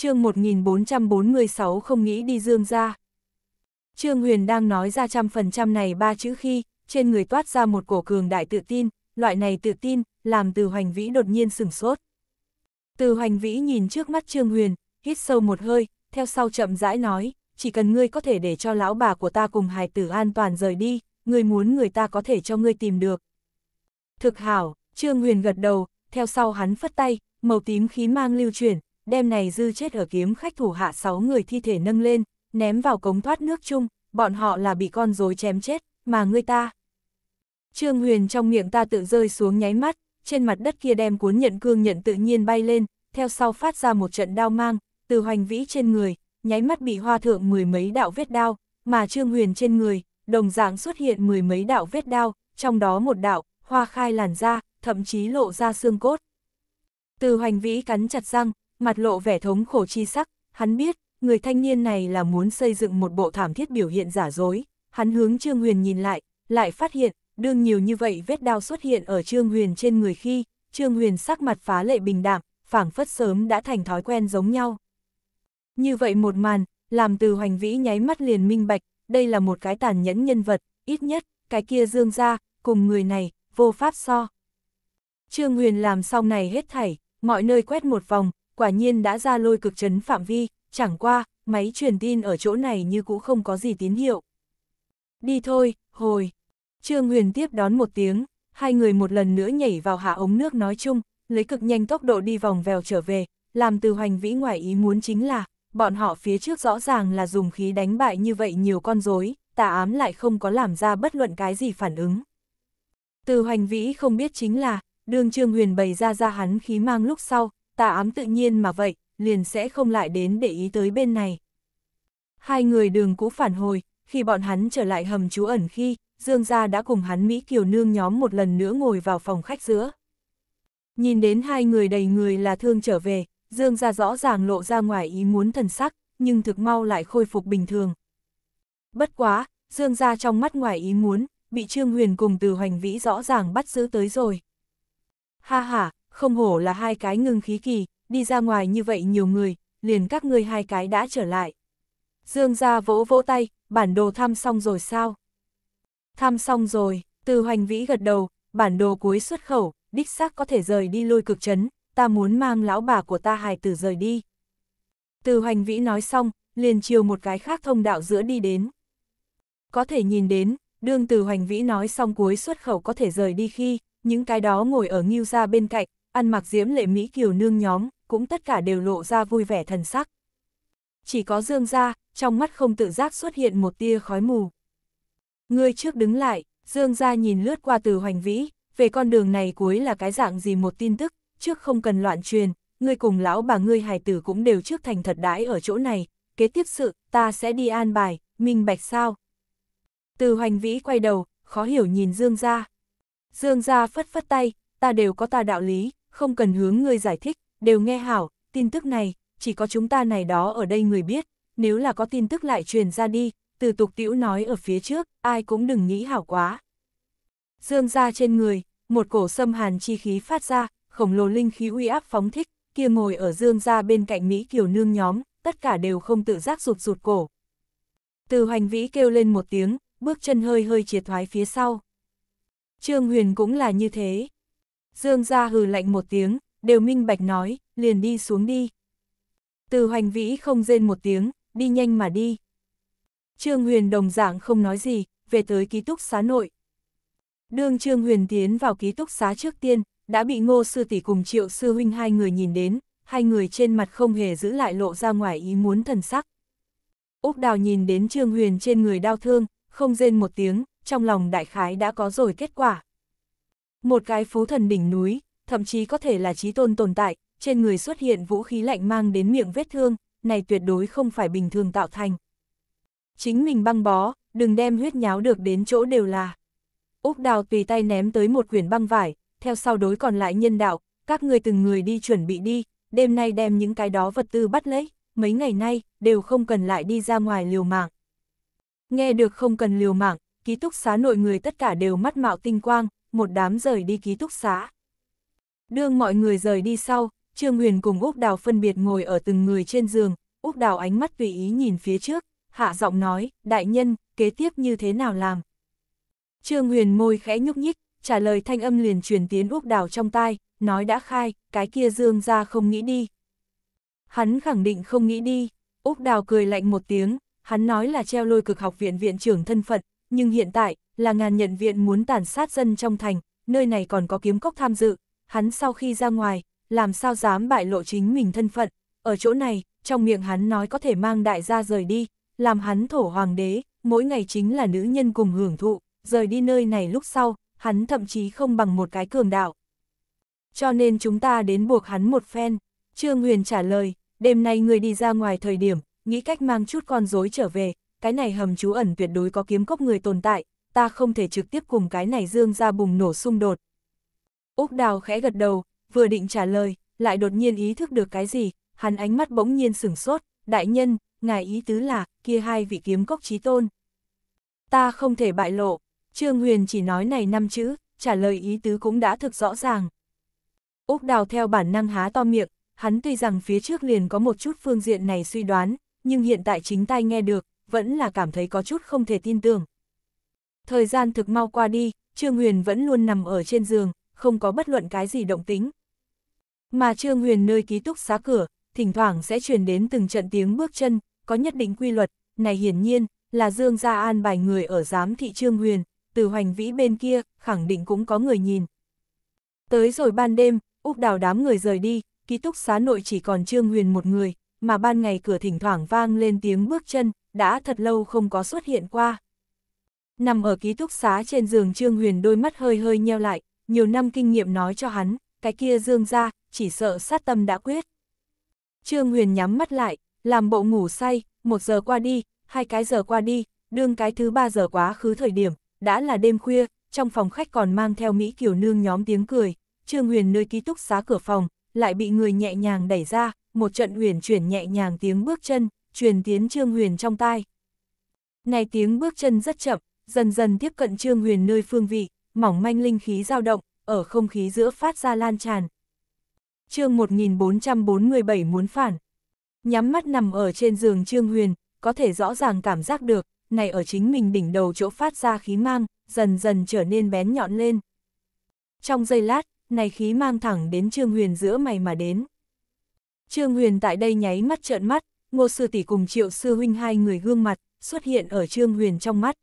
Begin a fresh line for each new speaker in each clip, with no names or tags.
chương 1446 không nghĩ đi dương ra. Trương Huyền đang nói ra trăm phần trăm này ba chữ khi, trên người toát ra một cổ cường đại tự tin, loại này tự tin, làm từ hoành vĩ đột nhiên sừng sốt. Từ hoành vĩ nhìn trước mắt Trương Huyền, hít sâu một hơi, theo sau chậm rãi nói, chỉ cần ngươi có thể để cho lão bà của ta cùng hài tử an toàn rời đi, ngươi muốn người ta có thể cho ngươi tìm được. Thực hảo, Trương Huyền gật đầu, theo sau hắn phất tay, màu tím khí mang lưu chuyển, đêm này dư chết ở kiếm khách thủ hạ 6 người thi thể nâng lên, ném vào cống thoát nước chung, bọn họ là bị con rối chém chết, mà ngươi ta. Trương Huyền trong miệng ta tự rơi xuống nháy mắt, trên mặt đất kia đem cuốn nhận cương nhận tự nhiên bay lên, theo sau phát ra một trận đao mang, từ hoành vĩ trên người, nháy mắt bị hoa thượng mười mấy đạo vết đao, mà Trương Huyền trên người, đồng dạng xuất hiện mười mấy đạo vết đao, trong đó một đạo, hoa khai làn da, thậm chí lộ ra xương cốt. Từ hoành vĩ cắn chặt răng, mặt lộ vẻ thống khổ chi sắc, hắn biết, người thanh niên này là muốn xây dựng một bộ thảm thiết biểu hiện giả dối, hắn hướng Trương Huyền nhìn lại, lại phát hiện, đương nhiều như vậy vết đao xuất hiện ở Trương Huyền trên người khi, Trương Huyền sắc mặt phá lệ bình đạm, phảng phất sớm đã thành thói quen giống nhau. Như vậy một màn, làm từ hoành vĩ nháy mắt liền minh bạch, đây là một cái tàn nhẫn nhân vật, ít nhất, cái kia dương ra, cùng người này, vô pháp so. Trương Huyền làm xong này hết thảy, mọi nơi quét một vòng, quả nhiên đã ra lôi cực chấn phạm vi, chẳng qua, máy truyền tin ở chỗ này như cũ không có gì tín hiệu. Đi thôi, hồi. Trương Huyền tiếp đón một tiếng, hai người một lần nữa nhảy vào hạ ống nước nói chung, lấy cực nhanh tốc độ đi vòng vèo trở về, làm từ hoành vĩ ngoài ý muốn chính là, bọn họ phía trước rõ ràng là dùng khí đánh bại như vậy nhiều con rối, tà ám lại không có làm ra bất luận cái gì phản ứng. Từ hoành vĩ không biết chính là, đường Trương Huyền bày ra ra hắn khí mang lúc sau, tà ám tự nhiên mà vậy, liền sẽ không lại đến để ý tới bên này. Hai người đường cũ phản hồi, khi bọn hắn trở lại hầm trú ẩn khi, Dương Gia đã cùng hắn Mỹ Kiều Nương nhóm một lần nữa ngồi vào phòng khách giữa. Nhìn đến hai người đầy người là thương trở về, Dương Gia rõ ràng lộ ra ngoài ý muốn thần sắc, nhưng thực mau lại khôi phục bình thường. Bất quá, Dương Gia trong mắt ngoài ý muốn, bị Trương Huyền cùng từ hoành vĩ rõ ràng bắt giữ tới rồi. Ha ha, không hổ là hai cái ngưng khí kỳ, đi ra ngoài như vậy nhiều người, liền các ngươi hai cái đã trở lại. Dương ra vỗ vỗ tay, bản đồ thăm xong rồi sao? Thăm xong rồi, từ hoành vĩ gật đầu, bản đồ cuối xuất khẩu, đích xác có thể rời đi lôi cực chấn, ta muốn mang lão bà của ta hài tử rời đi. Từ hoành vĩ nói xong, liền chiều một cái khác thông đạo giữa đi đến. Có thể nhìn đến, đương từ hoành vĩ nói xong cuối xuất khẩu có thể rời đi khi, những cái đó ngồi ở nghiêu ra bên cạnh, ăn mặc diễm lệ Mỹ kiều nương nhóm, cũng tất cả đều lộ ra vui vẻ thần sắc. Chỉ có Dương gia, trong mắt không tự giác xuất hiện một tia khói mù. Ngươi trước đứng lại, Dương gia nhìn lướt qua từ hoành vĩ, về con đường này cuối là cái dạng gì một tin tức, trước không cần loạn truyền, ngươi cùng lão bà ngươi hài tử cũng đều trước thành thật đãi ở chỗ này, kế tiếp sự, ta sẽ đi an bài, minh bạch sao. Từ hoành vĩ quay đầu, khó hiểu nhìn Dương gia. Dương gia phất phất tay, ta đều có ta đạo lý, không cần hướng ngươi giải thích, đều nghe hảo, tin tức này, chỉ có chúng ta này đó ở đây người biết, nếu là có tin tức lại truyền ra đi, từ tục tiểu nói ở phía trước, ai cũng đừng nghĩ hảo quá. Dương ra trên người, một cổ sâm hàn chi khí phát ra, khổng lồ linh khí uy áp phóng thích, kia ngồi ở dương ra bên cạnh Mỹ Kiều nương nhóm, tất cả đều không tự giác rụt rụt cổ. Từ hoành vĩ kêu lên một tiếng, bước chân hơi hơi triệt thoái phía sau. Trương Huyền cũng là như thế, Dương ra hừ lạnh một tiếng, đều minh bạch nói, liền đi xuống đi. Từ hoành vĩ không rên một tiếng, đi nhanh mà đi. Trương Huyền đồng dạng không nói gì, về tới ký túc xá nội. Đường Trương Huyền tiến vào ký túc xá trước tiên, đã bị ngô sư tỷ cùng triệu sư huynh hai người nhìn đến, hai người trên mặt không hề giữ lại lộ ra ngoài ý muốn thần sắc. Úc Đào nhìn đến Trương Huyền trên người đau thương, không rên một tiếng, trong lòng đại khái đã có rồi kết quả. Một cái phú thần đỉnh núi, thậm chí có thể là trí tôn tồn tại, trên người xuất hiện vũ khí lạnh mang đến miệng vết thương, này tuyệt đối không phải bình thường tạo thành. Chính mình băng bó, đừng đem huyết nháo được đến chỗ đều là. Úc đào tùy tay ném tới một quyển băng vải, theo sau đối còn lại nhân đạo, các người từng người đi chuẩn bị đi, đêm nay đem những cái đó vật tư bắt lấy, mấy ngày nay, đều không cần lại đi ra ngoài liều mạng. Nghe được không cần liều mạng, ký túc xá nội người tất cả đều mắt mạo tinh quang, một đám rời đi ký túc xá. đưa mọi người rời đi sau, Trương Huyền cùng Úc Đào phân biệt ngồi ở từng người trên giường, Úc Đào ánh mắt tùy ý nhìn phía trước, hạ giọng nói, đại nhân, kế tiếp như thế nào làm? Trương Huyền môi khẽ nhúc nhích, trả lời thanh âm liền truyền tiến Úc Đào trong tai, nói đã khai, cái kia dương ra không nghĩ đi. Hắn khẳng định không nghĩ đi, Úc Đào cười lạnh một tiếng, hắn nói là treo lôi cực học viện viện trưởng thân phận, nhưng hiện tại, là ngàn nhận viện muốn tàn sát dân trong thành, nơi này còn có kiếm cốc tham dự, hắn sau khi ra ngoài, làm sao dám bại lộ chính mình thân phận, ở chỗ này, trong miệng hắn nói có thể mang đại gia rời đi, làm hắn thổ hoàng đế, mỗi ngày chính là nữ nhân cùng hưởng thụ, rời đi nơi này lúc sau, hắn thậm chí không bằng một cái cường đạo. Cho nên chúng ta đến buộc hắn một phen, Trương Huyền trả lời, đêm nay người đi ra ngoài thời điểm, nghĩ cách mang chút con rối trở về, cái này hầm trú ẩn tuyệt đối có kiếm cốc người tồn tại, ta không thể trực tiếp cùng cái này dương ra bùng nổ xung đột. Úc Đào khẽ gật đầu, vừa định trả lời, lại đột nhiên ý thức được cái gì, hắn ánh mắt bỗng nhiên sửng sốt, đại nhân, ngài ý tứ là, kia hai vị kiếm cốc trí tôn. Ta không thể bại lộ, Trương Huyền chỉ nói này năm chữ, trả lời ý tứ cũng đã thực rõ ràng. Úc Đào theo bản năng há to miệng, hắn tuy rằng phía trước liền có một chút phương diện này suy đoán, nhưng hiện tại chính tay nghe được, vẫn là cảm thấy có chút không thể tin tưởng. Thời gian thực mau qua đi, Trương Huyền vẫn luôn nằm ở trên giường, không có bất luận cái gì động tính. Mà Trương Huyền nơi ký túc xá cửa, thỉnh thoảng sẽ truyền đến từng trận tiếng bước chân, có nhất định quy luật, này hiển nhiên là Dương Gia An bài người ở giám thị Trương Huyền, từ hoành vĩ bên kia, khẳng định cũng có người nhìn. Tới rồi ban đêm, Úc đào đám người rời đi, ký túc xá nội chỉ còn Trương Huyền một người, mà ban ngày cửa thỉnh thoảng vang lên tiếng bước chân, đã thật lâu không có xuất hiện qua. Nằm ở ký túc xá trên giường Trương Huyền đôi mắt hơi hơi nheo lại, nhiều năm kinh nghiệm nói cho hắn, cái kia dương ra, chỉ sợ sát tâm đã quyết. Trương Huyền nhắm mắt lại, làm bộ ngủ say, một giờ qua đi, hai cái giờ qua đi, đương cái thứ ba giờ quá khứ thời điểm, đã là đêm khuya, trong phòng khách còn mang theo Mỹ Kiều Nương nhóm tiếng cười, Trương Huyền nơi ký túc xá cửa phòng, lại bị người nhẹ nhàng đẩy ra, một trận huyền chuyển nhẹ nhàng tiếng bước chân, truyền tiến Trương Huyền trong tai. Này tiếng bước chân rất chậm, dần dần tiếp cận Trương Huyền nơi phương vị, mỏng manh linh khí dao động, ở không khí giữa phát ra lan tràn. Chương 1447 muốn phản. Nhắm mắt nằm ở trên giường Trương Huyền, có thể rõ ràng cảm giác được, này ở chính mình đỉnh đầu chỗ phát ra khí mang, dần dần trở nên bén nhọn lên. Trong giây lát, này khí mang thẳng đến Trương Huyền giữa mày mà đến. Trương Huyền tại đây nháy mắt trợn mắt, ngô sư tỷ cùng triệu sư huynh hai người gương mặt, xuất hiện ở Trương Huyền trong mắt.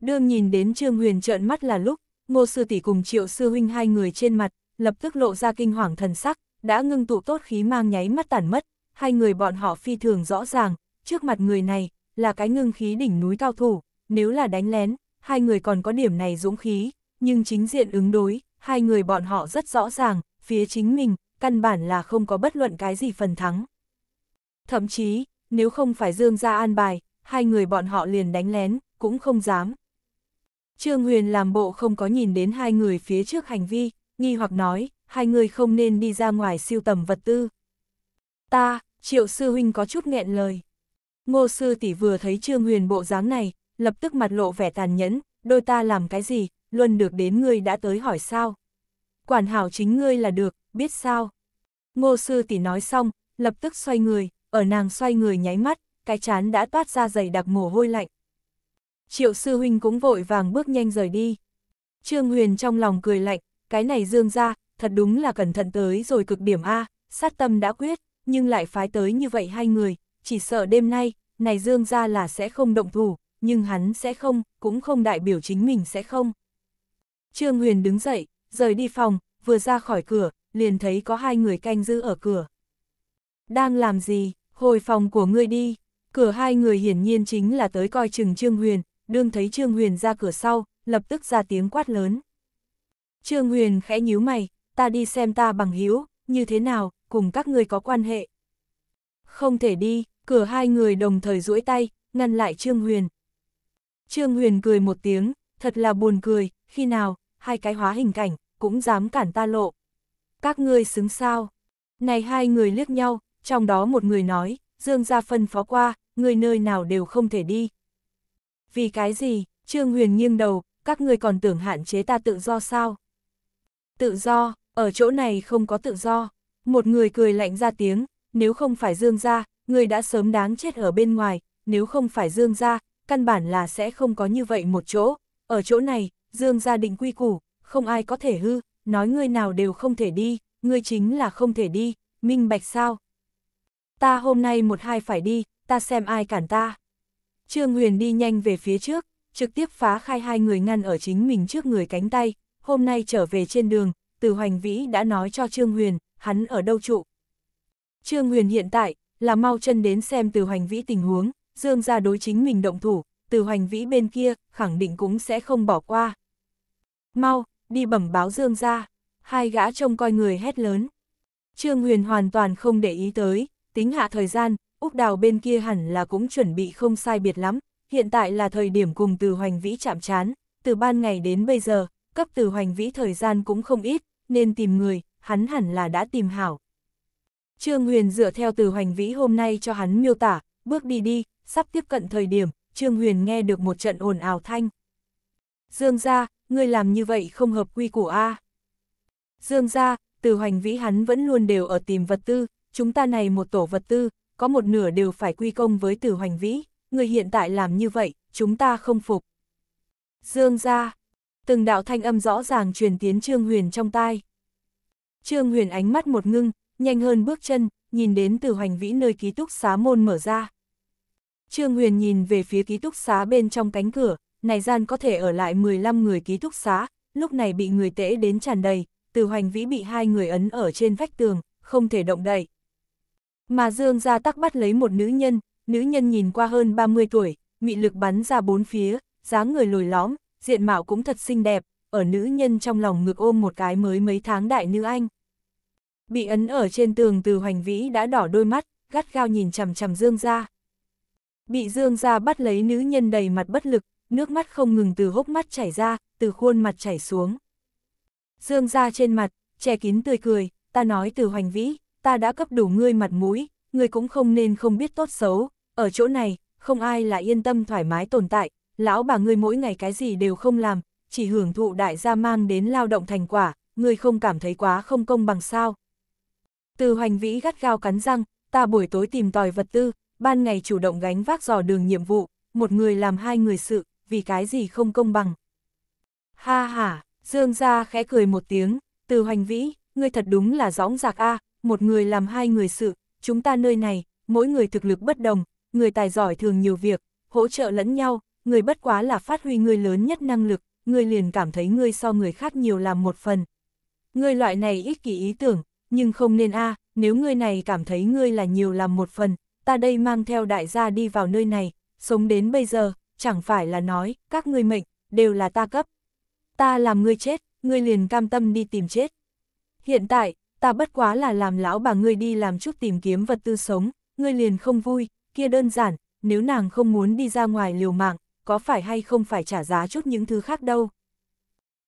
Đương nhìn đến Trương Huyền trợn mắt là lúc, ngô sư tỷ cùng triệu sư huynh hai người trên mặt, lập tức lộ ra kinh hoàng thần sắc, đã ngưng tụ tốt khí mang nháy mắt tản mất, hai người bọn họ phi thường rõ ràng, trước mặt người này, là cái ngưng khí đỉnh núi cao thủ, nếu là đánh lén, hai người còn có điểm này dũng khí, nhưng chính diện ứng đối, hai người bọn họ rất rõ ràng, phía chính mình, căn bản là không có bất luận cái gì phần thắng. Thậm chí, nếu không phải Dương ra an bài, hai người bọn họ liền đánh lén, cũng không dám. Trương Huyền làm bộ không có nhìn đến hai người phía trước hành vi, nghi hoặc nói, hai người không nên đi ra ngoài siêu tầm vật tư. Ta, triệu sư huynh có chút nghẹn lời. Ngô sư tỷ vừa thấy Trương Huyền bộ dáng này, lập tức mặt lộ vẻ tàn nhẫn, đôi ta làm cái gì, luôn được đến ngươi đã tới hỏi sao. Quản hảo chính ngươi là được, biết sao. Ngô sư tỷ nói xong, lập tức xoay người, ở nàng xoay người nháy mắt, cái chán đã toát ra dày đặc mồ hôi lạnh. Triệu sư huynh cũng vội vàng bước nhanh rời đi. Trương Huyền trong lòng cười lạnh, cái này dương ra, thật đúng là cẩn thận tới rồi cực điểm A, sát tâm đã quyết, nhưng lại phái tới như vậy hai người, chỉ sợ đêm nay, này dương ra là sẽ không động thủ, nhưng hắn sẽ không, cũng không đại biểu chính mình sẽ không. Trương Huyền đứng dậy, rời đi phòng, vừa ra khỏi cửa, liền thấy có hai người canh giữ ở cửa. Đang làm gì? Hồi phòng của ngươi đi, cửa hai người hiển nhiên chính là tới coi chừng Trương Huyền, đương thấy Trương Huyền ra cửa sau, lập tức ra tiếng quát lớn. Trương Huyền khẽ nhíu mày, ta đi xem ta bằng hữu như thế nào, cùng các ngươi có quan hệ. Không thể đi, cửa hai người đồng thời duỗi tay, ngăn lại Trương Huyền. Trương Huyền cười một tiếng, thật là buồn cười, khi nào, hai cái hóa hình cảnh, cũng dám cản ta lộ. Các ngươi xứng sao? Này hai người liếc nhau, trong đó một người nói, Dương gia phân phó qua, người nơi nào đều không thể đi. Vì cái gì, Trương Huyền nghiêng đầu, các ngươi còn tưởng hạn chế ta tự do sao? Tự do, ở chỗ này không có tự do. Một người cười lạnh ra tiếng, nếu không phải Dương gia, người đã sớm đáng chết ở bên ngoài, nếu không phải Dương gia, căn bản là sẽ không có như vậy một chỗ. Ở chỗ này, Dương gia định quy củ, không ai có thể hư, nói người nào đều không thể đi, người chính là không thể đi, minh bạch sao? Ta hôm nay một hai phải đi, ta xem ai cản ta. Trương Huyền đi nhanh về phía trước, trực tiếp phá khai hai người ngăn ở chính mình trước người cánh tay. Hôm nay trở về trên đường, từ hoành vĩ đã nói cho Trương Huyền, hắn ở đâu trụ. Trương Huyền hiện tại, là mau chân đến xem từ hoành vĩ tình huống, dương ra đối chính mình động thủ, từ hoành vĩ bên kia, khẳng định cũng sẽ không bỏ qua. Mau, đi bẩm báo dương ra, hai gã trông coi người hét lớn. Trương Huyền hoàn toàn không để ý tới, tính hạ thời gian, Úc Đào bên kia hẳn là cũng chuẩn bị không sai biệt lắm, hiện tại là thời điểm cùng từ hoành vĩ chạm chán, từ ban ngày đến bây giờ, cấp từ hoành vĩ thời gian cũng không ít, nên tìm người, hắn hẳn là đã tìm hảo. Trương Huyền dựa theo từ hoành vĩ hôm nay cho hắn miêu tả, bước đi đi, sắp tiếp cận thời điểm, Trương Huyền nghe được một trận ồn ào thanh. Dương ra, ngươi làm như vậy không hợp quy củ A. Dương ra, từ hoành vĩ hắn vẫn luôn đều ở tìm vật tư, chúng ta này một tổ vật tư, có một nửa đều phải quy công với tử Hoành Vĩ, người hiện tại làm như vậy, chúng ta không phục. Dương ra, từng đạo thanh âm rõ ràng truyền tiến Trương Huyền trong tai. Trương Huyền ánh mắt một ngưng, nhanh hơn bước chân, nhìn đến tử Hoành Vĩ nơi ký túc xá môn mở ra. Trương Huyền nhìn về phía ký túc xá bên trong cánh cửa, này gian có thể ở lại 15 người ký túc xá, lúc này bị người tễ đến tràn đầy, Từ Hoành Vĩ bị hai người ấn ở trên vách tường, không thể động đậy. Mà Dương gia tắc bắt lấy một nữ nhân, nữ nhân nhìn qua hơn 30 tuổi, mị lực bắn ra bốn phía, dáng người lồi lõm, diện mạo cũng thật xinh đẹp, ở nữ nhân trong lòng ngực ôm một cái mới mấy tháng đại nữ anh. Bị ấn ở trên tường từ hoành vĩ đã đỏ đôi mắt, gắt gao nhìn chằm chằm Dương gia Bị Dương gia bắt lấy nữ nhân đầy mặt bất lực, nước mắt không ngừng từ hốc mắt chảy ra, từ khuôn mặt chảy xuống. Dương gia trên mặt, che kín tươi cười, ta nói từ hoành vĩ, ta đã cấp đủ ngươi mặt mũi, ngươi cũng không nên không biết tốt xấu, ở chỗ này, không ai là yên tâm thoải mái tồn tại, lão bà ngươi mỗi ngày cái gì đều không làm, chỉ hưởng thụ đại gia mang đến lao động thành quả, ngươi không cảm thấy quá không công bằng sao. Từ hoành vĩ gắt gao cắn răng, ta buổi tối tìm tòi vật tư, ban ngày chủ động gánh vác dò đường nhiệm vụ, một người làm hai người sự, vì cái gì không công bằng. Ha ha, Dương gia khẽ cười một tiếng, từ hoành vĩ, ngươi thật đúng là gióng giạc a, à, một người làm hai người sự, chúng ta nơi này, mỗi người thực lực bất đồng, người tài giỏi thường nhiều việc, hỗ trợ lẫn nhau, người bất quá là phát huy người lớn nhất năng lực, người liền cảm thấy người so người khác nhiều làm một phần. Người loại này ích kỷ ý tưởng, nhưng không nên a nếu người này cảm thấy người là nhiều làm một phần, ta đây mang theo đại gia đi vào nơi này, sống đến bây giờ, chẳng phải là nói, các người mệnh, đều là ta cấp. Ta làm người chết, người liền cam tâm đi tìm chết. Hiện tại, ta bất quá là làm lão bà ngươi đi làm chút tìm kiếm vật tư sống, ngươi liền không vui, kia đơn giản, nếu nàng không muốn đi ra ngoài liều mạng, có phải hay không phải trả giá chút những thứ khác đâu.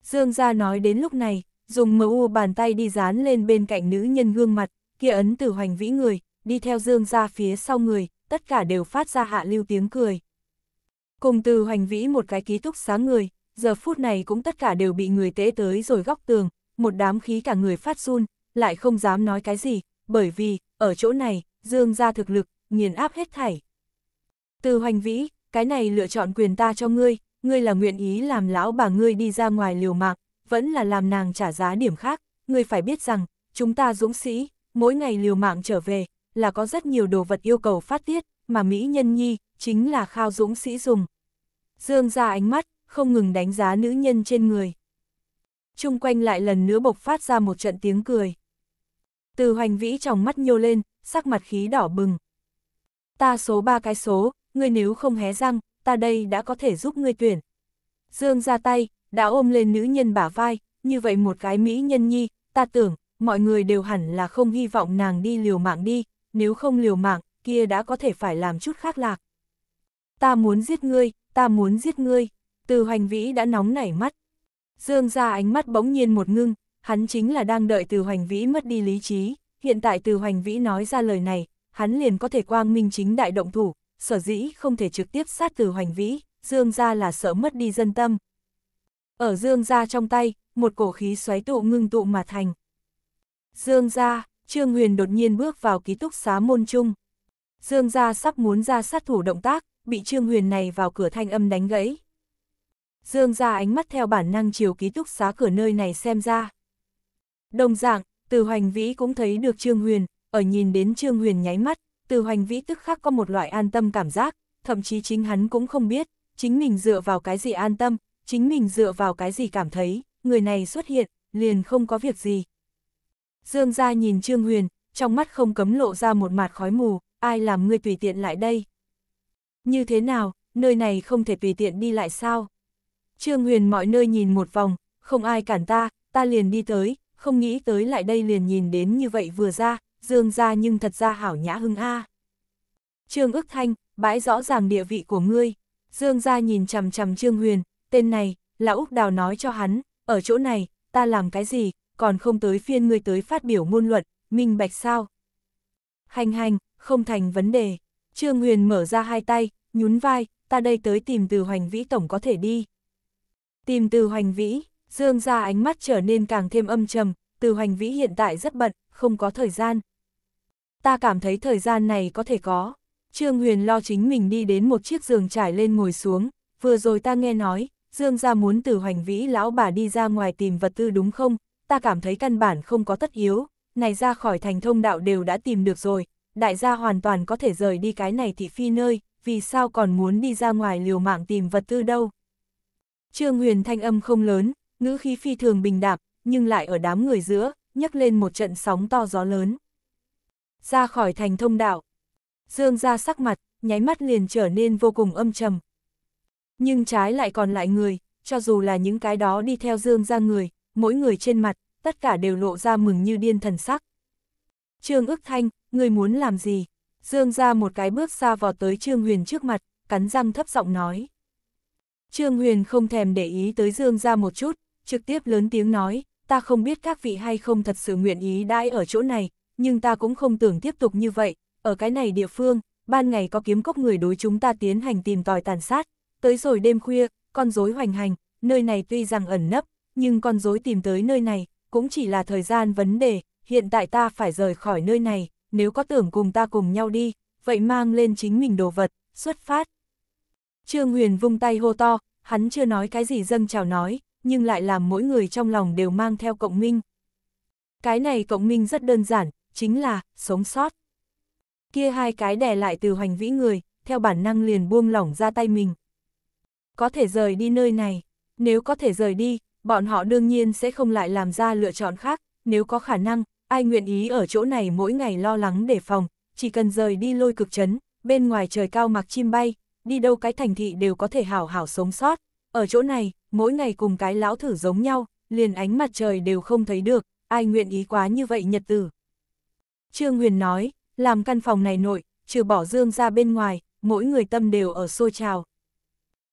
Dương gia nói đến lúc này, dùng mu bàn tay đi dán lên bên cạnh nữ nhân gương mặt, kia ấn tử hoành vĩ người, đi theo dương gia phía sau người, tất cả đều phát ra hạ lưu tiếng cười. Cùng từ hoành vĩ một cái ký túc sáng người, giờ phút này cũng tất cả đều bị người tế tới rồi góc tường, một đám khí cả người phát run, lại không dám nói cái gì, bởi vì, ở chỗ này, dương ra thực lực, nghiền áp hết thảy. Từ hoành vĩ, cái này lựa chọn quyền ta cho ngươi, ngươi là nguyện ý làm lão bà ngươi đi ra ngoài liều mạng, vẫn là làm nàng trả giá điểm khác, ngươi phải biết rằng, chúng ta dũng sĩ, mỗi ngày liều mạng trở về, là có rất nhiều đồ vật yêu cầu phát tiết, mà Mỹ Nhân Nhi, chính là khao dũng sĩ dùng. Dương ra ánh mắt, không ngừng đánh giá nữ nhân trên người. Trung quanh lại lần nữa bộc phát ra một trận tiếng cười. Từ hoành vĩ trong mắt nhô lên, sắc mặt khí đỏ bừng. Ta số ba cái số, ngươi nếu không hé răng, ta đây đã có thể giúp ngươi tuyển. Dương ra tay, đã ôm lên nữ nhân bả vai, như vậy một cái mỹ nhân nhi, ta tưởng, mọi người đều hẳn là không hy vọng nàng đi liều mạng đi, nếu không liều mạng, kia đã có thể phải làm chút khác lạc. Ta muốn giết ngươi, ta muốn giết ngươi, từ hoành vĩ đã nóng nảy mắt. Dương ra ánh mắt bỗng nhiên một ngưng, hắn chính là đang đợi từ hoành vĩ mất đi lý trí, hiện tại từ hoành vĩ nói ra lời này, hắn liền có thể quang minh chính đại động thủ, sở dĩ không thể trực tiếp sát từ hoành vĩ, dương ra là sợ mất đi dân tâm. Ở dương ra trong tay, một cổ khí xoáy tụ ngưng tụ mà thành. Dương ra, Trương Huyền đột nhiên bước vào ký túc xá môn trung. Dương ra sắp muốn ra sát thủ động tác, bị Trương Huyền này vào cửa thanh âm đánh gãy. Dương ra ánh mắt theo bản năng chiều ký túc xá cửa nơi này xem ra. Đồng dạng, từ hoành vĩ cũng thấy được Trương Huyền, ở nhìn đến Trương Huyền nháy mắt, từ hoành vĩ tức khắc có một loại an tâm cảm giác, thậm chí chính hắn cũng không biết, chính mình dựa vào cái gì an tâm, chính mình dựa vào cái gì cảm thấy, người này xuất hiện, liền không có việc gì. Dương ra nhìn Trương Huyền, trong mắt không cấm lộ ra một mặt khói mù, ai làm ngươi tùy tiện lại đây. Như thế nào, nơi này không thể tùy tiện đi lại sao? Trương Huyền mọi nơi nhìn một vòng, không ai cản ta, ta liền đi tới, không nghĩ tới lại đây liền nhìn đến như vậy vừa ra, dương ra nhưng thật ra hảo nhã hưng a. Trương ức thanh, bãi rõ ràng địa vị của ngươi, dương ra nhìn chằm chằm Trương Huyền, tên này, là Úc Đào nói cho hắn, ở chỗ này, ta làm cái gì, còn không tới phiên ngươi tới phát biểu ngôn luận, minh bạch sao. Hành hành, không thành vấn đề, Trương Huyền mở ra hai tay, nhún vai, ta đây tới tìm từ hoành vĩ tổng có thể đi. Tìm từ hoành vĩ, Dương ra ánh mắt trở nên càng thêm âm trầm, từ hoành vĩ hiện tại rất bận, không có thời gian. Ta cảm thấy thời gian này có thể có. Trương Huyền lo chính mình đi đến một chiếc giường trải lên ngồi xuống, vừa rồi ta nghe nói, Dương ra muốn từ hoành vĩ lão bà đi ra ngoài tìm vật tư đúng không, ta cảm thấy căn bản không có tất yếu, này ra khỏi thành thông đạo đều đã tìm được rồi, đại gia hoàn toàn có thể rời đi cái này thị phi nơi, vì sao còn muốn đi ra ngoài liều mạng tìm vật tư đâu. Trương Huyền thanh âm không lớn, ngữ khí phi thường bình đạm, nhưng lại ở đám người giữa, nhấc lên một trận sóng to gió lớn. Ra khỏi thành thông đạo, Dương ra sắc mặt, nháy mắt liền trở nên vô cùng âm trầm. Nhưng trái lại còn lại người, cho dù là những cái đó đi theo Dương ra người, mỗi người trên mặt, tất cả đều lộ ra mừng như điên thần sắc. Trương ức thanh, người muốn làm gì? Dương ra một cái bước xa vào tới Trương Huyền trước mặt, cắn răng thấp giọng nói. Trương Huyền không thèm để ý tới Dương ra một chút, trực tiếp lớn tiếng nói, ta không biết các vị hay không thật sự nguyện ý đãi ở chỗ này, nhưng ta cũng không tưởng tiếp tục như vậy, ở cái này địa phương, ban ngày có kiếm cốc người đối chúng ta tiến hành tìm tòi tàn sát, tới rồi đêm khuya, con rối hoành hành, nơi này tuy rằng ẩn nấp, nhưng con rối tìm tới nơi này, cũng chỉ là thời gian vấn đề, hiện tại ta phải rời khỏi nơi này, nếu có tưởng cùng ta cùng nhau đi, vậy mang lên chính mình đồ vật, xuất phát. Trương Huyền vung tay hô to, hắn chưa nói cái gì dâng chào nói, nhưng lại làm mỗi người trong lòng đều mang theo cộng minh. Cái này cộng minh rất đơn giản, chính là, sống sót. Kia hai cái đè lại từ hoành vĩ người, theo bản năng liền buông lỏng ra tay mình. Có thể rời đi nơi này, nếu có thể rời đi, bọn họ đương nhiên sẽ không lại làm ra lựa chọn khác, nếu có khả năng, ai nguyện ý ở chỗ này mỗi ngày lo lắng để phòng, chỉ cần rời đi lôi cực chấn, bên ngoài trời cao mặc chim bay, đi đâu cái thành thị đều có thể hảo hảo sống sót, ở chỗ này, mỗi ngày cùng cái lão thử giống nhau, liền ánh mặt trời đều không thấy được, ai nguyện ý quá như vậy nhật tử. Trương Huyền nói, làm căn phòng này nội, trừ bỏ dương ra bên ngoài, mỗi người tâm đều ở xô trào.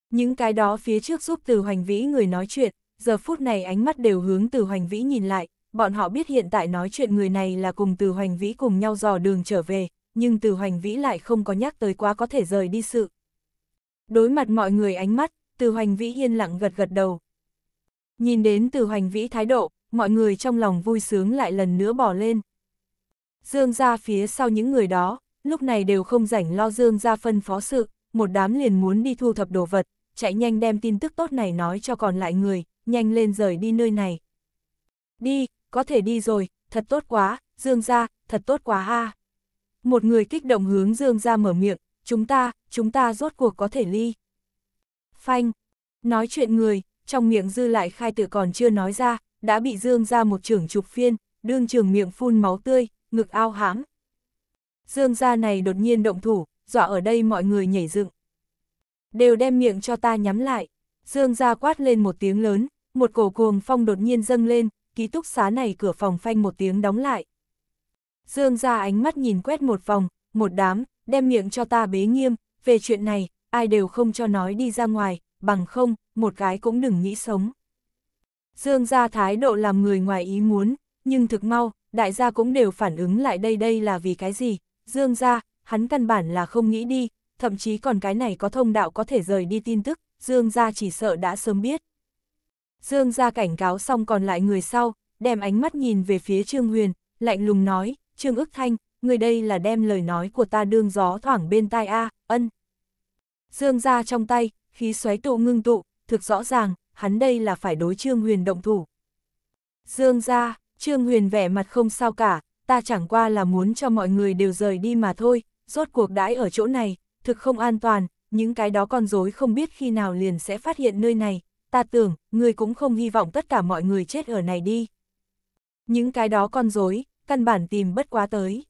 Những cái đó phía trước giúp từ hoành vĩ người nói chuyện, giờ phút này ánh mắt đều hướng từ hoành vĩ nhìn lại, bọn họ biết hiện tại nói chuyện người này là cùng từ hoành vĩ cùng nhau dò đường trở về, nhưng từ hoành vĩ lại không có nhắc tới quá có thể rời đi sự. Đối mặt mọi người ánh mắt, từ hoành vĩ yên lặng gật gật đầu. Nhìn đến từ hoành vĩ thái độ, mọi người trong lòng vui sướng lại lần nữa bỏ lên. Dương ra phía sau những người đó, lúc này đều không rảnh lo Dương ra phân phó sự, một đám liền muốn đi thu thập đồ vật, chạy nhanh đem tin tức tốt này nói cho còn lại người, nhanh lên rời đi nơi này. Đi, có thể đi rồi, thật tốt quá, Dương ra, thật tốt quá ha. Một người kích động hướng Dương ra mở miệng, chúng ta, chúng ta rốt cuộc có thể ly phanh. Nói chuyện người, trong miệng dư lại khai tử còn chưa nói ra, đã bị dương ra một trưởng chụp phiên, đương trường miệng phun máu tươi, ngực ao hãm. Dương ra này đột nhiên động thủ, dọa ở đây mọi người nhảy dựng. Đều đem miệng cho ta nhắm lại. Dương ra quát lên một tiếng lớn, một cổ cuồng phong đột nhiên dâng lên, ký túc xá này cửa phòng phanh một tiếng đóng lại. Dương ra ánh mắt nhìn quét một vòng, một đám, đem miệng cho ta bế nghiêm, về chuyện này, ai đều không cho nói đi ra ngoài, bằng không, một gái cũng đừng nghĩ sống. Dương gia thái độ làm người ngoài ý muốn, nhưng thực mau, đại gia cũng đều phản ứng lại đây đây là vì cái gì, dương gia hắn căn bản là không nghĩ đi, thậm chí còn cái này có thông đạo có thể rời đi tin tức, dương gia chỉ sợ đã sớm biết. Dương gia cảnh cáo xong còn lại người sau, đem ánh mắt nhìn về phía Trương Huyền, lạnh lùng nói, Trương ức thanh, người đây là đem lời nói của ta đương gió thoảng bên tai A, ân, dương ra trong tay, khí xoáy tụ ngưng tụ, thực rõ ràng, hắn đây là phải đối Trương Huyền động thủ. Dương ra, Trương Huyền vẻ mặt không sao cả, ta chẳng qua là muốn cho mọi người đều rời đi mà thôi, rốt cuộc đãi ở chỗ này, thực không an toàn, những cái đó con rối không biết khi nào liền sẽ phát hiện nơi này, ta tưởng, người cũng không hy vọng tất cả mọi người chết ở này đi. Những cái đó con rối căn bản tìm bất quá tới.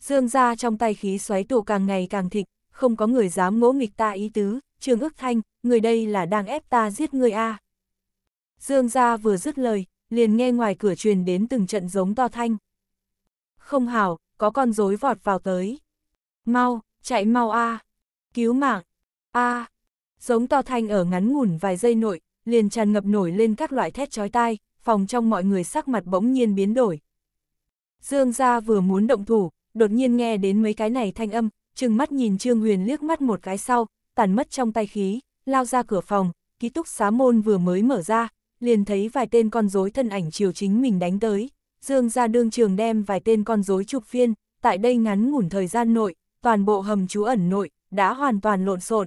Dương ra trong tay khí xoáy tụ càng ngày càng thịnh, không có người dám ngỗ nghịch ta ý tứ, Trương Ước Thanh, người đây là đang ép ta giết người a. Dương gia vừa dứt lời, liền nghe ngoài cửa truyền đến từng trận giống to thanh. Không hảo, có con rối vọt vào tới. Mau, chạy mau a. Cứu mạng. A. Giống to thanh ở ngắn ngủn vài giây nội, liền tràn ngập nổi lên các loại thét chói tai, phòng trong mọi người sắc mặt bỗng nhiên biến đổi. Dương gia vừa muốn động thủ, đột nhiên nghe đến mấy cái này thanh âm, trừng mắt nhìn Trương Huyền liếc mắt một cái sau, tản mất trong tay khí, lao ra cửa phòng, ký túc xá môn vừa mới mở ra, liền thấy vài tên con rối thân ảnh chiều chính mình đánh tới, Dương ra đương trường đem vài tên con rối chụp phiên, tại đây ngắn ngủn thời gian nội, toàn bộ hầm chú ẩn nội, đã hoàn toàn lộn xộn.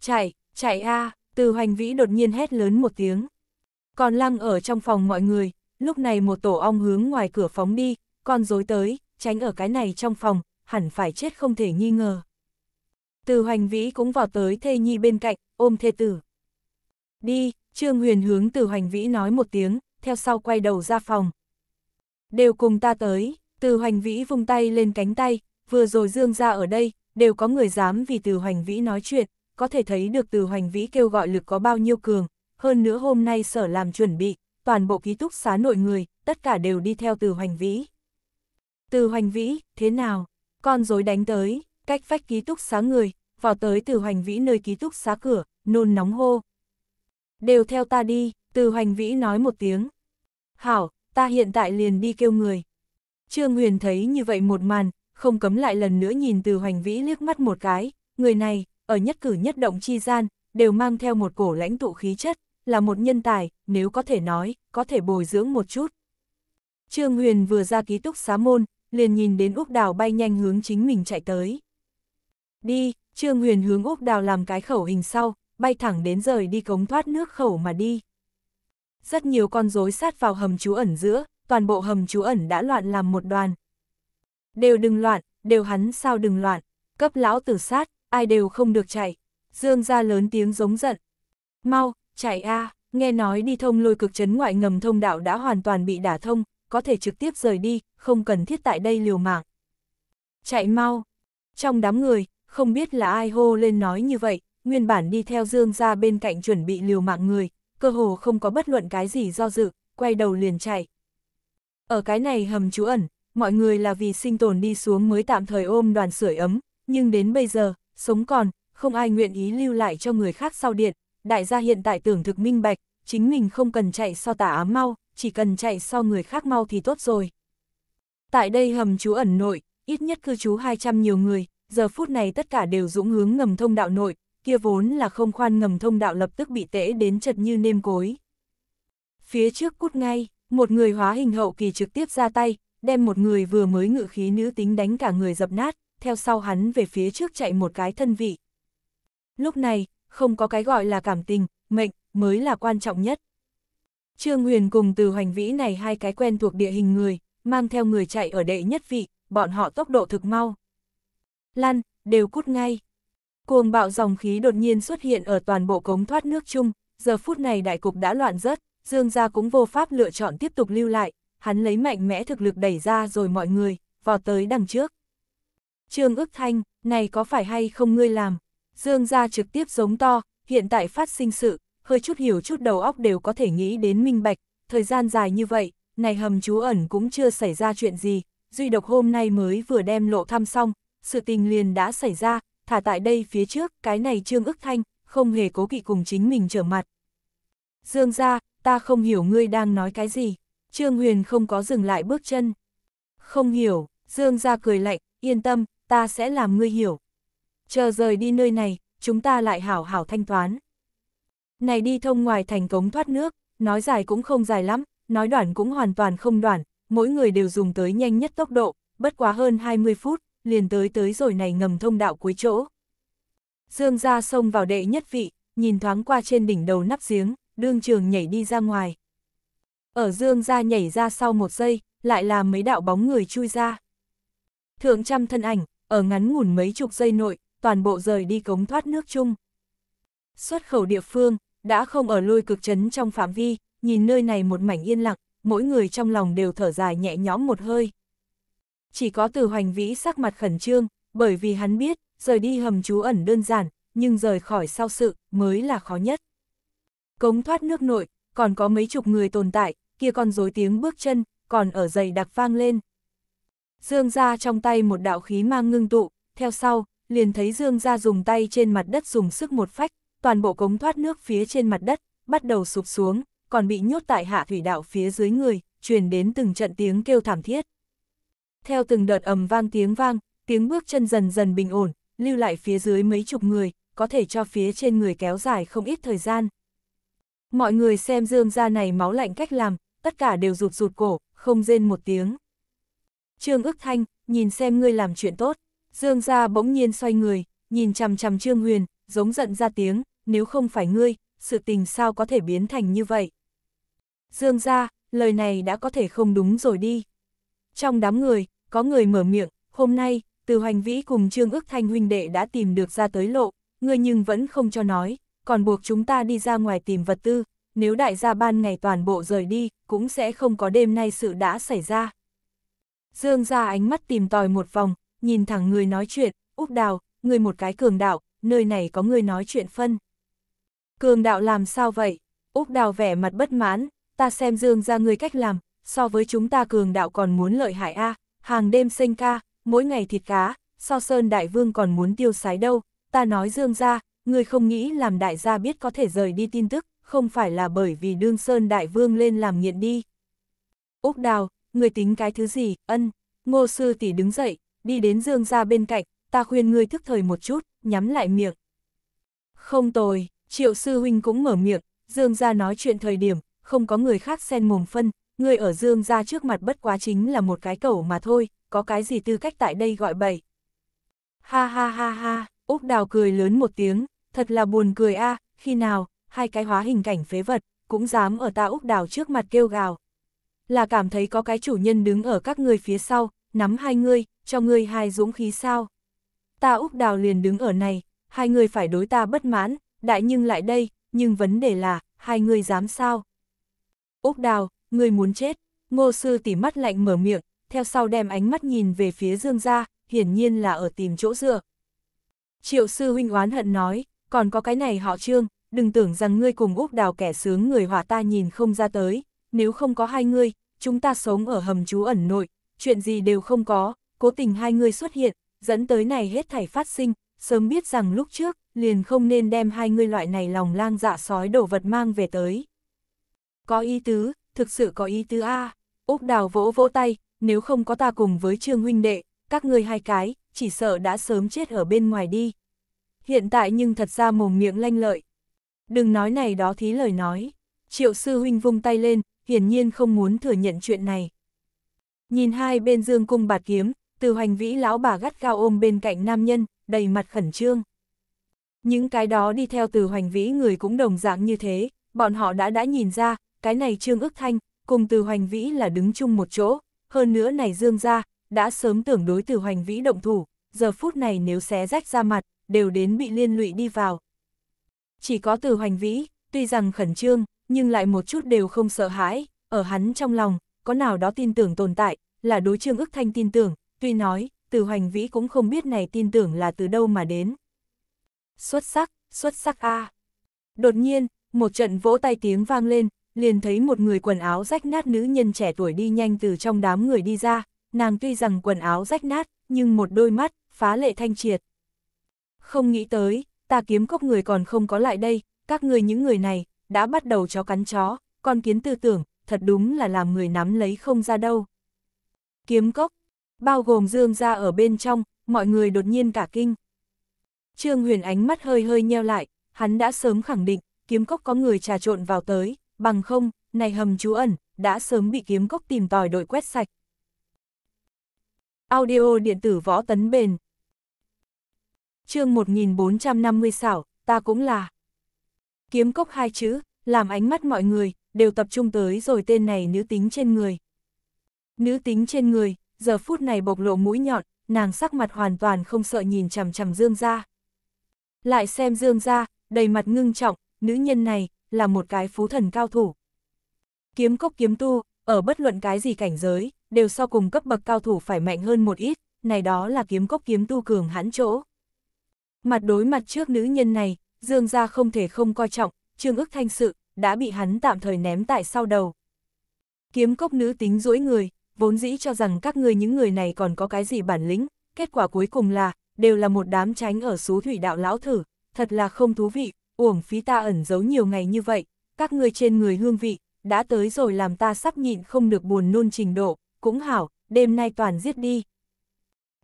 Chạy, chạy a từ hoành vĩ đột nhiên hét lớn một tiếng. Còn lăng ở trong phòng mọi người, lúc này một tổ ong hướng ngoài cửa phóng đi, con rối tới, tránh ở cái này trong phòng, hẳn phải chết không thể nghi ngờ. Từ hoành vĩ cũng vào tới thê nhi bên cạnh, ôm thê tử. Đi, Trương Huyền hướng từ hoành vĩ nói một tiếng, theo sau quay đầu ra phòng. Đều cùng ta tới, từ hoành vĩ vung tay lên cánh tay, vừa rồi dương ra ở đây, đều có người dám vì từ hoành vĩ nói chuyện, có thể thấy được từ hoành vĩ kêu gọi lực có bao nhiêu cường, hơn nữa hôm nay sở làm chuẩn bị, toàn bộ ký túc xá nội người, tất cả đều đi theo từ hoành vĩ. Từ hoành vĩ, thế nào? Con dối đánh tới, cách vách ký túc xá người, vào tới từ hoành vĩ nơi ký túc xá cửa, nôn nóng hô. Đều theo ta đi, từ hoành vĩ nói một tiếng. Hảo, ta hiện tại liền đi kêu người. Trương Huyền thấy như vậy một màn, không cấm lại lần nữa nhìn từ hoành vĩ liếc mắt một cái, người này, ở nhất cử nhất động chi gian, đều mang theo một cổ lãnh tụ khí chất, là một nhân tài, nếu có thể nói, có thể bồi dưỡng một chút. Trương Huyền vừa ra ký túc xá môn, liền nhìn đến Úc Đào bay nhanh hướng chính mình chạy tới. Đi, Trương Huyền hướng Úc Đào làm cái khẩu hình sau, bay thẳng đến rời đi cống thoát nước khẩu mà đi. Rất nhiều con rối sát vào hầm trú ẩn giữa, toàn bộ hầm trú ẩn đã loạn làm một đoàn. Đều đừng loạn, đều hắn sao đừng loạn, cấp lão tử sát, ai đều không được chạy. Dương ra lớn tiếng giống giận. Mau, chạy a à, nghe nói đi thông lôi cực chấn ngoại ngầm thông đạo đã hoàn toàn bị đả thông, có thể trực tiếp rời đi, không cần thiết tại đây liều mạng. Chạy mau! Trong đám người, không biết là ai hô lên nói như vậy, nguyên bản đi theo Dương ra bên cạnh chuẩn bị liều mạng người, cơ hồ không có bất luận cái gì do dự, quay đầu liền chạy. Ở cái này hầm trú ẩn, mọi người là vì sinh tồn đi xuống mới tạm thời ôm đoàn sưởi ấm, nhưng đến bây giờ, sống còn, không ai nguyện ý lưu lại cho người khác sau điện, đại gia hiện tại tưởng thực minh bạch, chính mình không cần chạy so tả ám mau, chỉ cần chạy sau người khác mau thì tốt rồi. Tại đây hầm chú ẩn nội, ít nhất cư trú 200 nhiều người, giờ phút này tất cả đều dũng hướng ngầm thông đạo nội, kia vốn là không khoan ngầm thông đạo lập tức bị tễ đến chật như nêm cối. Phía trước cút ngay, một người hóa hình hậu kỳ trực tiếp ra tay, đem một người vừa mới ngự khí nữ tính đánh cả người dập nát, theo sau hắn về phía trước chạy một cái thân vị. Lúc này, không có cái gọi là cảm tình, mệnh, mới là quan trọng nhất. Trương Huyền cùng từ hoành vĩ này hai cái quen thuộc địa hình người, mang theo người chạy ở đệ nhất vị, bọn họ tốc độ thực mau. Lăn, đều cút ngay. Cuồng bạo dòng khí đột nhiên xuất hiện ở toàn bộ cống thoát nước chung, giờ phút này đại cục đã loạn rớt, Dương gia cũng vô pháp lựa chọn tiếp tục lưu lại, hắn lấy mạnh mẽ thực lực đẩy ra rồi mọi người, vào tới đằng trước. Trương ức thanh, này có phải hay không ngươi làm? Dương gia trực tiếp giống to, hiện tại phát sinh sự, hơi chút hiểu chút đầu óc đều có thể nghĩ đến minh bạch, thời gian dài như vậy, này hầm chú ẩn cũng chưa xảy ra chuyện gì, duy độc hôm nay mới vừa đem lộ thăm xong, sự tình liền đã xảy ra, thả tại đây phía trước, cái này Trương ức thanh, không hề cố kỵ cùng chính mình trở mặt. Dương ra, ta không hiểu ngươi đang nói cái gì, Trương Huyền không có dừng lại bước chân. Không hiểu, Dương ra cười lạnh, yên tâm, ta sẽ làm ngươi hiểu. Chờ rời đi nơi này, chúng ta lại hảo hảo thanh toán. Này đi thông ngoài thành cống thoát nước, nói dài cũng không dài lắm, nói đoạn cũng hoàn toàn không đoạn, mỗi người đều dùng tới nhanh nhất tốc độ, bất quá hơn 20 phút, liền tới tới rồi này ngầm thông đạo cuối chỗ. Dương ra xông vào đệ nhất vị, nhìn thoáng qua trên đỉnh đầu nắp giếng, đương trường nhảy đi ra ngoài. Ở dương ra nhảy ra sau một giây, lại là mấy đạo bóng người chui ra. Thượng trăm thân ảnh, ở ngắn ngủn mấy chục giây nội, toàn bộ rời đi cống thoát nước chung. Xuất khẩu địa phương, đã không ở lôi cực chấn trong phạm vi, nhìn nơi này một mảnh yên lặng, mỗi người trong lòng đều thở dài nhẹ nhõm một hơi. Chỉ có từ hoành vĩ sắc mặt khẩn trương, bởi vì hắn biết, rời đi hầm trú ẩn đơn giản, nhưng rời khỏi sau sự mới là khó nhất. Cống thoát nước nội, còn có mấy chục người tồn tại, kia con dối tiếng bước chân, còn ở dày đặc vang lên. Dương ra trong tay một đạo khí mang ngưng tụ, theo sau, liền thấy Dương ra dùng tay trên mặt đất dùng sức một phách, toàn bộ cống thoát nước phía trên mặt đất, bắt đầu sụp xuống, còn bị nhốt tại hạ thủy đạo phía dưới người, truyền đến từng trận tiếng kêu thảm thiết. Theo từng đợt ầm vang tiếng vang, tiếng bước chân dần dần bình ổn, lưu lại phía dưới mấy chục người, có thể cho phía trên người kéo dài không ít thời gian. Mọi người xem dương gia này máu lạnh cách làm, tất cả đều rụt rụt cổ, không rên một tiếng. Trương ức thanh, nhìn xem ngươi làm chuyện tốt, dương gia bỗng nhiên xoay người, nhìn chằm chằm Trương Huyền, giống giận ra tiếng, nếu không phải ngươi, sự tình sao có thể biến thành như vậy? Dương ra, lời này đã có thể không đúng rồi đi. Trong đám người, có người mở miệng, hôm nay, từ hoành vĩ cùng Trương ước thanh huynh đệ đã tìm được ra tới lộ, ngươi nhưng vẫn không cho nói, còn buộc chúng ta đi ra ngoài tìm vật tư, nếu đại gia ban ngày toàn bộ rời đi, cũng sẽ không có đêm nay sự đã xảy ra. Dương ra ánh mắt tìm tòi một vòng, nhìn thẳng người nói chuyện, úp đào, người một cái cường đạo, nơi này có người nói chuyện phân. Cường đạo làm sao vậy? Úc đào vẻ mặt bất mãn, ta xem dương ra người cách làm, so với chúng ta cường đạo còn muốn lợi hại a hàng đêm sinh ca, mỗi ngày thịt cá, so sơn đại vương còn muốn tiêu sái đâu, ta nói dương ra, người không nghĩ làm đại gia biết có thể rời đi tin tức, không phải là bởi vì đương sơn đại vương lên làm nghiện đi. Úc đào, người tính cái thứ gì, ân, ngô sư tỷ đứng dậy, đi đến dương ra bên cạnh, ta khuyên ngươi thức thời một chút, nhắm lại miệng. Không tồi, Triệu sư huynh cũng mở miệng, Dương gia nói chuyện thời điểm, không có người khác xen mồm phân, người ở Dương gia trước mặt bất quá chính là một cái cẩu mà thôi, có cái gì tư cách tại đây gọi bậy. Ha ha ha ha, Úc Đào cười lớn một tiếng, thật là buồn cười a, khi nào, hai cái hóa hình cảnh phế vật, cũng dám ở ta Úc Đào trước mặt kêu gào. Là cảm thấy có cái chủ nhân đứng ở các người phía sau, nắm hai người, cho người hai dũng khí sao. Ta Úc Đào liền đứng ở này, hai người phải đối ta bất mãn, đại nhưng lại đây, nhưng vấn đề là, hai người dám sao? Úc đào, người muốn chết, ngô sư tỉ mắt lạnh mở miệng, theo sau đem ánh mắt nhìn về phía dương gia, hiển nhiên là ở tìm chỗ dựa. Triệu sư huynh oán hận nói, còn có cái này họ trương, đừng tưởng rằng ngươi cùng Úc đào kẻ sướng người hỏa ta nhìn không ra tới, nếu không có hai ngươi, chúng ta sống ở hầm chú ẩn nội, chuyện gì đều không có, cố tình hai ngươi xuất hiện, dẫn tới này hết thảy phát sinh, sớm biết rằng lúc trước, liền không nên đem hai ngươi loại này lòng lang dạ sói đổ vật mang về tới. Có ý tứ, thực sự có ý tứ a. Úc Đào vỗ vỗ tay, nếu không có ta cùng với Trương huynh đệ, các ngươi hai cái, chỉ sợ đã sớm chết ở bên ngoài đi. Hiện tại nhưng thật ra mồm miệng lanh lợi. Đừng nói này đó thí lời nói. Triệu sư huynh vung tay lên, hiển nhiên không muốn thừa nhận chuyện này. Nhìn hai bên dương cung bạt kiếm, từ hoành vĩ lão bà gắt gao ôm bên cạnh nam nhân, đầy mặt khẩn trương. Những cái đó đi theo từ hoành vĩ người cũng đồng dạng như thế, bọn họ đã đã nhìn ra, cái này Trương Ước Thanh, cùng từ hoành vĩ là đứng chung một chỗ, hơn nữa này Dương ra, đã sớm tưởng đối từ hoành vĩ động thủ, giờ phút này nếu xé rách ra mặt, đều đến bị liên lụy đi vào. Chỉ có từ hoành vĩ, tuy rằng khẩn trương, nhưng lại một chút đều không sợ hãi, ở hắn trong lòng, có nào đó tin tưởng tồn tại, là đối Trương Ước Thanh tin tưởng, tuy nói, từ hoành vĩ cũng không biết này tin tưởng là từ đâu mà đến xuất sắc, xuất sắc a. À. Đột nhiên, một trận vỗ tay tiếng vang lên, liền thấy một người quần áo rách nát nữ nhân trẻ tuổi đi nhanh từ trong đám người đi ra, nàng tuy rằng quần áo rách nát, nhưng một đôi mắt, phá lệ thanh triệt. Không nghĩ tới, ta kiếm cốc người còn không có lại đây, các người những người này, đã bắt đầu chó cắn chó, con kiến tư tưởng, thật đúng là làm người nắm lấy không ra đâu. Kiếm cốc, bao gồm dương ra ở bên trong, mọi người đột nhiên cả kinh. Trương Huyền ánh mắt hơi hơi nheo lại, hắn đã sớm khẳng định, kiếm cốc có người trà trộn vào tới, bằng không, này hầm chú ẩn, đã sớm bị kiếm cốc tìm tòi đội quét sạch. Audio điện tử võ tấn bền chương 1450 xảo, ta cũng là kiếm cốc hai chữ, làm ánh mắt mọi người, đều tập trung tới rồi tên này nữ tính trên người. Nữ tính trên người, giờ phút này bộc lộ mũi nhọn, nàng sắc mặt hoàn toàn không sợ nhìn chằm chằm dương ra. Lại xem Dương ra, đầy mặt ngưng trọng, nữ nhân này, là một cái phú thần cao thủ. Kiếm cốc kiếm tu, ở bất luận cái gì cảnh giới, đều so cùng cấp bậc cao thủ phải mạnh hơn một ít, này đó là kiếm cốc kiếm tu cường hãn chỗ. Mặt đối mặt trước nữ nhân này, Dương gia không thể không coi trọng, Trương ức thanh sự, đã bị hắn tạm thời ném tại sau đầu. Kiếm cốc nữ tính dỗi người, vốn dĩ cho rằng các người những người này còn có cái gì bản lĩnh, kết quả cuối cùng là, đều là một đám tránh ở số thủy đạo lão thử, thật là không thú vị, uổng phí ta ẩn giấu nhiều ngày như vậy, các ngươi trên người hương vị, đã tới rồi làm ta sắp nhịn không được buồn nôn trình độ, cũng hảo, đêm nay toàn giết đi.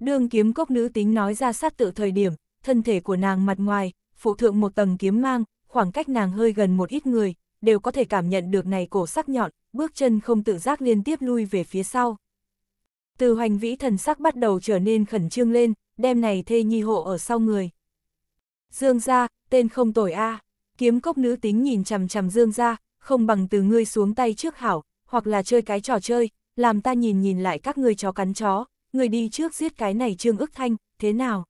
Đường kiếm cốc nữ tính nói ra sát tự thời điểm, thân thể của nàng mặt ngoài, phụ thượng một tầng kiếm mang, khoảng cách nàng hơi gần một ít người, đều có thể cảm nhận được này cổ sắc nhọn, bước chân không tự giác liên tiếp lui về phía sau. Từ hoành vĩ thần sắc bắt đầu trở nên khẩn trương lên, đem này thê nhi hộ ở sau người. Dương gia, tên không tồi a. À. Kiếm cốc nữ tính nhìn chằm chằm Dương gia, không bằng từ ngươi xuống tay trước hảo, hoặc là chơi cái trò chơi, làm ta nhìn nhìn lại các ngươi chó cắn chó, người đi trước giết cái này Trương Ước Thanh, thế nào?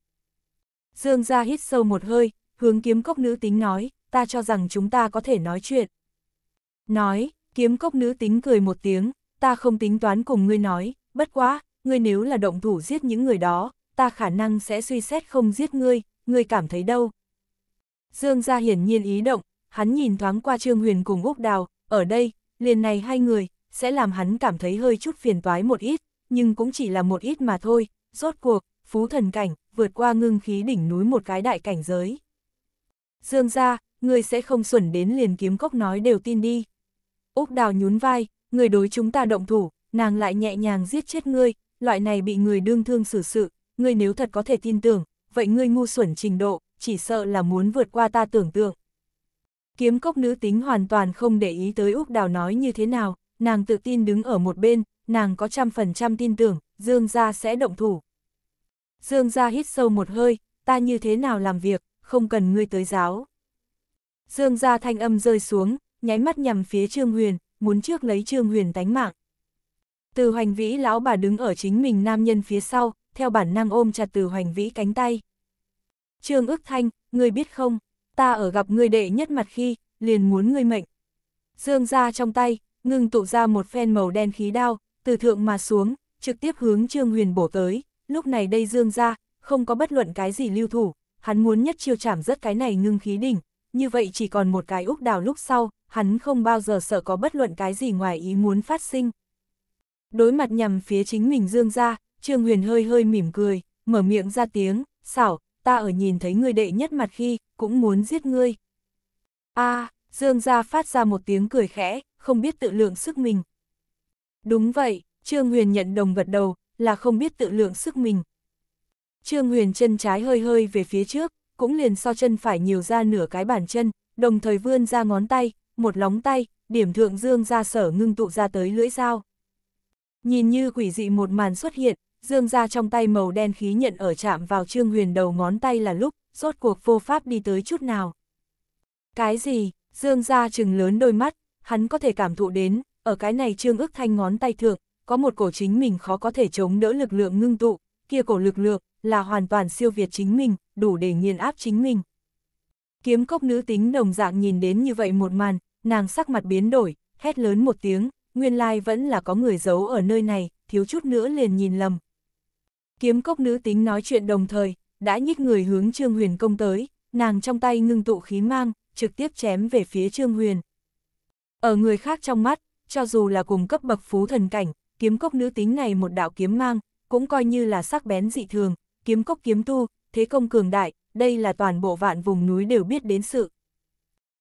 Dương gia hít sâu một hơi, hướng kiếm cốc nữ tính nói, ta cho rằng chúng ta có thể nói chuyện. Nói, kiếm cốc nữ tính cười một tiếng, ta không tính toán cùng ngươi nói, bất quá, ngươi nếu là động thủ giết những người đó, ta khả năng sẽ suy xét không giết ngươi, ngươi cảm thấy đâu. Dương gia hiển nhiên ý động, hắn nhìn thoáng qua Trương Huyền cùng Úc Đào, ở đây, liền này hai người, sẽ làm hắn cảm thấy hơi chút phiền toái một ít, nhưng cũng chỉ là một ít mà thôi, rốt cuộc, phú thần cảnh, vượt qua ngưng khí đỉnh núi một cái đại cảnh giới. Dương gia, ngươi sẽ không xuẩn đến liền kiếm cốc nói đều tin đi. Úc Đào nhún vai, người đối chúng ta động thủ, nàng lại nhẹ nhàng giết chết ngươi, loại này bị người đương thương xử sự, ngươi nếu thật có thể tin tưởng, vậy ngươi ngu xuẩn trình độ, chỉ sợ là muốn vượt qua ta tưởng tượng. Kiếm cốc nữ tính hoàn toàn không để ý tới Úc Đào nói như thế nào, nàng tự tin đứng ở một bên, nàng có trăm phần trăm tin tưởng, Dương gia sẽ động thủ. Dương gia hít sâu một hơi, ta như thế nào làm việc, không cần ngươi tới giáo. Dương gia thanh âm rơi xuống, nháy mắt nhằm phía Trương Huyền, muốn trước lấy Trương Huyền tánh mạng. Từ hoành vĩ lão bà đứng ở chính mình nam nhân phía sau, theo bản năng ôm chặt từ hoành vĩ cánh tay. Trương ước thanh, ngươi biết không, ta ở gặp ngươi đệ nhất mặt khi, liền muốn ngươi mệnh. Dương ra trong tay, ngưng tụ ra một phen màu đen khí đao, từ thượng mà xuống, trực tiếp hướng Trương Huyền bổ tới, lúc này đây Dương ra, không có bất luận cái gì lưu thủ, hắn muốn nhất chiêu chảm rất cái này ngưng khí đỉnh, như vậy chỉ còn một cái úc đào lúc sau, hắn không bao giờ sợ có bất luận cái gì ngoài ý muốn phát sinh. Đối mặt nhằm phía chính mình Dương ra, Trương Huyền hơi hơi mỉm cười, mở miệng ra tiếng, xảo, ta ở nhìn thấy ngươi đệ nhất mặt khi, cũng muốn giết ngươi. a Dương gia phát ra một tiếng cười khẽ, không biết tự lượng sức mình. Đúng vậy, Trương Huyền nhận đồng gật đầu, là không biết tự lượng sức mình. Trương Huyền chân trái hơi hơi về phía trước, cũng liền so chân phải nhiều ra nửa cái bàn chân, đồng thời vươn ra ngón tay, một lóng tay, điểm thượng dương gia sở ngưng tụ ra tới lưỡi dao. Nhìn như quỷ dị một màn xuất hiện, dương ra trong tay màu đen khí nhận ở chạm vào Trương Huyền đầu ngón tay là lúc, rốt cuộc vô pháp đi tới chút nào. Cái gì, dương ra chừng lớn đôi mắt, hắn có thể cảm thụ đến, ở cái này Trương ức thanh ngón tay thượng, có một cổ chính mình khó có thể chống đỡ lực lượng ngưng tụ, kia cổ lực lượng là hoàn toàn siêu việt chính mình, đủ để nghiền áp chính mình. Kiếm cốc nữ tính đồng dạng nhìn đến như vậy một màn, nàng sắc mặt biến đổi, hét lớn một tiếng, nguyên lai vẫn là có người giấu ở nơi này, thiếu chút nữa liền nhìn lầm, Kiếm cốc nữ tính nói chuyện đồng thời, đã nhích người hướng Trương Huyền công tới, nàng trong tay ngưng tụ khí mang, trực tiếp chém về phía Trương Huyền. Ở người khác trong mắt, cho dù là cùng cấp bậc phú thần cảnh, kiếm cốc nữ tính này một đạo kiếm mang, cũng coi như là sắc bén dị thường, kiếm cốc kiếm tu, thế công cường đại, đây là toàn bộ vạn vùng núi đều biết đến sự.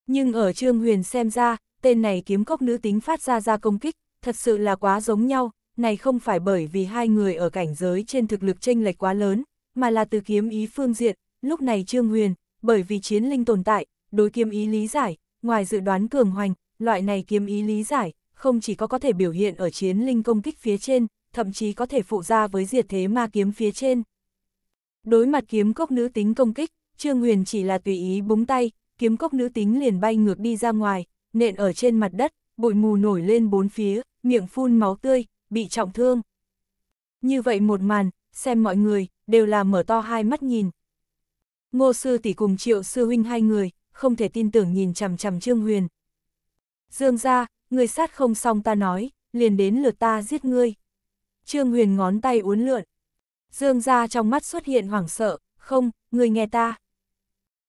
Nhưng ở Trương Huyền xem ra, tên này kiếm cốc nữ tính phát ra ra công kích, thật sự là quá giống nhau, này không phải bởi vì hai người ở cảnh giới trên thực lực chênh lệch quá lớn, mà là từ kiếm ý phương diện, lúc này Trương Huyền, bởi vì chiến linh tồn tại, đối kiếm ý lý giải, ngoài dự đoán cường hoành, loại này kiếm ý lý giải, không chỉ có có thể biểu hiện ở chiến linh công kích phía trên, thậm chí có thể phụ ra với diệt thế ma kiếm phía trên. Đối mặt kiếm cốc nữ tính công kích, Trương Huyền chỉ là tùy ý búng tay, kiếm cốc nữ tính liền bay ngược đi ra ngoài, nện ở trên mặt đất, bụi mù nổi lên bốn phía, miệng phun máu tươi, bị trọng thương. Như vậy một màn, xem mọi người, đều là mở to hai mắt nhìn. Ngô sư tỷ cùng triệu sư huynh hai người, không thể tin tưởng nhìn chằm chằm Trương Huyền. Dương ra, người sát không xong ta nói, liền đến lượt ta giết ngươi. Trương Huyền ngón tay uốn lượn. Dương ra trong mắt xuất hiện hoảng sợ, không, ngươi nghe ta.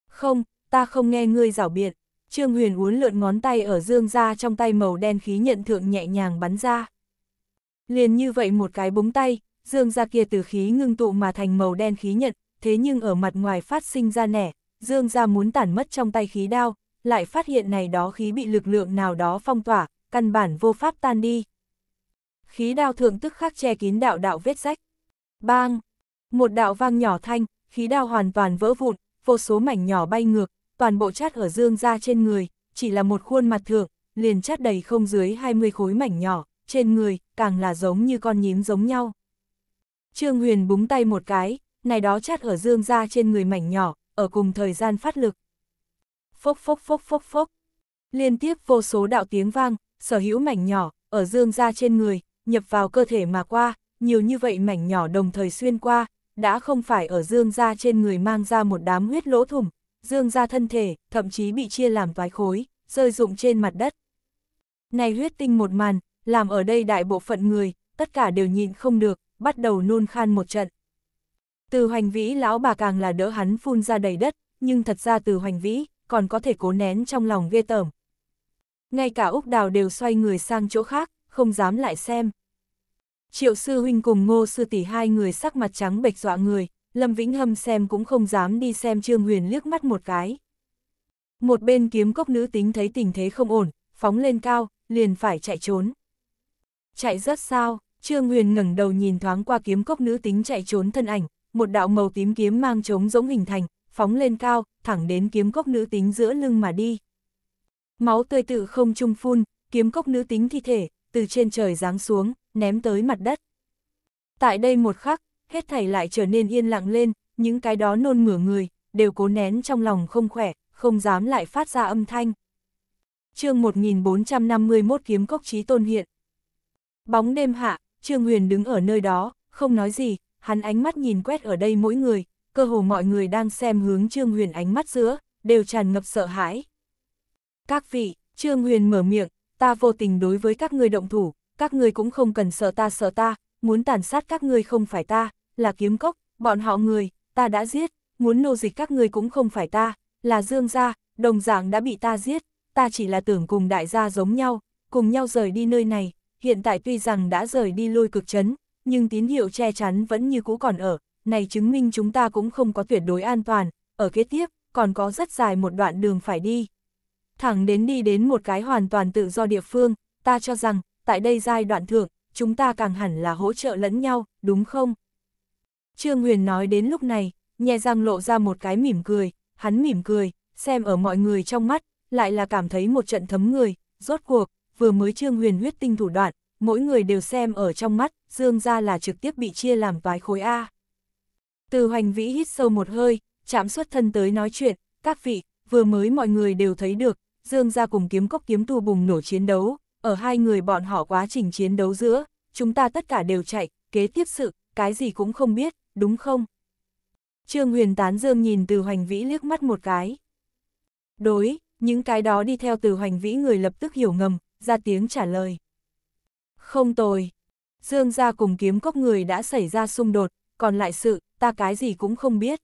Không, ta không nghe ngươi rảo biện. Trương Huyền uốn lượn ngón tay ở dương ra trong tay màu đen khí nhận thượng nhẹ nhàng bắn ra. Liền như vậy một cái búng tay, dương ra kia từ khí ngưng tụ mà thành màu đen khí nhận, thế nhưng ở mặt ngoài phát sinh ra nẻ, dương ra muốn tản mất trong tay khí đao, lại phát hiện này đó khí bị lực lượng nào đó phong tỏa, căn bản vô pháp tan đi. Khí đao thượng tức khắc che kín đạo đạo vết rách. Bang! Một đạo vang nhỏ thanh, khí đao hoàn toàn vỡ vụn, vô số mảnh nhỏ bay ngược, toàn bộ chát ở dương ra trên người, chỉ là một khuôn mặt thượng, liền chát đầy không dưới 20 khối mảnh nhỏ, trên người, càng là giống như con nhím giống nhau. Trương Huyền búng tay một cái, này đó chát ở dương ra trên người mảnh nhỏ, ở cùng thời gian phát lực. Phốc phốc phốc phốc phốc. Liên tiếp vô số đạo tiếng vang, sở hữu mảnh nhỏ, ở dương ra trên người, nhập vào cơ thể mà qua, nhiều như vậy mảnh nhỏ đồng thời xuyên qua, đã không phải ở dương ra trên người mang ra một đám huyết lỗ thủng, dương ra thân thể, thậm chí bị chia làm toái khối, rơi rụng trên mặt đất. Này huyết tinh một màn, làm ở đây đại bộ phận người, tất cả đều nhịn không được, bắt đầu nôn khan một trận. Từ hoành vĩ lão bà càng là đỡ hắn phun ra đầy đất, nhưng thật ra từ hoành vĩ, còn có thể cố nén trong lòng ghê tởm. Ngay cả Úc Đào đều xoay người sang chỗ khác, không dám lại xem. Triệu sư huynh cùng ngô sư tỷ hai người sắc mặt trắng bệch dọa người, Lâm Vĩnh Hâm xem cũng không dám đi xem Trương Huyền liếc mắt một cái. Một bên kiếm cốc nữ tính thấy tình thế không ổn, phóng lên cao, liền phải chạy trốn chạy rất sao, Trương Huyền ngẩng đầu nhìn thoáng qua kiếm cốc nữ tính chạy trốn thân ảnh, một đạo màu tím kiếm mang trống rỗng hình thành, phóng lên cao, thẳng đến kiếm cốc nữ tính giữa lưng mà đi. Máu tươi tự không trung phun, kiếm cốc nữ tính thi thể, từ trên trời giáng xuống, ném tới mặt đất. Tại đây một khắc, hết thảy lại trở nên yên lặng lên, những cái đó nôn mửa người, đều cố nén trong lòng không khỏe, không dám lại phát ra âm thanh. chương 1451 kiếm cốc trí tôn hiện, Bóng đêm hạ, Trương Huyền đứng ở nơi đó, không nói gì, hắn ánh mắt nhìn quét ở đây mỗi người, cơ hồ mọi người đang xem hướng Trương Huyền ánh mắt giữa, đều tràn ngập sợ hãi. Các vị, Trương Huyền mở miệng, ta vô tình đối với các người động thủ, các người cũng không cần sợ ta sợ ta, muốn tàn sát các người không phải ta, là kiếm cốc, bọn họ người, ta đã giết, muốn nô dịch các người cũng không phải ta, là Dương gia, đồng dạng đã bị ta giết, ta chỉ là tưởng cùng đại gia giống nhau, cùng nhau rời đi nơi này, hiện tại tuy rằng đã rời đi lôi cực chấn, nhưng tín hiệu che chắn vẫn như cũ còn ở, này chứng minh chúng ta cũng không có tuyệt đối an toàn, ở kế tiếp, còn có rất dài một đoạn đường phải đi. Thẳng đến đi đến một cái hoàn toàn tự do địa phương, ta cho rằng, tại đây giai đoạn thượng, chúng ta càng hẳn là hỗ trợ lẫn nhau, đúng không? Trương Huyền nói đến lúc này, nhẹ răng lộ ra một cái mỉm cười, hắn mỉm cười, xem ở mọi người trong mắt, lại là cảm thấy một trận thấm người, rốt cuộc, vừa mới Trương Huyền huyết tinh thủ đoạn, mỗi người đều xem ở trong mắt, Dương ra là trực tiếp bị chia làm toái khối A. Từ hoành vĩ hít sâu một hơi, chạm xuất thân tới nói chuyện, các vị, vừa mới mọi người đều thấy được, Dương ra cùng kiếm cốc kiếm tu bùng nổ chiến đấu, ở hai người bọn họ quá trình chiến đấu giữa, chúng ta tất cả đều chạy, kế tiếp sự, cái gì cũng không biết, đúng không? Trương Huyền Tán Dương nhìn từ hoành vĩ liếc mắt một cái. Đối, những cái đó đi theo từ hoành vĩ người lập tức hiểu ngầm, ra tiếng trả lời. Không tồi. Dương gia cùng kiếm cốc người đã xảy ra xung đột, còn lại sự, ta cái gì cũng không biết.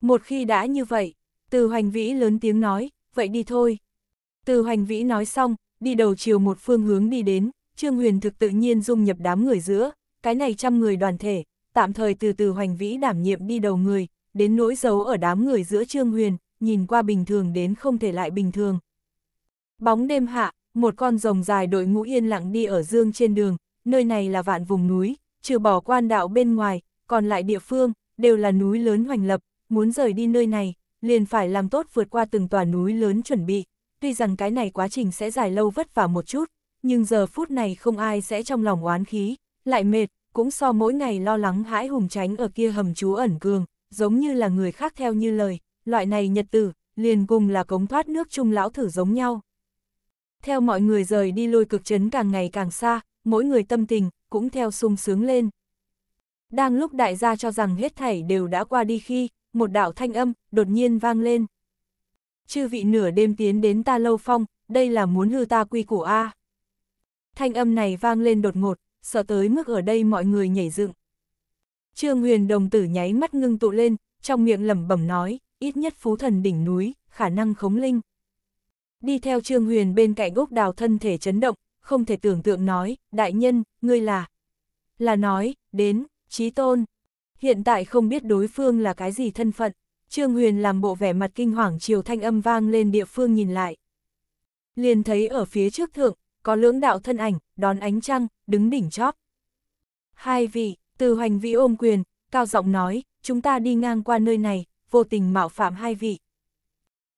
Một khi đã như vậy, từ hoành vĩ lớn tiếng nói, vậy đi thôi. Từ hoành vĩ nói xong, đi đầu chiều một phương hướng đi đến, Trương Huyền thực tự nhiên dung nhập đám người giữa, cái này trăm người đoàn thể, tạm thời từ từ hoành vĩ đảm nhiệm đi đầu người, đến nỗi giấu ở đám người giữa Trương Huyền, nhìn qua bình thường đến không thể lại bình thường. Bóng đêm hạ, một con rồng dài đội ngũ yên lặng đi ở dương trên đường, nơi này là vạn vùng núi, trừ bỏ quan đạo bên ngoài, còn lại địa phương, đều là núi lớn hoành lập, muốn rời đi nơi này, liền phải làm tốt vượt qua từng tòa núi lớn chuẩn bị. Tuy rằng cái này quá trình sẽ dài lâu vất vả một chút, nhưng giờ phút này không ai sẽ trong lòng oán khí, lại mệt, cũng so mỗi ngày lo lắng hãi hùng tránh ở kia hầm chú ẩn cường, giống như là người khác theo như lời, loại này nhật tử, liền cùng là cống thoát nước chung lão thử giống nhau. Theo mọi người rời đi lôi cực chấn càng ngày càng xa, mỗi người tâm tình, cũng theo sung sướng lên. Đang lúc đại gia cho rằng hết thảy đều đã qua đi khi, một đạo thanh âm, đột nhiên vang lên. Chư vị nửa đêm tiến đến ta lâu phong, đây là muốn hư ta quy củ A. Thanh âm này vang lên đột ngột, sợ tới mức ở đây mọi người nhảy dựng. Trương huyền đồng tử nháy mắt ngưng tụ lên, trong miệng lẩm bẩm nói, ít nhất phú thần đỉnh núi, khả năng khống linh đi theo Trương Huyền bên cạnh gốc Đào thân thể chấn động, không thể tưởng tượng nói, đại nhân, ngươi là... Là nói, đến, trí tôn. Hiện tại không biết đối phương là cái gì thân phận, Trương Huyền làm bộ vẻ mặt kinh hoàng chiều thanh âm vang lên địa phương nhìn lại. Liền thấy ở phía trước thượng, có lưỡng đạo thân ảnh, đón ánh trăng, đứng đỉnh chóp. Hai vị, từ hoành vĩ ôm quyền, cao giọng nói, chúng ta đi ngang qua nơi này, vô tình mạo phạm hai vị.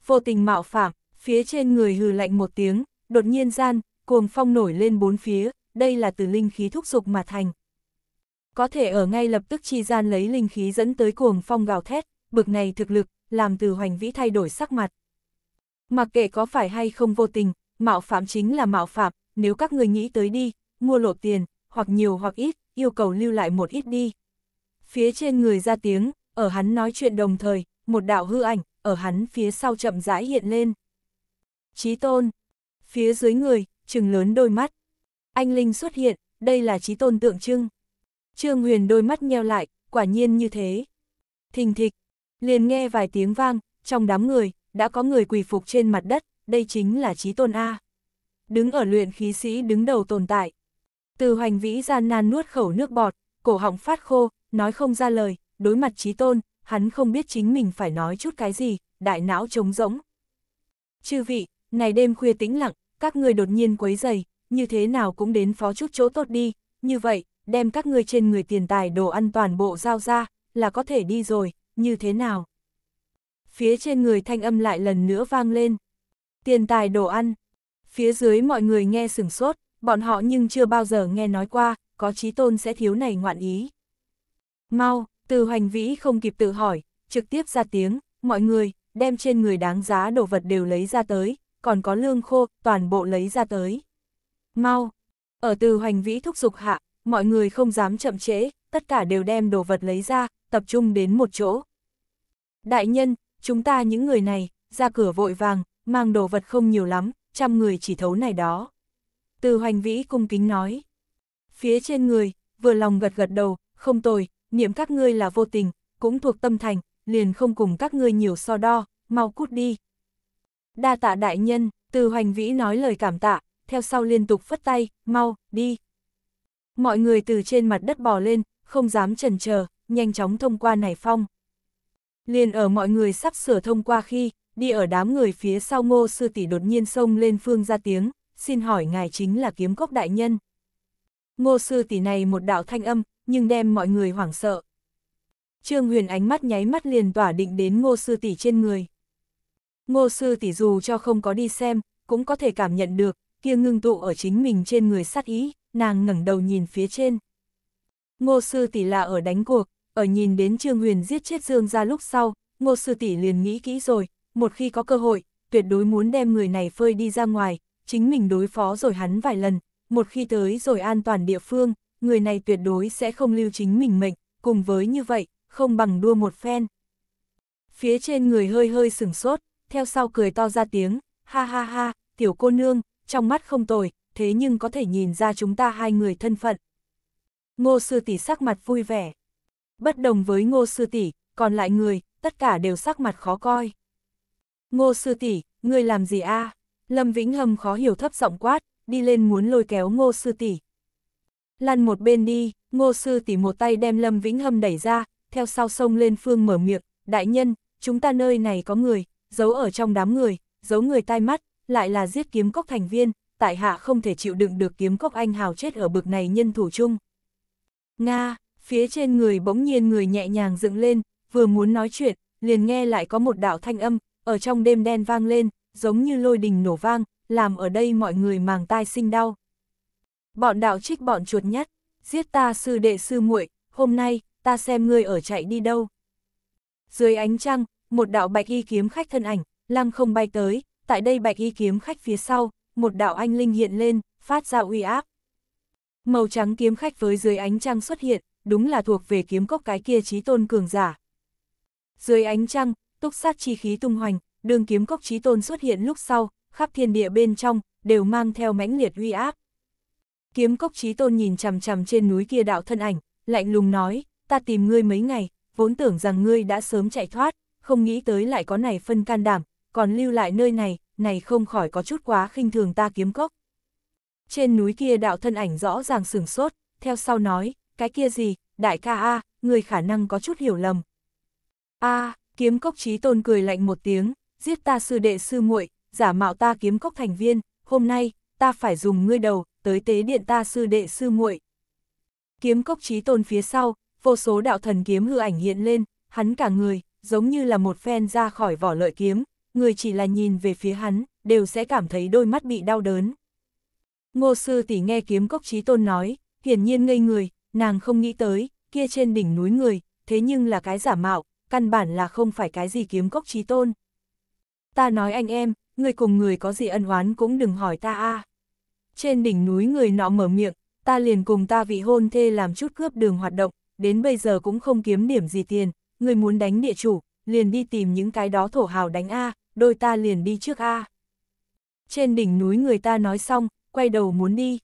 Vô tình mạo phạm, Phía trên người hừ lạnh một tiếng, đột nhiên gian, cuồng phong nổi lên bốn phía, đây là từ linh khí thúc dục mà thành. Có thể ở ngay lập tức chi gian lấy linh khí dẫn tới cuồng phong gào thét, bực này thực lực, làm từ hoành vĩ thay đổi sắc mặt. Mặc kệ có phải hay không vô tình, mạo phạm chính là mạo phạm, nếu các người nghĩ tới đi, mua lộ tiền, hoặc nhiều hoặc ít, yêu cầu lưu lại một ít đi. Phía trên người ra tiếng, ở hắn nói chuyện đồng thời, một đạo hư ảnh, ở hắn phía sau chậm rãi hiện lên. Chí tôn. Phía dưới người, trừng lớn đôi mắt. Anh Linh xuất hiện, đây là chí tôn tượng trưng. Trương Huyền đôi mắt nheo lại, quả nhiên như thế. Thình thịch, liền nghe vài tiếng vang, trong đám người, đã có người quỳ phục trên mặt đất, đây chính là chí tôn A. Đứng ở luyện khí sĩ đứng đầu tồn tại. Từ hoành vĩ gian nan nuốt khẩu nước bọt, cổ họng phát khô, nói không ra lời, đối mặt chí tôn, hắn không biết chính mình phải nói chút cái gì, đại não trống rỗng. Chư vị, này đêm khuya tĩnh lặng, các người đột nhiên quấy dày, như thế nào cũng đến phó chút chỗ tốt đi, như vậy, đem các người trên người tiền tài đồ ăn toàn bộ giao ra, là có thể đi rồi, như thế nào? Phía trên người thanh âm lại lần nữa vang lên. Tiền tài đồ ăn. Phía dưới mọi người nghe sửng sốt, bọn họ nhưng chưa bao giờ nghe nói qua, có trí tôn sẽ thiếu này ngoạn ý. Mau, từ hoành vĩ không kịp tự hỏi, trực tiếp ra tiếng, mọi người, đem trên người đáng giá đồ vật đều lấy ra tới, còn có lương khô, toàn bộ lấy ra tới. Mau! Ở từ hoành vĩ thúc giục hạ, mọi người không dám chậm trễ, tất cả đều đem đồ vật lấy ra, tập trung đến một chỗ. Đại nhân, chúng ta những người này, ra cửa vội vàng, mang đồ vật không nhiều lắm, trăm người chỉ thấu này đó. Từ hoành vĩ cung kính nói. Phía trên người, vừa lòng gật gật đầu, không tồi, niệm các ngươi là vô tình, cũng thuộc tâm thành, liền không cùng các ngươi nhiều so đo, mau cút đi, Đa tạ đại nhân, từ hoành vĩ nói lời cảm tạ, theo sau liên tục phất tay, mau, đi. Mọi người từ trên mặt đất bò lên, không dám chần chờ, nhanh chóng thông qua nải phong. Liền ở mọi người sắp sửa thông qua khi, đi ở đám người phía sau ngô sư tỷ đột nhiên xông lên phương ra tiếng, xin hỏi ngài chính là kiếm cốc đại nhân. Ngô sư tỷ này một đạo thanh âm, nhưng đem mọi người hoảng sợ. Trương Huyền ánh mắt nháy mắt liền tỏa định đến ngô sư tỷ trên người. Ngô sư tỷ dù cho không có đi xem, cũng có thể cảm nhận được, kia ngưng tụ ở chính mình trên người sát ý, nàng ngẩng đầu nhìn phía trên. Ngô sư tỷ là ở đánh cuộc, ở nhìn đến Trương Huyền giết chết Dương gia lúc sau, Ngô sư tỷ liền nghĩ kỹ rồi, một khi có cơ hội, tuyệt đối muốn đem người này phơi đi ra ngoài, chính mình đối phó rồi hắn vài lần, một khi tới rồi an toàn địa phương, người này tuyệt đối sẽ không lưu chính mình mệnh, cùng với như vậy, không bằng đua một phen. Phía trên người hơi hơi sửng sốt, theo sau cười to ra tiếng, ha ha ha, tiểu cô nương, trong mắt không tồi, thế nhưng có thể nhìn ra chúng ta hai người thân phận. Ngô sư tỷ sắc mặt vui vẻ. Bất đồng với ngô sư tỷ, còn lại người, tất cả đều sắc mặt khó coi. Ngô sư tỷ, ngươi làm gì a? À? Lâm Vĩnh Hâm khó hiểu thấp giọng quát, đi lên muốn lôi kéo ngô sư tỷ. Lăn một bên đi, ngô sư tỷ một tay đem Lâm Vĩnh Hâm đẩy ra, theo sau sông lên phương mở miệng, đại nhân, chúng ta nơi này có người, giấu ở trong đám người, giấu người tai mắt, lại là giết kiếm cốc thành viên, tại hạ không thể chịu đựng được kiếm cốc anh hào chết ở bực này nhân thủ chung. Nga, phía trên người bỗng nhiên người nhẹ nhàng dựng lên, vừa muốn nói chuyện, liền nghe lại có một đạo thanh âm, ở trong đêm đen vang lên, giống như lôi đình nổ vang, làm ở đây mọi người màng tai sinh đau. Bọn đạo trích bọn chuột nhắt, giết ta sư đệ sư muội, hôm nay, ta xem ngươi ở chạy đi đâu. Dưới ánh trăng, một đạo bạch y kiếm khách thân ảnh, lăng không bay tới, tại đây bạch y kiếm khách phía sau, một đạo anh linh hiện lên, phát ra uy áp. Màu trắng kiếm khách với dưới ánh trăng xuất hiện, đúng là thuộc về kiếm cốc cái kia trí tôn cường giả. Dưới ánh trăng, túc sát chi khí tung hoành, đường kiếm cốc trí tôn xuất hiện lúc sau, khắp thiên địa bên trong, đều mang theo mãnh liệt uy áp. Kiếm cốc trí tôn nhìn chằm chằm trên núi kia đạo thân ảnh, lạnh lùng nói, ta tìm ngươi mấy ngày, vốn tưởng rằng ngươi đã sớm chạy thoát, không nghĩ tới lại có này phân can đảm, còn lưu lại nơi này, này không khỏi có chút quá khinh thường ta kiếm cốc. Trên núi kia đạo thân ảnh rõ ràng sửng sốt, theo sau nói, cái kia gì, đại ca a, người khả năng có chút hiểu lầm. A, kiếm cốc trí tôn cười lạnh một tiếng, giết ta sư đệ sư muội, giả mạo ta kiếm cốc thành viên, hôm nay, ta phải dùng ngươi đầu, tới tế điện ta sư đệ sư muội. Kiếm cốc trí tôn phía sau, vô số đạo thần kiếm hư ảnh hiện lên, hắn cả người, giống như là một phen ra khỏi vỏ lợi kiếm, người chỉ là nhìn về phía hắn, đều sẽ cảm thấy đôi mắt bị đau đớn. Ngô sư tỷ nghe kiếm cốc trí tôn nói, hiển nhiên ngây người, nàng không nghĩ tới, kia trên đỉnh núi người, thế nhưng là cái giả mạo, căn bản là không phải cái gì kiếm cốc trí tôn. Ta nói anh em, người cùng người có gì ân oán cũng đừng hỏi ta a. Trên đỉnh núi người nọ mở miệng, ta liền cùng ta vị hôn thê làm chút cướp đường hoạt động, đến bây giờ cũng không kiếm điểm gì tiền, người muốn đánh địa chủ, liền đi tìm những cái đó thổ hào đánh A, đôi ta liền đi trước A. Trên đỉnh núi người ta nói xong, quay đầu muốn đi.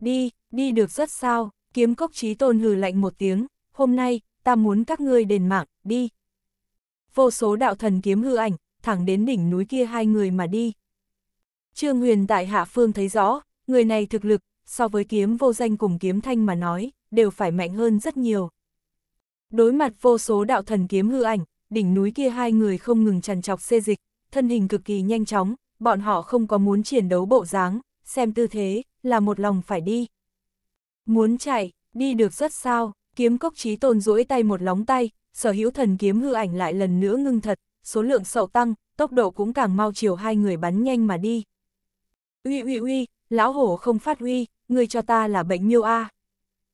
Đi, đi được rất sao, kiếm cốc trí tôn hừ lạnh một tiếng, hôm nay, ta muốn các ngươi đền mạng, đi. Vô số đạo thần kiếm hư ảnh, thẳng đến đỉnh núi kia hai người mà đi. Trương Huyền tại Hạ Phương thấy rõ, người này thực lực, so với kiếm vô danh cùng kiếm thanh mà nói, đều phải mạnh hơn rất nhiều. Đối mặt vô số đạo thần kiếm hư ảnh, đỉnh núi kia hai người không ngừng trằn trọc xê dịch, thân hình cực kỳ nhanh chóng, bọn họ không có muốn chiến đấu bộ dáng, xem tư thế, là một lòng phải đi. Muốn chạy, đi được rất sao, kiếm cốc trí tôn duỗi tay một lóng tay, sở hữu thần kiếm hư ảnh lại lần nữa ngưng thật, số lượng sậu tăng, tốc độ cũng càng mau chiều hai người bắn nhanh mà đi. Uy uy uy, lão hổ không phát uy, người cho ta là bệnh miêu a.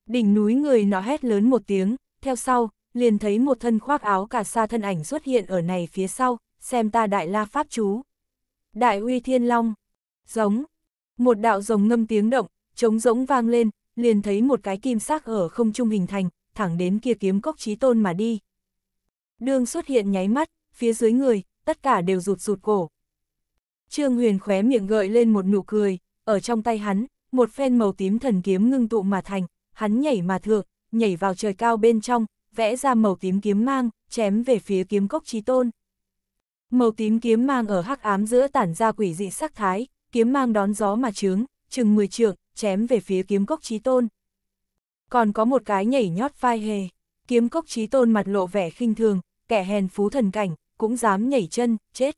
Đỉnh núi người nó hét lớn một tiếng, theo sau, liền thấy một thân khoác áo cả sa thân ảnh xuất hiện ở này phía sau, xem ta đại la pháp chú. Đại uy thiên long, giống, một đạo rồng ngâm tiếng động, trống rỗng vang lên, liền thấy một cái kim sắc ở không trung hình thành, thẳng đến kia kiếm cốc trí tôn mà đi. đường xuất hiện nháy mắt, phía dưới người, tất cả đều rụt rụt cổ. Trương Huyền khóe miệng gợi lên một nụ cười, ở trong tay hắn, một phen màu tím thần kiếm ngưng tụ mà thành, hắn nhảy mà thượng, nhảy vào trời cao bên trong, vẽ ra màu tím kiếm mang, chém về phía kiếm cốc chí tôn. Màu tím kiếm mang ở hắc ám giữa tản ra quỷ dị sắc thái, kiếm mang đón gió mà trướng, chừng 10 trượng, chém về phía kiếm cốc chí tôn. Còn có một cái nhảy nhót vai hề, kiếm cốc chí tôn mặt lộ vẻ khinh thường, kẻ hèn phú thần cảnh, cũng dám nhảy chân, chết.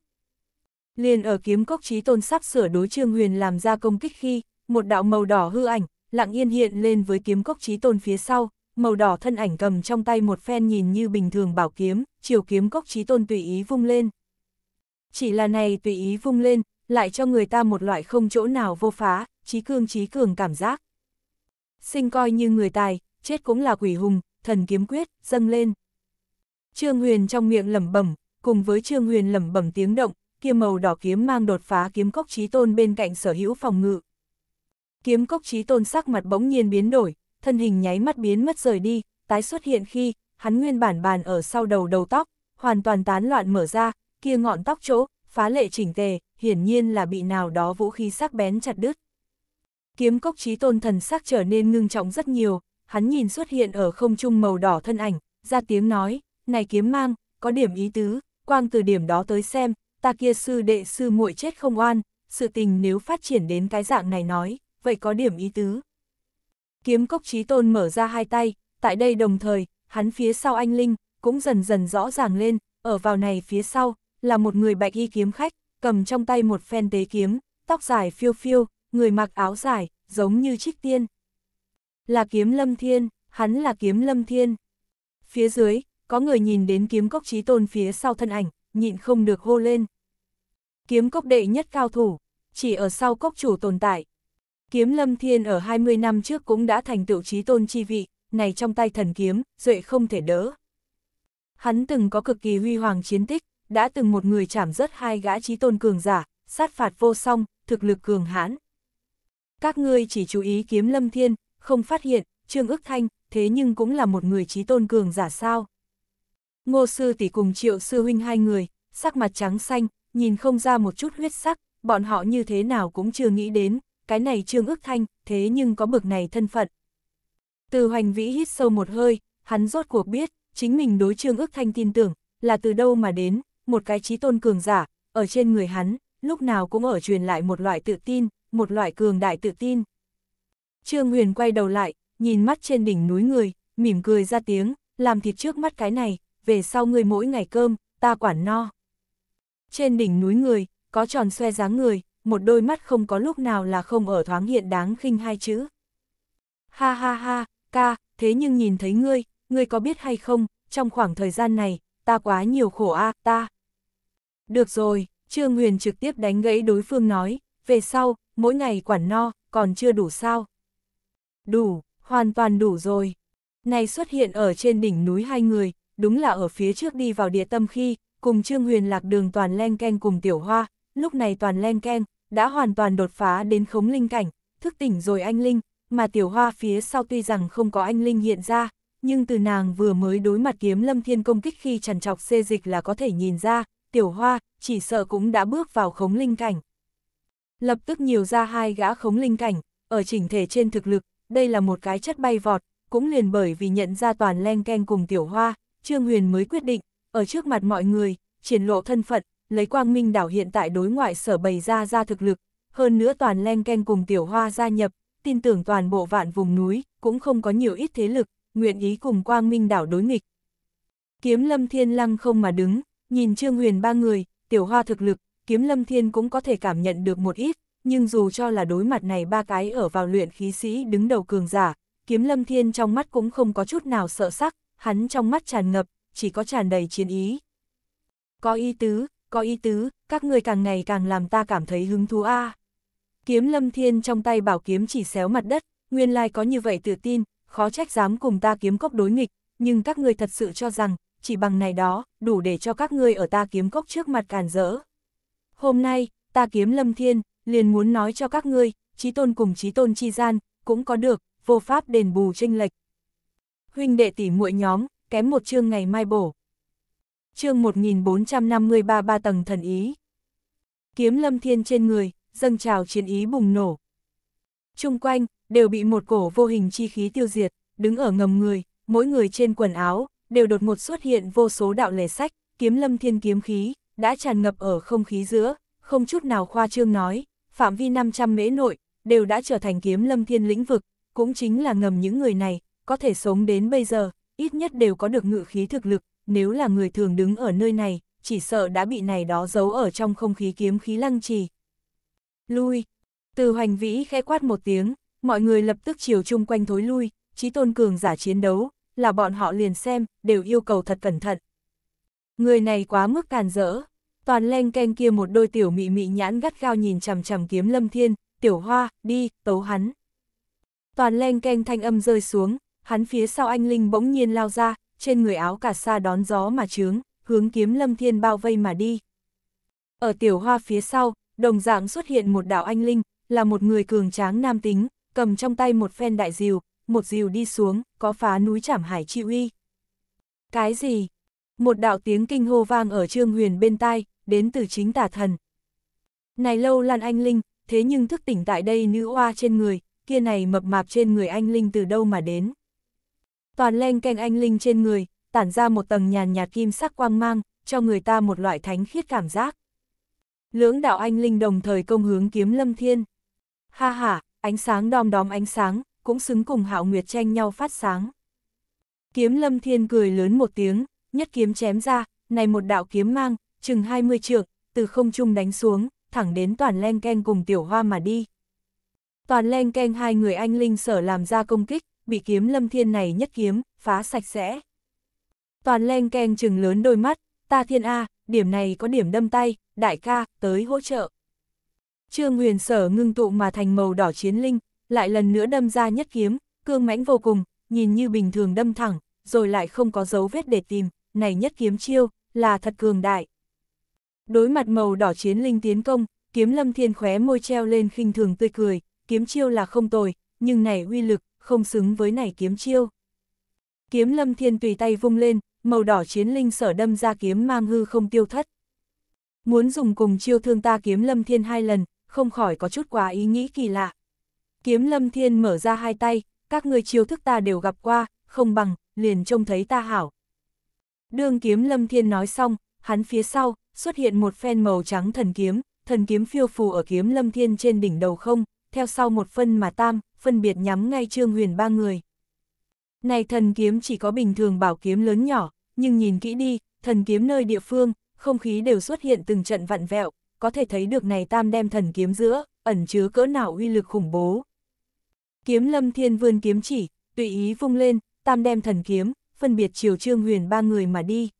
Liền ở kiếm cốc chí tôn sắp sửa đối trương huyền làm ra công kích khi, một đạo màu đỏ hư ảnh, lặng yên hiện lên với kiếm cốc chí tôn phía sau, màu đỏ thân ảnh cầm trong tay một phen nhìn như bình thường bảo kiếm, chiều kiếm cốc trí tôn tùy ý vung lên. Chỉ là này tùy ý vung lên, lại cho người ta một loại không chỗ nào vô phá, trí cương trí cường cảm giác. Sinh coi như người tài, chết cũng là quỷ hùng, thần kiếm quyết, dâng lên. Trương Huyền trong miệng lẩm bẩm, cùng với Trương Huyền lẩm bẩm tiếng động, kia màu đỏ kiếm mang đột phá kiếm cốc trí tôn bên cạnh sở hữu phòng ngự. Kiếm cốc trí tôn sắc mặt bỗng nhiên biến đổi, thân hình nháy mắt biến mất rời đi, tái xuất hiện khi, hắn nguyên bản bàn ở sau đầu đầu tóc, hoàn toàn tán loạn mở ra, kia ngọn tóc chỗ, phá lệ chỉnh tề, hiển nhiên là bị nào đó vũ khí sắc bén chặt đứt. Kiếm cốc trí tôn thần sắc trở nên ngưng trọng rất nhiều, hắn nhìn xuất hiện ở không trung màu đỏ thân ảnh, ra tiếng nói, này kiếm mang, có điểm ý tứ, quang từ điểm đó tới xem, ta kia sư đệ sư muội chết không oan, sự tình nếu phát triển đến cái dạng này nói, vậy có điểm ý tứ, Kiếm cốc trí tôn mở ra hai tay, tại đây đồng thời, hắn phía sau anh Linh, cũng dần dần rõ ràng lên, ở vào này phía sau, là một người bạch y kiếm khách, cầm trong tay một phen tế kiếm, tóc dài phiêu phiêu, người mặc áo dài, giống như trích tiên. Là kiếm lâm thiên, hắn là kiếm lâm thiên. Phía dưới, có người nhìn đến kiếm cốc trí tôn phía sau thân ảnh, nhịn không được hô lên. Kiếm cốc đệ nhất cao thủ, chỉ ở sau cốc chủ tồn tại, Kiếm Lâm Thiên ở 20 năm trước cũng đã thành tựu trí tôn chi vị, này trong tay thần kiếm, duệ không thể đỡ. Hắn từng có cực kỳ huy hoàng chiến tích, đã từng một người chảm rất hai gã trí tôn cường giả, sát phạt vô song, thực lực cường hãn. Các ngươi chỉ chú ý kiếm Lâm Thiên, không phát hiện, Trương ức Thanh, thế nhưng cũng là một người trí tôn cường giả sao. Ngô sư tỷ cùng triệu sư huynh hai người, sắc mặt trắng xanh, nhìn không ra một chút huyết sắc, bọn họ như thế nào cũng chưa nghĩ đến, cái này Trương Ước Thanh, thế nhưng có bực này thân phận. Từ hoành vĩ hít sâu một hơi, hắn rốt cuộc biết, chính mình đối Trương Ước Thanh tin tưởng, là từ đâu mà đến, một cái trí tôn cường giả, ở trên người hắn, lúc nào cũng ở truyền lại một loại tự tin, một loại cường đại tự tin. Trương Huyền quay đầu lại, nhìn mắt trên đỉnh núi người, mỉm cười ra tiếng, làm thịt trước mắt cái này, về sau người mỗi ngày cơm, ta quản no. Trên đỉnh núi người, có tròn xoe dáng người, một đôi mắt không có lúc nào là không ở thoáng hiện đáng khinh hai chữ. Ha ha ha, ca, thế nhưng nhìn thấy ngươi, ngươi có biết hay không, trong khoảng thời gian này, ta quá nhiều khổ a ta. Được rồi, Trương Huyền trực tiếp đánh gãy đối phương nói, về sau, mỗi ngày quản no, còn chưa đủ sao. Đủ, hoàn toàn đủ rồi. Này xuất hiện ở trên đỉnh núi hai người, đúng là ở phía trước đi vào địa tâm khi, cùng Trương Huyền lạc đường toàn len keng cùng tiểu hoa, lúc này toàn len keng đã hoàn toàn đột phá đến khống linh cảnh, thức tỉnh rồi anh Linh, mà tiểu hoa phía sau tuy rằng không có anh Linh hiện ra, nhưng từ nàng vừa mới đối mặt kiếm lâm thiên công kích khi trằn trọc xê dịch là có thể nhìn ra, tiểu hoa chỉ sợ cũng đã bước vào khống linh cảnh. Lập tức nhiều ra hai gã khống linh cảnh, ở chỉnh thể trên thực lực, đây là một cái chất bay vọt, cũng liền bởi vì nhận ra toàn len ken cùng tiểu hoa, Trương Huyền mới quyết định, ở trước mặt mọi người, triển lộ thân phận, lấy quang minh đảo hiện tại đối ngoại sở bày ra ra thực lực, hơn nữa toàn len ken cùng tiểu hoa gia nhập, tin tưởng toàn bộ vạn vùng núi, cũng không có nhiều ít thế lực, nguyện ý cùng quang minh đảo đối nghịch. Kiếm lâm thiên lăng không mà đứng, nhìn Trương Huyền ba người, tiểu hoa thực lực, kiếm lâm thiên cũng có thể cảm nhận được một ít, nhưng dù cho là đối mặt này ba cái ở vào luyện khí sĩ đứng đầu cường giả, kiếm lâm thiên trong mắt cũng không có chút nào sợ sắc, hắn trong mắt tràn ngập, chỉ có tràn đầy chiến ý. Có ý tứ, có ý tứ, các người càng ngày càng làm ta cảm thấy hứng thú a. À. Kiếm lâm thiên trong tay bảo kiếm chỉ xéo mặt đất, nguyên lai có như vậy tự tin, khó trách dám cùng ta kiếm cốc đối nghịch, nhưng các người thật sự cho rằng, chỉ bằng này đó, đủ để cho các người ở ta kiếm cốc trước mặt càn rỡ. Hôm nay, ta kiếm lâm thiên, liền muốn nói cho các ngươi, trí tôn cùng trí tôn chi gian, cũng có được, vô pháp đền bù tranh lệch. Huynh đệ tỷ muội nhóm, kém một chương ngày mai bổ chương 1453 ba tầng thần ý. Kiếm lâm thiên trên người, dâng trào chiến ý bùng nổ. Trung quanh, đều bị một cổ vô hình chi khí tiêu diệt, đứng ở ngầm người, mỗi người trên quần áo, đều đột ngột xuất hiện vô số đạo lẻ sách, kiếm lâm thiên kiếm khí, đã tràn ngập ở không khí giữa, không chút nào khoa trương nói, phạm vi 500 mễ nội, đều đã trở thành kiếm lâm thiên lĩnh vực, cũng chính là ngầm những người này, có thể sống đến bây giờ, ít nhất đều có được ngự khí thực lực, nếu là người thường đứng ở nơi này, chỉ sợ đã bị này đó giấu ở trong không khí kiếm khí lăng trì. Lui! Từ hoành vĩ khẽ quát một tiếng, mọi người lập tức chiều chung quanh thối lui, trí tôn cường giả chiến đấu, là bọn họ liền xem, đều yêu cầu thật cẩn thận. Người này quá mức càn rỡ, toàn len ken kia một đôi tiểu mị mị nhãn gắt gao nhìn chằm chằm kiếm lâm thiên, tiểu hoa, đi, tấu hắn. Toàn len ken thanh âm rơi xuống, hắn phía sau anh Linh bỗng nhiên lao ra, trên người áo cà sa đón gió mà trướng, hướng kiếm lâm thiên bao vây mà đi. Ở tiểu hoa phía sau, đồng dạng xuất hiện một đạo anh linh, là một người cường tráng nam tính, cầm trong tay một phen đại diều, một diều đi xuống, có phá núi chảm hải chi uy. Cái gì? Một đạo tiếng kinh hô vang ở trương huyền bên tai, đến từ chính tả thần. Này lâu lan anh linh, thế nhưng thức tỉnh tại đây nữ hoa trên người, kia này mập mạp trên người anh linh từ đâu mà đến toàn len canh anh linh trên người, tản ra một tầng nhàn nhạt kim sắc quang mang, cho người ta một loại thánh khiết cảm giác. Lưỡng đạo anh linh đồng thời công hướng kiếm lâm thiên. Ha ha, ánh sáng đom đóm ánh sáng, cũng xứng cùng hạo nguyệt tranh nhau phát sáng. Kiếm lâm thiên cười lớn một tiếng, nhất kiếm chém ra, này một đạo kiếm mang, chừng 20 trượng, từ không trung đánh xuống, thẳng đến toàn len keng cùng tiểu hoa mà đi. Toàn len keng hai người anh linh sở làm ra công kích, bị kiếm lâm thiên này nhất kiếm, phá sạch sẽ. Toàn len keng chừng lớn đôi mắt, ta thiên A, điểm này có điểm đâm tay, đại ca, tới hỗ trợ. Trương huyền sở ngưng tụ mà thành màu đỏ chiến linh, lại lần nữa đâm ra nhất kiếm, cương mãnh vô cùng, nhìn như bình thường đâm thẳng, rồi lại không có dấu vết để tìm, này nhất kiếm chiêu, là thật cường đại. Đối mặt màu đỏ chiến linh tiến công, kiếm lâm thiên khóe môi treo lên khinh thường tươi cười, kiếm chiêu là không tồi, nhưng này uy lực, không xứng với này kiếm chiêu. Kiếm lâm thiên tùy tay vung lên, màu đỏ chiến linh sở đâm ra kiếm mang hư không tiêu thất. Muốn dùng cùng chiêu thương ta kiếm lâm thiên hai lần, không khỏi có chút quá ý nghĩ kỳ lạ. Kiếm lâm thiên mở ra hai tay, các người chiêu thức ta đều gặp qua, không bằng, liền trông thấy ta hảo. Đương kiếm lâm thiên nói xong, hắn phía sau, xuất hiện một phen màu trắng thần kiếm, thần kiếm phiêu phù ở kiếm lâm thiên trên đỉnh đầu không, theo sau một phân mà tam, phân biệt nhắm ngay Trương Huyền ba người. Này thần kiếm chỉ có bình thường bảo kiếm lớn nhỏ, nhưng nhìn kỹ đi, thần kiếm nơi địa phương, không khí đều xuất hiện từng trận vặn vẹo, có thể thấy được này tam đem thần kiếm giữa, ẩn chứa cỡ nào uy lực khủng bố. Kiếm lâm thiên vươn kiếm chỉ, tùy ý vung lên, tam đem thần kiếm, phân biệt chiều Trương Huyền ba người mà đi.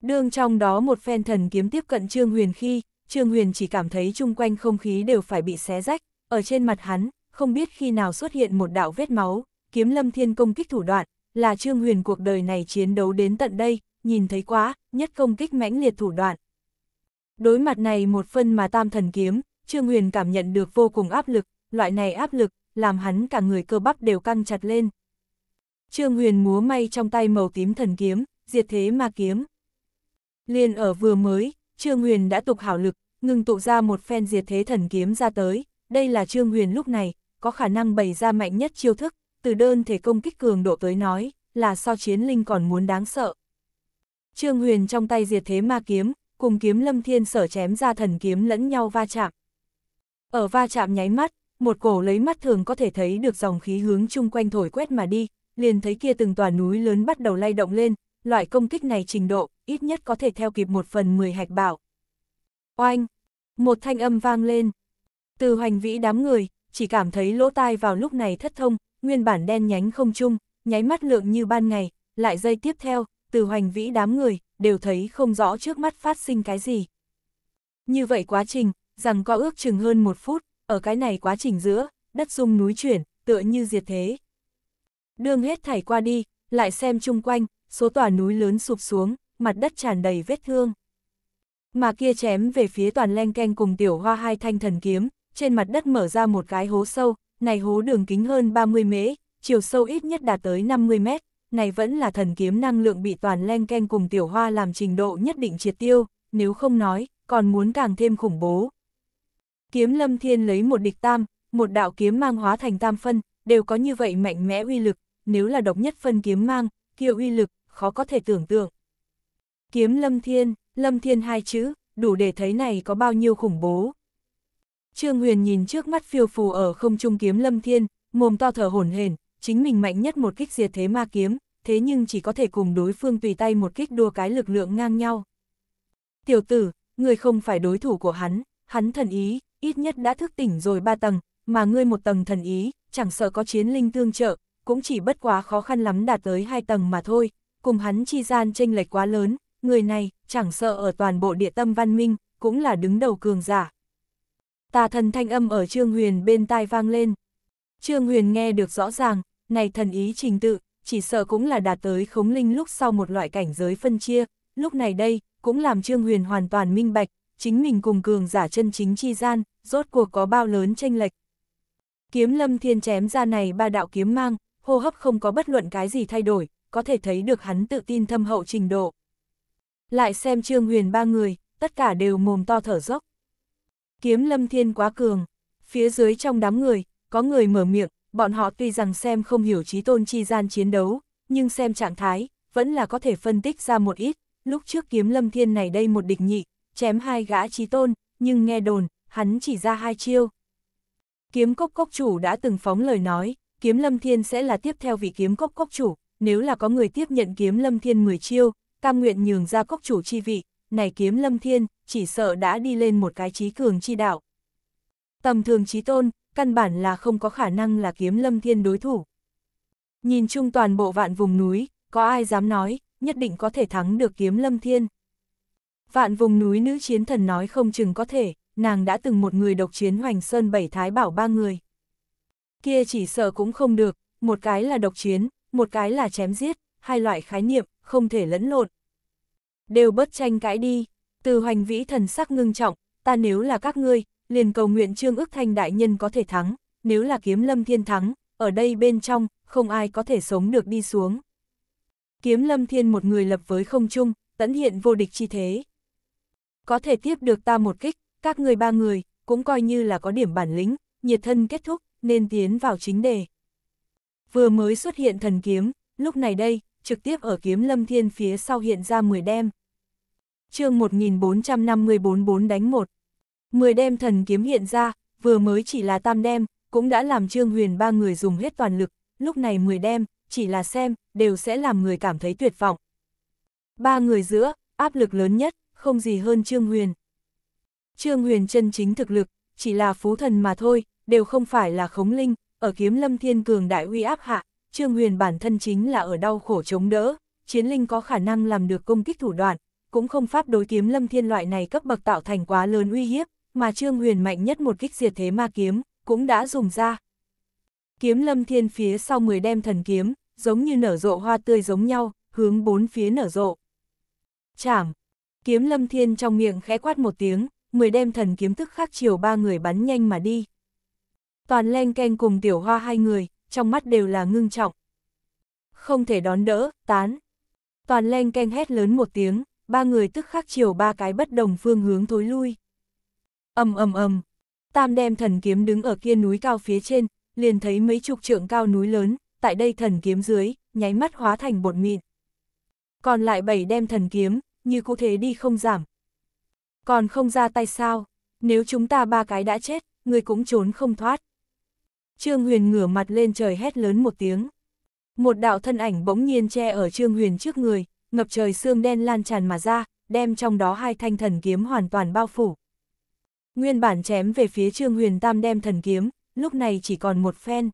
Đương trong đó một phen thần kiếm tiếp cận Trương Huyền khi, Trương Huyền chỉ cảm thấy chung quanh không khí đều phải bị xé rách, ở trên mặt hắn, không biết khi nào xuất hiện một đạo vết máu, kiếm lâm thiên công kích thủ đoạn, là Trương Huyền cuộc đời này chiến đấu đến tận đây, nhìn thấy quá, nhất công kích mãnh liệt thủ đoạn. Đối mặt này một phân mà tam thần kiếm, Trương Huyền cảm nhận được vô cùng áp lực, loại này áp lực, làm hắn cả người cơ bắp đều căng chặt lên. Trương Huyền múa may trong tay màu tím thần kiếm, diệt thế ma kiếm. Liên ở vừa mới, Trương Huyền đã tục hảo lực, ngừng tụ ra một phen diệt thế thần kiếm ra tới, đây là Trương Huyền lúc này, có khả năng bày ra mạnh nhất chiêu thức, từ đơn thể công kích cường độ tới nói, là so chiến linh còn muốn đáng sợ. Trương Huyền trong tay diệt thế ma kiếm, cùng kiếm lâm thiên sở chém ra thần kiếm lẫn nhau va chạm. Ở va chạm nháy mắt, một cổ lấy mắt thường có thể thấy được dòng khí hướng chung quanh thổi quét mà đi, liền thấy kia từng tòa núi lớn bắt đầu lay động lên, loại công kích này trình độ, ít nhất có thể theo kịp một phần 10 hạch bảo. Oanh! Một thanh âm vang lên, từ hoành vĩ đám người, chỉ cảm thấy lỗ tai vào lúc này thất thông, nguyên bản đen nhánh không chung, nháy mắt lượng như ban ngày, lại dây tiếp theo, từ hoành vĩ đám người, đều thấy không rõ trước mắt phát sinh cái gì. Như vậy quá trình, rằng có ước chừng hơn một phút, ở cái này quá trình giữa, đất rung núi chuyển, tựa như diệt thế. Đường hết thảy qua đi, lại xem chung quanh, số tòa núi lớn sụp xuống, mặt đất tràn đầy vết thương. Mà kia chém về phía toàn len keng cùng tiểu hoa hai thanh thần kiếm, trên mặt đất mở ra một cái hố sâu, này hố đường kính hơn 30 mễ, chiều sâu ít nhất đạt tới 50 mét, này vẫn là thần kiếm năng lượng bị toàn len keng cùng tiểu hoa làm trình độ nhất định triệt tiêu, nếu không nói, còn muốn càng thêm khủng bố. Kiếm lâm thiên lấy một địch tam, một đạo kiếm mang hóa thành tam phân, đều có như vậy mạnh mẽ uy lực, nếu là độc nhất phân kiếm mang, kia uy lực, khó có thể tưởng tượng. Kiếm lâm thiên, lâm thiên hai chữ, đủ để thấy này có bao nhiêu khủng bố. Trương Huyền nhìn trước mắt phiêu phù ở không trung kiếm lâm thiên, mồm to thở hổn hển, chính mình mạnh nhất một kích diệt thế ma kiếm, thế nhưng chỉ có thể cùng đối phương tùy tay một kích đua cái lực lượng ngang nhau. Tiểu tử, người không phải đối thủ của hắn, hắn thần ý, ít nhất đã thức tỉnh rồi ba tầng, mà ngươi một tầng thần ý, chẳng sợ có chiến linh tương trợ, cũng chỉ bất quá khó khăn lắm đạt tới hai tầng mà thôi, cùng hắn chi gian chênh lệch quá lớn, người này, chẳng sợ ở toàn bộ địa tâm văn minh, cũng là đứng đầu cường giả. Tà thần thanh âm ở Trương Huyền bên tai vang lên. Trương Huyền nghe được rõ ràng, này thần ý trình tự, chỉ sợ cũng là đạt tới khống linh lúc sau một loại cảnh giới phân chia, lúc này đây, cũng làm Trương Huyền hoàn toàn minh bạch, chính mình cùng cường giả chân chính chi gian, rốt cuộc có bao lớn tranh lệch. Kiếm lâm thiên chém ra này ba đạo kiếm mang, hô hấp không có bất luận cái gì thay đổi, có thể thấy được hắn tự tin thâm hậu trình độ. Lại xem Trương Huyền ba người, tất cả đều mồm to thở dốc. Kiếm lâm thiên quá cường, phía dưới trong đám người, có người mở miệng, bọn họ tuy rằng xem không hiểu trí tôn chi gian chiến đấu, nhưng xem trạng thái, vẫn là có thể phân tích ra một ít, lúc trước kiếm lâm thiên này đây một địch nhị, chém hai gã trí tôn, nhưng nghe đồn, hắn chỉ ra hai chiêu. Kiếm cốc cốc chủ đã từng phóng lời nói, kiếm lâm thiên sẽ là tiếp theo vị kiếm cốc cốc chủ, nếu là có người tiếp nhận kiếm lâm thiên 10 chiêu, cam nguyện nhường ra cốc chủ chi vị, này kiếm lâm thiên, chỉ sợ đã đi lên một cái trí cường chi đạo. Tầm thường trí tôn, căn bản là không có khả năng là kiếm lâm thiên đối thủ. Nhìn chung toàn bộ vạn vùng núi, có ai dám nói, nhất định có thể thắng được kiếm lâm thiên. Vạn vùng núi nữ chiến thần nói không chừng có thể, nàng đã từng một người độc chiến hoành sơn bảy thái bảo ba người. Kia chỉ sợ cũng không được, một cái là độc chiến, một cái là chém giết, hai loại khái niệm, không thể lẫn lộn. Đều bất tranh cãi đi. Từ hoành vĩ thần sắc ngưng trọng, ta nếu là các ngươi, liền cầu nguyện trương ước thanh đại nhân có thể thắng, nếu là kiếm lâm thiên thắng, ở đây bên trong, không ai có thể sống được đi xuống. Kiếm lâm thiên một người lập với không trung, tẫn hiện vô địch chi thế. Có thể tiếp được ta một kích, các người ba người, cũng coi như là có điểm bản lĩnh, nhiệt thân kết thúc, nên tiến vào chính đề. Vừa mới xuất hiện thần kiếm, lúc này đây, trực tiếp ở kiếm lâm thiên phía sau hiện ra 10 đem chương 1454 đánh một Mười đem thần kiếm hiện ra, vừa mới chỉ là tam đem, cũng đã làm Trương Huyền ba người dùng hết toàn lực, lúc này mười đem, chỉ là xem, đều sẽ làm người cảm thấy tuyệt vọng. Ba người giữa, áp lực lớn nhất, không gì hơn Trương Huyền. Trương Huyền chân chính thực lực, chỉ là phú thần mà thôi, đều không phải là khống linh, ở kiếm lâm thiên cường đại uy áp hạ, Trương Huyền bản thân chính là ở đau khổ chống đỡ, chiến linh có khả năng làm được công kích thủ đoạn, cũng không pháp đối kiếm lâm thiên loại này cấp bậc tạo thành quá lớn uy hiếp, mà Trương Huyền mạnh nhất một kích diệt thế ma kiếm, cũng đã dùng ra. Kiếm lâm thiên phía sau 10 đem thần kiếm, giống như nở rộ hoa tươi giống nhau, hướng bốn phía nở rộ. Chảm! Kiếm lâm thiên trong miệng khẽ quát một tiếng, 10 đem thần kiếm tức khắc chiều ba người bắn nhanh mà đi. Toàn len keng cùng tiểu hoa hai người, trong mắt đều là ngưng trọng. Không thể đón đỡ, tán. Toàn len keng hét lớn một tiếng, ba người tức khắc chiều ba cái bất đồng phương hướng thối lui. ầm ầm ầm, Tam đem thần kiếm đứng ở kia núi cao phía trên, liền thấy mấy chục trượng cao núi lớn, tại đây thần kiếm dưới, nháy mắt hóa thành bột mịn. Còn lại bảy đem thần kiếm, như cụ thế đi không giảm. Còn không ra tay sao, nếu chúng ta ba cái đã chết, người cũng trốn không thoát. Trương Huyền ngửa mặt lên trời hét lớn một tiếng. Một đạo thân ảnh bỗng nhiên che ở Trương Huyền trước người, ngập trời xương đen lan tràn mà ra, đem trong đó hai thanh thần kiếm hoàn toàn bao phủ. Nguyên bản chém về phía Trương Huyền Tam đem thần kiếm, lúc này chỉ còn một phen.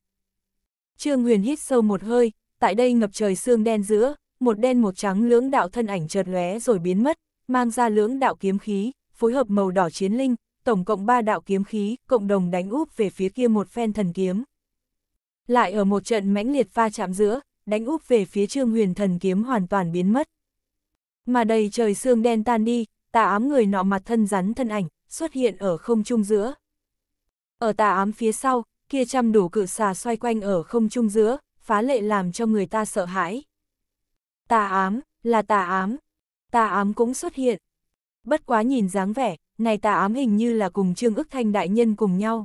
Trương Huyền hít sâu một hơi, tại đây ngập trời xương đen giữa, một đen một trắng lưỡng đạo thân ảnh chợt lóe rồi biến mất, mang ra lưỡng đạo kiếm khí, phối hợp màu đỏ chiến linh, tổng cộng ba đạo kiếm khí, cộng đồng đánh úp về phía kia một phen thần kiếm. Lại ở một trận mãnh liệt pha chạm giữa, đánh úp về phía trương huyền thần kiếm hoàn toàn biến mất. Mà đầy trời sương đen tan đi, tà ám người nọ mặt thân rắn thân ảnh, xuất hiện ở không trung giữa. Ở tà ám phía sau, kia trăm đủ cự xà xoay quanh ở không trung giữa, phá lệ làm cho người ta sợ hãi. Tà ám, là tà ám. Tà ám cũng xuất hiện. Bất quá nhìn dáng vẻ, này tà ám hình như là cùng Trương ức thanh đại nhân cùng nhau.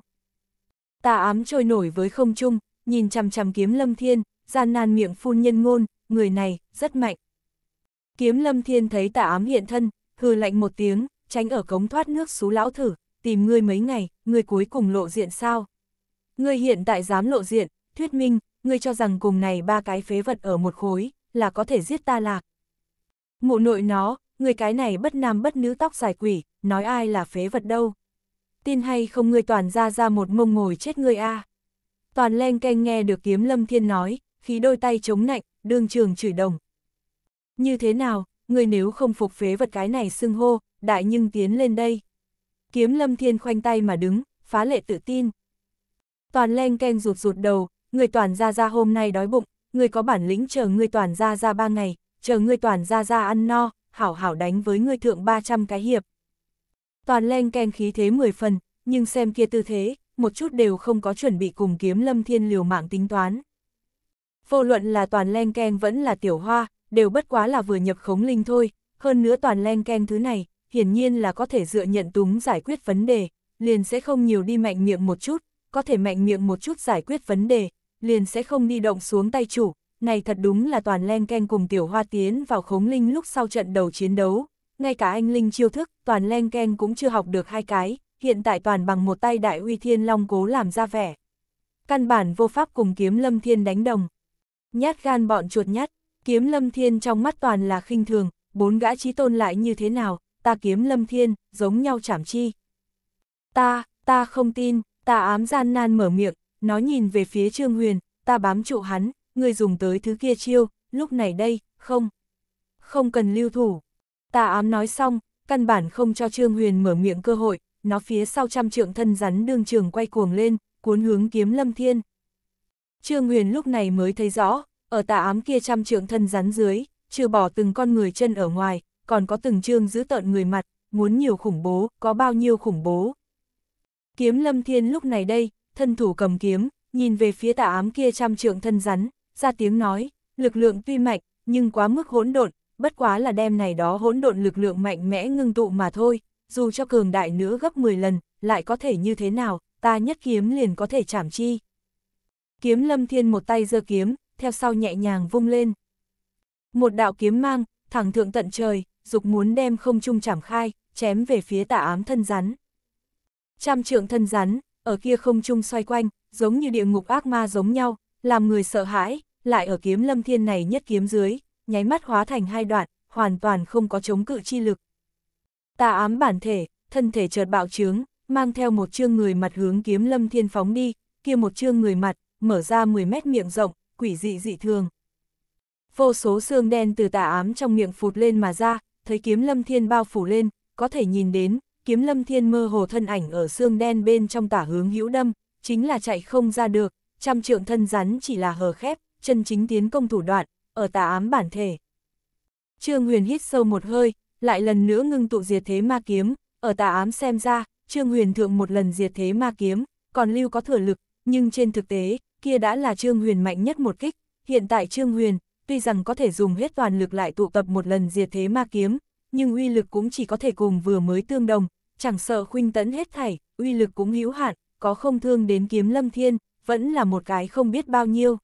Tà ám trôi nổi với không trung, nhìn chằm chằm kiếm lâm thiên, gian nan miệng phun nhân ngôn, người này, rất mạnh. Kiếm lâm thiên thấy tả ám hiện thân, hừ lạnh một tiếng, tránh ở cống thoát nước xú lão thử, tìm ngươi mấy ngày, ngươi cuối cùng lộ diện sao? Ngươi hiện tại dám lộ diện, thuyết minh, ngươi cho rằng cùng này ba cái phế vật ở một khối, là có thể giết ta lạc. Mụ nội nó, người cái này bất nam bất nữ tóc dài quỷ, nói ai là phế vật đâu. Tin hay không người toàn ra ra một mông ngồi chết người a à. Toàn len canh nghe được kiếm lâm thiên nói, khí đôi tay chống nạnh, đương trường chửi đồng. Như thế nào, người nếu không phục phế vật cái này xưng hô, đại nhưng tiến lên đây. Kiếm lâm thiên khoanh tay mà đứng, phá lệ tự tin. Toàn len ken rụt rụt đầu, người toàn ra ra hôm nay đói bụng, người có bản lĩnh chờ người toàn ra ra ba ngày, chờ người toàn ra ra ăn no, hảo hảo đánh với người thượng 300 cái hiệp. Toàn len ken khí thế 10 phần, nhưng xem kia tư thế, một chút đều không có chuẩn bị cùng kiếm lâm thiên liều mạng tính toán vô luận là toàn len keng vẫn là tiểu hoa, đều bất quá là vừa nhập khống linh thôi, hơn nữa toàn len keng thứ này, hiển nhiên là có thể dựa nhận túng giải quyết vấn đề, liền sẽ không nhiều đi mạnh miệng một chút, có thể mạnh miệng một chút giải quyết vấn đề, liền sẽ không đi động xuống tay chủ, này thật đúng là toàn len keng cùng tiểu hoa tiến vào khống linh lúc sau trận đầu chiến đấu, ngay cả anh linh chiêu thức, toàn len keng cũng chưa học được hai cái, hiện tại toàn bằng một tay đại uy thiên long cố làm ra vẻ. Căn bản vô pháp cùng kiếm lâm thiên đánh đồng. Nhát gan bọn chuột nhát, kiếm lâm thiên trong mắt toàn là khinh thường, bốn gã trí tôn lại như thế nào, ta kiếm lâm thiên, giống nhau chảm chi. Ta, ta không tin, ta ám gian nan mở miệng, nó nhìn về phía Trương Huyền, ta bám trụ hắn, người dùng tới thứ kia chiêu, lúc này đây, không. Không cần lưu thủ. Ta ám nói xong, căn bản không cho Trương Huyền mở miệng cơ hội, nó phía sau trăm trượng thân rắn đương trường quay cuồng lên, cuốn hướng kiếm lâm thiên. Trương Huyền lúc này mới thấy rõ, ở tà ám kia trăm trượng thân rắn dưới, trừ bỏ từng con người chân ở ngoài, còn có từng trương giữ tợn người mặt, muốn nhiều khủng bố, có bao nhiêu khủng bố. Kiếm Lâm Thiên lúc này đây, thân thủ cầm kiếm, nhìn về phía tà ám kia trăm trượng thân rắn, ra tiếng nói, lực lượng tuy mạnh, nhưng quá mức hỗn độn, bất quá là đem này đó hỗn độn lực lượng mạnh mẽ ngưng tụ mà thôi, dù cho cường đại nữa gấp 10 lần, lại có thể như thế nào, ta nhất kiếm liền có thể chảm chi. Kiếm lâm thiên một tay giơ kiếm, theo sau nhẹ nhàng vung lên. Một đạo kiếm mang, thẳng thượng tận trời, dục muốn đem không trung chảm khai, chém về phía tà ám thân rắn. Trăm trượng thân rắn, ở kia không trung xoay quanh, giống như địa ngục ác ma giống nhau, làm người sợ hãi, lại ở kiếm lâm thiên này nhất kiếm dưới, nháy mắt hóa thành hai đoạn, hoàn toàn không có chống cự chi lực. Tà ám bản thể, thân thể chợt bạo trướng, mang theo một chương người mặt hướng kiếm lâm thiên phóng đi, kia một chương người mặt, mở ra 10 mét miệng rộng, quỷ dị dị thường. Vô số xương đen từ tà ám trong miệng phụt lên mà ra, thấy kiếm lâm thiên bao phủ lên, có thể nhìn đến, kiếm lâm thiên mơ hồ thân ảnh ở xương đen bên trong tả hướng hữu đâm, chính là chạy không ra được, trăm trượng thân rắn chỉ là hờ khép, chân chính tiến công thủ đoạn, ở tà ám bản thể. Trương Huyền hít sâu một hơi, lại lần nữa ngưng tụ diệt thế ma kiếm, ở tà ám xem ra, Trương Huyền thượng một lần diệt thế ma kiếm, còn lưu có thừa lực, nhưng trên thực tế, kia đã là Trương Huyền mạnh nhất một kích, hiện tại Trương Huyền, tuy rằng có thể dùng hết toàn lực lại tụ tập một lần diệt thế ma kiếm, nhưng uy lực cũng chỉ có thể cùng vừa mới tương đồng, chẳng sợ khuynh tấn hết thảy, uy lực cũng hữu hạn, có không thương đến kiếm lâm thiên, vẫn là một cái không biết bao nhiêu.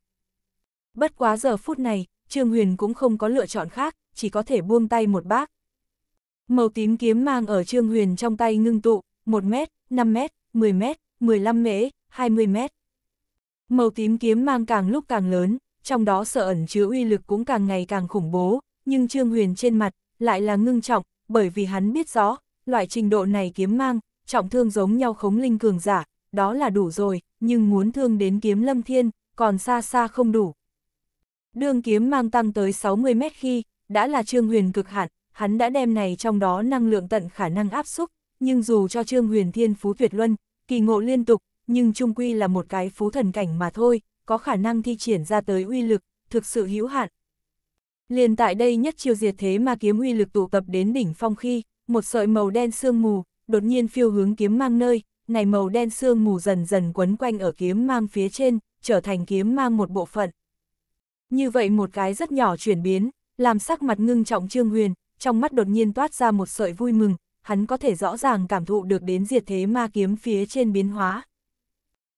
Bất quá giờ phút này, Trương Huyền cũng không có lựa chọn khác, chỉ có thể buông tay một bác. Màu tím kiếm mang ở Trương Huyền trong tay ngưng tụ, 1 mét, 5 mét, 10 mét, 15 mễ, 20 mét. Màu tím kiếm mang càng lúc càng lớn, trong đó sợ ẩn chứa uy lực cũng càng ngày càng khủng bố, nhưng Trương Huyền trên mặt lại là ngưng trọng, bởi vì hắn biết rõ, loại trình độ này kiếm mang, trọng thương giống nhau khống linh cường giả, đó là đủ rồi, nhưng muốn thương đến kiếm lâm thiên, còn xa xa không đủ. Đường kiếm mang tăng tới 60 mét khi, đã là Trương Huyền cực hạn, hắn đã đem này trong đó năng lượng tận khả năng áp xúc, nhưng dù cho Trương Huyền Thiên Phú Tuyệt Luân, kỳ ngộ liên tục, nhưng trung quy là một cái phú thần cảnh mà thôi, có khả năng thi triển ra tới uy lực, thực sự hữu hạn. Liền tại đây nhất chiêu diệt thế mà kiếm uy lực tụ tập đến đỉnh phong khi, một sợi màu đen sương mù, đột nhiên phiêu hướng kiếm mang nơi, này màu đen sương mù dần dần quấn quanh ở kiếm mang phía trên, trở thành kiếm mang một bộ phận. Như vậy một cái rất nhỏ chuyển biến, làm sắc mặt ngưng trọng Trương Huyền, trong mắt đột nhiên toát ra một sợi vui mừng, hắn có thể rõ ràng cảm thụ được đến diệt thế ma kiếm phía trên biến hóa.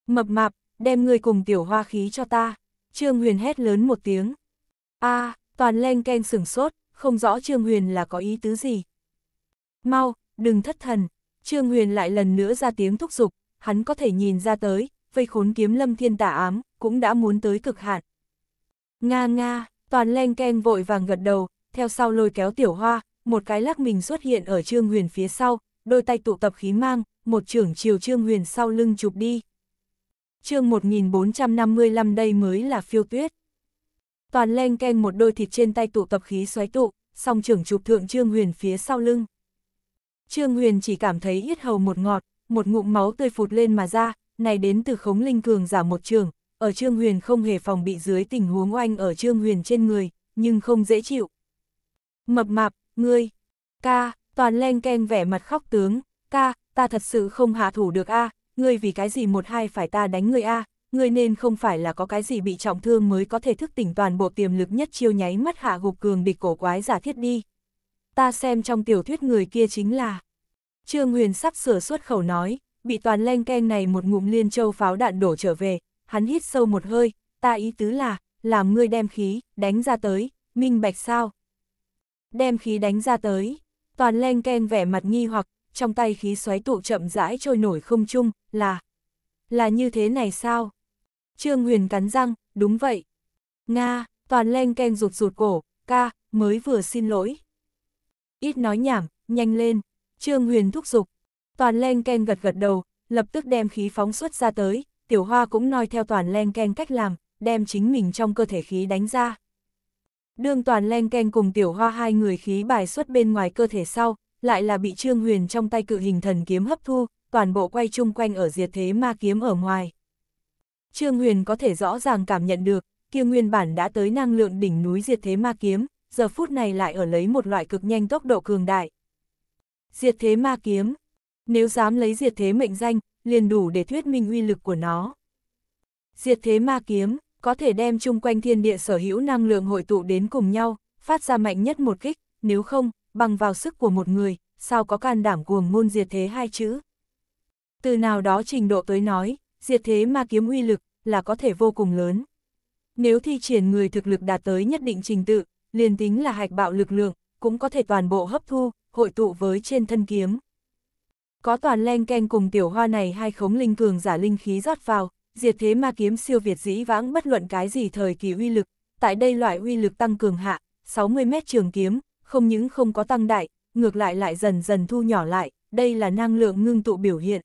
Mập mạp, đem người cùng tiểu hoa khí cho ta. Trương Huyền hét lớn một tiếng. a toàn len ken sửng sốt, không rõ Trương Huyền là có ý tứ gì. Mau, đừng thất thần. Trương Huyền lại lần nữa ra tiếng thúc giục, hắn có thể nhìn ra tới, vây khốn kiếm lâm thiên tả ám, cũng đã muốn tới cực hạn. Nga nga, toàn len ken vội vàng gật đầu, theo sau lôi kéo tiểu hoa, một cái lắc mình xuất hiện ở Trương Huyền phía sau, đôi tay tụ tập khí mang, một trưởng chiều Trương Huyền sau lưng chụp đi chương 1455 đây mới là phiêu tuyết. Toàn len keng một đôi thịt trên tay tụ tập khí xoáy tụ, song trưởng chụp thượng Trương Huyền phía sau lưng. Trương Huyền chỉ cảm thấy yết hầu một ngọt, một ngụm máu tươi phụt lên mà ra, này đến từ khống linh cường giả một trường, ở Trương Huyền không hề phòng bị dưới tình huống oanh ở Trương Huyền trên người, nhưng không dễ chịu. Mập mạp, ngươi, ca, toàn len keng vẻ mặt khóc tướng, ca, ta thật sự không hạ thủ được a à, ngươi vì cái gì một hai phải ta đánh ngươi a, ngươi nên không phải là có cái gì bị trọng thương mới có thể thức tỉnh toàn bộ tiềm lực nhất chiêu nháy mắt hạ gục cường địch cổ quái giả thiết đi. Ta xem trong tiểu thuyết người kia chính là. Trương Huyền sắp sửa xuất khẩu nói, bị toàn len keng này một ngụm liên châu pháo đạn đổ trở về, hắn hít sâu một hơi, ta ý tứ là, làm ngươi đem khí, đánh ra tới, minh bạch sao. Đem khí đánh ra tới, toàn len keng vẻ mặt nghi hoặc, trong tay khí xoáy tụ chậm rãi trôi nổi không chung, là... Là như thế này sao? Trương Huyền cắn răng, đúng vậy. Nga, toàn len ken rụt rụt cổ, ca, mới vừa xin lỗi. Ít nói nhảm, nhanh lên, Trương Huyền thúc giục. Toàn len ken gật gật đầu, lập tức đem khí phóng xuất ra tới, tiểu hoa cũng noi theo toàn len ken cách làm, đem chính mình trong cơ thể khí đánh ra. Đương toàn len ken cùng tiểu hoa hai người khí bài xuất bên ngoài cơ thể sau, lại là bị Trương Huyền trong tay cự hình thần kiếm hấp thu, toàn bộ quay chung quanh ở diệt thế ma kiếm ở ngoài. Trương Huyền có thể rõ ràng cảm nhận được, kia nguyên bản đã tới năng lượng đỉnh núi diệt thế ma kiếm, giờ phút này lại ở lấy một loại cực nhanh tốc độ cường đại. Diệt thế ma kiếm, nếu dám lấy diệt thế mệnh danh, liền đủ để thuyết minh uy lực của nó. Diệt thế ma kiếm, có thể đem chung quanh thiên địa sở hữu năng lượng hội tụ đến cùng nhau, phát ra mạnh nhất một kích, nếu không, bằng vào sức của một người, sao có can đảm cuồng ngôn diệt thế hai chữ. Từ nào đó trình độ tới nói, diệt thế ma kiếm uy lực là có thể vô cùng lớn. Nếu thi triển người thực lực đạt tới nhất định trình tự, liền tính là hạch bạo lực lượng, cũng có thể toàn bộ hấp thu, hội tụ với trên thân kiếm. Có toàn len ken cùng tiểu hoa này hai khống linh cường giả linh khí rót vào, diệt thế ma kiếm siêu việt dĩ vãng bất luận cái gì thời kỳ uy lực, tại đây loại uy lực tăng cường hạ, 60 mét trường kiếm, không những không có tăng đại, ngược lại lại dần dần thu nhỏ lại, đây là năng lượng ngưng tụ biểu hiện.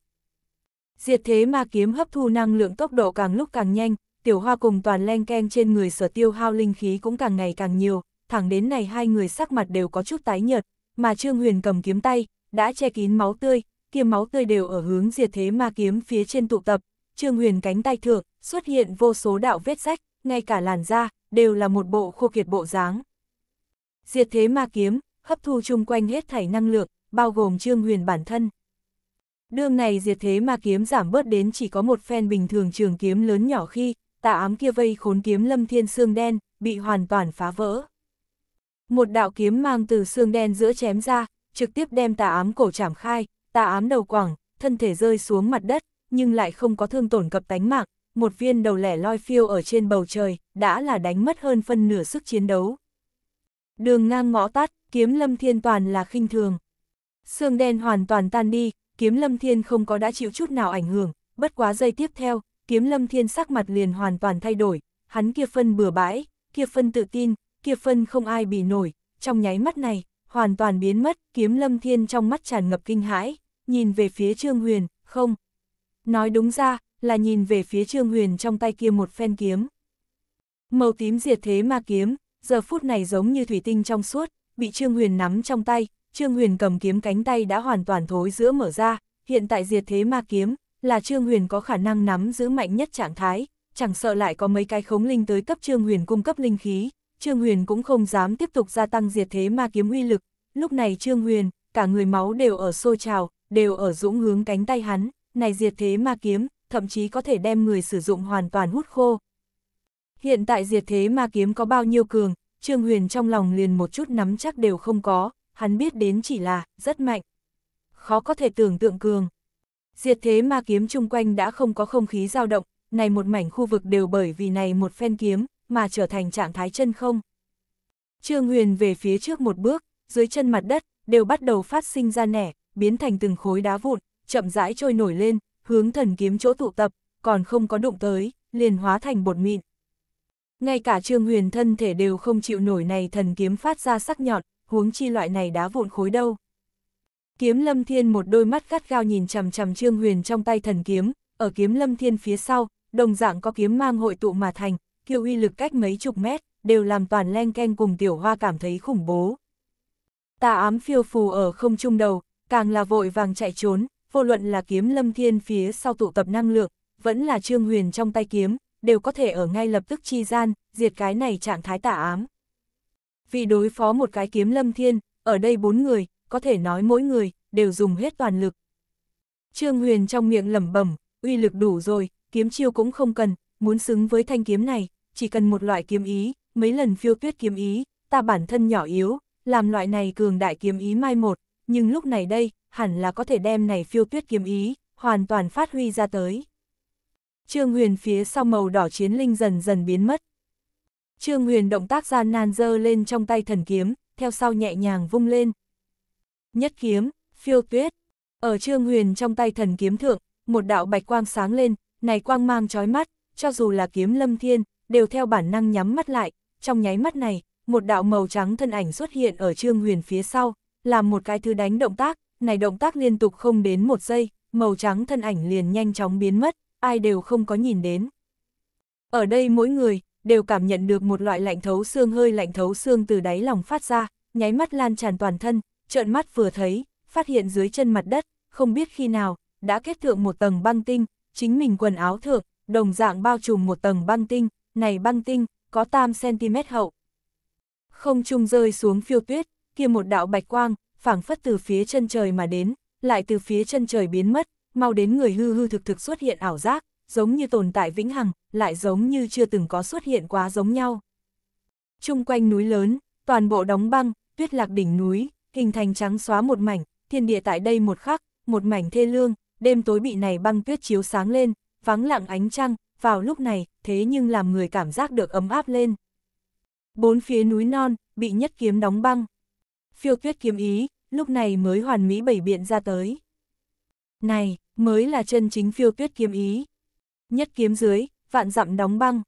Diệt thế ma kiếm hấp thu năng lượng tốc độ càng lúc càng nhanh, tiểu hoa cùng toàn len keng trên người sở tiêu hao linh khí cũng càng ngày càng nhiều, thẳng đến này hai người sắc mặt đều có chút tái nhợt, mà Trương Huyền cầm kiếm tay, đã che kín máu tươi, kia máu tươi đều ở hướng diệt thế ma kiếm phía trên tụ tập, Trương Huyền cánh tay thượng, xuất hiện vô số đạo vết rách, ngay cả làn da, đều là một bộ khô kiệt bộ dáng. Diệt thế ma kiếm, hấp thu chung quanh hết thảy năng lượng, bao gồm Trương Huyền bản thân. Đường này diệt thế ma kiếm giảm bớt đến chỉ có một phen bình thường trường kiếm lớn nhỏ khi, tà ám kia vây khốn kiếm lâm thiên xương đen, bị hoàn toàn phá vỡ. Một đạo kiếm mang từ xương đen giữa chém ra, trực tiếp đem tà ám cổ chảm khai, tà ám đầu quẳng, thân thể rơi xuống mặt đất, nhưng lại không có thương tổn cập tánh mạng, một viên đầu lẻ loi phiêu ở trên bầu trời, đã là đánh mất hơn phân nửa sức chiến đấu đường ngang ngõ tắt, kiếm lâm thiên toàn là khinh thường. Sương đen hoàn toàn tan đi, kiếm lâm thiên không có đã chịu chút nào ảnh hưởng, bất quá giây tiếp theo, kiếm lâm thiên sắc mặt liền hoàn toàn thay đổi, hắn kia phân bừa bãi, kia phân tự tin, kia phân không ai bị nổi, trong nháy mắt này, hoàn toàn biến mất, kiếm lâm thiên trong mắt tràn ngập kinh hãi, nhìn về phía Trương Huyền, không. Nói đúng ra, là nhìn về phía Trương Huyền trong tay kia một phen kiếm. Màu tím diệt thế ma kiếm, giờ phút này giống như thủy tinh trong suốt, bị Trương Huyền nắm trong tay, Trương Huyền cầm kiếm cánh tay đã hoàn toàn thối giữa mở ra, hiện tại diệt thế ma kiếm, là Trương Huyền có khả năng nắm giữ mạnh nhất trạng thái, chẳng sợ lại có mấy cái khống linh tới cấp Trương Huyền cung cấp linh khí, Trương Huyền cũng không dám tiếp tục gia tăng diệt thế ma kiếm uy lực, lúc này Trương Huyền, cả người máu đều ở sôi trào, đều ở dũng hướng cánh tay hắn, này diệt thế ma kiếm, thậm chí có thể đem người sử dụng hoàn toàn hút khô, Hiện tại diệt thế ma kiếm có bao nhiêu cường, Trương Huyền trong lòng liền một chút nắm chắc đều không có, hắn biết đến chỉ là, rất mạnh. Khó có thể tưởng tượng cường. Diệt thế ma kiếm chung quanh đã không có không khí dao động, này một mảnh khu vực đều bởi vì này một phen kiếm, mà trở thành trạng thái chân không. Trương Huyền về phía trước một bước, dưới chân mặt đất, đều bắt đầu phát sinh ra nẻ, biến thành từng khối đá vụn, chậm rãi trôi nổi lên, hướng thần kiếm chỗ tụ tập, còn không có đụng tới, liền hóa thành bột mịn ngay cả Trương Huyền thân thể đều không chịu nổi này thần kiếm phát ra sắc nhọn, huống chi loại này đá vụn khối đâu. Kiếm Lâm Thiên một đôi mắt gắt gao nhìn chằm chằm Trương Huyền trong tay thần kiếm, ở kiếm Lâm Thiên phía sau, đồng dạng có kiếm mang hội tụ mà thành, kiêu uy lực cách mấy chục mét, đều làm toàn len keng cùng tiểu hoa cảm thấy khủng bố. Tà ám phiêu phù ở không trung đầu, càng là vội vàng chạy trốn, vô luận là kiếm Lâm Thiên phía sau tụ tập năng lượng, vẫn là Trương Huyền trong tay kiếm, đều có thể ở ngay lập tức chi gian, diệt cái này trạng thái tả ám. Vì đối phó một cái kiếm lâm thiên, ở đây bốn người, có thể nói mỗi người, đều dùng hết toàn lực. Trương Huyền trong miệng lẩm bẩm, uy lực đủ rồi, kiếm chiêu cũng không cần, muốn xứng với thanh kiếm này, chỉ cần một loại kiếm ý, mấy lần phiêu tuyết kiếm ý, ta bản thân nhỏ yếu, làm loại này cường đại kiếm ý mai một, nhưng lúc này đây, hẳn là có thể đem này phiêu tuyết kiếm ý, hoàn toàn phát huy ra tới. Trương Huyền phía sau màu đỏ chiến linh dần dần biến mất. Trương Huyền động tác gian nan dơ lên trong tay thần kiếm, theo sau nhẹ nhàng vung lên. Nhất kiếm, phiêu tuyết. Ở Trương Huyền trong tay thần kiếm thượng, một đạo bạch quang sáng lên, này quang mang chói mắt, cho dù là kiếm lâm thiên, đều theo bản năng nhắm mắt lại. Trong nháy mắt này, một đạo màu trắng thân ảnh xuất hiện ở Trương Huyền phía sau, làm một cái thứ đánh động tác, này động tác liên tục không đến một giây, màu trắng thân ảnh liền nhanh chóng biến mất, ai đều không có nhìn đến. Ở đây mỗi người, đều cảm nhận được một loại lạnh thấu xương hơi lạnh thấu xương từ đáy lòng phát ra, nháy mắt lan tràn toàn thân, trợn mắt vừa thấy, phát hiện dưới chân mặt đất, không biết khi nào, đã kết thượng một tầng băng tinh, chính mình quần áo thượng, đồng dạng bao trùm một tầng băng tinh, này băng tinh, có tam cm hậu. Không trung rơi xuống phiêu tuyết, kia một đạo bạch quang, phảng phất từ phía chân trời mà đến, lại từ phía chân trời biến mất, mau đến người hư hư thực thực xuất hiện ảo giác, giống như tồn tại vĩnh hằng, lại giống như chưa từng có xuất hiện quá giống nhau. Trung quanh núi lớn, toàn bộ đóng băng, tuyết lạc đỉnh núi, hình thành trắng xóa một mảnh, thiên địa tại đây một khắc, một mảnh thê lương, đêm tối bị này băng tuyết chiếu sáng lên, vắng lặng ánh trăng, vào lúc này, thế nhưng làm người cảm giác được ấm áp lên. Bốn phía núi non, bị nhất kiếm đóng băng. Phiêu tuyết kiếm ý, lúc này mới hoàn mỹ bảy biện ra tới. Này, mới là chân chính phiêu tuyết kiếm ý. Nhất kiếm dưới, vạn dặm đóng băng.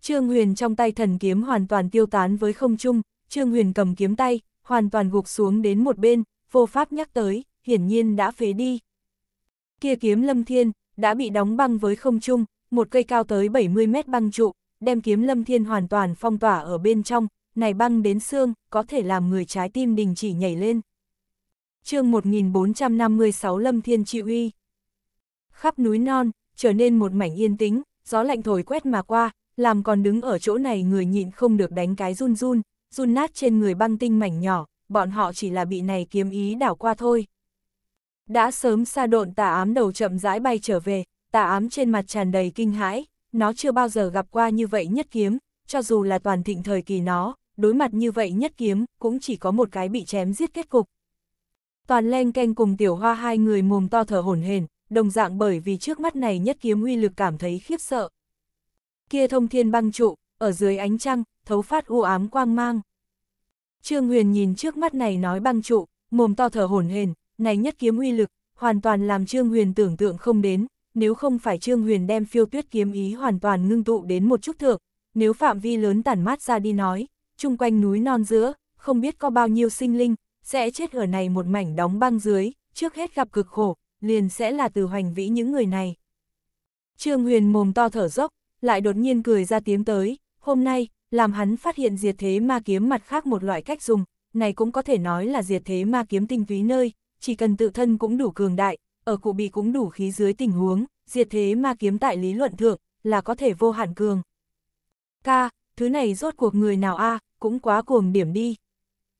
Trương Huyền trong tay thần kiếm hoàn toàn tiêu tán với không trung, Trương Huyền cầm kiếm tay, hoàn toàn gục xuống đến một bên, vô pháp nhắc tới, hiển nhiên đã phế đi. Kia kiếm lâm thiên, đã bị đóng băng với không trung, một cây cao tới 70 mét băng trụ, đem kiếm lâm thiên hoàn toàn phong tỏa ở bên trong, này băng đến xương, có thể làm người trái tim đình chỉ nhảy lên. chương 1456 Lâm Thiên Trị Uy khắp núi non, trở nên một mảnh yên tĩnh, gió lạnh thổi quét mà qua, làm còn đứng ở chỗ này người nhịn không được đánh cái run run, run nát trên người băng tinh mảnh nhỏ, bọn họ chỉ là bị này kiếm ý đảo qua thôi. Đã sớm xa độn tà ám đầu chậm rãi bay trở về, tà ám trên mặt tràn đầy kinh hãi, nó chưa bao giờ gặp qua như vậy nhất kiếm, cho dù là toàn thịnh thời kỳ nó, đối mặt như vậy nhất kiếm, cũng chỉ có một cái bị chém giết kết cục. Toàn len canh cùng tiểu hoa hai người mồm to thở hổn hển, đồng dạng bởi vì trước mắt này nhất kiếm uy lực cảm thấy khiếp sợ. Kia thông thiên băng trụ, ở dưới ánh trăng, thấu phát u ám quang mang. Trương Huyền nhìn trước mắt này nói băng trụ, mồm to thở hổn hển, này nhất kiếm uy lực, hoàn toàn làm Trương Huyền tưởng tượng không đến, nếu không phải Trương Huyền đem phiêu tuyết kiếm ý hoàn toàn ngưng tụ đến một chút thượng, nếu phạm vi lớn tản mát ra đi nói, chung quanh núi non giữa, không biết có bao nhiêu sinh linh, sẽ chết ở này một mảnh đóng băng dưới, trước hết gặp cực khổ, liền sẽ là từ hoành vĩ những người này. Trương Huyền mồm to thở dốc, lại đột nhiên cười ra tiếng tới, hôm nay, làm hắn phát hiện diệt thế ma kiếm mặt khác một loại cách dùng, này cũng có thể nói là diệt thế ma kiếm tinh túy nơi, chỉ cần tự thân cũng đủ cường đại, ở cụ bị cũng đủ khí dưới tình huống, diệt thế ma kiếm tại lý luận thượng, là có thể vô hạn cường. Ca, thứ này rốt cuộc người nào a cũng quá cuồng điểm đi.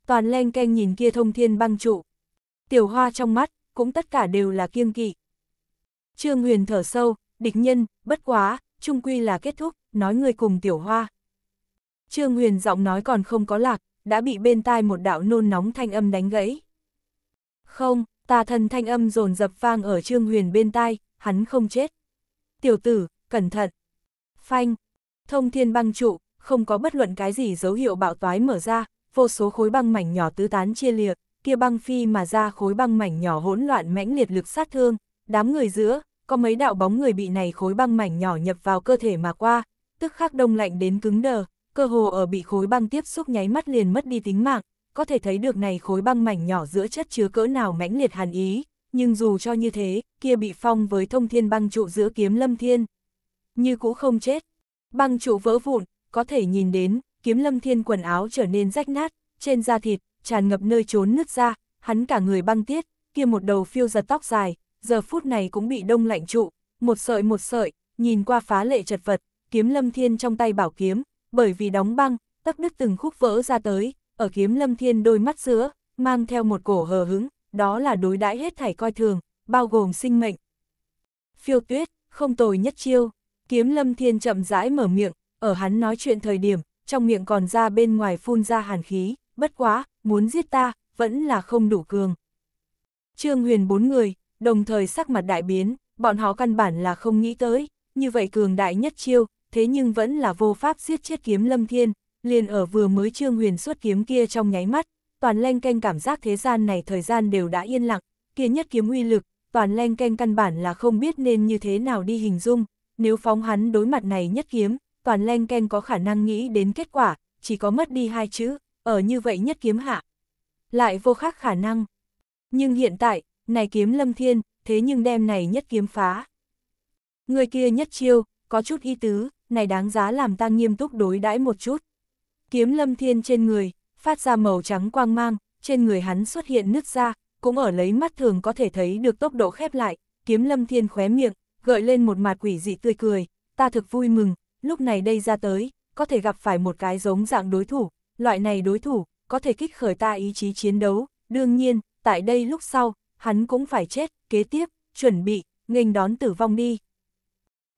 Toàn len canh nhìn kia thông thiên băng trụ. Tiểu hoa trong mắt, cũng tất cả đều là kiêng kỵ. Trương Huyền thở sâu, địch nhân, bất quá, trung quy là kết thúc, nói người cùng tiểu hoa. Trương Huyền giọng nói còn không có lạc, đã bị bên tai một đạo nôn nóng thanh âm đánh gãy. Không, tà thần thanh âm dồn dập vang ở Trương Huyền bên tai, hắn không chết. Tiểu tử, cẩn thận. Phanh, thông thiên băng trụ, không có bất luận cái gì dấu hiệu bạo toái mở ra, vô số khối băng mảnh nhỏ tứ tán chia liệt kia băng phi mà ra khối băng mảnh nhỏ hỗn loạn mãnh liệt lực sát thương, đám người giữa, có mấy đạo bóng người bị này khối băng mảnh nhỏ nhập vào cơ thể mà qua, tức khắc đông lạnh đến cứng đờ, cơ hồ ở bị khối băng tiếp xúc nháy mắt liền mất đi tính mạng, có thể thấy được này khối băng mảnh nhỏ giữa chất chứa cỡ nào mãnh liệt hàn ý, nhưng dù cho như thế, kia bị phong với thông thiên băng trụ giữa kiếm lâm thiên. Như cũ không chết, băng trụ vỡ vụn, có thể nhìn đến, kiếm lâm thiên quần áo trở nên rách nát, trên da thịt, tràn ngập nơi trốn nứt ra, hắn cả người băng tiết, kia một đầu phiêu giật tóc dài, giờ phút này cũng bị đông lạnh trụ, một sợi một sợi, nhìn qua phá lệ chật vật, kiếm lâm thiên trong tay bảo kiếm, bởi vì đóng băng, tắc đứt từng khúc vỡ ra tới, ở kiếm lâm thiên đôi mắt giữa, mang theo một cổ hờ hứng, đó là đối đãi hết thảy coi thường, bao gồm sinh mệnh. Phiêu tuyết, không tồi nhất chiêu, kiếm lâm thiên chậm rãi mở miệng, ở hắn nói chuyện thời điểm, trong miệng còn ra bên ngoài phun ra hàn khí bất quá, muốn giết ta, vẫn là không đủ cường. Trương Huyền bốn người, đồng thời sắc mặt đại biến, bọn họ căn bản là không nghĩ tới, như vậy cường đại nhất chiêu, thế nhưng vẫn là vô pháp giết chết kiếm lâm thiên, liền ở vừa mới Trương Huyền xuất kiếm kia trong nháy mắt, toàn len canh cảm giác thế gian này thời gian đều đã yên lặng, kia nhất kiếm uy lực, toàn len canh căn bản là không biết nên như thế nào đi hình dung, nếu phóng hắn đối mặt này nhất kiếm, toàn len ken có khả năng nghĩ đến kết quả, chỉ có mất đi hai chữ, ở như vậy nhất kiếm hạ. Lại vô khác khả năng. Nhưng hiện tại, này kiếm lâm thiên, thế nhưng đem này nhất kiếm phá. Người kia nhất chiêu, có chút y tứ, này đáng giá làm ta nghiêm túc đối đãi một chút. Kiếm lâm thiên trên người, phát ra màu trắng quang mang, trên người hắn xuất hiện nứt ra, cũng ở lấy mắt thường có thể thấy được tốc độ khép lại, kiếm lâm thiên khóe miệng, gợi lên một mặt quỷ dị tươi cười, ta thực vui mừng, lúc này đây ra tới, có thể gặp phải một cái giống dạng đối thủ, loại này đối thủ, có thể kích khởi ta ý chí chiến đấu, đương nhiên, tại đây lúc sau, hắn cũng phải chết, kế tiếp, chuẩn bị, nghênh đón tử vong đi.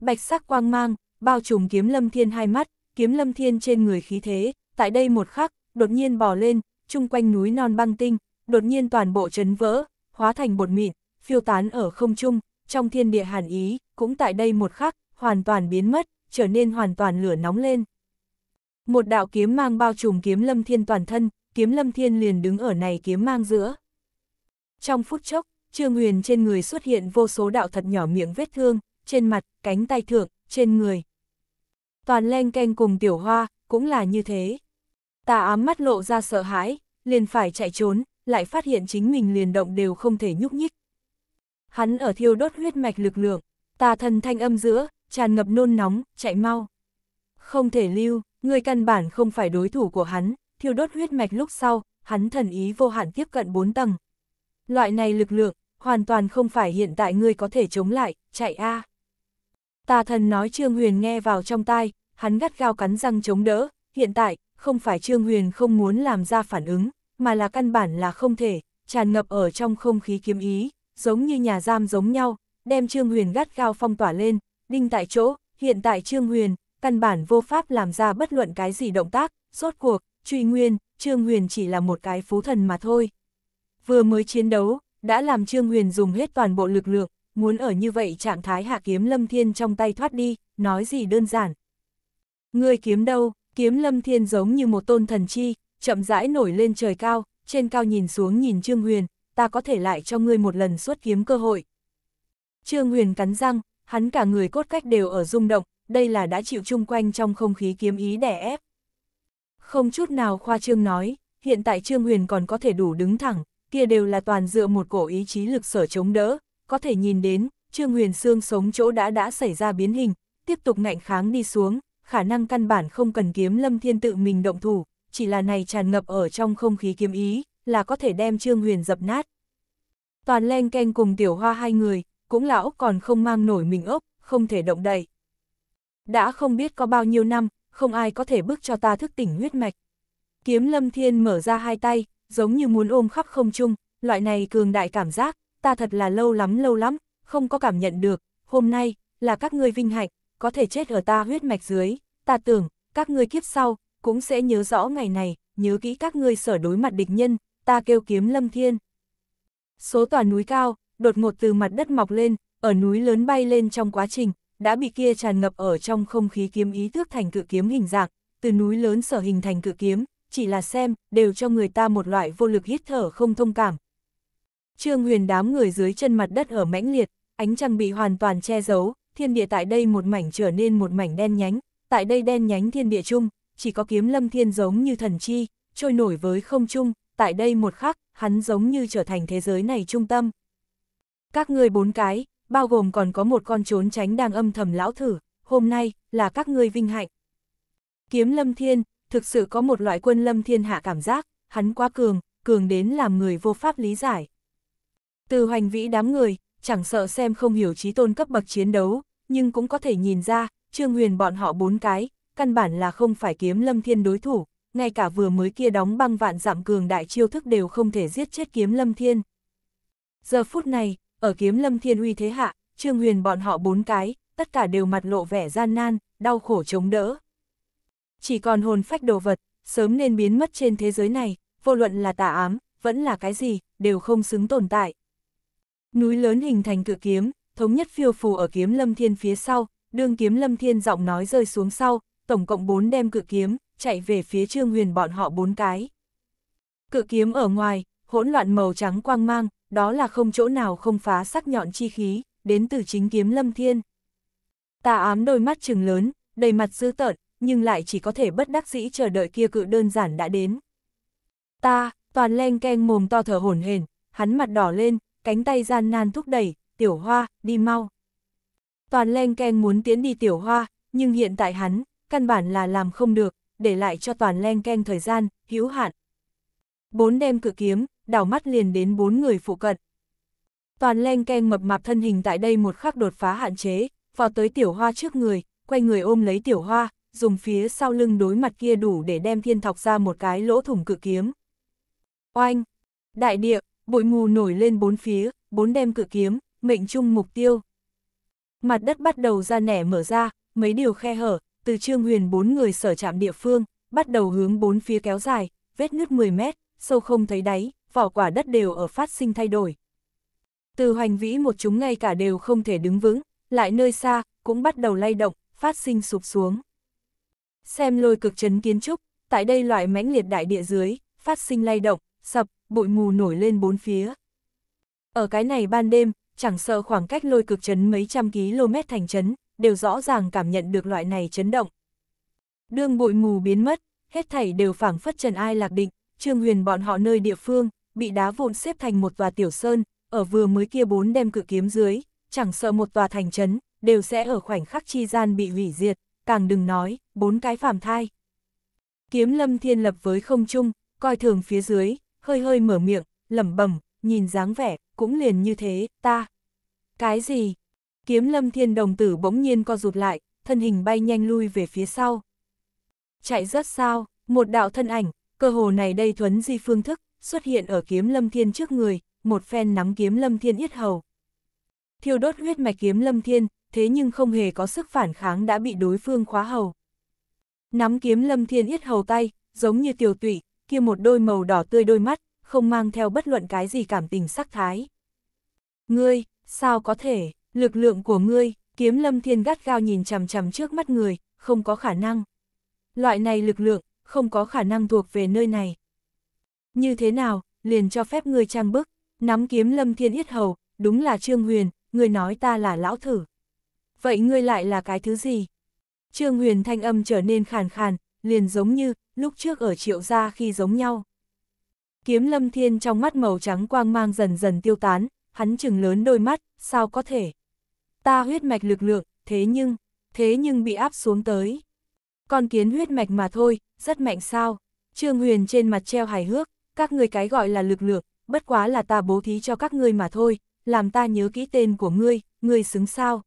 Bạch sắc quang mang, bao trùm kiếm lâm thiên hai mắt, kiếm lâm thiên trên người khí thế, tại đây một khắc, đột nhiên bò lên, chung quanh núi non băng tinh, đột nhiên toàn bộ chấn vỡ, hóa thành bột mịn, phiêu tán ở không trung, trong thiên địa hàn ý, cũng tại đây một khắc, hoàn toàn biến mất, trở nên hoàn toàn lửa nóng lên. Một đạo kiếm mang bao trùm kiếm lâm thiên toàn thân, kiếm lâm thiên liền đứng ở này kiếm mang giữa. Trong phút chốc, Trương Huyền trên người xuất hiện vô số đạo thật nhỏ miệng vết thương, trên mặt, cánh tay thượng, trên người. Toàn len canh cùng tiểu hoa, cũng là như thế. Tà ám mắt lộ ra sợ hãi, liền phải chạy trốn, lại phát hiện chính mình liền động đều không thể nhúc nhích. Hắn ở thiêu đốt huyết mạch lực lượng, tà thần thanh âm giữa, tràn ngập nôn nóng, chạy mau. Không thể lưu, Người căn bản không phải đối thủ của hắn, thiêu đốt huyết mạch lúc sau, hắn thần ý vô hạn tiếp cận 4 tầng. Loại này lực lượng, hoàn toàn không phải hiện tại ngươi có thể chống lại, chạy a. À. Tà thần nói Trương Huyền nghe vào trong tai, hắn gắt gao cắn răng chống đỡ, hiện tại, không phải Trương Huyền không muốn làm ra phản ứng, mà là căn bản là không thể, tràn ngập ở trong không khí kiếm ý, giống như nhà giam giống nhau, đem Trương Huyền gắt gao phong tỏa lên, đinh tại chỗ, hiện tại Trương Huyền, căn bản vô pháp làm ra bất luận cái gì động tác, rốt cuộc, truy nguyên, Trương Huyền chỉ là một cái phú thần mà thôi. Vừa mới chiến đấu, đã làm Trương Huyền dùng hết toàn bộ lực lượng, muốn ở như vậy trạng thái hạ kiếm Lâm Thiên trong tay thoát đi, nói gì đơn giản. Người kiếm đâu, kiếm Lâm Thiên giống như một tôn thần chi, chậm rãi nổi lên trời cao, trên cao nhìn xuống nhìn Trương Huyền, ta có thể lại cho ngươi một lần xuất kiếm cơ hội. Trương Huyền cắn răng, hắn cả người cốt cách đều ở rung động, đây là đã chịu chung quanh trong không khí kiếm ý đẻ ép. Không chút nào khoa trương nói, hiện tại Trương Huyền còn có thể đủ đứng thẳng, kia đều là toàn dựa một cổ ý chí lực sở chống đỡ, có thể nhìn đến, Trương Huyền xương sống chỗ đã đã xảy ra biến hình, tiếp tục ngạnh kháng đi xuống, khả năng căn bản không cần kiếm Lâm Thiên tự mình động thủ, chỉ là này tràn ngập ở trong không khí kiếm ý, là có thể đem Trương Huyền dập nát. Toàn len canh cùng tiểu hoa hai người, cũng lão còn không mang nổi mình ốc, không thể động đậy đã không biết có bao nhiêu năm, không ai có thể bước cho ta thức tỉnh huyết mạch. Kiếm lâm thiên mở ra hai tay, giống như muốn ôm khắp không trung, loại này cường đại cảm giác, ta thật là lâu lắm lâu lắm, không có cảm nhận được, hôm nay, là các ngươi vinh hạnh, có thể chết ở ta huyết mạch dưới, ta tưởng, các ngươi kiếp sau, cũng sẽ nhớ rõ ngày này, nhớ kỹ các ngươi sở đối mặt địch nhân, ta kêu kiếm lâm thiên. Số tòa núi cao, đột ngột từ mặt đất mọc lên, ở núi lớn bay lên trong quá trình, đã bị kia tràn ngập ở trong không khí kiếm ý thức thành cự kiếm hình dạng, từ núi lớn sở hình thành cự kiếm, chỉ là xem, đều cho người ta một loại vô lực hít thở không thông cảm. Trương huyền đám người dưới chân mặt đất ở mãnh liệt, ánh trăng bị hoàn toàn che giấu, thiên địa tại đây một mảnh trở nên một mảnh đen nhánh, tại đây đen nhánh thiên địa chung, chỉ có kiếm lâm thiên giống như thần chi, trôi nổi với không chung, tại đây một khắc, hắn giống như trở thành thế giới này trung tâm. Các người bốn cái, bao gồm còn có một con trốn tránh đang âm thầm lão thử, hôm nay, là các ngươi vinh hạnh. Kiếm lâm thiên, thực sự có một loại quân lâm thiên hạ cảm giác, hắn quá cường, cường đến làm người vô pháp lý giải. Từ hoành vĩ đám người, chẳng sợ xem không hiểu trí tôn cấp bậc chiến đấu, nhưng cũng có thể nhìn ra, Trương Huyền bọn họ bốn cái, căn bản là không phải kiếm lâm thiên đối thủ, ngay cả vừa mới kia đóng băng vạn giảm cường đại chiêu thức đều không thể giết chết kiếm lâm thiên. Giờ phút này, ở kiếm lâm thiên uy thế hạ, Trương Huyền bọn họ bốn cái, tất cả đều mặt lộ vẻ gian nan, đau khổ chống đỡ. Chỉ còn hồn phách đồ vật, sớm nên biến mất trên thế giới này, vô luận là tà ám, vẫn là cái gì, đều không xứng tồn tại. Núi lớn hình thành cự kiếm, thống nhất phiêu phù ở kiếm lâm thiên phía sau, đương kiếm lâm thiên giọng nói rơi xuống sau, tổng cộng bốn đem cự kiếm, chạy về phía Trương Huyền bọn họ bốn cái. Cự kiếm ở ngoài, hỗn loạn màu trắng quang mang, đó là không chỗ nào không phá sắc nhọn chi khí, đến từ chính kiếm lâm thiên. Tà ám đôi mắt trừng lớn, đầy mặt dư tợn, nhưng lại chỉ có thể bất đắc dĩ chờ đợi kia cự đơn giản đã đến. Ta, toàn len keng mồm to thở hổn hển, hắn mặt đỏ lên, cánh tay gian nan thúc đẩy, tiểu hoa, đi mau. Toàn len keng muốn tiến đi tiểu hoa, nhưng hiện tại hắn, căn bản là làm không được, để lại cho toàn len keng thời gian, hữu hạn. Bốn đem cự kiếm, đảo mắt liền đến bốn người phụ cận. Toàn len keng mập mạp thân hình tại đây một khắc đột phá hạn chế, vào tới tiểu hoa trước người, quay người ôm lấy tiểu hoa, dùng phía sau lưng đối mặt kia đủ để đem thiên thọc ra một cái lỗ thủng cự kiếm. Oanh! Đại địa, bụi mù nổi lên bốn phía, bốn đem cự kiếm, mệnh chung mục tiêu. Mặt đất bắt đầu ra nẻ mở ra, mấy điều khe hở, từ trương huyền bốn người sở chạm địa phương, bắt đầu hướng bốn phía kéo dài, vết nứt 10 mét, sâu không thấy đáy, vỏ quả đất đều ở phát sinh thay đổi. Từ hoành vĩ một chúng ngay cả đều không thể đứng vững, lại nơi xa, cũng bắt đầu lay động, phát sinh sụp xuống. Xem lôi cực chấn kiến trúc, tại đây loại mãnh liệt đại địa dưới, phát sinh lay động, sập, bụi mù nổi lên bốn phía. Ở cái này ban đêm, chẳng sợ khoảng cách lôi cực chấn mấy trăm km thành chấn, đều rõ ràng cảm nhận được loại này chấn động. Đương bụi mù biến mất, hết thảy đều phảng phất trần ai lạc định, Trương Huyền bọn họ nơi địa phương, bị đá vụn xếp thành một tòa tiểu sơn, ở vừa mới kia bốn đem cự kiếm dưới, chẳng sợ một tòa thành trấn, đều sẽ ở khoảnh khắc chi gian bị hủy diệt, càng đừng nói, bốn cái phàm thai. Kiếm lâm thiên lập với không trung, coi thường phía dưới, hơi hơi mở miệng, lẩm bẩm nhìn dáng vẻ, cũng liền như thế, ta. Cái gì? Kiếm lâm thiên đồng tử bỗng nhiên co rụt lại, thân hình bay nhanh lui về phía sau. Chạy rất sao, một đạo thân ảnh, cơ hồ này đây thuấn di phương thức, xuất hiện ở kiếm lâm thiên trước người, một phen nắm kiếm lâm thiên yết hầu. Thiêu đốt huyết mạch kiếm lâm thiên, thế nhưng không hề có sức phản kháng đã bị đối phương khóa hầu. Nắm kiếm lâm thiên yết hầu tay, giống như tiểu tụy, kia một đôi màu đỏ tươi đôi mắt, không mang theo bất luận cái gì cảm tình sắc thái. Ngươi, sao có thể, lực lượng của ngươi, kiếm lâm thiên gắt gao nhìn chằm chằm trước mắt người, không có khả năng. Loại này lực lượng, không có khả năng thuộc về nơi này. Như thế nào, liền cho phép ngươi trang bức, nắm kiếm lâm thiên yết hầu, đúng là Trương Huyền, ngươi nói ta là lão thử. Vậy ngươi lại là cái thứ gì? Trương Huyền thanh âm trở nên khàn khàn, liền giống như lúc trước ở triệu gia khi giống nhau. Kiếm lâm thiên trong mắt màu trắng quang mang dần dần tiêu tán, hắn chừng lớn đôi mắt, sao có thể? Ta huyết mạch lực lượng, thế nhưng, thế nhưng bị áp xuống tới. Con kiến huyết mạch mà thôi, rất mạnh sao? Trương Huyền trên mặt treo hài hước, các ngươi cái gọi là lực lượng, bất quá là ta bố thí cho các ngươi mà thôi, làm ta nhớ kỹ tên của ngươi, ngươi xứng sao.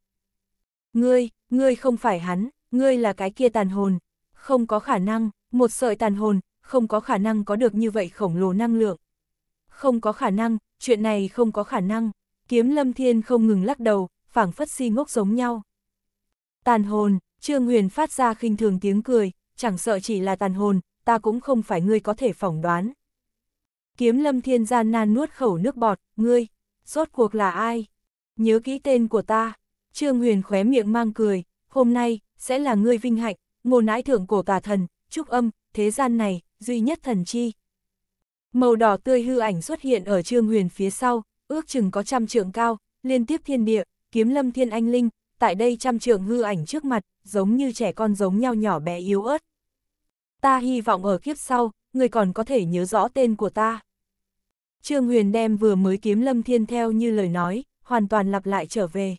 Ngươi, ngươi không phải hắn, ngươi là cái kia tàn hồn, không có khả năng, một sợi tàn hồn, không có khả năng có được như vậy khổng lồ năng lượng. Không có khả năng, chuyện này không có khả năng, kiếm lâm thiên không ngừng lắc đầu, phảng phất si ngốc giống nhau. Tàn hồn, Trương Huyền phát ra khinh thường tiếng cười, chẳng sợ chỉ là tàn hồn, ta cũng không phải ngươi có thể phỏng đoán. Kiếm lâm thiên gian nan nuốt khẩu nước bọt, ngươi, rốt cuộc là ai? Nhớ kỹ tên của ta. Trương Huyền khóe miệng mang cười, hôm nay, sẽ là ngươi vinh hạnh, ngô nãi thượng cổ tà thần, Chúc âm, thế gian này, duy nhất thần chi. Màu đỏ tươi hư ảnh xuất hiện ở Trương Huyền phía sau, ước chừng có trăm trượng cao, liên tiếp thiên địa, kiếm lâm thiên anh linh, tại đây trăm trượng hư ảnh trước mặt, giống như trẻ con giống nhau nhỏ bé yếu ớt. Ta hy vọng ở kiếp sau, người còn có thể nhớ rõ tên của ta. Trương Huyền đem vừa mới kiếm Lâm Thiên theo như lời nói, hoàn toàn lặp lại trở về.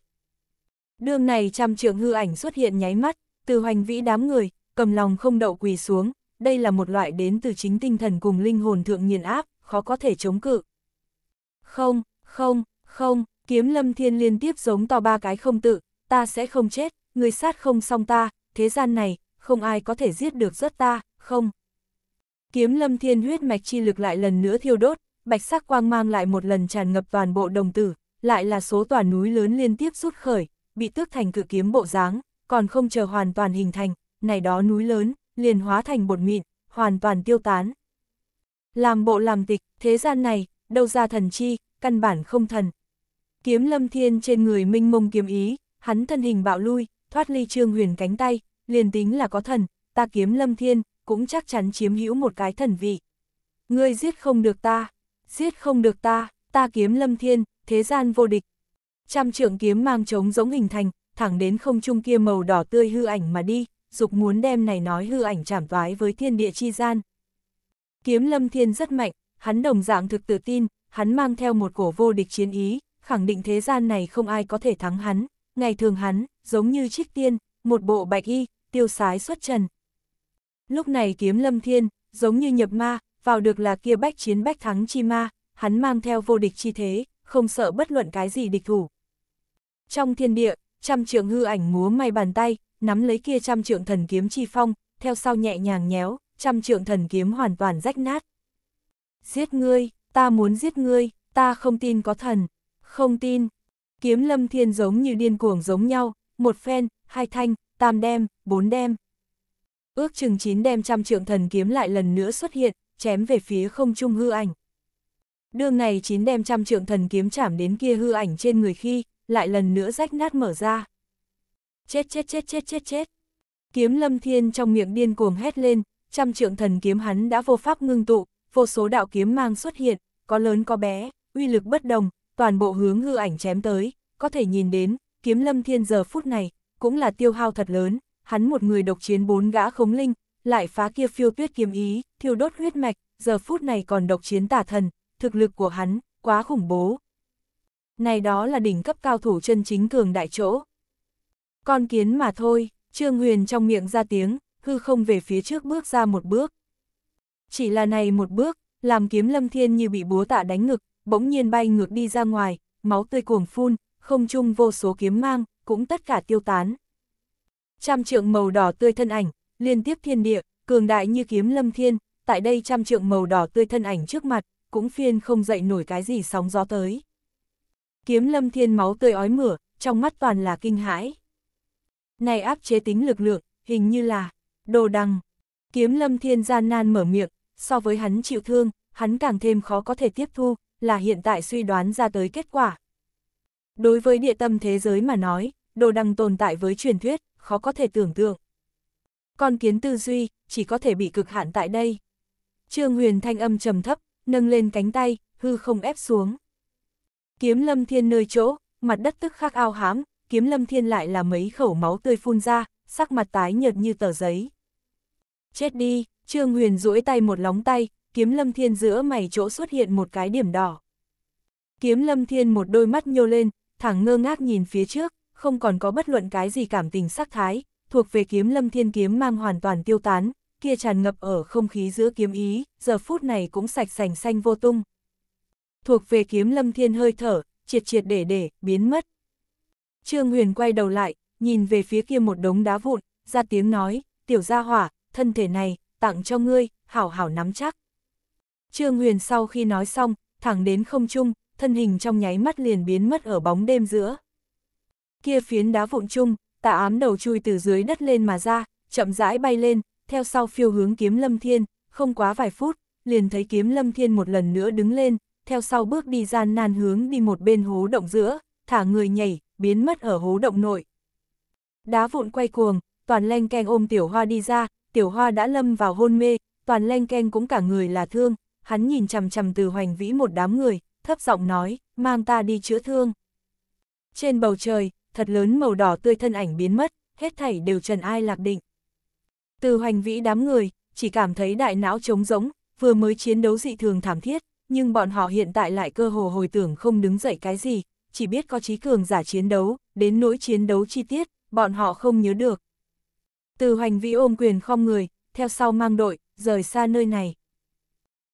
Đường này trăm trượng hư ảnh xuất hiện nháy mắt, từ hoành vĩ đám người, cầm lòng không đậu quỳ xuống, đây là một loại đến từ chính tinh thần cùng linh hồn thượng nghiền áp, khó có thể chống cự. Không, không, không, kiếm lâm thiên liên tiếp giống to ba cái không tự, ta sẽ không chết, người sát không xong ta, thế gian này, không ai có thể giết được rất ta, không. Kiếm lâm thiên huyết mạch chi lực lại lần nữa thiêu đốt, bạch sắc quang mang lại một lần tràn ngập toàn bộ đồng tử, lại là số tòa núi lớn liên tiếp rút khởi, bị tước thành cự kiếm bộ dáng, còn không chờ hoàn toàn hình thành, này đó núi lớn, liền hóa thành bột mịn, hoàn toàn tiêu tán. Làm bộ làm tịch, thế gian này, đâu ra thần chi, căn bản không thần. Kiếm lâm thiên trên người minh mông kiếm ý, hắn thân hình bạo lui, thoát ly trương huyền cánh tay, liền tính là có thần, ta kiếm lâm thiên, cũng chắc chắn chiếm hữu một cái thần vị. Ngươi giết không được ta giết không được ta, ta kiếm lâm thiên, thế gian vô địch. Trăm trượng kiếm mang trống giống hình thành, thẳng đến không trung kia màu đỏ tươi hư ảnh mà đi, dục muốn đem này nói hư ảnh chảm toái với thiên địa chi gian. Kiếm lâm thiên rất mạnh, hắn đồng dạng thực tự tin, hắn mang theo một cổ vô địch chiến ý, khẳng định thế gian này không ai có thể thắng hắn, ngày thường hắn, giống như trích tiên, một bộ bạch y, tiêu sái xuất trần. Lúc này kiếm lâm thiên, giống như nhập ma, vào được là kia bách chiến bách thắng chi ma, hắn mang theo vô địch chi thế, không sợ bất luận cái gì địch thủ. Trong thiên địa, trăm trượng hư ảnh múa may bàn tay, nắm lấy kia trăm trượng thần kiếm chi phong, theo sau nhẹ nhàng nhéo, trăm trượng thần kiếm hoàn toàn rách nát. Giết ngươi, ta muốn giết ngươi, ta không tin có thần, không tin. Kiếm lâm thiên giống như điên cuồng giống nhau, một phen, hai thanh, tam đem, bốn đem. Ước chừng chín đem trăm trượng thần kiếm lại lần nữa xuất hiện, chém về phía không trung hư ảnh. Đường này chín đem trăm trượng thần kiếm chạm đến kia hư ảnh trên người khi, lại lần nữa rách nát mở ra. Chết chết chết chết chết chết. Kiếm lâm thiên trong miệng điên cuồng hét lên, trăm trượng thần kiếm hắn đã vô pháp ngưng tụ, vô số đạo kiếm mang xuất hiện, có lớn có bé, uy lực bất đồng, toàn bộ hướng hư ảnh chém tới, có thể nhìn đến, kiếm lâm thiên giờ phút này, cũng là tiêu hao thật lớn, hắn một người độc chiến bốn gã khống linh, lại phá kia phiêu tuyết kiếm ý, thiêu đốt huyết mạch, giờ phút này còn độc chiến tà thần, thực lực của hắn, quá khủng bố. Này đó là đỉnh cấp cao thủ chân chính cường đại chỗ. Con kiến mà thôi, Trương Huyền trong miệng ra tiếng, hư không về phía trước bước ra một bước. Chỉ là này một bước, làm kiếm lâm thiên như bị búa tạ đánh ngực, bỗng nhiên bay ngược đi ra ngoài, máu tươi cuồng phun, không chung vô số kiếm mang, cũng tất cả tiêu tán. Trăm trượng màu đỏ tươi thân ảnh, liên tiếp thiên địa, cường đại như kiếm lâm thiên, tại đây trăm trượng màu đỏ tươi thân ảnh trước mặt, cũng phiên không dậy nổi cái gì sóng gió tới. Kiếm lâm thiên máu tươi ói mửa, trong mắt toàn là kinh hãi. Này áp chế tính lực lượng, hình như là, đồ đằng. Kiếm lâm thiên gian nan mở miệng, so với hắn chịu thương, hắn càng thêm khó có thể tiếp thu, là hiện tại suy đoán ra tới kết quả. Đối với địa tâm thế giới mà nói, đồ đằng tồn tại với truyền thuyết, khó có thể tưởng tượng con kiến tư duy, chỉ có thể bị cực hạn tại đây. Trương Huyền thanh âm trầm thấp, nâng lên cánh tay, hư không ép xuống. Kiếm lâm thiên nơi chỗ, mặt đất tức khắc ao hám, kiếm lâm thiên lại là mấy khẩu máu tươi phun ra, sắc mặt tái nhợt như tờ giấy. Chết đi, Trương Huyền duỗi tay một lóng tay, kiếm lâm thiên giữa mày chỗ xuất hiện một cái điểm đỏ. Kiếm lâm thiên một đôi mắt nhô lên, thẳng ngơ ngác nhìn phía trước, không còn có bất luận cái gì cảm tình sắc thái, thuộc về kiếm lâm thiên kiếm mang hoàn toàn tiêu tán, kia tràn ngập ở không khí giữa kiếm ý, giờ phút này cũng sạch sành xanh vô tung. Thuộc về kiếm lâm thiên hơi thở, triệt triệt để để, biến mất. Trương Huyền quay đầu lại, nhìn về phía kia một đống đá vụn, ra tiếng nói, tiểu gia hỏa, thân thể này, tặng cho ngươi, hảo hảo nắm chắc. Trương Huyền sau khi nói xong, thẳng đến không trung, thân hình trong nháy mắt liền biến mất ở bóng đêm giữa. Kia phiến đá vụn chung, tà ám đầu chui từ dưới đất lên mà ra, chậm rãi bay lên, theo sau phiêu hướng kiếm lâm thiên, không quá vài phút, liền thấy kiếm lâm thiên một lần nữa đứng lên, theo sau bước đi gian nan hướng đi một bên hố động giữa, thả người nhảy, biến mất ở hố động nội. Đá vụn quay cuồng, toàn len keng ôm tiểu hoa đi ra, tiểu hoa đã lâm vào hôn mê, toàn len keng cũng cả người là thương, hắn nhìn chằm chằm từ hoành vĩ một đám người, thấp giọng nói, mang ta đi chữa thương. Trên bầu trời, thật lớn màu đỏ tươi thân ảnh biến mất, hết thảy đều trần ai lạc định. Từ hoành vĩ đám người, chỉ cảm thấy đại não trống rỗng, vừa mới chiến đấu dị thường thảm thiết, nhưng bọn họ hiện tại lại cơ hồ hồi tưởng không đứng dậy cái gì, chỉ biết có trí cường giả chiến đấu, đến nỗi chiến đấu chi tiết, bọn họ không nhớ được. Từ hoành vĩ ôm quyền không người, theo sau mang đội, rời xa nơi này.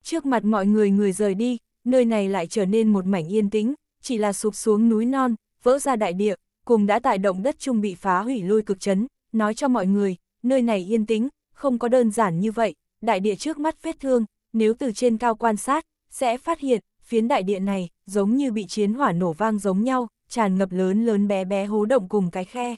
Trước mặt mọi người người rời đi, nơi này lại trở nên một mảnh yên tĩnh, chỉ là sụp xuống núi non, vỡ ra đại địa, cùng đã tại động đất chung bị phá hủy lôi cực chấn, nói cho mọi người, nơi này yên tĩnh, không có đơn giản như vậy, đại địa trước mắt vết thương, nếu từ trên cao quan sát, sẽ phát hiện, phiến đại địa này, giống như bị chiến hỏa nổ vang giống nhau, tràn ngập lớn lớn bé bé hố động cùng cái khe.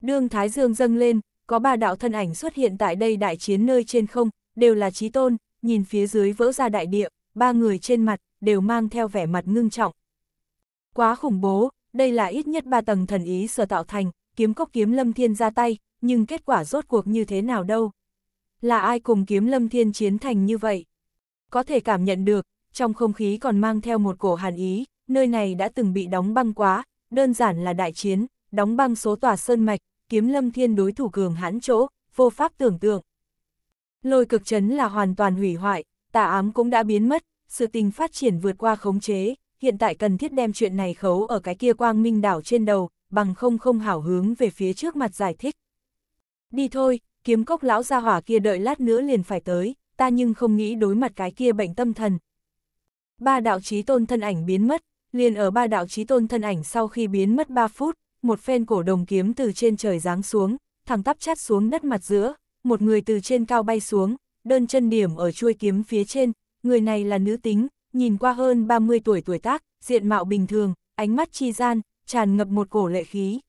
Đương Thái Dương dâng lên, có ba đạo thân ảnh xuất hiện tại đây đại chiến nơi trên không, đều là trí tôn, nhìn phía dưới vỡ ra đại địa, ba người trên mặt, đều mang theo vẻ mặt ngưng trọng. Quá khủng bố, đây là ít nhất ba tầng thần ý sở tạo thành, kiếm cốc kiếm lâm thiên ra tay, nhưng kết quả rốt cuộc như thế nào đâu. Là ai cùng kiếm lâm thiên chiến thành như vậy? Có thể cảm nhận được, trong không khí còn mang theo một cổ hàn ý, nơi này đã từng bị đóng băng quá, đơn giản là đại chiến, đóng băng số tòa sơn mạch, kiếm lâm thiên đối thủ cường hãn chỗ, vô pháp tưởng tượng. Lôi cực chấn là hoàn toàn hủy hoại, tà ám cũng đã biến mất, sự tình phát triển vượt qua khống chế, hiện tại cần thiết đem chuyện này khấu ở cái kia quang minh đảo trên đầu, bằng không không hảo hướng về phía trước mặt giải thích. Đi thôi, kiếm cốc lão gia hỏa kia đợi lát nữa liền phải tới, ta nhưng không nghĩ đối mặt cái kia bệnh tâm thần. Ba đạo trí tôn thân ảnh biến mất, liền ở ba đạo trí tôn thân ảnh sau khi biến mất 3 phút, một phen cổ đồng kiếm từ trên trời giáng xuống, thẳng tắp chát xuống đất mặt giữa, một người từ trên cao bay xuống, đơn chân điểm ở chuôi kiếm phía trên, người này là nữ tính, nhìn qua hơn 30 tuổi tuổi tác, diện mạo bình thường, ánh mắt chi gian, tràn ngập một cổ lệ khí.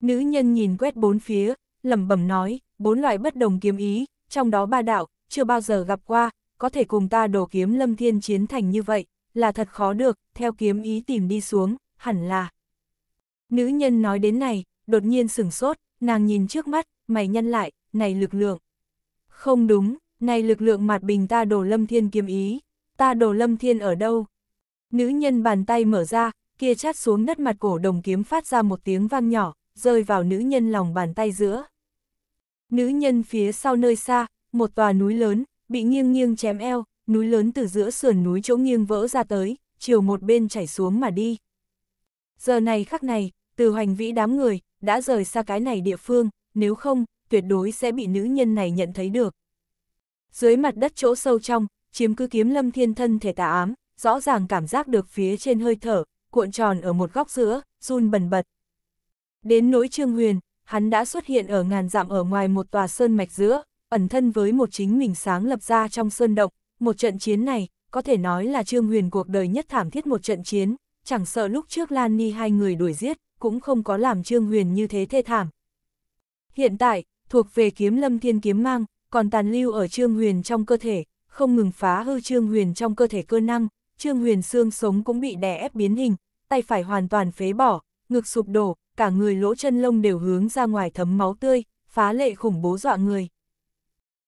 Nữ nhân nhìn quét bốn phía, lẩm bẩm nói, bốn loại bất đồng kiếm ý, trong đó ba đạo, chưa bao giờ gặp qua, có thể cùng ta đổ kiếm lâm thiên chiến thành như vậy, là thật khó được, theo kiếm ý tìm đi xuống, hẳn là. Nữ nhân nói đến này, đột nhiên sửng sốt, nàng nhìn trước mắt, mày nhân lại, này lực lượng. Không đúng, này lực lượng mặt bình ta đổ lâm thiên kiếm ý ta đồ lâm thiên ở đâu? Nữ nhân bàn tay mở ra, kia chát xuống đất mặt cổ đồng kiếm phát ra một tiếng vang nhỏ, rơi vào nữ nhân lòng bàn tay giữa. Nữ nhân phía sau nơi xa, một tòa núi lớn, bị nghiêng nghiêng chém eo, núi lớn từ giữa sườn núi chỗ nghiêng vỡ ra tới, chiều một bên chảy xuống mà đi. Giờ này khắc này, từ hoành vĩ đám người, đã rời xa cái này địa phương, nếu không, tuyệt đối sẽ bị nữ nhân này nhận thấy được. Dưới mặt đất chỗ sâu trong, chiếm cứ kiếm lâm thiên thân thể tà ám, rõ ràng cảm giác được phía trên hơi thở, cuộn tròn ở một góc giữa, run bần bật. Đến nỗi Trương Huyền, hắn đã xuất hiện ở ngàn dặm ở ngoài một tòa sơn mạch giữa, ẩn thân với một chính mình sáng lập ra trong sơn động, một trận chiến này, có thể nói là Trương Huyền cuộc đời nhất thảm thiết một trận chiến, chẳng sợ lúc trước Lan Ni hai người đuổi giết, cũng không có làm Trương Huyền như thế thê thảm. Hiện tại, thuộc về kiếm lâm thiên kiếm mang, còn tàn lưu ở Trương Huyền trong cơ thể, không ngừng phá hư Trương Huyền trong cơ thể cơ năng, Trương Huyền xương sống cũng bị đè ép biến hình, tay phải hoàn toàn phế bỏ, ngực sụp đổ, cả người lỗ chân lông đều hướng ra ngoài thấm máu tươi, phá lệ khủng bố dọa người.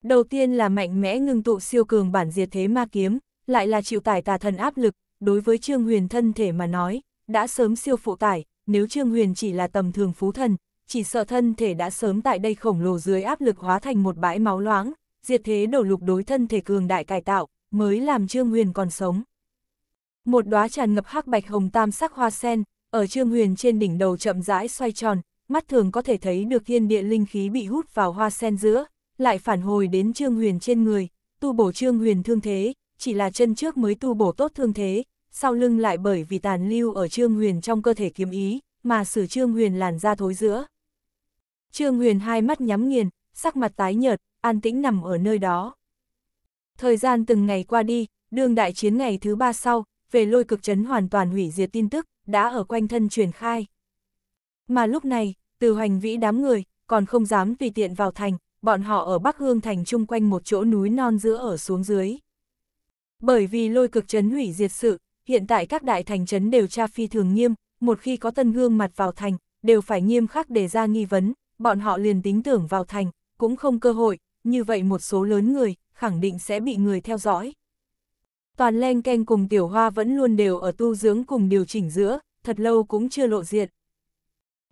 Đầu tiên là mạnh mẽ ngưng tụ siêu cường bản diệt thế ma kiếm, lại là chịu tải tà thần áp lực, đối với Trương Huyền thân thể mà nói, đã sớm siêu phụ tải, nếu Trương Huyền chỉ là tầm thường phú thần, chỉ sợ thân thể đã sớm tại đây khổng lồ dưới áp lực hóa thành một bãi máu loáng diệt thế đổ lục đối thân thể cường đại cải tạo, mới làm Trương Huyền còn sống. Một đóa tràn ngập hắc bạch hồng tam sắc hoa sen, ở Trương Huyền trên đỉnh đầu chậm rãi xoay tròn, mắt thường có thể thấy được thiên địa linh khí bị hút vào hoa sen giữa, lại phản hồi đến Trương Huyền trên người, tu bổ Trương Huyền thương thế, chỉ là chân trước mới tu bổ tốt thương thế, sau lưng lại bởi vì tàn lưu ở Trương Huyền trong cơ thể kiếm ý, mà sử Trương Huyền làn ra thối giữa. Trương Huyền hai mắt nhắm nghiền, sắc mặt tái nhợt, an tĩnh nằm ở nơi đó. Thời gian từng ngày qua đi, đương đại chiến ngày thứ ba sau, về lôi cực chấn hoàn toàn hủy diệt tin tức, đã ở quanh thân truyền khai. Mà lúc này, từ hoành vĩ đám người, còn không dám vì tiện vào thành, bọn họ ở Bắc Hương thành chung quanh một chỗ núi non giữa ở xuống dưới. Bởi vì lôi cực chấn hủy diệt sự, hiện tại các đại thành chấn đều tra phi thường nghiêm, một khi có tân gương mặt vào thành, đều phải nghiêm khắc đề ra nghi vấn, bọn họ liền tính tưởng vào thành, cũng không cơ hội, như vậy một số lớn người, khẳng định sẽ bị người theo dõi. Toàn len ken cùng tiểu hoa vẫn luôn đều ở tu dưỡng cùng điều chỉnh giữa, thật lâu cũng chưa lộ diện.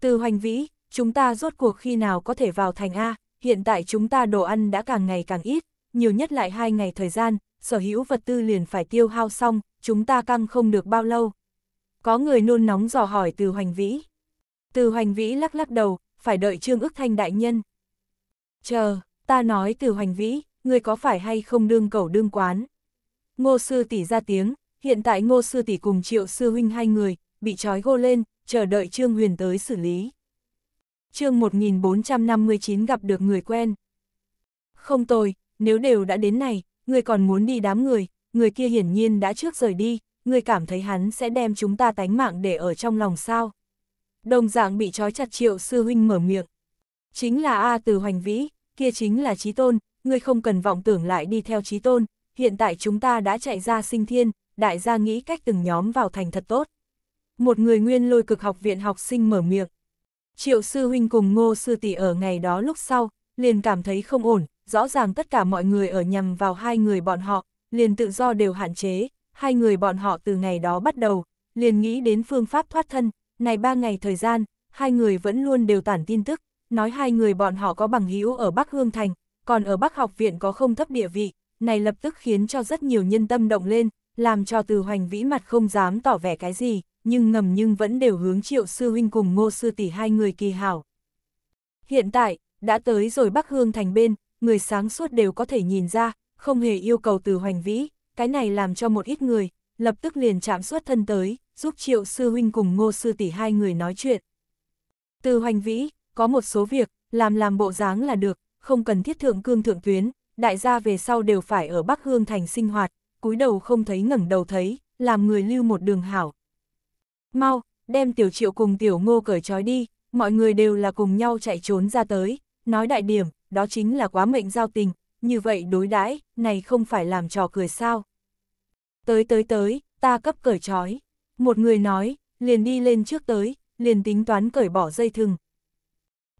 Từ hoành vĩ, chúng ta rốt cuộc khi nào có thể vào thành A, hiện tại chúng ta đồ ăn đã càng ngày càng ít, nhiều nhất lại hai ngày thời gian, sở hữu vật tư liền phải tiêu hao xong, chúng ta căng không được bao lâu. Có người nôn nóng dò hỏi từ hoành vĩ. Từ hoành vĩ lắc lắc đầu, phải đợi Trương ức thanh đại nhân. Chờ ta nói từ hoành vĩ, ngươi có phải hay không đương cầu đương quán? Ngô sư tỷ ra tiếng, hiện tại ngô sư tỷ cùng triệu sư huynh hai người, bị trói gô lên, chờ đợi Trương Huyền tới xử lý. chương 1459 gặp được người quen. Không tồi, nếu đều đã đến này, người còn muốn đi đám người, người kia hiển nhiên đã trước rời đi, người cảm thấy hắn sẽ đem chúng ta tánh mạng để ở trong lòng sao. Đồng dạng bị trói chặt triệu sư huynh mở miệng. Chính là A từ hoành vĩ, kia chính là trí tôn, ngươi không cần vọng tưởng lại đi theo trí tôn, hiện tại chúng ta đã chạy ra sinh thiên, đại gia nghĩ cách từng nhóm vào thành thật tốt. Một người nguyên lôi cực học viện học sinh mở miệng. Triệu sư huynh cùng ngô sư tỷ ở ngày đó lúc sau, liền cảm thấy không ổn, rõ ràng tất cả mọi người ở nhằm vào hai người bọn họ, liền tự do đều hạn chế, hai người bọn họ từ ngày đó bắt đầu, liền nghĩ đến phương pháp thoát thân, này ba ngày thời gian, hai người vẫn luôn đều tản tin tức, nói hai người bọn họ có bằng hữu ở Bắc Hương Thành, còn ở Bắc Học Viện có không thấp địa vị, này lập tức khiến cho rất nhiều nhân tâm động lên, làm cho từ hoành vĩ mặt không dám tỏ vẻ cái gì, nhưng ngầm nhưng vẫn đều hướng triệu sư huynh cùng ngô sư tỷ hai người kỳ hảo. Hiện tại, đã tới rồi Bắc Hương Thành bên, người sáng suốt đều có thể nhìn ra, không hề yêu cầu từ hoành vĩ, cái này làm cho một ít người, lập tức liền chạm suốt thân tới, giúp triệu sư huynh cùng ngô sư tỷ hai người nói chuyện. Từ hoành vĩ, có một số việc, làm làm bộ dáng là được, không cần thiết thượng cương thượng tuyến, đại gia về sau đều phải ở Bắc Hương Thành sinh hoạt, cúi đầu không thấy ngẩng đầu thấy, làm người lưu một đường hảo. Mau, đem tiểu triệu cùng tiểu ngô cởi trói đi, mọi người đều là cùng nhau chạy trốn ra tới, nói đại điểm, đó chính là quá mệnh giao tình, như vậy đối đãi này không phải làm trò cười sao. Tới tới tới, ta cấp cởi trói. Một người nói, liền đi lên trước tới, liền tính toán cởi bỏ dây thừng,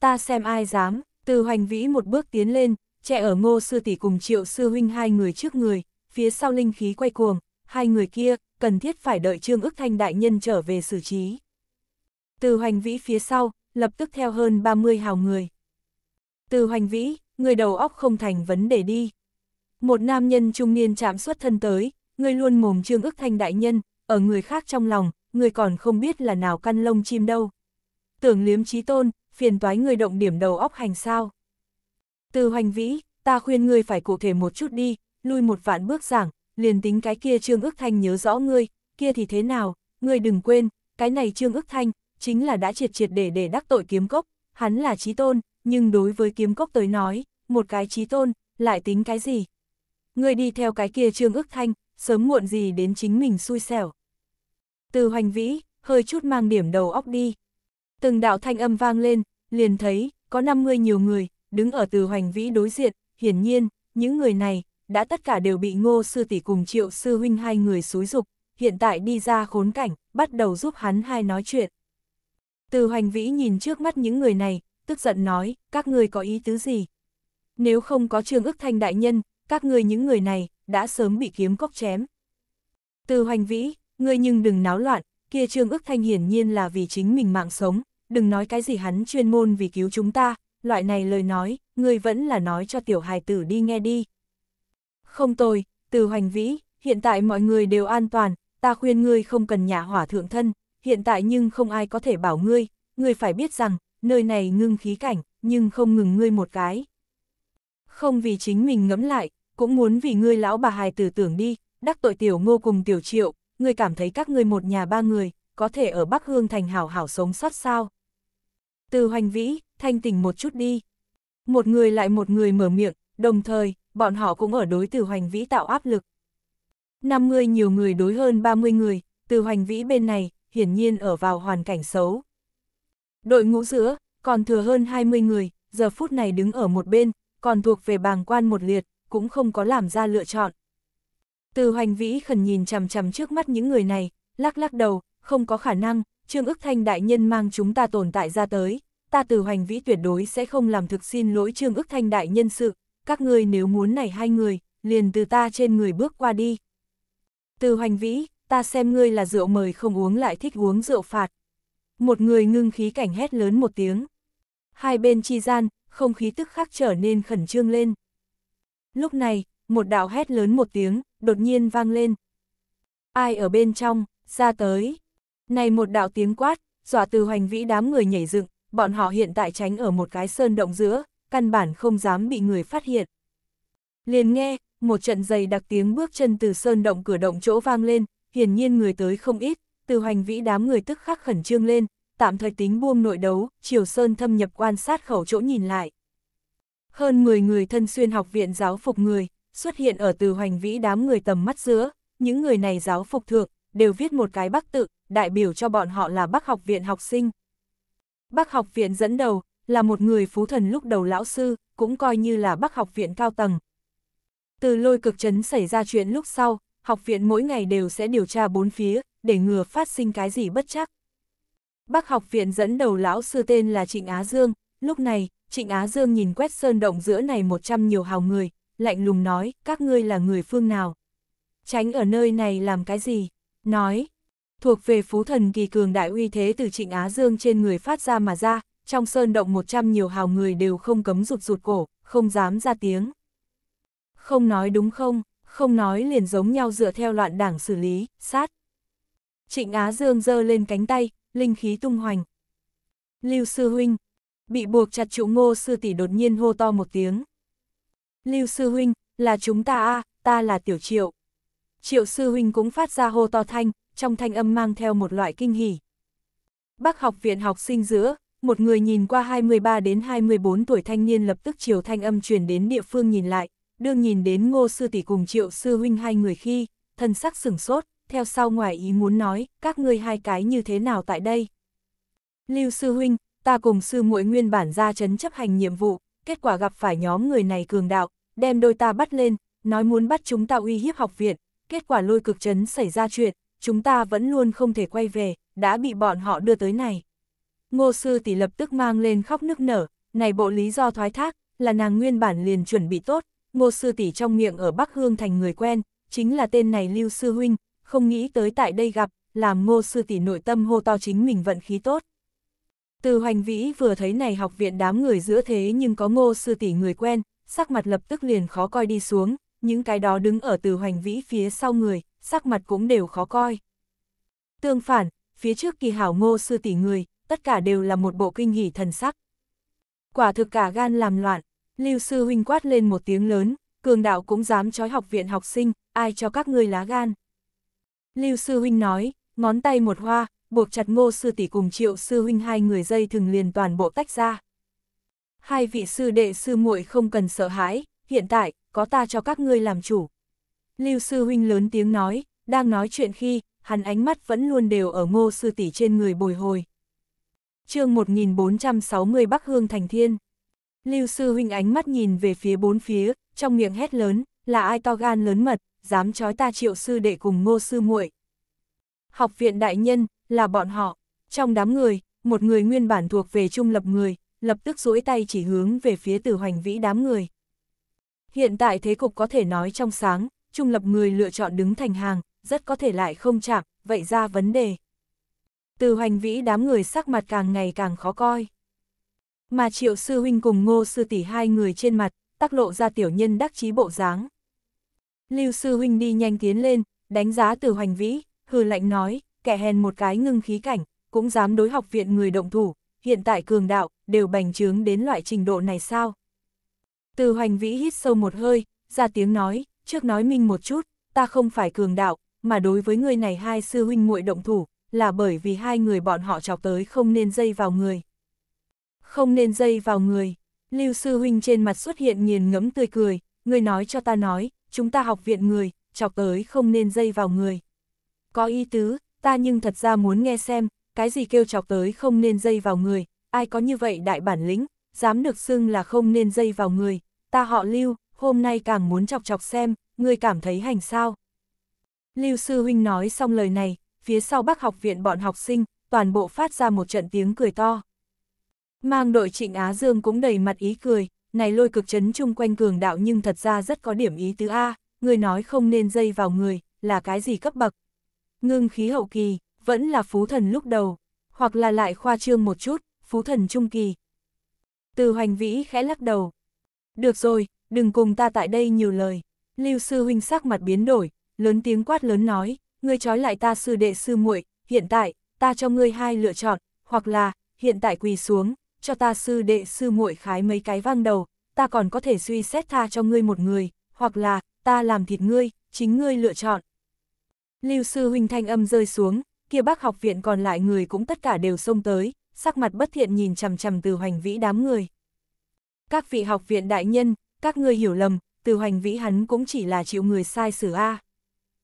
ta xem ai dám, từ hoành vĩ một bước tiến lên, che ở ngô sư tỷ cùng triệu sư huynh hai người trước người, phía sau linh khí quay cuồng, hai người kia, cần thiết phải đợi trương ức thanh đại nhân trở về xử trí. Từ hoành vĩ phía sau, lập tức theo hơn 30 hào người. Từ hoành vĩ, người đầu óc không thành vấn đề đi. Một nam nhân trung niên chạm xuất thân tới, người luôn mồm trương ức thanh đại nhân, ở người khác trong lòng, người còn không biết là nào căn lông chim đâu. Tưởng liếm trí tôn, phiền toái người động điểm đầu óc hành sao. Từ hoành vĩ, ta khuyên ngươi phải cụ thể một chút đi, lui một vạn bước giảng, liền tính cái kia Trương ước thanh nhớ rõ ngươi, kia thì thế nào, ngươi đừng quên, cái này Trương ước thanh, chính là đã triệt triệt để để đắc tội kiếm cốc, hắn là trí tôn, nhưng đối với kiếm cốc tới nói, một cái trí tôn, lại tính cái gì? Ngươi đi theo cái kia Trương ước thanh, sớm muộn gì đến chính mình xui xẻo. Từ hoành vĩ, hơi chút mang điểm đầu óc đi. Từng đạo thanh âm vang lên, liền thấy, có 50 nhiều người, đứng ở từ hoành vĩ đối diện, hiển nhiên, những người này, đã tất cả đều bị ngô sư tỷ cùng triệu sư huynh hai người xúi dục, hiện tại đi ra khốn cảnh, bắt đầu giúp hắn hai nói chuyện. Từ hoành vĩ nhìn trước mắt những người này, tức giận nói, các người có ý tứ gì? Nếu không có trường ức thanh đại nhân, các người những người này, đã sớm bị kiếm cốc chém. Từ hoành vĩ, ngươi nhưng đừng náo loạn, kia trương ức thanh hiển nhiên là vì chính mình mạng sống, đừng nói cái gì hắn chuyên môn vì cứu chúng ta, loại này lời nói, người vẫn là nói cho tiểu hài tử đi nghe đi. Không tồi từ hoành vĩ, hiện tại mọi người đều an toàn, ta khuyên ngươi không cần nhà hỏa thượng thân, hiện tại nhưng không ai có thể bảo ngươi, ngươi phải biết rằng, nơi này ngưng khí cảnh, nhưng không ngừng ngươi một cái. Không vì chính mình ngẫm lại, cũng muốn vì ngươi lão bà hài tử tưởng đi, đắc tội tiểu ngô cùng tiểu triệu, ngươi cảm thấy các ngươi một nhà ba người, có thể ở Bắc Hương Thành hảo hảo sống sót sao? từ hoành vĩ, thanh tỉnh một chút đi. Một người lại một người mở miệng, đồng thời, bọn họ cũng ở đối từ hoành vĩ tạo áp lực. 50 nhiều người đối hơn 30 người, từ hoành vĩ bên này, hiển nhiên ở vào hoàn cảnh xấu. Đội ngũ giữa, còn thừa hơn 20 người, giờ phút này đứng ở một bên, còn thuộc về bàng quan một liệt, cũng không có làm ra lựa chọn. Từ hoành vĩ khẩn nhìn chằm chằm trước mắt những người này, lắc lắc đầu, không có khả năng, Trương ước thanh đại nhân mang chúng ta tồn tại ra tới, ta từ hoành vĩ tuyệt đối sẽ không làm thực xin lỗi trương ước thanh đại nhân sự, các ngươi nếu muốn này hai người, liền từ ta trên người bước qua đi. Từ hoành vĩ, ta xem ngươi là rượu mời không uống lại thích uống rượu phạt. Một người ngưng khí cảnh hét lớn một tiếng. Hai bên chi gian, không khí tức khắc trở nên khẩn trương lên. Lúc này, một đạo hét lớn một tiếng, đột nhiên vang lên. Ai ở bên trong, ra tới. Này một đạo tiếng quát, dọa từ hoành vĩ đám người nhảy dựng, bọn họ hiện tại tránh ở một cái sơn động giữa, căn bản không dám bị người phát hiện. Liền nghe, một trận dày đặc tiếng bước chân từ sơn động cửa động chỗ vang lên, hiển nhiên người tới không ít, từ hoành vĩ đám người tức khắc khẩn trương lên, tạm thời tính buông nội đấu, chiều Sơn thâm nhập quan sát khẩu chỗ nhìn lại. Hơn 10 người thân xuyên học viện giáo phục người, xuất hiện ở từ hoành vĩ đám người tầm mắt giữa, những người này giáo phục thượng, đều viết một cái bắc tự, đại biểu cho bọn họ là Bắc học viện học sinh. Bắc học viện dẫn đầu, là một người phú thần lúc đầu lão sư, cũng coi như là Bắc học viện cao tầng. Từ lôi cực chấn xảy ra chuyện lúc sau, học viện mỗi ngày đều sẽ điều tra bốn phía, để ngừa phát sinh cái gì bất chắc. Bắc học viện dẫn đầu lão sư tên là Trịnh Á Dương, lúc này, Trịnh Á Dương nhìn quét sơn động giữa này một trăm nhiều hào người, lạnh lùng nói, các ngươi là người phương nào? Tránh ở nơi này làm cái gì? Nói, thuộc về phú thần kỳ cường đại uy thế từ trịnh Á Dương trên người phát ra mà ra, trong sơn động 100 nhiều hào người đều không cấm rụt rụt cổ, không dám ra tiếng. Không nói đúng không, không nói liền giống nhau dựa theo loạn đảng xử lý, sát. Trịnh Á Dương giơ lên cánh tay, linh khí tung hoành. Lưu Sư Huynh, bị buộc chặt trụ ngô sư tỷ đột nhiên hô to một tiếng. Lưu Sư Huynh, là chúng ta a ta là Tiểu Triệu. Triệu Sư Huynh cũng phát ra hô to thanh, trong thanh âm mang theo một loại kinh hỉ. Bác học viện học sinh giữa, một người nhìn qua 23 đến 24 tuổi thanh niên lập tức chiều thanh âm truyền đến địa phương nhìn lại, đương nhìn đến ngô sư tỷ cùng triệu sư huynh hai người khi, thân sắc sửng sốt, theo sau ngoài ý muốn nói, các ngươi hai cái như thế nào tại đây. Lưu sư huynh, ta cùng sư muội nguyên bản ra chấn chấp hành nhiệm vụ, kết quả gặp phải nhóm người này cường đạo, đem đôi ta bắt lên, nói muốn bắt chúng ta uy hiếp học viện, kết quả lôi cực chấn xảy ra chuyện, chúng ta vẫn luôn không thể quay về, đã bị bọn họ đưa tới này. Ngô sư tỷ lập tức mang lên khóc nức nở, này bộ lý do thoái thác, là nàng nguyên bản liền chuẩn bị tốt, ngô sư tỷ trong miệng ở Bắc Hương thành người quen, chính là tên này Lưu Sư Huynh, không nghĩ tới tại đây gặp, làm ngô sư tỷ nội tâm hô to chính mình vận khí tốt. Từ hoành vĩ vừa thấy này học viện đám người giữa thế nhưng có ngô sư tỷ người quen, sắc mặt lập tức liền khó coi đi xuống, những cái đó đứng ở từ hoành vĩ phía sau người, sắc mặt cũng đều khó coi. Tương phản, phía trước kỳ hảo ngô sư tỷ người, tất cả đều là một bộ kinh nghỉ thần sắc. Quả thực cả gan làm loạn, lưu sư huynh quát lên một tiếng lớn, cường đạo cũng dám trói học viện học sinh, ai cho các ngươi lá gan. Lưu sư huynh nói, ngón tay một hoa, buộc chặt ngô sư tỷ cùng triệu sư huynh hai người dây thường liền toàn bộ tách ra. Hai vị sư đệ sư muội không cần sợ hãi, hiện tại, có ta cho các ngươi làm chủ. Lưu Sư Huynh lớn tiếng nói, đang nói chuyện khi, hắn ánh mắt vẫn luôn đều ở ngô sư tỷ trên người bồi hồi. chương 1460 Bắc Hương Thành Thiên Lưu Sư Huynh ánh mắt nhìn về phía bốn phía, trong miệng hét lớn, là ai to gan lớn mật, dám chói ta triệu sư để cùng ngô sư muội Học viện đại nhân, là bọn họ. Trong đám người, một người nguyên bản thuộc về trung lập người, lập tức duỗi tay chỉ hướng về phía tử hoành vĩ đám người. Hiện tại thế cục có thể nói trong sáng, trung lập người lựa chọn đứng thành hàng, rất có thể lại không chạm, vậy ra vấn đề. Từ hoành vĩ đám người sắc mặt càng ngày càng khó coi. Mà triệu sư huynh cùng ngô sư tỷ hai người trên mặt, tác lộ ra tiểu nhân đắc chí bộ dáng. Lưu sư huynh đi nhanh tiến lên, đánh giá từ hoành vĩ, hừ lạnh nói, kẻ hèn một cái ngưng khí cảnh, cũng dám đối học viện người động thủ, hiện tại cường đạo, đều bành trướng đến loại trình độ này sao. Từ hoành vĩ hít sâu một hơi, ra tiếng nói, trước nói minh một chút, ta không phải cường đạo, mà đối với người này hai sư huynh muội động thủ, là bởi vì hai người bọn họ chọc tới không nên dây vào người. Không nên dây vào người, Lưu sư huynh trên mặt xuất hiện nghiền ngẫm tươi cười, người nói cho ta nói, chúng ta học viện người, chọc tới không nên dây vào người. Có ý tứ, ta nhưng thật ra muốn nghe xem, cái gì kêu chọc tới không nên dây vào người, ai có như vậy đại bản lĩnh, dám được xưng là không nên dây vào người, ta họ lưu, hôm nay càng muốn chọc chọc xem, ngươi cảm thấy hành sao. Lưu sư huynh nói xong lời này, phía sau bác học viện bọn học sinh, toàn bộ phát ra một trận tiếng cười to. Mang đội trịnh Á Dương cũng đầy mặt ý cười, này lôi cực chấn chung quanh cường đạo nhưng thật ra rất có điểm ý tứ A, người nói không nên dây vào người, là cái gì cấp bậc. Ngưng khí hậu kỳ, vẫn là phú thần lúc đầu, hoặc là lại khoa trương một chút, phú thần trung kỳ. Từ hoành vĩ khẽ lắc đầu. Được rồi, đừng cùng ta tại đây nhiều lời. Lưu sư huynh sắc mặt biến đổi, lớn tiếng quát lớn nói, ngươi trói lại ta sư đệ sư muội, hiện tại, ta cho ngươi hai lựa chọn, hoặc là, hiện tại quỳ xuống, cho ta sư đệ sư muội khái mấy cái vang đầu, ta còn có thể suy xét tha cho ngươi một người, hoặc là, ta làm thịt ngươi, chính ngươi lựa chọn. Lưu sư huynh thanh âm rơi xuống, kia bác học viện còn lại người cũng tất cả đều xông tới, sắc mặt bất thiện nhìn chằm chằm từ hoành vĩ đám người. Các vị học viện đại nhân, các ngươi hiểu lầm, từ hoành vĩ hắn cũng chỉ là chịu người sai xử A.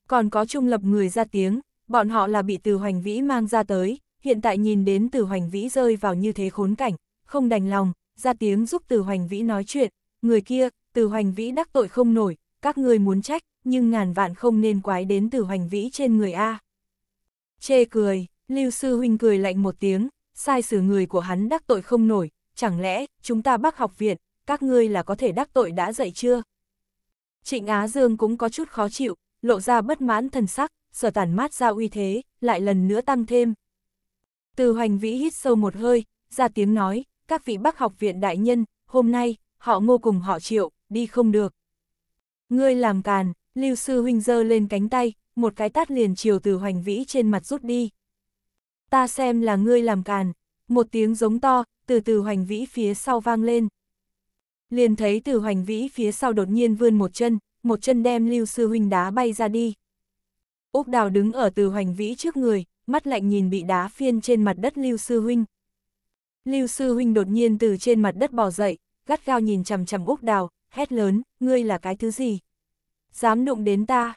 Còn có trung lập người ra tiếng, bọn họ là bị từ hoành vĩ mang ra tới, hiện tại nhìn đến từ hoành vĩ rơi vào như thế khốn cảnh, không đành lòng, ra tiếng giúp từ hoành vĩ nói chuyện, người kia, từ hoành vĩ đắc tội không nổi, các ngươi muốn trách, nhưng ngàn vạn không nên quái đến từ hoành vĩ trên người A. Chê cười, lưu sư huynh cười lạnh một tiếng, sai xử người của hắn đắc tội không nổi, chẳng lẽ, chúng ta bác học viện, các ngươi là có thể đắc tội đã dậy chưa? Trịnh Á Dương cũng có chút khó chịu, lộ ra bất mãn thần sắc, sở tản mát ra uy thế, lại lần nữa tăng thêm. Từ hoành vĩ hít sâu một hơi, ra tiếng nói, các vị bác học viện đại nhân, hôm nay, họ ngô cùng họ triệu, đi không được. Ngươi làm càn, lưu sư huynh dơ lên cánh tay, một cái tát liền chiều từ hoành vĩ trên mặt rút đi. Ta xem là ngươi làm càn, một tiếng giống to, từ từ hoành vĩ phía sau vang lên. Liền thấy từ hoành vĩ phía sau đột nhiên vươn một chân, một chân đem lưu sư huynh đá bay ra đi. Úc đào đứng ở từ hoành vĩ trước người, mắt lạnh nhìn bị đá phiên trên mặt đất lưu sư huynh. Lưu sư huynh đột nhiên từ trên mặt đất bò dậy, gắt gao nhìn chằm chằm Úc đào, hét lớn, ngươi là cái thứ gì? Dám đụng đến ta.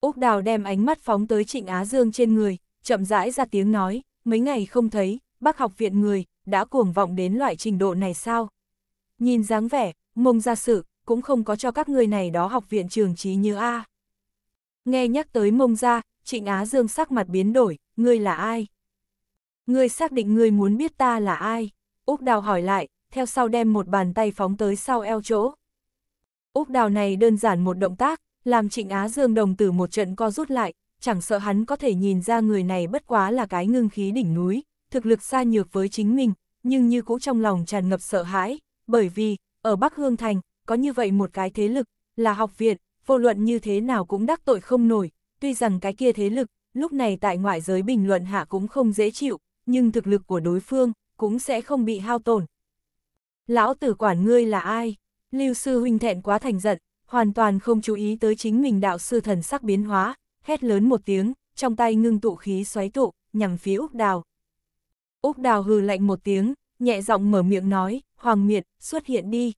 Úc đào đem ánh mắt phóng tới trịnh Á Dương trên người, chậm rãi ra tiếng nói, mấy ngày không thấy, bác học viện người, đã cuồng vọng đến loại trình độ này sao? Nhìn dáng vẻ, mông gia sự, cũng không có cho các người này đó học viện trường trí như A. Nghe nhắc tới mông gia, trịnh Á Dương sắc mặt biến đổi, ngươi là ai? Ngươi xác định ngươi muốn biết ta là ai? Úc Đào hỏi lại, theo sau đem một bàn tay phóng tới sau eo chỗ. Úc Đào này đơn giản một động tác, làm trịnh Á Dương đồng tử một trận co rút lại, chẳng sợ hắn có thể nhìn ra người này bất quá là cái ngưng khí đỉnh núi, thực lực xa nhược với chính mình, nhưng như cũ trong lòng tràn ngập sợ hãi, bởi vì, ở Bắc Hương Thành, có như vậy một cái thế lực, là học viện, vô luận như thế nào cũng đắc tội không nổi, tuy rằng cái kia thế lực, lúc này tại ngoại giới bình luận hạ cũng không dễ chịu, nhưng thực lực của đối phương, cũng sẽ không bị hao tổn. Lão tử quản ngươi là ai? Lưu sư huynh thẹn quá thành giận, hoàn toàn không chú ý tới chính mình đạo sư thần sắc biến hóa, hét lớn một tiếng, trong tay ngưng tụ khí xoáy tụ, nhằm phía Úc Đào. Úc Đào hừ lạnh một tiếng, nhẹ giọng mở miệng nói, Hoàng miện xuất hiện đi.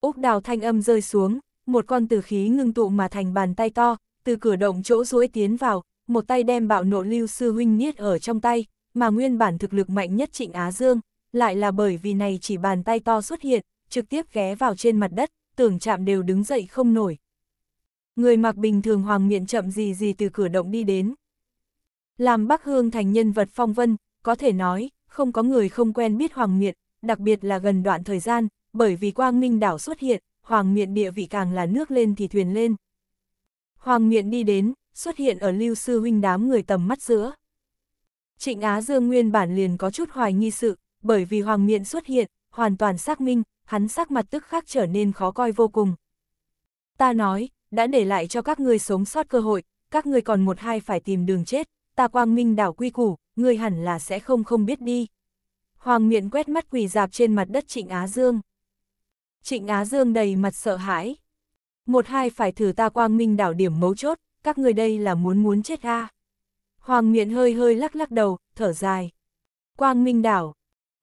Úc đào thanh âm rơi xuống, một con tử khí ngưng tụ mà thành bàn tay to, từ cửa động chỗ duỗi tiến vào, một tay đem bạo nộ lưu sư huynh niết ở trong tay, mà nguyên bản thực lực mạnh nhất trịnh Á Dương, lại là bởi vì này chỉ bàn tay to xuất hiện, trực tiếp ghé vào trên mặt đất, tưởng chạm đều đứng dậy không nổi. Người mặc bình thường hoàng miện chậm gì gì từ cửa động đi đến. Làm Bắc Hương thành nhân vật phong vân, có thể nói, không có người không quen biết Hoàng Miện, đặc biệt là gần đoạn thời gian, bởi vì Quang Minh đảo xuất hiện, Hoàng Miện địa vị càng là nước lên thì thuyền lên. Hoàng Miện đi đến, xuất hiện ở lưu sư huynh đám người tầm mắt giữa. Trịnh Á Dương nguyên bản liền có chút hoài nghi sự, bởi vì Hoàng Miện xuất hiện, hoàn toàn xác minh, hắn sắc mặt tức khác trở nên khó coi vô cùng. Ta nói, đã để lại cho các ngươi sống sót cơ hội, các ngươi còn một hai phải tìm đường chết, ta quang minh đảo quy củ, ngươi hẳn là sẽ không không biết đi. Hoàng miện quét mắt quỳ dạp trên mặt đất Trịnh Á Dương. Trịnh Á Dương đầy mặt sợ hãi. Một hai phải thử ta quang minh đảo điểm mấu chốt, các người đây là muốn muốn chết ha. À? Hoàng miện hơi hơi lắc lắc đầu, thở dài. Quang minh đảo.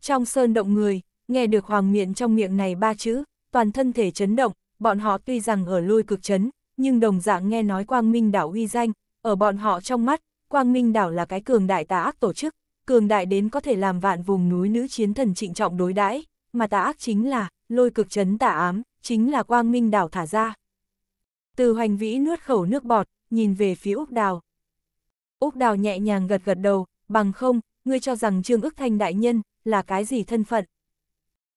Trong sơn động người, nghe được hoàng miện trong miệng này ba chữ, toàn thân thể chấn động, bọn họ tuy rằng ở lôi cực chấn, nhưng đồng dạng nghe nói quang minh đảo uy danh, ở bọn họ trong mắt, Quang Minh đảo là cái cường đại tà ác tổ chức, cường đại đến có thể làm vạn vùng núi nữ chiến thần trịnh trọng đối đãi, mà tà ác chính là lôi cực chấn tà ám, chính là Quang Minh đảo thả ra. Từ hoành vĩ nuốt khẩu nước bọt, nhìn về phía Úc Đào. Úc Đào nhẹ nhàng gật gật đầu, bằng không, ngươi cho rằng Trương Ước Thanh đại nhân là cái gì thân phận?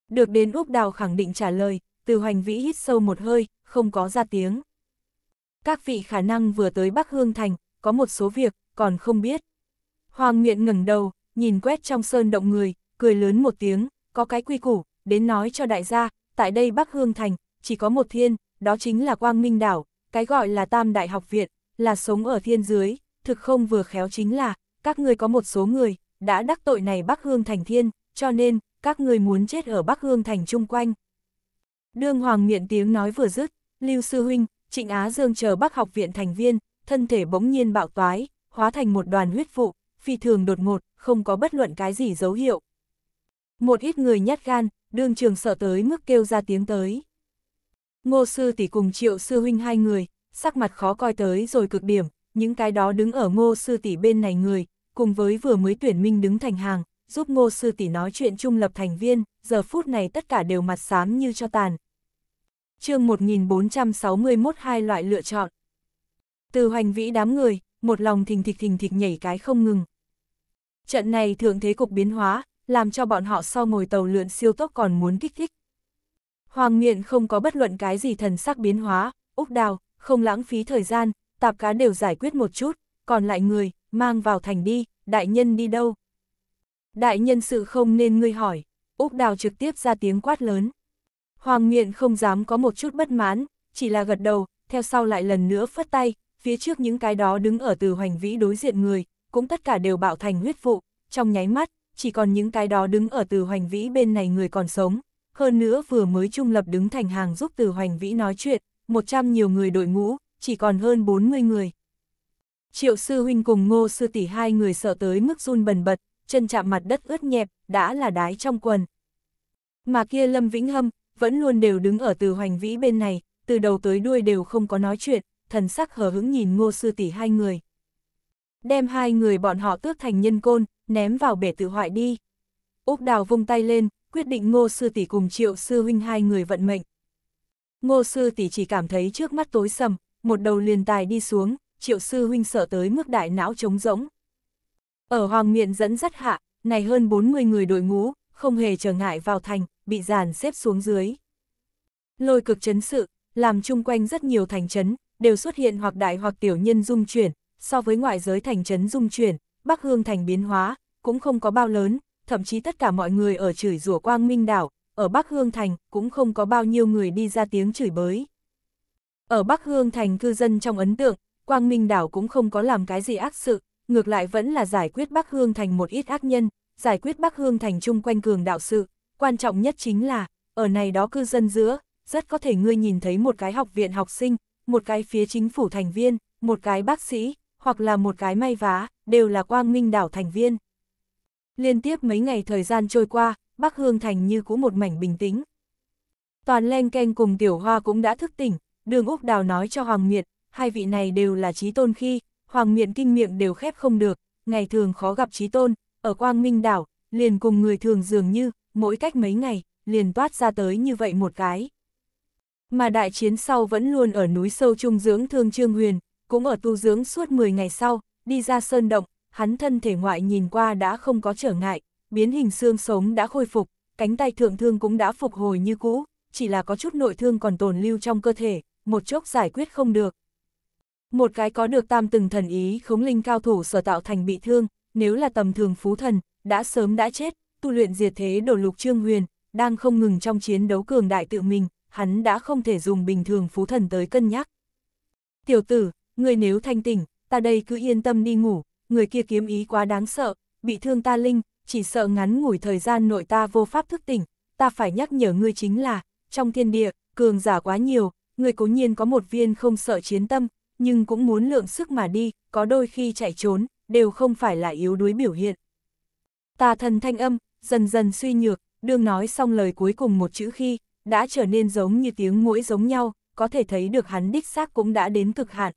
Được đến Úc Đào khẳng định trả lời, từ hoành vĩ hít sâu một hơi, không có ra tiếng. Các vị khả năng vừa tới Bắc Hương Thành, có một số việc, còn không biết. Hoàng Nguyện ngẩng đầu, nhìn quét trong sơn động người, cười lớn một tiếng, có cái quy củ, đến nói cho đại gia, tại đây Bắc Hương Thành, chỉ có một thiên, đó chính là Quang Minh Đảo, cái gọi là Tam Đại Học Viện, là sống ở thiên dưới, thực không vừa khéo chính là, các ngươi có một số người, đã đắc tội này Bắc Hương Thành thiên, cho nên, các ngươi muốn chết ở Bắc Hương Thành chung quanh. Đương Hoàng nguyện tiếng nói vừa dứt, Lưu Sư Huynh, Trịnh Á Dương chờ Bắc Học Viện thành viên, thân thể bỗng nhiên bạo toái, hóa thành một đoàn huyết vụ, phi thường đột ngột, không có bất luận cái gì dấu hiệu. Một ít người nhát gan, đương trường sợ tới mức kêu ra tiếng tới. Ngô sư tỷ cùng triệu sư huynh hai người, sắc mặt khó coi tới rồi cực điểm, những cái đó đứng ở ngô sư tỷ bên này người, cùng với vừa mới tuyển minh đứng thành hàng, giúp ngô sư tỷ nói chuyện trung lập thành viên, giờ phút này tất cả đều mặt xám như cho tàn. chương 1461 hai loại lựa chọn. Từ hoành vĩ đám người, một lòng thình thịch thình thịch nhảy cái không ngừng. Trận này thượng thế cục biến hóa, làm cho bọn họ sau ngồi tàu lượn siêu tốc còn muốn kích thích. Hoàng Miện không có bất luận cái gì thần sắc biến hóa, Úc Đào, không lãng phí thời gian, tạp cá đều giải quyết một chút, còn lại người, mang vào thành đi, đại nhân đi đâu? Đại nhân sự không nên ngươi hỏi, Úc Đào trực tiếp ra tiếng quát lớn. Hoàng Miện không dám có một chút bất mãn, chỉ là gật đầu, theo sau lại lần nữa phất tay, phía trước những cái đó đứng ở từ hoành vĩ đối diện người, cũng tất cả đều bạo thành huyết vụ, trong nháy mắt, chỉ còn những cái đó đứng ở từ hoành vĩ bên này người còn sống. Hơn nữa vừa mới trung lập đứng thành hàng giúp từ hoành vĩ nói chuyện, 100 nhiều người đội ngũ, chỉ còn hơn 40 người. Triệu sư huynh cùng ngô sư tỷ hai người sợ tới mức run bần bật, chân chạm mặt đất ướt nhẹp, đã là đái trong quần. Mà kia Lâm Vĩnh Hâm, vẫn luôn đều đứng ở từ hoành vĩ bên này, từ đầu tới đuôi đều không có nói chuyện, thần sắc hờ hững nhìn ngô sư tỷ hai người. Đem hai người bọn họ tước thành nhân côn, ném vào bể tự hoại đi. Úc đào vung tay lên, quyết định ngô sư tỷ cùng triệu sư huynh hai người vận mệnh. Ngô sư tỷ chỉ cảm thấy trước mắt tối sầm, một đầu liền tài đi xuống, triệu sư huynh sợ tới mức đại não trống rỗng. Ở hoàng miện dẫn dắt hạ, này hơn 40 người đội ngũ, không hề trở ngại vào thành, bị dàn xếp xuống dưới. Lôi cực chấn sự, làm chung quanh rất nhiều thành chấn đều xuất hiện hoặc đại hoặc tiểu nhân dung chuyển, so với ngoại giới thành trấn dung chuyển, Bắc Hương thành biến hóa, cũng không có bao lớn, thậm chí tất cả mọi người ở chửi rủa quang minh đảo, ở Bắc Hương thành cũng không có bao nhiêu người đi ra tiếng chửi bới. Ở Bắc Hương thành cư dân trong ấn tượng, quang minh đảo cũng không có làm cái gì ác sự, ngược lại vẫn là giải quyết Bắc Hương thành một ít ác nhân, giải quyết Bắc Hương thành chung quanh cường đạo sự, quan trọng nhất chính là, ở này đó cư dân giữa, rất có thể ngươi nhìn thấy một cái học viện học sinh, một cái phía chính phủ thành viên, một cái bác sĩ, hoặc là một cái may vá, đều là quang minh đảo thành viên. Liên tiếp mấy ngày thời gian trôi qua, Bắc Hương Thành như cũ một mảnh bình tĩnh. Toàn Len Ken cùng Tiểu Hoa cũng đã thức tỉnh, đường Úc Đào nói cho Hoàng Miệt, hai vị này đều là trí tôn khi, Hoàng Miện kinh miệng đều khép không được, ngày thường khó gặp trí tôn, ở Quang Minh Đảo, liền cùng người thường dường như, mỗi cách mấy ngày, liền toát ra tới như vậy một cái. Mà đại chiến sau vẫn luôn ở núi sâu trung dưỡng thương Trương Huyền, cũng ở tu dưỡng suốt 10 ngày sau, đi ra sơn động, hắn thân thể ngoại nhìn qua đã không có trở ngại, biến hình xương sống đã khôi phục, cánh tay thượng thương cũng đã phục hồi như cũ, chỉ là có chút nội thương còn tồn lưu trong cơ thể, một chốc giải quyết không được. Một cái có được tam từng thần ý khống linh cao thủ sở tạo thành bị thương, nếu là tầm thường phú thần, đã sớm đã chết, tu luyện diệt thế đổ lục trương huyền, đang không ngừng trong chiến đấu cường đại tự mình, hắn đã không thể dùng bình thường phú thần tới cân nhắc. Tiểu tử, người nếu thanh tỉnh, ta đây cứ yên tâm đi ngủ, người kia kiếm ý quá đáng sợ, bị thương ta linh, chỉ sợ ngắn ngủi thời gian nội ta vô pháp thức tỉnh, ta phải nhắc nhở ngươi chính là, trong thiên địa, cường giả quá nhiều, người cố nhiên có một viên không sợ chiến tâm, nhưng cũng muốn lượng sức mà đi, có đôi khi chạy trốn, đều không phải là yếu đuối biểu hiện. ta thần thanh âm, dần dần suy nhược, đương nói xong lời cuối cùng một chữ khi, đã trở nên giống như tiếng mũi giống nhau, có thể thấy được hắn đích xác cũng đã đến cực hạn.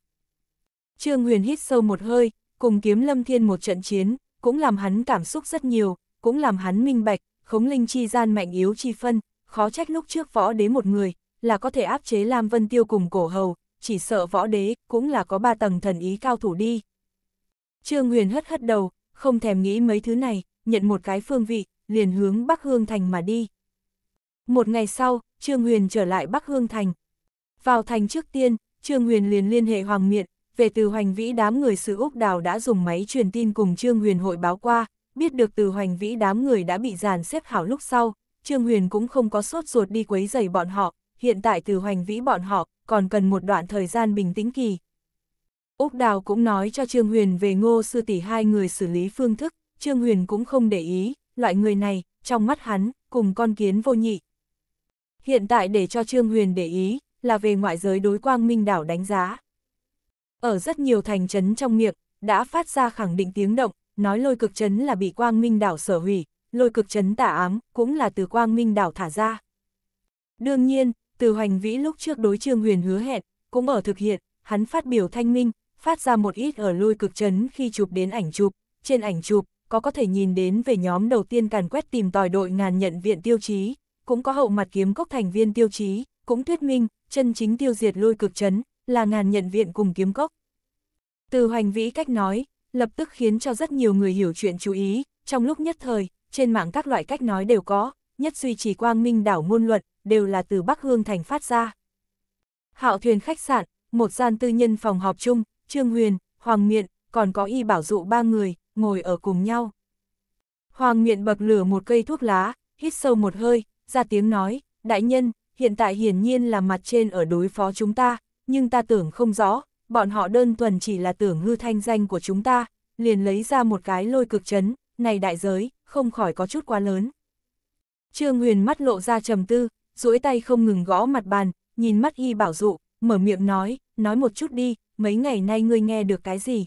Trương Huyền hít sâu một hơi, cùng kiếm lâm thiên một trận chiến, cũng làm hắn cảm xúc rất nhiều, cũng làm hắn minh bạch, khống linh chi gian mạnh yếu chi phân, khó trách lúc trước võ đế một người, là có thể áp chế Lam Vân Tiêu cùng cổ hầu, chỉ sợ võ đế cũng là có ba tầng thần ý cao thủ đi. Trương Huyền hất hất đầu, không thèm nghĩ mấy thứ này, nhận một cái phương vị, liền hướng Bắc Hương Thành mà đi. Một ngày sau, Trương Huyền trở lại Bắc Hương Thành. Vào thành trước tiên, Trương Huyền liền liên hệ Hoàng Miện, về từ Hoành Vĩ đám người sự Úc Đào đã dùng máy truyền tin cùng Trương Huyền hội báo qua, biết được từ Hoành Vĩ đám người đã bị giàn xếp hảo lúc sau, Trương Huyền cũng không có sốt ruột đi quấy giày bọn họ, hiện tại từ Hoành Vĩ bọn họ còn cần một đoạn thời gian bình tĩnh kỳ. Úc Đào cũng nói cho Trương Huyền về ngô sư tỷ hai người xử lý phương thức, Trương Huyền cũng không để ý, loại người này, trong mắt hắn, cùng con kiến vô nhị, Hiện tại để cho Trương Huyền để ý, là về ngoại giới đối quang minh đảo đánh giá. Ở rất nhiều thành trấn trong miệng, đã phát ra khẳng định tiếng động, nói lôi cực trấn là bị quang minh đảo sở hủy, lôi cực trấn tả ám cũng là từ quang minh đảo thả ra. Đương nhiên, từ hoành vĩ lúc trước đối Trương Huyền hứa hẹn, cũng ở thực hiện, hắn phát biểu thanh minh, phát ra một ít ở lôi cực trấn khi chụp đến ảnh chụp, trên ảnh chụp, có có thể nhìn đến về nhóm đầu tiên càn quét tìm tòi đội ngàn nhận viện tiêu chí, cũng có hậu mặt kiếm cốc thành viên tiêu chí, cũng thuyết minh, chân chính tiêu diệt lôi cực chấn, là ngàn nhận viện cùng kiếm cốc. Từ hoành vĩ cách nói, lập tức khiến cho rất nhiều người hiểu chuyện chú ý, trong lúc nhất thời, trên mạng các loại cách nói đều có, nhất duy trì quang minh đảo ngôn luận, đều là từ Bắc Hương Thành phát ra. Hạo thuyền khách sạn, một gian tư nhân phòng họp chung, Trương Huyền, Hoàng Miện, còn có y bảo dụ ba người, ngồi ở cùng nhau. Hoàng Miện bậc lửa một cây thuốc lá, hít sâu một hơi, ra tiếng nói, đại nhân, hiện tại hiển nhiên là mặt trên ở đối phó chúng ta, nhưng ta tưởng không rõ, bọn họ đơn thuần chỉ là tưởng hư thanh danh của chúng ta, liền lấy ra một cái lôi cực chấn, này đại giới, không khỏi có chút quá lớn. Trương Huyền mắt lộ ra trầm tư, duỗi tay không ngừng gõ mặt bàn, nhìn mắt y bảo dụ, mở miệng nói, nói một chút đi, mấy ngày nay ngươi nghe được cái gì?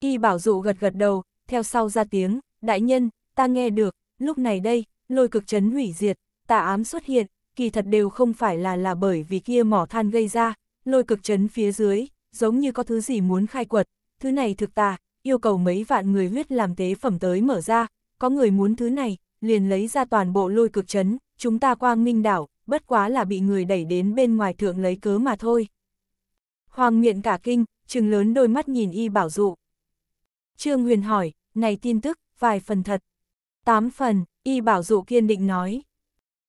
Y bảo dụ gật gật đầu, theo sau ra tiếng, đại nhân, ta nghe được, lúc này đây, lôi cực chấn hủy diệt, tà ám xuất hiện, kỳ thật đều không phải là là bởi vì kia mỏ than gây ra, lôi cực chấn phía dưới, giống như có thứ gì muốn khai quật, thứ này thực tà, yêu cầu mấy vạn người huyết làm tế phẩm tới mở ra, có người muốn thứ này, liền lấy ra toàn bộ lôi cực chấn, chúng ta quang minh đảo, bất quá là bị người đẩy đến bên ngoài thượng lấy cớ mà thôi. Hoàng miệng cả kinh, trừng lớn đôi mắt nhìn y bảo dụ. Trương Huyền hỏi, này tin tức, vài phần thật, Tám phần, y bảo dụ kiên định nói.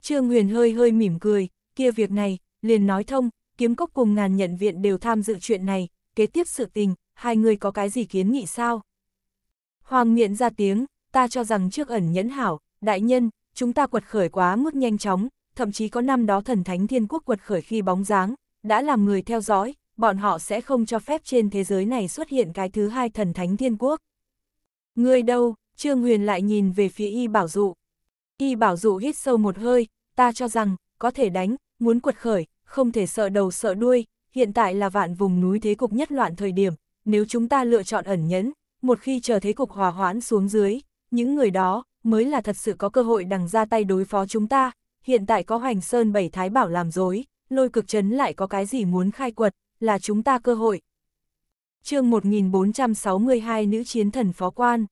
Trương Huyền hơi hơi mỉm cười, kia việc này, liền nói thông, kiếm cốc cùng ngàn nhận viện đều tham dự chuyện này, kế tiếp sự tình, hai người có cái gì kiến nghị sao? Hoàng miện ra tiếng, ta cho rằng trước ẩn nhẫn hảo, đại nhân, chúng ta quật khởi quá mức nhanh chóng, thậm chí có năm đó thần thánh thiên quốc quật khởi khi bóng dáng, đã làm người theo dõi, bọn họ sẽ không cho phép trên thế giới này xuất hiện cái thứ hai thần thánh thiên quốc. Người đâu, Trương Huyền lại nhìn về phía y bảo dụ. Y bảo dụ hít sâu một hơi, ta cho rằng, có thể đánh, muốn quật khởi, không thể sợ đầu sợ đuôi, hiện tại là vạn vùng núi thế cục nhất loạn thời điểm, nếu chúng ta lựa chọn ẩn nhẫn, một khi chờ thế cục hòa hoãn xuống dưới, những người đó mới là thật sự có cơ hội đằng ra tay đối phó chúng ta, hiện tại có Hoành Sơn Bảy Thái Bảo làm dối, lôi cực trấn lại có cái gì muốn khai quật, là chúng ta cơ hội. chương 1462 Nữ Chiến Thần Phó Quan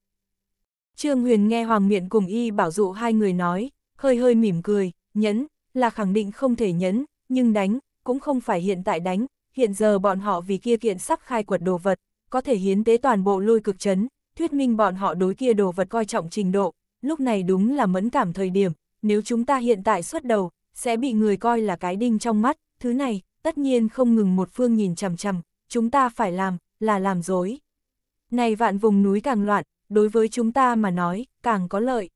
Trương Huyền nghe Hoàng Miện cùng y bảo dụ hai người nói, hơi hơi mỉm cười, nhấn, là khẳng định không thể nhấn, nhưng đánh, cũng không phải hiện tại đánh, hiện giờ bọn họ vì kia kiện sắp khai quật đồ vật, có thể hiến tế toàn bộ lôi cực chấn, thuyết minh bọn họ đối kia đồ vật coi trọng trình độ, lúc này đúng là mẫn cảm thời điểm, nếu chúng ta hiện tại xuất đầu, sẽ bị người coi là cái đinh trong mắt, thứ này, tất nhiên không ngừng một phương nhìn chằm chằm, chúng ta phải làm, là làm dối. Này vạn vùng núi càng loạn, đối với chúng ta mà nói, càng có lợi.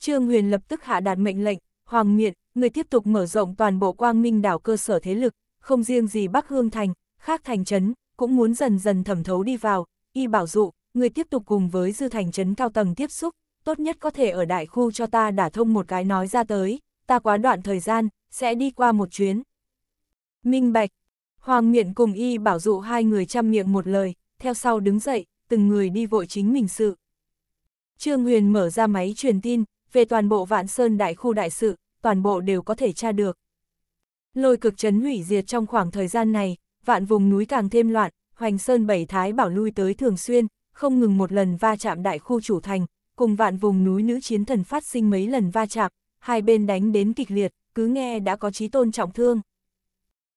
Trương Huyền lập tức hạ đạt mệnh lệnh, Hoàng Miện, người tiếp tục mở rộng toàn bộ quang minh đảo cơ sở thế lực, không riêng gì Bắc Hương Thành, khác thành trấn, cũng muốn dần dần thẩm thấu đi vào, y bảo dụ, người tiếp tục cùng với dư thành trấn cao tầng tiếp xúc, tốt nhất có thể ở đại khu cho ta đả thông một cái nói ra tới, ta quá đoạn thời gian, sẽ đi qua một chuyến. Minh Bạch, Hoàng Miện cùng y bảo dụ hai người chăm miệng một lời, theo sau đứng dậy, từng người đi vội chính mình sự. Trương Huyền mở ra máy truyền tin, về toàn bộ Vạn Sơn đại khu đại sự, toàn bộ đều có thể tra được. Lôi cực chấn hủy diệt trong khoảng thời gian này, vạn vùng núi càng thêm loạn, Hoành Sơn bảy thái bảo lui tới thường xuyên, không ngừng một lần va chạm đại khu chủ thành, cùng vạn vùng núi nữ chiến thần phát sinh mấy lần va chạm, hai bên đánh đến kịch liệt, cứ nghe đã có chí tôn trọng thương.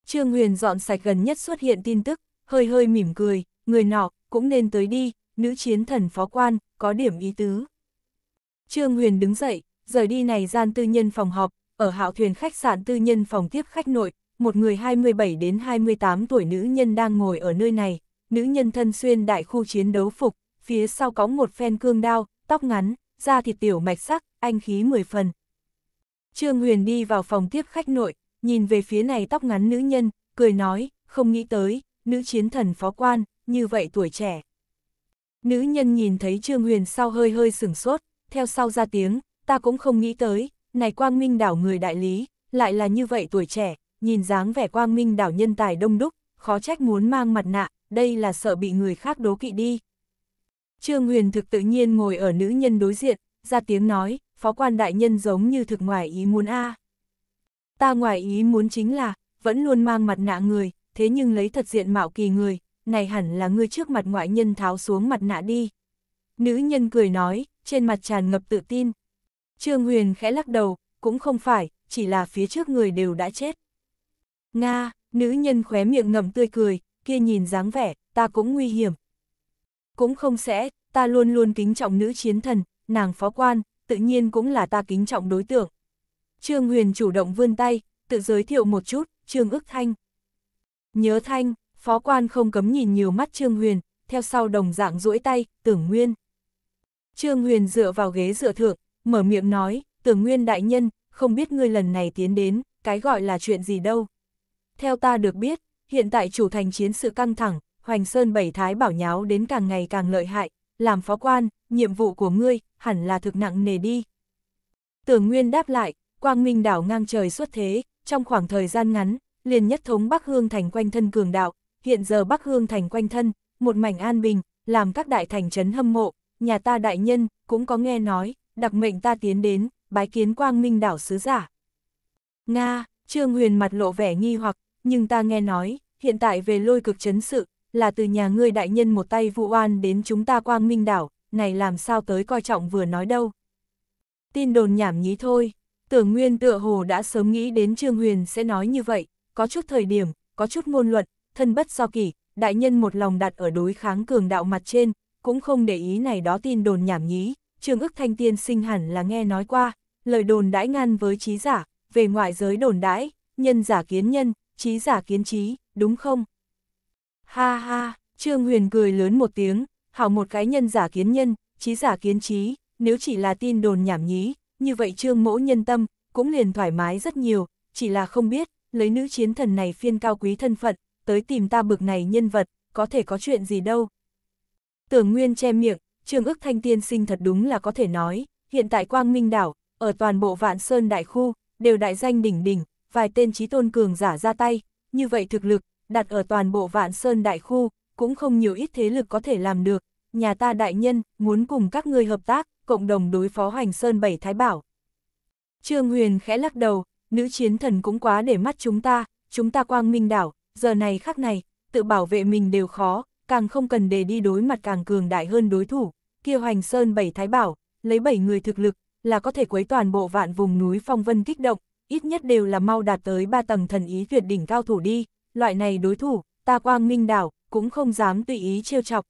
Trương Huyền dọn sạch gần nhất xuất hiện tin tức, hơi hơi mỉm cười, người nọ, cũng nên tới đi, nữ chiến thần phó quan, có điểm ý tứ. Trương Huyền đứng dậy, rời đi này gian tư nhân phòng họp, ở hạo thuyền khách sạn tư nhân phòng tiếp khách nội, một người 27 đến 28 tuổi nữ nhân đang ngồi ở nơi này, nữ nhân thân xuyên đại khu chiến đấu phục, phía sau có một phen cương đao, tóc ngắn, da thịt tiểu mạch sắc, anh khí 10 phần. Trương Huyền đi vào phòng tiếp khách nội, nhìn về phía này tóc ngắn nữ nhân, cười nói, không nghĩ tới, nữ chiến thần phó quan, như vậy tuổi trẻ. Nữ nhân nhìn thấy Trương Huyền sau hơi hơi sửng sốt, theo sau ra tiếng, ta cũng không nghĩ tới, này quang minh đảo người đại lý, lại là như vậy tuổi trẻ, nhìn dáng vẻ quang minh đảo nhân tài đông đúc, khó trách muốn mang mặt nạ, đây là sợ bị người khác đố kỵ đi. Trương Huyền thực tự nhiên ngồi ở nữ nhân đối diện, ra tiếng nói, phó quan đại nhân giống như thực ngoài ý muốn a. Ta ngoài ý muốn chính là, vẫn luôn mang mặt nạ người, thế nhưng lấy thật diện mạo kỳ người, này hẳn là ngươi trước mặt ngoại nhân tháo xuống mặt nạ đi. Nữ nhân cười nói, trên mặt tràn ngập tự tin. Trương Huyền khẽ lắc đầu, cũng không phải, chỉ là phía trước người đều đã chết. Nga, nữ nhân khóe miệng ngầm tươi cười, kia nhìn dáng vẻ, ta cũng nguy hiểm. Cũng không sẽ, ta luôn luôn kính trọng nữ chiến thần, nàng phó quan, tự nhiên cũng là ta kính trọng đối tượng. Trương Huyền chủ động vươn tay, tự giới thiệu một chút, Trương ức thanh. Nhớ thanh, phó quan không cấm nhìn nhiều mắt Trương Huyền, theo sau đồng dạng duỗi tay, tưởng nguyên. Trương Huyền dựa vào ghế dựa thượng, mở miệng nói, tưởng nguyên đại nhân, không biết ngươi lần này tiến đến, cái gọi là chuyện gì đâu. Theo ta được biết, hiện tại chủ thành chiến sự căng thẳng, Hoành Sơn Bảy Thái bảo nháo đến càng ngày càng lợi hại, làm phó quan, nhiệm vụ của ngươi, hẳn là thực nặng nề đi. Tưởng Nguyên đáp lại, quang minh đảo ngang trời xuất thế, trong khoảng thời gian ngắn, liền nhất thống Bắc Hương thành quanh thân cường đạo, hiện giờ Bắc Hương thành quanh thân, một mảnh an bình, làm các đại thành trấn hâm mộ, nhà ta đại nhân cũng có nghe nói, đặc mệnh ta tiến đến, bái kiến quang minh đảo sứ giả. Nga, Trương Huyền mặt lộ vẻ nghi hoặc, nhưng ta nghe nói, hiện tại về lôi cực chấn sự, là từ nhà ngươi đại nhân một tay vụ oan đến chúng ta quang minh đảo, này làm sao tới coi trọng vừa nói đâu. Tin đồn nhảm nhí thôi, tưởng nguyên tựa hồ đã sớm nghĩ đến Trương Huyền sẽ nói như vậy, có chút thời điểm, có chút ngôn luận, thân bất do kỷ, đại nhân một lòng đặt ở đối kháng cường đạo mặt trên, cũng không để ý này đó tin đồn nhảm nhí, Trương ức thanh tiên sinh hẳn là nghe nói qua, lời đồn đãi ngăn với trí giả, về ngoại giới đồn đãi, nhân giả kiến nhân, trí giả kiến trí, đúng không? Ha ha, Trương Huyền cười lớn một tiếng, hảo một cái nhân giả kiến nhân, trí giả kiến trí, nếu chỉ là tin đồn nhảm nhí, như vậy Trương mỗ nhân tâm, cũng liền thoải mái rất nhiều, chỉ là không biết, lấy nữ chiến thần này phiên cao quý thân phận, tới tìm ta bực này nhân vật, có thể có chuyện gì đâu. Tưởng Nguyên che miệng, Trương ức thanh tiên sinh thật đúng là có thể nói, hiện tại Quang Minh Đảo, ở toàn bộ Vạn Sơn Đại Khu, đều đại danh đỉnh đỉnh, vài tên trí tôn cường giả ra tay, như vậy thực lực, đặt ở toàn bộ Vạn Sơn Đại Khu, cũng không nhiều ít thế lực có thể làm được, nhà ta đại nhân, muốn cùng các ngươi hợp tác, cộng đồng đối phó Hoành Sơn Bảy Thái Bảo. Trương Huyền khẽ lắc đầu, nữ chiến thần cũng quá để mắt chúng ta, chúng ta Quang Minh Đảo, giờ này khác này, tự bảo vệ mình đều khó, càng không cần để đi đối mặt càng cường đại hơn đối thủ, kia Hoành Sơn bảy thái bảo, lấy bảy người thực lực, là có thể quấy toàn bộ vạn vùng núi phong vân kích động, ít nhất đều là mau đạt tới ba tầng thần ý tuyệt đỉnh cao thủ đi, loại này đối thủ, ta quang minh đảo, cũng không dám tùy ý trêu chọc.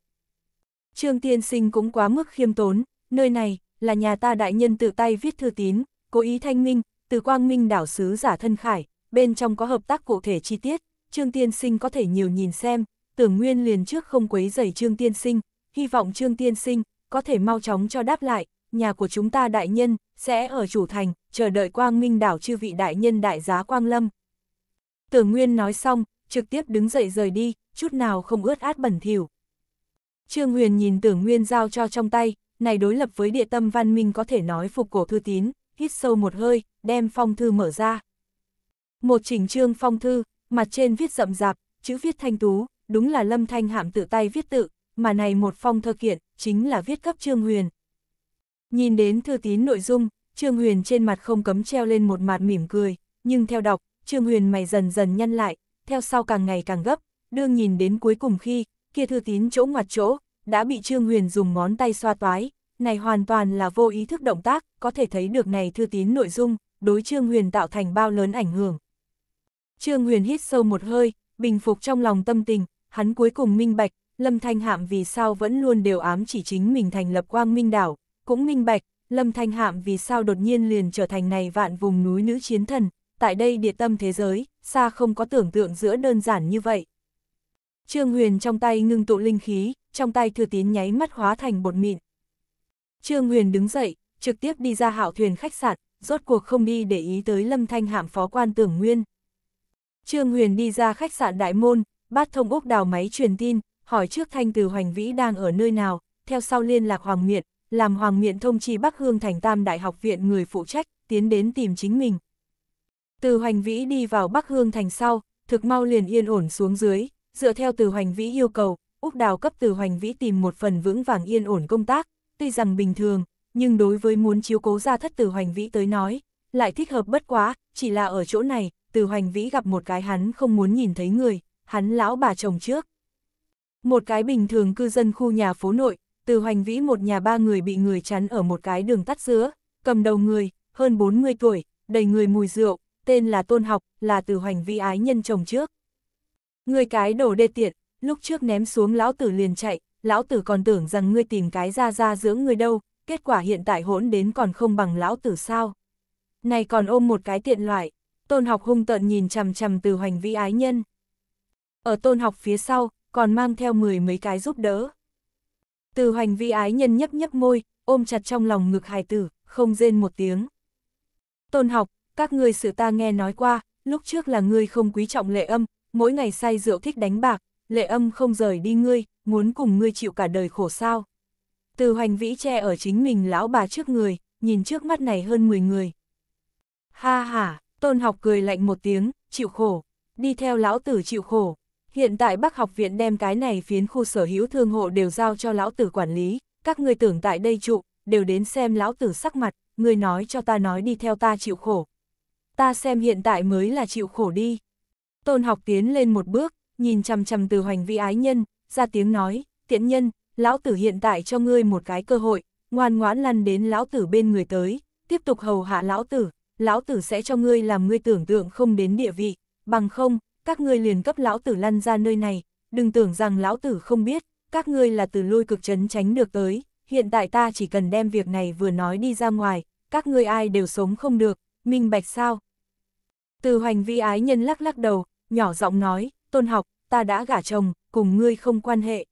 Trương Tiên Sinh cũng quá mức khiêm tốn, nơi này, là nhà ta đại nhân tự tay viết thư tín, cố ý thanh minh, từ quang minh đảo sứ giả thân khải, bên trong có hợp tác cụ thể chi tiết, Trương Tiên Sinh có thể nhiều nhìn xem, tưởng nguyên liền trước không quấy rầy Trương Tiên Sinh, hy vọng Trương Tiên Sinh có thể mau chóng cho đáp lại, nhà của chúng ta đại nhân sẽ ở chủ thành, chờ đợi quang minh đảo chư vị đại nhân đại giá quang lâm. Tưởng nguyên nói xong, trực tiếp đứng dậy rời đi, chút nào không ướt át bẩn thỉu. Trương Huyền nhìn tưởng nguyên giao cho trong tay, này đối lập với địa tâm văn minh có thể nói phục cổ thư tín, hít sâu một hơi, đem phong thư mở ra. Một chỉnh trương phong thư, mặt trên viết rậm rạp, chữ viết thanh tú, đúng là lâm thanh hạm tự tay viết tự, mà này một phong thơ kiện, chính là viết cấp Trương Huyền. Nhìn đến thư tín nội dung, Trương Huyền trên mặt không cấm treo lên một mặt mỉm cười, nhưng theo đọc, Trương Huyền mày dần dần nhăn lại, theo sau càng ngày càng gấp, đương nhìn đến cuối cùng khi, kia thư tín chỗ ngoặt chỗ, đã bị Trương Huyền dùng ngón tay xoa toái, này hoàn toàn là vô ý thức động tác, có thể thấy được này thư tín nội dung, đối Trương Huyền tạo thành bao lớn ảnh hưởng. Trương Huyền hít sâu một hơi, bình phục trong lòng tâm tình, hắn cuối cùng minh bạch, Lâm Thanh Hạm vì sao vẫn luôn đều ám chỉ chính mình thành lập quang minh đảo, cũng minh bạch, Lâm Thanh Hạm vì sao đột nhiên liền trở thành này vạn vùng núi nữ chiến thần, tại đây địa tâm thế giới, xa không có tưởng tượng giữa đơn giản như vậy. Trương Huyền trong tay ngưng tụ linh khí, trong tay thừa tín nháy mắt hóa thành bột mịn. Trương Huyền đứng dậy, trực tiếp đi ra hảo thuyền khách sạn, rốt cuộc không đi để ý tới Lâm Thanh Hạm phó quan tưởng nguyên. Trương Huyền đi ra khách sạn Đại Môn, bắt thông Úc đào máy truyền tin, hỏi trước Thanh Từ Hoành Vĩ đang ở nơi nào, theo sau liên lạc Hoàng Miện, làm Hoàng Miện thông chi Bắc Hương thành Tam Đại học viện người phụ trách, tiến đến tìm chính mình. Từ Hoành Vĩ đi vào Bắc Hương thành sau, thực mau liền yên ổn xuống dưới, dựa theo Từ Hoành Vĩ yêu cầu, Úc Đào cấp Từ Hoành Vĩ tìm một phần vững vàng yên ổn công tác, tuy rằng bình thường, nhưng đối với muốn chiếu cố ra thất Từ Hoành Vĩ tới nói, lại thích hợp bất quá, chỉ là ở chỗ này, từ hoành vĩ gặp một cái hắn không muốn nhìn thấy người, hắn lão bà chồng trước. Một cái bình thường cư dân khu nhà phố nội, từ hoành vĩ một nhà ba người bị người chắn ở một cái đường tắt giữa, cầm đầu người, hơn 40 tuổi, đầy người mùi rượu, tên là Tôn Học, là từ hoành vĩ ái nhân chồng trước. Người cái đổ đê tiện, lúc trước ném xuống lão tử liền chạy, lão tử còn tưởng rằng ngươi tìm cái ra ra dưỡng người đâu, kết quả hiện tại hỗn đến còn không bằng lão tử sao. Này còn ôm một cái tiện loại tôn học hung tợn nhìn chằm chằm từ hoành vĩ ái nhân. Ở tôn học phía sau, còn mang theo mười mấy cái giúp đỡ. Từ hoành vĩ ái nhân nhấp nhấp môi, ôm chặt trong lòng ngực hài tử, không rên một tiếng. Tôn học, các ngươi sự ta nghe nói qua, lúc trước là ngươi không quý trọng lệ âm, mỗi ngày say rượu thích đánh bạc, lệ âm không rời đi ngươi, muốn cùng ngươi chịu cả đời khổ sao. Từ hoành vĩ che ở chính mình lão bà trước người, nhìn trước mắt này hơn 10 người. Ha ha, Tôn học cười lạnh một tiếng, chịu khổ, đi theo lão tử chịu khổ. Hiện tại Bắc học viện đem cái này phiến khu sở hữu thương hộ đều giao cho lão tử quản lý, các người tưởng tại đây trụ, đều đến xem lão tử sắc mặt, người nói cho ta nói đi theo ta chịu khổ. Ta xem hiện tại mới là chịu khổ đi. Tôn học tiến lên một bước, nhìn chằm chằm từ hoành Vi ái nhân, ra tiếng nói, tiện nhân, lão tử hiện tại cho ngươi một cái cơ hội, ngoan ngoãn lăn đến lão tử bên người tới, tiếp tục hầu hạ lão tử lão tử sẽ cho ngươi làm ngươi tưởng tượng không đến địa vị, bằng không, các ngươi liền cấp lão tử lăn ra nơi này, đừng tưởng rằng lão tử không biết, các ngươi là từ lui cực trấn tránh được tới, hiện tại ta chỉ cần đem việc này vừa nói đi ra ngoài, các ngươi ai đều sống không được, minh bạch sao? Từ hoành vi ái nhân lắc lắc đầu, nhỏ giọng nói, tôn học, ta đã gả chồng, cùng ngươi không quan hệ.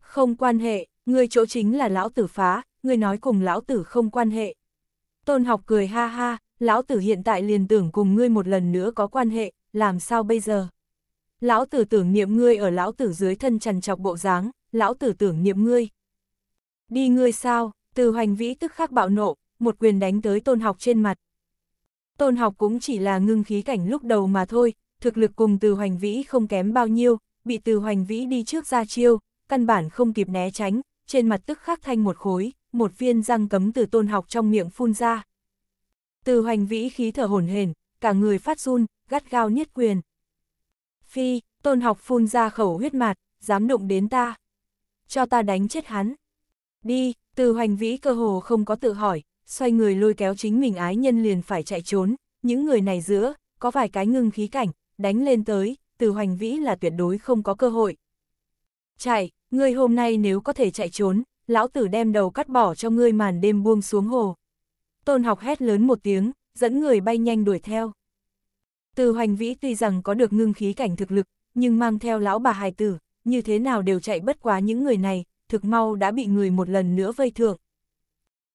Không quan hệ, ngươi chỗ chính là lão tử phá, ngươi nói cùng lão tử không quan hệ. Tôn học cười ha ha, lão tử hiện tại liền tưởng cùng ngươi một lần nữa có quan hệ, làm sao bây giờ? Lão tử tưởng niệm ngươi ở lão tử dưới thân trần chọc bộ dáng, lão tử tưởng niệm ngươi. Đi ngươi sao, từ hoành vĩ tức khắc bạo nộ, một quyền đánh tới tôn học trên mặt. Tôn học cũng chỉ là ngưng khí cảnh lúc đầu mà thôi, thực lực cùng từ hoành vĩ không kém bao nhiêu, bị từ hoành vĩ đi trước ra chiêu, căn bản không kịp né tránh, trên mặt tức khắc thanh một khối, một viên răng cấm từ tôn học trong miệng phun ra. Từ hoành vĩ khí thở hổn hển, cả người phát run, gắt gao niết quyền. Phi, tôn học phun ra khẩu huyết mạt, dám động đến ta. Cho ta đánh chết hắn. Đi, từ hoành vĩ cơ hồ không có tự hỏi, xoay người lôi kéo chính mình ái nhân liền phải chạy trốn. Những người này giữa, có vài cái ngưng khí cảnh, đánh lên tới, từ hoành vĩ là tuyệt đối không có cơ hội. Chạy, ngươi hôm nay nếu có thể chạy trốn, lão tử đem đầu cắt bỏ cho ngươi màn đêm buông xuống hồ. Tôn học hét lớn một tiếng, dẫn người bay nhanh đuổi theo. Từ hoành vĩ tuy rằng có được ngưng khí cảnh thực lực, nhưng mang theo lão bà hài tử, như thế nào đều chạy bất quá những người này, thực mau đã bị người một lần nữa vây thượng.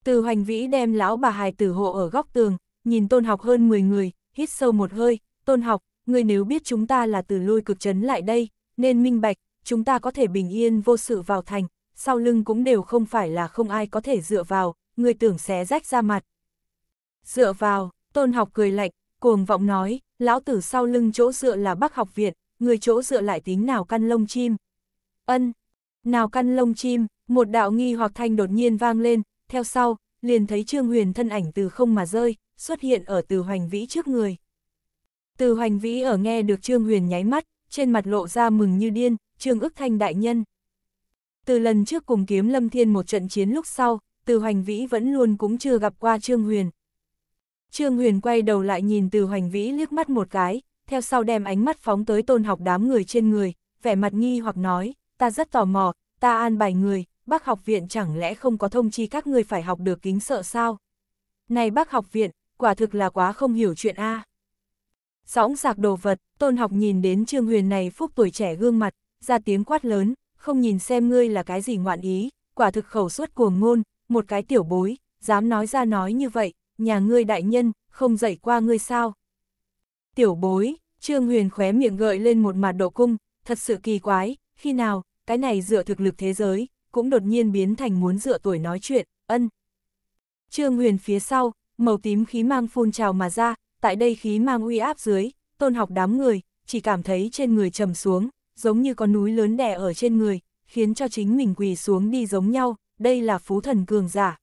Từ hoành vĩ đem lão bà hài tử hộ ở góc tường, nhìn tôn học hơn 10 người, hít sâu một hơi, tôn học, người nếu biết chúng ta là từ lôi cực trấn lại đây, nên minh bạch, chúng ta có thể bình yên vô sự vào thành, sau lưng cũng đều không phải là không ai có thể dựa vào, người tưởng xé rách ra mặt, Dựa vào, tôn học cười lạnh, cuồng vọng nói, lão tử sau lưng chỗ dựa là bác học viện, người chỗ dựa lại tính nào căn lông chim. Ân, nào căn lông chim, một đạo nghi hoặc thanh đột nhiên vang lên, theo sau, liền thấy Trương Huyền thân ảnh từ không mà rơi, xuất hiện ở từ hoành vĩ trước người. Từ hoành vĩ ở nghe được Trương Huyền nháy mắt, trên mặt lộ ra mừng như điên, Trương ức thanh đại nhân. Từ lần trước cùng kiếm Lâm Thiên một trận chiến lúc sau, từ hoành vĩ vẫn luôn cũng chưa gặp qua Trương Huyền, Trương Huyền quay đầu lại nhìn từ hoành vĩ liếc mắt một cái, theo sau đem ánh mắt phóng tới tôn học đám người trên người, vẻ mặt nghi hoặc nói, ta rất tò mò, ta an bài người, bác học viện chẳng lẽ không có thông chi các người phải học được kính sợ sao? Này bác học viện, quả thực là quá không hiểu chuyện a. À. Sõng sạc đồ vật, tôn học nhìn đến Trương Huyền này phúc tuổi trẻ gương mặt, ra tiếng quát lớn, không nhìn xem ngươi là cái gì ngoạn ý, quả thực khẩu suất cuồng ngôn, một cái tiểu bối, dám nói ra nói như vậy, nhà ngươi đại nhân, không dạy qua ngươi sao. Tiểu bối, Trương Huyền khóe miệng gợi lên một mặt độ cung, thật sự kỳ quái, khi nào, cái này dựa thực lực thế giới, cũng đột nhiên biến thành muốn dựa tuổi nói chuyện, ân. Trương Huyền phía sau, màu tím khí mang phun trào mà ra, tại đây khí mang uy áp dưới, tôn học đám người, chỉ cảm thấy trên người trầm xuống, giống như có núi lớn đè ở trên người, khiến cho chính mình quỳ xuống đi giống nhau, đây là phú thần cường giả,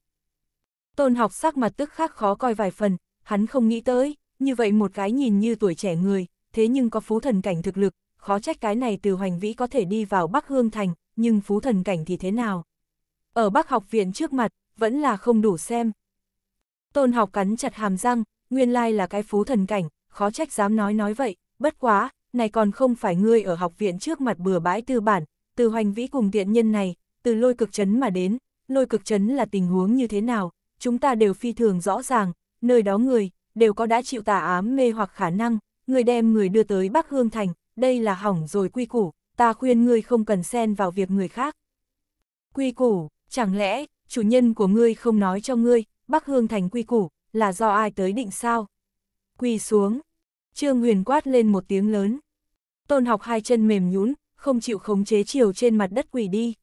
Tôn học sắc mặt tức khắc khó coi vài phần, hắn không nghĩ tới, như vậy một cái nhìn như tuổi trẻ người, thế nhưng có phú thần cảnh thực lực, khó trách cái này từ hoành vĩ có thể đi vào Bắc Hương Thành, nhưng phú thần cảnh thì thế nào? Ở Bắc học viện trước mặt, vẫn là không đủ xem. Tôn học cắn chặt hàm răng, nguyên lai là cái phú thần cảnh, khó trách dám nói nói vậy, bất quá, này còn không phải ngươi ở học viện trước mặt bừa bãi tư bản, từ hoành vĩ cùng tiện nhân này, từ lôi cực chấn mà đến, lôi cực chấn là tình huống như thế nào, chúng ta đều phi thường rõ ràng, nơi đó người, đều có đã chịu tà ám mê hoặc khả năng, người đem người đưa tới Bắc Hương Thành, đây là hỏng rồi quy củ, ta khuyên ngươi không cần xen vào việc người khác. Quy củ, chẳng lẽ, chủ nhân của ngươi không nói cho ngươi, Bắc Hương Thành quy củ, là do ai tới định sao? Quy xuống. Trương Huyền quát lên một tiếng lớn. Tôn học hai chân mềm nhũn, không chịu khống chế chiều trên mặt đất quỳ đi.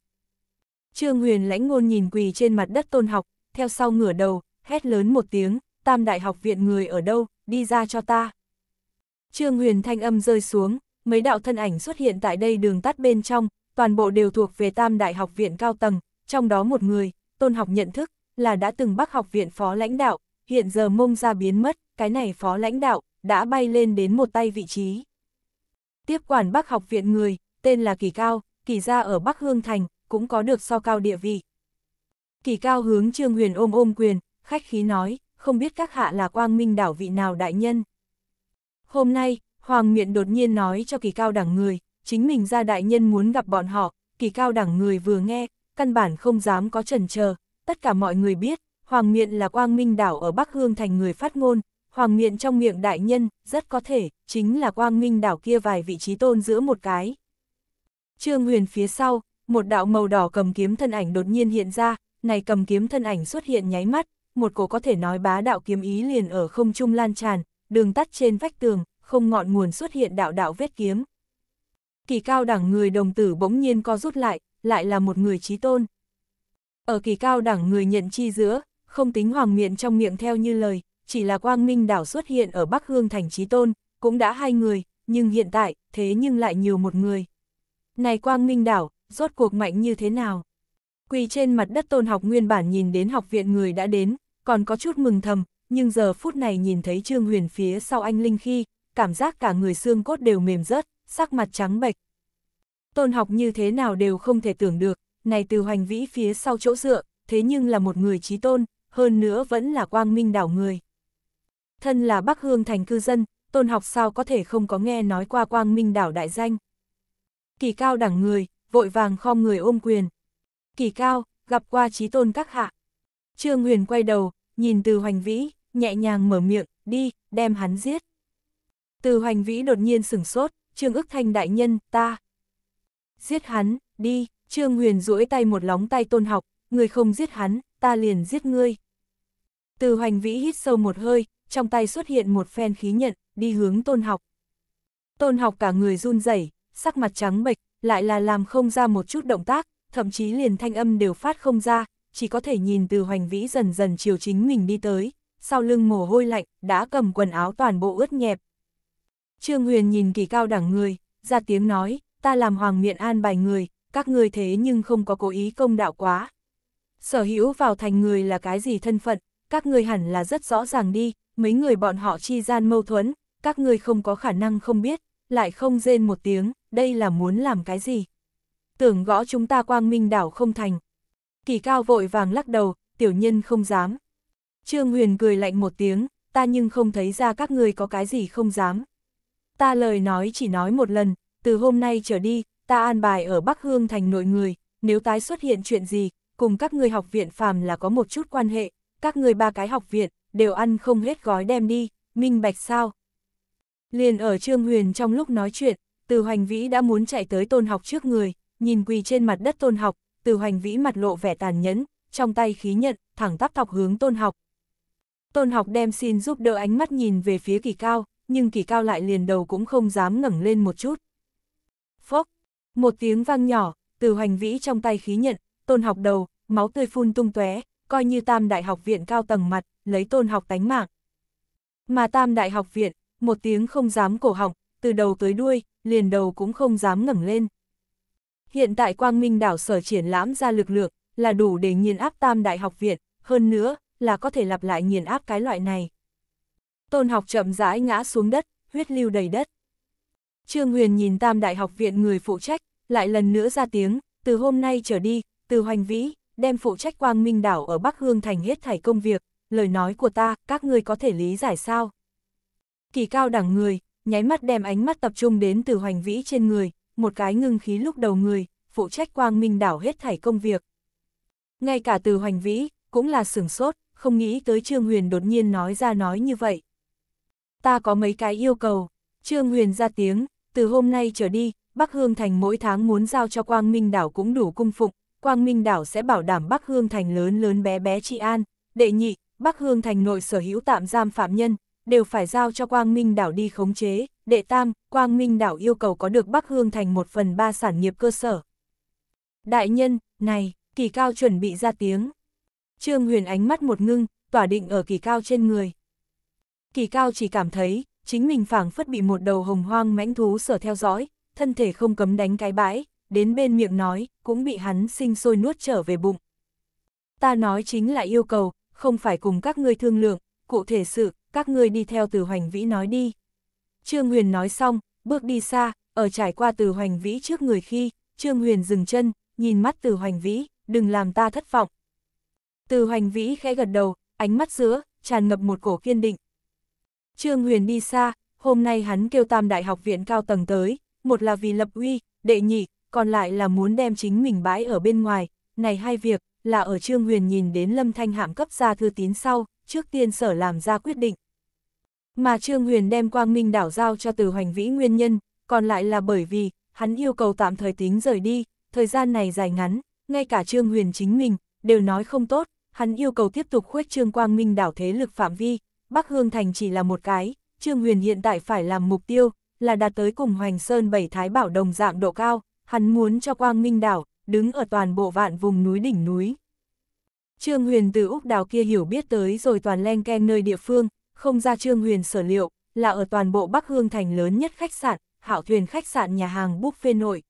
Trương Huyền lãnh ngôn nhìn quỳ trên mặt đất tôn học, theo sau ngửa đầu, hét lớn một tiếng, tam đại học viện người ở đâu, đi ra cho ta. Trương huyền thanh âm rơi xuống, mấy đạo thân ảnh xuất hiện tại đây đường tắt bên trong, toàn bộ đều thuộc về tam đại học viện cao tầng, trong đó một người, tôn học nhận thức, là đã từng bắc học viện phó lãnh đạo, hiện giờ mông ra biến mất, cái này phó lãnh đạo, đã bay lên đến một tay vị trí. Tiếp quản bắc học viện người, tên là Kỳ Cao, Kỳ gia ở Bắc Hương Thành, cũng có được so cao địa vị. Kỳ cao hướng Trương Huyền ôm ôm quyền, khách khí nói, không biết các hạ là quang minh đảo vị nào đại nhân. Hôm nay, Hoàng Miện đột nhiên nói cho kỳ cao đẳng người, chính mình ra đại nhân muốn gặp bọn họ, kỳ cao đẳng người vừa nghe, căn bản không dám có chần chờ tất cả mọi người biết, Hoàng Miện là quang minh đảo ở Bắc Hương thành người phát ngôn, Hoàng Miện trong miệng đại nhân, rất có thể, chính là quang minh đảo kia vài vị trí tôn giữa một cái. Trương Huyền phía sau, một đạo màu đỏ cầm kiếm thân ảnh đột nhiên hiện ra, này cầm kiếm thân ảnh xuất hiện nháy mắt, một cổ có thể nói bá đạo kiếm ý liền ở không trung lan tràn, đường tắt trên vách tường, không ngọn nguồn xuất hiện đạo đạo vết kiếm. Kỳ cao đẳng người đồng tử bỗng nhiên co rút lại, lại là một người trí tôn. Ở kỳ cao đẳng người nhận chi giữa, không tính hoàng miệng trong miệng theo như lời, chỉ là quang minh đảo xuất hiện ở Bắc Hương thành trí tôn, cũng đã hai người, nhưng hiện tại, thế nhưng lại nhiều một người. Này quang minh đảo, rốt cuộc mạnh như thế nào? Quỳ trên mặt đất tôn học nguyên bản nhìn đến học viện người đã đến, còn có chút mừng thầm, nhưng giờ phút này nhìn thấy Trương Huyền phía sau anh Linh khi, cảm giác cả người xương cốt đều mềm rớt, sắc mặt trắng bệch. Tôn học như thế nào đều không thể tưởng được, này từ hoành vĩ phía sau chỗ dựa, thế nhưng là một người trí tôn, hơn nữa vẫn là quang minh đảo người. Thân là Bắc Hương thành cư dân, tôn học sao có thể không có nghe nói qua quang minh đảo đại danh. Kỳ cao đẳng người, vội vàng kho người ôm quyền, kỳ cao, gặp qua trí tôn các hạ. Trương Huyền quay đầu, nhìn từ hoành vĩ, nhẹ nhàng mở miệng, đi, đem hắn giết. Từ hoành vĩ đột nhiên sửng sốt, Trương ức thanh đại nhân, ta. Giết hắn, đi, Trương Huyền duỗi tay một lóng tay tôn học, người không giết hắn, ta liền giết ngươi. Từ hoành vĩ hít sâu một hơi, trong tay xuất hiện một phen khí nhận, đi hướng tôn học. Tôn học cả người run rẩy, sắc mặt trắng bệch, lại là làm không ra một chút động tác, thậm chí liền thanh âm đều phát không ra, chỉ có thể nhìn từ hoành vĩ dần dần chiều chính mình đi tới, sau lưng mồ hôi lạnh, đã cầm quần áo toàn bộ ướt nhẹp. Trương Huyền nhìn kỳ cao đẳng người, ra tiếng nói, ta làm hoàng miện an bài người, các người thế nhưng không có cố ý công đạo quá. Sở hữu vào thành người là cái gì thân phận, các người hẳn là rất rõ ràng đi, mấy người bọn họ chi gian mâu thuẫn, các người không có khả năng không biết, lại không rên một tiếng, đây là muốn làm cái gì tưởng gõ chúng ta quang minh đảo không thành. Kỳ cao vội vàng lắc đầu, tiểu nhân không dám. Trương Huyền cười lạnh một tiếng, ta nhưng không thấy ra các người có cái gì không dám. Ta lời nói chỉ nói một lần, từ hôm nay trở đi, ta an bài ở Bắc Hương thành nội người, nếu tái xuất hiện chuyện gì, cùng các người học viện phàm là có một chút quan hệ, các người ba cái học viện, đều ăn không hết gói đem đi, minh bạch sao. Liền ở Trương Huyền trong lúc nói chuyện, từ hoành vĩ đã muốn chạy tới tôn học trước người, nhìn quỳ trên mặt đất tôn học, từ hoành vĩ mặt lộ vẻ tàn nhẫn, trong tay khí nhận, thẳng tắp thọc hướng tôn học. Tôn học đem xin giúp đỡ ánh mắt nhìn về phía kỳ cao, nhưng kỳ cao lại liền đầu cũng không dám ngẩng lên một chút. Phốc, một tiếng vang nhỏ, từ hoành vĩ trong tay khí nhận, tôn học đầu, máu tươi phun tung tóe, coi như tam đại học viện cao tầng mặt, lấy tôn học tánh mạng. Mà tam đại học viện, một tiếng không dám cổ họng, từ đầu tới đuôi, liền đầu cũng không dám ngẩng lên. Hiện tại Quang Minh đảo sở triển lãm ra lực lượng, là đủ để nghiền áp tam đại học viện, hơn nữa, là có thể lặp lại nghiền áp cái loại này. Tôn học chậm rãi ngã xuống đất, huyết lưu đầy đất. Trương Huyền nhìn tam đại học viện người phụ trách, lại lần nữa ra tiếng, từ hôm nay trở đi, từ hoành vĩ, đem phụ trách quang minh đảo ở Bắc Hương thành hết thảy công việc, lời nói của ta, các ngươi có thể lý giải sao? Kỳ cao đẳng người, nháy mắt đem ánh mắt tập trung đến từ hoành vĩ trên người, một cái ngưng khí lúc đầu người, phụ trách quang minh đảo hết thảy công việc. Ngay cả từ hoành vĩ, cũng là sửng sốt, không nghĩ tới Trương Huyền đột nhiên nói ra nói như vậy. Ta có mấy cái yêu cầu, Trương Huyền ra tiếng, từ hôm nay trở đi, Bắc Hương Thành mỗi tháng muốn giao cho Quang Minh Đảo cũng đủ cung phụng, Quang Minh Đảo sẽ bảo đảm Bắc Hương Thành lớn lớn bé bé trị an, đệ nhị, Bắc Hương Thành nội sở hữu tạm giam phạm nhân, đều phải giao cho Quang Minh đảo đi khống chế, đệ tam, Quang Minh đảo yêu cầu có được Bắc Hương thành một phần ba sản nghiệp cơ sở. Đại nhân, này, kỳ cao chuẩn bị ra tiếng. Trương Huyền ánh mắt một ngưng, tỏa định ở kỳ cao trên người. Kỳ cao chỉ cảm thấy, chính mình phảng phất bị một đầu hồng hoang mãnh thú sở theo dõi, thân thể không cấm đánh cái bãi, đến bên miệng nói, cũng bị hắn sinh sôi nuốt trở về bụng. Ta nói chính là yêu cầu, không phải cùng các ngươi thương lượng, cụ thể sự, các ngươi đi theo từ hoành vĩ nói đi. Trương Huyền nói xong, bước đi xa, ở trải qua từ hoành vĩ trước người khi, Trương Huyền dừng chân, nhìn mắt từ hoành vĩ, đừng làm ta thất vọng. Từ hoành vĩ khẽ gật đầu, ánh mắt giữa, tràn ngập một cổ kiên định. Trương Huyền đi xa, hôm nay hắn kêu tam đại học viện cao tầng tới, một là vì lập uy, đệ nhị, còn lại là muốn đem chính mình bãi ở bên ngoài, này hai việc, là ở Trương Huyền nhìn đến Lâm Thanh Hạm cấp ra thư tín sau, trước tiên sở làm ra quyết định. Mà Trương Huyền đem Quang Minh đảo giao cho từ hoành vĩ nguyên nhân, còn lại là bởi vì, hắn yêu cầu tạm thời tính rời đi, thời gian này dài ngắn, ngay cả Trương Huyền chính mình, đều nói không tốt, hắn yêu cầu tiếp tục khuếch Trương Quang Minh đảo thế lực phạm vi, Bắc Hương Thành chỉ là một cái, Trương Huyền hiện tại phải làm mục tiêu, là đạt tới cùng Hoành Sơn bảy thái bảo đồng dạng độ cao, hắn muốn cho Quang Minh đảo, đứng ở toàn bộ vạn vùng núi đỉnh núi. Trương Huyền từ Úc đảo kia hiểu biết tới rồi toàn len ken nơi địa phương, không ra Trương Huyền sở liệu, là ở toàn bộ Bắc Hương thành lớn nhất khách sạn, hảo thuyền khách sạn nhà hàng buffet nội.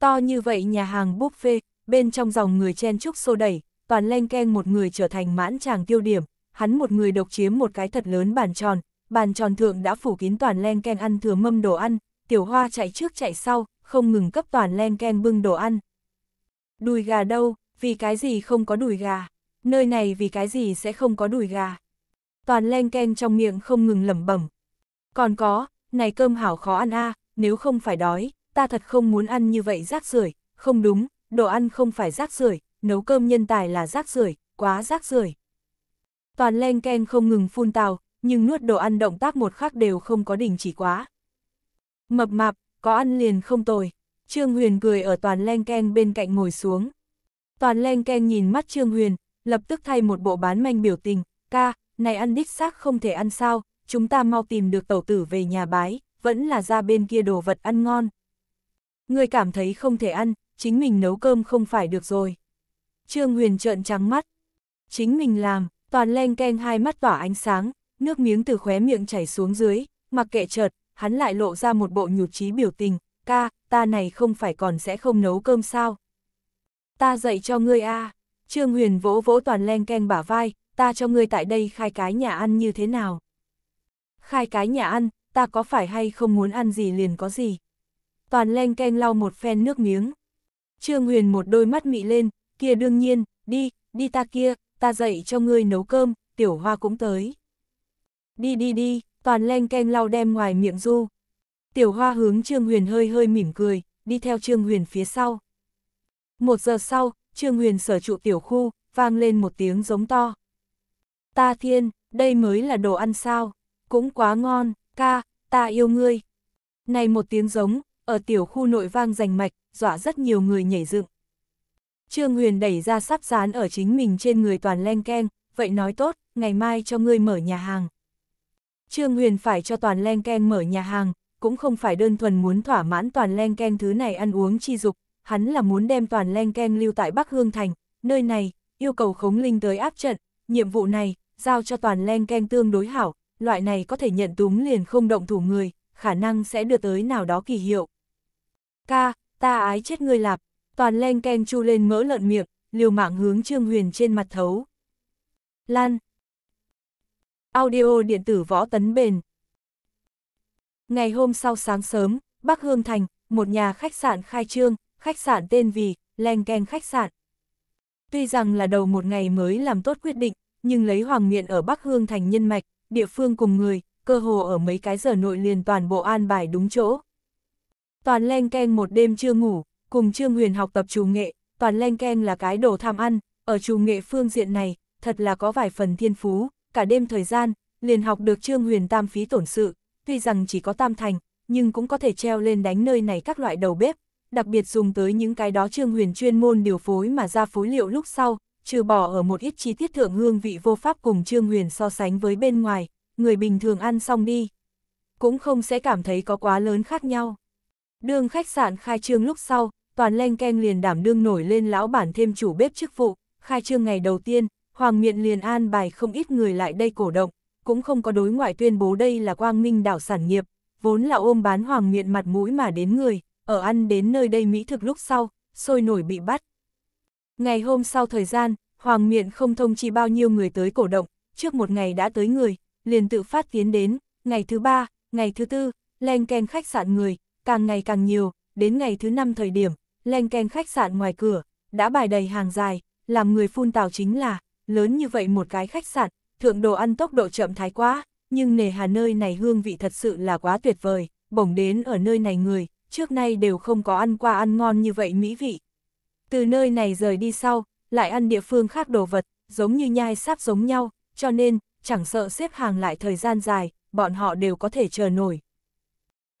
To như vậy nhà hàng buffet, bên trong dòng người chen chúc xô đẩy, toàn len keng một người trở thành mãn chàng tiêu điểm, hắn một người độc chiếm một cái thật lớn bàn tròn, bàn tròn thượng đã phủ kín toàn len keng ăn thừa mâm đồ ăn, tiểu hoa chạy trước chạy sau, không ngừng cấp toàn len keng bưng đồ ăn. Đùi gà đâu, vì cái gì không có đùi gà, nơi này vì cái gì sẽ không có đùi gà toàn len ken trong miệng không ngừng lẩm bẩm. Còn có, này cơm hảo khó ăn a, nếu không phải đói, ta thật không muốn ăn như vậy rác rưởi, không đúng, đồ ăn không phải rác rưởi, nấu cơm nhân tài là rác rưởi, quá rác rưởi. Toàn len ken không ngừng phun tào, nhưng nuốt đồ ăn động tác một khắc đều không có đình chỉ quá. Mập mạp, có ăn liền không tồi. Trương Huyền cười ở toàn len ken bên cạnh ngồi xuống. Toàn len ken nhìn mắt Trương Huyền, lập tức thay một bộ bán manh biểu tình, ca, này ăn đích xác không thể ăn sao, chúng ta mau tìm được tẩu tử về nhà bái, vẫn là ra bên kia đồ vật ăn ngon. Người cảm thấy không thể ăn, chính mình nấu cơm không phải được rồi. Trương Huyền trợn trắng mắt. Chính mình làm, toàn len keng hai mắt tỏa ánh sáng, nước miếng từ khóe miệng chảy xuống dưới, mặc kệ chợt, hắn lại lộ ra một bộ nhụt chí biểu tình, ca, ta này không phải còn sẽ không nấu cơm sao. Ta dạy cho ngươi a à. Trương Huyền vỗ vỗ toàn len keng bả vai, ta cho ngươi tại đây khai cái nhà ăn như thế nào? Khai cái nhà ăn, ta có phải hay không muốn ăn gì liền có gì? Toàn len keng lau một phen nước miếng. Trương Huyền một đôi mắt mị lên, kia đương nhiên, đi, đi ta kia, ta dậy cho ngươi nấu cơm, tiểu hoa cũng tới. Đi đi đi, toàn len keng lau đem ngoài miệng du. Tiểu hoa hướng Trương Huyền hơi hơi mỉm cười, đi theo Trương Huyền phía sau. Một giờ sau, Trương Huyền sở trụ tiểu khu, vang lên một tiếng giống to. Ta thiên, đây mới là đồ ăn sao, cũng quá ngon, ca, ta yêu ngươi. Này một tiếng giống, ở tiểu khu nội vang rành mạch, dọa rất nhiều người nhảy dựng. Trương Huyền đẩy ra sắp dán ở chính mình trên người toàn len keng, vậy nói tốt, ngày mai cho ngươi mở nhà hàng. Trương Huyền phải cho toàn len keng mở nhà hàng, cũng không phải đơn thuần muốn thỏa mãn toàn len keng thứ này ăn uống chi dục, hắn là muốn đem toàn len keng lưu tại Bắc Hương Thành, nơi này, yêu cầu khống linh tới áp trận, nhiệm vụ này, giao cho toàn len keng tương đối hảo, loại này có thể nhận túng liền không động thủ người, khả năng sẽ đưa tới nào đó kỳ hiệu. Ca, ta ái chết ngươi lạp, toàn len keng chu lên mỡ lợn miệng, liều mạng hướng Trương Huyền trên mặt thấu. Lan. Audio điện tử võ tấn bền. Ngày hôm sau sáng sớm, Bắc Hương Thành, một nhà khách sạn khai trương, khách sạn tên vì Len Keng khách sạn. Tuy rằng là đầu một ngày mới làm tốt quyết định, nhưng lấy Hoàng Miện ở Bắc Hương thành nhân mạch, địa phương cùng người, cơ hồ ở mấy cái giờ nội liền toàn bộ an bài đúng chỗ. Toàn len keng một đêm chưa ngủ, cùng Trương Huyền học tập trù nghệ, toàn len keng là cái đồ tham ăn, ở trù nghệ phương diện này, thật là có vài phần thiên phú, cả đêm thời gian, liền học được Trương Huyền tam phí tổn sự, tuy rằng chỉ có tam thành, nhưng cũng có thể treo lên đánh nơi này các loại đầu bếp, đặc biệt dùng tới những cái đó Trương Huyền chuyên môn điều phối mà ra phối liệu lúc sau, trừ bỏ ở một ít chi tiết thượng hương vị vô pháp cùng Trương Huyền so sánh với bên ngoài, người bình thường ăn xong đi. Cũng không sẽ cảm thấy có quá lớn khác nhau. Đường khách sạn khai trương lúc sau, toàn len keng liền đảm đương nổi lên lão bản thêm chủ bếp chức vụ, khai trương ngày đầu tiên, Hoàng Miện liền an bài không ít người lại đây cổ động, cũng không có đối ngoại tuyên bố đây là quang minh đảo sản nghiệp, vốn là ôm bán Hoàng Miện mặt mũi mà đến người, ở ăn đến nơi đây mỹ thực lúc sau, sôi nổi bị bắt. Ngày hôm sau thời gian, Hoàng Miện không thông chi bao nhiêu người tới cổ động, trước một ngày đã tới người, liền tự phát tiến đến, ngày thứ ba, ngày thứ tư, len ken khách sạn người, càng ngày càng nhiều, đến ngày thứ năm thời điểm, len ken khách sạn ngoài cửa, đã bài đầy hàng dài, làm người phun tào chính là, lớn như vậy một cái khách sạn, thượng đồ ăn tốc độ chậm thái quá, nhưng nề hà nơi này hương vị thật sự là quá tuyệt vời, bổng đến ở nơi này người, trước nay đều không có ăn qua ăn ngon như vậy mỹ vị. Từ nơi này rời đi sau, lại ăn địa phương khác đồ vật, giống như nhai sáp giống nhau, cho nên, chẳng sợ xếp hàng lại thời gian dài, bọn họ đều có thể chờ nổi.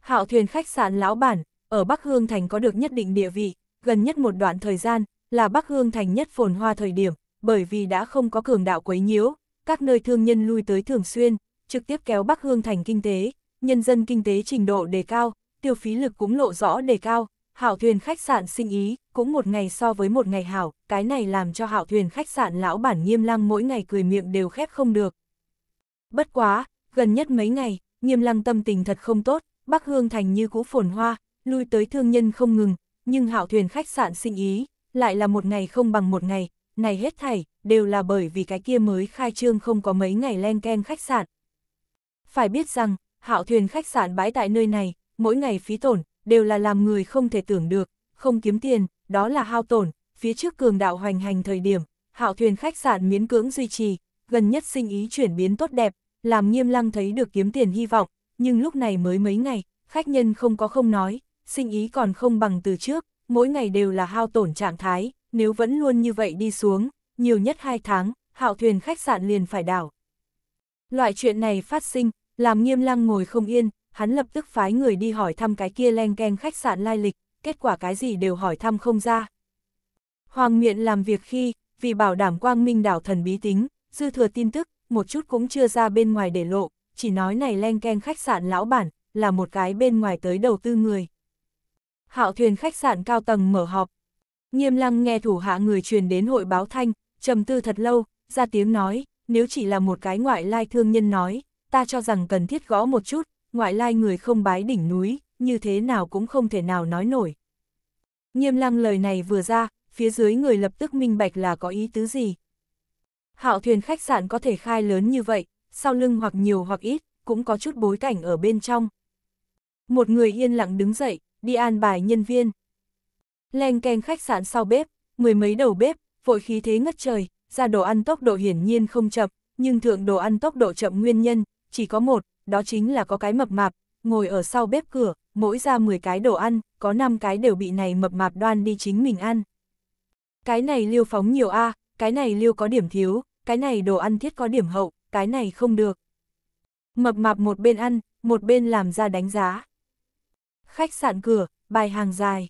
Hạo thuyền khách sạn lão bản, ở Bắc Hương Thành có được nhất định địa vị, gần nhất một đoạn thời gian, là Bắc Hương Thành nhất phồn hoa thời điểm, bởi vì đã không có cường đạo quấy nhiễu, các nơi thương nhân lui tới thường xuyên, trực tiếp kéo Bắc Hương Thành kinh tế, nhân dân kinh tế trình độ đề cao, tiêu phí lực cũng lộ rõ đề cao, Hảo thuyền khách sạn sinh ý, cũng một ngày so với một ngày hảo, cái này làm cho hảo thuyền khách sạn lão bản nghiêm lăng mỗi ngày cười miệng đều khép không được. Bất quá, gần nhất mấy ngày, nghiêm lăng tâm tình thật không tốt, Bắc Hương thành như cũ phồn hoa, lui tới thương nhân không ngừng, nhưng hảo thuyền khách sạn sinh ý, lại là một ngày không bằng một ngày, này hết thảy, đều là bởi vì cái kia mới khai trương không có mấy ngày len ken khách sạn. Phải biết rằng, Hảo thuyền khách sạn bãi tại nơi này, mỗi ngày phí tổn, đều là làm người không thể tưởng được, không kiếm tiền, đó là hao tổn, phía trước cường đạo hoành hành thời điểm, hạo thuyền khách sạn miễn cưỡng duy trì, gần nhất sinh ý chuyển biến tốt đẹp, làm nghiêm lăng thấy được kiếm tiền hy vọng, nhưng lúc này mới mấy ngày, khách nhân không có không nói, sinh ý còn không bằng từ trước, mỗi ngày đều là hao tổn trạng thái, nếu vẫn luôn như vậy đi xuống, nhiều nhất hai tháng, hạo thuyền khách sạn liền phải đảo. Loại chuyện này phát sinh, làm nghiêm lăng ngồi không yên, hắn lập tức phái người đi hỏi thăm cái kia len keng khách sạn lai lịch, kết quả cái gì đều hỏi thăm không ra. Hoàng miện làm việc khi, vì bảo đảm quang minh đảo thần bí tính, dư thừa tin tức, một chút cũng chưa ra bên ngoài để lộ, chỉ nói này len keng khách sạn lão bản, là một cái bên ngoài tới đầu tư người. Hạo thuyền khách sạn cao tầng mở họp. Nghiêm lăng nghe thủ hạ người truyền đến hội báo thanh, trầm tư thật lâu, ra tiếng nói, nếu chỉ là một cái ngoại lai thương nhân nói, ta cho rằng cần thiết gõ một chút, ngoại lai người không bái đỉnh núi, như thế nào cũng không thể nào nói nổi. Nghiêm lăng lời này vừa ra, phía dưới người lập tức minh bạch là có ý tứ gì. Hạo thuyền khách sạn có thể khai lớn như vậy, sau lưng hoặc nhiều hoặc ít, cũng có chút bối cảnh ở bên trong. Một người yên lặng đứng dậy, đi an bài nhân viên. Leng keng khách sạn sau bếp, mười mấy đầu bếp, vội khí thế ngất trời, ra đồ ăn tốc độ hiển nhiên không chậm, nhưng thượng đồ ăn tốc độ chậm nguyên nhân, chỉ có một, đó chính là có cái mập mạp, ngồi ở sau bếp cửa, mỗi ra 10 cái đồ ăn, có 5 cái đều bị này mập mạp đoan đi chính mình ăn. Cái này liêu phóng nhiều a, à, cái này liêu có điểm thiếu, cái này đồ ăn thiết có điểm hậu, cái này không được. Mập mạp một bên ăn, một bên làm ra đánh giá. Khách sạn cửa, bài hàng dài.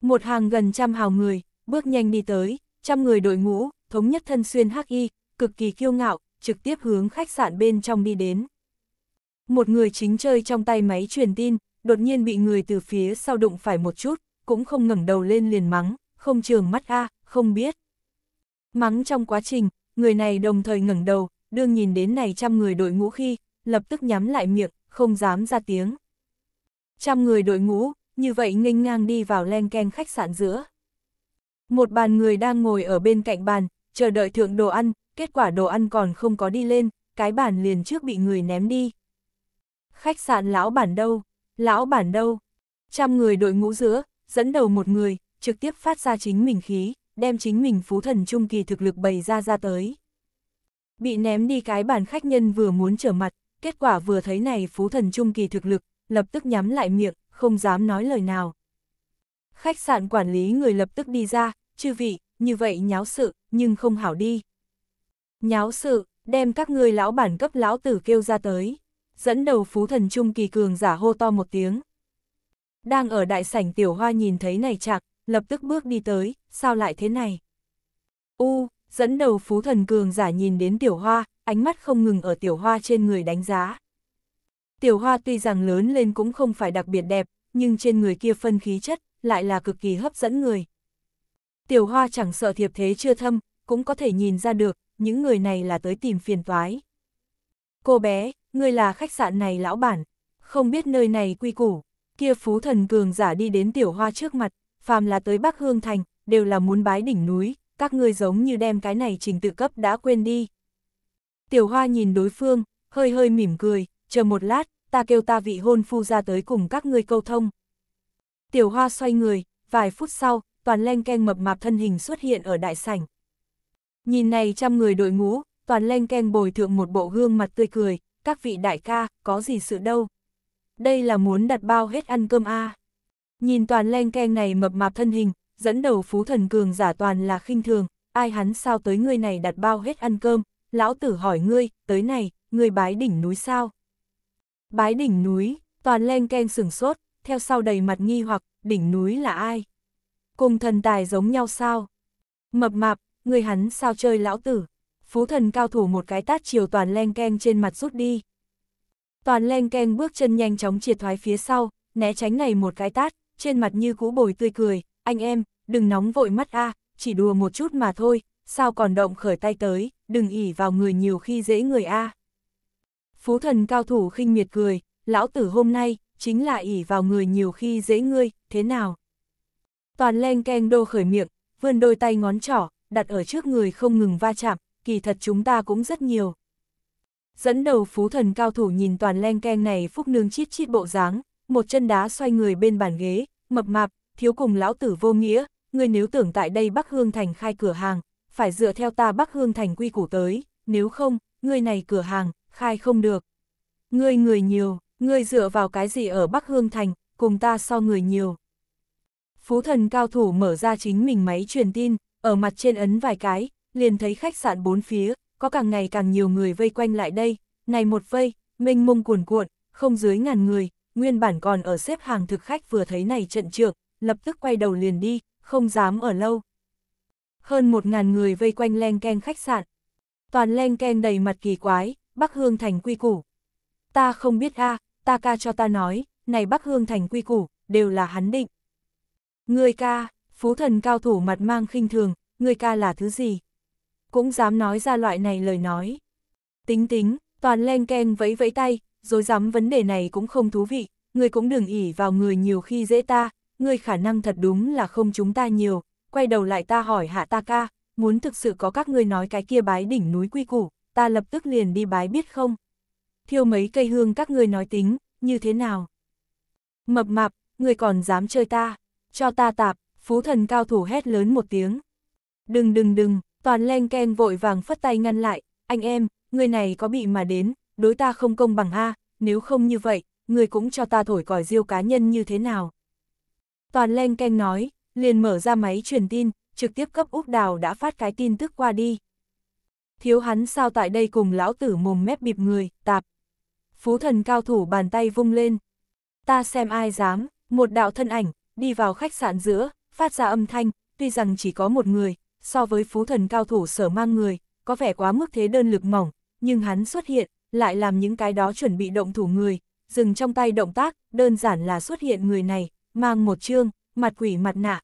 Một hàng gần trăm hào người, bước nhanh đi tới, trăm người đội ngũ, thống nhất thân xuyên hắc y, cực kỳ kiêu ngạo, trực tiếp hướng khách sạn bên trong đi đến một người chính chơi trong tay máy truyền tin, đột nhiên bị người từ phía sau đụng phải một chút, cũng không ngẩng đầu lên liền mắng, không trường mắt a, à, không biết. Mắng trong quá trình, người này đồng thời ngẩng đầu, đương nhìn đến này trăm người đội ngũ khi, lập tức nhắm lại miệng, không dám ra tiếng. Trăm người đội ngũ, như vậy nghênh ngang đi vào len keng khách sạn giữa. Một bàn người đang ngồi ở bên cạnh bàn, chờ đợi thượng đồ ăn, kết quả đồ ăn còn không có đi lên, cái bàn liền trước bị người ném đi khách sạn lão bản đâu, lão bản đâu. Trăm người đội ngũ giữa, dẫn đầu một người, trực tiếp phát ra chính mình khí, đem chính mình phú thần trung kỳ thực lực bày ra ra tới. Bị ném đi cái bản khách nhân vừa muốn trở mặt, kết quả vừa thấy này phú thần trung kỳ thực lực, lập tức nhắm lại miệng, không dám nói lời nào. Khách sạn quản lý người lập tức đi ra, chư vị, như vậy nháo sự, nhưng không hảo đi. Nháo sự, đem các ngươi lão bản cấp lão tử kêu ra tới dẫn đầu phú thần trung kỳ cường giả hô to một tiếng. Đang ở đại sảnh tiểu hoa nhìn thấy này chạc, lập tức bước đi tới, sao lại thế này? U, dẫn đầu phú thần cường giả nhìn đến tiểu hoa, ánh mắt không ngừng ở tiểu hoa trên người đánh giá. Tiểu hoa tuy rằng lớn lên cũng không phải đặc biệt đẹp, nhưng trên người kia phân khí chất, lại là cực kỳ hấp dẫn người. Tiểu hoa chẳng sợ thiệp thế chưa thâm, cũng có thể nhìn ra được, những người này là tới tìm phiền toái. Cô bé, ngươi là khách sạn này lão bản, không biết nơi này quy củ, kia phú thần cường giả đi đến tiểu hoa trước mặt, phàm là tới Bắc Hương Thành, đều là muốn bái đỉnh núi, các ngươi giống như đem cái này trình tự cấp đã quên đi. Tiểu hoa nhìn đối phương, hơi hơi mỉm cười, chờ một lát, ta kêu ta vị hôn phu ra tới cùng các ngươi câu thông. Tiểu hoa xoay người, vài phút sau, toàn len keng mập mạp thân hình xuất hiện ở đại sảnh. Nhìn này trăm người đội ngũ, toàn len keng bồi thượng một bộ gương mặt tươi cười, các vị đại ca, có gì sự đâu. Đây là muốn đặt bao hết ăn cơm a à. Nhìn toàn len keng này mập mạp thân hình, dẫn đầu phú thần cường giả toàn là khinh thường, ai hắn sao tới ngươi này đặt bao hết ăn cơm, lão tử hỏi ngươi, tới này, ngươi bái đỉnh núi sao? Bái đỉnh núi, toàn len keng sửng sốt, theo sau đầy mặt nghi hoặc, đỉnh núi là ai? Cùng thần tài giống nhau sao? Mập mạp, người hắn sao chơi lão tử? phú thần cao thủ một cái tát chiều toàn len keng trên mặt rút đi. Toàn len keng bước chân nhanh chóng triệt thoái phía sau, né tránh này một cái tát, trên mặt như cũ bồi tươi cười, anh em, đừng nóng vội mắt a chỉ đùa một chút mà thôi, sao còn động khởi tay tới, đừng ỉ vào người nhiều khi dễ người a Phú thần cao thủ khinh miệt cười, lão tử hôm nay, chính là ỉ vào người nhiều khi dễ ngươi, thế nào? Toàn len keng đô khởi miệng, vươn đôi tay ngón trỏ, đặt ở trước người không ngừng va chạm, kỳ thật chúng ta cũng rất nhiều. Dẫn đầu phú thần cao thủ nhìn toàn len keng này phúc nương chít chít bộ dáng, một chân đá xoay người bên bàn ghế, mập mạp, thiếu cùng lão tử vô nghĩa, người nếu tưởng tại đây Bắc Hương Thành khai cửa hàng, phải dựa theo ta Bắc Hương Thành quy củ tới, nếu không, người này cửa hàng, khai không được. Người người nhiều, người dựa vào cái gì ở Bắc Hương Thành, cùng ta so người nhiều. Phú thần cao thủ mở ra chính mình máy truyền tin, ở mặt trên ấn vài cái, liền thấy khách sạn bốn phía, có càng ngày càng nhiều người vây quanh lại đây, này một vây, mênh mông cuồn cuộn, không dưới ngàn người, nguyên bản còn ở xếp hàng thực khách vừa thấy này trận trược, lập tức quay đầu liền đi, không dám ở lâu. Hơn một ngàn người vây quanh len keng khách sạn. Toàn len keng đầy mặt kỳ quái, Bắc Hương Thành quy củ. Ta không biết a ta ca cho ta nói, này Bắc Hương Thành quy củ, đều là hắn định. Người ca, phú thần cao thủ mặt mang khinh thường, người ca là thứ gì? cũng dám nói ra loại này lời nói. Tính tính, toàn len ken vẫy vẫy tay, rồi dám vấn đề này cũng không thú vị, người cũng đừng ỉ vào người nhiều khi dễ ta, người khả năng thật đúng là không chúng ta nhiều, quay đầu lại ta hỏi hạ ta ca, muốn thực sự có các ngươi nói cái kia bái đỉnh núi quy củ, ta lập tức liền đi bái biết không? Thiêu mấy cây hương các ngươi nói tính, như thế nào? Mập mạp, người còn dám chơi ta, cho ta tạp, phú thần cao thủ hét lớn một tiếng. Đừng đừng đừng, Toàn len ken vội vàng phất tay ngăn lại, anh em, người này có bị mà đến, đối ta không công bằng a nếu không như vậy, người cũng cho ta thổi còi diêu cá nhân như thế nào. Toàn len ken nói, liền mở ra máy truyền tin, trực tiếp cấp Úc Đào đã phát cái tin tức qua đi. Thiếu hắn sao tại đây cùng lão tử mồm mép bịp người, tạp. Phú thần cao thủ bàn tay vung lên. Ta xem ai dám, một đạo thân ảnh, đi vào khách sạn giữa, phát ra âm thanh, tuy rằng chỉ có một người, so với phú thần cao thủ sở mang người, có vẻ quá mức thế đơn lực mỏng, nhưng hắn xuất hiện, lại làm những cái đó chuẩn bị động thủ người, dừng trong tay động tác, đơn giản là xuất hiện người này, mang một chương, mặt quỷ mặt nạ.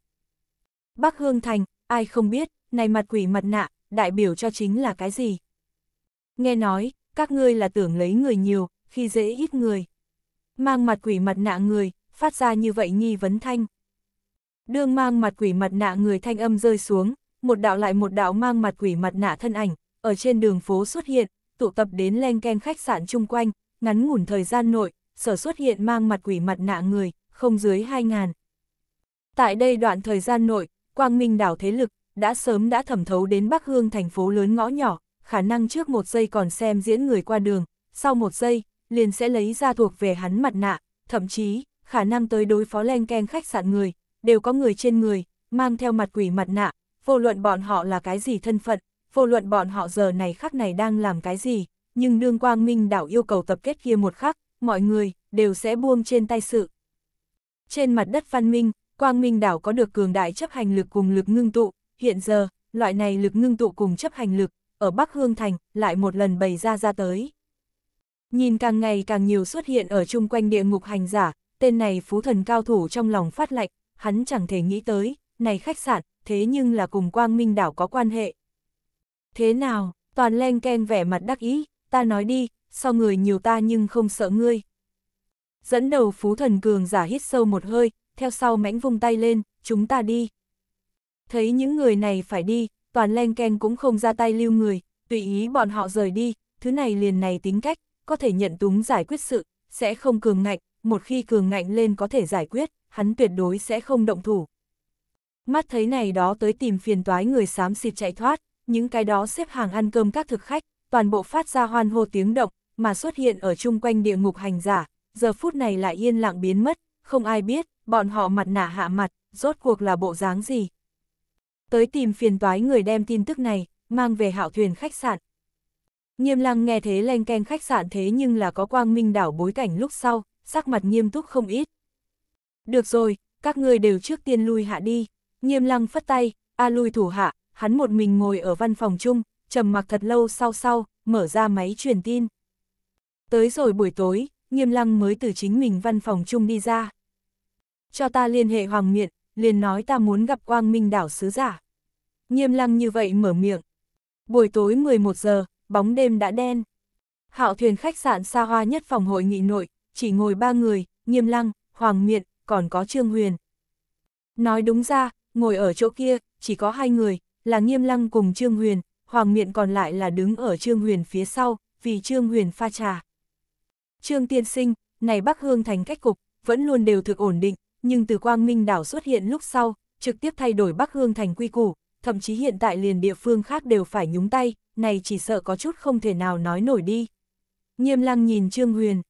Bắc Hương Thành, ai không biết, này mặt quỷ mặt nạ, đại biểu cho chính là cái gì? Nghe nói, các ngươi là tưởng lấy người nhiều, khi dễ ít người. Mang mặt quỷ mặt nạ người, phát ra như vậy nghi vấn thanh. Đương mang mặt quỷ mặt nạ người thanh âm rơi xuống, một đạo lại một đạo mang mặt quỷ mặt nạ thân ảnh, ở trên đường phố xuất hiện, tụ tập đến len ken khách sạn chung quanh, ngắn ngủn thời gian nội, sở xuất hiện mang mặt quỷ mặt nạ người, không dưới 2.000. Tại đây đoạn thời gian nội, Quang Minh đảo thế lực, đã sớm đã thẩm thấu đến Bắc Hương thành phố lớn ngõ nhỏ, khả năng trước một giây còn xem diễn người qua đường, sau một giây, liền sẽ lấy ra thuộc về hắn mặt nạ, thậm chí, khả năng tới đối phó len ken khách sạn người, đều có người trên người, mang theo mặt quỷ mặt nạ, vô luận bọn họ là cái gì thân phận, vô luận bọn họ giờ này khắc này đang làm cái gì, nhưng đương quang minh đảo yêu cầu tập kết kia một khắc, mọi người đều sẽ buông trên tay sự. Trên mặt đất văn minh, quang minh đảo có được cường đại chấp hành lực cùng lực ngưng tụ, hiện giờ, loại này lực ngưng tụ cùng chấp hành lực, ở Bắc Hương Thành, lại một lần bày ra ra tới. Nhìn càng ngày càng nhiều xuất hiện ở chung quanh địa ngục hành giả, tên này phú thần cao thủ trong lòng phát lạnh, hắn chẳng thể nghĩ tới, này khách sạn, thế nhưng là cùng quang minh đảo có quan hệ. Thế nào, toàn len ken vẻ mặt đắc ý, ta nói đi, so người nhiều ta nhưng không sợ ngươi. Dẫn đầu phú thần cường giả hít sâu một hơi, theo sau mãnh vung tay lên, chúng ta đi. Thấy những người này phải đi, toàn len ken cũng không ra tay lưu người, tùy ý bọn họ rời đi, thứ này liền này tính cách, có thể nhận túng giải quyết sự, sẽ không cường ngạnh, một khi cường ngạnh lên có thể giải quyết, hắn tuyệt đối sẽ không động thủ. Mắt thấy này đó tới tìm phiền toái người xám xịt chạy thoát, những cái đó xếp hàng ăn cơm các thực khách, toàn bộ phát ra hoan hô tiếng động, mà xuất hiện ở chung quanh địa ngục hành giả, giờ phút này lại yên lặng biến mất, không ai biết, bọn họ mặt nạ hạ mặt, rốt cuộc là bộ dáng gì. Tới tìm phiền toái người đem tin tức này, mang về hạo thuyền khách sạn. Nghiêm lăng nghe thế lên canh khách sạn thế nhưng là có quang minh đảo bối cảnh lúc sau, sắc mặt nghiêm túc không ít. Được rồi, các ngươi đều trước tiên lui hạ đi. Nghiêm lăng phất tay, A lui thủ hạ, hắn một mình ngồi ở văn phòng chung, trầm mặc thật lâu sau sau, mở ra máy truyền tin. Tới rồi buổi tối, nghiêm lăng mới từ chính mình văn phòng chung đi ra. Cho ta liên hệ hoàng miện, liền nói ta muốn gặp quang minh đảo sứ giả. Nghiêm lăng như vậy mở miệng. Buổi tối 11 giờ, bóng đêm đã đen. Hạo thuyền khách sạn xa hoa nhất phòng hội nghị nội, chỉ ngồi ba người, nghiêm lăng, hoàng miện, còn có trương huyền. Nói đúng ra, ngồi ở chỗ kia, chỉ có hai người, là Nghiêm Lăng cùng Trương Huyền, Hoàng Miện còn lại là đứng ở Trương Huyền phía sau, vì Trương Huyền pha trà. Trương Tiên Sinh, này Bắc Hương thành cách cục, vẫn luôn đều thực ổn định, nhưng từ Quang Minh đảo xuất hiện lúc sau, trực tiếp thay đổi Bắc Hương thành quy củ, thậm chí hiện tại liền địa phương khác đều phải nhúng tay, này chỉ sợ có chút không thể nào nói nổi đi. Nghiêm lăng nhìn Trương Huyền.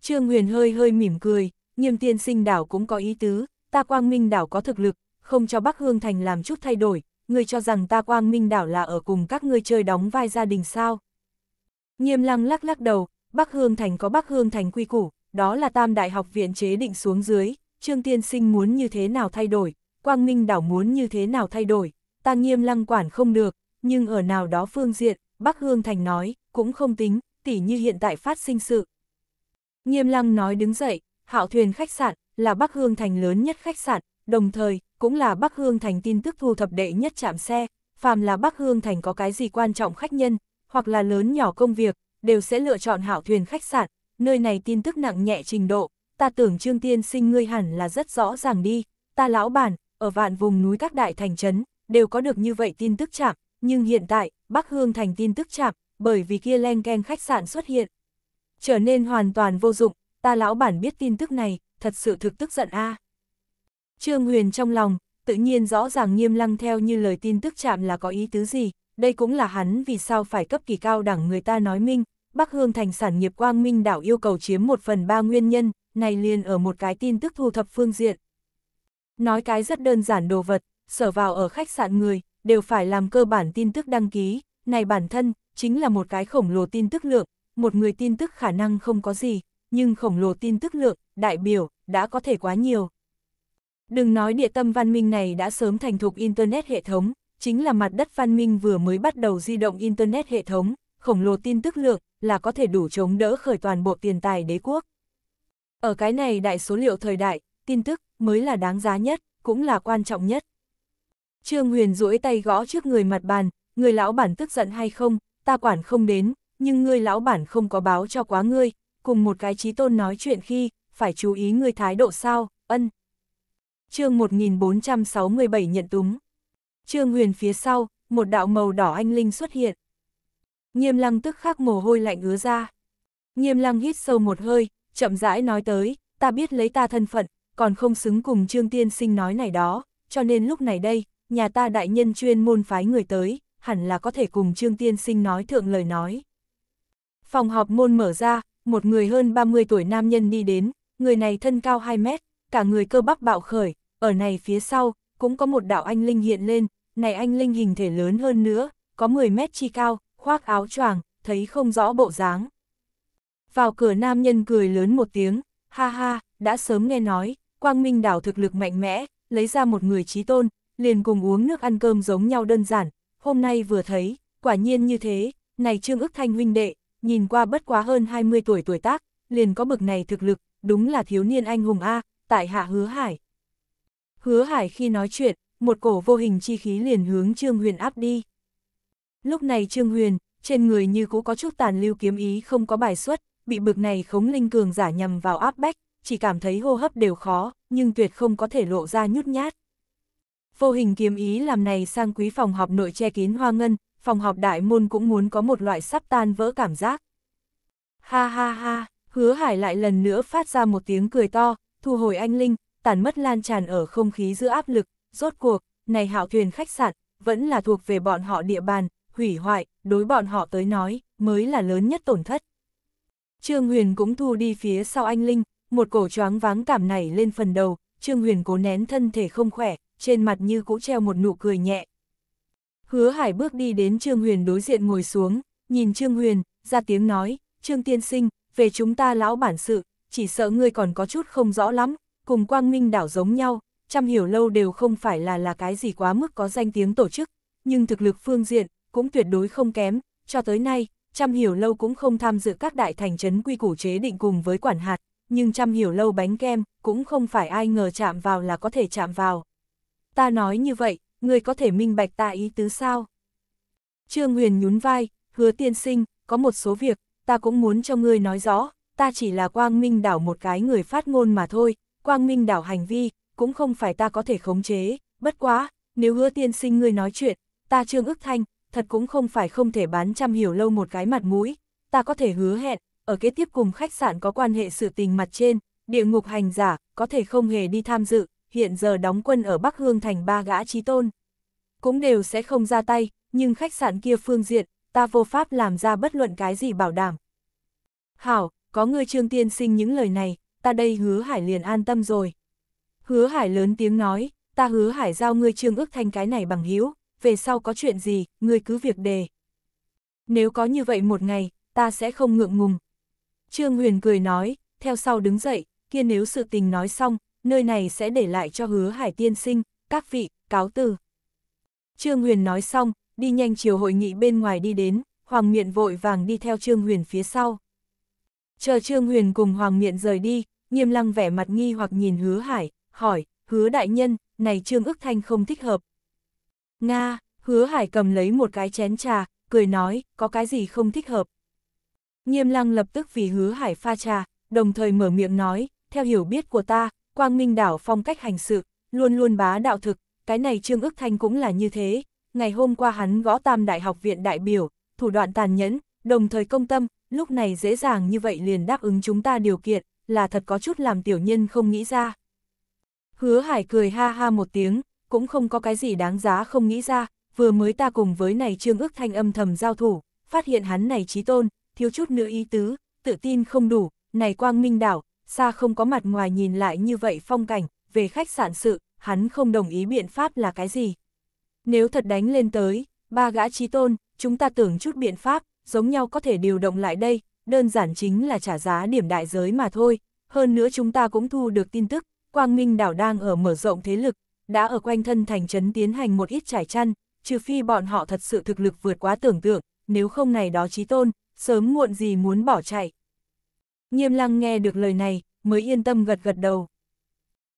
Trương Huyền hơi hơi mỉm cười, nghiêm tiên sinh đảo cũng có ý tứ, ta Quang Minh đảo có thực lực, không cho Bắc Hương Thành làm chút thay đổi, ngươi cho rằng ta quang minh đảo là ở cùng các ngươi chơi đóng vai gia đình sao. Nghiêm lăng lắc lắc đầu, Bắc Hương Thành có Bắc Hương Thành quy củ, đó là tam đại học viện chế định xuống dưới, Trương Tiên Sinh muốn như thế nào thay đổi, Quang Minh Đảo muốn như thế nào thay đổi, ta nghiêm lăng quản không được, nhưng ở nào đó phương diện, Bắc Hương Thành nói, cũng không tính, tỉ như hiện tại phát sinh sự. Nghiêm lăng nói đứng dậy, hạo thuyền khách sạn, là Bắc Hương Thành lớn nhất khách sạn, đồng thời, cũng là Bắc Hương Thành tin tức thu thập đệ nhất chạm xe, phàm là Bắc Hương Thành có cái gì quan trọng khách nhân, hoặc là lớn nhỏ công việc, đều sẽ lựa chọn hảo thuyền khách sạn, nơi này tin tức nặng nhẹ trình độ, ta tưởng Trương Tiên sinh ngươi hẳn là rất rõ ràng đi, ta lão bản, ở vạn vùng núi các đại thành trấn, đều có được như vậy tin tức chạm, nhưng hiện tại, Bắc Hương Thành tin tức chạm, bởi vì kia len ken khách sạn xuất hiện. Trở nên hoàn toàn vô dụng, ta lão bản biết tin tức này, thật sự thực tức giận a à. Trương Huyền trong lòng, tự nhiên rõ ràng nghiêm lăng theo như lời tin tức chạm là có ý tứ gì, đây cũng là hắn vì sao phải cấp kỳ cao đẳng người ta nói minh, Bắc Hương thành sản nghiệp quang minh đảo yêu cầu chiếm một phần ba nguyên nhân, này liền ở một cái tin tức thu thập phương diện. Nói cái rất đơn giản đồ vật, sở vào ở khách sạn người, đều phải làm cơ bản tin tức đăng ký, này bản thân, chính là một cái khổng lồ tin tức lượng, một người tin tức khả năng không có gì, nhưng khổng lồ tin tức lượng, đại biểu, đã có thể quá nhiều. Đừng nói địa tâm văn minh này đã sớm thành thục Internet hệ thống, chính là mặt đất văn minh vừa mới bắt đầu di động Internet hệ thống, khổng lồ tin tức lượng là có thể đủ chống đỡ khởi toàn bộ tiền tài đế quốc. Ở cái này đại số liệu thời đại, tin tức mới là đáng giá nhất, cũng là quan trọng nhất. Trương Huyền duỗi tay gõ trước người mặt bàn, người lão bản tức giận hay không, ta quản không đến, nhưng ngươi lão bản không có báo cho quá ngươi, cùng một cái trí tôn nói chuyện khi, phải chú ý ngươi thái độ sao, ân, chương 1467 nhận túng. Trương Huyền phía sau, một đạo màu đỏ anh linh xuất hiện. Nghiêm lăng tức khắc mồ hôi lạnh ứa ra. Nghiêm lăng hít sâu một hơi, chậm rãi nói tới, ta biết lấy ta thân phận, còn không xứng cùng Trương Tiên Sinh nói này đó, cho nên lúc này đây, nhà ta đại nhân chuyên môn phái người tới, hẳn là có thể cùng Trương Tiên Sinh nói thượng lời nói. Phòng họp môn mở ra, một người hơn 30 tuổi nam nhân đi đến, người này thân cao 2 mét, cả người cơ bắp bạo khởi, ở này phía sau, cũng có một đạo anh linh hiện lên, này anh linh hình thể lớn hơn nữa, có 10 mét chi cao, khoác áo choàng, thấy không rõ bộ dáng. Vào cửa nam nhân cười lớn một tiếng, ha ha, đã sớm nghe nói, quang minh đảo thực lực mạnh mẽ, lấy ra một người trí tôn, liền cùng uống nước ăn cơm giống nhau đơn giản, hôm nay vừa thấy, quả nhiên như thế, này trương ức thanh huynh đệ, nhìn qua bất quá hơn 20 tuổi tuổi tác, liền có bực này thực lực, đúng là thiếu niên anh hùng A, tại hạ hứa hải. Hứa hải khi nói chuyện, một cổ vô hình chi khí liền hướng Trương Huyền áp đi. Lúc này Trương Huyền, trên người như cũ có chút tàn lưu kiếm ý không có bài xuất, bị bực này khống linh cường giả nhầm vào áp bách, chỉ cảm thấy hô hấp đều khó, nhưng tuyệt không có thể lộ ra nhút nhát. Vô hình kiếm ý làm này sang quý phòng họp nội che kín hoa ngân, phòng họp đại môn cũng muốn có một loại sắp tan vỡ cảm giác. Ha ha ha, hứa hải lại lần nữa phát ra một tiếng cười to, thu hồi anh linh, tàn mất lan tràn ở không khí giữa áp lực, rốt cuộc, này hạo thuyền khách sạn, vẫn là thuộc về bọn họ địa bàn, hủy hoại, đối bọn họ tới nói, mới là lớn nhất tổn thất. Trương Huyền cũng thu đi phía sau anh Linh, một cổ choáng váng cảm này lên phần đầu, Trương Huyền cố nén thân thể không khỏe, trên mặt như cũ treo một nụ cười nhẹ. Hứa Hải bước đi đến Trương Huyền đối diện ngồi xuống, nhìn Trương Huyền, ra tiếng nói, Trương Tiên Sinh, về chúng ta lão bản sự, chỉ sợ ngươi còn có chút không rõ lắm, cùng quang minh đảo giống nhau, trăm hiểu lâu đều không phải là là cái gì quá mức có danh tiếng tổ chức, nhưng thực lực phương diện cũng tuyệt đối không kém, cho tới nay, trăm hiểu lâu cũng không tham dự các đại thành trấn quy củ chế định cùng với quản hạt, nhưng trăm hiểu lâu bánh kem cũng không phải ai ngờ chạm vào là có thể chạm vào. Ta nói như vậy, ngươi có thể minh bạch ta ý tứ sao? Trương Huyền nhún vai, hứa tiên sinh, có một số việc, ta cũng muốn cho ngươi nói rõ, ta chỉ là quang minh đảo một cái người phát ngôn mà thôi, quang minh đảo hành vi, cũng không phải ta có thể khống chế, bất quá, nếu hứa tiên sinh ngươi nói chuyện, ta trương ức thanh, thật cũng không phải không thể bán trăm hiểu lâu một cái mặt mũi, ta có thể hứa hẹn, ở kế tiếp cùng khách sạn có quan hệ sự tình mặt trên, địa ngục hành giả, có thể không hề đi tham dự, hiện giờ đóng quân ở Bắc Hương thành ba gã trí tôn. Cũng đều sẽ không ra tay, nhưng khách sạn kia phương diện, ta vô pháp làm ra bất luận cái gì bảo đảm. Hảo, có ngươi trương tiên sinh những lời này, ta đây hứa hải liền an tâm rồi. Hứa hải lớn tiếng nói, ta hứa hải giao ngươi trương ước thành cái này bằng hữu về sau có chuyện gì, ngươi cứ việc đề. Nếu có như vậy một ngày, ta sẽ không ngượng ngùng. Trương Huyền cười nói, theo sau đứng dậy, kia nếu sự tình nói xong, nơi này sẽ để lại cho hứa hải tiên sinh, các vị, cáo từ. Trương Huyền nói xong, đi nhanh chiều hội nghị bên ngoài đi đến, Hoàng Miện vội vàng đi theo Trương Huyền phía sau. Chờ Trương Huyền cùng Hoàng Miện rời đi, nghiêm lăng vẻ mặt nghi hoặc nhìn hứa hải, hỏi, hứa đại nhân, này Trương ức thanh không thích hợp. Nga, hứa hải cầm lấy một cái chén trà, cười nói, có cái gì không thích hợp. Nghiêm lăng lập tức vì hứa hải pha trà, đồng thời mở miệng nói, theo hiểu biết của ta, quang minh đảo phong cách hành sự, luôn luôn bá đạo thực, cái này Trương ức thanh cũng là như thế. Ngày hôm qua hắn gõ tam đại học viện đại biểu, thủ đoạn tàn nhẫn, đồng thời công tâm, lúc này dễ dàng như vậy liền đáp ứng chúng ta điều kiện, là thật có chút làm tiểu nhân không nghĩ ra. Hứa hải cười ha ha một tiếng, cũng không có cái gì đáng giá không nghĩ ra, vừa mới ta cùng với này trương ước thanh âm thầm giao thủ, phát hiện hắn này trí tôn, thiếu chút nữa ý tứ, tự tin không đủ, này quang minh đảo, xa không có mặt ngoài nhìn lại như vậy phong cảnh, về khách sạn sự, hắn không đồng ý biện pháp là cái gì. Nếu thật đánh lên tới, ba gã trí tôn, chúng ta tưởng chút biện pháp, giống nhau có thể điều động lại đây, đơn giản chính là trả giá điểm đại giới mà thôi. Hơn nữa chúng ta cũng thu được tin tức, Quang Minh đảo đang ở mở rộng thế lực, đã ở quanh thân thành trấn tiến hành một ít trải chăn, trừ phi bọn họ thật sự thực lực vượt quá tưởng tượng, nếu không này đó chí tôn, sớm muộn gì muốn bỏ chạy. Nghiêm lăng nghe được lời này, mới yên tâm gật gật đầu.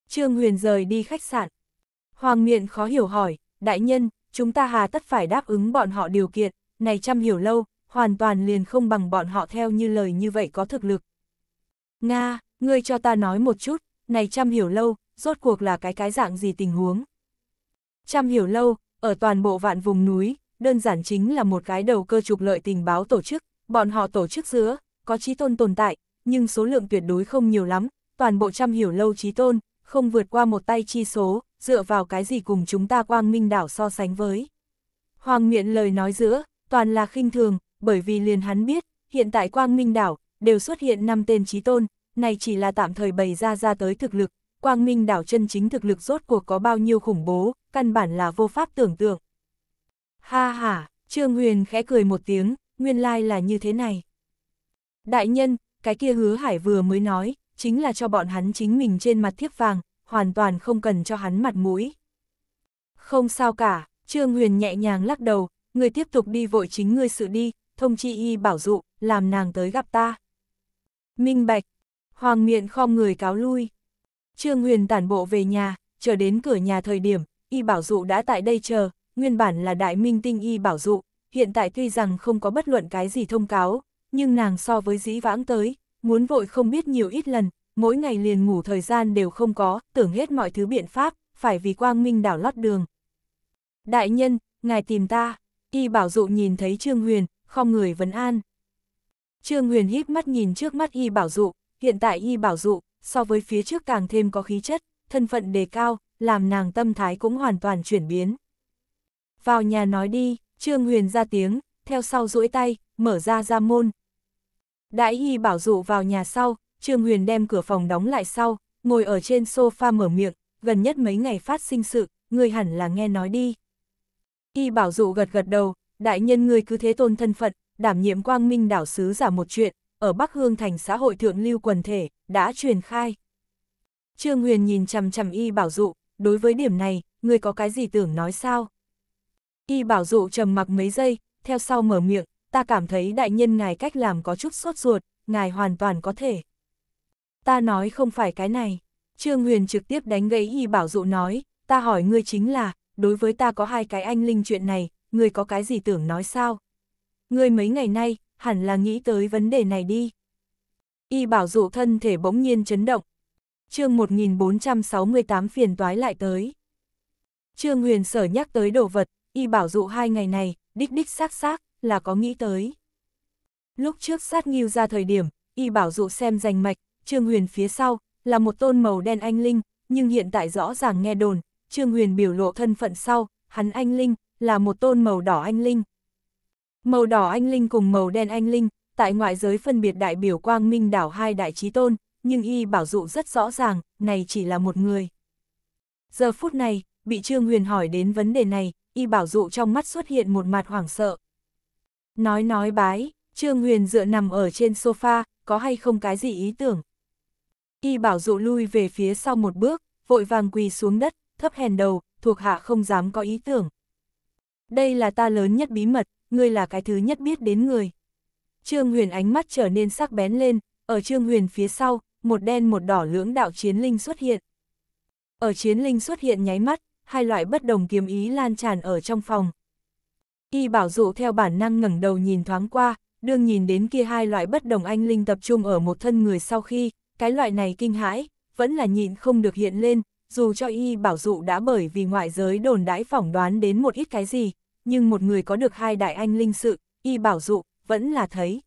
Trương Huyền rời đi khách sạn. Hoàng miện khó hiểu hỏi, đại nhân, chúng ta hà tất phải đáp ứng bọn họ điều kiện, này chăm hiểu lâu, hoàn toàn liền không bằng bọn họ theo như lời như vậy có thực lực. Nga, ngươi cho ta nói một chút, này chăm hiểu lâu, rốt cuộc là cái cái dạng gì tình huống. Chăm hiểu lâu, ở toàn bộ vạn vùng núi, đơn giản chính là một cái đầu cơ trục lợi tình báo tổ chức, bọn họ tổ chức giữa, có trí tôn tồn tại, nhưng số lượng tuyệt đối không nhiều lắm, toàn bộ chăm hiểu lâu trí tôn, không vượt qua một tay chi số, dựa vào cái gì cùng chúng ta quang minh đảo so sánh với. Hoàng miện lời nói giữa, toàn là khinh thường, bởi vì liền hắn biết, hiện tại Quang Minh Đảo, đều xuất hiện năm tên trí tôn, này chỉ là tạm thời bày ra ra tới thực lực, Quang Minh Đảo chân chính thực lực rốt cuộc có bao nhiêu khủng bố, căn bản là vô pháp tưởng tượng. Ha ha, Trương Huyền khẽ cười một tiếng, nguyên lai là như thế này. Đại nhân, cái kia hứa hải vừa mới nói, chính là cho bọn hắn chính mình trên mặt thiếp vàng, hoàn toàn không cần cho hắn mặt mũi. Không sao cả, Trương Huyền nhẹ nhàng lắc đầu, người tiếp tục đi vội chính ngươi sự đi, thông chi y bảo dụ, làm nàng tới gặp ta. Minh bạch, hoàng miện khom người cáo lui. Trương Huyền tản bộ về nhà, chờ đến cửa nhà thời điểm, y bảo dụ đã tại đây chờ, nguyên bản là đại minh tinh y bảo dụ, hiện tại tuy rằng không có bất luận cái gì thông cáo, nhưng nàng so với dĩ vãng tới, muốn vội không biết nhiều ít lần, mỗi ngày liền ngủ thời gian đều không có, tưởng hết mọi thứ biện pháp, phải vì quang minh đảo lót đường. Đại nhân, ngài tìm ta, y bảo dụ nhìn thấy Trương Huyền, không người vấn an. Trương Huyền híp mắt nhìn trước mắt Y Bảo Dụ, hiện tại Y Bảo Dụ, so với phía trước càng thêm có khí chất, thân phận đề cao, làm nàng tâm thái cũng hoàn toàn chuyển biến. Vào nhà nói đi, Trương Huyền ra tiếng, theo sau duỗi tay, mở ra ra môn. Đại Y Bảo Dụ vào nhà sau, Trương Huyền đem cửa phòng đóng lại sau, ngồi ở trên sofa mở miệng, gần nhất mấy ngày phát sinh sự, người hẳn là nghe nói đi. Y Bảo Dụ gật gật đầu, đại nhân người cứ thế tôn thân phận, đảm nhiệm quang minh đảo sứ giả một chuyện, ở Bắc Hương thành xã hội thượng lưu quần thể, đã truyền khai. Trương Huyền nhìn chằm chằm y bảo dụ, đối với điểm này, người có cái gì tưởng nói sao? Y bảo dụ trầm mặc mấy giây, theo sau mở miệng, ta cảm thấy đại nhân ngài cách làm có chút sốt ruột, ngài hoàn toàn có thể. Ta nói không phải cái này. Trương Huyền trực tiếp đánh gãy y bảo dụ nói, ta hỏi ngươi chính là, đối với ta có hai cái anh linh chuyện này, người có cái gì tưởng nói sao? Người mấy ngày nay, hẳn là nghĩ tới vấn đề này đi. Y bảo dụ thân thể bỗng nhiên chấn động. chương 1468 phiền toái lại tới. Trương Huyền Sở nhắc tới đồ vật, y bảo dụ hai ngày này, đích đích xác xác, là có nghĩ tới. Lúc trước sát nghiêu ra thời điểm, y bảo dụ xem rành mạch, Trương Huyền phía sau, là một tôn màu đen anh linh, nhưng hiện tại rõ ràng nghe đồn, Trương Huyền biểu lộ thân phận sau, hắn anh linh, là một tôn màu đỏ anh linh. Màu đỏ anh linh cùng màu đen anh linh, tại ngoại giới phân biệt đại biểu quang minh đảo hai đại trí tôn, nhưng y bảo dụ rất rõ ràng, này chỉ là một người. Giờ phút này, bị Trương Huyền hỏi đến vấn đề này, y bảo dụ trong mắt xuất hiện một mặt hoảng sợ. Nói nói bái, Trương Huyền dựa nằm ở trên sofa, có hay không cái gì ý tưởng. Y bảo dụ lui về phía sau một bước, vội vàng quỳ xuống đất, thấp hèn đầu, thuộc hạ không dám có ý tưởng. Đây là ta lớn nhất bí mật, ngươi là cái thứ nhất biết đến người. Trương Huyền ánh mắt trở nên sắc bén lên, ở Trương Huyền phía sau, một đen một đỏ lưỡng đạo chiến linh xuất hiện. Ở chiến linh xuất hiện nháy mắt, hai loại bất đồng kiếm ý lan tràn ở trong phòng. Y bảo dụ theo bản năng ngẩng đầu nhìn thoáng qua, đương nhìn đến kia hai loại bất đồng anh linh tập trung ở một thân người sau khi, cái loại này kinh hãi, vẫn là nhịn không được hiện lên, dù cho y bảo dụ đã bởi vì ngoại giới đồn đãi phỏng đoán đến một ít cái gì, nhưng một người có được hai đại anh linh sự, y bảo dụ, vẫn là thấy.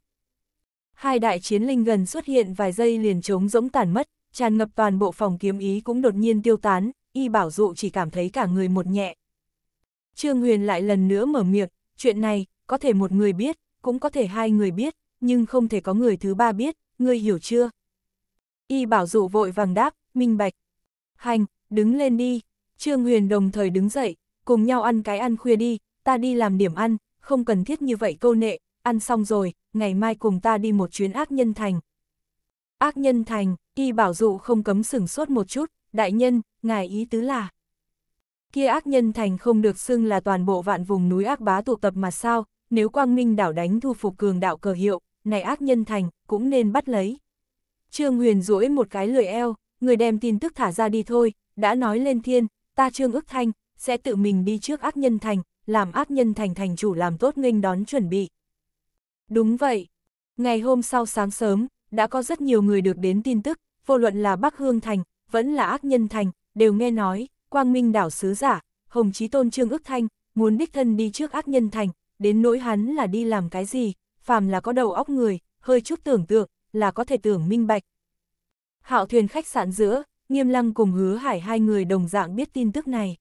Hai đại chiến linh gần xuất hiện vài giây liền trống rỗng tàn mất, tràn ngập toàn bộ phòng kiếm ý cũng đột nhiên tiêu tán, y bảo dụ chỉ cảm thấy cả người một nhẹ. Trương Huyền lại lần nữa mở miệng, chuyện này, có thể một người biết, cũng có thể hai người biết, nhưng không thể có người thứ ba biết, ngươi hiểu chưa? Y bảo dụ vội vàng đáp, minh bạch, hành, đứng lên đi. Trương Huyền đồng thời đứng dậy, cùng nhau ăn cái ăn khuya đi, ta đi làm điểm ăn, không cần thiết như vậy câu nệ, ăn xong rồi, ngày mai cùng ta đi một chuyến ác nhân thành. Ác nhân thành, y bảo dụ không cấm sửng sốt một chút, đại nhân, ngài ý tứ là. Kia ác nhân thành không được xưng là toàn bộ vạn vùng núi ác bá tụ tập mà sao, nếu quang minh đảo đánh thu phục cường đạo cờ hiệu, này ác nhân thành, cũng nên bắt lấy. Trương Huyền rũi một cái lười eo, người đem tin tức thả ra đi thôi, đã nói lên thiên, ta Trương Ước Thanh, sẽ tự mình đi trước ác nhân thành, làm ác nhân thành thành chủ làm tốt nghênh đón chuẩn bị. Đúng vậy. Ngày hôm sau sáng sớm, đã có rất nhiều người được đến tin tức, vô luận là Bắc Hương Thành, vẫn là ác nhân thành, đều nghe nói, Quang Minh đảo sứ giả, Hồng Chí Tôn Trương Ước Thanh, muốn đích thân đi trước ác nhân thành, đến nỗi hắn là đi làm cái gì, phàm là có đầu óc người, hơi chút tưởng tượng, là có thể tưởng minh bạch, Hạo thuyền khách sạn giữa, nghiêm lăng cùng hứa hải hai người đồng dạng biết tin tức này.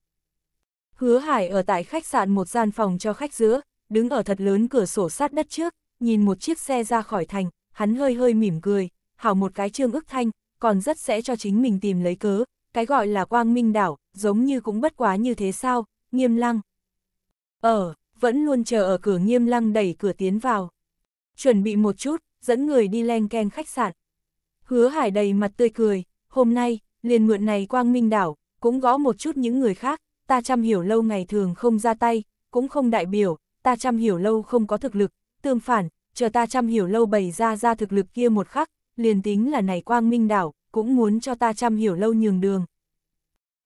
Hứa hải ở tại khách sạn một gian phòng cho khách giữa, đứng ở thật lớn cửa sổ sát đất trước, nhìn một chiếc xe ra khỏi thành, hắn hơi hơi mỉm cười, hảo một cái trương ức thanh, còn rất sẽ cho chính mình tìm lấy cớ, cái gọi là quang minh đảo, giống như cũng bất quá như thế sao, nghiêm lăng. Ờ, vẫn luôn chờ ở cửa nghiêm lăng đẩy cửa tiến vào. Chuẩn bị một chút, dẫn người đi len ken khách sạn. Hứa Hải đầy mặt tươi cười, hôm nay, liền mượn này quang minh đảo, cũng gõ một chút những người khác, ta chăm hiểu lâu ngày thường không ra tay, cũng không đại biểu, ta chăm hiểu lâu không có thực lực, tương phản, chờ ta chăm hiểu lâu bày ra ra thực lực kia một khắc, liền tính là này quang minh đảo, cũng muốn cho ta chăm hiểu lâu nhường đường.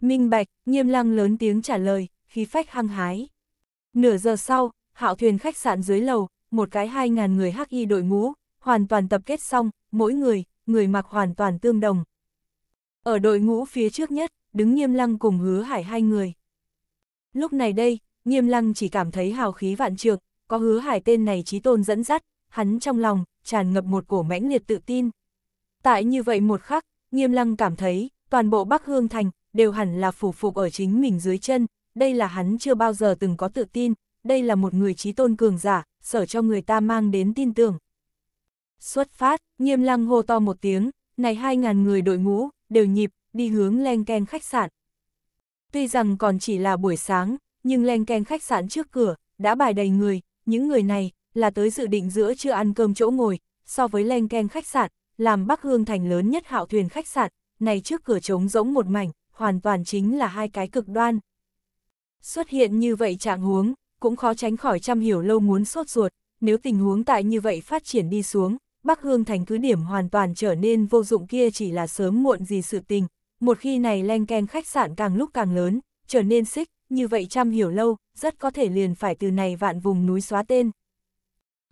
Minh Bạch, nghiêm lăng lớn tiếng trả lời, khí phách hăng hái. Nửa giờ sau, hạo thuyền khách sạn dưới lầu, một cái hai ngàn người hắc y đội ngũ, hoàn toàn tập kết xong, mỗi người, người mặc hoàn toàn tương đồng. Ở đội ngũ phía trước nhất, đứng nghiêm lăng cùng hứa hải hai người. Lúc này đây, nghiêm lăng chỉ cảm thấy hào khí vạn trượng, có hứa hải tên này trí tôn dẫn dắt, hắn trong lòng, tràn ngập một cổ mãnh liệt tự tin. Tại như vậy một khắc, nghiêm lăng cảm thấy, toàn bộ Bắc Hương Thành, đều hẳn là phủ phục ở chính mình dưới chân, đây là hắn chưa bao giờ từng có tự tin, đây là một người trí tôn cường giả, sở cho người ta mang đến tin tưởng. Xuất phát, nghiêm lăng hô to một tiếng, này 2.000 người đội ngũ, đều nhịp, đi hướng len ken khách sạn. Tuy rằng còn chỉ là buổi sáng, nhưng len ken khách sạn trước cửa, đã bài đầy người, những người này, là tới dự định giữa chưa ăn cơm chỗ ngồi, so với len ken khách sạn, làm Bắc Hương thành lớn nhất hạo thuyền khách sạn, này trước cửa trống rỗng một mảnh, hoàn toàn chính là hai cái cực đoan. Xuất hiện như vậy trạng huống, cũng khó tránh khỏi trăm hiểu lâu muốn sốt ruột, nếu tình huống tại như vậy phát triển đi xuống, Bắc Hương Thành cứ điểm hoàn toàn trở nên vô dụng kia chỉ là sớm muộn gì sự tình, một khi này len ken khách sạn càng lúc càng lớn, trở nên xích, như vậy trăm hiểu lâu, rất có thể liền phải từ này vạn vùng núi xóa tên.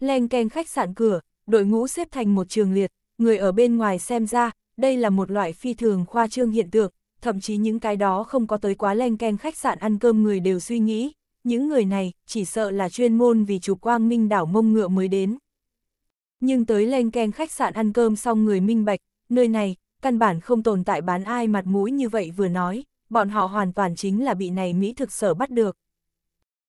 Len ken khách sạn cửa, đội ngũ xếp thành một trường liệt, người ở bên ngoài xem ra, đây là một loại phi thường khoa trương hiện tượng, thậm chí những cái đó không có tới quá len ken khách sạn ăn cơm người đều suy nghĩ, những người này chỉ sợ là chuyên môn vì chụp quang minh đảo mông ngựa mới đến nhưng tới lên ken khách sạn ăn cơm xong người minh bạch, nơi này, căn bản không tồn tại bán ai mặt mũi như vậy vừa nói, bọn họ hoàn toàn chính là bị này Mỹ thực sở bắt được.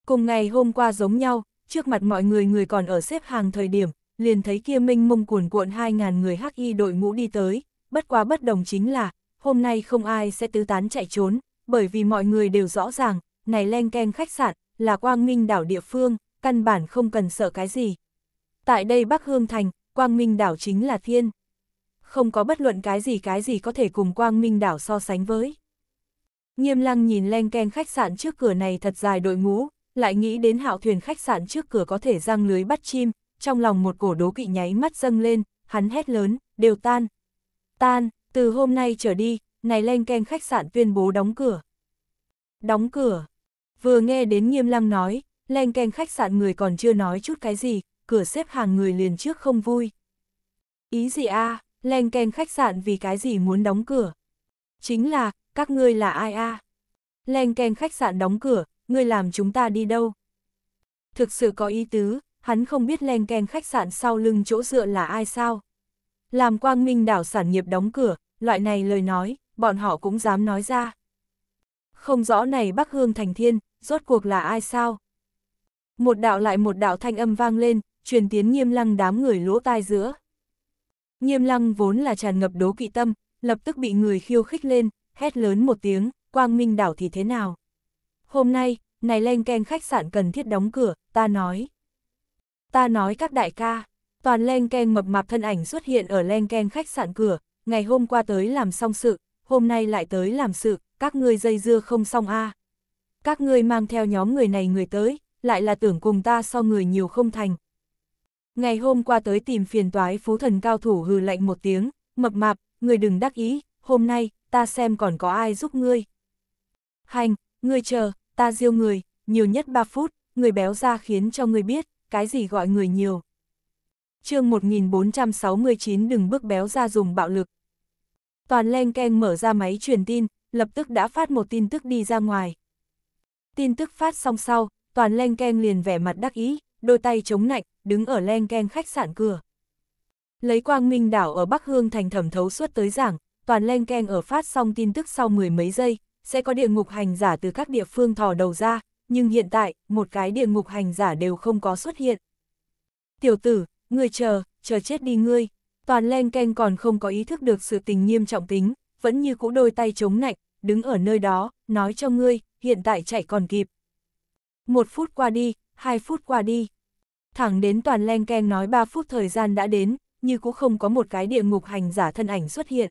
Cùng ngày hôm qua giống nhau, trước mặt mọi người người còn ở xếp hàng thời điểm, liền thấy kia minh mông cuồn cuộn 2.000 người hắc y đội ngũ đi tới, bất quá bất đồng chính là, hôm nay không ai sẽ tứ tán chạy trốn, bởi vì mọi người đều rõ ràng, này len ken khách sạn, là quang minh đảo địa phương, căn bản không cần sợ cái gì, tại đây Bắc Hương Thành, Quang Minh đảo chính là thiên. Không có bất luận cái gì cái gì có thể cùng Quang Minh đảo so sánh với. Nghiêm lăng nhìn len ken khách sạn trước cửa này thật dài đội ngũ, lại nghĩ đến hạo thuyền khách sạn trước cửa có thể răng lưới bắt chim, trong lòng một cổ đố kỵ nháy mắt dâng lên, hắn hét lớn, đều tan. Tan, từ hôm nay trở đi, này len ken khách sạn tuyên bố đóng cửa. Đóng cửa. Vừa nghe đến nghiêm lăng nói, len ken khách sạn người còn chưa nói chút cái gì, cửa xếp hàng người liền trước không vui. Ý gì a à, len ken khách sạn vì cái gì muốn đóng cửa? Chính là, các ngươi là ai a à? Len ken khách sạn đóng cửa, ngươi làm chúng ta đi đâu? Thực sự có ý tứ, hắn không biết len ken khách sạn sau lưng chỗ dựa là ai sao? Làm quang minh đảo sản nghiệp đóng cửa, loại này lời nói, bọn họ cũng dám nói ra. Không rõ này Bắc Hương Thành Thiên, rốt cuộc là ai sao? Một đạo lại một đạo thanh âm vang lên, truyền tiến nghiêm lăng đám người lỗ tai giữa. Nghiêm lăng vốn là tràn ngập đố kỵ tâm, lập tức bị người khiêu khích lên, hét lớn một tiếng, quang minh đảo thì thế nào. Hôm nay, này len ken khách sạn cần thiết đóng cửa, ta nói. Ta nói các đại ca, toàn len ken mập mạp thân ảnh xuất hiện ở len ken khách sạn cửa, ngày hôm qua tới làm xong sự, hôm nay lại tới làm sự, các ngươi dây dưa không xong a. Các ngươi mang theo nhóm người này người tới, lại là tưởng cùng ta so người nhiều không thành, Ngày hôm qua tới tìm phiền toái phú thần cao thủ hừ lạnh một tiếng, mập mạp, người đừng đắc ý, hôm nay, ta xem còn có ai giúp ngươi. Hành, ngươi chờ, ta diêu người, nhiều nhất 3 phút, người béo ra khiến cho người biết, cái gì gọi người nhiều. chương 1469 đừng bước béo ra dùng bạo lực. Toàn len keng mở ra máy truyền tin, lập tức đã phát một tin tức đi ra ngoài. Tin tức phát xong sau, toàn len keng liền vẻ mặt đắc ý, đôi tay chống nạnh, đứng ở len ken khách sạn cửa. Lấy quang minh đảo ở Bắc Hương thành thẩm thấu suốt tới giảng, toàn len ken ở phát xong tin tức sau mười mấy giây, sẽ có địa ngục hành giả từ các địa phương thò đầu ra, nhưng hiện tại, một cái địa ngục hành giả đều không có xuất hiện. Tiểu tử, ngươi chờ, chờ chết đi ngươi. Toàn len ken còn không có ý thức được sự tình nghiêm trọng tính, vẫn như cũ đôi tay chống nạnh, đứng ở nơi đó, nói cho ngươi, hiện tại chạy còn kịp. Một phút qua đi, hai phút qua đi, thẳng đến toàn len keng nói 3 phút thời gian đã đến, như cũng không có một cái địa ngục hành giả thân ảnh xuất hiện.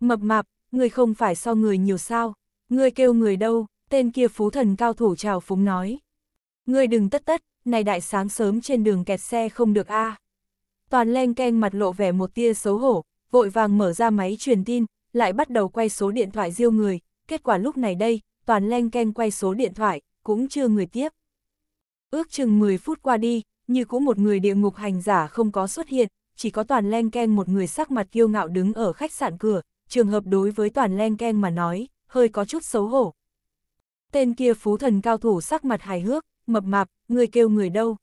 Mập mạp, người không phải so người nhiều sao, người kêu người đâu, tên kia phú thần cao thủ trào phúng nói. Người đừng tất tất, này đại sáng sớm trên đường kẹt xe không được a. À. Toàn len keng mặt lộ vẻ một tia xấu hổ, vội vàng mở ra máy truyền tin, lại bắt đầu quay số điện thoại riêu người, kết quả lúc này đây, toàn len keng quay số điện thoại, cũng chưa người tiếp. Ước chừng 10 phút qua đi, như cũ một người địa ngục hành giả không có xuất hiện, chỉ có toàn len keng một người sắc mặt kiêu ngạo đứng ở khách sạn cửa, trường hợp đối với toàn len keng mà nói, hơi có chút xấu hổ. Tên kia phú thần cao thủ sắc mặt hài hước, mập mạp, người kêu người đâu.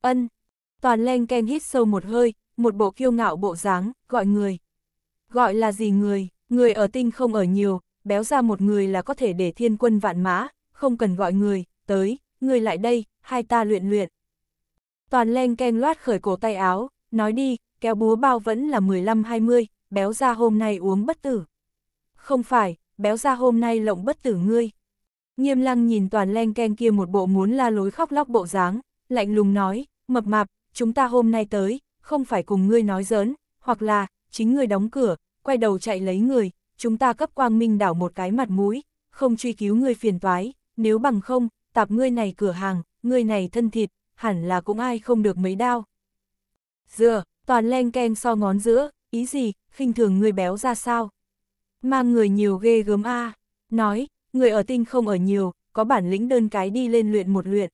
Ân, toàn len keng hít sâu một hơi, một bộ kiêu ngạo bộ dáng, gọi người. Gọi là gì người, người ở tinh không ở nhiều, béo ra một người là có thể để thiên quân vạn mã, không cần gọi người, tới, người lại đây, hai ta luyện luyện. Toàn len ken loát khởi cổ tay áo, nói đi, kéo búa bao vẫn là 15-20, béo ra hôm nay uống bất tử. Không phải, béo ra hôm nay lộng bất tử ngươi. Nghiêm lăng nhìn toàn len ken kia một bộ muốn la lối khóc lóc bộ dáng, lạnh lùng nói, mập mạp, chúng ta hôm nay tới, không phải cùng ngươi nói giỡn, hoặc là, chính ngươi đóng cửa, quay đầu chạy lấy người, chúng ta cấp quang minh đảo một cái mặt mũi, không truy cứu ngươi phiền toái, nếu bằng không, tạp ngươi này cửa hàng, người này thân thịt, hẳn là cũng ai không được mấy đao. Dừa, toàn len keng so ngón giữa, ý gì, khinh thường người béo ra sao? Mang người nhiều ghê gớm a nói, người ở tinh không ở nhiều, có bản lĩnh đơn cái đi lên luyện một luyện.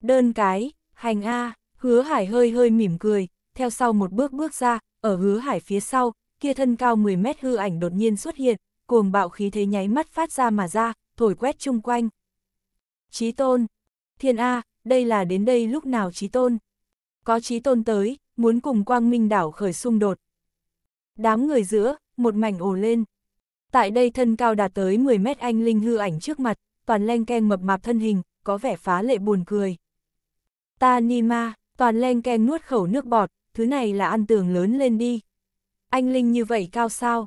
Đơn cái, hành a hứa hải hơi hơi mỉm cười, theo sau một bước bước ra, ở hứa hải phía sau, kia thân cao 10 mét hư ảnh đột nhiên xuất hiện, cuồng bạo khí thế nháy mắt phát ra mà ra, thổi quét chung quanh. Chí tôn, thiên A, đây là đến đây lúc nào trí tôn. Có trí tôn tới, muốn cùng quang minh đảo khởi xung đột. Đám người giữa, một mảnh ồ lên. Tại đây thân cao đạt tới 10 mét anh linh hư ảnh trước mặt, toàn len keng mập mạp thân hình, có vẻ phá lệ buồn cười. Ta ni ma, toàn len keng nuốt khẩu nước bọt, thứ này là ăn tường lớn lên đi. Anh linh như vậy cao sao?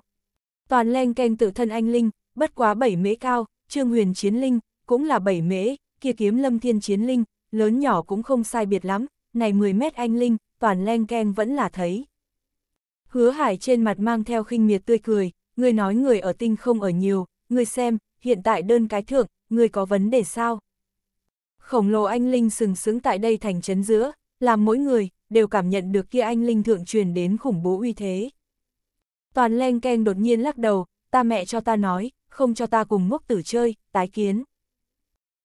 Toàn len keng tự thân anh linh, bất quá bảy mễ cao, trương huyền chiến linh, cũng là bảy mễ, kia kiếm lâm thiên chiến linh, lớn nhỏ cũng không sai biệt lắm, này 10 mét anh linh, toàn len keng vẫn là thấy. Hứa hải trên mặt mang theo khinh miệt tươi cười, người nói người ở tinh không ở nhiều, người xem, hiện tại đơn cái thượng, người có vấn đề sao? Khổng lồ anh linh sừng sững tại đây thành trấn giữa, làm mỗi người, đều cảm nhận được kia anh linh thượng truyền đến khủng bố uy thế. Toàn len keng đột nhiên lắc đầu, ta mẹ cho ta nói, không cho ta cùng ngốc tử chơi, tái kiến.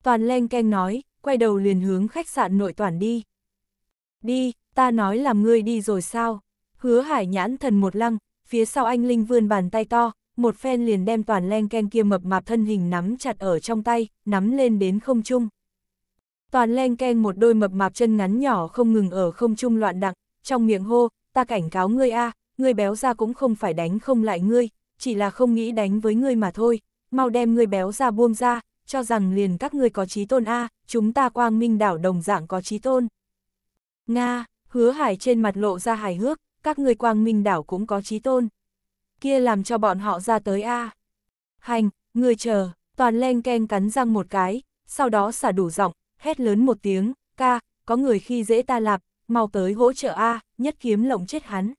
Toàn len keng nói, quay đầu liền hướng khách sạn nội toàn đi. Đi, ta nói làm ngươi đi rồi sao? Hứa hải nhãn thần một lăng, phía sau anh Linh vươn bàn tay to, một phen liền đem toàn len keng kia mập mạp thân hình nắm chặt ở trong tay, nắm lên đến không trung. Toàn len keng một đôi mập mạp chân ngắn nhỏ không ngừng ở không trung loạn đặng, trong miệng hô, ta cảnh cáo ngươi a, ngươi béo ra cũng không phải đánh không lại ngươi, chỉ là không nghĩ đánh với ngươi mà thôi, mau đem ngươi béo ra buông ra, cho rằng liền các ngươi có trí tôn A, chúng ta quang minh đảo đồng dạng có trí tôn. Nga, hứa hải trên mặt lộ ra hài hước, các ngươi quang minh đảo cũng có trí tôn. Kia làm cho bọn họ ra tới A. Hành, người chờ, toàn len keng cắn răng một cái, sau đó xả đủ giọng, hét lớn một tiếng, ca, có người khi dễ ta lạp, mau tới hỗ trợ A, nhất kiếm lộng chết hắn.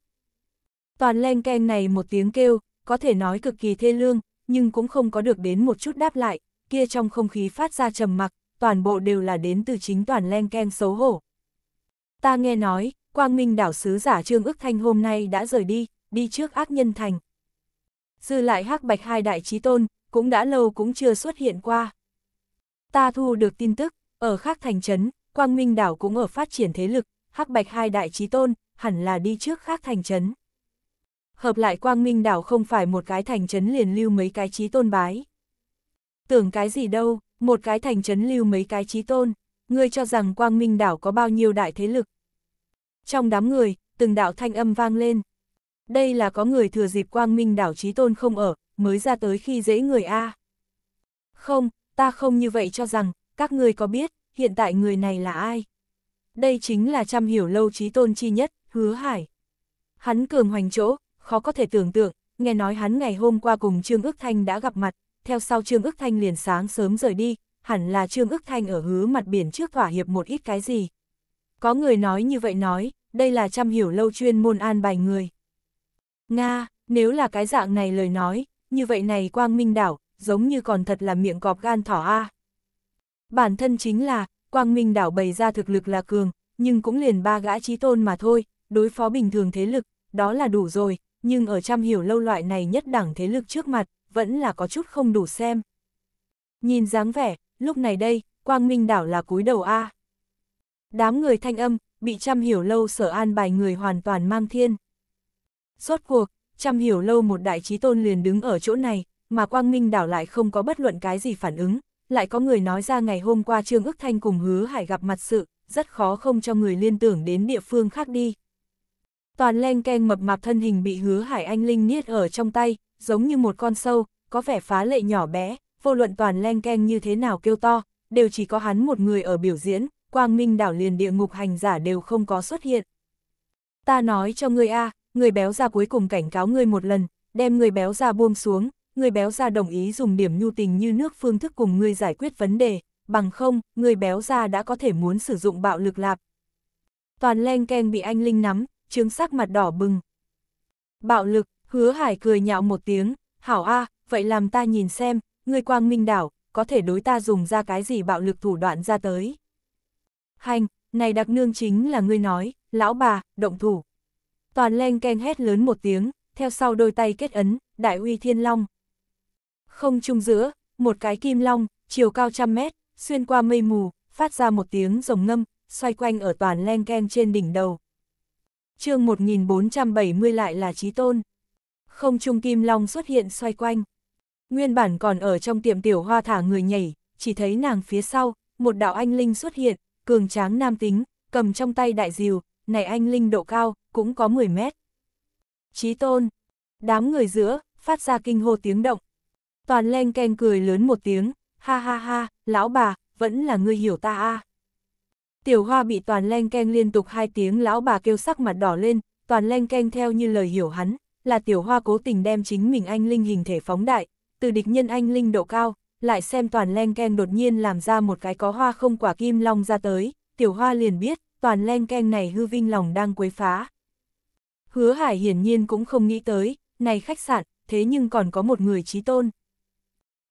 Toàn len keng này một tiếng kêu, có thể nói cực kỳ thê lương, nhưng cũng không có được đến một chút đáp lại, kia trong không khí phát ra trầm mặc, toàn bộ đều là đến từ chính toàn len ken xấu hổ. Ta nghe nói, Quang Minh đảo sứ giả Trương Ước Thanh hôm nay đã rời đi, đi trước ác nhân thành. Dư lại hắc bạch hai đại trí tôn, cũng đã lâu cũng chưa xuất hiện qua. Ta thu được tin tức, ở khác thành trấn, Quang Minh đảo cũng ở phát triển thế lực, hắc bạch hai đại trí tôn, hẳn là đi trước khác thành trấn. Hợp lại Quang Minh đảo không phải một cái thành trấn liền lưu mấy cái trí tôn bái. Tưởng cái gì đâu, một cái thành trấn lưu mấy cái trí tôn, ngươi cho rằng quang minh đảo có bao nhiêu đại thế lực. Trong đám người, từng đạo thanh âm vang lên. Đây là có người thừa dịp quang minh đảo trí tôn không ở, mới ra tới khi dễ người A. Không, ta không như vậy cho rằng, các ngươi có biết, hiện tại người này là ai? Đây chính là trăm hiểu lâu trí tôn chi nhất, hứa hải. Hắn cường hoành chỗ, khó có thể tưởng tượng, nghe nói hắn ngày hôm qua cùng Trương Ước Thanh đã gặp mặt, theo sau Trương Ước Thanh liền sáng sớm rời đi, hẳn là Trương Ước Thanh ở hứa mặt biển trước thỏa hiệp một ít cái gì. Có người nói như vậy nói, đây là trăm hiểu lâu chuyên môn an bài người. Nga, nếu là cái dạng này lời nói, như vậy này quang minh đảo, giống như còn thật là miệng cọp gan thỏ a. Bản thân chính là, quang minh đảo bày ra thực lực là cường, nhưng cũng liền ba gã trí tôn mà thôi, đối phó bình thường thế lực, đó là đủ rồi, nhưng ở trăm hiểu lâu loại này nhất đẳng thế lực trước mặt, vẫn là có chút không đủ xem. Nhìn dáng vẻ, lúc này đây, quang minh đảo là cúi đầu A. Đám người thanh âm, bị chăm hiểu lâu sở an bài người hoàn toàn mang thiên. suốt cuộc, chăm hiểu lâu một đại trí tôn liền đứng ở chỗ này, mà quang minh đảo lại không có bất luận cái gì phản ứng, lại có người nói ra ngày hôm qua Trương Ước Thanh cùng hứa hải gặp mặt sự, rất khó không cho người liên tưởng đến địa phương khác đi, Toàn len keng mập mạp thân hình bị hứa hải anh linh niết ở trong tay, giống như một con sâu, có vẻ phá lệ nhỏ bé, vô luận toàn len keng như thế nào kêu to, đều chỉ có hắn một người ở biểu diễn, quang minh đảo liền địa ngục hành giả đều không có xuất hiện. Ta nói cho ngươi a, người béo ra cuối cùng cảnh cáo ngươi một lần, đem người béo ra buông xuống, người béo ra đồng ý dùng điểm nhu tình như nước phương thức cùng ngươi giải quyết vấn đề, bằng không, người béo ra đã có thể muốn sử dụng bạo lực lạp. Toàn len keng bị anh Linh nắm, trướng sắc mặt đỏ bừng. Bạo lực, hứa hải cười nhạo một tiếng, hảo a, vậy làm ta nhìn xem, ngươi quang minh đảo, có thể đối ta dùng ra cái gì bạo lực thủ đoạn ra tới. Hành, này đặc nương chính là ngươi nói, lão bà, động thủ. Toàn len keng hét lớn một tiếng, theo sau đôi tay kết ấn, đại uy thiên long. Không trung giữa, một cái kim long, chiều cao trăm mét, xuyên qua mây mù, phát ra một tiếng rồng ngâm, xoay quanh ở toàn len keng trên đỉnh đầu, chương 1470 lại là trí tôn. Không trung kim long xuất hiện xoay quanh. Nguyên bản còn ở trong tiệm tiểu hoa thả người nhảy, chỉ thấy nàng phía sau, một đạo anh linh xuất hiện, cường tráng nam tính, cầm trong tay đại diều, này anh linh độ cao, cũng có 10 mét. Trí tôn, đám người giữa, phát ra kinh hô tiếng động. Toàn len ken cười lớn một tiếng, ha ha ha, lão bà, vẫn là người hiểu ta a à. Tiểu Hoa bị toàn len keng liên tục hai tiếng lão bà kêu sắc mặt đỏ lên, toàn len keng theo như lời hiểu hắn, là Tiểu Hoa cố tình đem chính mình anh linh hình thể phóng đại, từ địch nhân anh linh độ cao, lại xem toàn len keng đột nhiên làm ra một cái có hoa không quả kim long ra tới, Tiểu Hoa liền biết, toàn len keng này hư vinh lòng đang quấy phá. Hứa Hải hiển nhiên cũng không nghĩ tới, này khách sạn, thế nhưng còn có một người trí tôn.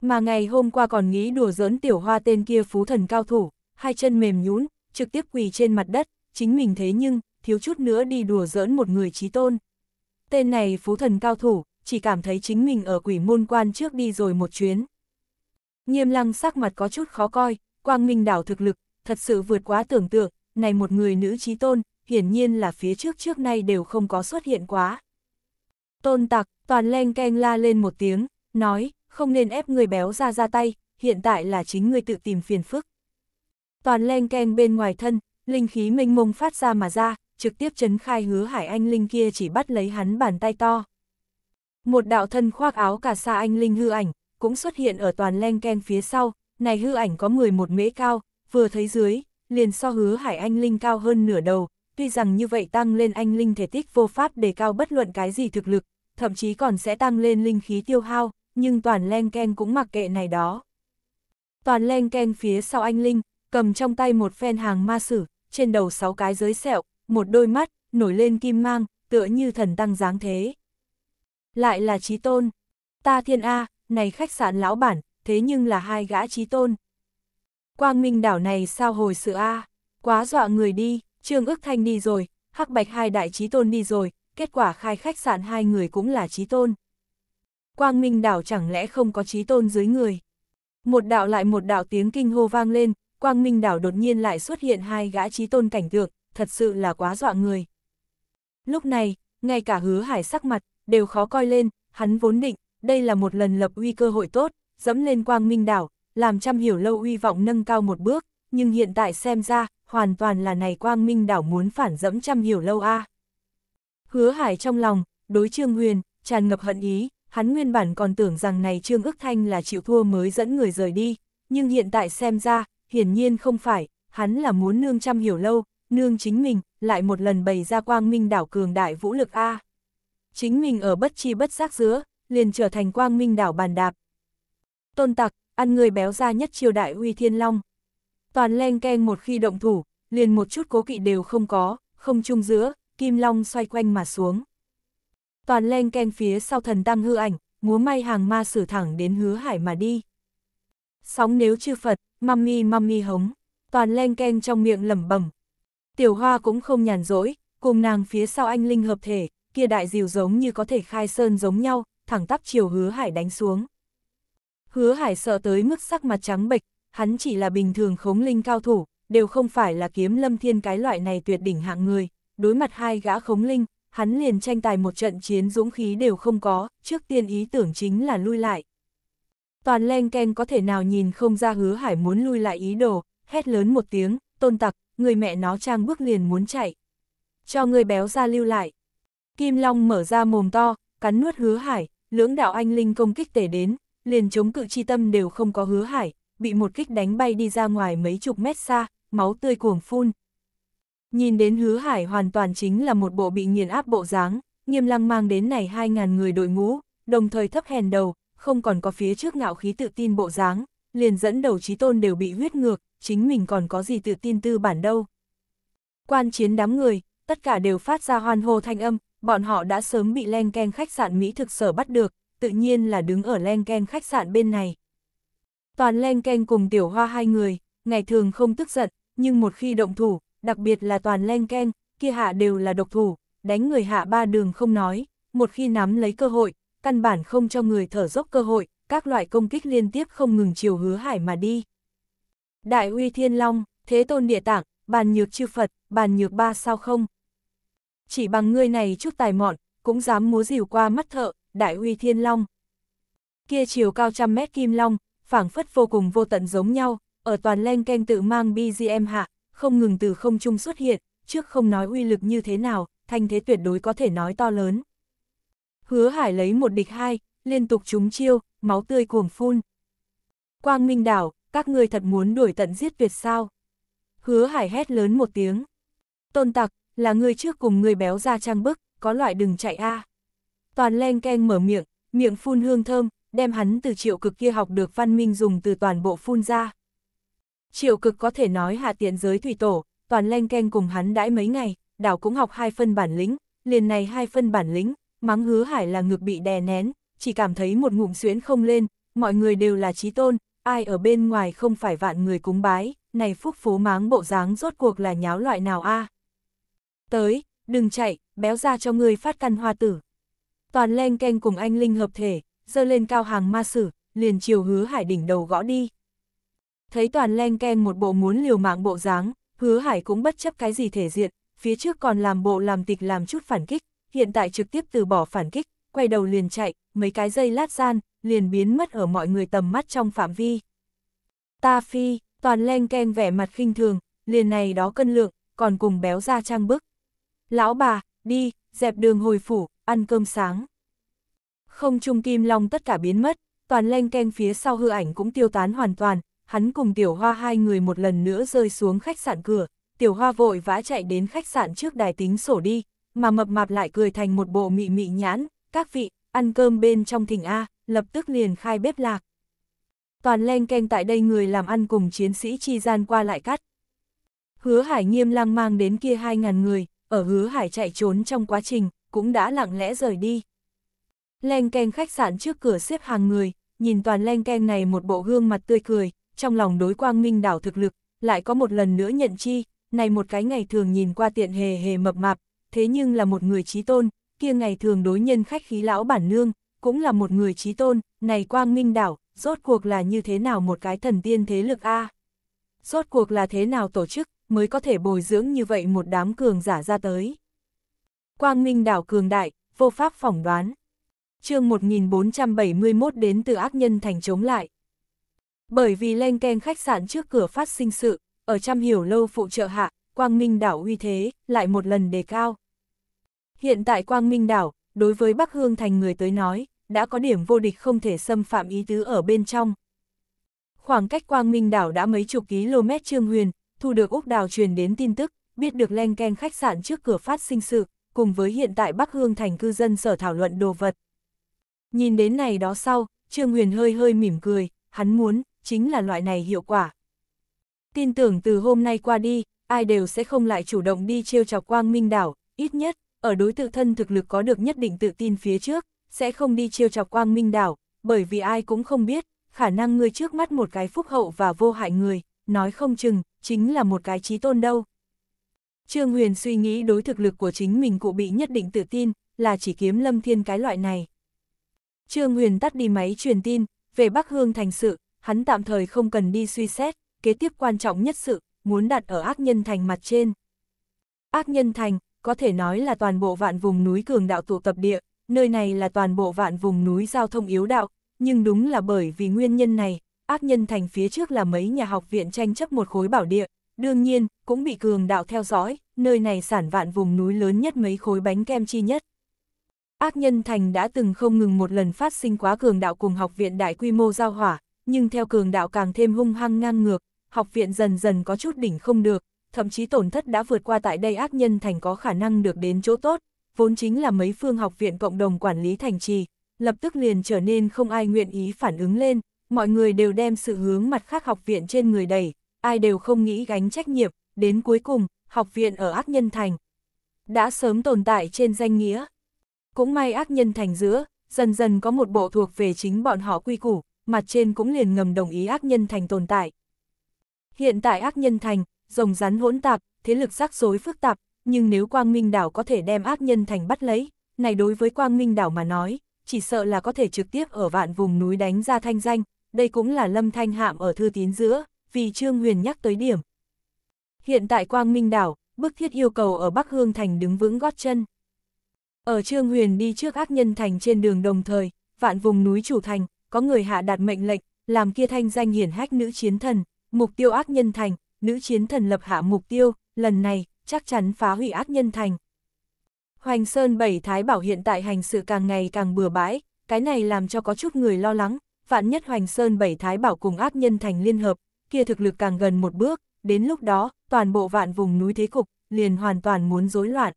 Mà ngày hôm qua còn nghĩ đùa giỡn Tiểu Hoa tên kia phú thần cao thủ, hai chân mềm nhũn trực tiếp quỳ trên mặt đất, chính mình thế nhưng, thiếu chút nữa đi đùa giỡn một người trí tôn. Tên này phú thần cao thủ, chỉ cảm thấy chính mình ở quỷ môn quan trước đi rồi một chuyến. Nghiêm lăng sắc mặt có chút khó coi, quang minh đảo thực lực, thật sự vượt quá tưởng tượng, này một người nữ trí tôn, hiển nhiên là phía trước trước nay đều không có xuất hiện quá. Tôn tặc, toàn len keng la lên một tiếng, nói, không nên ép người béo ra ra tay, hiện tại là chính người tự tìm phiền phức. Toàn len ken bên ngoài thân, linh khí mênh mông phát ra mà ra, trực tiếp chấn khai hứa hải anh linh kia chỉ bắt lấy hắn bàn tay to. Một đạo thân khoác áo cả xa anh linh hư ảnh, cũng xuất hiện ở toàn len ken phía sau, này hư ảnh có 11 mễ cao, vừa thấy dưới, liền so hứa hải anh linh cao hơn nửa đầu, tuy rằng như vậy tăng lên anh linh thể tích vô pháp để cao bất luận cái gì thực lực, thậm chí còn sẽ tăng lên linh khí tiêu hao, nhưng toàn len ken cũng mặc kệ này đó. Toàn len ken phía sau anh linh, cầm trong tay một phen hàng ma sử, trên đầu sáu cái giới sẹo, một đôi mắt, nổi lên kim mang, tựa như thần tăng dáng thế. Lại là trí tôn. Ta thiên A, này khách sạn lão bản, thế nhưng là hai gã trí tôn. Quang Minh đảo này sao hồi sự A, quá dọa người đi, Trương ước thanh đi rồi, Hắc Bạch hai đại trí tôn đi rồi, kết quả khai khách sạn hai người cũng là trí tôn. Quang Minh đảo chẳng lẽ không có trí tôn dưới người. Một đạo lại một đạo tiếng kinh hô vang lên, Quang Minh đảo đột nhiên lại xuất hiện hai gã trí tôn cảnh tượng, thật sự là quá dọa người. Lúc này, ngay cả hứa hải sắc mặt, đều khó coi lên, hắn vốn định, đây là một lần lập uy cơ hội tốt, dẫm lên Quang Minh đảo, làm trăm hiểu lâu uy vọng nâng cao một bước, nhưng hiện tại xem ra, hoàn toàn là này Quang Minh đảo muốn phản dẫm trăm hiểu lâu a. Hứa hải trong lòng, đối Trương Huyền, tràn ngập hận ý, hắn nguyên bản còn tưởng rằng này Trương ức thanh là chịu thua mới dẫn người rời đi, nhưng hiện tại xem ra, hiển nhiên không phải, hắn là muốn nương trăm hiểu lâu, nương chính mình, lại một lần bày ra quang minh đảo cường đại vũ lực A. Chính mình ở bất chi bất giác giữa, liền trở thành quang minh đảo bàn đạp. Tôn tặc, ăn người béo ra nhất triều đại uy thiên long. Toàn len keng một khi động thủ, liền một chút cố kỵ đều không có, không chung giữa, kim long xoay quanh mà xuống. Toàn len keng phía sau thần tăng hư ảnh, múa may hàng ma sử thẳng đến hứa hải mà đi. Sóng nếu chư Phật, mami mami hống, toàn len ken trong miệng lẩm bẩm. Tiểu Hoa cũng không nhàn rỗi, cùng nàng phía sau anh linh hợp thể, kia đại diều giống như có thể khai sơn giống nhau, thẳng tắp chiều Hứa Hải đánh xuống. Hứa Hải sợ tới mức sắc mặt trắng bệch, hắn chỉ là bình thường khống linh cao thủ, đều không phải là kiếm lâm thiên cái loại này tuyệt đỉnh hạng người, đối mặt hai gã khống linh, hắn liền tranh tài một trận chiến dũng khí đều không có, trước tiên ý tưởng chính là lui lại. Toàn len ken có thể nào nhìn không ra hứa hải muốn lui lại ý đồ, hét lớn một tiếng, tôn tặc, người mẹ nó trang bước liền muốn chạy. Cho người béo ra lưu lại. Kim Long mở ra mồm to, cắn nuốt hứa hải, lưỡng đạo anh linh công kích tể đến, liền chống cự chi tâm đều không có hứa hải, bị một kích đánh bay đi ra ngoài mấy chục mét xa, máu tươi cuồng phun. Nhìn đến hứa hải hoàn toàn chính là một bộ bị nghiền áp bộ dáng, nghiêm lăng mang đến này 2.000 người đội ngũ, đồng thời thấp hèn đầu, không còn có phía trước ngạo khí tự tin bộ dáng, liền dẫn đầu trí tôn đều bị huyết ngược, chính mình còn có gì tự tin tư bản đâu. Quan chiến đám người, tất cả đều phát ra hoan hô thanh âm, bọn họ đã sớm bị len ken khách sạn Mỹ thực sở bắt được, tự nhiên là đứng ở len ken khách sạn bên này. Toàn len ken cùng tiểu hoa hai người, ngày thường không tức giận, nhưng một khi động thủ, đặc biệt là toàn len ken, kia hạ đều là độc thủ, đánh người hạ ba đường không nói, một khi nắm lấy cơ hội, căn bản không cho người thở dốc cơ hội, các loại công kích liên tiếp không ngừng chiều hứa hải mà đi. Đại uy thiên long, thế tôn địa tạng, bàn nhược chư Phật, bàn nhược ba sao không? Chỉ bằng ngươi này chút tài mọn, cũng dám múa dìu qua mắt thợ, đại uy thiên long. Kia chiều cao trăm mét kim long, phảng phất vô cùng vô tận giống nhau, ở toàn len canh tự mang BGM hạ, không ngừng từ không trung xuất hiện, trước không nói uy lực như thế nào, thanh thế tuyệt đối có thể nói to lớn hứa hải lấy một địch hai, liên tục trúng chiêu, máu tươi cuồng phun. Quang Minh đảo, các ngươi thật muốn đuổi tận giết tuyệt sao? Hứa hải hét lớn một tiếng. Tôn tặc, là ngươi trước cùng người béo ra trang bức, có loại đừng chạy a. À. Toàn len keng mở miệng, miệng phun hương thơm, đem hắn từ triệu cực kia học được văn minh dùng từ toàn bộ phun ra. Triệu cực có thể nói hạ tiện giới thủy tổ, toàn len keng cùng hắn đãi mấy ngày, đảo cũng học hai phân bản lĩnh, liền này hai phân bản lĩnh, mắng hứa hải là ngược bị đè nén, chỉ cảm thấy một ngụm xuyến không lên, mọi người đều là trí tôn, ai ở bên ngoài không phải vạn người cúng bái, này phúc phú máng bộ dáng rốt cuộc là nháo loại nào a Tới, đừng chạy, béo ra cho người phát căn hoa tử. Toàn len canh cùng anh Linh hợp thể, dơ lên cao hàng ma sử, liền chiều hứa hải đỉnh đầu gõ đi. Thấy toàn len ken một bộ muốn liều mạng bộ dáng, hứa hải cũng bất chấp cái gì thể diện, phía trước còn làm bộ làm tịch làm chút phản kích, hiện tại trực tiếp từ bỏ phản kích, quay đầu liền chạy, mấy cái dây lát gian, liền biến mất ở mọi người tầm mắt trong phạm vi. Ta phi, toàn len ken vẻ mặt khinh thường, liền này đó cân lượng, còn cùng béo ra trang bức. Lão bà, đi, dẹp đường hồi phủ, ăn cơm sáng. Không trung kim long tất cả biến mất, toàn len ken phía sau hư ảnh cũng tiêu tán hoàn toàn, hắn cùng tiểu hoa hai người một lần nữa rơi xuống khách sạn cửa, tiểu hoa vội vã chạy đến khách sạn trước đài tính sổ đi, mà mập mạp lại cười thành một bộ mị mị nhãn, các vị, ăn cơm bên trong thỉnh A, lập tức liền khai bếp lạc. Toàn len canh tại đây người làm ăn cùng chiến sĩ chi gian qua lại cắt. Hứa hải nghiêm lang mang đến kia hai ngàn người, ở hứa hải chạy trốn trong quá trình, cũng đã lặng lẽ rời đi. Len canh khách sạn trước cửa xếp hàng người, nhìn toàn len canh này một bộ gương mặt tươi cười, trong lòng đối quang minh đảo thực lực, lại có một lần nữa nhận chi, này một cái ngày thường nhìn qua tiện hề hề mập mạp, thế nhưng là một người trí tôn, kia ngày thường đối nhân khách khí lão bản nương, cũng là một người trí tôn, này quang minh đảo, rốt cuộc là như thế nào một cái thần tiên thế lực A. Rốt cuộc là thế nào tổ chức, mới có thể bồi dưỡng như vậy một đám cường giả ra tới. Quang minh đảo cường đại, vô pháp phỏng đoán. chương 1471 đến từ ác nhân thành chống lại. Bởi vì len keng khách sạn trước cửa phát sinh sự, ở trăm hiểu lâu phụ trợ hạ, Quang Minh đảo uy thế, lại một lần đề cao. Hiện tại Quang Minh đảo, đối với Bắc Hương thành người tới nói, đã có điểm vô địch không thể xâm phạm ý tứ ở bên trong. Khoảng cách Quang Minh đảo đã mấy chục km trương huyền, thu được Úc Đào truyền đến tin tức, biết được len keng khách sạn trước cửa phát sinh sự, cùng với hiện tại Bắc Hương thành cư dân sở thảo luận đồ vật. Nhìn đến này đó sau, Trương Huyền hơi hơi mỉm cười, hắn muốn, chính là loại này hiệu quả. Tin tưởng từ hôm nay qua đi, ai đều sẽ không lại chủ động đi trêu chọc quang minh đảo, ít nhất, ở đối tự thân thực lực có được nhất định tự tin phía trước, sẽ không đi trêu chọc quang minh đảo, bởi vì ai cũng không biết, khả năng người trước mắt một cái phúc hậu và vô hại người, nói không chừng, chính là một cái trí tôn đâu. Trương Huyền suy nghĩ đối thực lực của chính mình cụ bị nhất định tự tin, là chỉ kiếm lâm thiên cái loại này. Trương Huyền tắt đi máy truyền tin, về Bắc Hương thành sự, hắn tạm thời không cần đi suy xét, kế tiếp quan trọng nhất sự, muốn đặt ở ác nhân thành mặt trên. Ác nhân thành, có thể nói là toàn bộ vạn vùng núi cường đạo tụ tập địa, nơi này là toàn bộ vạn vùng núi giao thông yếu đạo, nhưng đúng là bởi vì nguyên nhân này, ác nhân thành phía trước là mấy nhà học viện tranh chấp một khối bảo địa, đương nhiên, cũng bị cường đạo theo dõi, nơi này sản vạn vùng núi lớn nhất mấy khối bánh kem chi nhất. Ác nhân thành đã từng không ngừng một lần phát sinh quá cường đạo cùng học viện đại quy mô giao hỏa, nhưng theo cường đạo càng thêm hung hăng ngang ngược, học viện dần dần có chút đỉnh không được, thậm chí tổn thất đã vượt qua tại đây ác nhân thành có khả năng được đến chỗ tốt, vốn chính là mấy phương học viện cộng đồng quản lý thành trì, lập tức liền trở nên không ai nguyện ý phản ứng lên, mọi người đều đem sự hướng mặt khác học viện trên người đẩy, ai đều không nghĩ gánh trách nhiệm, đến cuối cùng, học viện ở ác nhân thành đã sớm tồn tại trên danh nghĩa. Cũng may ác nhân thành giữa, dần dần có một bộ thuộc về chính bọn họ quy củ, mặt trên cũng liền ngầm đồng ý ác nhân thành tồn tại, Hiện tại ác nhân thành, rồng rắn hỗn tạp, thế lực rắc rối phức tạp, nhưng nếu Quang Minh Đảo có thể đem ác nhân thành bắt lấy, này đối với Quang Minh Đảo mà nói, chỉ sợ là có thể trực tiếp ở vạn vùng núi đánh ra thanh danh, đây cũng là lâm thanh hạm ở thư tín giữa, vì Trương Huyền nhắc tới điểm. Hiện tại Quang Minh Đảo, bức thiết yêu cầu ở Bắc Hương Thành đứng vững gót chân. Ở Trương Huyền đi trước ác nhân thành trên đường đồng thời, vạn vùng núi chủ thành, có người hạ đạt mệnh lệnh, làm kia thanh danh hiển hách nữ chiến thần, mục tiêu ác nhân thành, nữ chiến thần lập hạ mục tiêu, lần này, chắc chắn phá hủy ác nhân thành. Hoành Sơn Bảy Thái Bảo hiện tại hành sự càng ngày càng bừa bãi, cái này làm cho có chút người lo lắng, vạn nhất Hoành Sơn Bảy Thái Bảo cùng ác nhân thành liên hợp, kia thực lực càng gần một bước, đến lúc đó, toàn bộ vạn vùng núi thế cục, liền hoàn toàn muốn rối loạn.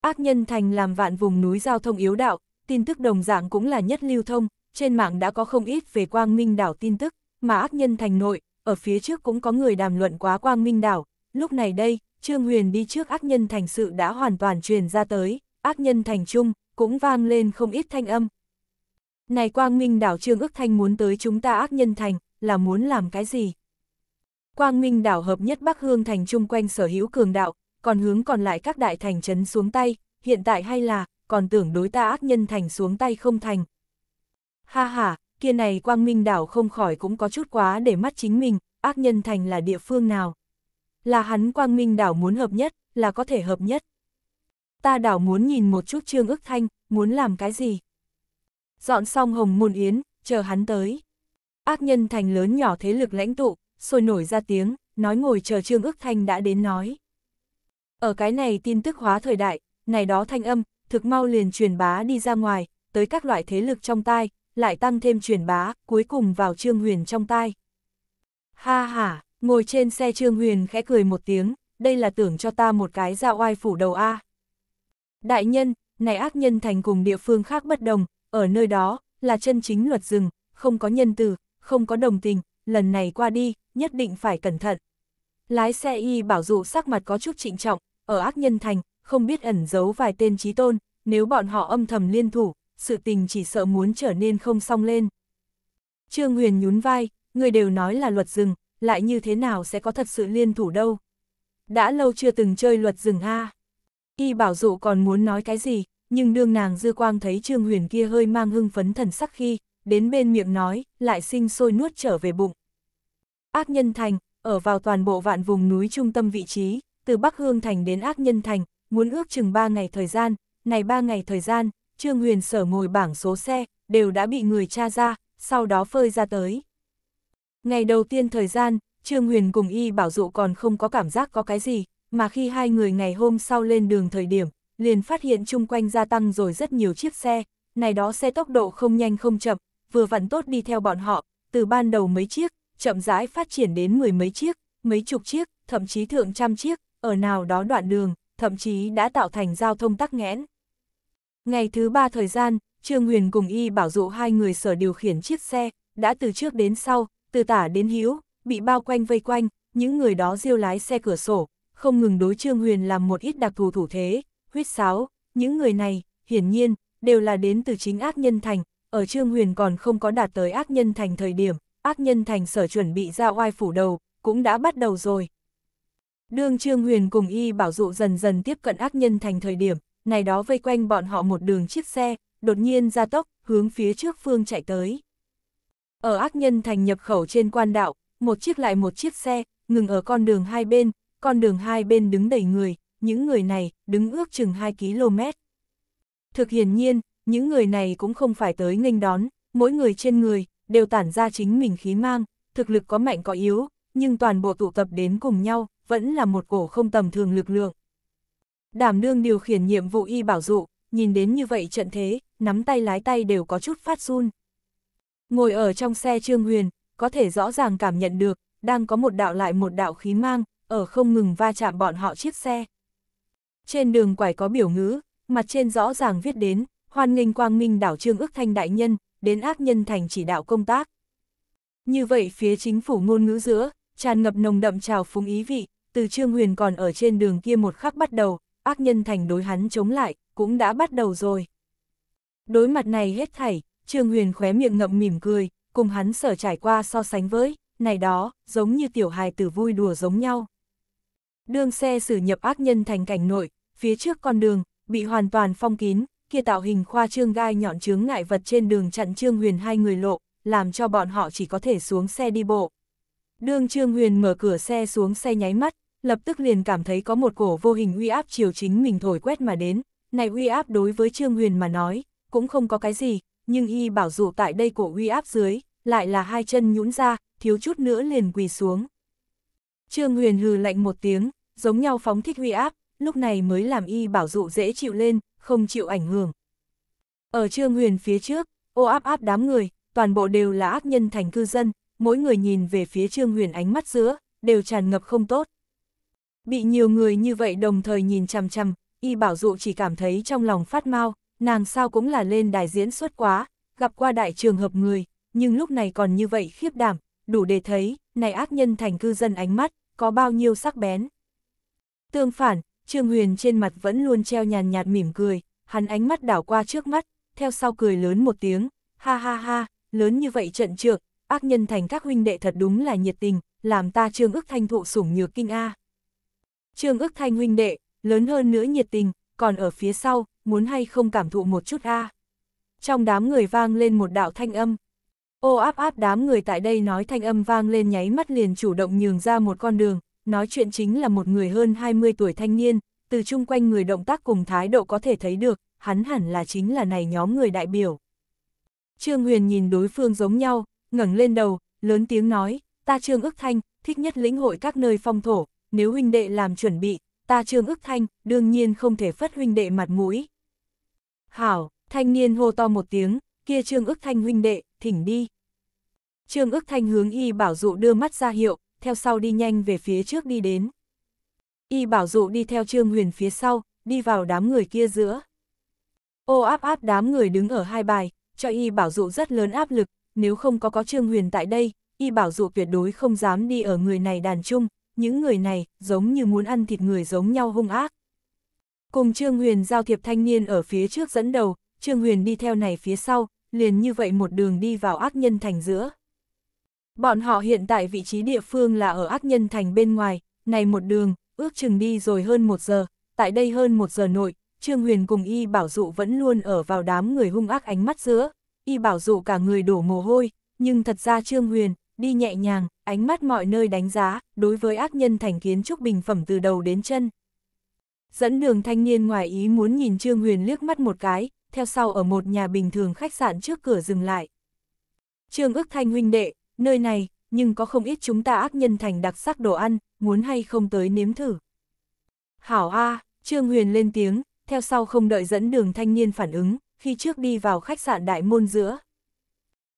Ác nhân thành làm vạn vùng núi giao thông yếu đạo, tin tức đồng dạng cũng là nhất lưu thông, trên mạng đã có không ít về quang minh đảo tin tức, mà ác nhân thành nội, ở phía trước cũng có người đàm luận quá quang minh đảo, lúc này đây, Trương Huyền đi trước ác nhân thành sự đã hoàn toàn truyền ra tới, ác nhân thành trung, cũng vang lên không ít thanh âm. Này quang minh đảo Trương ước thanh muốn tới chúng ta ác nhân thành, là muốn làm cái gì? Quang minh đảo hợp nhất Bắc Hương thành chung quanh sở hữu cường đạo, còn hướng còn lại các đại thành trấn xuống tay, hiện tại hay là, còn tưởng đối ta ác nhân thành xuống tay không thành. Ha ha, kia này quang minh đảo không khỏi cũng có chút quá để mắt chính mình, ác nhân thành là địa phương nào. Là hắn quang minh đảo muốn hợp nhất, là có thể hợp nhất. Ta đảo muốn nhìn một chút trương ức thanh, muốn làm cái gì. Dọn xong hồng môn yến, chờ hắn tới. Ác nhân thành lớn nhỏ thế lực lãnh tụ, sôi nổi ra tiếng, nói ngồi chờ trương ức thanh đã đến nói. Ở cái này tin tức hóa thời đại, này đó thanh âm, thực mau liền truyền bá đi ra ngoài, tới các loại thế lực trong tai, lại tăng thêm truyền bá, cuối cùng vào Trương Huyền trong tai. Ha ha, ngồi trên xe Trương Huyền khẽ cười một tiếng, đây là tưởng cho ta một cái ra oai phủ đầu A. Đại nhân, này ác nhân thành cùng địa phương khác bất đồng, ở nơi đó, là chân chính luật rừng, không có nhân từ, không có đồng tình, lần này qua đi, nhất định phải cẩn thận. Lái xe y bảo dụ sắc mặt có chút trịnh trọng, ở ác nhân thành, không biết ẩn giấu vài tên trí tôn, nếu bọn họ âm thầm liên thủ, sự tình chỉ sợ muốn trở nên không xong lên. Trương Huyền nhún vai, người đều nói là luật rừng, lại như thế nào sẽ có thật sự liên thủ đâu. Đã lâu chưa từng chơi luật rừng ha. Y bảo dụ còn muốn nói cái gì, nhưng đương nàng dư quang thấy Trương Huyền kia hơi mang hưng phấn thần sắc khi, đến bên miệng nói, lại sinh sôi nuốt trở về bụng. Ác nhân thành, ở vào toàn bộ vạn vùng núi trung tâm vị trí, từ Bắc Hương thành đến Ác nhân thành, muốn ước chừng 3 ngày thời gian, này 3 ngày thời gian, Trương Huyền Sở ngồi bảng số xe, đều đã bị người tra ra, sau đó phơi ra tới. Ngày đầu tiên thời gian, Trương Huyền cùng Y Bảo Dụ còn không có cảm giác có cái gì, mà khi hai người ngày hôm sau lên đường thời điểm, liền phát hiện chung quanh gia tăng rồi rất nhiều chiếc xe, này đó xe tốc độ không nhanh không chậm, vừa vặn tốt đi theo bọn họ, từ ban đầu mấy chiếc, chậm rãi phát triển đến mười mấy chiếc, mấy chục chiếc, thậm chí thượng trăm chiếc, ở nào đó đoạn đường, thậm chí đã tạo thành giao thông tắc nghẽn. Ngày thứ ba thời gian, Trương Huyền cùng y bảo dụ hai người sở điều khiển chiếc xe, đã từ trước đến sau, từ tả đến hữu bị bao quanh vây quanh, những người đó diêu lái xe cửa sổ, không ngừng đối Trương Huyền làm một ít đặc thù thủ thế, huyết sáo, những người này, hiển nhiên, đều là đến từ chính ác nhân thành, ở Trương Huyền còn không có đạt tới ác nhân thành thời điểm, ác nhân thành sở chuẩn bị ra oai phủ đầu, cũng đã bắt đầu rồi. Đường Trương Huyền cùng y bảo dụ dần dần tiếp cận ác nhân thành thời điểm, này đó vây quanh bọn họ một đường chiếc xe, đột nhiên ra tốc, hướng phía trước phương chạy tới. Ở ác nhân thành nhập khẩu trên quan đạo, một chiếc lại một chiếc xe, ngừng ở con đường hai bên, con đường hai bên đứng đầy người, những người này đứng ước chừng 2 km. Thực hiển nhiên, những người này cũng không phải tới nghênh đón, mỗi người trên người đều tản ra chính mình khí mang, thực lực có mạnh có yếu, nhưng toàn bộ tụ tập đến cùng nhau, vẫn là một cổ không tầm thường lực lượng. Đảm đương điều khiển nhiệm vụ y bảo dụ, nhìn đến như vậy trận thế, nắm tay lái tay đều có chút phát run. Ngồi ở trong xe Trương Huyền, có thể rõ ràng cảm nhận được, đang có một đạo lại một đạo khí mang, ở không ngừng va chạm bọn họ chiếc xe. Trên đường quải có biểu ngữ, mặt trên rõ ràng viết đến, hoan nghênh quang minh đảo Trương ước thanh đại nhân, đến ác nhân thành chỉ đạo công tác. Như vậy phía chính phủ ngôn ngữ giữa, tràn ngập nồng đậm trào phúng ý vị, từ Trương Huyền còn ở trên đường kia một khắc bắt đầu, ác nhân thành đối hắn chống lại, cũng đã bắt đầu rồi. Đối mặt này hết thảy, Trương Huyền khóe miệng ngậm mỉm cười, cùng hắn sở trải qua so sánh với, này đó, giống như tiểu hài tử vui đùa giống nhau. Đường xe xử nhập ác nhân thành cảnh nội, phía trước con đường, bị hoàn toàn phong kín, kia tạo hình khoa trương gai nhọn chướng ngại vật trên đường chặn Trương Huyền hai người lộ, làm cho bọn họ chỉ có thể xuống xe đi bộ. Đường Trương Huyền mở cửa xe xuống xe nháy mắt, lập tức liền cảm thấy có một cổ vô hình uy áp chiều chính mình thổi quét mà đến, này uy áp đối với Trương Huyền mà nói, cũng không có cái gì, nhưng y bảo dụ tại đây cổ uy áp dưới, lại là hai chân nhũn ra, thiếu chút nữa liền quỳ xuống. Trương Huyền hừ lạnh một tiếng, giống nhau phóng thích uy áp, lúc này mới làm y bảo dụ dễ chịu lên, không chịu ảnh hưởng. Ở Trương Huyền phía trước, ô áp áp đám người, toàn bộ đều là ác nhân thành cư dân, mỗi người nhìn về phía Trương Huyền ánh mắt giữa, đều tràn ngập không tốt. Bị nhiều người như vậy đồng thời nhìn chằm chằm, y bảo dụ chỉ cảm thấy trong lòng phát mau, nàng sao cũng là lên đài diễn xuất quá, gặp qua đại trường hợp người, nhưng lúc này còn như vậy khiếp đảm, đủ để thấy, này ác nhân thành cư dân ánh mắt, có bao nhiêu sắc bén. Tương phản, Trương Huyền trên mặt vẫn luôn treo nhàn nhạt mỉm cười, hắn ánh mắt đảo qua trước mắt, theo sau cười lớn một tiếng, ha ha ha, lớn như vậy trận trược, ác nhân thành các huynh đệ thật đúng là nhiệt tình, làm ta Trương ức thanh thụ sủng nhược kinh A. Trương ước thanh huynh đệ, lớn hơn nữa nhiệt tình, còn ở phía sau, muốn hay không cảm thụ một chút a Trong đám người vang lên một đạo thanh âm. Ô áp áp đám người tại đây nói thanh âm vang lên nháy mắt liền chủ động nhường ra một con đường, nói chuyện chính là một người hơn 20 tuổi thanh niên, từ chung quanh người động tác cùng thái độ có thể thấy được, hắn hẳn là chính là này nhóm người đại biểu. Trương Huyền nhìn đối phương giống nhau, ngẩng lên đầu, lớn tiếng nói, ta Trương ức thanh, thích nhất lĩnh hội các nơi phong thổ, nếu huynh đệ làm chuẩn bị, ta trương ức thanh, đương nhiên không thể phất huynh đệ mặt mũi. Hảo, thanh niên hô to một tiếng, kia trương ức thanh huynh đệ, thỉnh đi. Trương ức thanh hướng y bảo dụ đưa mắt ra hiệu, theo sau đi nhanh về phía trước đi đến. Y bảo dụ đi theo trương huyền phía sau, đi vào đám người kia giữa. Ô áp áp đám người đứng ở hai bài, cho y bảo dụ rất lớn áp lực, nếu không có có trương huyền tại đây, y bảo dụ tuyệt đối không dám đi ở người này đàn chung, những người này giống như muốn ăn thịt người giống nhau hung ác. Cùng Trương Huyền giao thiệp thanh niên ở phía trước dẫn đầu, Trương Huyền đi theo này phía sau, liền như vậy một đường đi vào ác nhân thành giữa. Bọn họ hiện tại vị trí địa phương là ở ác nhân thành bên ngoài, này một đường, ước chừng đi rồi hơn một giờ, tại đây hơn một giờ nội, Trương Huyền cùng Y Bảo Dụ vẫn luôn ở vào đám người hung ác ánh mắt giữa, Y Bảo Dụ cả người đổ mồ hôi, nhưng thật ra Trương Huyền, đi nhẹ nhàng, ánh mắt mọi nơi đánh giá, đối với ác nhân thành kiến trúc bình phẩm từ đầu đến chân. Dẫn đường thanh niên ngoài ý muốn nhìn Trương Huyền liếc mắt một cái, theo sau ở một nhà bình thường khách sạn trước cửa dừng lại. Trương ước thanh huynh đệ, nơi này, nhưng có không ít chúng ta ác nhân thành đặc sắc đồ ăn, muốn hay không tới nếm thử. Hảo A, Trương Huyền lên tiếng, theo sau không đợi dẫn đường thanh niên phản ứng, khi trước đi vào khách sạn đại môn giữa.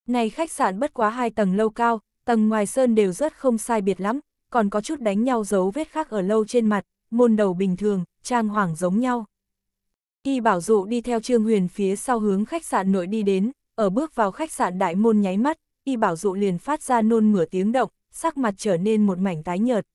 Này khách sạn bất quá hai tầng lâu cao, tầng ngoài sơn đều rất không sai biệt lắm, còn có chút đánh nhau dấu vết khác ở lâu trên mặt, môn đầu bình thường, trang hoàng giống nhau. Y bảo dụ đi theo Trương Huyền phía sau hướng khách sạn nội đi đến, ở bước vào khách sạn đại môn nháy mắt, Y bảo dụ liền phát ra nôn mửa tiếng động, sắc mặt trở nên một mảnh tái nhợt.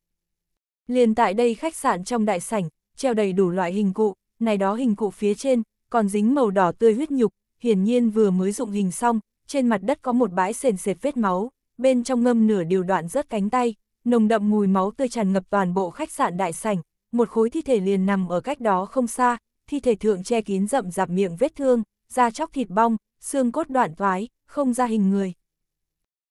Liền tại đây khách sạn trong đại sảnh, treo đầy đủ loại hình cụ, này đó hình cụ phía trên, còn dính màu đỏ tươi huyết nhục, hiển nhiên vừa mới dụng hình xong, trên mặt đất có một bãi sền sệt vết máu, bên trong ngâm nửa điều đoạn rớt cánh tay, nồng đậm mùi máu tươi tràn ngập toàn bộ khách sạn đại sảnh, một khối thi thể liền nằm ở cách đó không xa, thi thể thượng che kín rậm rạp miệng vết thương, da chóc thịt bong, xương cốt đoạn toái không ra hình người.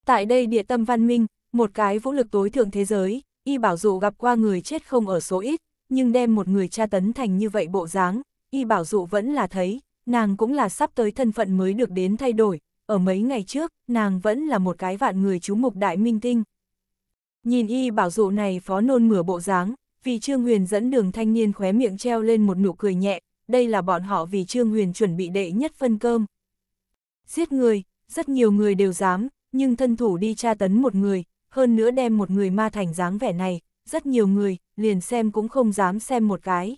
Tại đây địa tâm văn minh, một cái vũ lực tối thượng thế giới, y bảo dụ gặp qua người chết không ở số ít, nhưng đem một người tra tấn thành như vậy bộ dáng, y bảo dụ vẫn là thấy, nàng cũng là sắp tới thân phận mới được đến thay đổi, ở mấy ngày trước, nàng vẫn là một cái vạn người chú mục đại minh tinh. Nhìn y bảo dụ này phó nôn mửa bộ dáng, vì Trương Huyền dẫn đường thanh niên khóe miệng treo lên một nụ cười nhẹ, đây là bọn họ vì Trương Huyền chuẩn bị đệ nhất phân cơm. Giết người, rất nhiều người đều dám, nhưng thân thủ đi tra tấn một người, hơn nữa đem một người ma thành dáng vẻ này, rất nhiều người, liền xem cũng không dám xem một cái.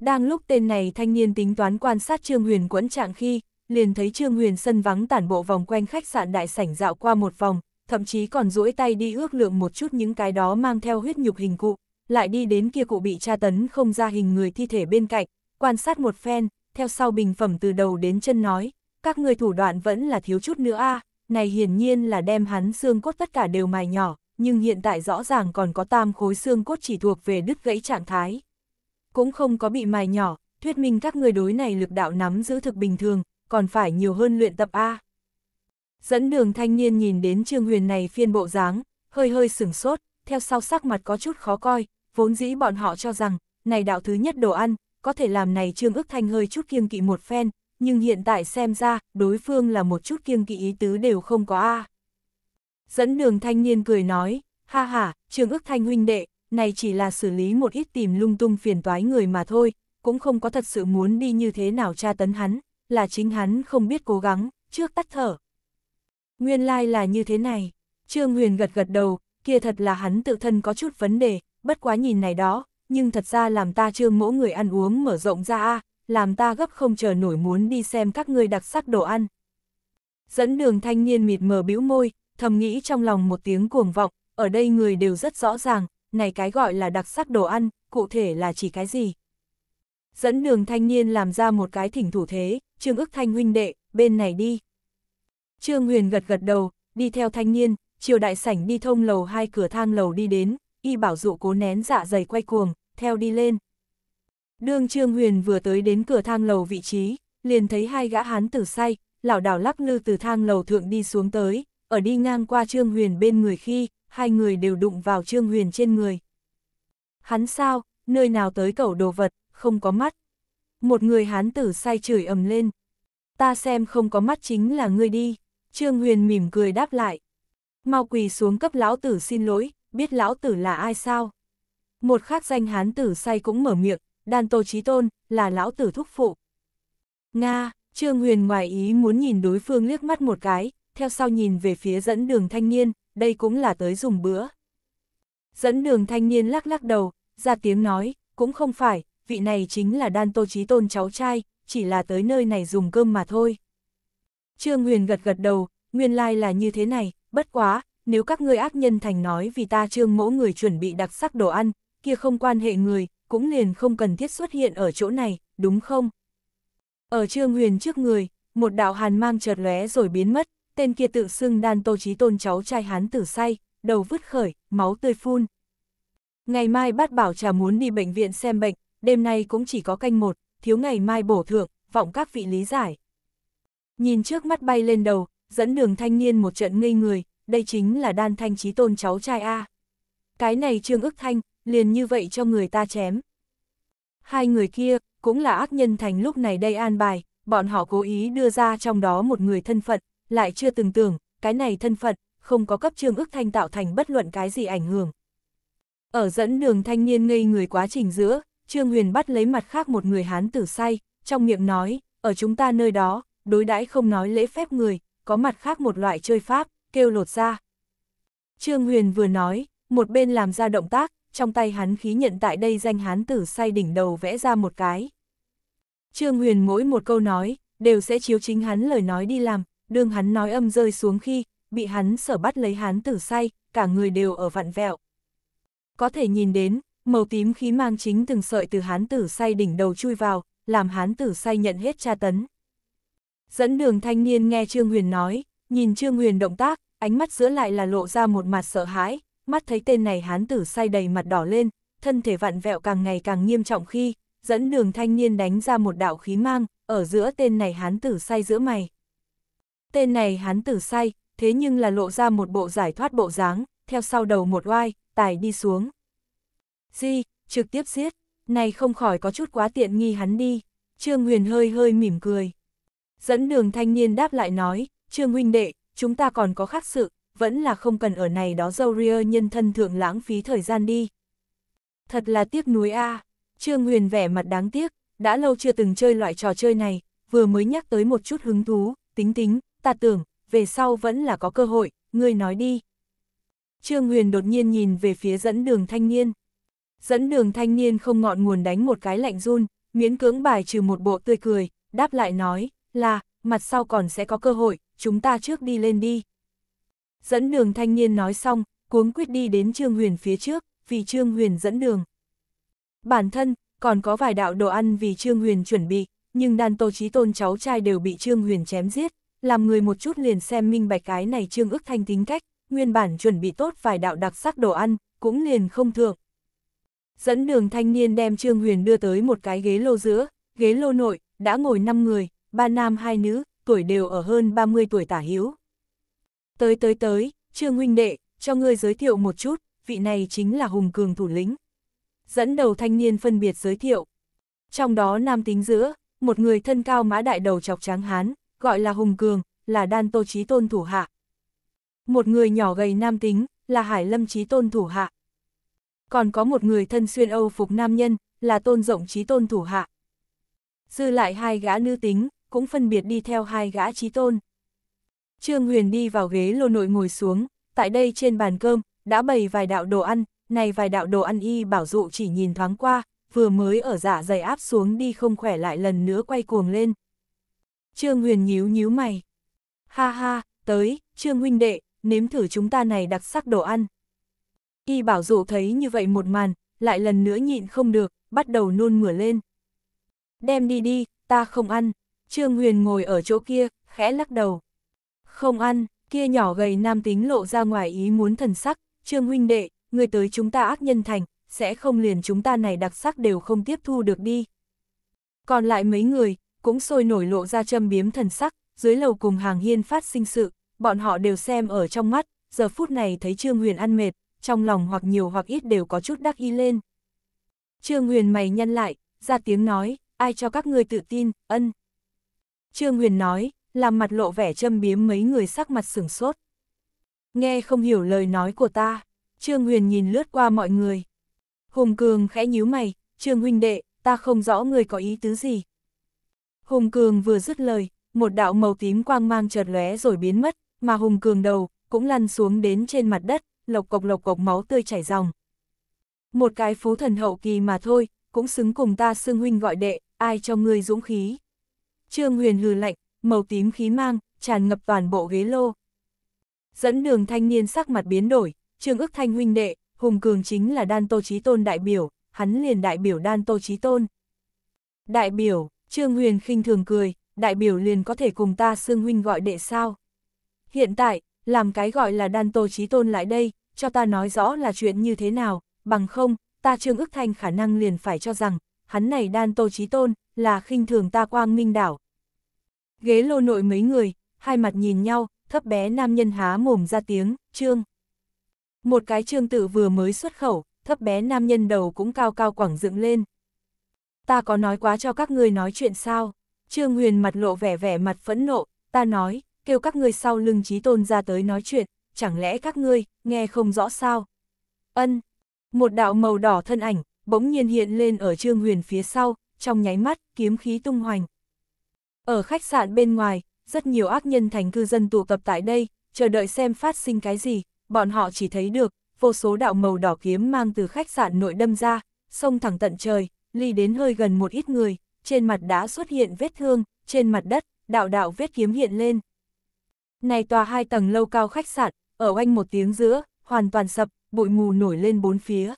Đang lúc tên này thanh niên tính toán quan sát Trương Huyền quẫn trạng khi, liền thấy Trương Huyền Sân vắng tản bộ vòng quanh khách sạn đại sảnh dạo qua một vòng, thậm chí còn duỗi tay đi ước lượng một chút những cái đó mang theo huyết nhục hình cụ, lại đi đến kia cụ bị tra tấn không ra hình người thi thể bên cạnh, quan sát một phen, theo sau bình phẩm từ đầu đến chân nói, các người thủ đoạn vẫn là thiếu chút nữa a này hiển nhiên là đem hắn xương cốt tất cả đều mài nhỏ, nhưng hiện tại rõ ràng còn có tam khối xương cốt chỉ thuộc về đứt gãy trạng thái. Cũng không có bị mài nhỏ, thuyết minh các người đối này lực đạo nắm giữ thực bình thường, còn phải nhiều hơn luyện tập A. Dẫn đường thanh niên nhìn đến Trương Huyền này phiên bộ dáng, hơi hơi sửng sốt, theo sau sắc mặt có chút khó coi, vốn dĩ bọn họ cho rằng, này đạo thứ nhất đồ ăn, có thể làm này Trương ước thanh hơi chút kiêng kỵ một phen, nhưng hiện tại xem ra, đối phương là một chút kiêng kỵ ý tứ đều không có A. Dẫn đường thanh niên cười nói, ha ha, Trương ước thanh huynh đệ, này chỉ là xử lý một ít tìm lung tung phiền toái người mà thôi, cũng không có thật sự muốn đi như thế nào tra tấn hắn là chính hắn không biết cố gắng, trước tắt thở. Nguyên lai like là như thế này, Trương Huyền gật gật đầu, kia thật là hắn tự thân có chút vấn đề, bất quá nhìn này đó, nhưng thật ra làm ta trương mỗ người ăn uống mở rộng ra a làm ta gấp không chờ nổi muốn đi xem các ngươi đặc sắc đồ ăn. Dẫn đường thanh niên mịt mờ bĩu môi, thầm nghĩ trong lòng một tiếng cuồng vọng, ở đây người đều rất rõ ràng, này cái gọi là đặc sắc đồ ăn, cụ thể là chỉ cái gì. Dẫn đường thanh niên làm ra một cái thỉnh thủ thế, Trương ước thanh huynh đệ, bên này đi. Trương Huyền gật gật đầu, đi theo thanh niên, chiều đại sảnh đi thông lầu hai cửa thang lầu đi đến, y bảo dụ cố nén dạ dày quay cuồng, theo đi lên. Đương Trương Huyền vừa tới đến cửa thang lầu vị trí, liền thấy hai gã hán tử say, lảo đảo lắc lư từ thang lầu thượng đi xuống tới, ở đi ngang qua Trương Huyền bên người khi, hai người đều đụng vào Trương Huyền trên người. Hắn sao, nơi nào tới cẩu đồ vật, không có mắt, một người hán tử say chửi ầm lên. Ta xem không có mắt chính là ngươi đi, Trương Huyền mỉm cười đáp lại. Mau quỳ xuống cấp lão tử xin lỗi, biết lão tử là ai sao? Một khác danh hán tử say cũng mở miệng, đàn tô trí tôn, là lão tử thúc phụ. Nga, Trương Huyền ngoài ý muốn nhìn đối phương liếc mắt một cái, theo sau nhìn về phía dẫn đường thanh niên, đây cũng là tới dùng bữa. Dẫn đường thanh niên lắc lắc đầu, ra tiếng nói, cũng không phải, vị này chính là đan tô trí tôn cháu trai, chỉ là tới nơi này dùng cơm mà thôi. Trương Huyền gật gật đầu, nguyên lai là như thế này, bất quá, nếu các ngươi ác nhân thành nói vì ta trương mỗ người chuẩn bị đặc sắc đồ ăn, kia không quan hệ người, cũng liền không cần thiết xuất hiện ở chỗ này, đúng không? Ở trương huyền trước người, một đạo hàn mang chợt lóe rồi biến mất, tên kia tự xưng đan tô trí tôn cháu trai hán tử say, đầu vứt khởi, máu tươi phun. Ngày mai bát bảo trà muốn đi bệnh viện xem bệnh, đêm nay cũng chỉ có canh một, thiếu ngày mai bổ thượng, vọng các vị lý giải. Nhìn trước mắt bay lên đầu, dẫn đường thanh niên một trận ngây người, đây chính là đan thanh trí tôn cháu trai A. Cái này trương ức thanh, liền như vậy cho người ta chém. Hai người kia, cũng là ác nhân thành lúc này đây an bài, bọn họ cố ý đưa ra trong đó một người thân phận, lại chưa từng tưởng, cái này thân phận, không có cấp trương ức thanh tạo thành bất luận cái gì ảnh hưởng. Ở dẫn đường thanh niên ngây người quá trình giữa, Trương Huyền bắt lấy mặt khác một người hán tử say, trong miệng nói, ở chúng ta nơi đó, đối đãi không nói lễ phép người, có mặt khác một loại chơi pháp, kêu lột ra. Trương Huyền vừa nói, một bên làm ra động tác, trong tay hắn khí nhận tại đây danh hán tử say đỉnh đầu vẽ ra một cái. Trương Huyền mỗi một câu nói, đều sẽ chiếu chính hắn lời nói đi làm, đương hắn nói âm rơi xuống khi, bị hắn sở bắt lấy hán tử say, cả người đều ở vặn vẹo. Có thể nhìn đến, Màu tím khí mang chính từng sợi từ hán tử say đỉnh đầu chui vào, làm hán tử say nhận hết tra tấn. Dẫn đường thanh niên nghe Trương Huyền nói, nhìn Trương Huyền động tác, ánh mắt giữa lại là lộ ra một mặt sợ hãi, mắt thấy tên này hán tử say đầy mặt đỏ lên, thân thể vặn vẹo càng ngày càng nghiêm trọng khi, dẫn đường thanh niên đánh ra một đạo khí mang, ở giữa tên này hán tử say giữa mày. Tên này hán tử say, thế nhưng là lộ ra một bộ giải thoát bộ dáng, theo sau đầu một oai, tài đi xuống. Gì, trực tiếp giết, này không khỏi có chút quá tiện nghi hắn đi. Trương Huyền hơi hơi mỉm cười. Dẫn đường thanh niên đáp lại nói, Trương huynh đệ, chúng ta còn có khác sự, vẫn là không cần ở này đó dâu ria nhân thân thượng lãng phí thời gian đi. Thật là tiếc nuối A, Trương Huyền vẻ mặt đáng tiếc, đã lâu chưa từng chơi loại trò chơi này, vừa mới nhắc tới một chút hứng thú, tính tính, ta tưởng, về sau vẫn là có cơ hội, ngươi nói đi. Trương Huyền đột nhiên nhìn về phía dẫn đường thanh niên, Dẫn đường thanh niên không ngọn nguồn đánh một cái lạnh run, miễn cưỡng bài trừ một bộ tươi cười, đáp lại nói, là, mặt sau còn sẽ có cơ hội, chúng ta trước đi lên đi. Dẫn đường thanh niên nói xong, cuống quyết đi đến Trương Huyền phía trước, vì Trương Huyền dẫn đường. Bản thân, còn có vài đạo đồ ăn vì Trương Huyền chuẩn bị, nhưng đàn tô trí tôn cháu trai đều bị Trương Huyền chém giết, làm người một chút liền xem minh bạch cái này Trương ức thanh tính cách, nguyên bản chuẩn bị tốt vài đạo đặc sắc đồ ăn, cũng liền không thượng, Dẫn đường thanh niên đem Trương Huyền đưa tới một cái ghế lô giữa, ghế lô nội, đã ngồi 5 người, ba nam hai nữ, tuổi đều ở hơn 30 tuổi tả hiếu. Tới tới tới, Trương huynh đệ, cho ngươi giới thiệu một chút, vị này chính là Hùng Cường thủ lĩnh. Dẫn đầu thanh niên phân biệt giới thiệu. Trong đó nam tính giữa, một người thân cao mã đại đầu chọc tráng hán, gọi là Hùng Cường, là đan tô trí tôn thủ hạ. Một người nhỏ gầy nam tính, là Hải Lâm trí tôn thủ hạ còn có một người thân xuyên Âu phục nam nhân, là tôn rộng trí tôn thủ hạ. Dư lại hai gã nữ tính, cũng phân biệt đi theo hai gã trí tôn. Trương Huyền đi vào ghế lô nội ngồi xuống, tại đây trên bàn cơm, đã bày vài đạo đồ ăn, này vài đạo đồ ăn y bảo dụ chỉ nhìn thoáng qua, vừa mới ở giả dạ dày áp xuống đi không khỏe lại lần nữa quay cuồng lên. Trương Huyền nhíu nhíu mày. Ha ha, tới, Trương huynh đệ, nếm thử chúng ta này đặc sắc đồ ăn. Y bảo dụ thấy như vậy một màn, lại lần nữa nhịn không được, bắt đầu nôn mửa lên. Đem đi đi, ta không ăn. Trương Huyền ngồi ở chỗ kia, khẽ lắc đầu. Không ăn, kia nhỏ gầy nam tính lộ ra ngoài ý muốn thần sắc. Trương huynh đệ, người tới chúng ta ác nhân thành, sẽ không liền chúng ta này đặc sắc đều không tiếp thu được đi. Còn lại mấy người, cũng sôi nổi lộ ra châm biếm thần sắc, dưới lầu cùng hàng hiên phát sinh sự, bọn họ đều xem ở trong mắt, giờ phút này thấy Trương Huyền ăn mệt, trong lòng hoặc nhiều hoặc ít đều có chút đắc ý lên. Trương Huyền mày nhân lại, ra tiếng nói, ai cho các người tự tin, ân. Trương Huyền nói, làm mặt lộ vẻ châm biếm mấy người sắc mặt sửng sốt. Nghe không hiểu lời nói của ta, Trương Huyền nhìn lướt qua mọi người. Hùng Cường khẽ nhíu mày, Trương huynh đệ, ta không rõ người có ý tứ gì. Hùng Cường vừa dứt lời, một đạo màu tím quang mang chợt lóe rồi biến mất, mà Hùng Cường đầu cũng lăn xuống đến trên mặt đất, lộc cộc lộc cộc máu tươi chảy ròng. Một cái phú thần hậu kỳ mà thôi, cũng xứng cùng ta xưng huynh gọi đệ, ai cho ngươi dũng khí. Trương Huyền hừ lạnh, màu tím khí mang, tràn ngập toàn bộ ghế lô. Dẫn đường thanh niên sắc mặt biến đổi, Trương ức thanh huynh đệ, Hùng Cường chính là đan tô trí tôn đại biểu, hắn liền đại biểu đan tô trí tôn. Đại biểu, Trương Huyền khinh thường cười, đại biểu liền có thể cùng ta xưng huynh gọi đệ sao. Hiện tại, làm cái gọi là đan tô trí tôn lại đây, cho ta nói rõ là chuyện như thế nào, bằng không, ta Trương Ước Thanh khả năng liền phải cho rằng, hắn này đan tô trí tôn, là khinh thường ta quang minh đảo. Ghế lô nội mấy người, hai mặt nhìn nhau, thấp bé nam nhân há mồm ra tiếng, Trương. Một cái Trương tự vừa mới xuất khẩu, thấp bé nam nhân đầu cũng cao cao quẳng dựng lên. Ta có nói quá cho các ngươi nói chuyện sao? Trương Huyền mặt lộ vẻ vẻ mặt phẫn nộ, ta nói, kêu các ngươi sau lưng trí tôn ra tới nói chuyện, chẳng lẽ các ngươi, nghe không rõ sao? Ân, một đạo màu đỏ thân ảnh, bỗng nhiên hiện lên ở Trương Huyền phía sau, trong nháy mắt, kiếm khí tung hoành. Ở khách sạn bên ngoài, rất nhiều ác nhân thành cư dân tụ tập tại đây, chờ đợi xem phát sinh cái gì, bọn họ chỉ thấy được, vô số đạo màu đỏ kiếm mang từ khách sạn nội đâm ra, xông thẳng tận trời, ly đến hơi gần một ít người, trên mặt đã xuất hiện vết thương, trên mặt đất, đạo đạo vết kiếm hiện lên. Này tòa hai tầng lâu cao khách sạn, ở oanh một tiếng giữa, hoàn toàn sập, bụi mù nổi lên bốn phía.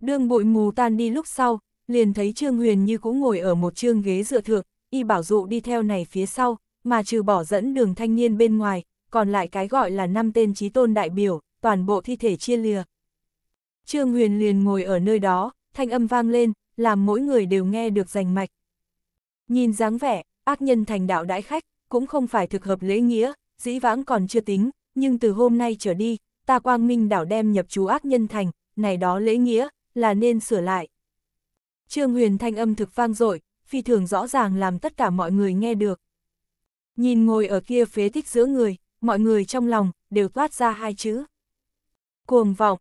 Đương bụi mù tan đi lúc sau, liền thấy Trương Huyền như cũng ngồi ở một trương ghế dựa thượng, y bảo dụ đi theo này phía sau, mà trừ bỏ dẫn đường thanh niên bên ngoài, còn lại cái gọi là năm tên trí tôn đại biểu, toàn bộ thi thể chia lìa. Trương Huyền liền ngồi ở nơi đó, thanh âm vang lên, làm mỗi người đều nghe được rành mạch. Nhìn dáng vẻ, ác nhân thành đạo đãi khách, cũng không phải thực hợp lễ nghĩa, dĩ vãng còn chưa tính, nhưng từ hôm nay trở đi, ta quang minh đảo đem nhập chú ác nhân thành, này đó lễ nghĩa, là nên sửa lại. Trương Huyền thanh âm thực vang dội, phi thường rõ ràng làm tất cả mọi người nghe được. Nhìn ngồi ở kia phế thích giữa người, mọi người trong lòng, đều toát ra hai chữ. Cuồng vọng.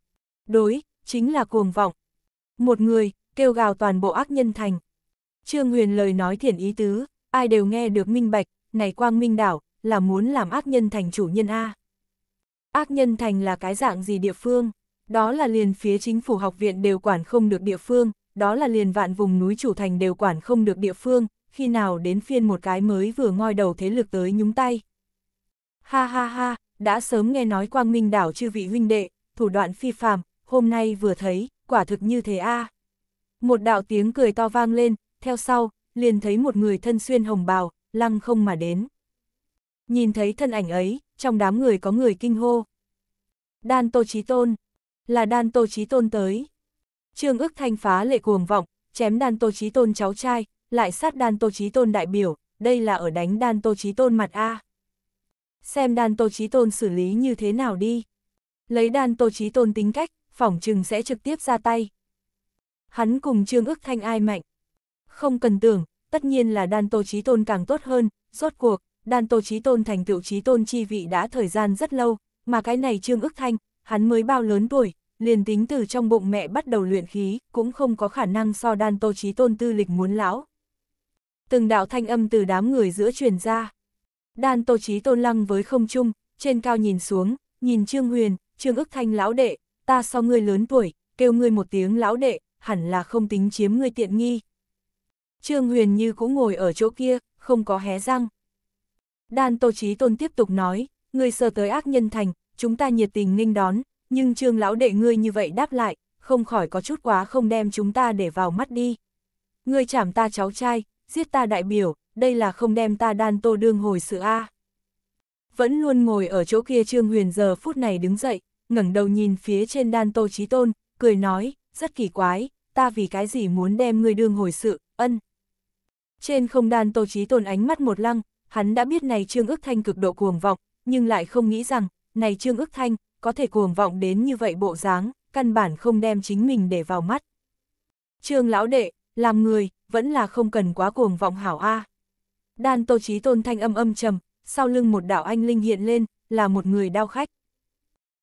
Đối, chính là cuồng vọng. Một người, kêu gào toàn bộ ác nhân thành. Trương Huyền lời nói thiển ý tứ, ai đều nghe được minh bạch, này quang minh đảo, là muốn làm ác nhân thành chủ nhân A. Ác nhân thành là cái dạng gì địa phương? Đó là liền phía chính phủ học viện đều quản không được địa phương, đó là liền vạn vùng núi chủ thành đều quản không được địa phương, khi nào đến phiên một cái mới vừa ngoi đầu thế lực tới nhúng tay. Ha ha ha, đã sớm nghe nói quang minh đảo chư vị huynh đệ, thủ đoạn phi phàm, hôm nay vừa thấy, quả thực như thế a. Một đạo tiếng cười to vang lên, theo sau, liền thấy một người thân xuyên hồng bào, lăng không mà đến. Nhìn thấy thân ảnh ấy, trong đám người có người kinh hô. Đan Tô Chí Tôn, là Đan Tô Chí Tôn tới. Trương ức thanh phá lệ cuồng vọng, chém Đan Tô Chí Tôn cháu trai, lại sát Đan Tô Chí Tôn đại biểu, đây là ở đánh Đan Tô Chí Tôn mặt A. Xem Đan Tô Chí Tôn xử lý như thế nào đi. Lấy Đan Tô Chí Tôn tính cách, phỏng chừng sẽ trực tiếp ra tay. Hắn cùng Trương ức thanh ai mạnh. Không cần tưởng, tất nhiên là đan tô trí tôn càng tốt hơn, rốt cuộc, đan tô trí tôn thành tựu trí tôn chi vị đã thời gian rất lâu, mà cái này Trương ức thanh, hắn mới bao lớn tuổi, liền tính từ trong bụng mẹ bắt đầu luyện khí, cũng không có khả năng so đan tô trí tôn tư lịch muốn lão. Từng đạo thanh âm từ đám người giữa truyền ra. Đan tô trí tôn lăng với không trung, trên cao nhìn xuống, nhìn Trương Huyền, Trương ức thanh lão đệ, ta so ngươi lớn tuổi, kêu ngươi một tiếng lão đệ, hẳn là không tính chiếm ngươi tiện nghi, Trương Huyền Như cũng ngồi ở chỗ kia, không có hé răng. Đan Tô Chí Tôn tiếp tục nói, ngươi sơ tới ác nhân thành, chúng ta nhiệt tình nghênh đón, nhưng Trương lão đệ ngươi như vậy đáp lại, không khỏi có chút quá không đem chúng ta để vào mắt đi. Ngươi chảm ta cháu trai, giết ta đại biểu, đây là không đem ta Đan Tô đương hồi sự a. Vẫn luôn ngồi ở chỗ kia Trương Huyền giờ phút này đứng dậy, ngẩng đầu nhìn phía trên Đan Tô Chí Tôn, cười nói, rất kỳ quái, ta vì cái gì muốn đem ngươi đương hồi sự, ân, trên không đan Tô Chí Tôn ánh mắt một lăng, hắn đã biết này Trương Ước Thanh cực độ cuồng vọng, nhưng lại không nghĩ rằng, này Trương Ước Thanh, có thể cuồng vọng đến như vậy bộ dáng, căn bản không đem chính mình để vào mắt. Trương lão đệ, làm người, vẫn là không cần quá cuồng vọng hảo a. Đan Tô Chí Tôn thanh âm âm trầm, sau lưng một đạo anh linh hiện lên, là một người đao khách.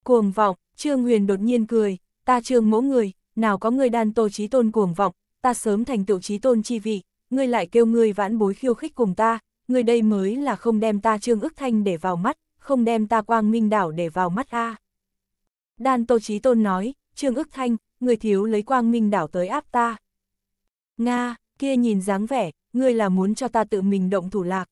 Cuồng vọng, Trương Huyền đột nhiên cười, ta Trương mỗ người, nào có người đan Tô Chí Tôn cuồng vọng, ta sớm thành tựu Chí Tôn chi vị, ngươi lại kêu ngươi vãn bối khiêu khích cùng ta, ngươi đây mới là không đem ta trương ức thanh để vào mắt, không đem ta quang minh đảo để vào mắt a. Đan Tô Chí Tôn nói, trương ức thanh, ngươi thiếu lấy quang minh đảo tới áp ta. Nga, kia nhìn dáng vẻ, ngươi là muốn cho ta tự mình động thủ lạc.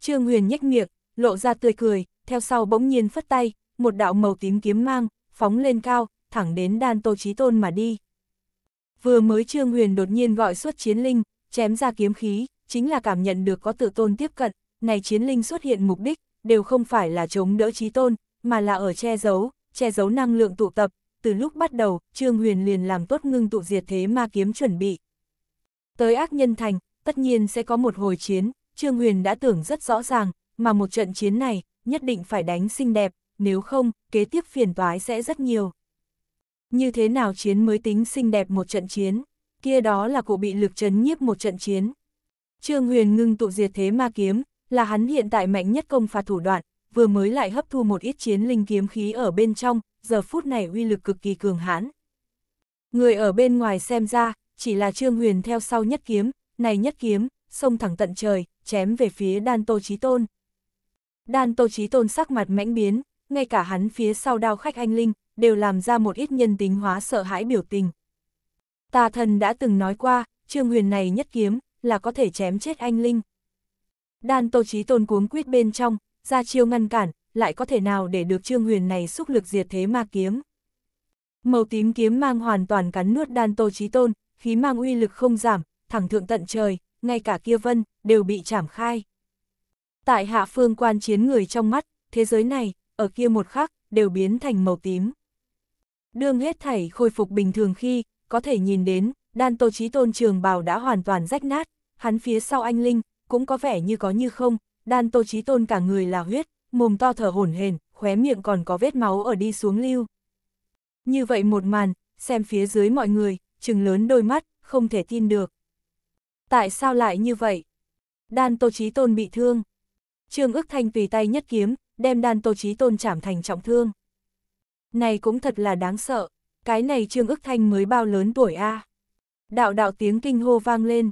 Trương Huyền nhếch miệng, lộ ra tươi cười, theo sau bỗng nhiên phất tay, một đạo màu tím kiếm mang, phóng lên cao, thẳng đến đan tô chí tôn mà đi. Vừa mới Trương Huyền đột nhiên gọi xuất chiến linh, chém ra kiếm khí, chính là cảm nhận được có tự tôn tiếp cận, này chiến linh xuất hiện mục đích, đều không phải là chống đỡ trí tôn, mà là ở che giấu, che giấu năng lượng tụ tập, từ lúc bắt đầu, Trương Huyền liền làm tốt ngưng tụ diệt thế ma kiếm chuẩn bị. Tới ác nhân thành, tất nhiên sẽ có một hồi chiến, Trương Huyền đã tưởng rất rõ ràng, mà một trận chiến này, nhất định phải đánh xinh đẹp, nếu không, kế tiếp phiền toái sẽ rất nhiều. Như thế nào chiến mới tính xinh đẹp một trận chiến? kia đó là cụ bị lực chấn nhiếp một trận chiến. Trương Huyền ngưng tụ diệt thế ma kiếm, là hắn hiện tại mạnh nhất công phá thủ đoạn, vừa mới lại hấp thu một ít chiến linh kiếm khí ở bên trong, giờ phút này uy lực cực kỳ cường hãn. Người ở bên ngoài xem ra, chỉ là Trương Huyền theo sau nhất kiếm, này nhất kiếm, xông thẳng tận trời, chém về phía Đan Tô Chí Tôn. Đan Tô Chí Tôn sắc mặt mãnh biến, ngay cả hắn phía sau đao khách anh linh, đều làm ra một ít nhân tính hóa sợ hãi biểu tình, Tà thần đã từng nói qua, trương huyền này nhất kiếm, là có thể chém chết anh Linh. Đan tô trí tôn cuống quyết bên trong, ra chiêu ngăn cản, lại có thể nào để được trương huyền này xúc lực diệt thế ma kiếm. Màu tím kiếm mang hoàn toàn cắn nuốt đan tô trí tôn, khí mang uy lực không giảm, thẳng thượng tận trời, ngay cả kia vân, đều bị chảm khai. Tại hạ phương quan chiến người trong mắt, thế giới này, ở kia một khắc, đều biến thành màu tím. Đương hết thảy khôi phục bình thường khi, có thể nhìn đến, đan tô trí tôn trường bào đã hoàn toàn rách nát, hắn phía sau anh Linh, cũng có vẻ như có như không, đan tô trí tôn cả người là huyết, mồm to thở hổn hển, khóe miệng còn có vết máu ở đi xuống lưu. Như vậy một màn, xem phía dưới mọi người, trừng lớn đôi mắt, không thể tin được. Tại sao lại như vậy? Đan Tô Chí Tôn bị thương. Trương ức thanh tùy tay nhất kiếm, đem đan Tô Chí Tôn chảm thành trọng thương. Này cũng thật là đáng sợ cái này Trương Ước Thanh mới bao lớn tuổi a à? Đạo đạo tiếng kinh hô vang lên.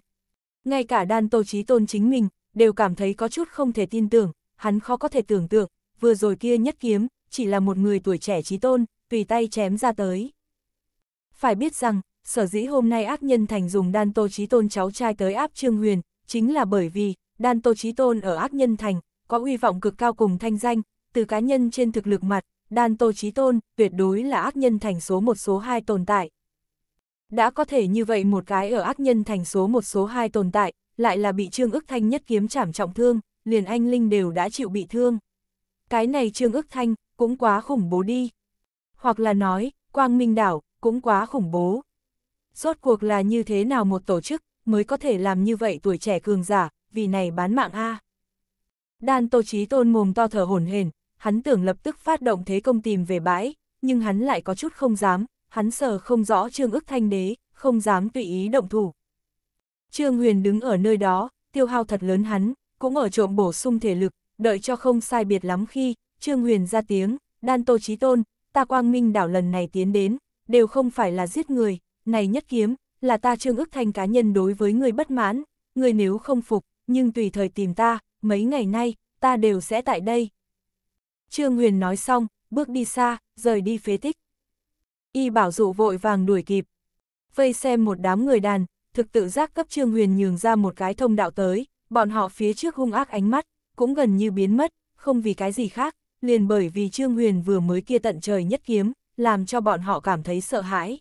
Ngay cả đan tô trí tôn chính mình, đều cảm thấy có chút không thể tin tưởng, hắn khó có thể tưởng tượng, vừa rồi kia nhất kiếm, chỉ là một người tuổi trẻ trí tôn, tùy tay chém ra tới. Phải biết rằng, sở dĩ hôm nay ác nhân thành dùng đan tô trí tôn cháu trai tới áp Trương Huyền, chính là bởi vì, đan tô trí tôn ở ác nhân thành, có uy vọng cực cao cùng thanh danh, từ cá nhân trên thực lực mặt, đan tô Chí tôn, tuyệt đối là ác nhân thành số một số hai tồn tại. Đã có thể như vậy một cái ở ác nhân thành số một số hai tồn tại, lại là bị Trương ức thanh nhất kiếm chảm trọng thương, liền anh Linh đều đã chịu bị thương. Cái này Trương ức thanh, cũng quá khủng bố đi. Hoặc là nói, Quang Minh Đảo, cũng quá khủng bố. Rốt cuộc là như thế nào một tổ chức, mới có thể làm như vậy tuổi trẻ cường giả, vì này bán mạng a Đan Tô Chí Tôn mồm to thở hổn hển, hắn tưởng lập tức phát động thế công tìm về bãi, nhưng hắn lại có chút không dám, hắn sợ không rõ Trương ức thanh đế, không dám tùy ý động thủ. Trương Huyền đứng ở nơi đó, tiêu hao thật lớn hắn, cũng ở trộm bổ sung thể lực, đợi cho không sai biệt lắm khi, Trương Huyền ra tiếng, đan tô trí tôn, ta quang minh đảo lần này tiến đến, đều không phải là giết người, này nhất kiếm, là ta Trương ức thanh cá nhân đối với người bất mãn, người nếu không phục, nhưng tùy thời tìm ta, mấy ngày nay, ta đều sẽ tại đây, Trương Huyền nói xong, bước đi xa, rời đi phế tích. Y bảo dụ vội vàng đuổi kịp. Vây xem một đám người đàn, thực tự giác cấp Trương Huyền nhường ra một cái thông đạo tới, bọn họ phía trước hung ác ánh mắt, cũng gần như biến mất, không vì cái gì khác, liền bởi vì Trương Huyền vừa mới kia tận trời nhất kiếm, làm cho bọn họ cảm thấy sợ hãi.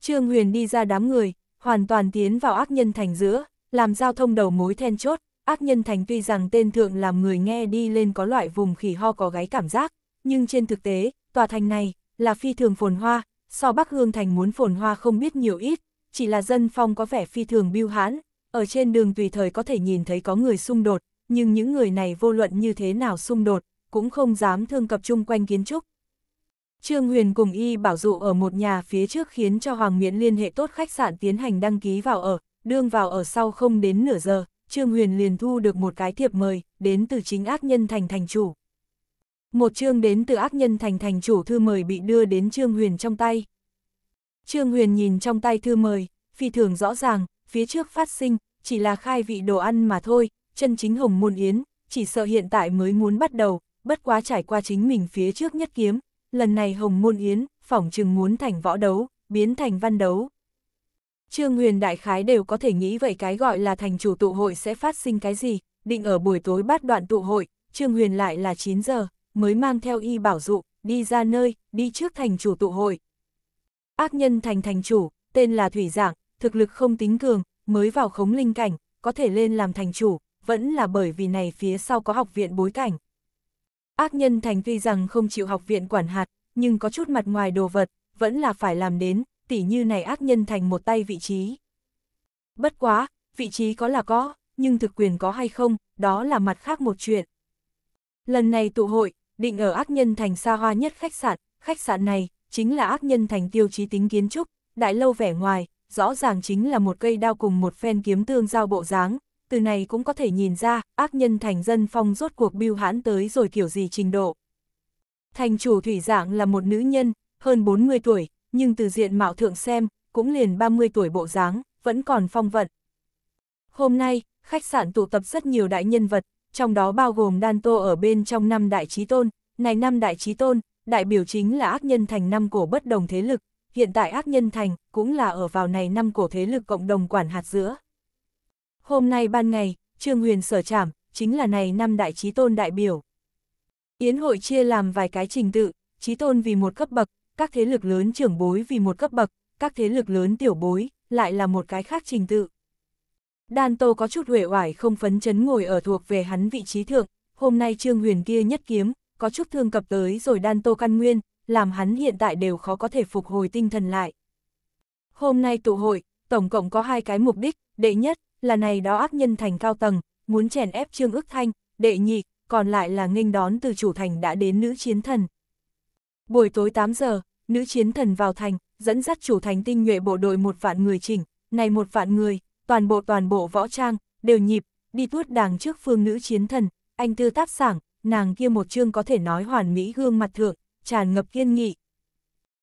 Trương Huyền đi ra đám người, hoàn toàn tiến vào ác nhân thành giữa, làm giao thông đầu mối then chốt, Ác nhân thành tuy rằng tên thượng làm người nghe đi lên có loại vùng khỉ ho có gáy cảm giác, nhưng trên thực tế, tòa thành này là phi thường phồn hoa, so Bắc Hương thành muốn phồn hoa không biết nhiều ít, chỉ là dân phong có vẻ phi thường biêu hãn, ở trên đường tùy thời có thể nhìn thấy có người xung đột, nhưng những người này vô luận như thế nào xung đột, cũng không dám thương cập chung quanh kiến trúc. Trương Huyền cùng Y Bảo Dụ ở một nhà phía trước khiến cho Hoàng Miễn liên hệ tốt khách sạn tiến hành đăng ký vào ở, đương vào ở sau không đến nửa giờ, Trương Huyền liền thu được một cái thiệp mời, đến từ chính ác nhân thành thành chủ. Một chương đến từ ác nhân thành thành chủ thư mời bị đưa đến Trương Huyền trong tay. Trương Huyền nhìn trong tay thư mời, phi thường rõ ràng, phía trước phát sinh, chỉ là khai vị đồ ăn mà thôi, chân chính hồng môn yến, chỉ sợ hiện tại mới muốn bắt đầu, bất quá trải qua chính mình phía trước nhất kiếm, lần này hồng môn yến, phỏng chừng muốn thành võ đấu, biến thành văn đấu. Trương Huyền đại khái đều có thể nghĩ vậy cái gọi là thành chủ tụ hội sẽ phát sinh cái gì, định ở buổi tối bắt đoạn tụ hội, Trương Huyền lại là 9 giờ, mới mang theo y bảo dụ, đi ra nơi, đi trước thành chủ tụ hội. Ác nhân thành thành chủ, tên là Thủy Giảng, thực lực không tính cường, mới vào khống linh cảnh, có thể lên làm thành chủ, vẫn là bởi vì này phía sau có học viện bối cảnh. Ác nhân thành tuy rằng không chịu học viện quản hạt, nhưng có chút mặt ngoài đồ vật, vẫn là phải làm đến, tỉ như này ác nhân thành một tay vị trí. Bất quá, vị trí có là có, nhưng thực quyền có hay không, đó là mặt khác một chuyện. Lần này tụ hội, định ở ác nhân thành xa hoa nhất khách sạn, khách sạn này, chính là ác nhân thành tiêu chí tính kiến trúc, đại lâu vẻ ngoài, rõ ràng chính là một cây đao cùng một phen kiếm tương giao bộ dáng, từ này cũng có thể nhìn ra, ác nhân thành dân phong rốt cuộc biêu hãn tới rồi kiểu gì trình độ. Thành chủ thủy dạng là một nữ nhân, hơn 40 tuổi, nhưng từ diện mạo thượng xem, cũng liền 30 tuổi bộ dáng, vẫn còn phong vận. Hôm nay, khách sạn tụ tập rất nhiều đại nhân vật, trong đó bao gồm Đan Tô ở bên trong năm đại trí tôn, này năm đại trí tôn, đại biểu chính là ác nhân thành năm cổ bất đồng thế lực, hiện tại ác nhân thành cũng là ở vào này năm cổ thế lực cộng đồng quản hạt giữa. Hôm nay ban ngày, Trương Huyền sở trảm, chính là này năm đại trí tôn đại biểu. Yến hội chia làm vài cái trình tự, trí tôn vì một cấp bậc, các thế lực lớn trưởng bối vì một cấp bậc, các thế lực lớn tiểu bối, lại là một cái khác trình tự. Đan Tô có chút huệ oải không phấn chấn ngồi ở thuộc về hắn vị trí thượng, hôm nay Trương Huyền kia nhất kiếm, có chút thương cập tới rồi Đan Tô căn nguyên, làm hắn hiện tại đều khó có thể phục hồi tinh thần lại. Hôm nay tụ hội, tổng cộng có hai cái mục đích, đệ nhất là này đó ác nhân thành cao tầng, muốn chèn ép Trương Ước Thanh, đệ nhị, còn lại là nghênh đón từ chủ thành đã đến nữ chiến thần. Buổi tối 8 giờ, Nữ chiến thần vào thành, dẫn dắt chủ thành tinh nhuệ bộ đội một vạn người chỉnh, này một vạn người, toàn bộ toàn bộ võ trang, đều nhịp, đi tuốt đàng trước phương nữ chiến thần, anh tư táp sảng, nàng kia một chương có thể nói hoàn mỹ gương mặt thượng, tràn ngập kiên nghị.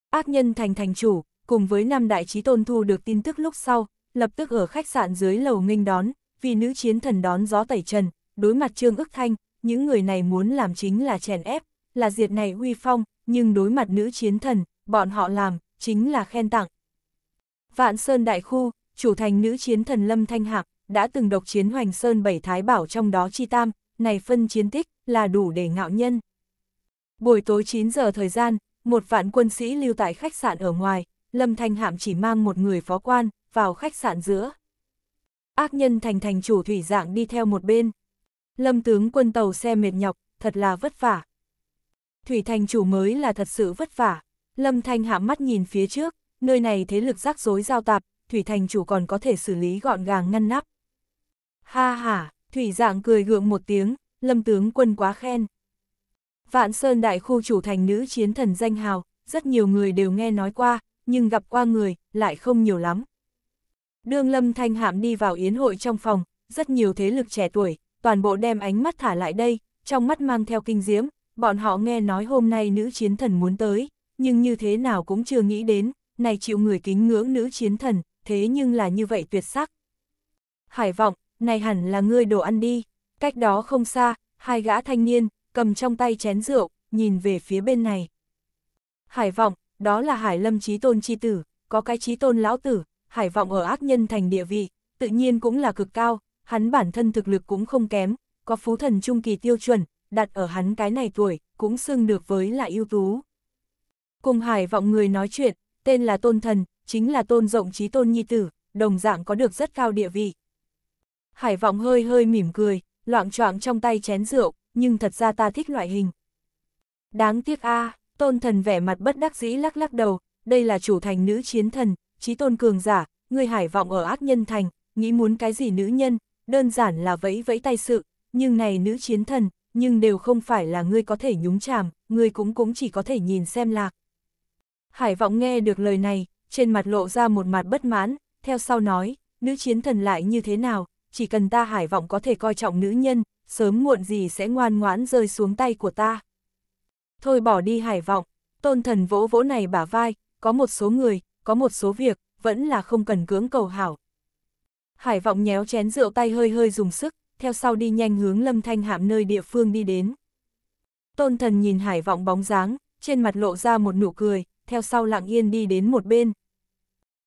Ác nhân thành thành chủ, cùng với năm đại trí tôn thu được tin tức lúc sau, lập tức ở khách sạn dưới lầu nghênh đón, vì nữ chiến thần đón gió tẩy trần, đối mặt Trương ức thanh, những người này muốn làm chính là chèn ép, là diệt này uy phong, nhưng đối mặt nữ chiến thần, bọn họ làm, chính là khen tặng. Vạn Sơn Đại Khu, chủ thành nữ chiến thần Lâm Thanh Hạc, đã từng độc chiến Hoành Sơn bảy thái bảo trong đó chi tam, này phân chiến tích là đủ để ngạo nhân. Buổi tối 9 giờ thời gian, một vạn quân sĩ lưu tại khách sạn ở ngoài, Lâm Thanh Hạm chỉ mang một người phó quan vào khách sạn giữa. Ác nhân thành thành chủ thủy dạng đi theo một bên. Lâm tướng quân tàu xe mệt nhọc, thật là vất vả. Thủy thành chủ mới là thật sự vất vả, Lâm Thanh hạ mắt nhìn phía trước, nơi này thế lực rắc rối giao tạp, Thủy Thành chủ còn có thể xử lý gọn gàng ngăn nắp. Ha ha, Thủy dạng cười gượng một tiếng, Lâm tướng quân quá khen. Vạn Sơn đại khu chủ thành nữ chiến thần danh hào, rất nhiều người đều nghe nói qua, nhưng gặp qua người, lại không nhiều lắm. Đương Lâm Thanh Hạm đi vào yến hội trong phòng, rất nhiều thế lực trẻ tuổi, toàn bộ đem ánh mắt thả lại đây, trong mắt mang theo kinh diễm, bọn họ nghe nói hôm nay nữ chiến thần muốn tới nhưng như thế nào cũng chưa nghĩ đến, này chịu người kính ngưỡng nữ chiến thần, thế nhưng là như vậy tuyệt sắc. Hải vọng, này hẳn là ngươi đồ ăn đi, cách đó không xa, hai gã thanh niên, cầm trong tay chén rượu, nhìn về phía bên này. Hải vọng, đó là Hải Lâm Chí Tôn Chi Tử, có cái Chí Tôn Lão Tử, Hải vọng ở ác nhân thành địa vị, tự nhiên cũng là cực cao, hắn bản thân thực lực cũng không kém, có phú thần trung kỳ tiêu chuẩn, đặt ở hắn cái này tuổi, cũng xưng được với là ưu tú. Cùng hải vọng người nói chuyện, tên là Tôn Thần, chính là Tôn Rộng Trí Tôn Nhi Tử, đồng dạng có được rất cao địa vị. Hải vọng hơi hơi mỉm cười, loạn choạng trong tay chén rượu, nhưng thật ra ta thích loại hình. Đáng tiếc a à, Tôn Thần vẻ mặt bất đắc dĩ lắc lắc đầu, đây là chủ thành nữ chiến thần, Trí Tôn Cường giả, người hải vọng ở ác nhân thành, nghĩ muốn cái gì nữ nhân, đơn giản là vẫy vẫy tay sự, nhưng này nữ chiến thần, nhưng đều không phải là ngươi có thể nhúng chàm, ngươi cũng cũng chỉ có thể nhìn xem lạc. Hải vọng nghe được lời này, trên mặt lộ ra một mặt bất mãn, theo sau nói, nữ chiến thần lại như thế nào, chỉ cần ta hải vọng có thể coi trọng nữ nhân, sớm muộn gì sẽ ngoan ngoãn rơi xuống tay của ta. Thôi bỏ đi hải vọng, tôn thần vỗ vỗ này bả vai, có một số người, có một số việc, vẫn là không cần cưỡng cầu hảo. Hải vọng nhéo chén rượu tay hơi hơi dùng sức, theo sau đi nhanh hướng lâm thanh hạm nơi địa phương đi đến. Tôn thần nhìn hải vọng bóng dáng, trên mặt lộ ra một nụ cười, theo sau lặng yên đi đến một bên.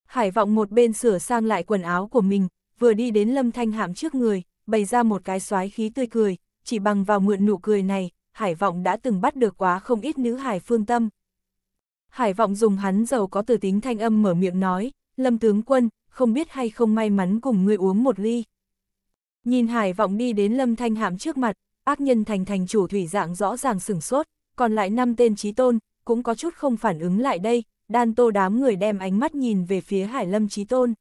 Hải vọng một bên sửa sang lại quần áo của mình, vừa đi đến lâm thanh hạm trước người, bày ra một cái xoái khí tươi cười, chỉ bằng vào mượn nụ cười này, hải vọng đã từng bắt được quá không ít nữ hải phương tâm. Hải vọng dùng hắn giàu có từ tính thanh âm mở miệng nói, lâm tướng quân, không biết hay không may mắn cùng ngươi uống một ly. Nhìn hải vọng đi đến lâm thanh hạm trước mặt, ác nhân thành thành chủ thủy dạng rõ ràng sửng sốt, còn lại năm tên trí tôn, cũng có chút không phản ứng lại đây, đan tô đám người đem ánh mắt nhìn về phía Hải Lâm Trí Tôn.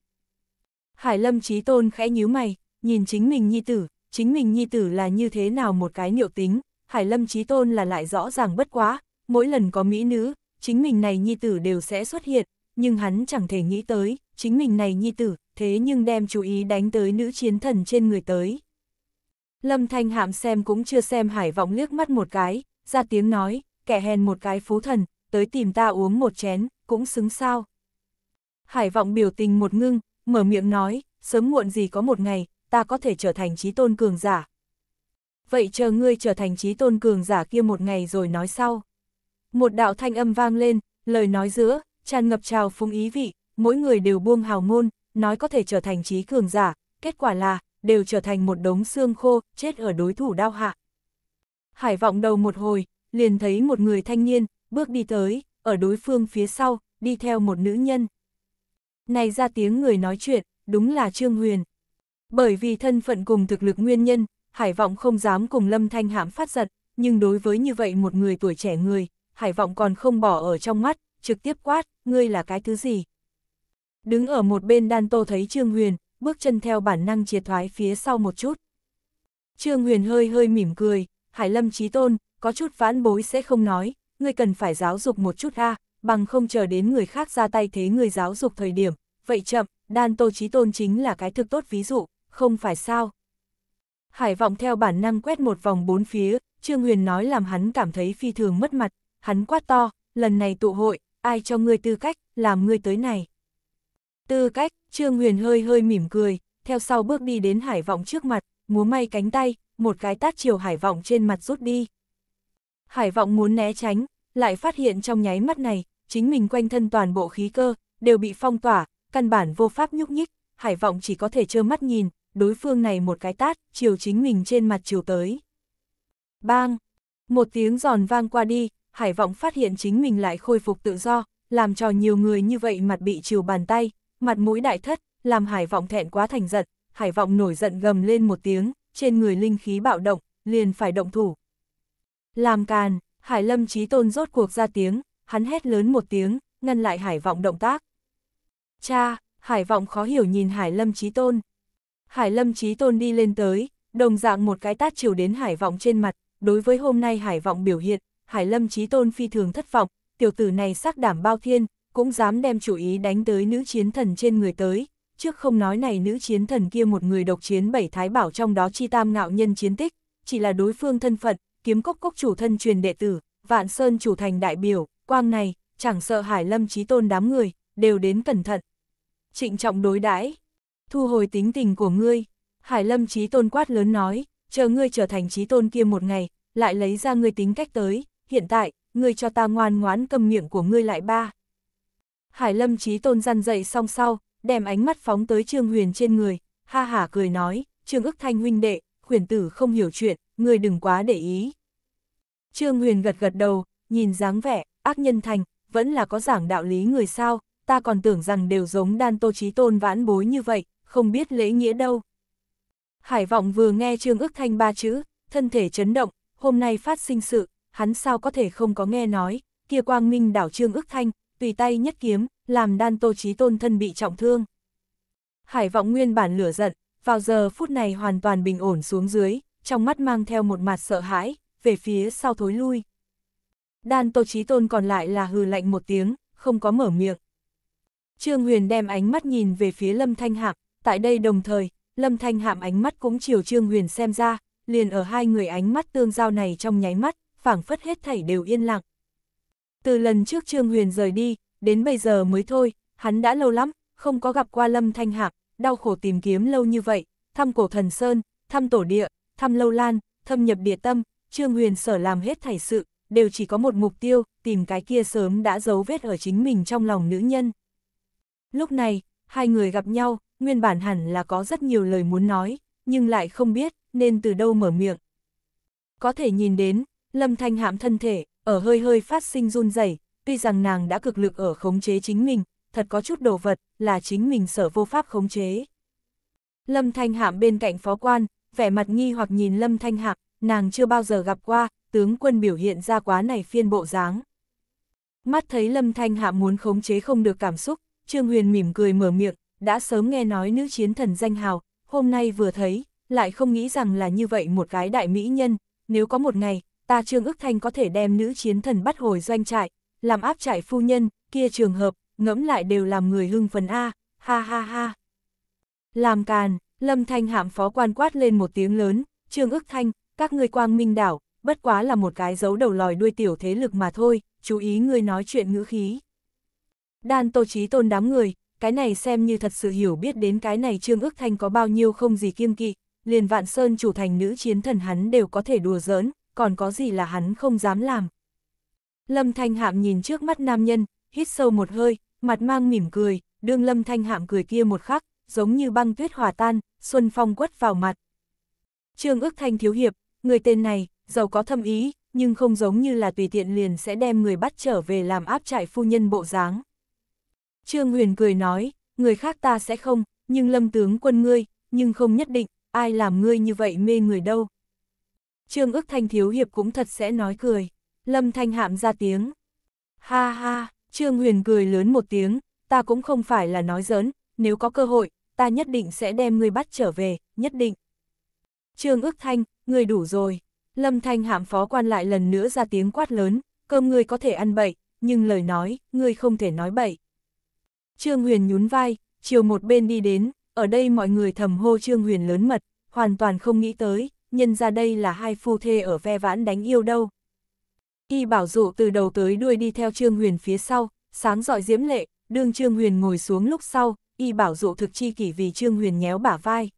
Hải Lâm Trí Tôn khẽ nhíu mày, nhìn chính mình nhi tử, chính mình nhi tử là như thế nào một cái niệu tính, Hải Lâm Trí Tôn là lại rõ ràng bất quá, mỗi lần có mỹ nữ, chính mình này nhi tử đều sẽ xuất hiện, nhưng hắn chẳng thể nghĩ tới, chính mình này nhi tử, thế nhưng đem chú ý đánh tới nữ chiến thần trên người tới. Lâm Thanh Hạm xem cũng chưa xem Hải Vọng liếc mắt một cái, ra tiếng nói, kẻ hèn một cái phú thần, tới tìm ta uống một chén, cũng xứng sao. Hải vọng biểu tình một ngưng, mở miệng nói, sớm muộn gì có một ngày, ta có thể trở thành trí tôn cường giả. Vậy chờ ngươi trở thành trí tôn cường giả kia một ngày rồi nói sau. Một đạo thanh âm vang lên, lời nói giữa, tràn ngập trào phung ý vị, mỗi người đều buông hào ngôn, nói có thể trở thành trí cường giả, kết quả là, đều trở thành một đống xương khô, chết ở đối thủ đau hạ. Hải vọng đầu một hồi, liền thấy một người thanh niên, bước đi tới, ở đối phương phía sau, đi theo một nữ nhân. Này ra tiếng người nói chuyện, đúng là Trương Huyền. Bởi vì thân phận cùng thực lực nguyên nhân, Hải Vọng không dám cùng Lâm Thanh Hãm phát giật, nhưng đối với như vậy một người tuổi trẻ người, Hải Vọng còn không bỏ ở trong mắt, trực tiếp quát, ngươi là cái thứ gì? Đứng ở một bên đan tô thấy Trương Huyền, bước chân theo bản năng triệt thoái phía sau một chút. Trương Huyền hơi hơi mỉm cười, Hải Lâm Chí Tôn, có chút vãn bối sẽ không nói, ngươi cần phải giáo dục một chút a, bằng không chờ đến người khác ra tay thế ngươi giáo dục thời điểm, vậy chậm, đan tô trí tôn chính là cái thực tốt ví dụ, không phải sao. Hải vọng theo bản năng quét một vòng bốn phía, Trương Huyền nói làm hắn cảm thấy phi thường mất mặt, hắn quát to, lần này tụ hội, ai cho ngươi tư cách, làm ngươi tới này. Tư cách, Trương Huyền hơi hơi mỉm cười, theo sau bước đi đến hải vọng trước mặt, múa may cánh tay, một cái tát chiều hải vọng trên mặt rút đi. Hải vọng muốn né tránh, lại phát hiện trong nháy mắt này, chính mình quanh thân toàn bộ khí cơ, đều bị phong tỏa, căn bản vô pháp nhúc nhích, hải vọng chỉ có thể trơ mắt nhìn, đối phương này một cái tát, chiều chính mình trên mặt chiều tới. Bang! Một tiếng giòn vang qua đi, hải vọng phát hiện chính mình lại khôi phục tự do, làm cho nhiều người như vậy mặt bị chiều bàn tay, mặt mũi đại thất, làm hải vọng thẹn quá thành giận, hải vọng nổi giận gầm lên một tiếng, trên người linh khí bạo động, liền phải động thủ, làm càn, Hải Lâm Chí Tôn rốt cuộc ra tiếng, hắn hét lớn một tiếng, ngăn lại Hải Vọng động tác. Cha, Hải Vọng khó hiểu nhìn Hải Lâm Chí Tôn. Hải Lâm Chí Tôn đi lên tới, đồng dạng một cái tát chiều đến Hải Vọng trên mặt, đối với hôm nay Hải Vọng biểu hiện, Hải Lâm Chí Tôn phi thường thất vọng, tiểu tử này sắc đảm bao thiên, cũng dám đem chủ ý đánh tới nữ chiến thần trên người tới, trước không nói này nữ chiến thần kia một người độc chiến bảy thái bảo trong đó chi tam ngạo nhân chiến tích, chỉ là đối phương thân phận, kiếm cốc cốc chủ thân truyền đệ tử, vạn sơn chủ thành đại biểu, quang này, chẳng sợ hải lâm trí tôn đám người, đều đến cẩn thận. Trịnh trọng đối đãi thu hồi tính tình của ngươi, hải lâm trí tôn quát lớn nói, chờ ngươi trở thành trí tôn kia một ngày, lại lấy ra ngươi tính cách tới, hiện tại, ngươi cho ta ngoan ngoãn cầm miệng của ngươi lại ba. Hải lâm trí tôn răn dậy song sau, đem ánh mắt phóng tới Trương Huyền trên người, ha hả cười nói, Trương ức thanh huynh đệ, khuyển tử không hiểu chuyện, người đừng quá để ý. Trương Huyền gật gật đầu, nhìn dáng vẻ, ác nhân thành, vẫn là có giảng đạo lý người sao, ta còn tưởng rằng đều giống đan tô trí tôn vãn bối như vậy, không biết lễ nghĩa đâu. Hải vọng vừa nghe Trương ước thanh ba chữ, thân thể chấn động, hôm nay phát sinh sự, hắn sao có thể không có nghe nói, kia quang minh đảo Trương ước thanh, tùy tay nhất kiếm, làm đan tô trí tôn thân bị trọng thương. Hải vọng nguyên bản lửa giận, vào giờ phút này hoàn toàn bình ổn xuống dưới, trong mắt mang theo một mặt sợ hãi, về phía sau thối lui. Đan Tô Chí Tôn còn lại là hừ lạnh một tiếng, không có mở miệng. Trương Huyền đem ánh mắt nhìn về phía Lâm Thanh Hạm, tại đây đồng thời, Lâm Thanh Hạm ánh mắt cũng chiều Trương Huyền xem ra, liền ở hai người ánh mắt tương giao này trong nháy mắt, phảng phất hết thảy đều yên lặng. Từ lần trước Trương Huyền rời đi, đến bây giờ mới thôi, hắn đã lâu lắm, không có gặp qua Lâm Thanh Hạc, đau khổ tìm kiếm lâu như vậy, thăm cổ thần Sơn, thăm tổ địa, thăm lâu lan, thâm nhập địa tâm, Trương Huyền sở làm hết thảy sự, đều chỉ có một mục tiêu, tìm cái kia sớm đã giấu vết ở chính mình trong lòng nữ nhân. Lúc này, hai người gặp nhau, nguyên bản hẳn là có rất nhiều lời muốn nói, nhưng lại không biết nên từ đâu mở miệng. Có thể nhìn đến, Lâm Thanh hãm thân thể, ở hơi hơi phát sinh run rẩy, tuy rằng nàng đã cực lực ở khống chế chính mình, thật có chút đồ vật, là chính mình sở vô pháp khống chế. Lâm Thanh Hạm bên cạnh phó quan, vẻ mặt nghi hoặc nhìn Lâm Thanh Hạm, nàng chưa bao giờ gặp qua, tướng quân biểu hiện ra quá này phiên bộ dáng. Mắt thấy Lâm Thanh Hạm muốn khống chế không được cảm xúc, Trương Huyền mỉm cười mở miệng, đã sớm nghe nói nữ chiến thần danh hào, hôm nay vừa thấy, lại không nghĩ rằng là như vậy một gái đại mỹ nhân, nếu có một ngày, ta Trương Ước Thanh có thể đem nữ chiến thần bắt hồi doanh trại, làm áp trại phu nhân, kia trường hợp, ngẫm lại đều làm người hưng phấn A, ha ha ha. Làm càn, Lâm Thanh hạm phó quan quát lên một tiếng lớn, Trương ức thanh, các ngươi quang minh đảo, bất quá là một cái dấu đầu lòi đuôi tiểu thế lực mà thôi, chú ý ngươi nói chuyện ngữ khí. Đan tô trí tôn đám người, cái này xem như thật sự hiểu biết đến cái này Trương ức thanh có bao nhiêu không gì kiêng kỵ, liền vạn sơn chủ thành nữ chiến thần hắn đều có thể đùa giỡn, còn có gì là hắn không dám làm. Lâm Thanh Hạm nhìn trước mắt nam nhân, hít sâu một hơi, mặt mang mỉm cười, đương lâm thanh hạm cười kia một khắc, giống như băng tuyết hòa tan, xuân phong quất vào mặt. Trương ước thanh thiếu hiệp, người tên này, giàu có thâm ý, nhưng không giống như là tùy tiện liền sẽ đem người bắt trở về làm áp trại phu nhân bộ dáng. Trương Huyền cười nói, người khác ta sẽ không, nhưng lâm tướng quân ngươi, nhưng không nhất định, ai làm ngươi như vậy mê người đâu. Trương ước thanh thiếu hiệp cũng thật sẽ nói cười, lâm thanh hạm ra tiếng. Ha ha, Trương Huyền cười lớn một tiếng, ta cũng không phải là nói giỡn, nếu có cơ hội, ta nhất định sẽ đem ngươi bắt trở về, nhất định. Trương ước thanh, ngươi đủ rồi. Lâm thanh hạm phó quan lại lần nữa ra tiếng quát lớn, cơm ngươi có thể ăn bậy, nhưng lời nói, ngươi không thể nói bậy. Trương Huyền nhún vai, chiều một bên đi đến, ở đây mọi người thầm hô Trương Huyền lớn mật, hoàn toàn không nghĩ tới, nhân ra đây là hai phu thê ở ve vãn đánh yêu đâu. Y bảo dụ từ đầu tới đuôi đi theo Trương Huyền phía sau, sáng dọi diễm lệ, đương Trương Huyền ngồi xuống lúc sau, y bảo dụ thực chi kỷ vì Trương Huyền nhéo bả vai.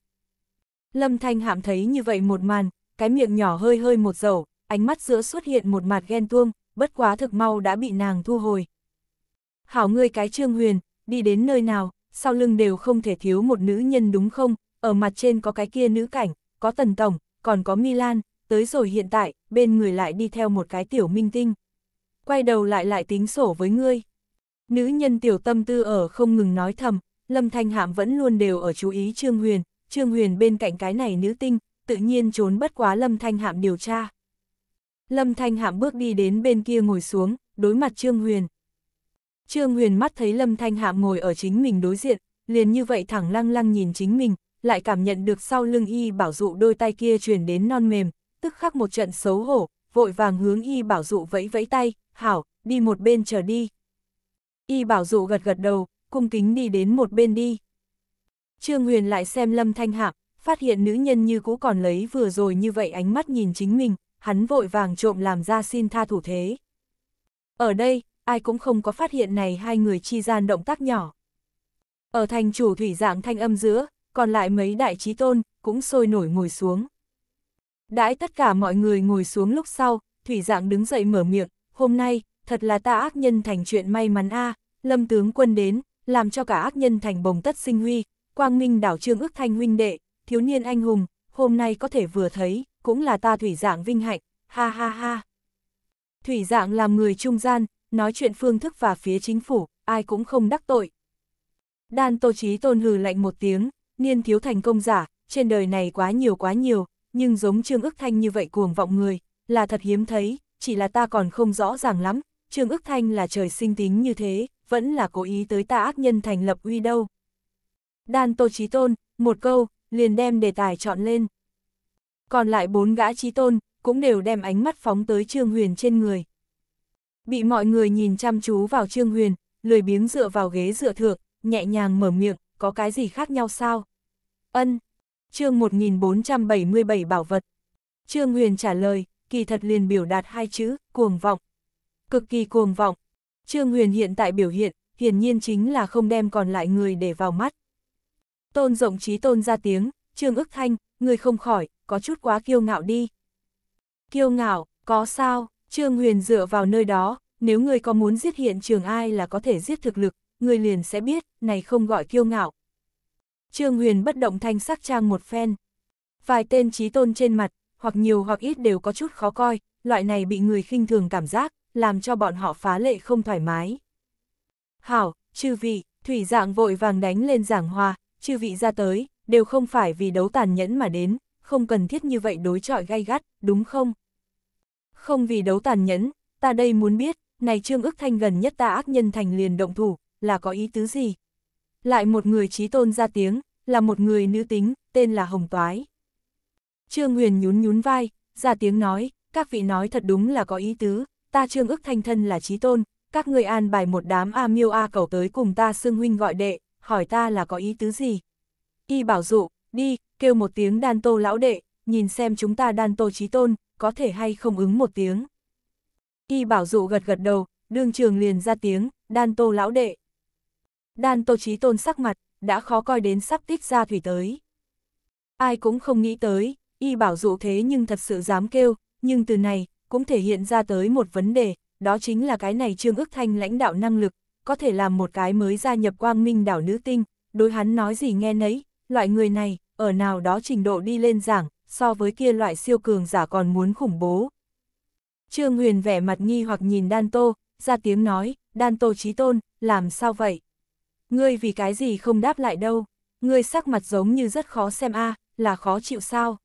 Lâm Thanh Hạm thấy như vậy một màn, cái miệng nhỏ hơi hơi một dầu, ánh mắt giữa xuất hiện một mặt ghen tuông, bất quá thực mau đã bị nàng thu hồi. Hảo ngươi cái Trương Huyền, đi đến nơi nào, sau lưng đều không thể thiếu một nữ nhân đúng không, ở mặt trên có cái kia nữ cảnh, có Tần Tổng, còn có Milan, tới rồi hiện tại, bên người lại đi theo một cái tiểu minh tinh. Quay đầu lại lại tính sổ với ngươi. Nữ nhân tiểu tâm tư ở không ngừng nói thầm, Lâm Thanh Hạm vẫn luôn đều ở chú ý Trương Huyền, Trương Huyền bên cạnh cái này nữ tinh, tự nhiên trốn bất quá Lâm Thanh Hạm điều tra. Lâm Thanh Hạm bước đi đến bên kia ngồi xuống, đối mặt Trương Huyền. Trương Huyền mắt thấy Lâm Thanh Hạm ngồi ở chính mình đối diện, liền như vậy thẳng lăng lăng nhìn chính mình, lại cảm nhận được sau lưng y bảo dụ đôi tay kia truyền đến non mềm, tức khắc một trận xấu hổ, vội vàng hướng y bảo dụ vẫy vẫy tay, hảo, đi một bên chờ đi. Y bảo dụ gật gật đầu, cung kính đi đến một bên đi. Trương Huyền lại xem Lâm Thanh Hạ, phát hiện nữ nhân như cũ còn lấy vừa rồi như vậy ánh mắt nhìn chính mình, hắn vội vàng trộm làm ra xin tha thủ thế. Ở đây, ai cũng không có phát hiện này hai người chi gian động tác nhỏ. Ở thành chủ thủy dạng thanh âm giữa, còn lại mấy đại trí tôn, cũng sôi nổi ngồi xuống. Đãi tất cả mọi người ngồi xuống lúc sau, thủy dạng đứng dậy mở miệng, hôm nay, thật là ta ác nhân thành chuyện may mắn a à, lâm tướng quân đến, làm cho cả ác nhân thành bồng tất sinh huy, quang minh đảo trương ước thanh huynh đệ, thiếu niên anh hùng, hôm nay có thể vừa thấy, cũng là ta thủy dạng vinh hạnh, ha ha ha. Thủy dạng làm người trung gian, nói chuyện phương thức và phía chính phủ, ai cũng không đắc tội. Đan tô chí tôn hừ lạnh một tiếng, niên thiếu thành công giả, trên đời này quá nhiều quá nhiều, nhưng giống Trương Ước Thanh như vậy cuồng vọng người, là thật hiếm thấy, chỉ là ta còn không rõ ràng lắm, Trương Ước Thanh là trời sinh tính như thế, vẫn là cố ý tới ta ác nhân thành lập uy đâu. Đan Tô Chí Tôn, một câu, liền đem đề tài chọn lên. Còn lại bốn gã Chí Tôn, cũng đều đem ánh mắt phóng tới Trương Huyền trên người. Bị mọi người nhìn chăm chú vào Trương Huyền, lười biếng dựa vào ghế dựa thượng, nhẹ nhàng mở miệng, có cái gì khác nhau sao? Ân, chương 1477 bảo vật. Trương Huyền trả lời, kỳ thật liền biểu đạt hai chữ, cuồng vọng. Cực kỳ cuồng vọng. Trương Huyền hiện tại biểu hiện, hiển nhiên chính là không đem còn lại người để vào mắt. Tôn rộng trí tôn ra tiếng, Trương ức thanh, người không khỏi, có chút quá kiêu ngạo đi. Kiêu ngạo, có sao, Trương Huyền dựa vào nơi đó, nếu người có muốn giết hiện trường ai là có thể giết thực lực, người liền sẽ biết, này không gọi kiêu ngạo, Trương Huyền bất động thanh sắc trang một phen. Vài tên trí tôn trên mặt, hoặc nhiều hoặc ít đều có chút khó coi, loại này bị người khinh thường cảm giác, làm cho bọn họ phá lệ không thoải mái. Hảo, chư vị, thủy dạng vội vàng đánh lên giảng hòa, chư vị ra tới, đều không phải vì đấu tàn nhẫn mà đến, không cần thiết như vậy đối trọi gay gắt, đúng không? Không vì đấu tàn nhẫn, ta đây muốn biết, này trương ức thanh gần nhất ta ác nhân thành liền động thủ, là có ý tứ gì? Lại một người trí tôn ra tiếng, là một người nữ tính, tên là Hồng Toái. Trương Huyền nhún nhún vai, ra tiếng nói, các vị nói thật đúng là có ý tứ, ta Trương ức thanh thân là trí tôn, các người an bài một đám A miêu A cầu tới cùng ta xưng huynh gọi đệ, hỏi ta là có ý tứ gì. Y bảo dụ, đi, kêu một tiếng đan tô lão đệ, nhìn xem chúng ta đan tô trí tôn, có thể hay không ứng một tiếng. Y bảo dụ gật gật đầu, đương trường liền ra tiếng, đan tô lão đệ đan tô chí tôn sắc mặt, đã khó coi đến sắp tiết ra thủy tới. Ai cũng không nghĩ tới, y bảo dụ thế nhưng thật sự dám kêu, nhưng từ này, cũng thể hiện ra tới một vấn đề, đó chính là cái này Trương Ước Thanh lãnh đạo năng lực, có thể làm một cái mới gia nhập quang minh đảo nữ tinh, đối hắn nói gì nghe nấy, loại người này, ở nào đó trình độ đi lên giảng, so với kia loại siêu cường giả còn muốn khủng bố. Trương Huyền vẻ mặt nghi hoặc nhìn Đan Tô, ra tiếng nói, Đan Tô trí tôn, làm sao vậy? ngươi vì cái gì không đáp lại đâu, ngươi sắc mặt giống như rất khó xem a là khó chịu sao.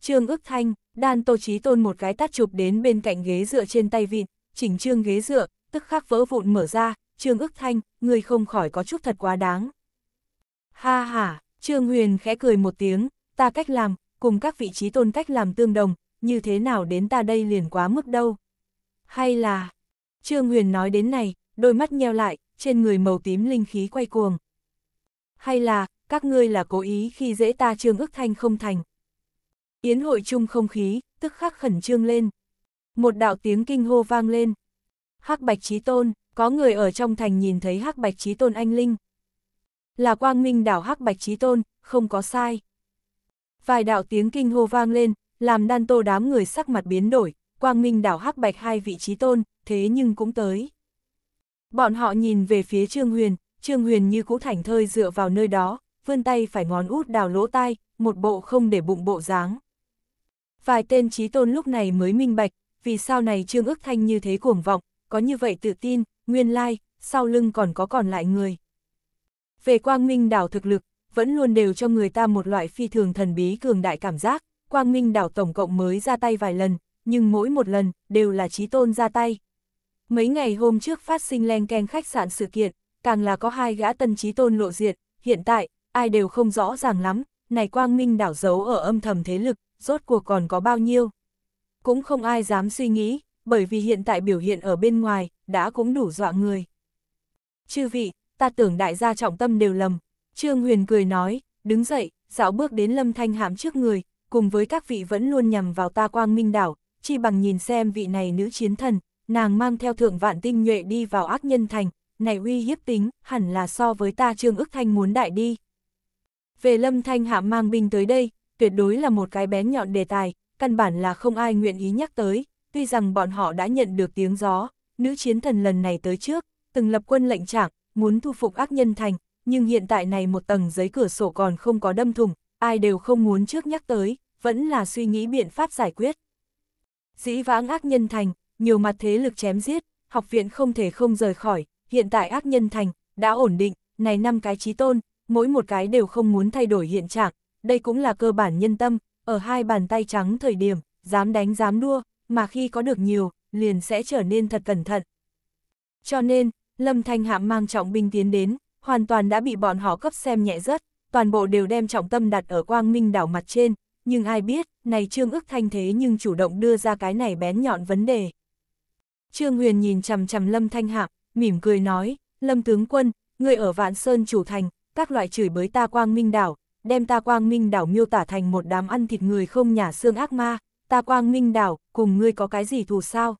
Trương ức thanh, đan tô trí tôn một cái tát chụp đến bên cạnh ghế dựa trên tay vịn, chỉnh trương ghế dựa, tức khắc vỡ vụn mở ra, trương ức thanh, ngươi không khỏi có chút thật quá đáng. Ha ha, trương huyền khẽ cười một tiếng, ta cách làm, cùng các vị trí tôn cách làm tương đồng, như thế nào đến ta đây liền quá mức đâu. Hay là, trương huyền nói đến này, đôi mắt nheo lại, trên người màu tím linh khí quay cuồng. Hay là, các ngươi là cố ý khi dễ ta trương ức thanh không thành. Yến hội chung không khí, tức khắc khẩn trương lên. Một đạo tiếng kinh hô vang lên. Hắc Bạch Trí Tôn, có người ở trong thành nhìn thấy Hắc Bạch Trí Tôn anh Linh. Là quang minh đảo Hắc Bạch Trí Tôn, không có sai. Vài đạo tiếng kinh hô vang lên, làm đan tô đám người sắc mặt biến đổi, quang minh đảo Hắc Bạch hai vị Trí Tôn, thế nhưng cũng tới. Bọn họ nhìn về phía Trương Huyền, Trương Huyền như cũ thảnh thơi dựa vào nơi đó, vươn tay phải ngón út đào lỗ tai, một bộ không để bụng bộ dáng. Vài tên trí tôn lúc này mới minh bạch, vì sao này Trương ước thanh như thế cuồng vọng, có như vậy tự tin, nguyên lai, sau lưng còn có còn lại người. Về quang minh đảo thực lực, vẫn luôn đều cho người ta một loại phi thường thần bí cường đại cảm giác, quang minh đảo tổng cộng mới ra tay vài lần, nhưng mỗi một lần, đều là trí tôn ra tay, Mấy ngày hôm trước phát sinh len keng khách sạn sự kiện, càng là có hai gã tân trí tôn lộ diệt, hiện tại, ai đều không rõ ràng lắm, này quang minh đảo giấu ở âm thầm thế lực, rốt cuộc còn có bao nhiêu. Cũng không ai dám suy nghĩ, bởi vì hiện tại biểu hiện ở bên ngoài, đã cũng đủ dọa người. Chư vị, ta tưởng đại gia trọng tâm đều lầm. Trương Huyền cười nói, đứng dậy, dạo bước đến lâm thanh hạm trước người, cùng với các vị vẫn luôn nhằm vào ta quang minh đảo, chi bằng nhìn xem vị này nữ chiến thần, nàng mang theo thượng vạn tinh nhuệ đi vào ác nhân thành, này uy hiếp tính, hẳn là so với ta Trương ức thanh muốn đại đi. Về lâm thanh hạ mang binh tới đây, tuyệt đối là một cái bén nhọn đề tài, căn bản là không ai nguyện ý nhắc tới, tuy rằng bọn họ đã nhận được tiếng gió, nữ chiến thần lần này tới trước, từng lập quân lệnh trạng, muốn thu phục ác nhân thành, nhưng hiện tại này một tầng giấy cửa sổ còn không có đâm thủng ai đều không muốn trước nhắc tới, vẫn là suy nghĩ biện pháp giải quyết. Dĩ vãng ác nhân thành, nhiều mặt thế lực chém giết, học viện không thể không rời khỏi, hiện tại ác nhân thành, đã ổn định, này năm cái trí tôn, mỗi một cái đều không muốn thay đổi hiện trạng, đây cũng là cơ bản nhân tâm, ở hai bàn tay trắng thời điểm, dám đánh dám đua, mà khi có được nhiều, liền sẽ trở nên thật cẩn thận. Cho nên, Lâm Thanh Hạm mang trọng binh tiến đến, hoàn toàn đã bị bọn họ cấp xem nhẹ rất, toàn bộ đều đem trọng tâm đặt ở quang minh đảo mặt trên, nhưng ai biết, này Trương ức Thanh thế nhưng chủ động đưa ra cái này bén nhọn vấn đề. Trương Huyền nhìn chằm chằm Lâm Thanh Hạm, mỉm cười nói, Lâm tướng quân, người ở Vạn Sơn chủ thành, các loại chửi bới ta quang minh đảo, đem ta quang minh đảo miêu tả thành một đám ăn thịt người không nhả xương ác ma, ta quang minh đảo, cùng ngươi có cái gì thù sao?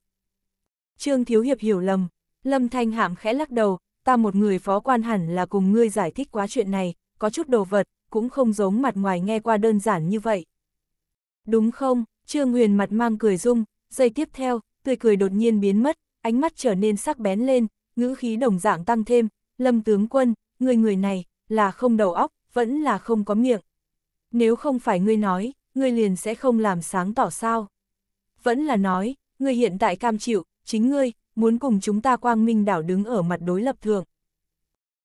Trương Thiếu Hiệp hiểu lầm, Lâm Thanh Hạm khẽ lắc đầu, ta một người phó quan hẳn là cùng ngươi giải thích quá chuyện này, có chút đồ vật, cũng không giống mặt ngoài nghe qua đơn giản như vậy. Đúng không, Trương Huyền mặt mang cười dung, dây tiếp theo, tươi cười đột nhiên biến mất, ánh mắt trở nên sắc bén lên, ngữ khí đồng dạng tăng thêm, lâm tướng quân, người người này, là không đầu óc, vẫn là không có miệng. Nếu không phải ngươi nói, ngươi liền sẽ không làm sáng tỏ sao. Vẫn là nói, ngươi hiện tại cam chịu, chính ngươi, muốn cùng chúng ta quang minh đảo đứng ở mặt đối lập thường.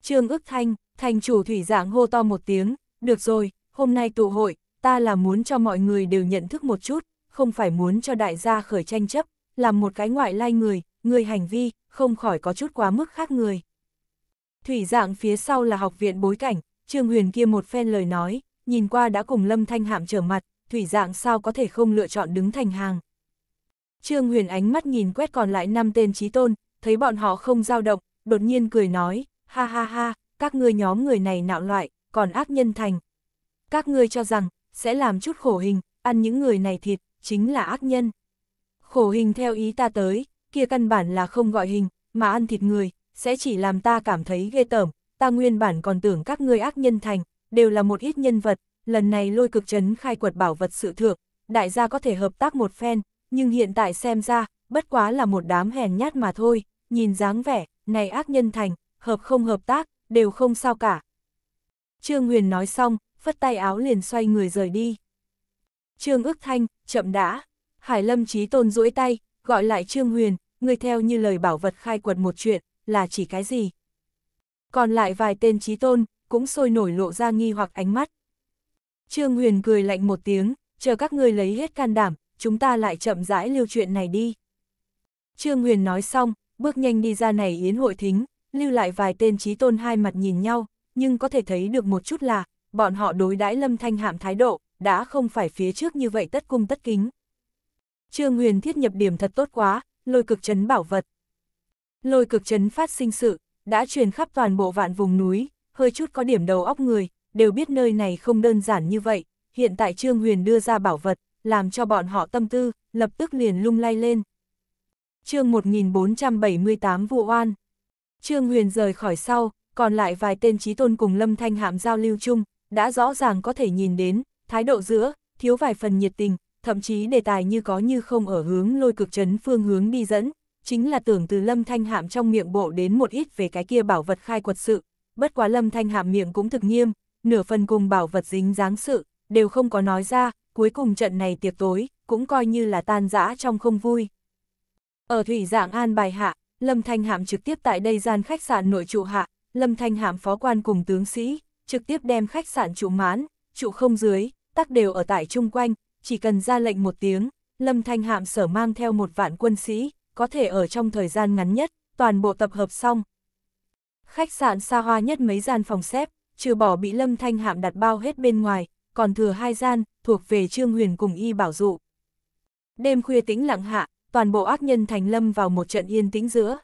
Trương ức thanh, thành chủ thủy dạng hô to một tiếng, được rồi, hôm nay tụ hội, ta là muốn cho mọi người đều nhận thức một chút, không phải muốn cho đại gia khởi tranh chấp, làm một cái ngoại lai người, người hành vi, không khỏi có chút quá mức khác người. Thủy dạng phía sau là học viện bối cảnh, Trương Huyền kia một phen lời nói, nhìn qua đã cùng Lâm Thanh Hạm trở mặt, thủy dạng sao có thể không lựa chọn đứng thành hàng. Trương Huyền ánh mắt nhìn quét còn lại năm tên trí tôn, thấy bọn họ không dao động, đột nhiên cười nói, ha ha ha, các ngươi nhóm người này nạo loại, còn ác nhân thành. Các ngươi cho rằng, sẽ làm chút khổ hình, ăn những người này thịt, chính là ác nhân khổ hình theo ý ta tới, kia căn bản là không gọi hình, mà ăn thịt người, sẽ chỉ làm ta cảm thấy ghê tởm, ta nguyên bản còn tưởng các ngươi ác nhân thành, đều là một ít nhân vật, lần này lôi cực trấn khai quật bảo vật sự thượng, đại gia có thể hợp tác một phen, nhưng hiện tại xem ra, bất quá là một đám hèn nhát mà thôi, nhìn dáng vẻ, này ác nhân thành, hợp không hợp tác, đều không sao cả. Trương Huyền nói xong, phất tay áo liền xoay người rời đi. Trương ước thanh, chậm đã. Hải Lâm Chí Tôn duỗi tay, gọi lại Trương Huyền, người theo như lời bảo vật khai quật một chuyện, là chỉ cái gì? Còn lại vài tên Chí Tôn, cũng sôi nổi lộ ra nghi hoặc ánh mắt. Trương Huyền cười lạnh một tiếng, chờ các ngươi lấy hết can đảm, chúng ta lại chậm rãi lưu chuyện này đi. Trương Huyền nói xong, bước nhanh đi ra này yến hội thính, lưu lại vài tên Chí Tôn hai mặt nhìn nhau, nhưng có thể thấy được một chút là, bọn họ đối đãi Lâm Thanh Hạm thái độ, đã không phải phía trước như vậy tất cung tất kính. Trương Huyền thiết nhập điểm thật tốt quá, lôi cực chấn bảo vật. Lôi cực chấn phát sinh sự, đã truyền khắp toàn bộ vạn vùng núi, hơi chút có điểm đầu óc người, đều biết nơi này không đơn giản như vậy, hiện tại Trương Huyền đưa ra bảo vật, làm cho bọn họ tâm tư, lập tức liền lung lay lên. chương 1478 vụ oan Trương Huyền rời khỏi sau, còn lại vài tên trí tôn cùng Lâm Thanh Hạm giao lưu chung, đã rõ ràng có thể nhìn đến, thái độ giữa, thiếu vài phần nhiệt tình, thậm chí đề tài như có như không ở hướng lôi cực chấn phương hướng đi dẫn, chính là tưởng từ Lâm Thanh Hạm trong miệng bộ đến một ít về cái kia bảo vật khai quật sự, bất quá Lâm Thanh Hạm miệng cũng thực nghiêm, nửa phần cùng bảo vật dính dáng sự, đều không có nói ra, cuối cùng trận này tiệc tối, cũng coi như là tan rã trong không vui. Ở thủy dạng an bài hạ, Lâm Thanh Hạm trực tiếp tại đây gian khách sạn nội trụ hạ, Lâm Thanh Hạm phó quan cùng tướng sĩ, trực tiếp đem khách sạn trụ mán, trụ không dưới, tắc đều ở tại chung quanh, chỉ cần ra lệnh một tiếng, Lâm Thanh Hạm sở mang theo một vạn quân sĩ, có thể ở trong thời gian ngắn nhất, toàn bộ tập hợp xong. Khách sạn xa hoa nhất mấy gian phòng xếp, trừ bỏ bị Lâm Thanh Hạm đặt bao hết bên ngoài, còn thừa hai gian, thuộc về Trương Huyền cùng Y Bảo Dụ. Đêm khuya tĩnh lặng hạ, toàn bộ ác nhân thành Lâm vào một trận yên tĩnh giữa.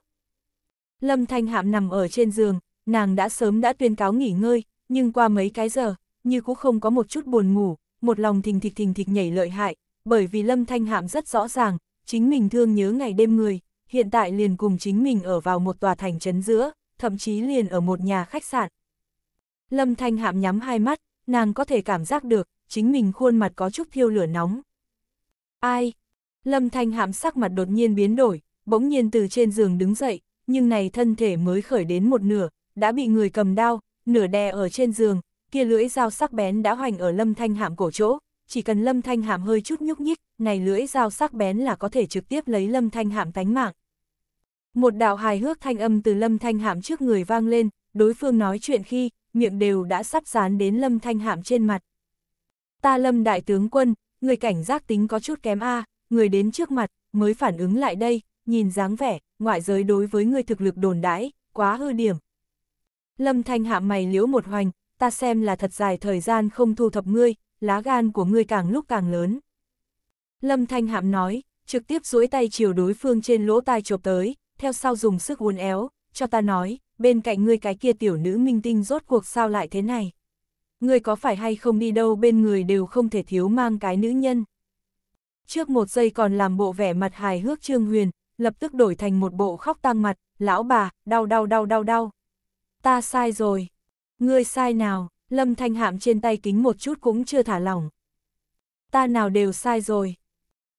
Lâm Thanh Hạm nằm ở trên giường, nàng đã sớm đã tuyên cáo nghỉ ngơi, nhưng qua mấy cái giờ, như cũng không có một chút buồn ngủ, một lòng thình thịch thình thịch nhảy lợi hại, bởi vì Lâm Thanh Hạm rất rõ ràng, chính mình thương nhớ ngày đêm người, hiện tại liền cùng chính mình ở vào một tòa thành trấn giữa, thậm chí liền ở một nhà khách sạn. Lâm Thanh Hạm nhắm hai mắt, nàng có thể cảm giác được, chính mình khuôn mặt có chút thiêu lửa nóng. Ai? Lâm Thanh Hạm sắc mặt đột nhiên biến đổi, bỗng nhiên từ trên giường đứng dậy, nhưng này thân thể mới khởi đến một nửa, đã bị người cầm đao, nửa đè ở trên giường, kia lưỡi dao sắc bén đã hoành ở lâm thanh hàm cổ chỗ, chỉ cần lâm thanh hàm hơi chút nhúc nhích, này lưỡi dao sắc bén là có thể trực tiếp lấy lâm thanh hàm tánh mạng. Một đạo hài hước thanh âm từ lâm thanh hàm trước người vang lên, đối phương nói chuyện khi, miệng đều đã sắp dán đến lâm thanh hàm trên mặt. Ta lâm đại tướng quân, người cảnh giác tính có chút kém a à, người đến trước mặt, mới phản ứng lại đây, nhìn dáng vẻ, ngoại giới đối với người thực lực đồn đãi, quá hư điểm. Lâm thanh hàm mày liễu một hoành, ta xem là thật dài thời gian không thu thập ngươi, lá gan của ngươi càng lúc càng lớn. Lâm Thanh Hạm nói, trực tiếp duỗi tay chiều đối phương trên lỗ tai chộp tới, theo sau dùng sức uốn éo, cho ta nói, bên cạnh ngươi cái kia tiểu nữ minh tinh rốt cuộc sao lại thế này. Ngươi có phải hay không đi đâu bên người đều không thể thiếu mang cái nữ nhân. Trước một giây còn làm bộ vẻ mặt hài hước Trương Huyền, lập tức đổi thành một bộ khóc tang mặt, lão bà, đau đau đau đau đau. Ta sai rồi, Ngươi sai nào, Lâm Thanh Hạm trên tay kính một chút cũng chưa thả lỏng. Ta nào đều sai rồi.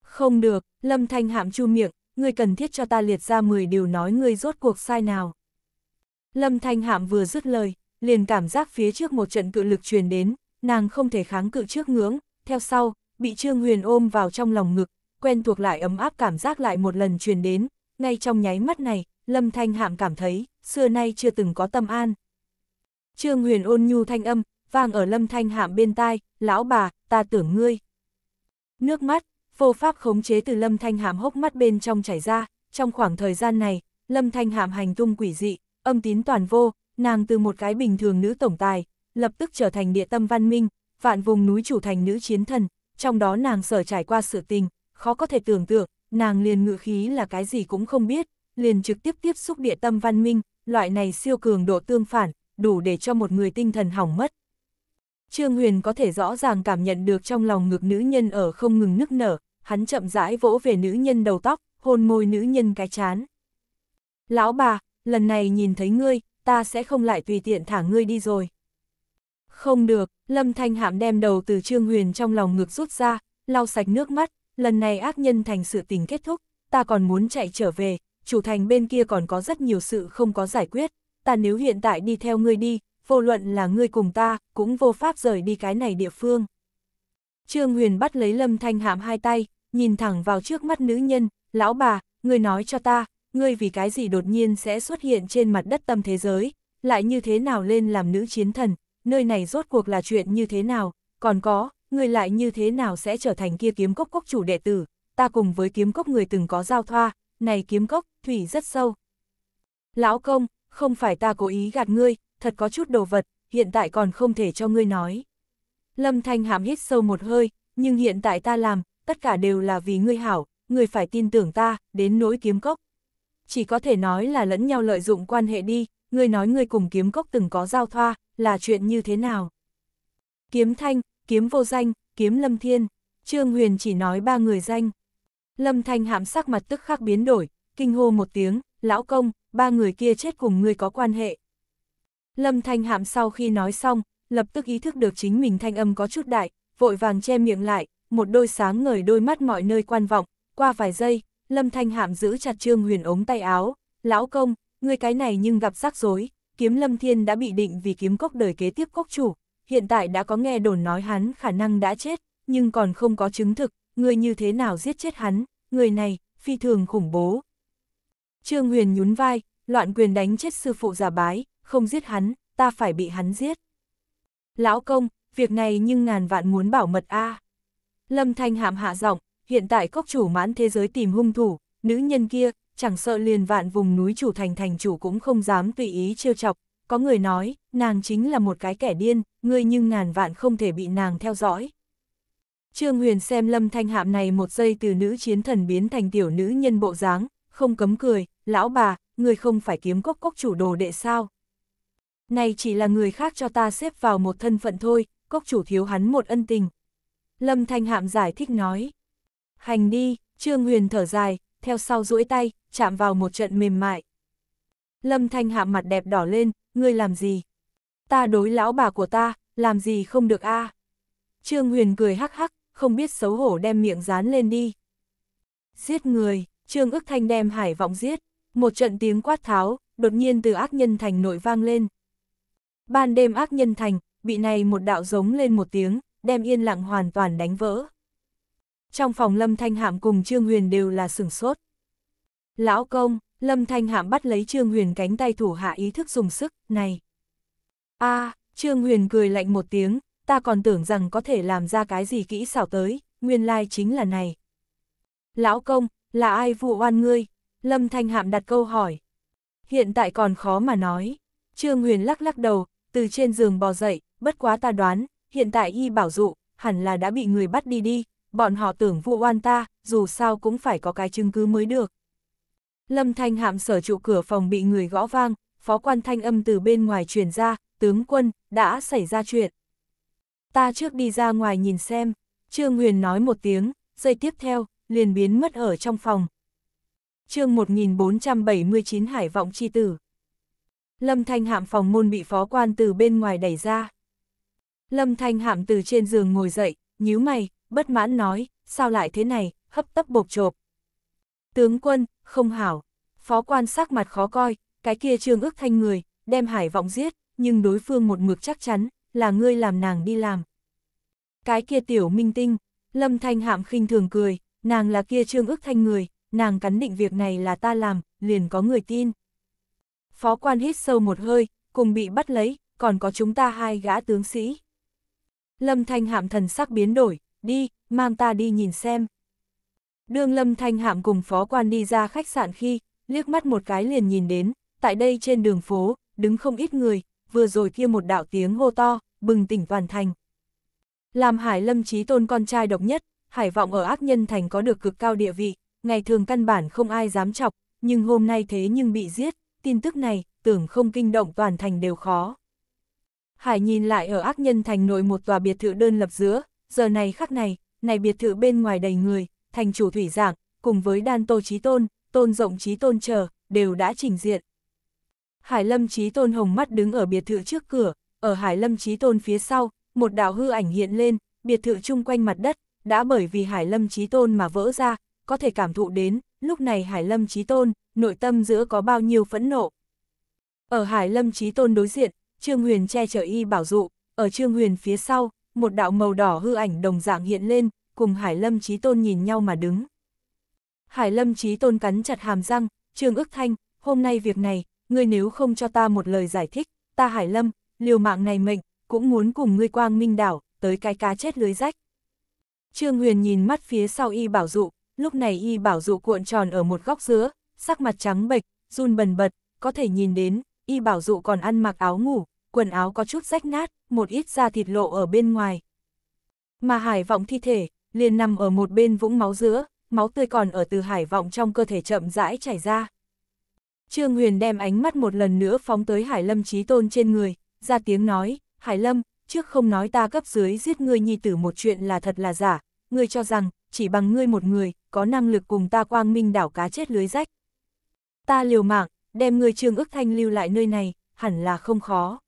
Không được, Lâm Thanh Hạm chu miệng, ngươi cần thiết cho ta liệt ra 10 điều nói ngươi rốt cuộc sai nào. Lâm Thanh Hạm vừa dứt lời, liền cảm giác phía trước một trận cự lực truyền đến, nàng không thể kháng cự trước ngưỡng, theo sau, bị Trương Huyền ôm vào trong lòng ngực, quen thuộc lại ấm áp cảm giác lại một lần truyền đến, ngay trong nháy mắt này, Lâm Thanh Hạm cảm thấy, xưa nay chưa từng có tâm an, Trương Huyền ôn nhu thanh âm, vang ở lâm thanh hạm bên tai, lão bà, ta tưởng ngươi. Nước mắt, vô pháp khống chế từ lâm thanh hạm hốc mắt bên trong chảy ra, trong khoảng thời gian này, lâm thanh hạm hành tung quỷ dị, âm tín toàn vô, nàng từ một cái bình thường nữ tổng tài, lập tức trở thành địa tâm văn minh, vạn vùng núi chủ thành nữ chiến thần, trong đó nàng sở trải qua sự tình, khó có thể tưởng tượng, nàng liền ngự khí là cái gì cũng không biết, liền trực tiếp tiếp xúc địa tâm văn minh, loại này siêu cường độ tương phản, đủ để cho một người tinh thần hỏng mất. Trương Huyền có thể rõ ràng cảm nhận được trong lòng ngực nữ nhân ở không ngừng nức nở, hắn chậm rãi vỗ về nữ nhân đầu tóc, hôn môi nữ nhân cái chán. Lão bà, lần này nhìn thấy ngươi, ta sẽ không lại tùy tiện thả ngươi đi rồi. Không được, Lâm Thanh Hạm đem đầu từ Trương Huyền trong lòng ngực rút ra, lau sạch nước mắt, lần này ác nhân thành sự tình kết thúc, ta còn muốn chạy trở về, chủ thành bên kia còn có rất nhiều sự không có giải quyết, ta nếu hiện tại đi theo ngươi đi, vô luận là ngươi cùng ta, cũng vô pháp rời đi cái này địa phương. Trương Huyền bắt lấy Lâm Thanh Hạm hai tay, nhìn thẳng vào trước mắt nữ nhân, lão bà, ngươi nói cho ta, ngươi vì cái gì đột nhiên sẽ xuất hiện trên mặt đất tâm thế giới, lại như thế nào lên làm nữ chiến thần, nơi này rốt cuộc là chuyện như thế nào, còn có, ngươi lại như thế nào sẽ trở thành kia kiếm cốc cốc chủ đệ tử, ta cùng với kiếm cốc người từng có giao thoa, này kiếm cốc, thủy rất sâu. Lão công, không phải ta cố ý gạt ngươi, thật có chút đồ vật, hiện tại còn không thể cho ngươi nói. Lâm Thanh Hàm hít sâu một hơi, nhưng hiện tại ta làm, tất cả đều là vì ngươi hảo, ngươi phải tin tưởng ta, đến nỗi kiếm cốc. Chỉ có thể nói là lẫn nhau lợi dụng quan hệ đi, ngươi nói ngươi cùng kiếm cốc từng có giao thoa, là chuyện như thế nào? Kiếm Thanh, Kiếm Vô Danh, Kiếm Lâm Thiên, Trương Huyền chỉ nói ba người danh. Lâm Thanh hạm sắc mặt tức khắc biến đổi, kinh hô một tiếng, lão công, ba người kia chết cùng ngươi có quan hệ. Lâm Thanh Hạm sau khi nói xong, lập tức ý thức được chính mình thanh âm có chút đại, vội vàng che miệng lại, một đôi sáng ngời đôi mắt mọi nơi quan vọng, qua vài giây, Lâm Thanh Hạm giữ chặt Trương Huyền ống tay áo, lão công, ngươi cái này nhưng gặp rắc rối, kiếm Lâm Thiên đã bị định vì kiếm cốc đời kế tiếp cốc chủ, hiện tại đã có nghe đồn nói hắn khả năng đã chết, nhưng còn không có chứng thực, ngươi như thế nào giết chết hắn, người này, phi thường khủng bố, Trương Huyền nhún vai, loạn quyền đánh chết sư phụ giả bái, không giết hắn, ta phải bị hắn giết. Lão công, việc này nhưng ngàn vạn muốn bảo mật a. À. Lâm Thanh hạm hạ giọng, hiện tại cốc chủ mãn thế giới tìm hung thủ, nữ nhân kia, chẳng sợ liền vạn vùng núi chủ thành thành chủ cũng không dám tùy ý trêu chọc. Có người nói, nàng chính là một cái kẻ điên, ngươi nhưng ngàn vạn không thể bị nàng theo dõi. Trương Huyền xem Lâm Thanh Hạm này một giây từ nữ chiến thần biến thành tiểu nữ nhân bộ dáng, không cấm cười, lão bà, người không phải kiếm cốc cốc chủ đồ đệ sao? Này chỉ là người khác cho ta xếp vào một thân phận thôi, cốc chủ thiếu hắn một ân tình. Lâm Thanh Hạm giải thích nói. Hành đi, Trương Huyền thở dài, theo sau duỗi tay, chạm vào một trận mềm mại. Lâm Thanh Hạm mặt đẹp đỏ lên, ngươi làm gì? Ta đối lão bà của ta, làm gì không được a? À? Trương Huyền cười hắc hắc, không biết xấu hổ đem miệng dán lên đi. Giết người, Trương ức thanh đem hải vọng giết, một trận tiếng quát tháo, đột nhiên từ ác nhân thành nội vang lên. Ban đêm ác nhân thành, bị này một đạo giống lên một tiếng, đem yên lặng hoàn toàn đánh vỡ. Trong phòng Lâm Thanh Hạm cùng Trương Huyền đều là sửng sốt. Lão công, Lâm Thanh Hạm bắt lấy Trương Huyền cánh tay thủ hạ ý thức dùng sức, này. a à, Trương Huyền cười lạnh một tiếng, ta còn tưởng rằng có thể làm ra cái gì kỹ xảo tới, nguyên lai chính là này. Lão công, là ai vụ oan ngươi, Lâm Thanh Hạm đặt câu hỏi. Hiện tại còn khó mà nói. Trương Huyền lắc lắc đầu, từ trên giường bò dậy, bất quá ta đoán, hiện tại y bảo dụ, hẳn là đã bị người bắt đi đi, bọn họ tưởng vụ oan ta, dù sao cũng phải có cái chứng cứ mới được. Lâm Thanh Hạm sở trụ cửa phòng bị người gõ vang, phó quan thanh âm từ bên ngoài truyền ra, tướng quân, đã xảy ra chuyện. Ta trước đi ra ngoài nhìn xem, Trương Huyền nói một tiếng, giây tiếp theo, liền biến mất ở trong phòng, chương 1479 Hải vọng chi tử. Lâm Thanh Hạm phòng môn bị phó quan từ bên ngoài đẩy ra. Lâm Thanh Hạm từ trên giường ngồi dậy, nhíu mày, bất mãn nói, sao lại thế này, hấp tấp bột chộp. Tướng quân, không hảo, phó quan sắc mặt khó coi, cái kia trương ước thanh người, đem hải vọng giết, nhưng đối phương một mực chắc chắn, là ngươi làm nàng đi làm. Cái kia tiểu minh tinh, Lâm Thanh Hạm khinh thường cười, nàng là kia trương ước thanh người, nàng cắn định việc này là ta làm, liền có người tin. Phó quan hít sâu một hơi, cùng bị bắt lấy, còn có chúng ta hai gã tướng sĩ. Lâm Thanh Hạm thần sắc biến đổi, đi, mang ta đi nhìn xem. Đường Lâm Thanh Hạm cùng phó quan đi ra khách sạn khi, liếc mắt một cái liền nhìn đến, tại đây trên đường phố, đứng không ít người, vừa rồi kia một đạo tiếng hô to, bừng tỉnh toàn thành. Làm Hải Lâm Chí Tôn con trai độc nhất, Hải Vọng ở ác nhân thành có được cực cao địa vị, ngày thường căn bản không ai dám chọc, nhưng hôm nay thế nhưng bị giết, tin tức này, tưởng không kinh động toàn thành đều khó. Hải nhìn lại ở ác nhân thành nội một tòa biệt thự đơn lập giữa, giờ này khắc này, này biệt thự bên ngoài đầy người, thành chủ thủy giảng, cùng với đan tô trí tôn, tôn rộng trí tôn chờ, đều đã trình diện. Hải lâm trí tôn hồng mắt đứng ở biệt thự trước cửa, ở hải lâm trí tôn phía sau, một đạo hư ảnh hiện lên, biệt thự chung quanh mặt đất, đã bởi vì hải lâm trí tôn mà vỡ ra, có thể cảm thụ đến, lúc này Hải Lâm Chí Tôn, nội tâm giữa có bao nhiêu phẫn nộ. Ở Hải Lâm Chí Tôn đối diện, Trương Huyền che chở y bảo dụ, ở Trương Huyền phía sau, một đạo màu đỏ hư ảnh đồng dạng hiện lên, cùng Hải Lâm Chí Tôn nhìn nhau mà đứng. Hải Lâm Chí Tôn cắn chặt hàm răng, Trương ức thanh, hôm nay việc này, ngươi nếu không cho ta một lời giải thích, ta Hải Lâm, liều mạng này mệnh, cũng muốn cùng ngươi quang minh đảo, tới cái cá chết lưới rách. Trương Huyền nhìn mắt phía sau y bảo dụ, lúc này y bảo dụ cuộn tròn ở một góc giữa, sắc mặt trắng bệch, run bần bật, có thể nhìn đến, y bảo dụ còn ăn mặc áo ngủ, quần áo có chút rách nát, một ít da thịt lộ ở bên ngoài. Mà hải vọng thi thể, liền nằm ở một bên vũng máu giữa, máu tươi còn ở từ hải vọng trong cơ thể chậm rãi chảy ra. Trương Huyền đem ánh mắt một lần nữa phóng tới Hải Lâm Chí Tôn trên người, ra tiếng nói, Hải Lâm, trước không nói ta cấp dưới giết ngươi nhi tử một chuyện là thật là giả, ngươi cho rằng, chỉ bằng ngươi một người, có năng lực cùng ta quang minh đảo cá chết lưới rách. Ta liều mạng, đem người Trương ức thanh lưu lại nơi này, hẳn là không khó.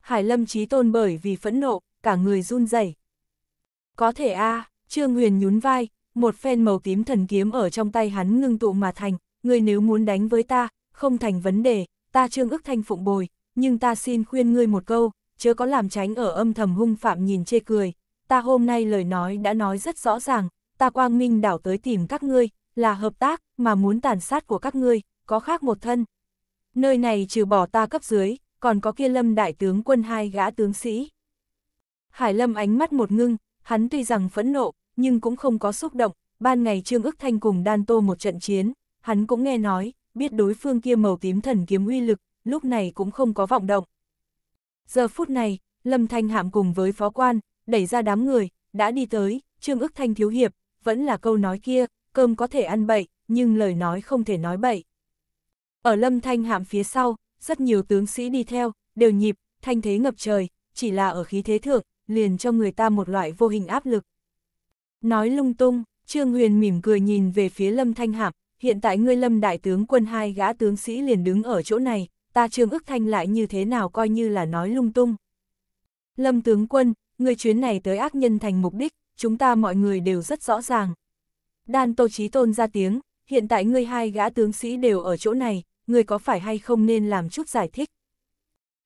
Hải lâm trí tôn bởi vì phẫn nộ, cả người run rẩy. Có thể a à, Trương Huyền nhún vai, một phen màu tím thần kiếm ở trong tay hắn ngưng tụ mà thành, ngươi nếu muốn đánh với ta, không thành vấn đề, ta Trương ức thanh phụng bồi, nhưng ta xin khuyên ngươi một câu, chớ có làm tránh ở âm thầm hung phạm nhìn chê cười, ta hôm nay lời nói đã nói rất rõ ràng, ta quang minh đảo tới tìm các ngươi, là hợp tác, mà muốn tàn sát của các ngươi, có khác một thân. Nơi này trừ bỏ ta cấp dưới, còn có kia lâm đại tướng quân hai gã tướng sĩ. Hải lâm ánh mắt một ngưng, hắn tuy rằng phẫn nộ, nhưng cũng không có xúc động, ban ngày Trương ức thanh cùng đan tô một trận chiến, hắn cũng nghe nói, biết đối phương kia màu tím thần kiếm uy lực, lúc này cũng không có vọng động. Giờ phút này, Lâm Thanh Hạm cùng với phó quan, đẩy ra đám người, đã đi tới, Trương ức thanh thiếu hiệp, vẫn là câu nói kia, cơm có thể ăn bậy, nhưng lời nói không thể nói bậy. Ở lâm thanh hạm phía sau, rất nhiều tướng sĩ đi theo, đều nhịp, thanh thế ngập trời, chỉ là ở khí thế thượng, liền cho người ta một loại vô hình áp lực. Nói lung tung, Trương Huyền mỉm cười nhìn về phía lâm thanh hạm, hiện tại ngươi lâm đại tướng quân hai gã tướng sĩ liền đứng ở chỗ này, ta Trương ức thanh lại như thế nào coi như là nói lung tung. Lâm tướng quân, người chuyến này tới ác nhân thành mục đích, chúng ta mọi người đều rất rõ ràng. Đan Tô Chí Tôn ra tiếng, hiện tại ngươi hai gã tướng sĩ đều ở chỗ này, ngươi có phải hay không nên làm chút giải thích?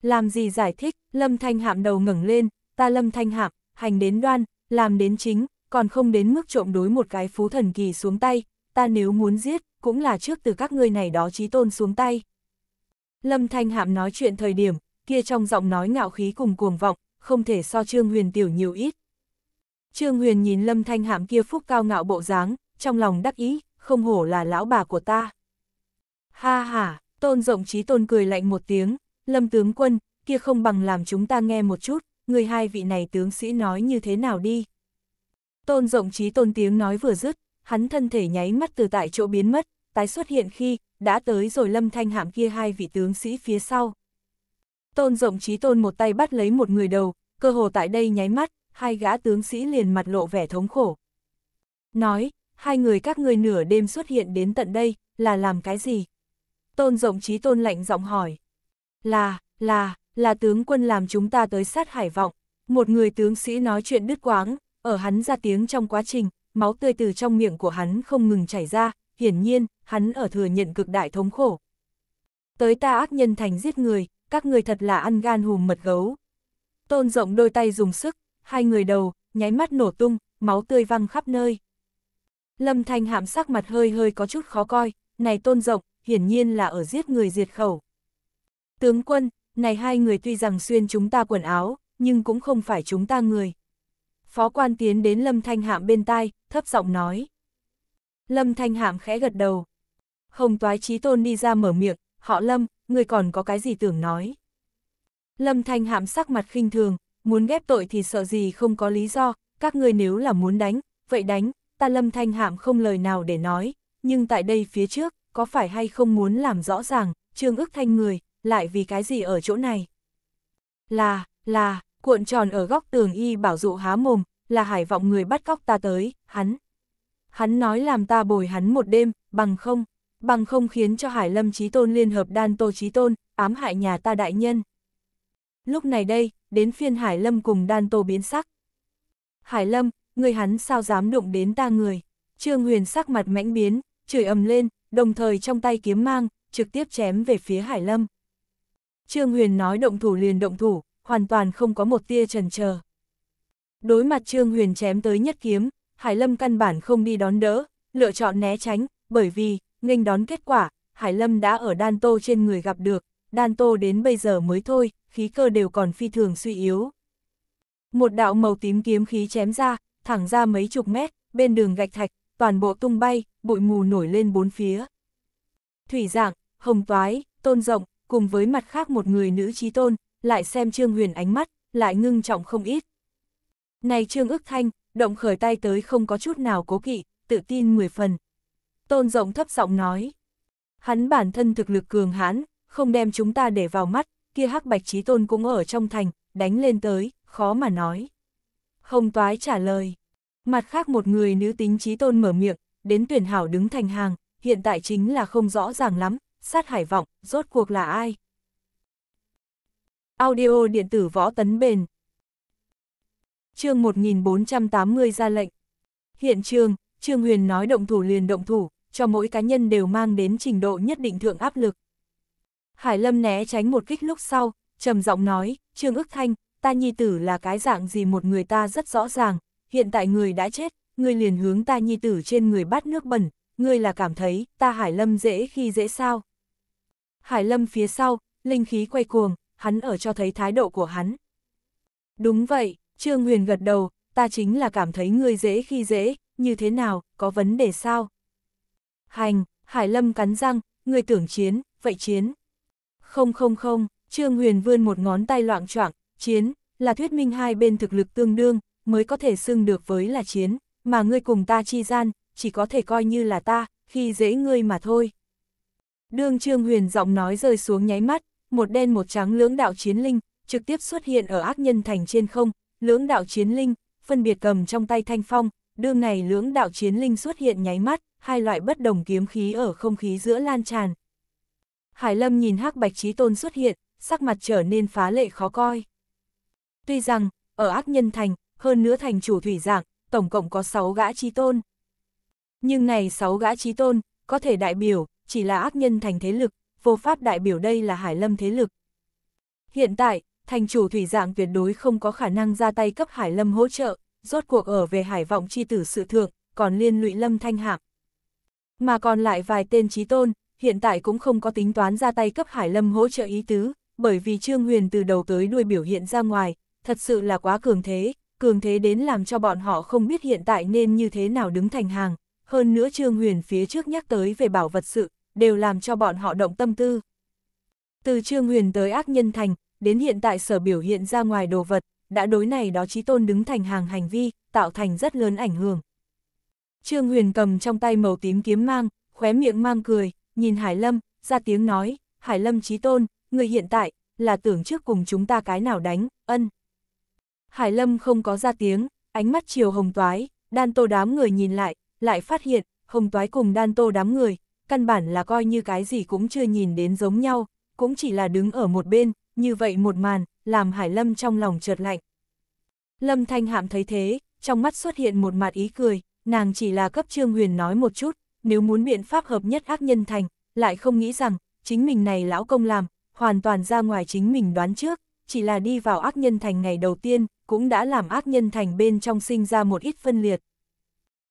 Làm gì giải thích? Lâm Thanh Hạm đầu ngẩng lên, ta Lâm Thanh Hạm, hành đến đoan, làm đến chính, còn không đến mức trộm đối một cái phú thần kỳ xuống tay, ta nếu muốn giết, cũng là trước từ các ngươi này đó Chí Tôn xuống tay. Lâm Thanh Hạm nói chuyện thời điểm, kia trong giọng nói ngạo khí cùng cuồng vọng, không thể so Trương Huyền Tiểu nhiều ít. Trương Huyền nhìn Lâm Thanh Hạm kia phúc cao ngạo bộ dáng, trong lòng đắc ý, không hổ là lão bà của ta. Ha ha, tôn rộng trí tôn cười lạnh một tiếng, Lâm tướng quân, kia không bằng làm chúng ta nghe một chút, người hai vị này tướng sĩ nói như thế nào đi. Tôn rộng trí tôn tiếng nói vừa dứt, hắn thân thể nháy mắt từ tại chỗ biến mất, tái xuất hiện khi, đã tới rồi lâm thanh hạm kia hai vị tướng sĩ phía sau. Tôn rộng trí tôn một tay bắt lấy một người đầu, cơ hồ tại đây nháy mắt, hai gã tướng sĩ liền mặt lộ vẻ thống khổ. Nói, hai người các ngươi nửa đêm xuất hiện đến tận đây, là làm cái gì? Tôn rộng trí tôn lạnh giọng hỏi. Là, là, là tướng quân làm chúng ta tới sát hải vọng. Một người tướng sĩ nói chuyện đứt quáng, ở hắn ra tiếng trong quá trình, máu tươi từ trong miệng của hắn không ngừng chảy ra, hiển nhiên, hắn ở thừa nhận cực đại thống khổ. Tới ta ác nhân thành giết người, các người thật là ăn gan hùm mật gấu. Tôn rộng đôi tay dùng sức, hai người đầu, nháy mắt nổ tung, máu tươi văng khắp nơi. Lâm Thanh hạm sắc mặt hơi hơi có chút khó coi, này tôn rộng, hiển nhiên là ở giết người diệt khẩu. Tướng quân, này hai người tuy rằng xuyên chúng ta quần áo, nhưng cũng không phải chúng ta người. Phó quan tiến đến Lâm Thanh hạm bên tai, thấp giọng nói. Lâm Thanh hạm khẽ gật đầu. Hồng Toái Chí Tôn đi ra mở miệng, họ Lâm, người còn có cái gì tưởng nói. Lâm Thanh hạm sắc mặt khinh thường, muốn ghép tội thì sợ gì không có lý do, các ngươi nếu là muốn đánh, vậy đánh, ta lâm thanh hạm không lời nào để nói, nhưng tại đây phía trước, có phải hay không muốn làm rõ ràng, trương ức thanh người, lại vì cái gì ở chỗ này? Là, là, cuộn tròn ở góc tường y bảo dụ há mồm, là hải vọng người bắt cóc ta tới, hắn. Hắn nói làm ta bồi hắn một đêm, bằng không, bằng không khiến cho hải lâm trí tôn liên hợp đan tô trí tôn, ám hại nhà ta đại nhân. Lúc này đây, đến phiên Hải Lâm cùng đan tô biến sắc. Hải Lâm, người hắn sao dám đụng đến ta người. Trương Huyền sắc mặt mãnh biến, chửi ầm lên, đồng thời trong tay kiếm mang, trực tiếp chém về phía Hải Lâm. Trương Huyền nói động thủ liền động thủ, hoàn toàn không có một tia trần chờ. Đối mặt Trương Huyền chém tới nhất kiếm, Hải Lâm căn bản không đi đón đỡ, lựa chọn né tránh, bởi vì, nghênh đón kết quả, Hải Lâm đã ở đan tô trên người gặp được, đan tô đến bây giờ mới thôi, khí cơ đều còn phi thường suy yếu. Một đạo màu tím kiếm khí chém ra, thẳng ra mấy chục mét, bên đường gạch thạch, toàn bộ tung bay, bụi mù nổi lên bốn phía. Thủy dạng, hồng toái, tôn rộng, cùng với mặt khác một người nữ trí tôn, lại xem Trương Huyền ánh mắt, lại ngưng trọng không ít. Này Trương ức thanh, động khởi tay tới không có chút nào cố kỵ, tự tin mười phần. Tôn rộng thấp giọng nói. Hắn bản thân thực lực cường hãn, không đem chúng ta để vào mắt, kia hắc bạch trí tôn cũng ở trong thành, đánh lên tới, khó mà nói. Không toái trả lời. Mặt khác một người nữ tính trí tôn mở miệng, đến tuyển hảo đứng thành hàng, hiện tại chính là không rõ ràng lắm, sát hải vọng, rốt cuộc là ai. Audio điện tử võ tấn bền. chương 1480 ra lệnh. Hiện trường, Trương Huyền nói động thủ liền động thủ, cho mỗi cá nhân đều mang đến trình độ nhất định thượng áp lực. Hải Lâm né tránh một kích lúc sau, trầm giọng nói, Trương ức thanh, ta nhi tử là cái dạng gì một người ta rất rõ ràng, hiện tại người đã chết, người liền hướng ta nhi tử trên người bắt nước bẩn, Người là cảm thấy ta Hải Lâm dễ khi dễ sao. Hải Lâm phía sau, linh khí quay cuồng, hắn ở cho thấy thái độ của hắn. Đúng vậy, Trương Huyền gật đầu, ta chính là cảm thấy ngươi dễ khi dễ, như thế nào, có vấn đề sao? Hành, Hải Lâm cắn răng, người tưởng chiến, vậy chiến. Không không không, Trương Huyền vươn một ngón tay loạn choạng, chiến, là thuyết minh hai bên thực lực tương đương, mới có thể xưng được với là chiến, mà ngươi cùng ta chi gian, chỉ có thể coi như là ta, khi dễ ngươi mà thôi. Đương Trương Huyền giọng nói rơi xuống nháy mắt, một đen một trắng lưỡng đạo chiến linh, trực tiếp xuất hiện ở ác nhân thành trên không, lưỡng đạo chiến linh, phân biệt cầm trong tay thanh phong, đương này lưỡng đạo chiến linh xuất hiện nháy mắt, hai loại bất đồng kiếm khí ở không khí giữa lan tràn, Hải Lâm nhìn hắc bạch trí tôn xuất hiện, sắc mặt trở nên phá lệ khó coi. Tuy rằng, ở ác nhân thành, hơn nữa thành chủ thủy giảng, tổng cộng có 6 gã trí tôn. Nhưng này 6 gã trí tôn, có thể đại biểu, chỉ là ác nhân thành thế lực, vô pháp đại biểu đây là Hải Lâm thế lực. Hiện tại, thành chủ thủy dạng tuyệt đối không có khả năng ra tay cấp Hải Lâm hỗ trợ, rốt cuộc ở về hải vọng chi tử sự thượng, còn liên lụy Lâm Thanh Hạng. Mà còn lại vài tên trí tôn, hiện tại cũng không có tính toán ra tay cấp Hải Lâm hỗ trợ ý tứ, bởi vì Trương Huyền từ đầu tới đuôi biểu hiện ra ngoài, thật sự là quá cường thế, cường thế đến làm cho bọn họ không biết hiện tại nên như thế nào đứng thành hàng, hơn nữa Trương Huyền phía trước nhắc tới về bảo vật sự, đều làm cho bọn họ động tâm tư. Từ Trương Huyền tới ác nhân thành, đến hiện tại sở biểu hiện ra ngoài đồ vật, đã đối này đó trí tôn đứng thành hàng hành vi, tạo thành rất lớn ảnh hưởng. Trương Huyền cầm trong tay màu tím kiếm mang, khóe miệng mang cười, nhìn Hải Lâm, ra tiếng nói, Hải Lâm trí tôn, người hiện tại, là tưởng trước cùng chúng ta cái nào đánh, ân. Hải Lâm không có ra tiếng, ánh mắt chiều hồng toái, đan tô đám người nhìn lại, lại phát hiện, hồng toái cùng đan tô đám người, căn bản là coi như cái gì cũng chưa nhìn đến giống nhau, cũng chỉ là đứng ở một bên, như vậy một màn, làm Hải Lâm trong lòng trượt lạnh. Lâm Thanh Hạm thấy thế, trong mắt xuất hiện một mặt ý cười, nàng chỉ là cấp Trương Huyền nói một chút, nếu muốn biện pháp hợp nhất ác nhân thành, lại không nghĩ rằng, chính mình này lão công làm, hoàn toàn ra ngoài chính mình đoán trước, chỉ là đi vào ác nhân thành ngày đầu tiên, cũng đã làm ác nhân thành bên trong sinh ra một ít phân liệt.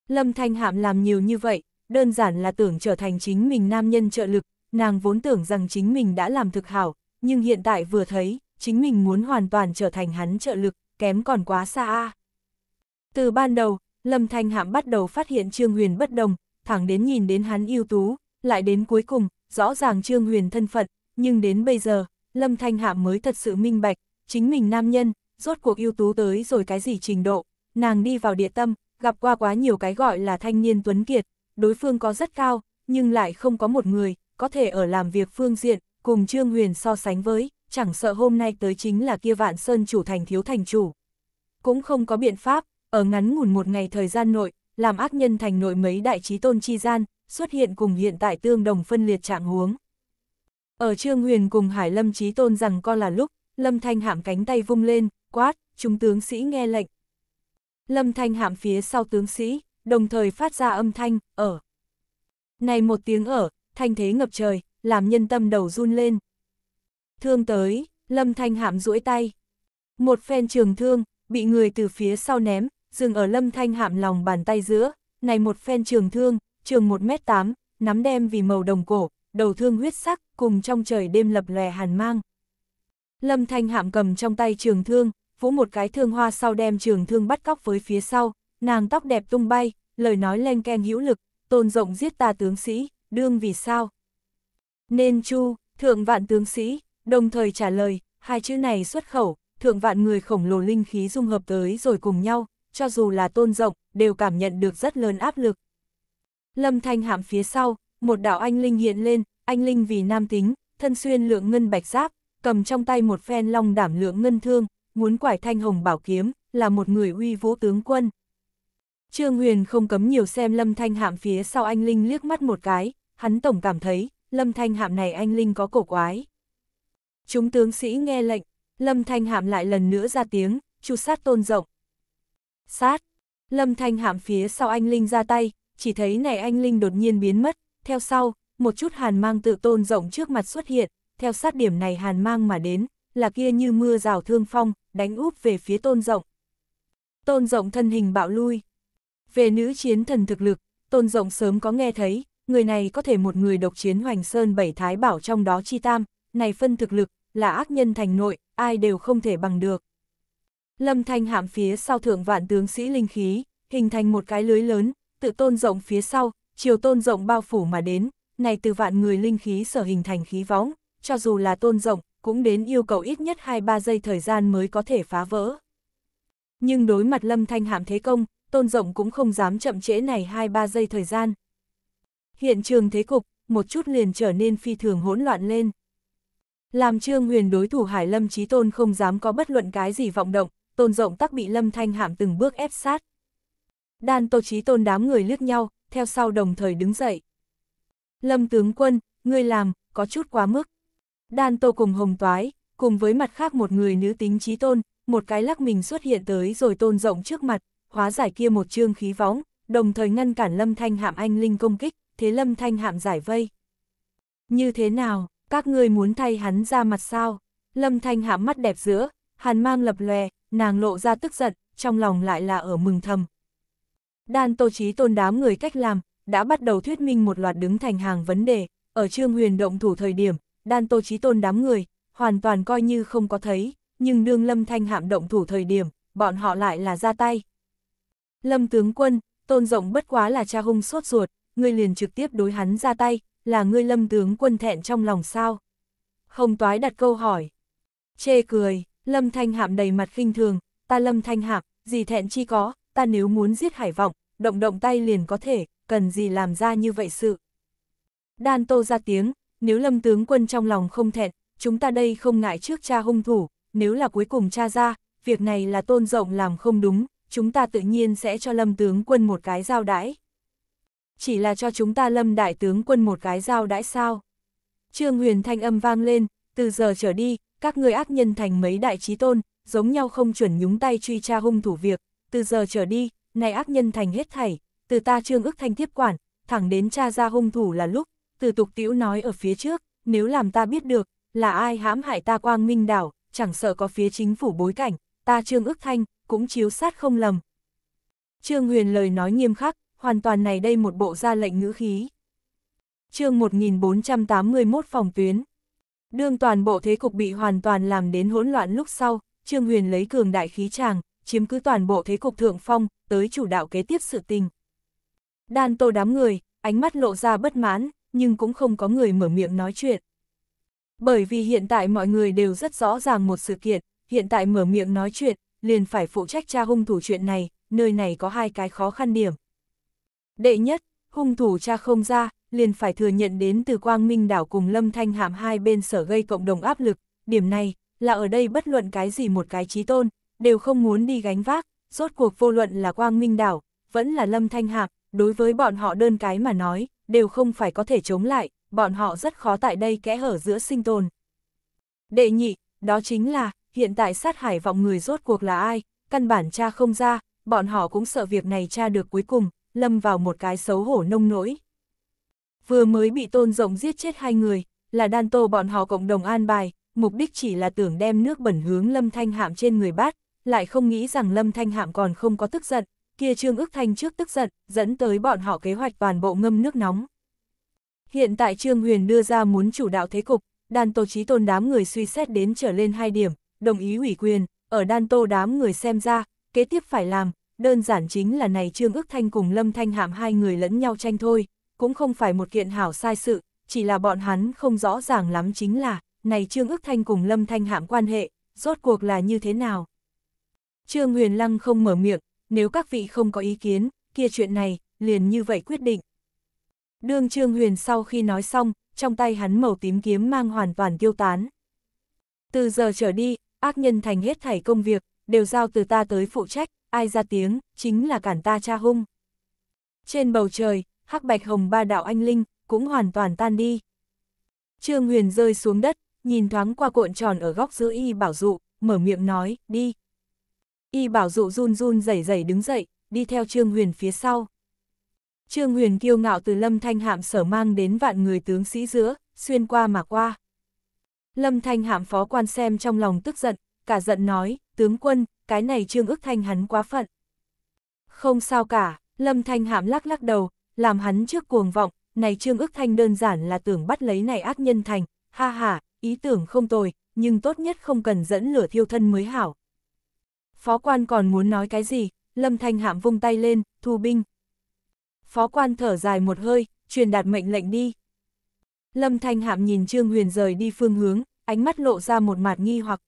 Lâm Thanh Hạm làm nhiều như vậy, đơn giản là tưởng trở thành chính mình nam nhân trợ lực, nàng vốn tưởng rằng chính mình đã làm thực hảo, nhưng hiện tại vừa thấy, chính mình muốn hoàn toàn trở thành hắn trợ lực, kém còn quá xa a. Từ ban đầu, Lâm Thanh Hạm bắt đầu phát hiện Trương Huyền bất đồng, thẳng đến nhìn đến hắn ưu tú, lại đến cuối cùng, rõ ràng Trương Huyền thân phận, nhưng đến bây giờ, Lâm Thanh Hạ mới thật sự minh bạch, chính mình nam nhân, rốt cuộc ưu tú tới rồi cái gì trình độ, nàng đi vào địa tâm, gặp qua quá nhiều cái gọi là thanh niên tuấn kiệt, đối phương có rất cao, nhưng lại không có một người, có thể ở làm việc phương diện, cùng Trương Huyền so sánh với, chẳng sợ hôm nay tới chính là kia vạn sơn chủ thành thiếu thành chủ. Cũng không có biện pháp, ở ngắn ngủn một ngày thời gian nội, làm ác nhân thành nội mấy đại trí tôn chi gian, xuất hiện cùng hiện tại tương đồng phân liệt trạng huống. Ở Trương Huyền cùng Hải Lâm trí tôn rằng con là lúc, Lâm Thanh Hạm cánh tay vung lên, quát, chúng tướng sĩ nghe lệnh. Lâm Thanh Hạm phía sau tướng sĩ, đồng thời phát ra âm thanh, ở. Này một tiếng ở, thanh thế ngập trời, làm nhân tâm đầu run lên. Thương tới, Lâm Thanh Hạm duỗi tay. Một phen trường thương, bị người từ phía sau ném, dừng ở lâm thanh hạm lòng bàn tay giữa, này một phen trường thương, trường 1m8, nắm đem vì màu đồng cổ, đầu thương huyết sắc, cùng trong trời đêm lập lòe hàn mang. Lâm thanh hạm cầm trong tay trường thương, vũ một cái thương hoa sau đem trường thương bắt cóc với phía sau, nàng tóc đẹp tung bay, lời nói len keng hữu lực, tôn rộng giết ta tướng sĩ, đương vì sao? Nên chu, thượng vạn tướng sĩ, đồng thời trả lời, hai chữ này xuất khẩu, thượng vạn người khổng lồ linh khí dung hợp tới rồi cùng nhau, cho dù là tôn rộng, đều cảm nhận được rất lớn áp lực. Lâm Thanh Hạm phía sau, một đạo anh linh hiện lên, anh linh vì nam tính, thân xuyên lượng ngân bạch giáp, cầm trong tay một phen long đảm lượng ngân thương, muốn quải thanh hồng bảo kiếm, là một người uy vũ tướng quân. Trương Huyền không cấm nhiều xem Lâm Thanh Hạm phía sau anh Linh liếc mắt một cái, hắn tổng cảm thấy, Lâm Thanh Hạm này anh Linh có cổ quái. Chúng tướng sĩ nghe lệnh, Lâm Thanh Hạm lại lần nữa ra tiếng, chu sát tôn rộng, sát. Lâm Thanh Hạm phía sau anh Linh ra tay, chỉ thấy này anh Linh đột nhiên biến mất, theo sau, một chút hàn mang tự tôn rộng trước mặt xuất hiện, theo sát điểm này hàn mang mà đến, là kia như mưa rào thương phong, đánh úp về phía tôn rộng. Tôn rộng thân hình bạo lui. Về nữ chiến thần thực lực, tôn rộng sớm có nghe thấy, người này có thể một người độc chiến hoành sơn bảy thái bảo trong đó chi tam, này phân thực lực, là ác nhân thành nội, ai đều không thể bằng được. Lâm Thanh Hạm phía sau thượng vạn tướng sĩ linh khí, hình thành một cái lưới lớn, tự tôn rộng phía sau, chiều tôn rộng bao phủ mà đến, này từ vạn người linh khí sở hình thành khí võng, cho dù là tôn rộng, cũng đến yêu cầu ít nhất 2-3 giây thời gian mới có thể phá vỡ. Nhưng đối mặt Lâm Thanh Hạm thế công, tôn rộng cũng không dám chậm trễ này 2-3 giây thời gian. Hiện trường thế cục, một chút liền trở nên phi thường hỗn loạn lên. Làm Trương Huyền đối thủ Hải Lâm Chí Tôn không dám có bất luận cái gì vọng động, tôn rộng tắc bị lâm thanh hạm từng bước ép sát. Đan tô trí tôn đám người lướt nhau, theo sau đồng thời đứng dậy. Lâm tướng quân, ngươi làm, có chút quá mức. Đan tô cùng hồng toái, cùng với mặt khác một người nữ tính trí tôn, một cái lắc mình xuất hiện tới rồi tôn rộng trước mặt, hóa giải kia một chương khí võng, đồng thời ngăn cản lâm thanh hạm anh linh công kích, thế lâm thanh hạm giải vây. Như thế nào, các ngươi muốn thay hắn ra mặt sao? Lâm thanh hạm mắt đẹp giữa, hàn mang lập lòe, nàng lộ ra tức giận, trong lòng lại là ở mừng thầm. Đan Tô Chí Tôn đám người cách làm, đã bắt đầu thuyết minh một loạt đứng thành hàng vấn đề, ở Trương Huyền động thủ thời điểm, Đan Tô Chí Tôn đám người, hoàn toàn coi như không có thấy, nhưng đương Lâm Thanh Hạm động thủ thời điểm, bọn họ lại là ra tay. Lâm tướng quân, Tôn Rộng bất quá là cha hung sốt ruột, ngươi liền trực tiếp đối hắn ra tay, là ngươi Lâm tướng quân thẹn trong lòng sao? không Toái đặt câu hỏi. Chê cười, Lâm Thanh Hạm đầy mặt khinh thường, ta Lâm Thanh Hạm, gì thẹn chi có, ta nếu muốn giết hải vọng, động động tay liền có thể, cần gì làm ra như vậy sự. Đan Tô ra tiếng, nếu Lâm tướng quân trong lòng không thẹn, chúng ta đây không ngại trước cha hung thủ, nếu là cuối cùng cha ra, việc này là tôn rộng làm không đúng, chúng ta tự nhiên sẽ cho Lâm tướng quân một cái giao đãi. Chỉ là cho chúng ta Lâm đại tướng quân một cái giao đãi sao? Trương Huyền thanh âm vang lên, từ giờ trở đi, các ngươi ác nhân thành mấy đại trí tôn, giống nhau không chuẩn nhúng tay truy tra hung thủ việc, từ giờ trở đi, này ác nhân thành hết thảy, từ ta trương ức thanh tiếp quản, thẳng đến cha ra hung thủ là lúc, từ tục tiểu nói ở phía trước, nếu làm ta biết được, là ai hãm hại ta quang minh đảo, chẳng sợ có phía chính phủ bối cảnh, ta trương ức thanh, cũng chiếu sát không lầm. Trương Huyền lời nói nghiêm khắc, hoàn toàn này đây một bộ ra lệnh ngữ khí. chương 1481 phòng tuyến Đương toàn bộ thế cục bị hoàn toàn làm đến hỗn loạn lúc sau, Trương Huyền lấy cường đại khí tràng, chiếm cứ toàn bộ thế cục thượng phong, tới chủ đạo kế tiếp sự tình. Đan tô đám người, ánh mắt lộ ra bất mãn, nhưng cũng không có người mở miệng nói chuyện. Bởi vì hiện tại mọi người đều rất rõ ràng một sự kiện, hiện tại mở miệng nói chuyện, liền phải phụ trách tra hung thủ chuyện này, nơi này có hai cái khó khăn điểm. Đệ nhất, hung thủ cha không ra, liền phải thừa nhận đến từ Quang Minh đảo cùng Lâm Thanh Hạm hai bên sở gây cộng đồng áp lực, điểm này là ở đây bất luận cái gì một cái trí tôn, đều không muốn đi gánh vác, rốt cuộc vô luận là Quang Minh đảo, vẫn là Lâm Thanh Hạm, đối với bọn họ đơn cái mà nói, đều không phải có thể chống lại, bọn họ rất khó tại đây kẽ hở giữa sinh tồn. Đệ nhị, đó chính là, hiện tại sát hải vọng người rốt cuộc là ai, căn bản cha không ra, bọn họ cũng sợ việc này cha được cuối cùng, lâm vào một cái xấu hổ nông nỗi vừa mới bị tôn rộng giết chết hai người, là đan tô bọn họ cộng đồng an bài, mục đích chỉ là tưởng đem nước bẩn hướng Lâm Thanh Hạm trên người bát, lại không nghĩ rằng Lâm Thanh Hạm còn không có tức giận, kia Trương ức thanh trước tức giận, dẫn tới bọn họ kế hoạch toàn bộ ngâm nước nóng. Hiện tại Trương Huyền đưa ra muốn chủ đạo thế cục, đan tô trí tôn đám người suy xét đến trở lên hai điểm, đồng ý ủy quyền, ở đan tô đám người xem ra, kế tiếp phải làm, đơn giản chính là này Trương ức thanh cùng Lâm Thanh Hạm hai người lẫn nhau tranh thôi, cũng không phải một kiện hảo sai sự, chỉ là bọn hắn không rõ ràng lắm chính là, này Trương Ước Thanh cùng Lâm Thanh Hạm quan hệ, rốt cuộc là như thế nào. Trương Huyền Lăng không mở miệng, nếu các vị không có ý kiến, kia chuyện này, liền như vậy quyết định. Đương Trương Huyền sau khi nói xong, trong tay hắn màu tím kiếm mang hoàn toàn tiêu tán. Từ giờ trở đi, ác nhân thành hết thảy công việc, đều giao từ ta tới phụ trách, ai ra tiếng, chính là cản ta cha hung. Trên bầu trời, hắc bạch hồng ba đạo anh linh, cũng hoàn toàn tan đi. Trương Huyền rơi xuống đất, nhìn thoáng qua cuộn tròn ở góc giữa y bảo dụ, mở miệng nói, đi. Y bảo dụ run run rẩy rẩy đứng dậy, đi theo Trương Huyền phía sau. Trương Huyền kiêu ngạo từ Lâm Thanh Hạm sở mang đến vạn người tướng sĩ giữa, xuyên qua mà qua. Lâm Thanh Hạm phó quan xem trong lòng tức giận, cả giận nói, tướng quân, cái này Trương ức thanh hắn quá phận. Không sao cả, Lâm Thanh Hạm lắc lắc đầu, làm hắn trước cuồng vọng, này Trương Ước Thanh đơn giản là tưởng bắt lấy này ác nhân thành, ha ha, ý tưởng không tồi, nhưng tốt nhất không cần dẫn lửa thiêu thân mới hảo. Phó quan còn muốn nói cái gì, Lâm Thanh Hạm vung tay lên, thu binh. Phó quan thở dài một hơi, truyền đạt mệnh lệnh đi. Lâm Thanh Hạm nhìn Trương Huyền rời đi phương hướng, ánh mắt lộ ra một mạt nghi hoặc.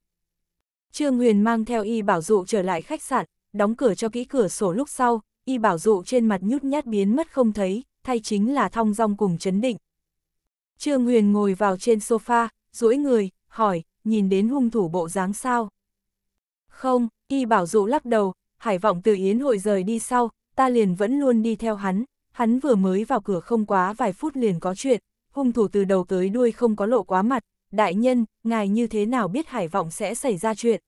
Trương Huyền mang theo y bảo dụ trở lại khách sạn, đóng cửa cho kỹ cửa sổ lúc sau, y bảo dụ trên mặt nhút nhát biến mất không thấy, thay chính là thong dong cùng chấn định. Trương Huyền ngồi vào trên sofa, duỗi người, hỏi, nhìn đến hung thủ bộ dáng sao? Không, y bảo dụ lắc đầu, hải vọng từ yến hội rời đi sau, ta liền vẫn luôn đi theo hắn, hắn vừa mới vào cửa không quá vài phút liền có chuyện, hung thủ từ đầu tới đuôi không có lộ quá mặt, đại nhân, ngài như thế nào biết hải vọng sẽ xảy ra chuyện?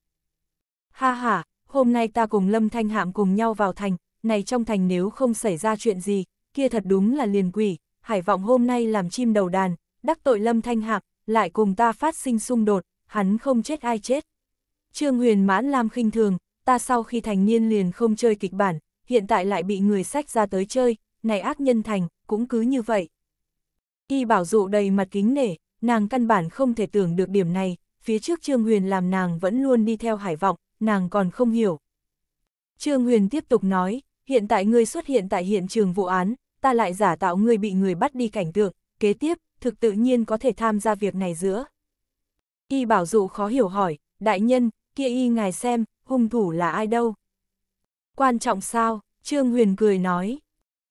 Ha ha, hôm nay ta cùng Lâm Thanh Hạm cùng nhau vào thành, này trong thành nếu không xảy ra chuyện gì, kia thật đúng là liền quỷ, hải vọng hôm nay làm chim đầu đàn, đắc tội lâm thanh hạc, lại cùng ta phát sinh xung đột, hắn không chết ai chết. Trương huyền mãn lam khinh thường, ta sau khi thành niên liền không chơi kịch bản, hiện tại lại bị người sách ra tới chơi, này ác nhân thành, cũng cứ như vậy. Y bảo dụ đầy mặt kính nể, nàng căn bản không thể tưởng được điểm này, phía trước Trương Huyền làm nàng vẫn luôn đi theo hải vọng, nàng còn không hiểu. Trương Huyền tiếp tục nói, hiện tại ngươi xuất hiện tại hiện trường vụ án, ta lại giả tạo ngươi bị người bắt đi cảnh tượng, kế tiếp, thực tự nhiên có thể tham gia việc này giữa. Y bảo dụ khó hiểu hỏi, đại nhân, kia y ngài xem, hung thủ là ai đâu? Quan trọng sao? Trương Huyền cười nói.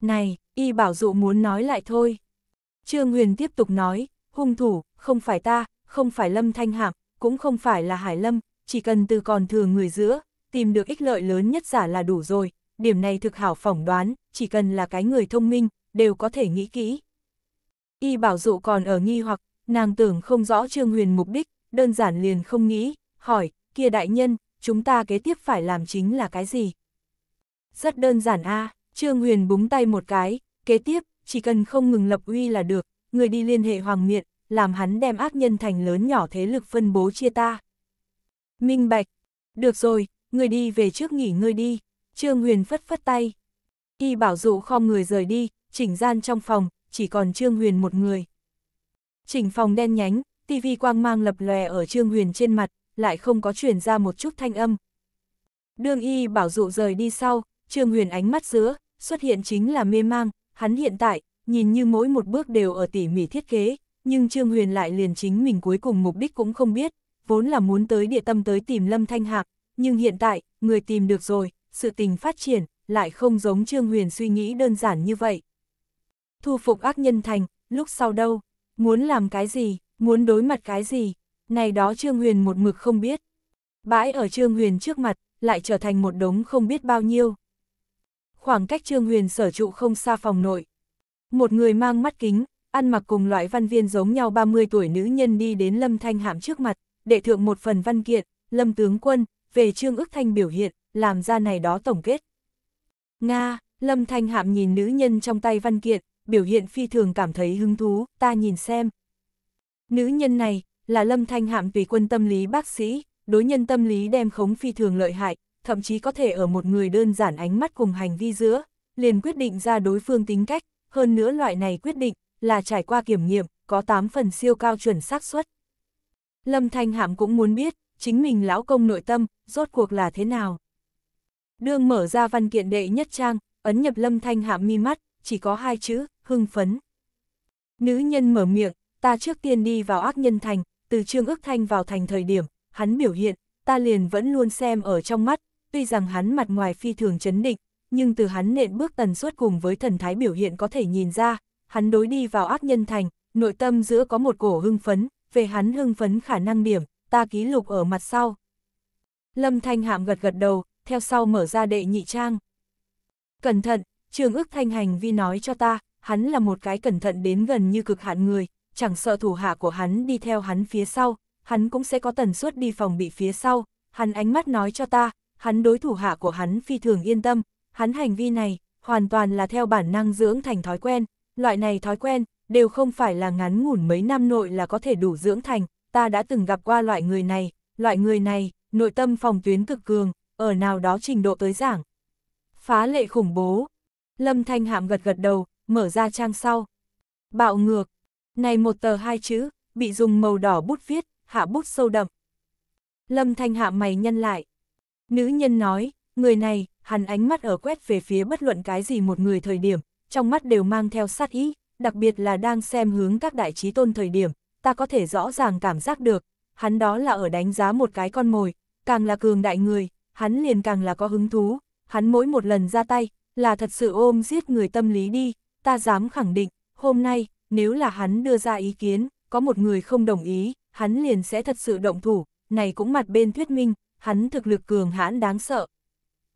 Này, y bảo dụ muốn nói lại thôi. Trương Huyền tiếp tục nói, hung thủ, không phải ta, không phải Lâm Thanh Hạc, cũng không phải là Hải Lâm, chỉ cần từ còn thừa người giữa, tìm được ích lợi lớn nhất giả là đủ rồi, điểm này thực hảo phỏng đoán, chỉ cần là cái người thông minh, đều có thể nghĩ kỹ. Y bảo dụ còn ở nghi hoặc, nàng tưởng không rõ Trương Huyền mục đích, đơn giản liền không nghĩ, hỏi, kia đại nhân, chúng ta kế tiếp phải làm chính là cái gì? Rất đơn giản a Trương Huyền búng tay một cái, kế tiếp, chỉ cần không ngừng lập uy là được, người đi liên hệ hoàng miện, làm hắn đem ác nhân thành lớn nhỏ thế lực phân bố chia ta. Minh Bạch, được rồi, người đi về trước nghỉ ngơi đi. Trương Huyền phất phất tay. Y bảo dụ khom người rời đi, chỉnh gian trong phòng, chỉ còn Trương Huyền một người. Chỉnh phòng đen nhánh, tivi quang mang lập lòe ở Trương Huyền trên mặt, lại không có truyền ra một chút thanh âm. Đương Y bảo dụ rời đi sau, Trương Huyền ánh mắt giữa, xuất hiện chính là mê mang, hắn hiện tại, nhìn như mỗi một bước đều ở tỉ mỉ thiết kế, nhưng Trương Huyền lại liền chính mình cuối cùng mục đích cũng không biết, vốn là muốn tới địa tâm tới tìm Lâm Thanh Hạc, nhưng hiện tại, người tìm được rồi, sự tình phát triển, lại không giống Trương Huyền suy nghĩ đơn giản như vậy. Thu phục ác nhân thành, lúc sau đâu, muốn làm cái gì, muốn đối mặt cái gì, này đó Trương Huyền một mực không biết. Bãi ở Trương Huyền trước mặt, lại trở thành một đống không biết bao nhiêu. Khoảng cách Trương Huyền sở trụ không xa phòng nội. Một người mang mắt kính, ăn mặc cùng loại văn viên giống nhau 30 tuổi nữ nhân đi đến Lâm Thanh Hạm trước mặt, đệ thượng một phần văn kiện, Lâm Tướng Quân, về Trương ước Thanh biểu hiện, làm ra này đó tổng kết. Nga, Lâm Thanh Hạm nhìn nữ nhân trong tay văn kiện, biểu hiện phi thường cảm thấy hứng thú, ta nhìn xem. Nữ nhân này, là Lâm Thanh Hạm tùy quân tâm lý bác sĩ, đối nhân tâm lý đem khống phi thường lợi hại, thậm chí có thể ở một người đơn giản ánh mắt cùng hành vi giữa, liền quyết định ra đối phương tính cách, hơn nữa loại này quyết định, là trải qua kiểm nghiệm, có 8 phần siêu cao chuẩn xác suất. Lâm Thanh Hạm cũng muốn biết, chính mình lão công nội tâm, rốt cuộc là thế nào. Đương mở ra văn kiện đệ nhất trang, ấn nhập lâm thanh hạ mi mắt, chỉ có hai chữ, hưng phấn. Nữ nhân mở miệng, ta trước tiên đi vào ác nhân thành, từ trương ước thanh vào thành thời điểm, hắn biểu hiện, ta liền vẫn luôn xem ở trong mắt, tuy rằng hắn mặt ngoài phi thường chấn định, nhưng từ hắn nện bước tần suất cùng với thần thái biểu hiện có thể nhìn ra, hắn đối đi vào ác nhân thành, nội tâm giữa có một cổ hưng phấn, về hắn hưng phấn khả năng điểm, ta ký lục ở mặt sau. Lâm Thanh Hạm gật gật đầu, theo sau mở ra đệ nhị trang. Cẩn thận, trường ước thanh hành vi nói cho ta, hắn là một cái cẩn thận đến gần như cực hạn người, chẳng sợ thủ hạ của hắn đi theo hắn phía sau, hắn cũng sẽ có tần suất đi phòng bị phía sau, hắn ánh mắt nói cho ta, hắn đối thủ hạ của hắn phi thường yên tâm, hắn hành vi này, hoàn toàn là theo bản năng dưỡng thành thói quen, loại này thói quen, đều không phải là ngắn ngủn mấy năm nội là có thể đủ dưỡng thành, ta đã từng gặp qua loại người này, loại người này, nội tâm phòng tuyến cực cường, ở nào đó trình độ tới giảng. Phá lệ khủng bố. Lâm Thanh Hạm gật gật đầu, mở ra trang sau. Bạo ngược. Này một tờ hai chữ, bị dùng màu đỏ bút viết, hạ bút sâu đậm. Lâm Thanh Hạm mày nhân lại. Nữ nhân nói, người này, hắn ánh mắt ở quét về phía bất luận cái gì một người thời điểm, trong mắt đều mang theo sát ý, đặc biệt là đang xem hướng các đại trí tôn thời điểm, ta có thể rõ ràng cảm giác được, hắn đó là ở đánh giá một cái con mồi, càng là cường đại người, hắn liền càng là có hứng thú, hắn mỗi một lần ra tay, là thật sự ôm giết người tâm lý đi, ta dám khẳng định, hôm nay, nếu là hắn đưa ra ý kiến, có một người không đồng ý, hắn liền sẽ thật sự động thủ, này cũng mặt bên thuyết minh, hắn thực lực cường hãn đáng sợ.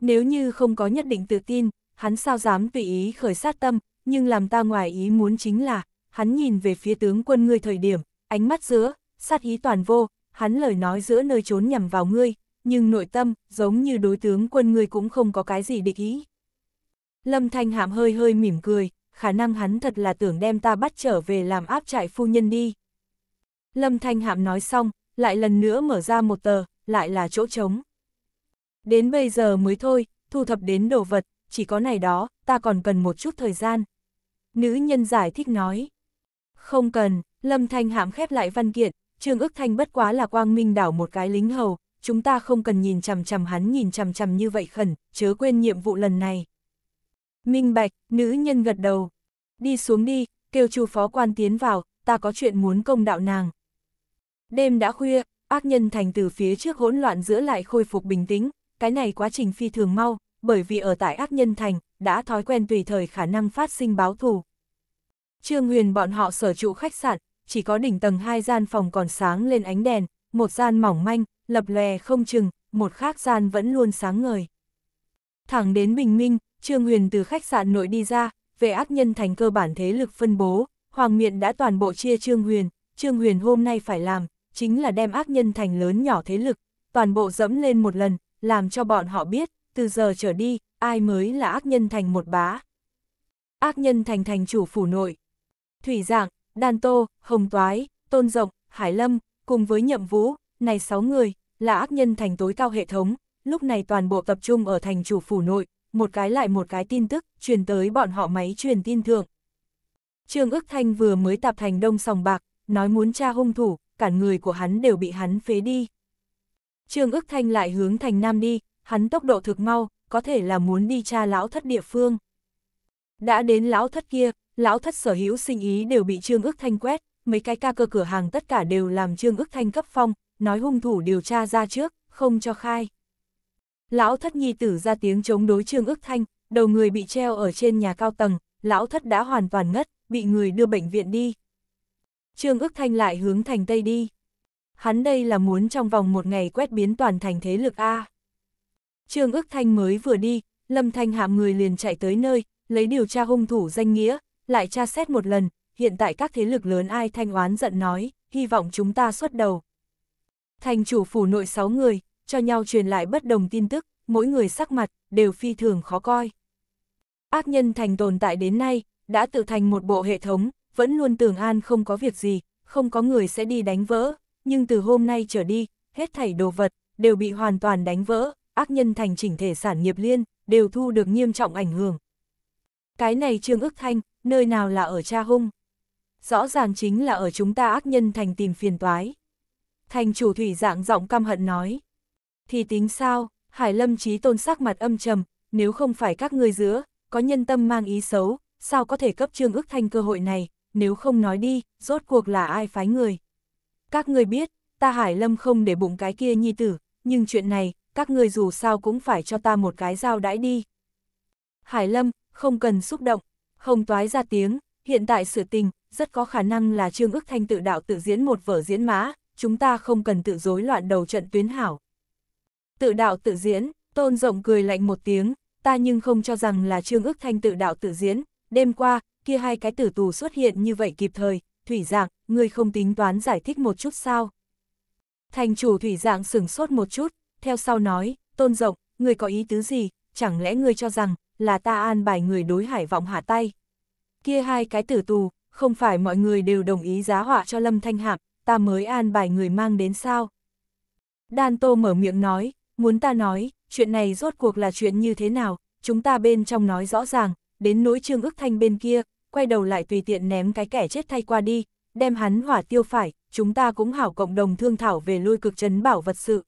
Nếu như không có nhất định tự tin, hắn sao dám tùy ý khởi sát tâm, nhưng làm ta ngoài ý muốn chính là, hắn nhìn về phía tướng quân ngươi thời điểm, ánh mắt giữa, sát ý toàn vô, hắn lời nói giữa nơi trốn nhằm vào ngươi, nhưng nội tâm, giống như đối tướng quân ngươi cũng không có cái gì địch ý. Lâm Thanh Hạm hơi hơi mỉm cười, khả năng hắn thật là tưởng đem ta bắt trở về làm áp trại phu nhân đi. Lâm Thanh Hạm nói xong, lại lần nữa mở ra một tờ, lại là chỗ trống. Đến bây giờ mới thôi, thu thập đến đồ vật, chỉ có này đó, ta còn cần một chút thời gian. Nữ nhân giải thích nói. Không cần, Lâm Thanh Hạm khép lại văn kiện, Trương ức thanh bất quá là quang minh đảo một cái lính hầu, chúng ta không cần nhìn chằm chằm hắn nhìn chằm chằm như vậy khẩn, chớ quên nhiệm vụ lần này. Minh Bạch, nữ nhân gật đầu. Đi xuống đi, kêu chu phó quan tiến vào, ta có chuyện muốn công đạo nàng. Đêm đã khuya, ác nhân thành từ phía trước hỗn loạn giữa lại khôi phục bình tĩnh, cái này quá trình phi thường mau, bởi vì ở tại ác nhân thành, đã thói quen tùy thời khả năng phát sinh báo thù. Trương Huyền bọn họ sở trụ khách sạn, chỉ có đỉnh tầng hai gian phòng còn sáng lên ánh đèn, một gian mỏng manh, lập lòe không chừng, một khác gian vẫn luôn sáng ngời. Thẳng đến bình minh, Trương Huyền từ khách sạn nội đi ra, về ác nhân thành cơ bản thế lực phân bố, Hoàng Miện đã toàn bộ chia Trương Huyền, Trương Huyền hôm nay phải làm, chính là đem ác nhân thành lớn nhỏ thế lực, toàn bộ dẫm lên một lần, làm cho bọn họ biết, từ giờ trở đi, ai mới là ác nhân thành một bá. Ác nhân thành thành chủ phủ nội, Thủy Giảng, Đan Tô, Hồng Toái, Tôn Rộng, Hải Lâm, cùng với Nhậm Vũ, này 6 người, là ác nhân thành tối cao hệ thống, lúc này toàn bộ tập trung ở thành chủ phủ nội, một cái lại một cái tin tức, truyền tới bọn họ máy truyền tin thượng. Trương ước thanh vừa mới tạp thành đông sòng bạc, nói muốn tra hung thủ, cả người của hắn đều bị hắn phế đi. Trương ước thanh lại hướng thành nam đi, hắn tốc độ thực mau, có thể là muốn đi tra lão thất địa phương. Đã đến lão thất kia, lão thất sở hữu sinh ý đều bị Trương ước thanh quét, mấy cái ca cơ cửa hàng tất cả đều làm Trương ước thanh cấp phong, nói hung thủ điều tra ra trước, không cho khai. Lão thất nhi tử ra tiếng chống đối Trương ức thanh, đầu người bị treo ở trên nhà cao tầng, lão thất đã hoàn toàn ngất, bị người đưa bệnh viện đi. Trương ức thanh lại hướng thành Tây đi. Hắn đây là muốn trong vòng một ngày quét biến toàn thành thế lực A. Trương ức thanh mới vừa đi, Lâm Thanh hạm người liền chạy tới nơi, lấy điều tra hung thủ danh nghĩa, lại tra xét một lần, hiện tại các thế lực lớn ai thanh oán giận nói, hy vọng chúng ta xuất đầu. Thành chủ phủ nội 6 người, cho nhau truyền lại bất đồng tin tức, mỗi người sắc mặt, đều phi thường khó coi. Ác nhân thành tồn tại đến nay, đã tự thành một bộ hệ thống, vẫn luôn tưởng an không có việc gì, không có người sẽ đi đánh vỡ, nhưng từ hôm nay trở đi, hết thảy đồ vật, đều bị hoàn toàn đánh vỡ, ác nhân thành chỉnh thể sản nghiệp liên, đều thu được nghiêm trọng ảnh hưởng. Cái này Trương ức thanh, nơi nào là ở cha hung? Rõ ràng chính là ở chúng ta ác nhân thành tìm phiền toái thành chủ thủy dạng giọng căm hận nói. Thì tính sao, Hải Lâm trí tôn sắc mặt âm trầm, nếu không phải các ngươi giữa, có nhân tâm mang ý xấu, sao có thể cấp trương ức thanh cơ hội này, nếu không nói đi, rốt cuộc là ai phái người. Các ngươi biết, ta Hải Lâm không để bụng cái kia nhi tử, nhưng chuyện này, các ngươi dù sao cũng phải cho ta một cái dao đãi đi. Hải Lâm, không cần xúc động, không toái ra tiếng, hiện tại sự tình, rất có khả năng là Trương ức thanh tự đạo tự diễn một vở diễn mã, chúng ta không cần tự dối loạn đầu trận tuyến hảo. Tự đạo tự diễn, tôn rộng cười lạnh một tiếng, ta nhưng không cho rằng là trương ức thanh tự đạo tự diễn, đêm qua, kia hai cái tử tù xuất hiện như vậy kịp thời, thủy dạng, ngươi không tính toán giải thích một chút sao. Thành chủ thủy dạng sửng sốt một chút, theo sau nói, tôn rộng, ngươi có ý tứ gì, chẳng lẽ ngươi cho rằng, là ta an bài người đối hải vọng hạ tay. Kia hai cái tử tù, không phải mọi người đều đồng ý giá họa cho Lâm Thanh Hạc, ta mới an bài người mang đến sao. Đan Tô mở miệng nói, muốn ta nói, chuyện này rốt cuộc là chuyện như thế nào, chúng ta bên trong nói rõ ràng, đến nỗi trương ức thanh bên kia, quay đầu lại tùy tiện ném cái kẻ chết thay qua đi, đem hắn hỏa tiêu phải, chúng ta cũng hảo cộng đồng thương thảo về lui cực trấn bảo vật sự.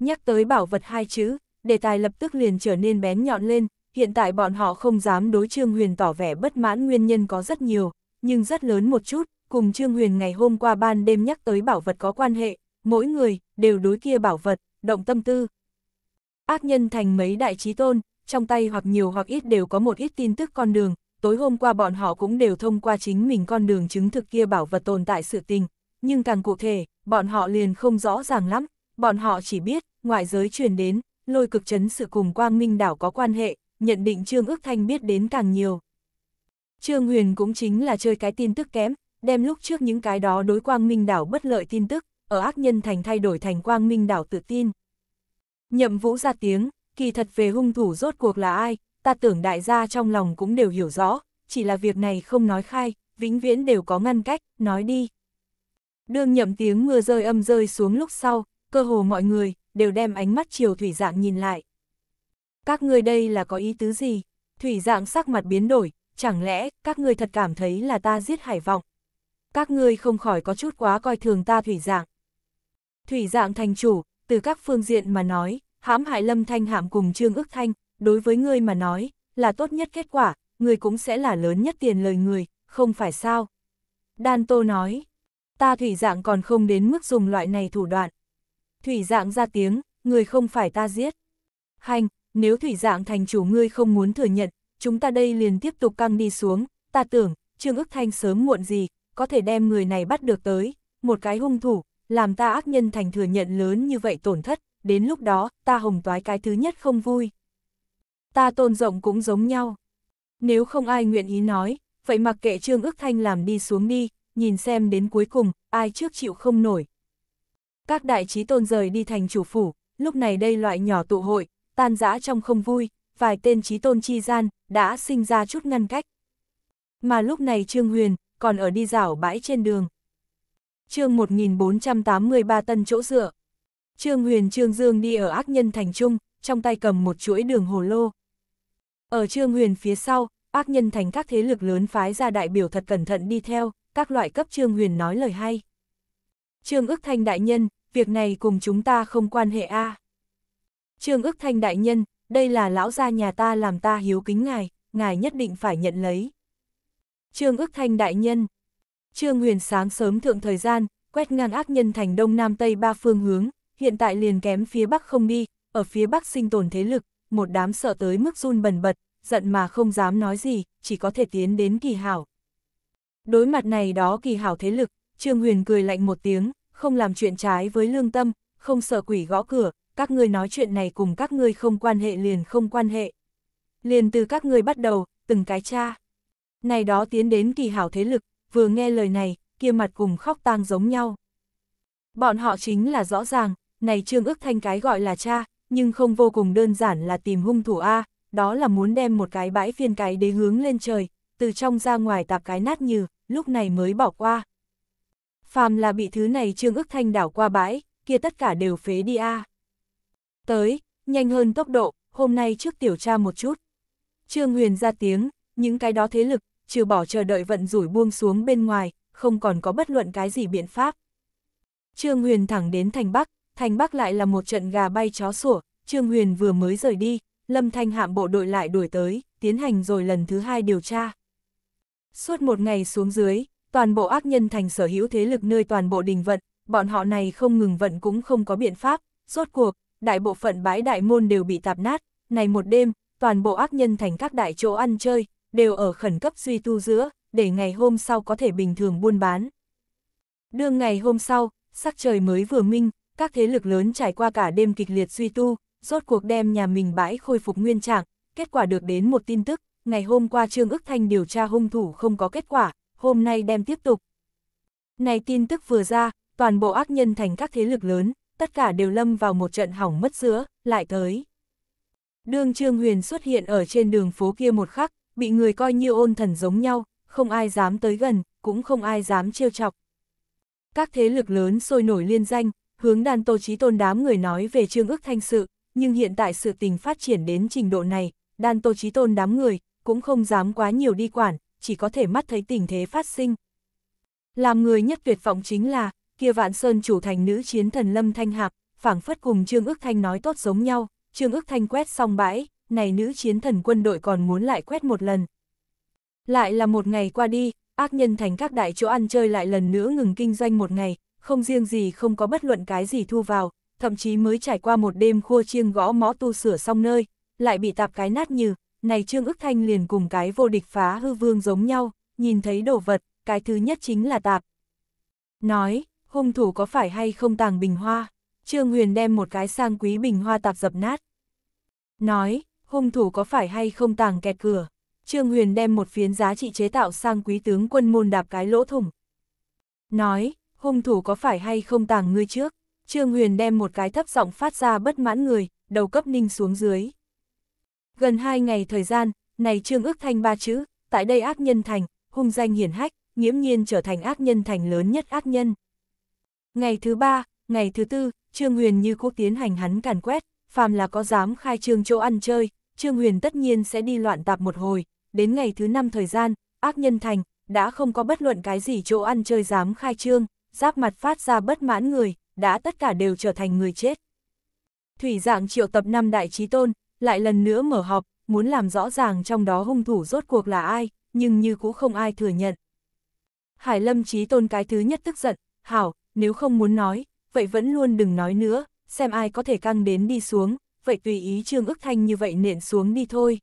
Nhắc tới bảo vật hai chữ, đề tài lập tức liền trở nên bén nhọn lên, hiện tại bọn họ không dám đối Trương Huyền tỏ vẻ bất mãn nguyên nhân có rất nhiều, nhưng rất lớn một chút, cùng Trương Huyền ngày hôm qua ban đêm nhắc tới bảo vật có quan hệ, mỗi người đều đối kia bảo vật, động tâm tư. Ác nhân thành mấy đại trí tôn, trong tay hoặc nhiều hoặc ít đều có một ít tin tức con đường, tối hôm qua bọn họ cũng đều thông qua chính mình con đường chứng thực kia bảo vật tồn tại sự tình, nhưng càng cụ thể, bọn họ liền không rõ ràng lắm, bọn họ chỉ biết, ngoại giới truyền đến, lôi cực chấn sự cùng quang minh đảo có quan hệ, nhận định Trương Ước Thanh biết đến càng nhiều. Trương Huyền cũng chính là chơi cái tin tức kém, đem lúc trước những cái đó đối quang minh đảo bất lợi tin tức, ở ác nhân thành thay đổi thành quang minh đảo tự tin. Nhậm vũ ra tiếng, kỳ thật về hung thủ rốt cuộc là ai, ta tưởng đại gia trong lòng cũng đều hiểu rõ, chỉ là việc này không nói khai, vĩnh viễn đều có ngăn cách, nói đi. Đương nhậm tiếng mưa rơi âm rơi xuống lúc sau, cơ hồ mọi người, đều đem ánh mắt chiều thủy dạng nhìn lại. Các ngươi đây là có ý tứ gì? Thủy dạng sắc mặt biến đổi, chẳng lẽ các ngươi thật cảm thấy là ta giết hải vọng? các ngươi không khỏi có chút quá coi thường ta thủy dạng. Thủy dạng thành chủ, từ các phương diện mà nói, hãm hại lâm thanh hạm cùng trương ức thanh, đối với ngươi mà nói, là tốt nhất kết quả, ngươi cũng sẽ là lớn nhất tiền lời người, không phải sao. Đan Tô nói, ta thủy dạng còn không đến mức dùng loại này thủ đoạn. Thủy dạng ra tiếng, người không phải ta giết. Hành, nếu thủy dạng thành chủ ngươi không muốn thừa nhận, chúng ta đây liền tiếp tục căng đi xuống, ta tưởng, Trương ức thanh sớm muộn gì có thể đem người này bắt được tới, một cái hung thủ, làm ta ác nhân thành thừa nhận lớn như vậy tổn thất, đến lúc đó, ta hồng toái cái thứ nhất không vui. Ta tôn rộng cũng giống nhau. Nếu không ai nguyện ý nói, vậy mặc kệ Trương ước Thanh làm đi xuống đi, nhìn xem đến cuối cùng, ai trước chịu không nổi. Các đại trí tôn rời đi thành chủ phủ, lúc này đây loại nhỏ tụ hội, tan rã trong không vui, vài tên trí tôn chi gian, đã sinh ra chút ngăn cách. Mà lúc này Trương Huyền, còn ở đi rảo bãi trên đường. chương 1483 tân chỗ dựa. Trương Huyền Trương Dương đi ở ác nhân thành trung, trong tay cầm một chuỗi đường hồ lô. Ở Trương Huyền phía sau, ác nhân thành các thế lực lớn phái ra đại biểu thật cẩn thận đi theo, các loại cấp Trương Huyền nói lời hay. Trương ước thanh đại nhân, việc này cùng chúng ta không quan hệ a. À. Trương ước thanh đại nhân, đây là lão gia nhà ta làm ta hiếu kính ngài, ngài nhất định phải nhận lấy. Trương ước thanh đại nhân. Trương huyền sáng sớm thượng thời gian, quét ngang ác nhân thành đông nam tây ba phương hướng, hiện tại liền kém phía bắc không đi, ở phía bắc sinh tồn thế lực, một đám sợ tới mức run bần bật, giận mà không dám nói gì, chỉ có thể tiến đến kỳ hảo. Đối mặt này đó kỳ hảo thế lực, Trương Huyền cười lạnh một tiếng, không làm chuyện trái với lương tâm, không sợ quỷ gõ cửa, các ngươi nói chuyện này cùng các ngươi không quan hệ liền không quan hệ. Liền từ các ngươi bắt đầu, từng cái cha. Này đó tiến đến kỳ hảo thế lực, vừa nghe lời này, kia mặt cùng khóc tang giống nhau. Bọn họ chính là rõ ràng, này Trương ước thanh cái gọi là cha, nhưng không vô cùng đơn giản là tìm hung thủ A, đó là muốn đem một cái bãi phiên cái đế hướng lên trời, từ trong ra ngoài tạp cái nát như, lúc này mới bỏ qua. Phàm là bị thứ này Trương ước thanh đảo qua bãi, kia tất cả đều phế đi A. Tới, nhanh hơn tốc độ, hôm nay trước tiểu tra một chút. Trương Huyền ra tiếng, những cái đó thế lực, trừ bỏ chờ đợi vận rủi buông xuống bên ngoài, không còn có bất luận cái gì biện pháp. Trương Huyền thẳng đến thành Bắc, thành Bắc lại là một trận gà bay chó sủa, Trương Huyền vừa mới rời đi, Lâm Thanh hạm bộ đội lại đuổi tới, tiến hành rồi lần thứ hai điều tra. Suốt một ngày xuống dưới, toàn bộ ác nhân thành sở hữu thế lực nơi toàn bộ đình vận, bọn họ này không ngừng vận cũng không có biện pháp, rốt cuộc, đại bộ phận bãi đại môn đều bị tạp nát, này một đêm, toàn bộ ác nhân thành các đại chỗ ăn chơi, đều ở khẩn cấp duy tu giữa, để ngày hôm sau có thể bình thường buôn bán. Đương ngày hôm sau, sắc trời mới vừa minh, các thế lực lớn trải qua cả đêm kịch liệt duy tu, rốt cuộc đem nhà mình bãi khôi phục nguyên trạng, kết quả được đến một tin tức, ngày hôm qua Trương Ước Thanh điều tra hung thủ không có kết quả, hôm nay đem tiếp tục. Này tin tức vừa ra, toàn bộ ác nhân thành các thế lực lớn, tất cả đều lâm vào một trận hỏng mất giữa, lại tới. Đương Trương Huyền xuất hiện ở trên đường phố kia một khắc, bị người coi như ôn thần giống nhau, không ai dám tới gần, cũng không ai dám trêu chọc. Các thế lực lớn sôi nổi liên danh, hướng đàn tô trí tôn đám người nói về trương ước thanh sự, nhưng hiện tại sự tình phát triển đến trình độ này, đàn tô trí tôn đám người, cũng không dám quá nhiều đi quản, chỉ có thể mắt thấy tình thế phát sinh. Làm người nhất tuyệt vọng chính là, kia vạn sơn chủ thành nữ chiến thần lâm thanh hạc, phảng phất cùng trương ước thanh nói tốt giống nhau, trương ước thanh quét xong bãi, này nữ chiến thần quân đội còn muốn lại quét một lần. Lại là một ngày qua đi, ác nhân thành các đại chỗ ăn chơi lại lần nữa ngừng kinh doanh một ngày, không riêng gì không có bất luận cái gì thu vào, thậm chí mới trải qua một đêm khua chiêng gõ mõ tu sửa xong nơi, lại bị tạp cái nát như, này Trương ức thanh liền cùng cái vô địch phá hư vương giống nhau, nhìn thấy đồ vật, cái thứ nhất chính là tạp. Nói, hung thủ có phải hay không tàng bình hoa, Trương Huyền đem một cái sang quý bình hoa tạp dập nát. Nói, hung thủ có phải hay không tàng kẹt cửa. Trương Huyền đem một phiến giá trị chế tạo sang quý tướng quân môn đạp cái lỗ thủng. Nói, hung thủ có phải hay không tàng ngươi trước, Trương Huyền đem một cái thấp giọng phát ra bất mãn người, đầu cấp ninh xuống dưới. Gần hai ngày thời gian, này Trương ước thanh ba chữ, tại đây ác nhân thành, hung danh hiển hách, nghiễm nhiên trở thành ác nhân thành lớn nhất ác nhân. Ngày thứ ba, ngày thứ tư, Trương Huyền như cố tiến hành hắn càn quét, phàm là có dám khai trương chỗ ăn chơi, Trương Huyền tất nhiên sẽ đi loạn tạp một hồi, đến ngày thứ năm thời gian, ác nhân thành, đã không có bất luận cái gì chỗ ăn chơi dám khai trương, giáp mặt phát ra bất mãn người, đã tất cả đều trở thành người chết. Thủy dạng triệu tập năm đại trí tôn, lại lần nữa mở họp, muốn làm rõ ràng trong đó hung thủ rốt cuộc là ai, nhưng như cũng không ai thừa nhận. Hải lâm trí tôn cái thứ nhất tức giận, hảo, nếu không muốn nói, vậy vẫn luôn đừng nói nữa, xem ai có thể căng đến đi xuống, vậy tùy ý Trương Ước Thanh như vậy nện xuống đi thôi.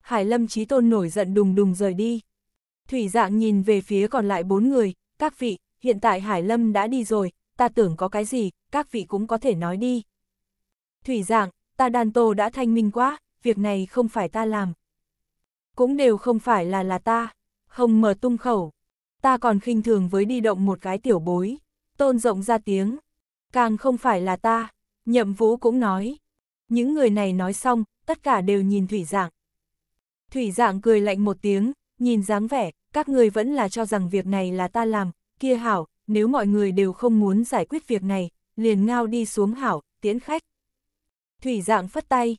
Hải Lâm Chí Tôn nổi giận đùng đùng rời đi. Thủy dạng nhìn về phía còn lại bốn người, các vị, hiện tại Hải Lâm đã đi rồi, ta tưởng có cái gì, các vị cũng có thể nói đi. Thủy dạng, ta đàn tô đã thanh minh quá, việc này không phải ta làm. Cũng đều không phải là là ta, không mở tung khẩu. Ta còn khinh thường với đi động một cái tiểu bối. Tôn rộng ra tiếng, Càng không phải là ta, nhậm vũ cũng nói. Những người này nói xong, tất cả đều nhìn thủy dạng. Thủy dạng cười lạnh một tiếng, nhìn dáng vẻ, các người vẫn là cho rằng việc này là ta làm, kia hảo, nếu mọi người đều không muốn giải quyết việc này, liền ngao đi xuống hảo, tiễn khách. Thủy dạng phất tay.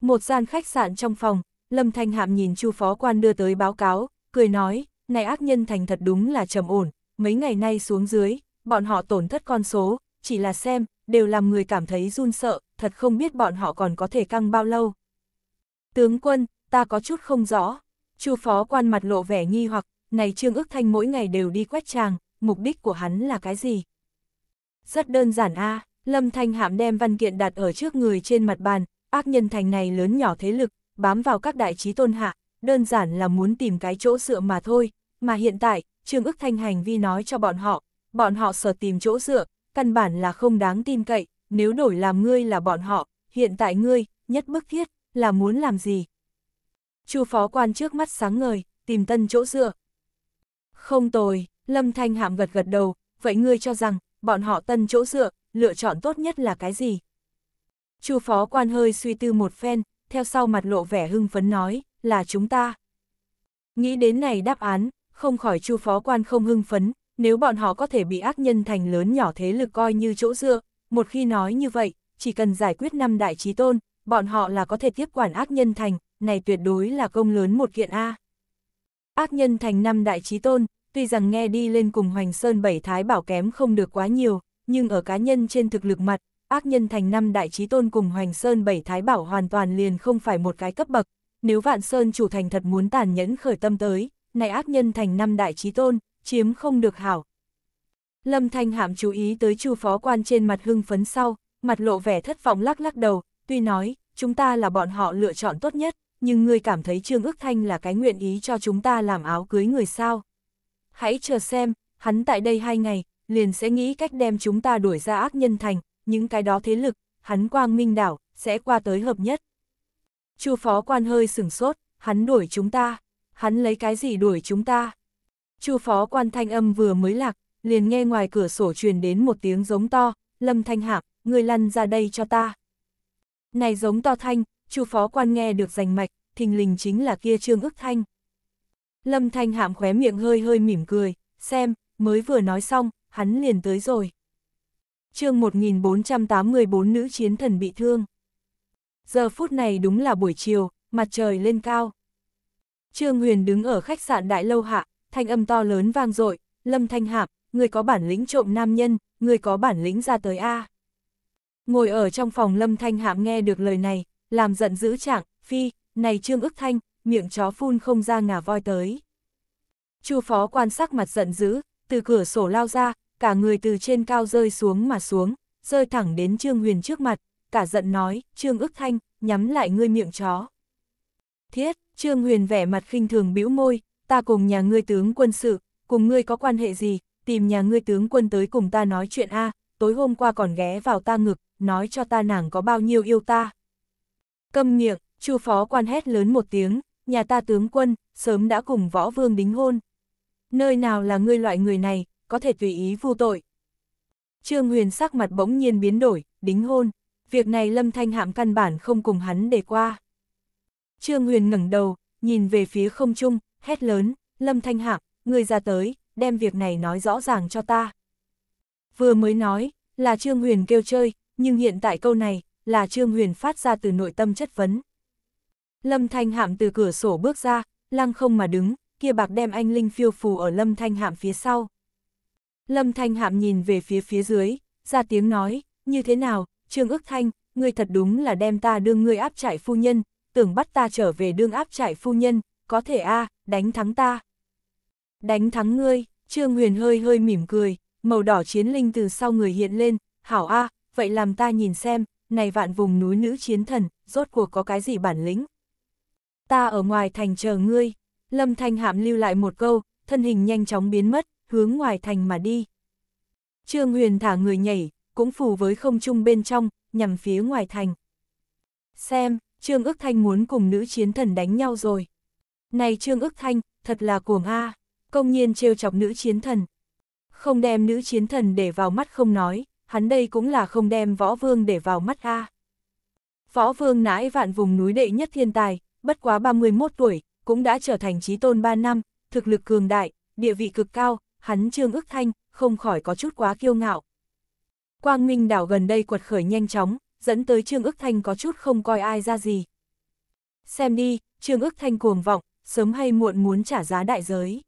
Một gian khách sạn trong phòng, Lâm Thanh Hạm nhìn chu phó quan đưa tới báo cáo, cười nói, này ác nhân thành thật đúng là trầm ổn, mấy ngày nay xuống dưới, bọn họ tổn thất con số, chỉ là xem, đều làm người cảm thấy run sợ, thật không biết bọn họ còn có thể căng bao lâu. Tướng quân, ta có chút không rõ. Chu phó quan mặt lộ vẻ nghi hoặc, này Trương Ước Thanh mỗi ngày đều đi quét tràng, mục đích của hắn là cái gì? Rất đơn giản a à, Lâm Thanh Hạm đem văn kiện đặt ở trước người trên mặt bàn, ác nhân thành này lớn nhỏ thế lực, bám vào các đại trí tôn hạ, đơn giản là muốn tìm cái chỗ dựa mà thôi, mà hiện tại, Trương Ước Thanh hành vi nói cho bọn họ, bọn họ sợ tìm chỗ dựa, căn bản là không đáng tin cậy, nếu đổi làm ngươi là bọn họ, hiện tại ngươi, nhất bức thiết, là muốn làm gì? Chu phó quan trước mắt sáng ngời, tìm tân chỗ dựa. Không tồi, Lâm Thanh Hạm gật gật đầu, vậy ngươi cho rằng, bọn họ tân chỗ dựa, lựa chọn tốt nhất là cái gì? Chu phó quan hơi suy tư một phen, theo sau mặt lộ vẻ hưng phấn nói, là chúng ta. Nghĩ đến này đáp án, không khỏi chu phó quan không hưng phấn, nếu bọn họ có thể bị ác nhân thành lớn nhỏ thế lực coi như chỗ dựa, một khi nói như vậy, chỉ cần giải quyết năm đại trí tôn, bọn họ là có thể tiếp quản ác nhân thành, này tuyệt đối là công lớn một kiện A. Ác nhân thành năm đại trí tôn, tuy rằng nghe đi lên cùng Hoành Sơn bảy thái bảo kém không được quá nhiều, nhưng ở cá nhân trên thực lực mặt, ác nhân thành năm đại trí tôn cùng Hoành Sơn bảy thái bảo hoàn toàn liền không phải một cái cấp bậc. Nếu Vạn Sơn chủ thành thật muốn tàn nhẫn khởi tâm tới, này ác nhân thành năm đại trí tôn, chiếm không được hảo. Lâm Thanh Hạm chú ý tới chu phó quan trên mặt hưng phấn sau, mặt lộ vẻ thất vọng lắc lắc đầu, tuy nói, chúng ta là bọn họ lựa chọn tốt nhất, nhưng ngươi cảm thấy Trương Ước Thanh là cái nguyện ý cho chúng ta làm áo cưới người sao. Hãy chờ xem, hắn tại đây hai ngày, liền sẽ nghĩ cách đem chúng ta đuổi ra ác nhân thành, những cái đó thế lực, hắn quang minh đảo, sẽ qua tới hợp nhất. Chu phó quan hơi sửng sốt, hắn đuổi chúng ta, hắn lấy cái gì đuổi chúng ta? Chu phó quan thanh âm vừa mới lạc, liền nghe ngoài cửa sổ truyền đến một tiếng giống to, Lâm Thanh Hạc, người lăn ra đây cho ta. Này giống to thanh, chu phó quan nghe được rành mạch, thình lình chính là kia trương ức thanh. Lâm Thanh Hạm khóe miệng hơi hơi mỉm cười, xem, mới vừa nói xong, hắn liền tới rồi. chương 1484 nữ chiến thần bị thương. Giờ phút này đúng là buổi chiều, mặt trời lên cao. Trương Huyền đứng ở khách sạn Đại Lâu Hạ, thanh âm to lớn vang dội Lâm Thanh Hạp, người có bản lĩnh trộm nam nhân, người có bản lĩnh ra tới A. Ngồi ở trong phòng Lâm Thanh Hạp nghe được lời này, làm giận dữ trạng. phi, này Trương ức thanh, miệng chó phun không ra ngà voi tới. Chu phó quan sắc mặt giận dữ, từ cửa sổ lao ra, cả người từ trên cao rơi xuống mà xuống, rơi thẳng đến Trương Huyền trước mặt, cả giận nói, Trương ức thanh, nhắm lại ngươi miệng chó. Thiết, Trương Huyền vẻ mặt khinh thường bĩu môi, ta cùng nhà ngươi tướng quân sự, cùng ngươi có quan hệ gì, tìm nhà ngươi tướng quân tới cùng ta nói chuyện a tối hôm qua còn ghé vào ta ngực, nói cho ta nàng có bao nhiêu yêu ta. Câm miệng, chu phó quan hét lớn một tiếng, nhà ta tướng quân, sớm đã cùng võ vương đính hôn. Nơi nào là ngươi loại người này, có thể tùy ý vu tội. Trương Huyền sắc mặt bỗng nhiên biến đổi, đính hôn, việc này Lâm Thanh Hạm căn bản không cùng hắn để qua. Trương Huyền ngẩng đầu, nhìn về phía không trung, hét lớn, Lâm Thanh Hạng, người ra tới, đem việc này nói rõ ràng cho ta. Vừa mới nói, là Trương Huyền kêu chơi, nhưng hiện tại câu này, là Trương Huyền phát ra từ nội tâm chất vấn. Lâm Thanh Hạm từ cửa sổ bước ra, lăng không mà đứng, kia bạc đem anh Linh phiêu phù ở Lâm Thanh Hạm phía sau. Lâm Thanh Hạm nhìn về phía phía dưới, ra tiếng nói, như thế nào, Trương ức Thanh, ngươi thật đúng là đem ta đương ngươi áp trại phu nhân, tưởng bắt ta trở về đương áp trại phu nhân, có thể a à, đánh thắng ta. Đánh thắng ngươi, Trương Huyền hơi hơi mỉm cười, màu đỏ chiến linh từ sau người hiện lên, hảo a à, vậy làm ta nhìn xem, này vạn vùng núi nữ chiến thần, rốt cuộc có cái gì bản lĩnh. Ta ở ngoài thành chờ ngươi, Lâm Thanh Hạm lưu lại một câu, thân hình nhanh chóng biến mất, hướng ngoài thành mà đi. Trương Huyền thả người nhảy, cũng phù với không trung bên trong, nhằm phía ngoài thành. Xem, Trương ước thanh muốn cùng nữ chiến thần đánh nhau rồi. Này Trương ức thanh, thật là cuồng a à. công nhiên trêu chọc nữ chiến thần. Không đem nữ chiến thần để vào mắt không nói, hắn đây cũng là không đem võ vương để vào mắt a à. Võ vương nãi vạn vùng núi đệ nhất thiên tài, bất quá 31 tuổi, cũng đã trở thành trí tôn 3 năm, thực lực cường đại, địa vị cực cao, hắn Trương ức thanh, không khỏi có chút quá kiêu ngạo. Quang Minh đảo gần đây quật khởi nhanh chóng, dẫn tới Trương ức thanh có chút không coi ai ra gì. Xem đi, Trương ức thanh cuồng vọng, sớm hay muộn muốn trả giá đại giới.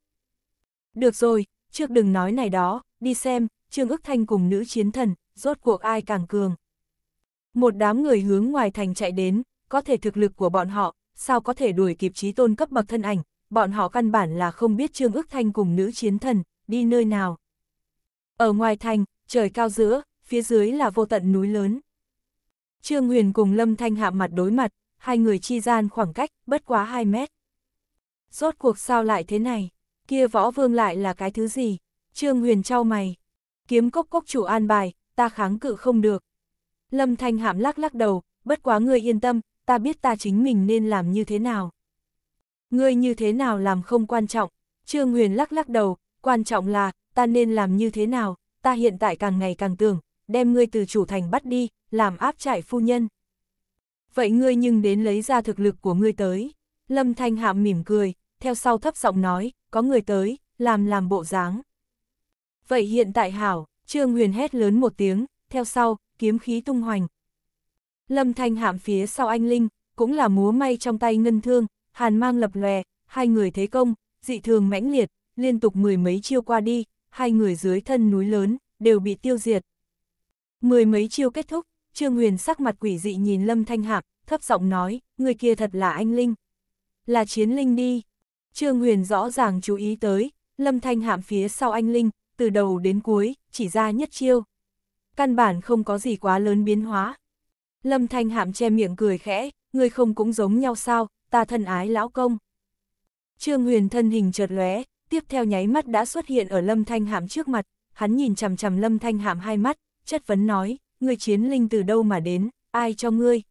Được rồi, trước đừng nói này đó, đi xem, Trương ức thanh cùng nữ chiến thần, rốt cuộc ai càng cường. Một đám người hướng ngoài thành chạy đến, có thể thực lực của bọn họ, sao có thể đuổi kịp trí tôn cấp bậc thân ảnh, bọn họ căn bản là không biết Trương ức thanh cùng nữ chiến thần, đi nơi nào. Ở ngoài thành, trời cao giữa, phía dưới là vô tận núi lớn. Trương Huyền cùng Lâm Thanh hạ mặt đối mặt, hai người chi gian khoảng cách, bất quá 2 mét. Rốt cuộc sao lại thế này? Kia võ vương lại là cái thứ gì? Trương Huyền trao mày. Kiếm cốc cốc chủ an bài, ta kháng cự không được. Lâm Thanh Hạm lắc lắc đầu, bất quá ngươi yên tâm, ta biết ta chính mình nên làm như thế nào. Ngươi như thế nào làm không quan trọng, Trương Huyền lắc lắc đầu, quan trọng là, ta nên làm như thế nào, ta hiện tại càng ngày càng tưởng, đem ngươi từ chủ thành bắt đi, làm áp trại phu nhân. Vậy ngươi nhưng đến lấy ra thực lực của ngươi tới. Lâm Thanh Hạm mỉm cười, theo sau thấp giọng nói, có người tới, làm làm bộ dáng. Vậy hiện tại hảo, Trương Huyền hét lớn một tiếng, theo sau, kiếm khí tung hoành. Lâm Thanh hạm phía sau anh Linh, cũng là múa may trong tay ngân thương, hàn mang lập lòe, hai người thế công, dị thường mãnh liệt, liên tục mười mấy chiêu qua đi, hai người dưới thân núi lớn, đều bị tiêu diệt. Mười mấy chiêu kết thúc, Trương Huyền sắc mặt quỷ dị nhìn Lâm Thanh Hạc, thấp giọng nói, người kia thật là anh Linh. Là chiến Linh đi. Trương Huyền rõ ràng chú ý tới, Lâm Thanh Hạm phía sau anh Linh, từ đầu đến cuối, chỉ ra nhất chiêu. Căn bản không có gì quá lớn biến hóa. Lâm Thanh Hạm che miệng cười khẽ, người không cũng giống nhau sao, ta thân ái lão công. Trương Huyền thân hình chợt lóe, tiếp theo nháy mắt đã xuất hiện ở Lâm Thanh Hạm trước mặt, hắn nhìn chằm chằm Lâm Thanh Hạm hai mắt, chất vấn nói, ngươi chiến linh từ đâu mà đến, ai cho ngươi?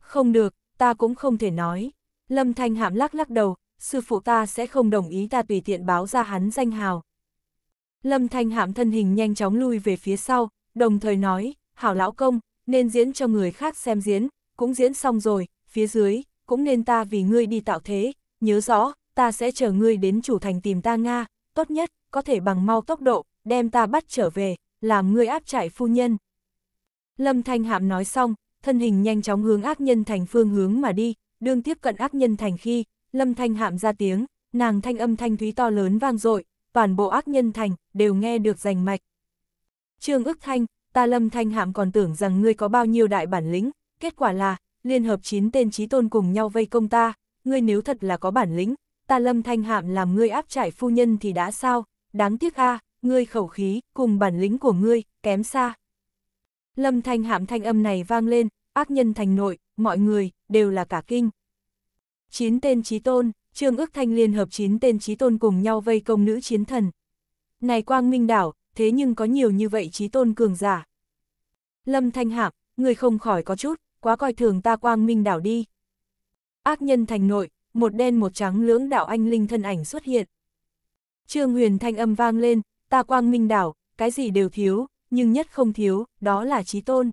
Không được, ta cũng không thể nói. Lâm Thanh Hạm lắc lắc đầu, sư phụ ta sẽ không đồng ý ta tùy tiện báo ra hắn danh hào. Lâm Thanh Hạm thân hình nhanh chóng lui về phía sau, đồng thời nói, hảo lão công, nên diễn cho người khác xem diễn, cũng diễn xong rồi, phía dưới, cũng nên ta vì ngươi đi tạo thế, nhớ rõ, ta sẽ chờ ngươi đến chủ thành tìm ta Nga, tốt nhất, có thể bằng mau tốc độ, đem ta bắt trở về, làm ngươi áp trại phu nhân. Lâm Thanh Hạm nói xong, thân hình nhanh chóng hướng ác nhân thành phương hướng mà đi, đương tiếp cận ác nhân thành khi, lâm thanh hạm ra tiếng, nàng thanh âm thanh thúy to lớn vang dội toàn bộ ác nhân thành, đều nghe được rành mạch. Trương ức thanh, ta lâm thanh hạm còn tưởng rằng ngươi có bao nhiêu đại bản lĩnh, kết quả là, liên hợp 9 tên trí tôn cùng nhau vây công ta, ngươi nếu thật là có bản lĩnh, ta lâm thanh hạm làm ngươi áp trải phu nhân thì đã sao, đáng tiếc a ngươi khẩu khí, cùng bản lĩnh của ngươi, kém xa. Lâm thanh hạm thanh âm này vang lên, ác nhân thành nội, mọi người, đều là cả kinh. Chín tên chí tôn, Trương Ước Thanh liên hợp chín tên chí tôn cùng nhau vây công nữ chiến thần. Này quang minh đảo, thế nhưng có nhiều như vậy chí tôn cường giả. Lâm Thanh Hạc, người không khỏi có chút, quá coi thường ta quang minh đảo đi. Ác nhân thành nội, một đen một trắng lưỡng đạo anh linh thân ảnh xuất hiện. Trương Huyền Thanh âm vang lên, ta quang minh đảo, cái gì đều thiếu, nhưng nhất không thiếu, đó là chí tôn.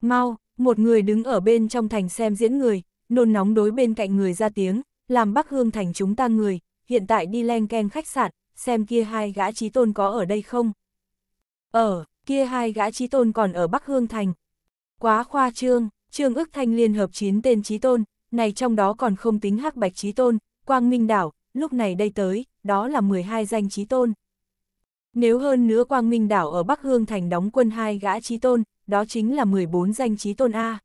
Mau, một người đứng ở bên trong thành xem diễn người, nôn nóng đối bên cạnh người ra tiếng, làm Bắc Hương Thành chúng ta người, hiện tại đi len ken khách sạn, xem kia hai gã trí tôn có ở đây không. Ở, kia hai gã trí tôn còn ở Bắc Hương Thành. Quá khoa trương, trương ức thanh liên hợp chín tên trí tôn, này trong đó còn không tính hắc bạch trí tôn, quang minh đảo, lúc này đây tới, đó là 12 danh trí tôn. Nếu hơn nữa quang minh đảo ở Bắc Hương Thành đóng quân hai gã trí tôn, đó chính là 14 danh trí tôn A.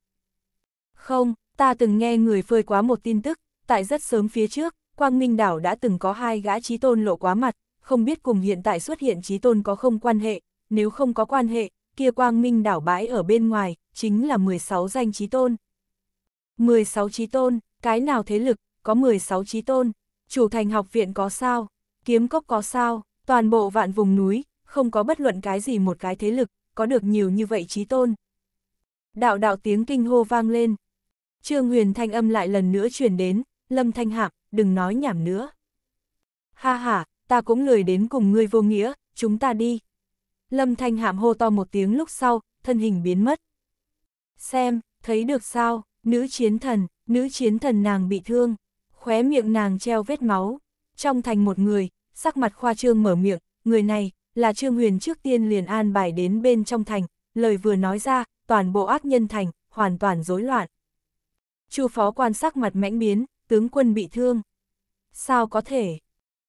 Không, ta từng nghe người phơi quá một tin tức, tại rất sớm phía trước, Quang Minh Đảo đã từng có hai gã trí tôn lộ quá mặt, không biết cùng hiện tại xuất hiện trí tôn có không quan hệ, nếu không có quan hệ, kia Quang Minh Đảo bãi ở bên ngoài, chính là 16 danh trí tôn. 16 trí tôn, cái nào thế lực, có 16 trí tôn, chủ thành học viện có sao, kiếm cốc có sao, toàn bộ vạn vùng núi, không có bất luận cái gì một cái thế lực, có được nhiều như vậy trí tôn. Đạo đạo tiếng kinh hô vang lên, Trương Huyền thanh âm lại lần nữa truyền đến, Lâm Thanh Hạm, đừng nói nhảm nữa. Ha ha, ta cũng lười đến cùng ngươi vô nghĩa, chúng ta đi. Lâm Thanh Hạm hô to một tiếng lúc sau, thân hình biến mất. Xem, thấy được sao, nữ chiến thần, nữ chiến thần nàng bị thương, khóe miệng nàng treo vết máu. Trong thành một người, sắc mặt khoa trương mở miệng, người này, là Trương Huyền trước tiên liền an bài đến bên trong thành, lời vừa nói ra, toàn bộ ác nhân thành, hoàn toàn rối loạn. Chu phó quan sắc mặt mãnh biến, tướng quân bị thương. Sao có thể?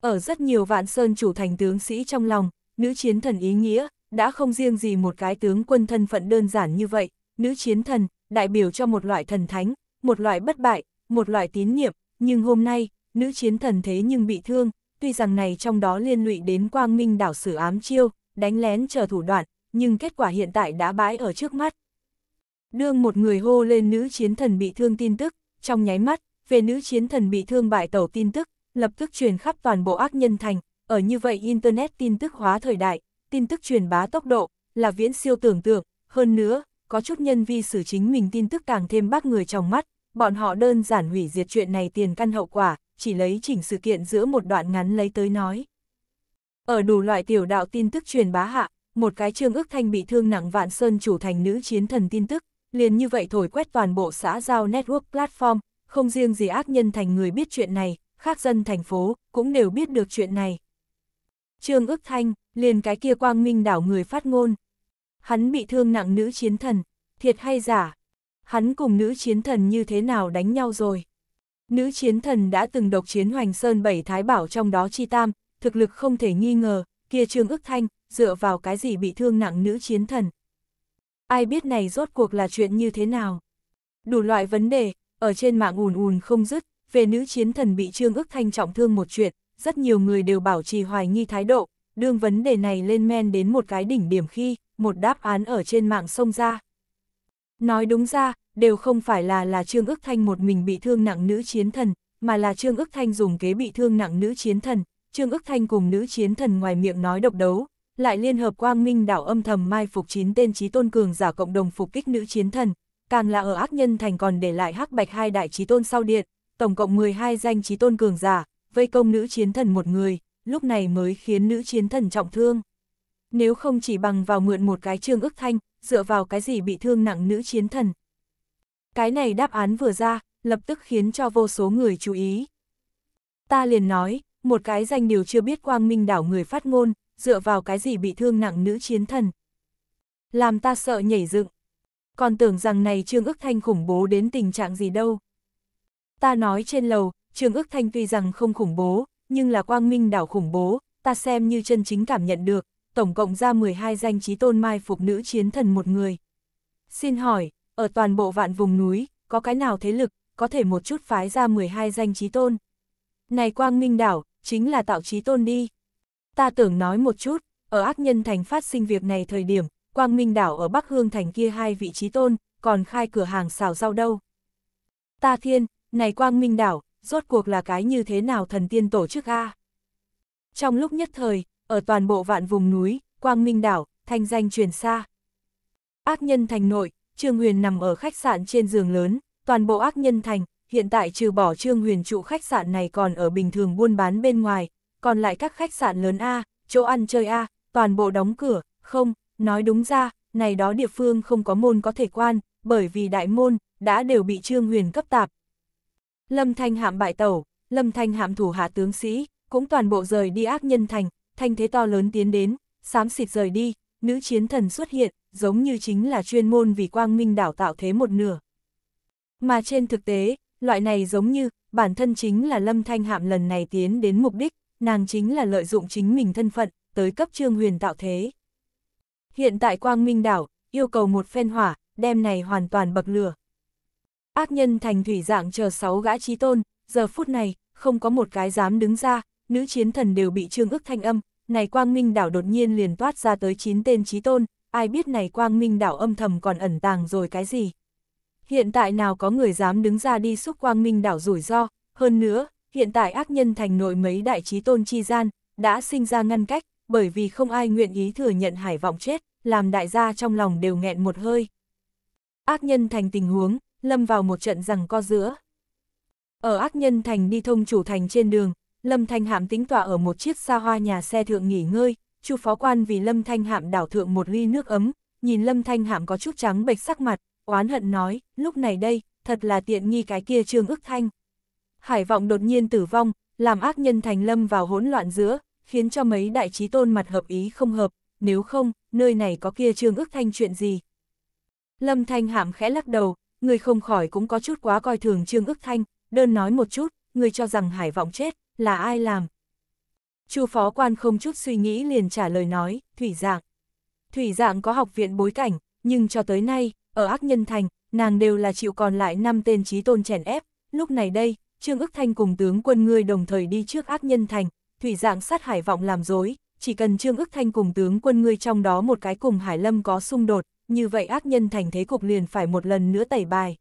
Ở rất nhiều vạn sơn chủ thành tướng sĩ trong lòng, nữ chiến thần ý nghĩa, đã không riêng gì một cái tướng quân thân phận đơn giản như vậy, nữ chiến thần, đại biểu cho một loại thần thánh, một loại bất bại, một loại tín nhiệm, nhưng hôm nay, nữ chiến thần thế nhưng bị thương, tuy rằng này trong đó liên lụy đến quang minh đảo sử ám chiêu, đánh lén chờ thủ đoạn, nhưng kết quả hiện tại đã bãi ở trước mắt, Đương một người hô lên nữ chiến thần bị thương tin tức, trong nháy mắt, về nữ chiến thần bị thương bại tẩu tin tức, lập tức truyền khắp toàn bộ ác nhân thành, ở như vậy Internet tin tức hóa thời đại, tin tức truyền bá tốc độ, là viễn siêu tưởng tượng, hơn nữa, có chút nhân vi xử chính mình tin tức càng thêm bác người trong mắt, bọn họ đơn giản hủy diệt chuyện này tiền căn hậu quả, chỉ lấy chỉnh sự kiện giữa một đoạn ngắn lấy tới nói. Ở đủ loại tiểu đạo tin tức truyền bá hạ, một cái trương ước thanh bị thương nặng vạn sơn chủ thành nữ chiến thần tin tức, liền như vậy thổi quét toàn bộ xã giao network platform, không riêng gì ác nhân thành người biết chuyện này, khác dân thành phố cũng đều biết được chuyện này. Trương ức thanh, liền cái kia quang minh đảo người phát ngôn. Hắn bị thương nặng nữ chiến thần, thiệt hay giả? Hắn cùng nữ chiến thần như thế nào đánh nhau rồi? Nữ chiến thần đã từng độc chiến hoành sơn bảy thái bảo trong đó chi tam, thực lực không thể nghi ngờ, kia trương ức thanh, dựa vào cái gì bị thương nặng nữ chiến thần ai biết này rốt cuộc là chuyện như thế nào. Đủ loại vấn đề, ở trên mạng ùn ùn không dứt, về nữ chiến thần bị Trương ức thanh trọng thương một chuyện, rất nhiều người đều bảo trì hoài nghi thái độ, đương vấn đề này lên men đến một cái đỉnh điểm khi, một đáp án ở trên mạng xông ra. Nói đúng ra, đều không phải là là Trương ức thanh một mình bị thương nặng nữ chiến thần, mà là Trương ức thanh dùng kế bị thương nặng nữ chiến thần, Trương ức thanh cùng nữ chiến thần ngoài miệng nói độc đấu, lại liên hợp quang minh đảo âm thầm mai phục chín tên trí tôn cường giả cộng đồng phục kích nữ chiến thần, càng là ở ác nhân thành còn để lại hắc bạch hai đại trí tôn sau điện, tổng cộng 12 danh trí tôn cường giả, vây công nữ chiến thần một người, lúc này mới khiến nữ chiến thần trọng thương. Nếu không chỉ bằng vào mượn một cái trương ức thanh, dựa vào cái gì bị thương nặng nữ chiến thần. Cái này đáp án vừa ra, lập tức khiến cho vô số người chú ý. Ta liền nói, một cái danh điều chưa biết quang minh đảo người phát ngôn, dựa vào cái gì bị thương nặng nữ chiến thần. Làm ta sợ nhảy dựng. Còn tưởng rằng này Trương ức thanh khủng bố đến tình trạng gì đâu. Ta nói trên lầu, Trương ức thanh tuy rằng không khủng bố, nhưng là quang minh đảo khủng bố, ta xem như chân chính cảm nhận được, tổng cộng ra 12 danh trí tôn mai phục nữ chiến thần một người. Xin hỏi, ở toàn bộ vạn vùng núi, có cái nào thế lực, có thể một chút phái ra 12 danh trí tôn? Này quang minh đảo, chính là tạo trí tôn đi. Ta tưởng nói một chút, ở ác nhân thành phát sinh việc này thời điểm, Quang Minh đảo ở Bắc Hương thành kia hai vị trí tôn, còn khai cửa hàng xào rau đâu. Ta thiên, này Quang Minh đảo, rốt cuộc là cái như thế nào thần tiên tổ chức a? Trong lúc nhất thời, ở toàn bộ vạn vùng núi, Quang Minh đảo, thanh danh truyền xa. Ác nhân thành nội, Trương Huyền nằm ở khách sạn trên giường lớn, toàn bộ ác nhân thành, hiện tại trừ bỏ Trương Huyền trụ khách sạn này còn ở bình thường buôn bán bên ngoài, còn lại các khách sạn lớn A, chỗ ăn chơi A, toàn bộ đóng cửa, không, nói đúng ra, này đó địa phương không có môn có thể quan, bởi vì đại môn, đã đều bị Trương Huyền cấp tạp. Lâm Thanh hạm bại tẩu, Lâm Thanh hạm thủ hạ tướng sĩ, cũng toàn bộ rời đi ác nhân thành, thanh thế to lớn tiến đến, xám xịt rời đi, nữ chiến thần xuất hiện, giống như chính là chuyên môn vì quang minh đảo tạo thế một nửa. Mà trên thực tế, loại này giống như, bản thân chính là Lâm Thanh hạm lần này tiến đến mục đích, nàng chính là lợi dụng chính mình thân phận, tới cấp Trương Huyền tạo thế. Hiện tại Quang Minh Đảo, yêu cầu một phen hỏa, đem này hoàn toàn bậc lửa. Ác nhân thành thủy dạng chờ sáu gã trí tôn, giờ phút này, không có một cái dám đứng ra, nữ chiến thần đều bị Trương ức thanh âm, này Quang Minh Đảo đột nhiên liền toát ra tới chín tên trí tôn, ai biết này Quang Minh Đảo âm thầm còn ẩn tàng rồi cái gì. Hiện tại nào có người dám đứng ra đi xúc Quang Minh Đảo rủi ro, hơn nữa, hiện tại ác nhân thành nội mấy đại trí tôn chi gian, đã sinh ra ngăn cách, bởi vì không ai nguyện ý thừa nhận hải vọng chết, làm đại gia trong lòng đều nghẹn một hơi. Ác nhân thành tình huống, lâm vào một trận rằng co giữa. Ở ác nhân thành đi thông chủ thành trên đường, Lâm Thanh Hạm tính tọa ở một chiếc xa hoa nhà xe thượng nghỉ ngơi, chu phó quan vì Lâm Thanh Hạm đảo thượng một ly nước ấm, nhìn Lâm Thanh Hạm có chút trắng bệch sắc mặt, oán hận nói, lúc này đây, thật là tiện nghi cái kia trương ức thanh. Hải vọng đột nhiên tử vong, làm ác nhân thành lâm vào hỗn loạn giữa, khiến cho mấy đại trí tôn mặt hợp ý không hợp, nếu không, nơi này có kia trương ức thanh chuyện gì. Lâm thanh hạm khẽ lắc đầu, người không khỏi cũng có chút quá coi thường trương ức thanh, đơn nói một chút, người cho rằng hải vọng chết, là ai làm. Chu phó quan không chút suy nghĩ liền trả lời nói, thủy dạng. Thủy dạng có học viện bối cảnh, nhưng cho tới nay, ở ác nhân thành, nàng đều là chịu còn lại năm tên trí tôn chèn ép, lúc này đây, Trương ức thanh cùng tướng quân ngươi đồng thời đi trước ác nhân thành, thủy dạng sát hải vọng làm dối, chỉ cần Trương ức thanh cùng tướng quân ngươi trong đó một cái cùng Hải Lâm có xung đột, như vậy ác nhân thành thế cục liền phải một lần nữa tẩy bài.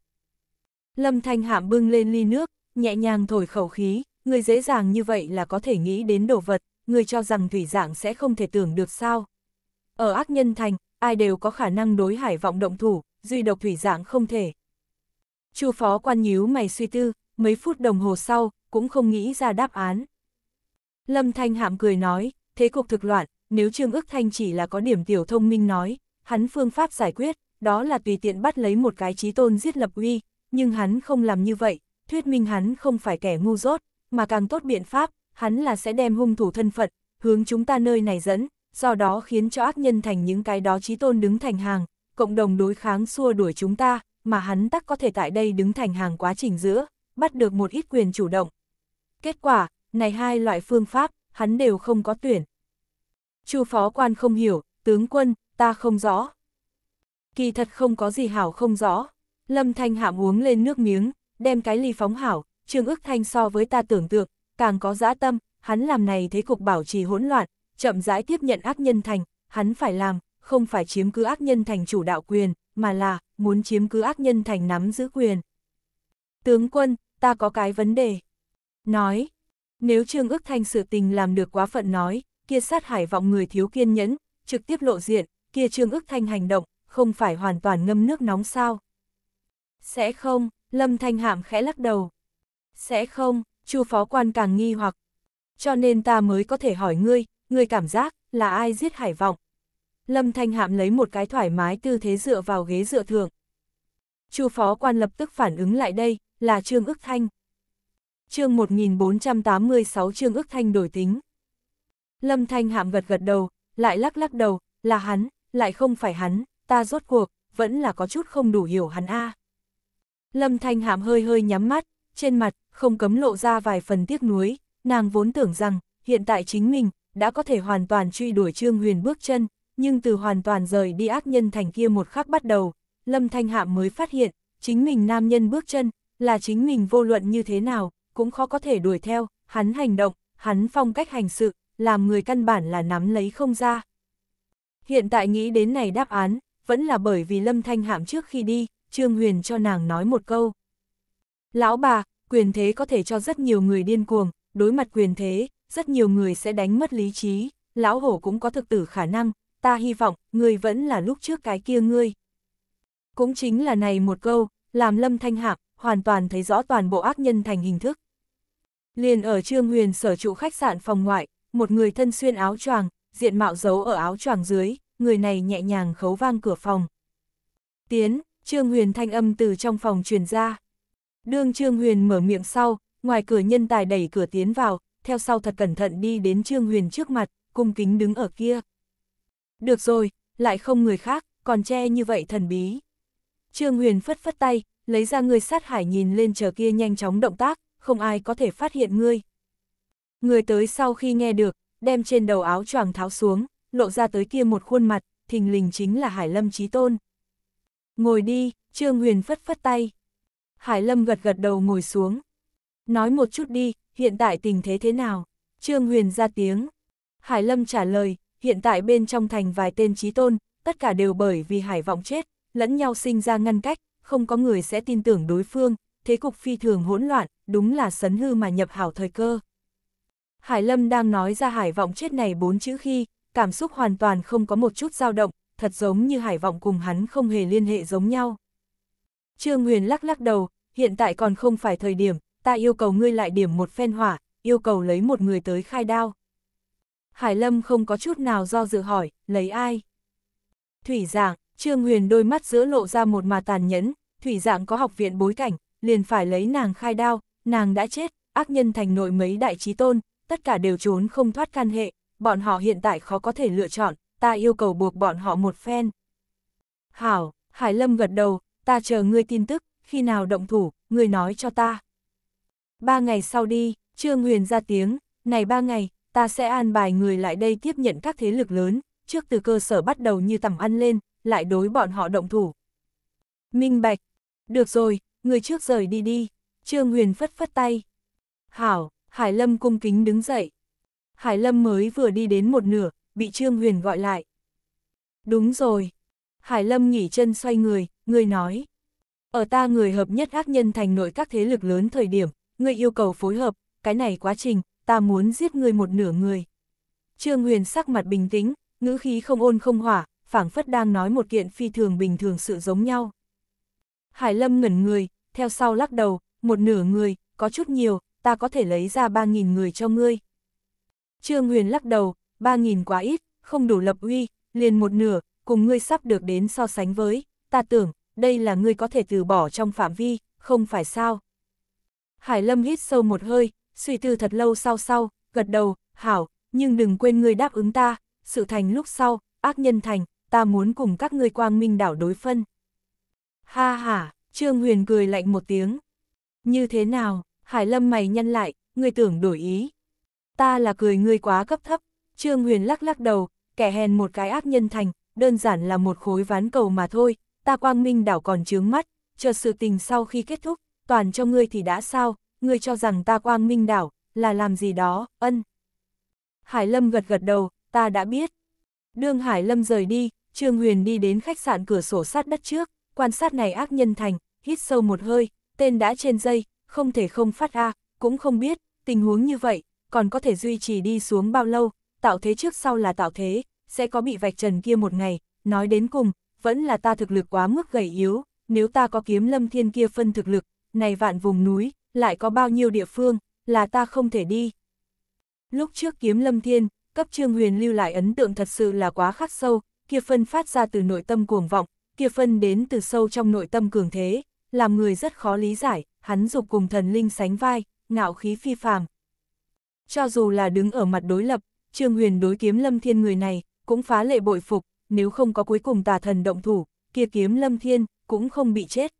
Lâm Thanh Hạm bưng lên ly nước, nhẹ nhàng thổi khẩu khí, người dễ dàng như vậy là có thể nghĩ đến đồ vật, người cho rằng thủy dạng sẽ không thể tưởng được sao. Ở ác nhân thành, ai đều có khả năng đối hải vọng động thủ, duy độc thủy dạng không thể. Chu phó quan nhíu mày suy tư, mấy phút đồng hồ sau, cũng không nghĩ ra đáp án. Lâm Thanh hạm cười nói, thế cục thực loạn, nếu Trương ước Thanh chỉ là có điểm tiểu thông minh nói, hắn phương pháp giải quyết, đó là tùy tiện bắt lấy một cái trí tôn giết lập uy, nhưng hắn không làm như vậy, thuyết minh hắn không phải kẻ ngu dốt, mà càng tốt biện pháp, hắn là sẽ đem hung thủ thân phận, hướng chúng ta nơi này dẫn, do đó khiến cho ác nhân thành những cái đó trí tôn đứng thành hàng, cộng đồng đối kháng xua đuổi chúng ta, mà hắn tắc có thể tại đây đứng thành hàng quá trình giữa, bắt được một ít quyền chủ động. Kết quả, này hai loại phương pháp, hắn đều không có tuyển. Chu phó quan không hiểu, tướng quân, ta không rõ. Kỳ thật không có gì hảo không rõ. Lâm Thanh Hạm uống lên nước miếng, đem cái ly phóng hảo, Trương ước Thanh so với ta tưởng tượng, càng có dã tâm, hắn làm này thế cục bảo trì hỗn loạn, chậm rãi tiếp nhận ác nhân thành, hắn phải làm, không phải chiếm cứ ác nhân thành chủ đạo quyền, mà là muốn chiếm cứ ác nhân thành nắm giữ quyền tướng quân, ta có cái vấn đề. Nói, nếu Trương ước thanh sự tình làm được quá phận nói, kia sát hải vọng người thiếu kiên nhẫn, trực tiếp lộ diện, kia Trương ước thanh hành động, không phải hoàn toàn ngâm nước nóng sao. Sẽ không, Lâm Thanh Hạm khẽ lắc đầu. Sẽ không, chu phó quan càng nghi hoặc. Cho nên ta mới có thể hỏi ngươi, ngươi cảm giác là ai giết hải vọng. Lâm Thanh Hạm lấy một cái thoải mái tư thế dựa vào ghế dựa thượng. chu phó quan lập tức phản ứng lại đây, là Trương Ước Thanh. chương 1486 Trương Ước Thanh đổi tính. Lâm Thanh hạm gật gật đầu, lại lắc lắc đầu, là hắn, lại không phải hắn, ta rốt cuộc, vẫn là có chút không đủ hiểu hắn a. Lâm Thanh hạm hơi hơi nhắm mắt, trên mặt, không cấm lộ ra vài phần tiếc nuối, nàng vốn tưởng rằng, hiện tại chính mình, đã có thể hoàn toàn truy đuổi Trương Huyền bước chân, nhưng từ hoàn toàn rời đi ác nhân thành kia một khắc bắt đầu, Lâm Thanh Hạm mới phát hiện, chính mình nam nhân bước chân, là chính mình vô luận như thế nào, cũng khó có thể đuổi theo, hắn hành động, hắn phong cách hành sự, làm người căn bản là nắm lấy không ra. Hiện tại nghĩ đến này đáp án, vẫn là bởi vì Lâm Thanh Hạm trước khi đi, Trương Huyền cho nàng nói một câu. Lão bà, quyền thế có thể cho rất nhiều người điên cuồng, đối mặt quyền thế, rất nhiều người sẽ đánh mất lý trí, lão hổ cũng có thực tử khả năng, ta hy vọng, người vẫn là lúc trước cái kia ngươi. Cũng chính là này một câu, làm Lâm Thanh Hạm, hoàn toàn thấy rõ toàn bộ ác nhân thành hình thức. Liền ở Trương Huyền sở trụ khách sạn phòng ngoại, một người thân xuyên áo choàng, diện mạo giấu ở áo choàng dưới, người này nhẹ nhàng khấu vang cửa phòng. Tiến, Trương Huyền thanh âm từ trong phòng truyền ra. Đương Trương Huyền mở miệng sau, ngoài cửa nhân tài đẩy cửa tiến vào, theo sau thật cẩn thận đi đến Trương Huyền trước mặt, cung kính đứng ở kia. Được rồi, lại không người khác, còn che như vậy thần bí. Trương Huyền phất phất tay, lấy ra người sát hải nhìn lên chờ kia nhanh chóng động tác, không ai có thể phát hiện ngươi. Người tới sau khi nghe được, đem trên đầu áo choàng tháo xuống, lộ ra tới kia một khuôn mặt, thình lình chính là Hải Lâm Chí Tôn. Ngồi đi, Trương Huyền phất phất tay. Hải Lâm gật gật đầu ngồi xuống. Nói một chút đi, hiện tại tình thế thế nào? Trương Huyền ra tiếng. Hải Lâm trả lời, hiện tại bên trong thành vài tên Chí Tôn, tất cả đều bởi vì Hải Vọng chết, lẫn nhau sinh ra ngăn cách, không có người sẽ tin tưởng đối phương, thế cục phi thường hỗn loạn, đúng là sấn hư mà nhập hảo thời cơ. Hải Lâm đang nói ra hải vọng chết này bốn chữ khi, cảm xúc hoàn toàn không có một chút dao động, thật giống như hải vọng cùng hắn không hề liên hệ giống nhau. Trương Huyền lắc lắc đầu, hiện tại còn không phải thời điểm, ta yêu cầu ngươi lại điểm một phen hỏa, yêu cầu lấy một người tới khai đao. Hải Lâm không có chút nào do dự hỏi, lấy ai? Thủy giảng, Trương Huyền đôi mắt giữa lộ ra một mà tàn nhẫn, thủy dạng có học viện bối cảnh, liền phải lấy nàng khai đao, nàng đã chết, ác nhân thành nội mấy đại trí tôn, tất cả đều trốn không thoát can hệ, bọn họ hiện tại khó có thể lựa chọn, ta yêu cầu buộc bọn họ một phen. Hảo, Hải Lâm gật đầu, ta chờ ngươi tin tức, khi nào động thủ, ngươi nói cho ta. Ba ngày sau đi, Trương Huyền ra tiếng, này ba ngày, ta sẽ an bài người lại đây tiếp nhận các thế lực lớn, trước từ cơ sở bắt đầu như tầm ăn lên, lại đối bọn họ động thủ. Minh bạch, được rồi, người trước rời đi đi, Trương Huyền phất phất tay. Hảo, Hải Lâm cung kính đứng dậy. Hải Lâm mới vừa đi đến một nửa, bị Trương Huyền gọi lại. Đúng rồi. Hải Lâm nghỉ chân xoay người, người nói. Ở ta người hợp nhất ác nhân thành nội các thế lực lớn thời điểm, người yêu cầu phối hợp, cái này quá trình, ta muốn giết người một nửa người. Trương Huyền sắc mặt bình tĩnh, ngữ khí không ôn không hỏa, phảng phất đang nói một kiện phi thường bình thường sự giống nhau. Hải Lâm ngẩn người, theo sau lắc đầu, một nửa người, có chút nhiều, ta có thể lấy ra 3.000 người cho ngươi. Trương Huyền lắc đầu, 3.000 quá ít, không đủ lập uy, liền một nửa, cùng ngươi sắp được đến so sánh với, ta tưởng, đây là ngươi có thể từ bỏ trong phạm vi, không phải sao. Hải Lâm hít sâu một hơi, suy tư thật lâu sau sau, gật đầu, hảo, nhưng đừng quên ngươi đáp ứng ta, sự thành lúc sau, ác nhân thành, ta muốn cùng các ngươi quang minh đảo đối phân. Ha ha, Trương Huyền cười lạnh một tiếng. Như thế nào, Hải Lâm mày nhăn lại, ngươi tưởng đổi ý. Ta là cười ngươi quá cấp thấp, Trương Huyền lắc lắc đầu, kẻ hèn một cái ác nhân thành, đơn giản là một khối ván cầu mà thôi, ta quang minh đảo còn chướng mắt, chờ sự tình sau khi kết thúc, toàn cho ngươi thì đã sao, ngươi cho rằng ta quang minh đảo, là làm gì đó, ân. Hải Lâm gật gật đầu, ta đã biết. Đương Hải Lâm rời đi, Trương Huyền đi đến khách sạn cửa sổ sát đất trước, quan sát này ác nhân thành, hít sâu một hơi, tên đã trên dây, không thể không phát ra cũng không biết, tình huống như vậy, còn có thể duy trì đi xuống bao lâu, tạo thế trước sau là tạo thế, sẽ có bị vạch trần kia một ngày, nói đến cùng, vẫn là ta thực lực quá mức gầy yếu, nếu ta có kiếm lâm thiên kia phân thực lực, này vạn vùng núi, lại có bao nhiêu địa phương, là ta không thể đi. Lúc trước kiếm lâm thiên, cấp trương huyền lưu lại ấn tượng thật sự là quá khắc sâu, kia phân phát ra từ nội tâm cuồng vọng, kia phân đến từ sâu trong nội tâm cường thế, làm người rất khó lý giải, hắn dục cùng thần linh sánh vai, ngạo khí phi phàm. Cho dù là đứng ở mặt đối lập, Trương Huyền đối kiếm lâm thiên người này, cũng phá lệ bội phục, nếu không có cuối cùng tà thần động thủ, kia kiếm lâm thiên, cũng không bị chết.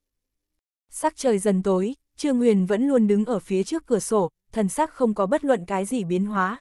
Sắc trời dần tối, Trương Huyền vẫn luôn đứng ở phía trước cửa sổ, thần sắc không có bất luận cái gì biến hóa.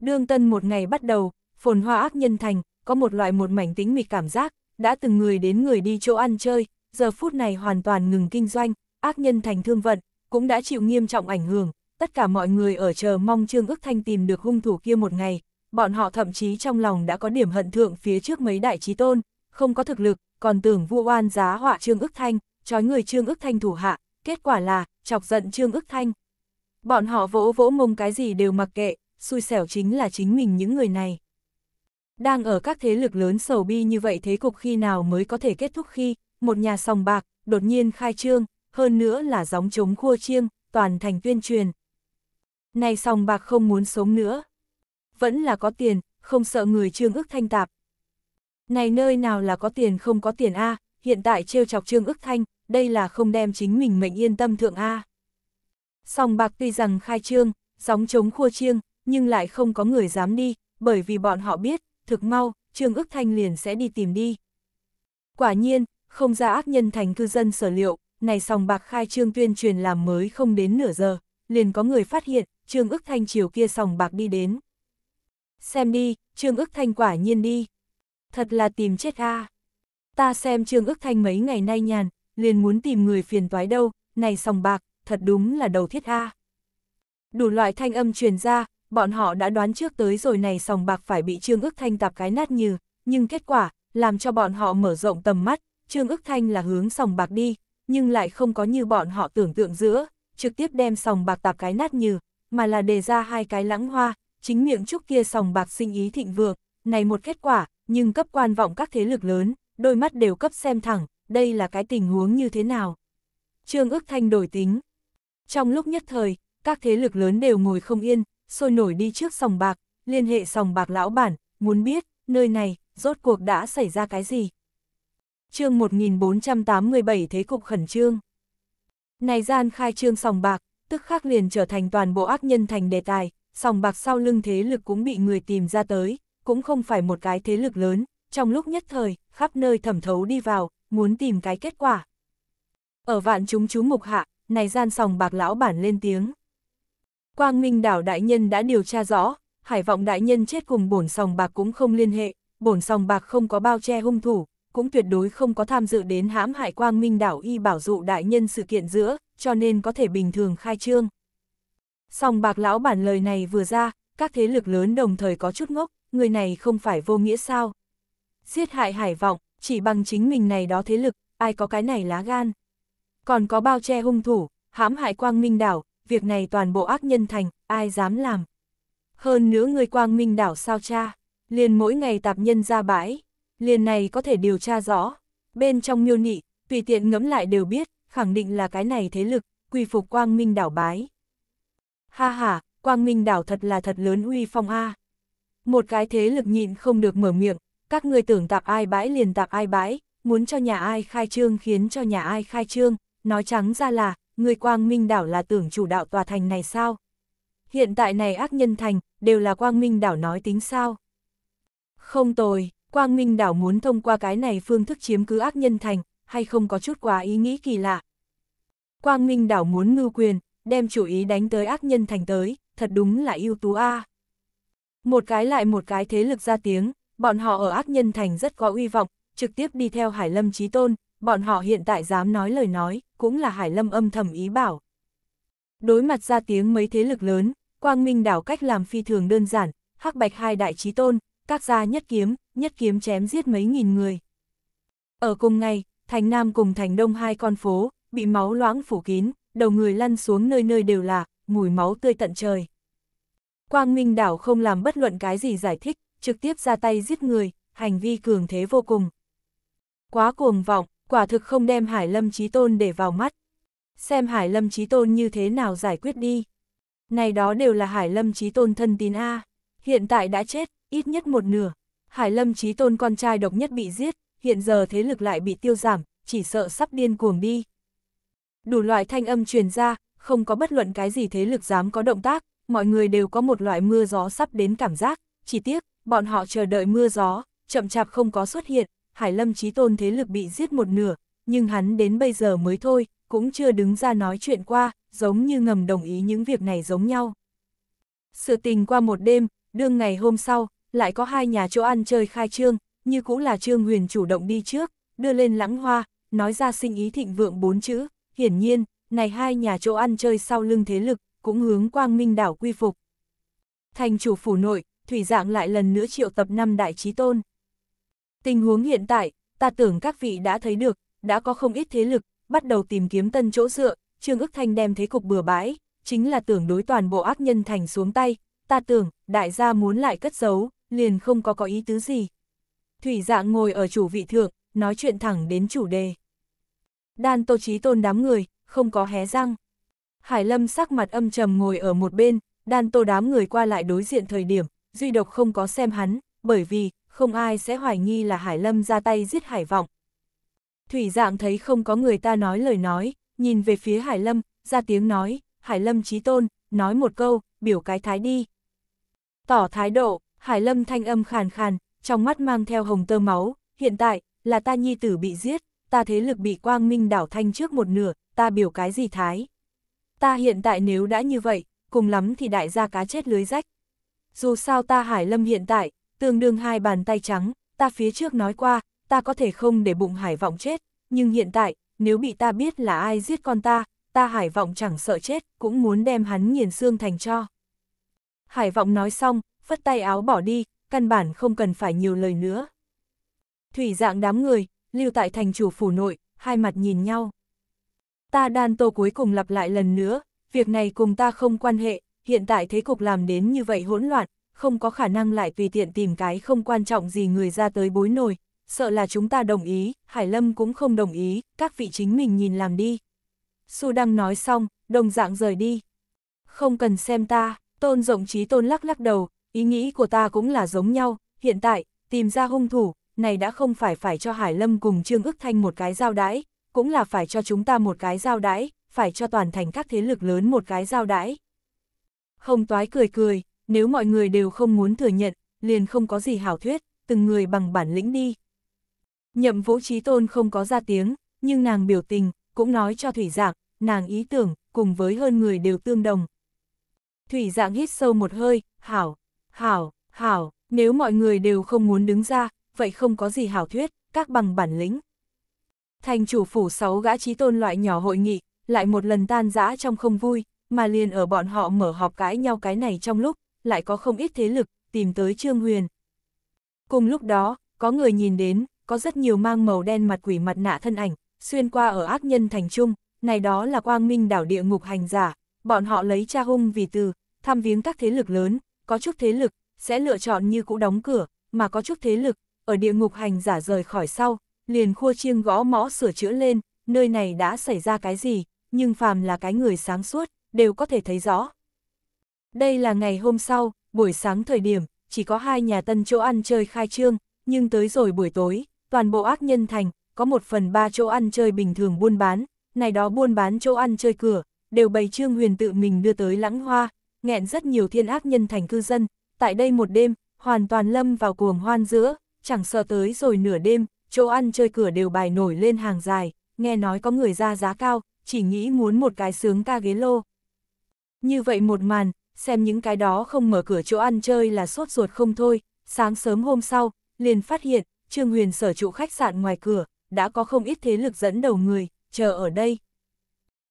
Đương tân một ngày bắt đầu, phồn hoa ác nhân thành, có một loại một mảnh tính mịch cảm giác, đã từng người đến người đi chỗ ăn chơi, giờ phút này hoàn toàn ngừng kinh doanh, ác nhân thành thương vận, cũng đã chịu nghiêm trọng ảnh hưởng, tất cả mọi người ở chờ mong Trương Ước Thanh tìm được hung thủ kia một ngày, bọn họ thậm chí trong lòng đã có điểm hận thượng phía trước mấy đại trí tôn, không có thực lực, còn tưởng vua oan giá họa Trương Ước Thanh, trói người Trương Ước Thanh thủ hạ, kết quả là, chọc giận Trương Ước Thanh. Bọn họ vỗ vỗ mông cái gì đều mặc kệ, xui xẻo chính là chính mình những người này. Đang ở các thế lực lớn sầu bi như vậy thế cục khi nào mới có thể kết thúc khi, một nhà sòng bạc, đột nhiên khai trương, hơn nữa là gióng chống khua chiêng, toàn thành tuyên truyền. Này sòng bạc không muốn sống nữa. Vẫn là có tiền, không sợ người trương ức thanh tạp. Này nơi nào là có tiền không có tiền A, hiện tại trêu chọc trương ức thanh, đây là không đem chính mình mệnh yên tâm thượng A. Sòng bạc tuy rằng khai trương, gióng chống khua chiêng, nhưng lại không có người dám đi, bởi vì bọn họ biết, thực mau, Trương Ước Thanh liền sẽ đi tìm đi. Quả nhiên, không ra ác nhân thành cư dân sở liệu, này sòng bạc khai trương tuyên truyền làm mới không đến nửa giờ, liền có người phát hiện, Trương Ước Thanh chiều kia sòng bạc đi đến. Xem đi, Trương Ước Thanh quả nhiên đi. Thật là tìm chết ha. Ta xem Trương Ước Thanh mấy ngày nay nhàn, liền muốn tìm người phiền toái đâu, này sòng bạc, thật đúng là đầu thiết ha. Đủ loại thanh âm truyền ra, bọn họ đã đoán trước tới rồi này sòng bạc phải bị Trương Ước Thanh tạp cái nát như, nhưng kết quả, làm cho bọn họ mở rộng tầm mắt, Trương Ước Thanh là hướng sòng bạc đi, nhưng lại không có như bọn họ tưởng tượng giữa, trực tiếp đem sòng bạc tạp cái nát như, mà là đề ra hai cái lãng hoa, chính miệng chúc kia sòng bạc sinh ý thịnh vượng, này một kết quả, nhưng cấp quan vọng các thế lực lớn, đôi mắt đều cấp xem thẳng, đây là cái tình huống như thế nào. Trương Ước Thanh đổi tính. Trong lúc nhất thời, các thế lực lớn đều ngồi không yên, sôi nổi đi trước sòng bạc, liên hệ sòng bạc lão bản, muốn biết, nơi này, rốt cuộc đã xảy ra cái gì. chương 1487 Thế cục khẩn trương Này gian khai trương sòng bạc, tức khắc liền trở thành toàn bộ ác nhân thành đề tài, sòng bạc sau lưng thế lực cũng bị người tìm ra tới, cũng không phải một cái thế lực lớn, trong lúc nhất thời, khắp nơi thẩm thấu đi vào, muốn tìm cái kết quả. Ở vạn chúng chú mục hạ, này gian sòng bạc lão bản lên tiếng. Quang Minh đảo đại nhân đã điều tra rõ, Hải vọng đại nhân chết cùng bổn sòng bạc cũng không liên hệ, bổn sòng bạc không có bao che hung thủ, cũng tuyệt đối không có tham dự đến hãm hại Quang Minh đảo y bảo dụ đại nhân sự kiện giữa, cho nên có thể bình thường khai trương. Sòng bạc lão bản lời này vừa ra, các thế lực lớn đồng thời có chút ngốc, người này không phải vô nghĩa sao. Giết hại hải vọng, chỉ bằng chính mình này đó thế lực, ai có cái này lá gan. Còn có bao che hung thủ, hãm hại Quang Minh đảo, việc này toàn bộ ác nhân thành, ai dám làm. Hơn nữa người quang minh đảo sao cha, liền mỗi ngày tạp nhân ra bãi, liền này có thể điều tra rõ. Bên trong miêu nị, tùy tiện ngẫm lại đều biết, khẳng định là cái này thế lực, quy phục quang minh đảo bái. Ha ha, quang minh đảo thật là thật lớn uy phong a. Một cái thế lực nhịn không được mở miệng, các người tưởng tạp ai bãi liền tạp ai bãi, muốn cho nhà ai khai trương khiến cho nhà ai khai trương, nói trắng ra là, người quang minh đảo là tưởng chủ đạo tòa thành này sao? Hiện tại này ác nhân thành, đều là quang minh đảo nói tính sao? Không tồi, quang minh đảo muốn thông qua cái này phương thức chiếm cứ ác nhân thành, hay không có chút quá ý nghĩ kỳ lạ. Quang minh đảo muốn ngưu quyền, đem chủ ý đánh tới ác nhân thành tới, thật đúng là ưu tú A. Một cái lại một cái thế lực ra tiếng, bọn họ ở ác nhân thành rất có uy vọng, trực tiếp đi theo Hải Lâm Chí Tôn, bọn họ hiện tại dám nói lời nói, cũng là Hải Lâm âm thầm ý bảo. Đối mặt ra tiếng mấy thế lực lớn, Quang Minh đảo cách làm phi thường đơn giản, hắc bạch hai đại trí tôn, các gia nhất kiếm, nhất kiếm chém giết mấy nghìn người. Ở cùng ngày, thành Nam cùng thành Đông hai con phố, bị máu loãng phủ kín, đầu người lăn xuống nơi nơi đều là, mùi máu tươi tận trời. Quang Minh đảo không làm bất luận cái gì giải thích, trực tiếp ra tay giết người, hành vi cường thế vô cùng. Quá cuồng vọng, quả thực không đem Hải Lâm Chí Tôn để vào mắt. Xem Hải Lâm Chí Tôn như thế nào giải quyết đi. Này đó đều là Hải Lâm Chí Tôn thân tín A, hiện tại đã chết, ít nhất một nửa. Hải Lâm Chí Tôn con trai độc nhất bị giết, hiện giờ thế lực lại bị tiêu giảm, chỉ sợ sắp điên cuồng đi. Đủ loại thanh âm truyền ra, không có bất luận cái gì thế lực dám có động tác, mọi người đều có một loại mưa gió sắp đến cảm giác, chỉ tiếc, bọn họ chờ đợi mưa gió, chậm chạp không có xuất hiện, Hải Lâm Chí Tôn thế lực bị giết một nửa, nhưng hắn đến bây giờ mới thôi, cũng chưa đứng ra nói chuyện qua, giống như ngầm đồng ý những việc này giống nhau. Sự tình qua một đêm, đương ngày hôm sau, lại có hai nhà chỗ ăn chơi khai trương, như cũng là Trương Huyền chủ động đi trước, đưa lên lãng hoa, nói ra sinh ý thịnh vượng bốn chữ, hiển nhiên, này hai nhà chỗ ăn chơi sau lưng thế lực, cũng hướng quang minh đảo quy phục. Thành chủ phủ nội, thủy dạng lại lần nữa triệu tập năm đại trí tôn. Tình huống hiện tại, ta tưởng các vị đã thấy được, đã có không ít thế lực, bắt đầu tìm kiếm tân chỗ dựa, Trương ức thanh đem thế cục bừa bãi, chính là tưởng đối toàn bộ ác nhân thành xuống tay, ta tưởng, đại gia muốn lại cất giấu, liền không có có ý tứ gì. Thủy dạng ngồi ở chủ vị thượng, nói chuyện thẳng đến chủ đề. Đan tô trí tôn đám người, không có hé răng. Hải lâm sắc mặt âm trầm ngồi ở một bên, đan tô đám người qua lại đối diện thời điểm, duy độc không có xem hắn, bởi vì, không ai sẽ hoài nghi là Hải Lâm ra tay giết Hải Vọng. Thủy dạng thấy không có người ta nói lời nói, nhìn về phía Hải Lâm, ra tiếng nói, Hải Lâm trí tôn, nói một câu, biểu cái thái đi. Tỏ thái độ, Hải Lâm thanh âm khàn khàn, trong mắt mang theo hồng tơ máu, hiện tại, là ta nhi tử bị giết, ta thế lực bị quang minh đảo thanh trước một nửa, ta biểu cái gì thái. Ta hiện tại nếu đã như vậy, cùng lắm thì đại gia cá chết lưới rách. Dù sao ta Hải Lâm hiện tại, tương đương hai bàn tay trắng, ta phía trước nói qua, ta có thể không để bụng hải vọng chết, nhưng hiện tại, nếu bị ta biết là ai giết con ta, ta hải vọng chẳng sợ chết, cũng muốn đem hắn nghiền xương thành cho. Hải vọng nói xong, phất tay áo bỏ đi, căn bản không cần phải nhiều lời nữa. Thủy dạng đám người, lưu tại thành chủ phủ nội, hai mặt nhìn nhau. Ta đan tô cuối cùng lặp lại lần nữa, việc này cùng ta không quan hệ, hiện tại thế cục làm đến như vậy hỗn loạn, không có khả năng lại tùy tiện tìm cái không quan trọng gì người ra tới bối nổi, sợ là chúng ta đồng ý, Hải Lâm cũng không đồng ý, các vị chính mình nhìn làm đi. Su Đăng nói xong, đồng dạng rời đi. Không cần xem ta, tôn rộng trí tôn lắc lắc đầu, ý nghĩ của ta cũng là giống nhau, hiện tại, tìm ra hung thủ, này đã không phải phải cho Hải Lâm cùng Trương Ước Thanh một cái giao đãi, cũng là phải cho chúng ta một cái giao đãi, phải cho toàn thành các thế lực lớn một cái giao đãi. không Toái cười cười, nếu mọi người đều không muốn thừa nhận, liền không có gì hảo thuyết, từng người bằng bản lĩnh đi. Nhậm vũ trí tôn không có ra tiếng, nhưng nàng biểu tình, cũng nói cho thủy dạng, nàng ý tưởng, cùng với hơn người đều tương đồng. Thủy dạng hít sâu một hơi, hảo, hảo, hảo, nếu mọi người đều không muốn đứng ra, vậy không có gì hảo thuyết, các bằng bản lĩnh. Thành chủ phủ sáu gã trí tôn loại nhỏ hội nghị, lại một lần tan rã trong không vui, mà liền ở bọn họ mở họp cãi nhau cái này trong lúc, lại có không ít thế lực, tìm tới Trương Huyền. Cùng lúc đó, có người nhìn đến, có rất nhiều mang màu đen mặt quỷ mặt nạ thân ảnh, xuyên qua ở ác nhân thành trung, này đó là quang minh đảo địa ngục hành giả, bọn họ lấy cha hung vì từ, thăm viếng các thế lực lớn, có chút thế lực, sẽ lựa chọn như cũ đóng cửa, mà có chút thế lực, ở địa ngục hành giả rời khỏi sau, liền khua chiêng gõ mõ sửa chữa lên, nơi này đã xảy ra cái gì, nhưng phàm là cái người sáng suốt, đều có thể thấy rõ. Đây là ngày hôm sau, buổi sáng thời điểm, chỉ có hai nhà tân chỗ ăn chơi khai trương, nhưng tới rồi buổi tối, toàn bộ ác nhân thành, có một phần ba chỗ ăn chơi bình thường buôn bán, này đó buôn bán chỗ ăn chơi cửa, đều bày trương huyền tự mình đưa tới lãng hoa, nghẹn rất nhiều thiên ác nhân thành cư dân, tại đây một đêm, hoàn toàn lâm vào cuồng hoan giữa, chẳng sợ tới rồi nửa đêm, chỗ ăn chơi cửa đều bài nổi lên hàng dài, nghe nói có người ra giá cao, chỉ nghĩ muốn một cái sướng ca ghế lô. Như vậy một màn, xem những cái đó không mở cửa chỗ ăn chơi là sốt ruột không thôi, sáng sớm hôm sau, liền phát hiện, Trương Huyền sở trụ khách sạn ngoài cửa, đã có không ít thế lực dẫn đầu người, chờ ở đây.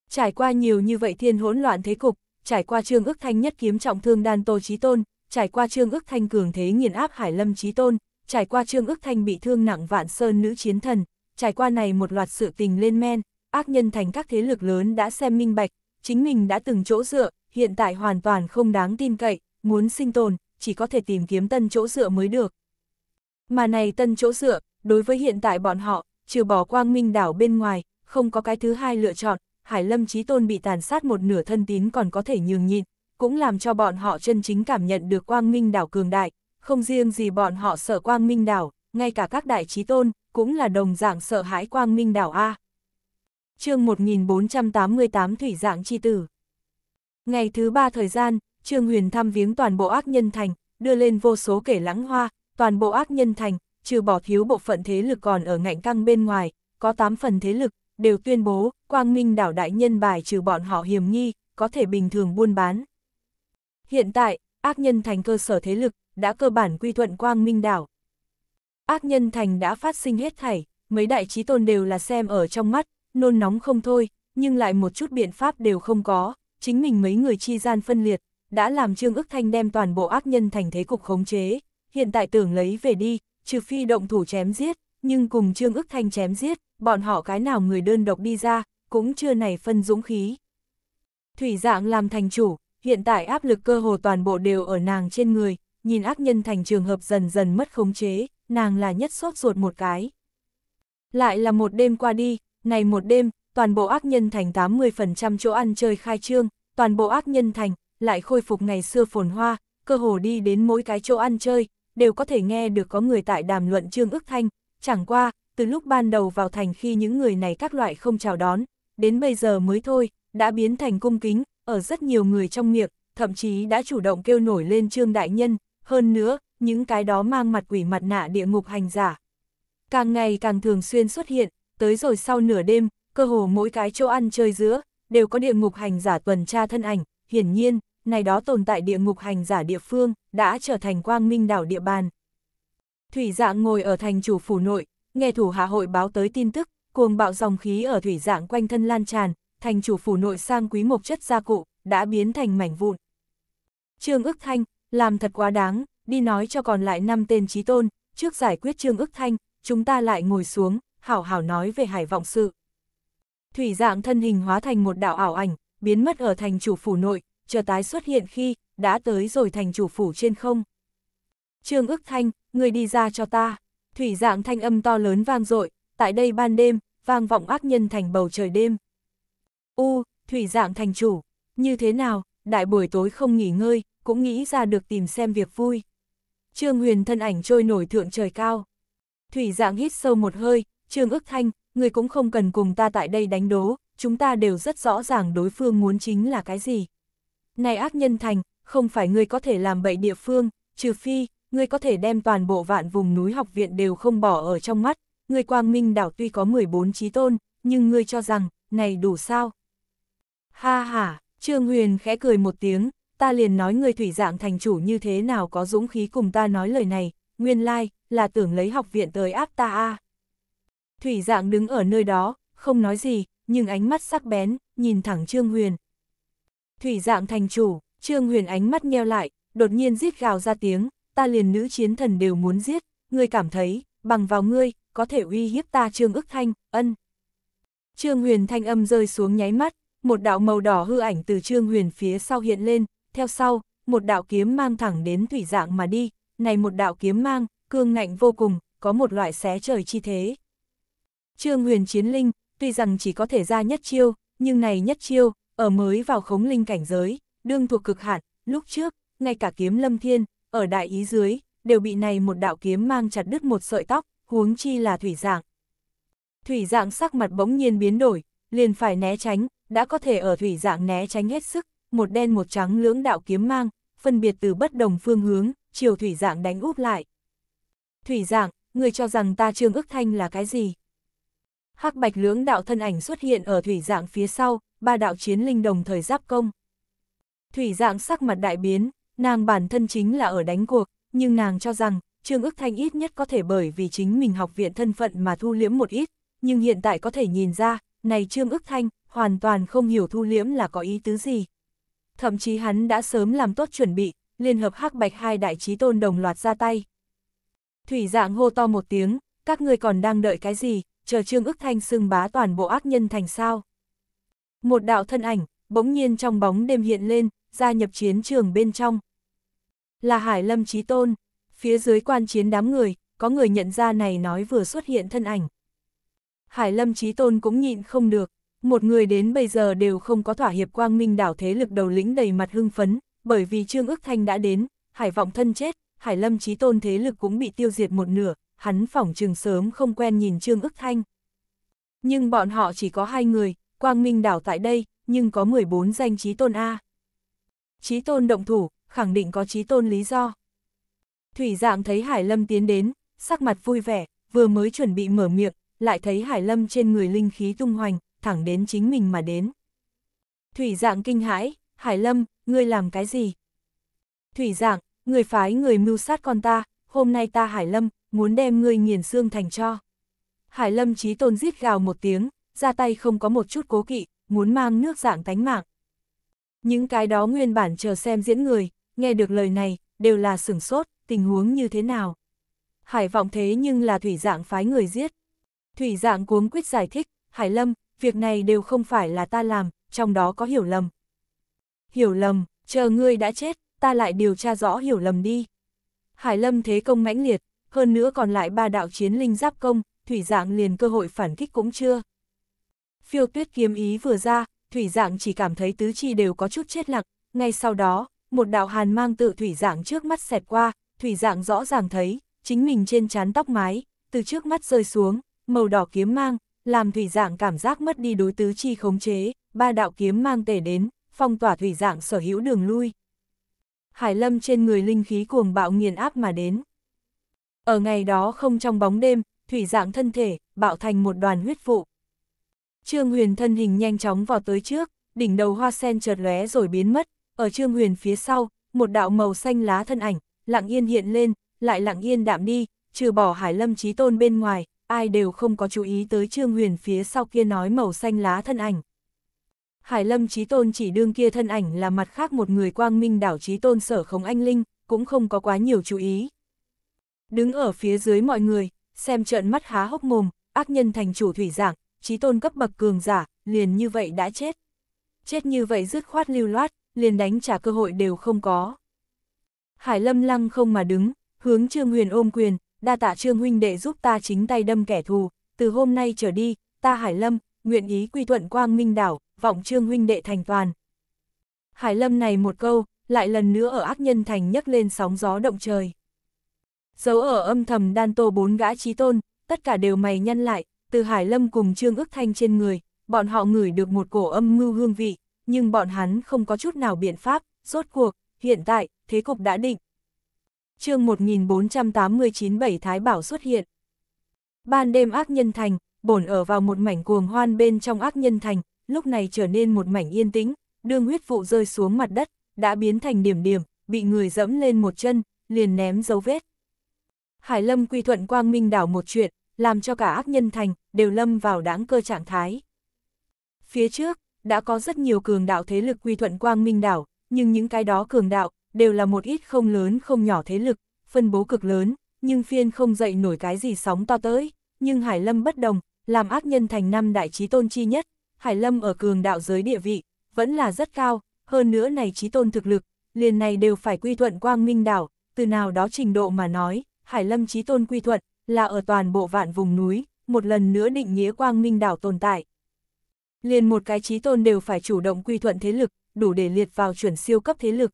Trải qua nhiều như vậy thiên hỗn loạn thế cục, trải qua Trương ước thanh nhất kiếm trọng thương đan tô trí tôn, trải qua Trương ước thanh cường thế nghiền áp hải lâm trí tôn, trải qua Trương ước thanh bị thương nặng vạn sơn nữ chiến thần, trải qua này một loạt sự tình lên men, ác nhân thành các thế lực lớn đã xem minh bạch, chính mình đã từng chỗ dựa, hiện tại hoàn toàn không đáng tin cậy, muốn sinh tồn, chỉ có thể tìm kiếm tân chỗ dựa mới được. Mà này tân chỗ dựa, đối với hiện tại bọn họ, trừ bỏ quang minh đảo bên ngoài, không có cái thứ hai lựa chọn, Hải Lâm Chí Tôn bị tàn sát một nửa thân tín còn có thể nhường nhịn, cũng làm cho bọn họ chân chính cảm nhận được quang minh đảo cường đại, không riêng gì bọn họ sợ quang minh đảo, ngay cả các đại chí tôn, cũng là đồng dạng sợ hãi quang minh đảo A. chương 1488 Thủy Dạng Chi Tử Ngày thứ ba thời gian, Trương Huyền thăm viếng toàn bộ ác nhân thành, đưa lên vô số kể lãng hoa, toàn bộ ác nhân thành, trừ bỏ thiếu bộ phận thế lực còn ở ngạnh căng bên ngoài, có 8 phần thế lực, đều tuyên bố, quang minh đảo đại nhân bài trừ bọn họ hiểm nghi, có thể bình thường buôn bán. Hiện tại, ác nhân thành cơ sở thế lực, đã cơ bản quy thuận quang minh đảo. Ác nhân thành đã phát sinh hết thảy, mấy đại trí tôn đều là xem ở trong mắt, nôn nóng không thôi, nhưng lại một chút biện pháp đều không có, chính mình mấy người chi gian phân liệt, đã làm Trương Ước Thanh đem toàn bộ ác nhân thành thế cục khống chế, hiện tại tưởng lấy về đi, trừ phi động thủ chém giết, nhưng cùng Trương Ước Thanh chém giết, bọn họ cái nào người đơn độc đi ra, cũng chưa này phân dũng khí. Thủy dạng làm thành chủ, hiện tại áp lực cơ hồ toàn bộ đều ở nàng trên người, nhìn ác nhân thành trường hợp dần dần mất khống chế, nàng là nhất sốt ruột một cái. Lại là một đêm qua đi, này một đêm, toàn bộ ác nhân thành 80% chỗ ăn chơi khai trương, toàn bộ ác nhân thành lại khôi phục ngày xưa phồn hoa, cơ hồ đi đến mỗi cái chỗ ăn chơi, đều có thể nghe được có người tại đàm luận Trương Ước Thanh, chẳng qua, từ lúc ban đầu vào thành khi những người này các loại không chào đón, đến bây giờ mới thôi, đã biến thành cung kính, ở rất nhiều người trong miệng, thậm chí đã chủ động kêu nổi lên Trương Đại Nhân, hơn nữa, những cái đó mang mặt quỷ mặt nạ địa ngục hành giả. Càng ngày càng thường xuyên xuất hiện, tới rồi sau nửa đêm, cơ hồ mỗi cái chỗ ăn chơi giữa, đều có địa ngục hành giả tuần tra thân ảnh, hiển nhiên, này đó tồn tại địa ngục hành giả địa phương, đã trở thành quang minh đảo địa bàn. Thủy dạng ngồi ở thành chủ phủ nội, nghe thủ hạ hội báo tới tin tức, cuồng bạo dòng khí ở thủy dạng quanh thân lan tràn, thành chủ phủ nội sang quý mộc chất gia cụ, đã biến thành mảnh vụn. Trương ức thanh, làm thật quá đáng, đi nói cho còn lại năm tên trí tôn, trước giải quyết Trương ức thanh, chúng ta lại ngồi xuống, hảo hảo nói về hải vọng sự. Thủy dạng thân hình hóa thành một đạo ảo ảnh, biến mất ở thành chủ phủ nội, chờ tái xuất hiện khi, đã tới rồi thành chủ phủ trên không. Trương ức thanh, người đi ra cho ta. Thủy dạng thanh âm to lớn vang dội tại đây ban đêm, vang vọng ác nhân thành bầu trời đêm. U, thủy dạng thành chủ, như thế nào, đại buổi tối không nghỉ ngơi, cũng nghĩ ra được tìm xem việc vui. Trương huyền thân ảnh trôi nổi thượng trời cao. Thủy dạng hít sâu một hơi, trương ức thanh, người cũng không cần cùng ta tại đây đánh đố, chúng ta đều rất rõ ràng đối phương muốn chính là cái gì. Này ác nhân thành, không phải người có thể làm bậy địa phương, trừ phi, người có thể đem toàn bộ vạn vùng núi học viện đều không bỏ ở trong mắt, người quang minh đảo tuy có 14 trí tôn, nhưng người cho rằng, này đủ sao? Ha ha, Trương Huyền khẽ cười một tiếng, ta liền nói người thủy dạng thành chủ như thế nào có dũng khí cùng ta nói lời này, nguyên lai, like, là tưởng lấy học viện tới áp ta a. Thủy dạng đứng ở nơi đó, không nói gì, nhưng ánh mắt sắc bén, nhìn thẳng Trương Huyền. Thủy dạng thành chủ, Trương Huyền ánh mắt nheo lại, đột nhiên giết gào ra tiếng, ta liền nữ chiến thần đều muốn giết, ngươi cảm thấy, bằng vào ngươi, có thể uy hiếp ta Trương ức thanh, ân. Trương Huyền thanh âm rơi xuống nháy mắt, một đạo màu đỏ hư ảnh từ Trương Huyền phía sau hiện lên, theo sau, một đạo kiếm mang thẳng đến thủy dạng mà đi, này một đạo kiếm mang, cương ngạnh vô cùng, có một loại xé trời chi thế. Trương huyền chiến linh, tuy rằng chỉ có thể ra nhất chiêu, nhưng này nhất chiêu, ở mới vào khống linh cảnh giới, đương thuộc cực hạn, lúc trước, ngay cả kiếm lâm thiên, ở đại ý dưới, đều bị này một đạo kiếm mang chặt đứt một sợi tóc, huống chi là thủy dạng. Thủy dạng sắc mặt bỗng nhiên biến đổi, liền phải né tránh, đã có thể ở thủy dạng né tránh hết sức, một đen một trắng lưỡng đạo kiếm mang, phân biệt từ bất đồng phương hướng, chiều thủy dạng đánh úp lại. Thủy dạng, người cho rằng ta trương ức thanh là cái gì? hắc bạch lưỡng đạo thân ảnh xuất hiện ở thủy dạng phía sau, ba đạo chiến linh đồng thời giáp công. Thủy dạng sắc mặt đại biến, nàng bản thân chính là ở đánh cuộc, nhưng nàng cho rằng, Trương ức thanh ít nhất có thể bởi vì chính mình học viện thân phận mà thu liễm một ít, nhưng hiện tại có thể nhìn ra, này Trương ức thanh, hoàn toàn không hiểu thu liễm là có ý tứ gì. Thậm chí hắn đã sớm làm tốt chuẩn bị, liên hợp hắc bạch hai đại trí tôn đồng loạt ra tay. Thủy dạng hô to một tiếng, các người còn đang đợi cái gì, chờ Trương Ước Thanh xưng bá toàn bộ ác nhân thành sao. Một đạo thân ảnh, bỗng nhiên trong bóng đêm hiện lên, gia nhập chiến trường bên trong. Là Hải Lâm Chí Tôn, phía dưới quan chiến đám người, có người nhận ra này nói vừa xuất hiện thân ảnh. Hải Lâm Chí Tôn cũng nhịn không được, một người đến bây giờ đều không có thỏa hiệp quang minh đảo thế lực đầu lĩnh đầy mặt hưng phấn, bởi vì Trương Ước Thanh đã đến, Hải Vọng thân chết, Hải Lâm Chí Tôn thế lực cũng bị tiêu diệt một nửa, hắn phỏng trường sớm không quen nhìn Trương Ước Thanh. Nhưng bọn họ chỉ có hai người, Quang Minh đảo tại đây, nhưng có 14 danh trí tôn A. Trí tôn động thủ, khẳng định có trí tôn lý do. Thủy dạng thấy Hải Lâm tiến đến, sắc mặt vui vẻ, vừa mới chuẩn bị mở miệng, lại thấy Hải Lâm trên người linh khí tung hoành, thẳng đến chính mình mà đến. Thủy dạng kinh hãi, Hải Lâm, ngươi làm cái gì? Thủy dạng, người phái người mưu sát con ta, hôm nay ta Hải Lâm, muốn đem ngươi nghiền xương thành cho. Hải lâm trí tôn giết gào một tiếng, ra tay không có một chút cố kỵ, muốn mang nước dạng tánh mạng. Những cái đó nguyên bản chờ xem diễn người, nghe được lời này, đều là sửng sốt, tình huống như thế nào. Hải vọng thế nhưng là thủy dạng phái người giết. Thủy dạng cuống quyết giải thích, Hải lâm, việc này đều không phải là ta làm, trong đó có hiểu lầm. Hiểu lầm, chờ ngươi đã chết, ta lại điều tra rõ hiểu lầm đi. Hải lâm thế công mãnh liệt, hơn nữa còn lại ba đạo chiến linh giáp công, thủy dạng liền cơ hội phản kích cũng chưa. Phiêu tuyết kiếm ý vừa ra, thủy dạng chỉ cảm thấy tứ chi đều có chút chết lặng, ngay sau đó, một đạo hàn mang tự thủy dạng trước mắt xẹt qua, thủy dạng rõ ràng thấy, chính mình trên chán tóc mái, từ trước mắt rơi xuống, màu đỏ kiếm mang, làm thủy dạng cảm giác mất đi đối tứ chi khống chế, ba đạo kiếm mang tể đến, phong tỏa thủy dạng sở hữu đường lui. Hải lâm trên người linh khí cuồng bạo nghiền áp mà đến. Ở ngày đó không trong bóng đêm, thủy dạng thân thể, bạo thành một đoàn huyết vụ. Trương Huyền thân hình nhanh chóng vào tới trước, đỉnh đầu hoa sen chợt lóe rồi biến mất, ở Trương Huyền phía sau, một đạo màu xanh lá thân ảnh, lặng yên hiện lên, lại lặng yên đạm đi, trừ bỏ Hải Lâm Chí Tôn bên ngoài, ai đều không có chú ý tới Trương Huyền phía sau kia nói màu xanh lá thân ảnh. Hải Lâm Chí Tôn chỉ đương kia thân ảnh là mặt khác một người quang minh đảo Chí Tôn sở không anh linh, cũng không có quá nhiều chú ý đứng ở phía dưới mọi người, xem trợn mắt há hốc mồm, ác nhân thành chủ thủy giảng, trí tôn cấp bậc cường giả, liền như vậy đã chết. Chết như vậy dứt khoát lưu loát, liền đánh trả cơ hội đều không có. Hải lâm lăng không mà đứng, hướng Trương Huyền ôm quyền, đa tạ Trương huynh đệ giúp ta chính tay đâm kẻ thù, từ hôm nay trở đi, ta Hải lâm, nguyện ý quy thuận quang minh đảo, vọng Trương huynh đệ thành toàn. Hải lâm này một câu, lại lần nữa ở ác nhân thành nhấc lên sóng gió động trời giấu ở âm thầm đan tô bốn gã trí tôn, tất cả đều mày nhăn lại, từ Hải Lâm cùng Trương ước thanh trên người, bọn họ ngửi được một cổ âm ngưu hương vị, nhưng bọn hắn không có chút nào biện pháp, rốt cuộc, hiện tại, thế cục đã định. chương 1489 bảy Thái Bảo xuất hiện. Ban đêm ác nhân thành, bổn ở vào một mảnh cuồng hoan bên trong ác nhân thành, lúc này trở nên một mảnh yên tĩnh, đương huyết vụ rơi xuống mặt đất, đã biến thành điểm điểm, bị người dẫm lên một chân, liền ném dấu vết. Hải Lâm quy thuận quang minh đảo một chuyện, làm cho cả ác nhân thành, đều lâm vào đáng cơ trạng thái. Phía trước, đã có rất nhiều cường đạo thế lực quy thuận quang minh đảo, nhưng những cái đó cường đạo, đều là một ít không lớn không nhỏ thế lực, phân bố cực lớn, nhưng phiên không dậy nổi cái gì sóng to tới, nhưng Hải Lâm bất đồng, làm ác nhân thành năm đại trí tôn chi nhất, Hải Lâm ở cường đạo giới địa vị, vẫn là rất cao, hơn nữa này trí tôn thực lực, liền này đều phải quy thuận quang minh đảo, từ nào đó trình độ mà nói, Hải Lâm Chí Tôn quy thuận, là ở toàn bộ vạn vùng núi, một lần nữa định nghĩa quang minh đảo tồn tại. Liền một cái Chí Tôn đều phải chủ động quy thuận thế lực, đủ để liệt vào chuẩn siêu cấp thế lực.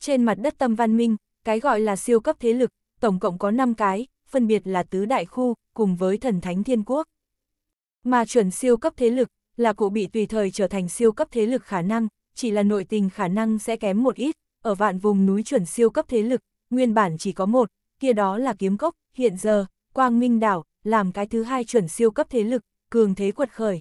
Trên mặt đất tâm văn minh, cái gọi là siêu cấp thế lực, tổng cộng có 5 cái, phân biệt là tứ đại khu, cùng với thần thánh thiên quốc. Mà chuẩn siêu cấp thế lực, là cụ bị tùy thời trở thành siêu cấp thế lực khả năng, chỉ là nội tình khả năng sẽ kém một ít, ở vạn vùng núi chuẩn siêu cấp thế lực, nguyên bản chỉ có một, kia đó là kiếm cốc, hiện giờ, Quang Minh Đảo, làm cái thứ hai chuẩn siêu cấp thế lực, cường thế quật khởi.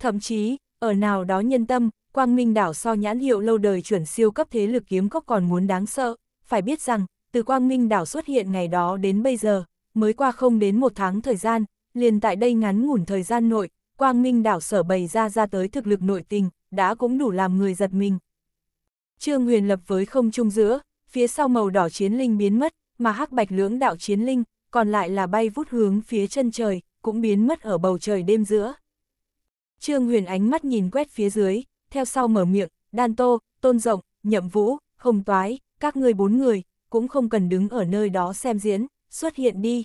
Thậm chí, ở nào đó nhân tâm, Quang Minh Đảo so nhãn hiệu lâu đời chuẩn siêu cấp thế lực kiếm cốc còn muốn đáng sợ, phải biết rằng, từ Quang Minh Đảo xuất hiện ngày đó đến bây giờ, mới qua không đến một tháng thời gian, liền tại đây ngắn ngủn thời gian nội, Quang Minh Đảo sở bày ra ra tới thực lực nội tình, đã cũng đủ làm người giật mình. Trương Huyền lập với không trung giữa, phía sau màu đỏ chiến linh biến mất, mà hắc bạch lưỡng đạo chiến linh, còn lại là bay vút hướng phía chân trời, cũng biến mất ở bầu trời đêm giữa. Trương Huyền ánh mắt nhìn quét phía dưới, theo sau mở miệng, Đan Tô, Tôn Rộng, Nhậm Vũ, Hồng Toái, các ngươi bốn người, cũng không cần đứng ở nơi đó xem diễn, xuất hiện đi.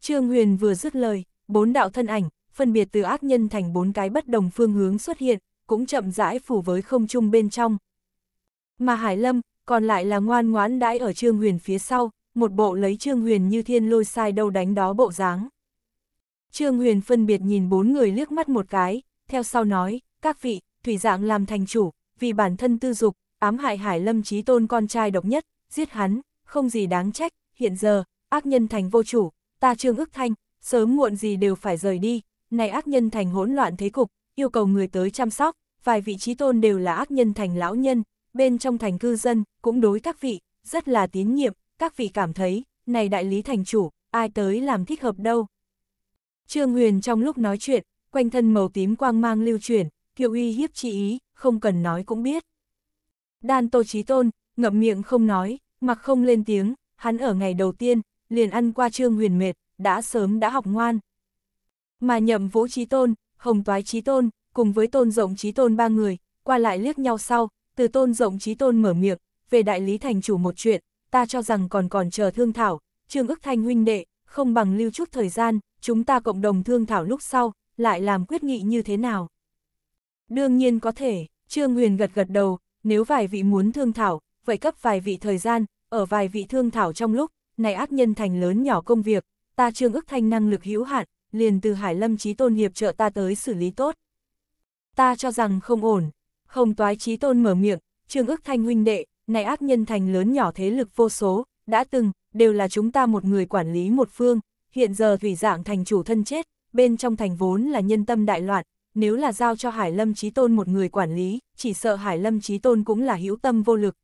Trương Huyền vừa dứt lời, bốn đạo thân ảnh, phân biệt từ ác nhân thành bốn cái bất đồng phương hướng xuất hiện, cũng chậm rãi phủ với không trung bên trong. Mà Hải Lâm, còn lại là ngoan ngoãn đãi ở Trương Huyền phía sau, một bộ lấy Trương Huyền như thiên lôi sai đâu đánh đó bộ dáng. Trương Huyền phân biệt nhìn bốn người liếc mắt một cái, theo sau nói, các vị, thủy dạng làm thành chủ, vì bản thân tư dục, ám hại Hải Lâm Chí Tôn con trai độc nhất, giết hắn, không gì đáng trách, hiện giờ, ác nhân thành vô chủ, ta Trương Ước Thanh, sớm muộn gì đều phải rời đi, này ác nhân thành hỗn loạn thế cục, yêu cầu người tới chăm sóc, vài vị trí tôn đều là ác nhân thành lão nhân, bên trong thành cư dân cũng đối các vị rất là tín nhiệm, các vị cảm thấy, này đại lý thành chủ, ai tới làm thích hợp đâu. Trương Huyền trong lúc nói chuyện, quanh thân màu tím quang mang lưu chuyển, kiều uy hiếp chi ý, không cần nói cũng biết. Đan Tô Chí Tôn, ngậm miệng không nói, mặc không lên tiếng, hắn ở ngày đầu tiên, liền ăn qua Trương Huyền mệt, đã sớm đã học ngoan. Mà nhậm vũ Chí Tôn, Hồng Toái Chí Tôn, cùng với Tôn Rộng Chí Tôn ba người, qua lại liếc nhau sau, từ tôn rộng trí tôn mở miệng, về đại lý thành chủ một chuyện, ta cho rằng còn còn chờ thương thảo, trương ức thanh huynh đệ, không bằng lưu chút thời gian, chúng ta cộng đồng thương thảo lúc sau, lại làm quyết nghị như thế nào. Đương nhiên có thể, trương huyền gật gật đầu, nếu vài vị muốn thương thảo, vậy cấp vài vị thời gian, ở vài vị thương thảo trong lúc, này ác nhân thành lớn nhỏ công việc, ta trương ức thanh năng lực hữu hạn, liền từ Hải Lâm trí Tôn hiệp trợ ta tới xử lý tốt. Ta cho rằng không ổn, Hồng Toái Chí Tôn mở miệng, Trương ức thanh huynh đệ, này ác nhân thành lớn nhỏ thế lực vô số, đã từng, đều là chúng ta một người quản lý một phương, hiện giờ thủy dạng thành chủ thân chết, bên trong thành vốn là nhân tâm đại loạn, nếu là giao cho Hải Lâm Chí Tôn một người quản lý, chỉ sợ Hải Lâm Chí Tôn cũng là hữu tâm vô lực.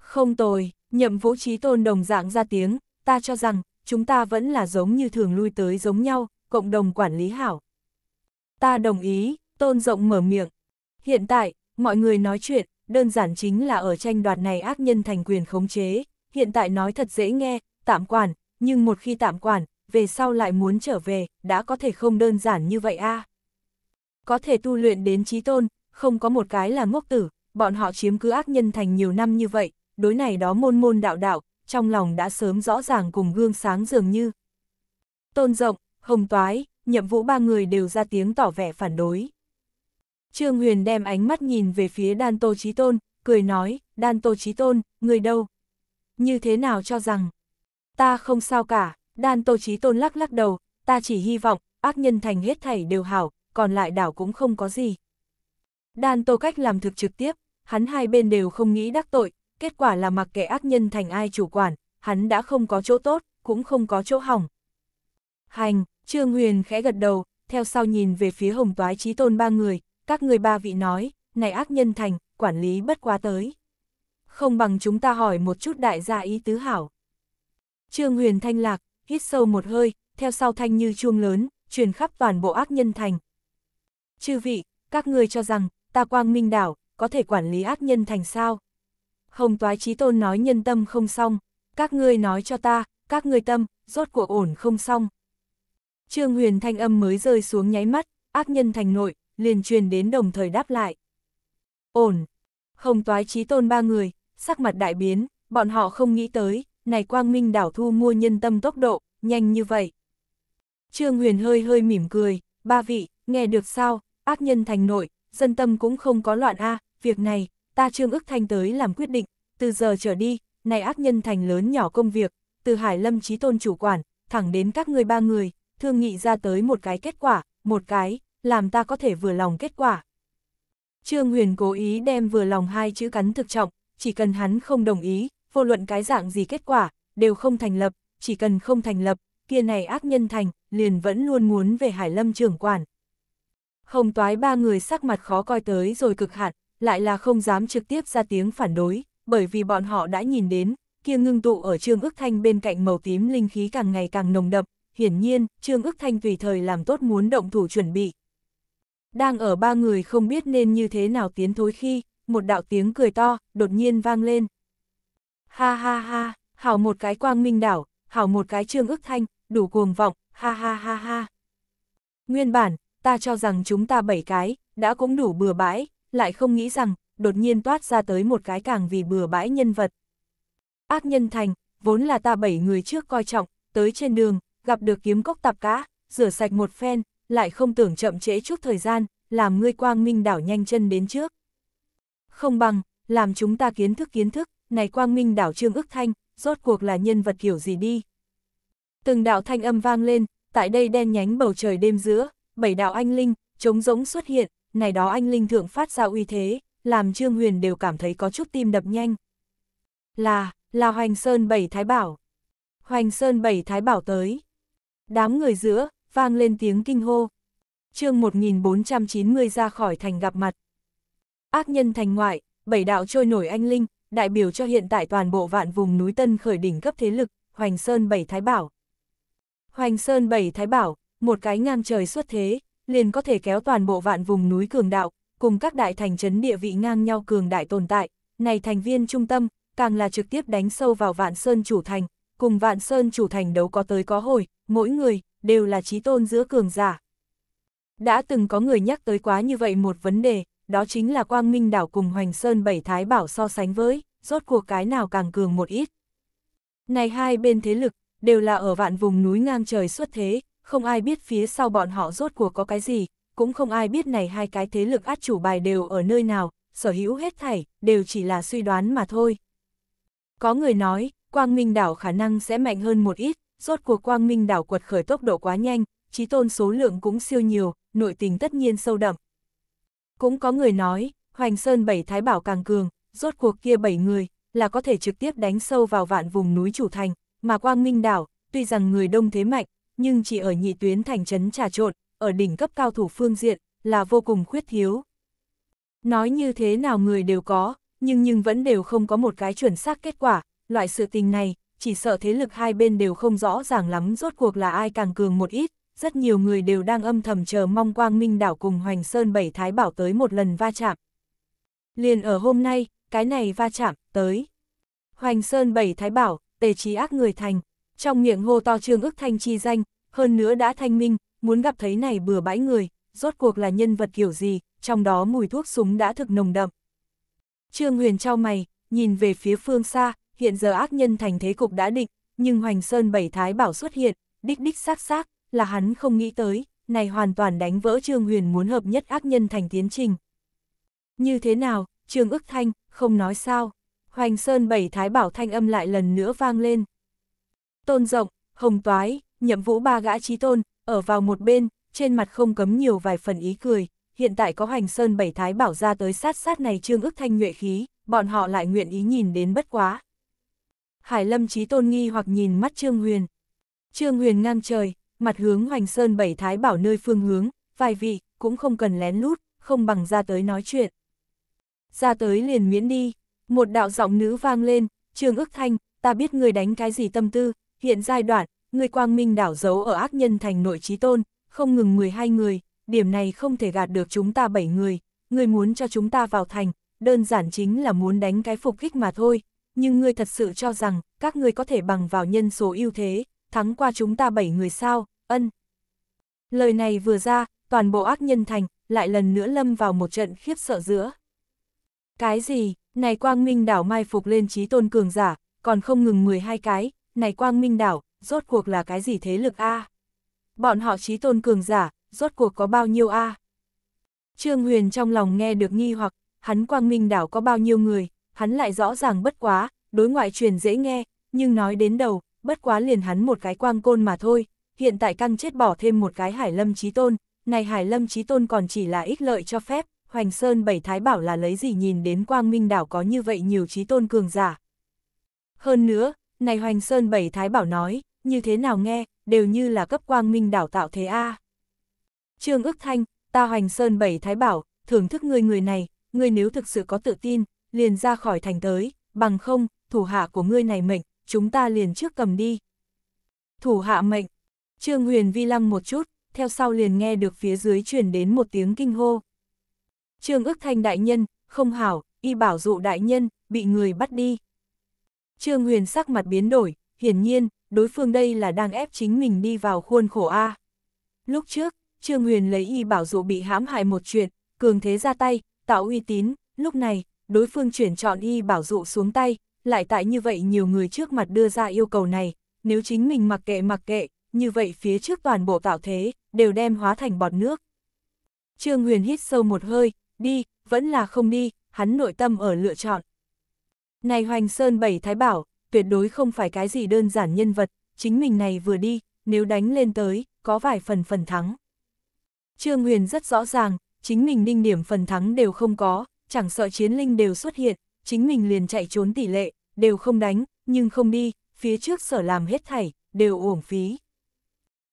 Không tồi, nhậm vũ Chí Tôn đồng dạng ra tiếng, ta cho rằng, chúng ta vẫn là giống như thường lui tới giống nhau, cộng đồng quản lý hảo. Ta đồng ý, Tôn rộng mở miệng, Hiện tại, mọi người nói chuyện, đơn giản chính là ở tranh đoạt này ác nhân thành quyền khống chế, hiện tại nói thật dễ nghe, tạm quản, nhưng một khi tạm quản, về sau lại muốn trở về, đã có thể không đơn giản như vậy a. Có thể tu luyện đến trí tôn, không có một cái là ngốc tử, bọn họ chiếm cứ ác nhân thành nhiều năm như vậy, đối này đó môn môn đạo đạo, trong lòng đã sớm rõ ràng cùng gương sáng dường như. Tôn Rộng, Hồng Toái, nhiệm vụ ba người đều ra tiếng tỏ vẻ phản đối. Trương Huyền đem ánh mắt nhìn về phía Đan Tô Chí Tôn, cười nói, Đan Tô Chí Tôn, người đâu? Như thế nào cho rằng? Ta không sao cả, Đan Tô Chí Tôn lắc lắc đầu, ta chỉ hy vọng, ác nhân thành hết thảy đều hảo, còn lại đảo cũng không có gì. Đan Tô cách làm thực trực tiếp, hắn hai bên đều không nghĩ đắc tội, kết quả là mặc kệ ác nhân thành ai chủ quản, hắn đã không có chỗ tốt, cũng không có chỗ hỏng. Hành, Trương Huyền khẽ gật đầu, theo sau nhìn về phía hồng toái Chí tôn ba người, các người ba vị nói, này ác nhân thành, quản lý bất quá tới. Không bằng chúng ta hỏi một chút đại gia ý tứ hảo. Trương huyền thanh lạc, hít sâu một hơi, theo sau thanh như chuông lớn, truyền khắp toàn bộ ác nhân thành. Chư vị, các người cho rằng, ta quang minh đảo, có thể quản lý ác nhân thành sao? Hồng Toái Chí Tôn nói nhân tâm không xong, các ngươi nói cho ta, các ngươi tâm, rốt cuộc ổn không xong. Trương huyền thanh âm mới rơi xuống nháy mắt, ác nhân thành nội, liền truyền đến đồng thời đáp lại. Ổn! Không toái trí tôn ba người, sắc mặt đại biến, bọn họ không nghĩ tới, này quang minh đảo thu mua nhân tâm tốc độ, nhanh như vậy. Trương Huyền hơi hơi mỉm cười, ba vị, nghe được sao, ác nhân thành nội, dân tâm cũng không có loạn a việc này, ta Trương ức thanh tới làm quyết định, từ giờ trở đi, này ác nhân thành lớn nhỏ công việc, từ Hải Lâm trí tôn chủ quản, thẳng đến các người ba người, thương nghị ra tới một cái kết quả, một cái, làm ta có thể vừa lòng kết quả. Trương Huyền cố ý đem vừa lòng hai chữ cắn thực trọng, chỉ cần hắn không đồng ý, vô luận cái dạng gì kết quả, đều không thành lập, chỉ cần không thành lập, kia này ác nhân thành, liền vẫn luôn muốn về Hải Lâm trưởng quản. Hồng toái ba người sắc mặt khó coi tới rồi cực hạn, lại là không dám trực tiếp ra tiếng phản đối, bởi vì bọn họ đã nhìn đến, kia ngưng tụ ở Trương ước Thanh bên cạnh màu tím linh khí càng ngày càng nồng đậm, hiển nhiên, Trương ước Thanh tùy thời làm tốt muốn động thủ chuẩn bị, đang ở ba người không biết nên như thế nào tiến thối khi, một đạo tiếng cười to, đột nhiên vang lên. Ha ha ha, hảo một cái quang minh đảo, hảo một cái trương ức thanh, đủ cuồng vọng, ha ha ha ha. Nguyên bản, ta cho rằng chúng ta bảy cái, đã cũng đủ bừa bãi, lại không nghĩ rằng, đột nhiên toát ra tới một cái càng vì bừa bãi nhân vật. Ác nhân thành, vốn là ta bảy người trước coi trọng, tới trên đường, gặp được kiếm cốc tạp cá, rửa sạch một phen, lại không tưởng chậm trễ chút thời gian, làm ngươi quang minh đảo nhanh chân đến trước. Không bằng, làm chúng ta kiến thức kiến thức, này quang minh đảo Trương ức thanh, rốt cuộc là nhân vật kiểu gì đi. Từng đạo thanh âm vang lên, tại đây đen nhánh bầu trời đêm giữa, bảy đạo anh linh, trống rỗng xuất hiện, này đó anh linh thượng phát ra uy thế, làm Trương Huyền đều cảm thấy có chút tim đập nhanh. Là, là Hoành Sơn Bảy Thái Bảo. Hoành Sơn Bảy Thái Bảo tới. Đám người giữa, vang lên tiếng kinh hô. chương 1490 ra khỏi thành gặp mặt. Ác nhân thành ngoại, bảy đạo trôi nổi anh linh, đại biểu cho hiện tại toàn bộ vạn vùng núi Tân khởi đỉnh cấp thế lực, Hoành Sơn Bảy Thái Bảo. Hoành Sơn Bảy Thái Bảo, một cái ngang trời xuất thế, liền có thể kéo toàn bộ vạn vùng núi cường đạo, cùng các đại thành trấn địa vị ngang nhau cường đại tồn tại, này thành viên trung tâm, càng là trực tiếp đánh sâu vào vạn sơn chủ thành, cùng vạn sơn chủ thành đấu có tới có hồi, mỗi người đều là trí tôn giữa cường giả. Đã từng có người nhắc tới quá như vậy một vấn đề, đó chính là Quang Minh đảo cùng Hoành Sơn bảy thái bảo so sánh với, rốt cuộc cái nào càng cường một ít. Này hai bên thế lực, đều là ở vạn vùng núi ngang trời xuất thế, không ai biết phía sau bọn họ rốt cuộc có cái gì, cũng không ai biết này hai cái thế lực át chủ bài đều ở nơi nào, sở hữu hết thảy, đều chỉ là suy đoán mà thôi. Có người nói, Quang Minh đảo khả năng sẽ mạnh hơn một ít, rốt cuộc quang minh đảo quật khởi tốc độ quá nhanh, trí tôn số lượng cũng siêu nhiều, nội tình tất nhiên sâu đậm. Cũng có người nói, Hoành Sơn bảy thái bảo càng cường, rốt cuộc kia bảy người, là có thể trực tiếp đánh sâu vào vạn vùng núi chủ thành, mà quang minh đảo, tuy rằng người đông thế mạnh, nhưng chỉ ở nhị tuyến thành trấn trà trộn, ở đỉnh cấp cao thủ phương diện, là vô cùng khuyết thiếu. Nói như thế nào người đều có, nhưng nhưng vẫn đều không có một cái chuẩn xác kết quả, loại sự tình này, chỉ sợ thế lực hai bên đều không rõ ràng lắm rốt cuộc là ai càng cường một ít, rất nhiều người đều đang âm thầm chờ mong Quang Minh đảo cùng Hoành Sơn Bảy Thái Bảo tới một lần va chạm. Liền ở hôm nay, cái này va chạm, tới. Hoành Sơn Bảy Thái Bảo, tề trí ác người thành, trong miệng hô to trương ức thanh chi danh, hơn nữa đã thanh minh, muốn gặp thấy này bừa bãi người, rốt cuộc là nhân vật kiểu gì, trong đó mùi thuốc súng đã thực nồng đậm. Trương Huyền trao mày, nhìn về phía phương xa, hiện giờ ác nhân thành thế cục đã định, nhưng Hoành Sơn Bảy Thái Bảo xuất hiện, đích đích xác xác, là hắn không nghĩ tới, này hoàn toàn đánh vỡ Trương Huyền muốn hợp nhất ác nhân thành tiến trình. Như thế nào, Trương ức thanh, không nói sao, Hoành Sơn Bảy Thái Bảo thanh âm lại lần nữa vang lên. Tôn rộng, hồng toái, nhậm vũ ba gã trí tôn, ở vào một bên, trên mặt không cấm nhiều vài phần ý cười, hiện tại có Hoành Sơn Bảy Thái Bảo ra tới sát sát này Trương ức thanh nhuệ khí, bọn họ lại nguyện ý nhìn đến bất quá, Hải Lâm Chí Tôn nghi hoặc nhìn mắt Trương Huyền. Trương Huyền ngang trời, mặt hướng Hoành Sơn Bảy Thái bảo nơi phương hướng, vài vị, cũng không cần lén lút, không bằng ra tới nói chuyện. Ra tới liền miễn đi, một đạo giọng nữ vang lên, Trương ước thanh, ta biết người đánh cái gì tâm tư, hiện giai đoạn, người quang minh đảo giấu ở ác nhân thành nội trí tôn, không ngừng 12 người, điểm này không thể gạt được chúng ta 7 người, người muốn cho chúng ta vào thành, đơn giản chính là muốn đánh cái phục kích mà thôi, nhưng ngươi thật sự cho rằng, các ngươi có thể bằng vào nhân số ưu thế, thắng qua chúng ta bảy người sao, ân. Lời này vừa ra, toàn bộ ác nhân thành, lại lần nữa lâm vào một trận khiếp sợ giữa. Cái gì, này quang minh đảo mai phục lên trí tôn cường giả, còn không ngừng 12 cái, này quang minh đảo, rốt cuộc là cái gì thế lực A? Bọn họ trí tôn cường giả, rốt cuộc có bao nhiêu A? Trương Huyền trong lòng nghe được nghi hoặc, hắn quang minh đảo có bao nhiêu người, hắn lại rõ ràng bất quá, đối ngoại truyền dễ nghe, nhưng nói đến đầu, bất quá liền hắn một cái quang côn mà thôi, hiện tại căng chết bỏ thêm một cái hải lâm trí tôn, này hải lâm trí tôn còn chỉ là ích lợi cho phép, Hoành Sơn Bảy Thái bảo là lấy gì nhìn đến quang minh đảo có như vậy nhiều trí tôn cường giả. Hơn nữa, này Hoành Sơn Bảy Thái bảo nói, như thế nào nghe, đều như là cấp quang minh đảo tạo thế A. Trương ước thanh, ta Hoành Sơn Bảy Thái bảo, thưởng thức người người này, người nếu thực sự có tự tin, liền ra khỏi thành tới, bằng không, thủ hạ của ngươi này mệnh, chúng ta liền trước cầm đi. Thủ hạ mệnh, Trương Huyền vi lăng một chút, theo sau liền nghe được phía dưới truyền đến một tiếng kinh hô. Trương ước thanh đại nhân, không hảo, y bảo dụ đại nhân, bị người bắt đi. Trương Huyền sắc mặt biến đổi, hiển nhiên, đối phương đây là đang ép chính mình đi vào khuôn khổ A. Lúc trước, Trương Huyền lấy y bảo dụ bị hãm hại một chuyện, cường thế ra tay, tạo uy tín, lúc này, đối phương chuyển chọn y bảo dụ xuống tay, lại tại như vậy nhiều người trước mặt đưa ra yêu cầu này, nếu chính mình mặc kệ mặc kệ, như vậy phía trước toàn bộ tạo thế, đều đem hóa thành bọt nước. Trương Huyền hít sâu một hơi, đi, vẫn là không đi, hắn nội tâm ở lựa chọn. Này Hoành Sơn Bảy Thái Bảo, tuyệt đối không phải cái gì đơn giản nhân vật, chính mình này vừa đi, nếu đánh lên tới, có vài phần phần thắng. Trương Huyền rất rõ ràng, chính mình ninh điểm phần thắng đều không có, chẳng sợ chiến linh đều xuất hiện, chính mình liền chạy trốn tỷ lệ, đều không đánh, nhưng không đi, phía trước sở làm hết thảy, đều uổng phí.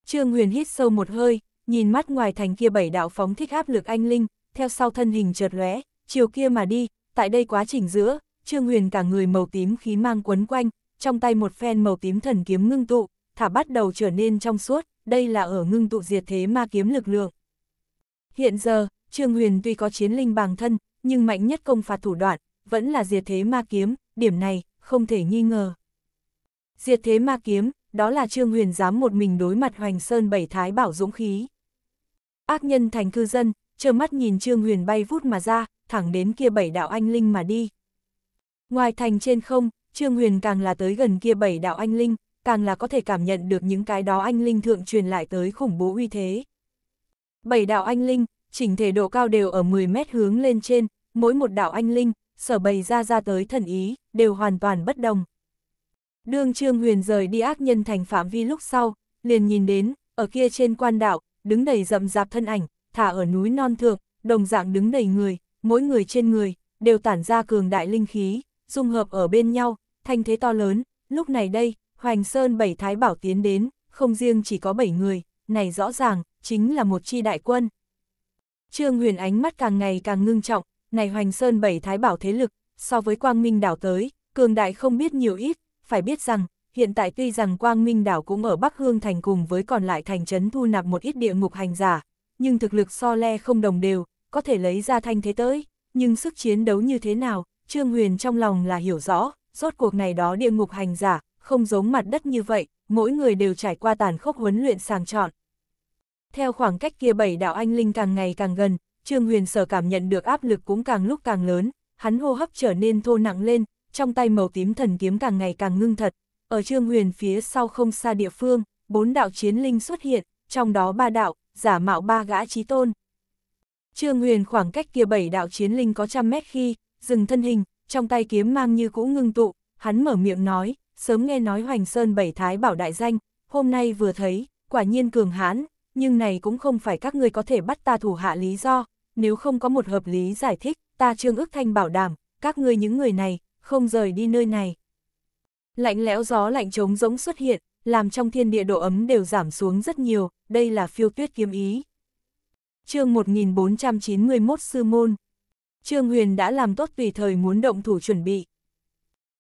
Trương Huyền hít sâu một hơi, nhìn mắt ngoài thành kia bảy đạo phóng thích áp lực anh linh, theo sau thân hình chợt lóe, chiều kia mà đi, tại đây quá trình giữa, Trương Huyền cả người màu tím khí mang quấn quanh, trong tay một phen màu tím thần kiếm ngưng tụ, thả bắt đầu trở nên trong suốt, đây là ở ngưng tụ diệt thế ma kiếm lực lượng. Hiện giờ, Trương Huyền tuy có chiến linh bằng thân, nhưng mạnh nhất công phạt thủ đoạn, vẫn là diệt thế ma kiếm, điểm này, không thể nghi ngờ. Diệt thế ma kiếm, đó là Trương Huyền dám một mình đối mặt Hoành Sơn bảy thái bảo dũng khí. Ác nhân thành cư dân, trơ mắt nhìn Trương Huyền bay vút mà ra, thẳng đến kia bảy đạo anh linh mà đi. Ngoài thành trên không, Trương Huyền càng là tới gần kia bảy đạo anh linh, càng là có thể cảm nhận được những cái đó anh linh thượng truyền lại tới khủng bố uy thế. Bảy đạo anh linh, chỉnh thể độ cao đều ở 10 mét hướng lên trên, mỗi một đạo anh linh, sở bày ra ra tới thần ý, đều hoàn toàn bất đồng. đường Trương Huyền rời đi ác nhân thành phạm vi lúc sau, liền nhìn đến, ở kia trên quan đảo, đứng đầy rậm rạp thân ảnh, thả ở núi non thượng, đồng dạng đứng đầy người, mỗi người trên người, đều tản ra cường đại linh khí, dung hợp ở bên nhau, thanh thế to lớn, lúc này đây, Hoành Sơn bảy thái bảo tiến đến, không riêng chỉ có bảy người, này rõ ràng, chính là một chi đại quân, Trương Huyền ánh mắt càng ngày càng ngưng trọng, này Hoành Sơn bảy thái bảo thế lực, so với Quang Minh đảo tới, cường đại không biết nhiều ít, phải biết rằng, hiện tại tuy rằng Quang Minh đảo cũng ở Bắc Hương thành cùng với còn lại thành trấn thu nạp một ít địa ngục hành giả, nhưng thực lực so le không đồng đều, có thể lấy ra thanh thế tới, nhưng sức chiến đấu như thế nào, Trương Huyền trong lòng là hiểu rõ, rốt cuộc này đó địa ngục hành giả, không giống mặt đất như vậy, mỗi người đều trải qua tàn khốc huấn luyện sàng chọn, theo khoảng cách kia bảy đạo anh linh càng ngày càng gần, Trương Huyền Sở cảm nhận được áp lực cũng càng lúc càng lớn, hắn hô hấp trở nên thô nặng lên, trong tay màu tím thần kiếm càng ngày càng ngưng thật. Ở Trương Huyền phía sau không xa địa phương, bốn đạo chiến linh xuất hiện, trong đó ba đạo, giả mạo ba gã trí tôn. Trương Huyền khoảng cách kia bảy đạo chiến linh có trăm mét khi, dừng thân hình, trong tay kiếm mang như cũ ngưng tụ, hắn mở miệng nói, sớm nghe nói Hoành Sơn bảy thái bảo đại danh, hôm nay vừa thấy, quả nhiên cường hãn, nhưng này cũng không phải các ngươi có thể bắt ta thủ hạ lý do, nếu không có một hợp lý giải thích, ta Trương Ước Thanh bảo đảm, các ngươi những người này, không rời đi nơi này. Lạnh lẽo gió lạnh trống rỗng xuất hiện, làm trong thiên địa độ ấm đều giảm xuống rất nhiều, đây là phiêu tuyết kiếm ý. chương 1491 Sư Môn Trương Huyền đã làm tốt tùy thời muốn động thủ chuẩn bị.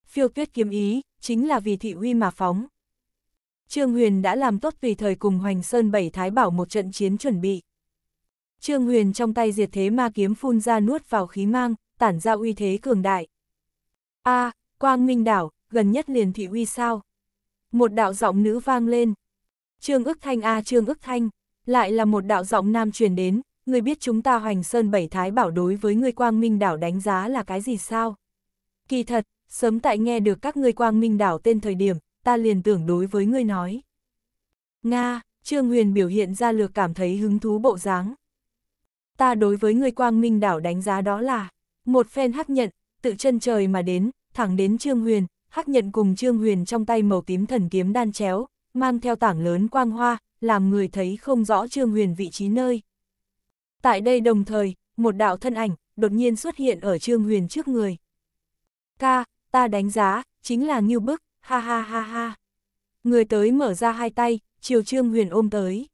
Phiêu tuyết kiếm ý, chính là vì thị uy mà phóng. Trương Huyền đã làm tốt vì thời cùng Hoành Sơn Bảy Thái Bảo một trận chiến chuẩn bị. Trương Huyền trong tay diệt thế ma kiếm phun ra nuốt vào khí mang, tản ra uy thế cường đại. A, à, Quang Minh Đảo, gần nhất liền thị uy sao? Một đạo giọng nữ vang lên. Trương ức thanh A à, Trương ức thanh, lại là một đạo giọng nam truyền đến, người biết chúng ta Hoành Sơn Bảy Thái Bảo đối với người Quang Minh Đảo đánh giá là cái gì sao? Kỳ thật, sớm tại nghe được các người Quang Minh Đảo tên thời điểm, ta liền tưởng đối với ngươi nói. Nga, Trương Huyền biểu hiện ra lược cảm thấy hứng thú bộ dáng. Ta đối với ngươi quang minh đảo đánh giá đó là, một phen hắc nhận, tự chân trời mà đến, thẳng đến Trương Huyền, hắc nhận cùng Trương Huyền trong tay màu tím thần kiếm đan chéo, mang theo tảng lớn quang hoa, làm người thấy không rõ Trương Huyền vị trí nơi. Tại đây đồng thời, một đạo thân ảnh, đột nhiên xuất hiện ở Trương Huyền trước người. Ca, ta đánh giá, chính là Ngưu Bức, ha ha ha ha. Người tới mở ra hai tay, chiều Trương Huyền ôm tới.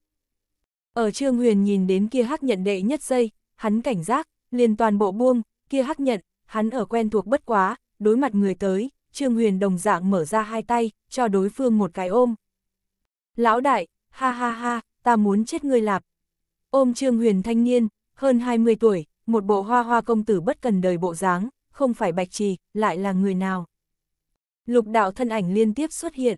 Ở Trương Huyền nhìn đến kia hắc nhận đệ nhất giây, hắn cảnh giác, liền toàn bộ buông, kia hắc nhận, hắn ở quen thuộc bất quá, đối mặt người tới, Trương Huyền đồng dạng mở ra hai tay, cho đối phương một cái ôm. Lão đại, ha ha ha, ta muốn chết người lạp. Ôm Trương Huyền thanh niên, hơn 20 tuổi, một bộ hoa hoa công tử bất cần đời bộ dáng, không phải bạch trì, lại là người nào lục đạo thân ảnh liên tiếp xuất hiện.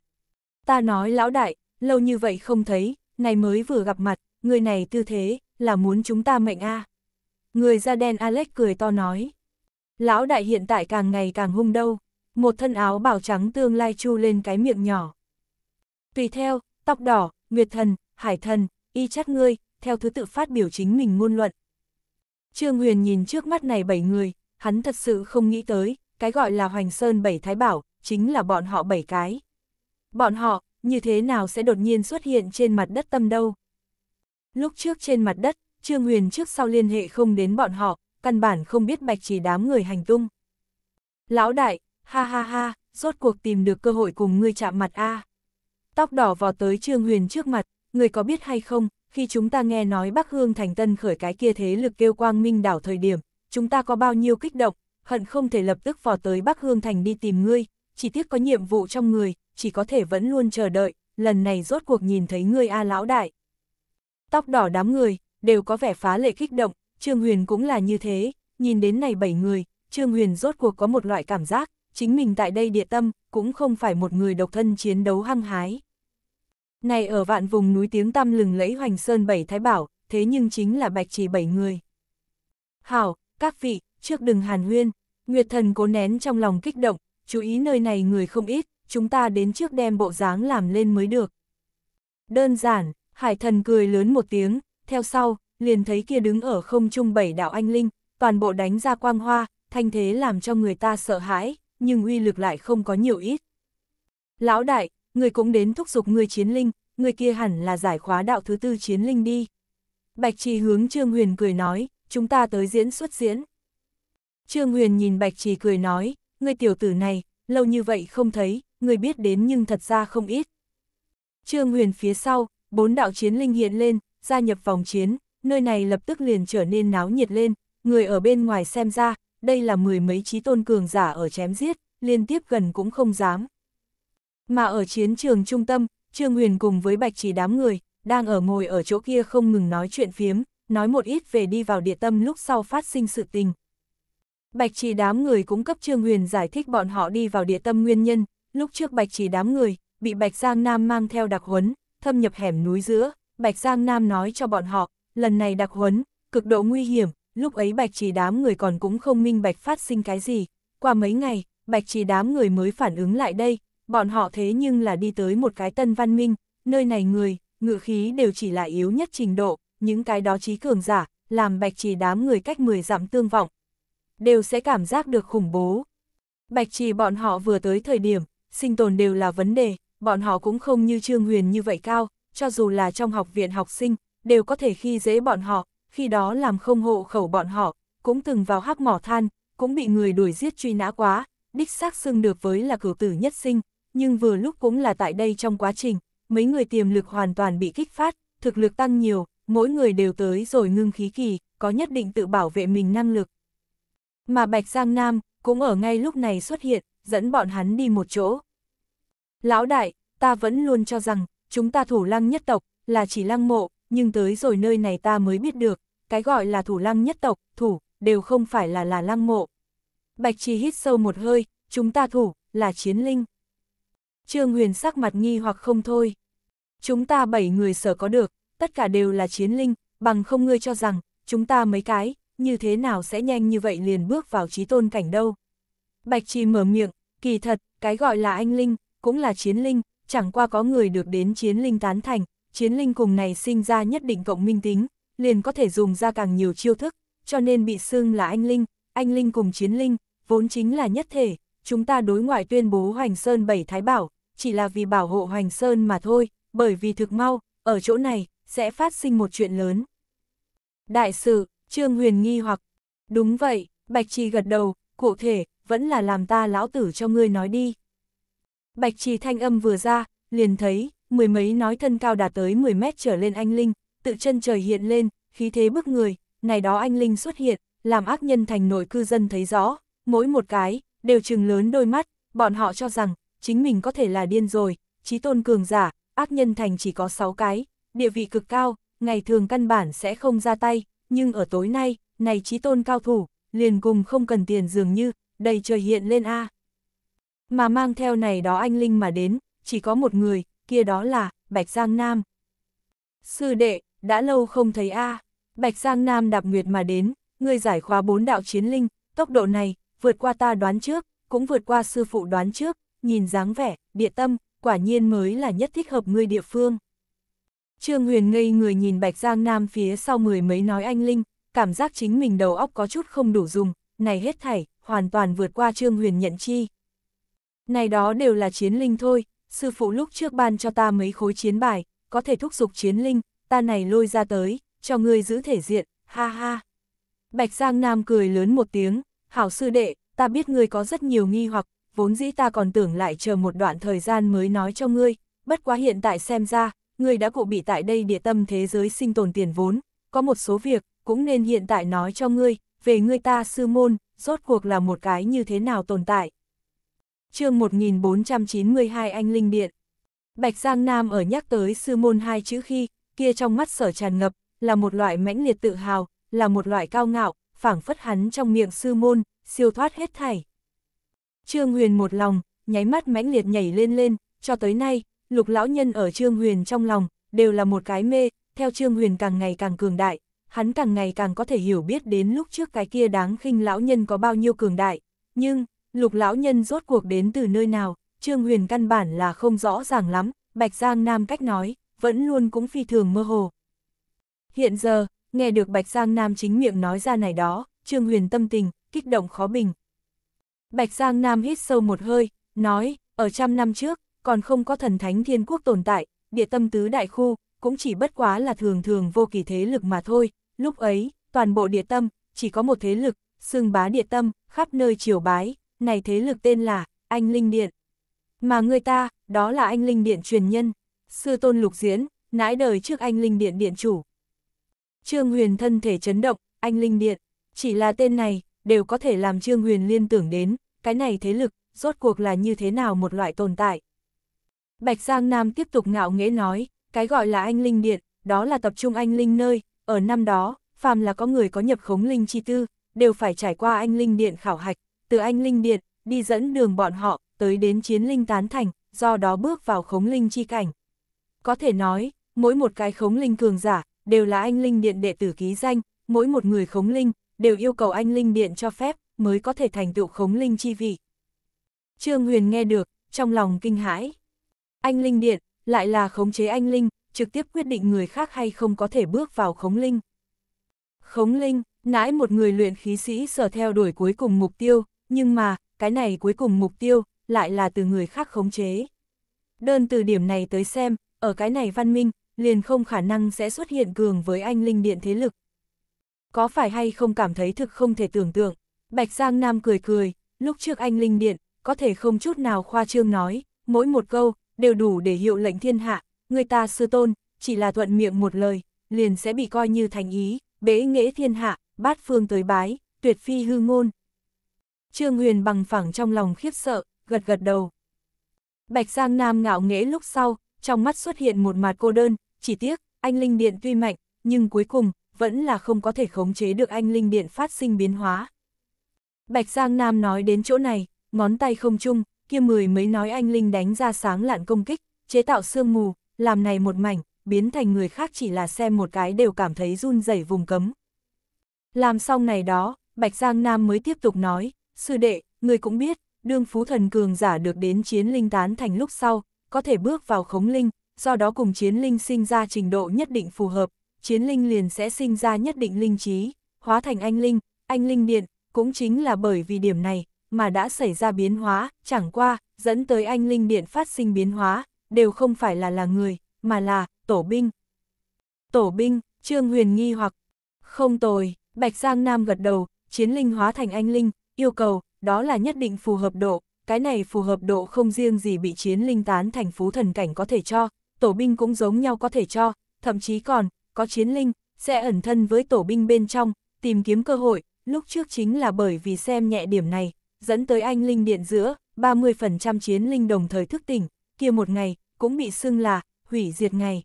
Ta nói lão đại, lâu như vậy không thấy, này mới vừa gặp mặt, người này tư thế, là muốn chúng ta mệnh a à. Người da đen Alex cười to nói. Lão đại hiện tại càng ngày càng hung đâu, một thân áo bảo trắng tương lai chu lên cái miệng nhỏ. Tùy theo, tóc đỏ, nguyệt thần, hải thần, y chắc ngươi, theo thứ tự phát biểu chính mình ngôn luận. Trương Huyền nhìn trước mắt này bảy người, hắn thật sự không nghĩ tới, cái gọi là Hoành Sơn bảy thái bảo, chính là bọn họ bảy cái. Bọn họ, như thế nào sẽ đột nhiên xuất hiện trên mặt đất tâm đâu? Lúc trước trên mặt đất, Trương Huyền trước sau liên hệ không đến bọn họ, căn bản không biết bạch chỉ đám người hành tung. Lão đại, ha ha ha, rốt cuộc tìm được cơ hội cùng ngươi chạm mặt a. Tóc đỏ vò tới Trương Huyền trước mặt, người có biết hay không, khi chúng ta nghe nói Bắc Hương Thành Tân khởi cái kia thế lực kêu quang minh đảo thời điểm, chúng ta có bao nhiêu kích động, hận không thể lập tức vò tới Bắc Hương Thành đi tìm ngươi, chỉ tiếc có nhiệm vụ trong người, chỉ có thể vẫn luôn chờ đợi, lần này rốt cuộc nhìn thấy ngươi A lão đại. Tóc đỏ đám người, đều có vẻ phá lệ kích động, Trương Huyền cũng là như thế, nhìn đến này bảy người, Trương Huyền rốt cuộc có một loại cảm giác, chính mình tại đây địa tâm, cũng không phải một người độc thân chiến đấu hăng hái. Này ở vạn vùng núi tiếng tăm lừng lẫy hoành sơn bảy thái bảo, thế nhưng chính là bạch chỉ bảy người. Hảo, các vị, trước đừng hàn huyên, Nguyệt thần cố nén trong lòng kích động, chú ý nơi này người không ít, chúng ta đến trước đem bộ dáng làm lên mới được. Đơn giản, hải thần cười lớn một tiếng, theo sau, liền thấy kia đứng ở không trung bảy đạo anh linh, toàn bộ đánh ra quang hoa, thanh thế làm cho người ta sợ hãi, nhưng uy lực lại không có nhiều ít. Lão đại, người cũng đến thúc giục người chiến linh, người kia hẳn là giải khóa đạo thứ tư chiến linh đi. Bạch Trì hướng Trương Huyền cười nói, chúng ta tới diễn xuất diễn. Trương Huyền nhìn Bạch Trì cười nói, người tiểu tử này, lâu như vậy không thấy, người biết đến nhưng thật ra không ít. Trương Huyền phía sau, bốn đạo chiến linh hiện lên, gia nhập vòng chiến, nơi này lập tức liền trở nên náo nhiệt lên, người ở bên ngoài xem ra, đây là mười mấy trí tôn cường giả ở chém giết, liên tiếp gần cũng không dám. Mà ở chiến trường trung tâm, Trương Huyền cùng với Bạch Chỉ đám người, đang ở ngồi ở chỗ kia không ngừng nói chuyện phiếm, nói một ít về đi vào địa tâm lúc sau phát sinh sự tình, Bạch chỉ đám người cũng cấp Trương Huyền giải thích bọn họ đi vào địa tâm nguyên nhân, lúc trước bạch chỉ đám người, bị Bạch Giang Nam mang theo đặc huấn, thâm nhập hẻm núi giữa, Bạch Giang Nam nói cho bọn họ, lần này đặc huấn, cực độ nguy hiểm, lúc ấy bạch chỉ đám người còn cũng không minh bạch phát sinh cái gì, qua mấy ngày, bạch chỉ đám người mới phản ứng lại đây, bọn họ thế nhưng là đi tới một cái tân văn minh, nơi này người, ngự khí đều chỉ là yếu nhất trình độ, những cái đó trí cường giả, làm bạch chỉ đám người cách 10 dặm tương vọng, đều sẽ cảm giác được khủng bố. Bạch trì bọn họ vừa tới thời điểm, sinh tồn đều là vấn đề, bọn họ cũng không như Trương Huyền như vậy cao, cho dù là trong học viện học sinh, đều có thể khi dễ bọn họ, khi đó làm không hộ khẩu bọn họ, cũng từng vào hắc mỏ than, cũng bị người đuổi giết truy nã quá, đích xác xưng được với là cửu tử nhất sinh, nhưng vừa lúc cũng là tại đây trong quá trình, mấy người tiềm lực hoàn toàn bị kích phát, thực lực tăng nhiều, mỗi người đều tới rồi ngưng khí kỳ, có nhất định tự bảo vệ mình năng lực, mà Bạch Giang Nam cũng ở ngay lúc này xuất hiện, dẫn bọn hắn đi một chỗ. Lão đại, ta vẫn luôn cho rằng, chúng ta thủ lăng nhất tộc, là chỉ lăng mộ, nhưng tới rồi nơi này ta mới biết được, cái gọi là thủ lăng nhất tộc, thủ, đều không phải là là lăng mộ. Bạch Trì hít sâu một hơi, chúng ta thủ, là chiến linh. Trương Huyền sắc mặt nghi hoặc không thôi. Chúng ta bảy người sở có được, tất cả đều là chiến linh, bằng không ngươi cho rằng, chúng ta mấy cái, như thế nào sẽ nhanh như vậy liền bước vào trí tôn cảnh đâu. Bạch Trì mở miệng, kỳ thật, cái gọi là anh Linh, cũng là chiến linh, chẳng qua có người được đến chiến linh tán thành, chiến linh cùng này sinh ra nhất định cộng minh tính, liền có thể dùng ra càng nhiều chiêu thức, cho nên bị xưng là anh Linh, anh Linh cùng chiến linh, vốn chính là nhất thể, chúng ta đối ngoại tuyên bố Hoành Sơn bảy thái bảo, chỉ là vì bảo hộ Hoành Sơn mà thôi, bởi vì thực mau, ở chỗ này, sẽ phát sinh một chuyện lớn. Đại sự, Trương Huyền nghi hoặc, đúng vậy, Bạch Trì gật đầu, cụ thể, vẫn là làm ta lão tử cho ngươi nói đi. Bạch Trì thanh âm vừa ra, liền thấy, mười mấy nói thân cao đạt tới 10 mét trở lên anh Linh, tự chân trời hiện lên, khí thế bức người, này đó anh Linh xuất hiện, làm ác nhân thành nội cư dân thấy rõ, mỗi một cái, đều trừng lớn đôi mắt, bọn họ cho rằng, chính mình có thể là điên rồi, trí tôn cường giả, ác nhân thành chỉ có 6 cái, địa vị cực cao, ngày thường căn bản sẽ không ra tay, nhưng ở tối nay, này trí tôn cao thủ, liền cùng không cần tiền dường như, đầy trời hiện lên A. Mà mang theo này đó anh Linh mà đến, chỉ có một người, kia đó là, Bạch Giang Nam. Sư đệ, đã lâu không thấy A, Bạch Giang Nam đạp nguyệt mà đến, người giải khóa bốn đạo chiến linh, tốc độ này, vượt qua ta đoán trước, cũng vượt qua sư phụ đoán trước, nhìn dáng vẻ, địa tâm, quả nhiên mới là nhất thích hợp người địa phương. Trương Huyền ngây người nhìn Bạch Giang Nam phía sau mười mấy nói anh Linh, cảm giác chính mình đầu óc có chút không đủ dùng, này hết thảy, hoàn toàn vượt qua Trương Huyền nhận chi. Này đó đều là chiến linh thôi, sư phụ lúc trước ban cho ta mấy khối chiến bài, có thể thúc giục chiến linh, ta này lôi ra tới, cho ngươi giữ thể diện, ha ha. Bạch Giang Nam cười lớn một tiếng, hảo sư đệ, ta biết ngươi có rất nhiều nghi hoặc, vốn dĩ ta còn tưởng lại chờ một đoạn thời gian mới nói cho ngươi, bất quá hiện tại xem ra, người đã cụ bị tại đây địa tâm thế giới sinh tồn tiền vốn, có một số việc, cũng nên hiện tại nói cho ngươi, về ngươi ta sư môn, rốt cuộc là một cái như thế nào tồn tại. chương 1492 Anh Linh Điện Bạch Giang Nam ở nhắc tới sư môn hai chữ khi, kia trong mắt sở tràn ngập, là một loại mãnh liệt tự hào, là một loại cao ngạo, phảng phất hắn trong miệng sư môn, siêu thoát hết thảy. Trương Huyền một lòng, nháy mắt mãnh liệt nhảy lên lên, cho tới nay, lục lão nhân ở Trương Huyền trong lòng, đều là một cái mê, theo Trương Huyền càng ngày càng cường đại, hắn càng ngày càng có thể hiểu biết đến lúc trước cái kia đáng khinh lão nhân có bao nhiêu cường đại, nhưng, lục lão nhân rốt cuộc đến từ nơi nào, Trương Huyền căn bản là không rõ ràng lắm, Bạch Giang Nam cách nói, vẫn luôn cũng phi thường mơ hồ. Hiện giờ, nghe được Bạch Giang Nam chính miệng nói ra này đó, Trương Huyền tâm tình, kích động khó bình. Bạch Giang Nam hít sâu một hơi, nói, ở trăm năm trước, còn không có thần thánh thiên quốc tồn tại, địa tâm tứ đại khu, cũng chỉ bất quá là thường thường vô kỳ thế lực mà thôi, lúc ấy, toàn bộ địa tâm, chỉ có một thế lực, xương bá địa tâm, khắp nơi triều bái, này thế lực tên là, Anh Linh Điện. Mà người ta, đó là Anh Linh Điện truyền nhân, sư tôn lục diễn, nãi đời trước Anh Linh Điện điện chủ. Trương Huyền thân thể chấn động, Anh Linh Điện, chỉ là tên này, đều có thể làm Trương Huyền liên tưởng đến, cái này thế lực, rốt cuộc là như thế nào một loại tồn tại. Bạch Giang Nam tiếp tục ngạo nghễ nói, cái gọi là anh linh điện, đó là tập trung anh linh nơi, ở năm đó, phàm là có người có nhập khống linh chi tư, đều phải trải qua anh linh điện khảo hạch, từ anh linh điện, đi dẫn đường bọn họ, tới đến chiến linh tán thành, do đó bước vào khống linh chi cảnh. Có thể nói, mỗi một cái khống linh cường giả, đều là anh linh điện đệ tử ký danh, mỗi một người khống linh, đều yêu cầu anh linh điện cho phép, mới có thể thành tựu khống linh chi vị. Trương Huyền nghe được, trong lòng kinh hãi. Anh Linh Điện, lại là khống chế anh Linh, trực tiếp quyết định người khác hay không có thể bước vào khống Linh. Khống Linh, nãi một người luyện khí sĩ sở theo đuổi cuối cùng mục tiêu, nhưng mà, cái này cuối cùng mục tiêu, lại là từ người khác khống chế. Đơn từ điểm này tới xem, ở cái này văn minh, liền không khả năng sẽ xuất hiện cường với anh Linh Điện thế lực. Có phải hay không cảm thấy thực không thể tưởng tượng? Bạch Giang Nam cười cười, lúc trước anh Linh Điện, có thể không chút nào khoa trương nói, mỗi một câu, đều đủ để hiệu lệnh thiên hạ, người ta sư tôn, chỉ là thuận miệng một lời, liền sẽ bị coi như thành ý, bế nghệ thiên hạ, bát phương tới bái, tuyệt phi hư ngôn. Trương Huyền bằng phẳng trong lòng khiếp sợ, gật gật đầu. Bạch Giang Nam ngạo nghễ lúc sau, trong mắt xuất hiện một mặt cô đơn, chỉ tiếc, anh Linh Điện tuy mạnh, nhưng cuối cùng, vẫn là không có thể khống chế được anh Linh Điện phát sinh biến hóa. Bạch Giang Nam nói đến chỗ này, ngón tay không chung, kia mười mới nói anh Linh đánh ra sáng lạn công kích, chế tạo sương mù, làm này một mảnh, biến thành người khác chỉ là xem một cái đều cảm thấy run rẩy vùng cấm. Làm xong này đó, Bạch Giang Nam mới tiếp tục nói, sư đệ, người cũng biết, đương phú thần cường giả được đến chiến linh tán thành lúc sau, có thể bước vào khống linh, do đó cùng chiến linh sinh ra trình độ nhất định phù hợp, chiến linh liền sẽ sinh ra nhất định linh trí, hóa thành anh linh, anh linh điện, cũng chính là bởi vì điểm này, mà đã xảy ra biến hóa, chẳng qua, dẫn tới anh linh điện phát sinh biến hóa, đều không phải là là người, mà là, tổ binh. Tổ binh, Trương Huyền nghi hoặc, không tồi, Bạch Giang Nam gật đầu, chiến linh hóa thành anh linh, yêu cầu, đó là nhất định phù hợp độ, cái này phù hợp độ không riêng gì bị chiến linh tán thành phú thần cảnh có thể cho, tổ binh cũng giống nhau có thể cho, thậm chí còn, có chiến linh, sẽ ẩn thân với tổ binh bên trong, tìm kiếm cơ hội, lúc trước chính là bởi vì xem nhẹ điểm này, dẫn tới anh linh điện giữa, 30% chiến linh đồng thời thức tỉnh, kia một ngày, cũng bị xưng là, hủy diệt ngày.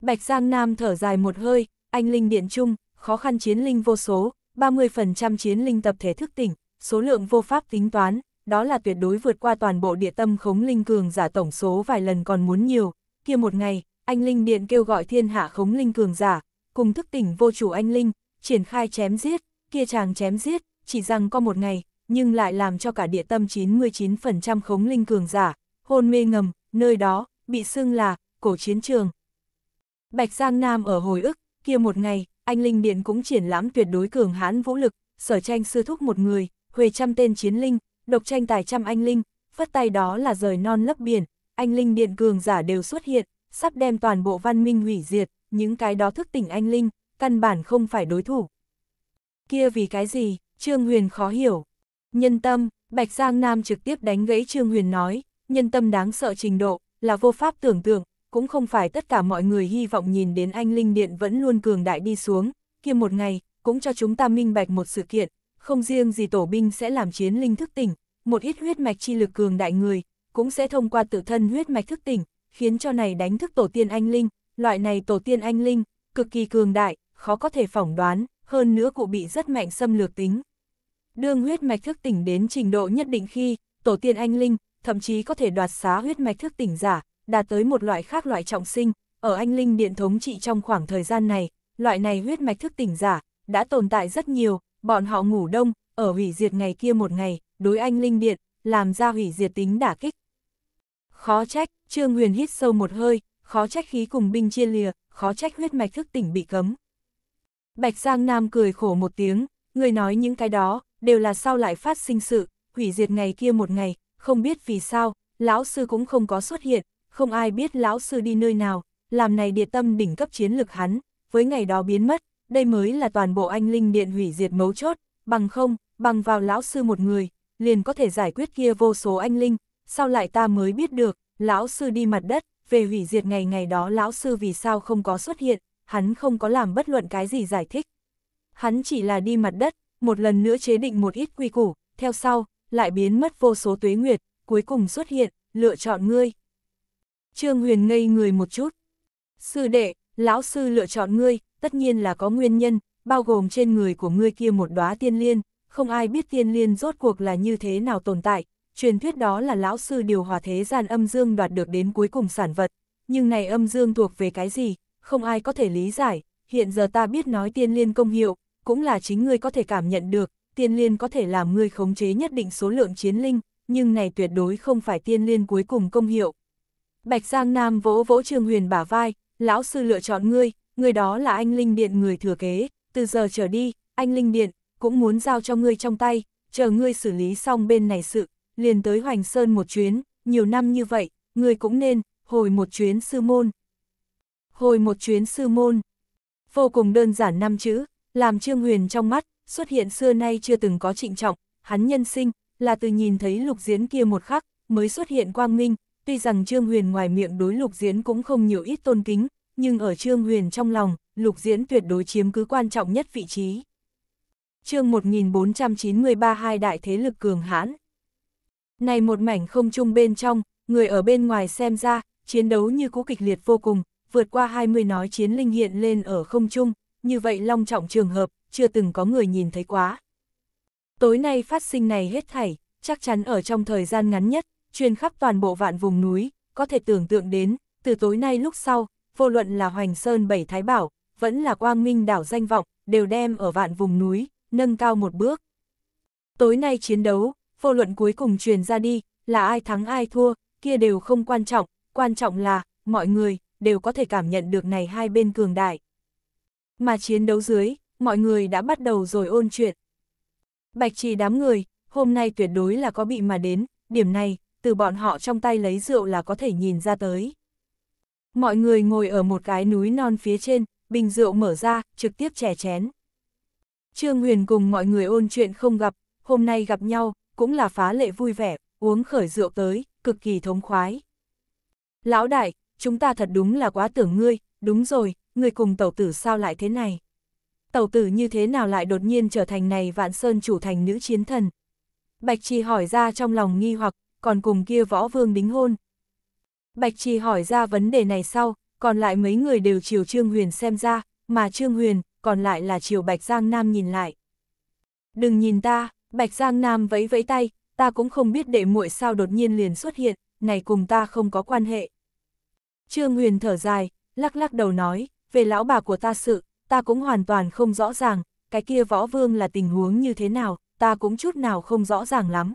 Bạch Giang Nam thở dài một hơi, anh linh điện chung, khó khăn chiến linh vô số, 30% chiến linh tập thể thức tỉnh, số lượng vô pháp tính toán, đó là tuyệt đối vượt qua toàn bộ địa tâm khống linh cường giả tổng số vài lần còn muốn nhiều. Kia một ngày, anh linh điện kêu gọi thiên hạ khống linh cường giả, cùng thức tỉnh vô chủ anh linh, triển khai chém giết, kia chàng chém giết, chỉ rằng có một ngày, nhưng lại làm cho cả địa tâm 99% khống linh cường giả, hôn mê ngầm, nơi đó, bị xưng là, cổ chiến trường. Bạch Giang Nam ở hồi ức, kia một ngày, anh Linh Điện cũng triển lãm tuyệt đối cường hãn vũ lực, sở tranh sư thúc một người, huề trăm tên chiến linh, độc tranh tài trăm anh Linh, phất tay đó là rời non lấp biển, anh Linh Điện cường giả đều xuất hiện, sắp đem toàn bộ văn minh hủy diệt, những cái đó thức tỉnh anh Linh, căn bản không phải đối thủ. Kia vì cái gì, Trương Huyền khó hiểu. Nhân tâm, Bạch Giang Nam trực tiếp đánh gãy Trương Huyền nói, nhân tâm đáng sợ trình độ, là vô pháp tưởng tượng, cũng không phải tất cả mọi người hy vọng nhìn đến anh Linh Điện vẫn luôn cường đại đi xuống, kia một ngày, cũng cho chúng ta minh bạch một sự kiện, không riêng gì tổ binh sẽ làm chiến linh thức tỉnh, một ít huyết mạch chi lực cường đại người, cũng sẽ thông qua tự thân huyết mạch thức tỉnh, khiến cho này đánh thức tổ tiên anh Linh, loại này tổ tiên anh Linh, cực kỳ cường đại, khó có thể phỏng đoán, hơn nữa cụ bị rất mạnh xâm lược tính đương huyết mạch thức tỉnh đến trình độ nhất định khi, tổ tiên anh linh, thậm chí có thể đoạt xá huyết mạch thức tỉnh giả, đạt tới một loại khác loại trọng sinh, ở anh linh điện thống trị trong khoảng thời gian này, loại này huyết mạch thức tỉnh giả, đã tồn tại rất nhiều, bọn họ ngủ đông, ở hủy diệt ngày kia một ngày, đối anh linh điện, làm ra hủy diệt tính đả kích. Khó trách, Trương Huyền hít sâu một hơi, khó trách khí cùng binh chia lìa, khó trách huyết mạch thức tỉnh bị cấm. Bạch Giang Nam cười khổ một tiếng, người nói những cái đó, đều là sau lại phát sinh sự, hủy diệt ngày kia một ngày, không biết vì sao, lão sư cũng không có xuất hiện, không ai biết lão sư đi nơi nào, làm này địa tâm đỉnh cấp chiến lực hắn, với ngày đó biến mất, đây mới là toàn bộ anh linh điện hủy diệt mấu chốt, bằng không, bằng vào lão sư một người, liền có thể giải quyết kia vô số anh linh, sau lại ta mới biết được, lão sư đi mặt đất, về hủy diệt ngày ngày đó lão sư vì sao không có xuất hiện, hắn không có làm bất luận cái gì giải thích. Hắn chỉ là đi mặt đất, một lần nữa chế định một ít quy củ, theo sau, lại biến mất vô số tuế nguyệt, cuối cùng xuất hiện, lựa chọn ngươi. Trương Huyền ngây người một chút. Sư đệ, lão sư lựa chọn ngươi, tất nhiên là có nguyên nhân, bao gồm trên người của ngươi kia một đóa tiên liên, không ai biết tiên liên rốt cuộc là như thế nào tồn tại, truyền thuyết đó là lão sư điều hòa thế gian âm dương đoạt được đến cuối cùng sản vật, nhưng này âm dương thuộc về cái gì, không ai có thể lý giải, hiện giờ ta biết nói tiên liên công hiệu, cũng là chính ngươi có thể cảm nhận được, tiên liên có thể làm ngươi khống chế nhất định số lượng chiến linh, nhưng này tuyệt đối không phải tiên liên cuối cùng công hiệu. Bạch Giang Nam vỗ vỗ Trương Huyền bả vai, lão sư lựa chọn ngươi, người đó là anh Linh Điện người thừa kế, từ giờ trở đi, anh Linh Điện cũng muốn giao cho ngươi trong tay, chờ ngươi xử lý xong bên này sự, liền tới Hoành Sơn một chuyến, nhiều năm như vậy, ngươi cũng nên hồi một chuyến sư môn. Hồi một chuyến sư môn. Vô cùng đơn giản năm chữ, làm Trương Huyền trong mắt, xuất hiện xưa nay chưa từng có trịnh trọng, hắn nhân sinh, là từ nhìn thấy lục diễn kia một khắc, mới xuất hiện quang minh, tuy rằng Trương Huyền ngoài miệng đối lục diễn cũng không nhiều ít tôn kính, nhưng ở Trương Huyền trong lòng, lục diễn tuyệt đối chiếm cứ quan trọng nhất vị trí. chương 1493 hai đại thế lực cường hãn. Này một mảnh không chung bên trong, người ở bên ngoài xem ra, chiến đấu như cú kịch liệt vô cùng, vượt qua 20 nói chiến linh hiện lên ở không chung, như vậy long trọng trường hợp, chưa từng có người nhìn thấy quá. Tối nay phát sinh này hết thảy, chắc chắn ở trong thời gian ngắn nhất, truyền khắp toàn bộ vạn vùng núi, có thể tưởng tượng đến, từ tối nay lúc sau, vô luận là Hoành Sơn Bảy Thái Bảo, vẫn là Quang Minh đảo danh vọng, đều đem ở vạn vùng núi, nâng cao một bước. Tối nay chiến đấu, vô luận cuối cùng truyền ra đi, là ai thắng ai thua, kia đều không quan trọng, quan trọng là, mọi người, đều có thể cảm nhận được này hai bên cường đại mà chiến đấu dưới, mọi người đã bắt đầu rồi ôn chuyện. Bạch trì đám người, hôm nay tuyệt đối là có bị mà đến, điểm này, từ bọn họ trong tay lấy rượu là có thể nhìn ra tới. Mọi người ngồi ở một cái núi non phía trên, bình rượu mở ra, trực tiếp chè chén. Trương Huyền cùng mọi người ôn chuyện không gặp, hôm nay gặp nhau, cũng là phá lệ vui vẻ, uống khởi rượu tới, cực kỳ thống khoái. Lão đại, chúng ta thật đúng là quá tưởng ngươi, đúng rồi, người cùng tẩu tử sao lại thế này? Tẩu tử như thế nào lại đột nhiên trở thành này vạn sơn chủ thành nữ chiến thần? Bạch Trì hỏi ra trong lòng nghi hoặc, còn cùng kia võ vương đính hôn. Bạch Trì hỏi ra vấn đề này sau, còn lại mấy người đều chiều Trương Huyền xem ra, mà Trương Huyền, còn lại là chiều Bạch Giang Nam nhìn lại. Đừng nhìn ta, Bạch Giang Nam vẫy vẫy tay, ta cũng không biết đệ muội sao đột nhiên liền xuất hiện, này cùng ta không có quan hệ. Trương Huyền thở dài, lắc lắc đầu nói, về lão bà của ta sự, ta cũng hoàn toàn không rõ ràng, cái kia võ vương là tình huống như thế nào, ta cũng chút nào không rõ ràng lắm.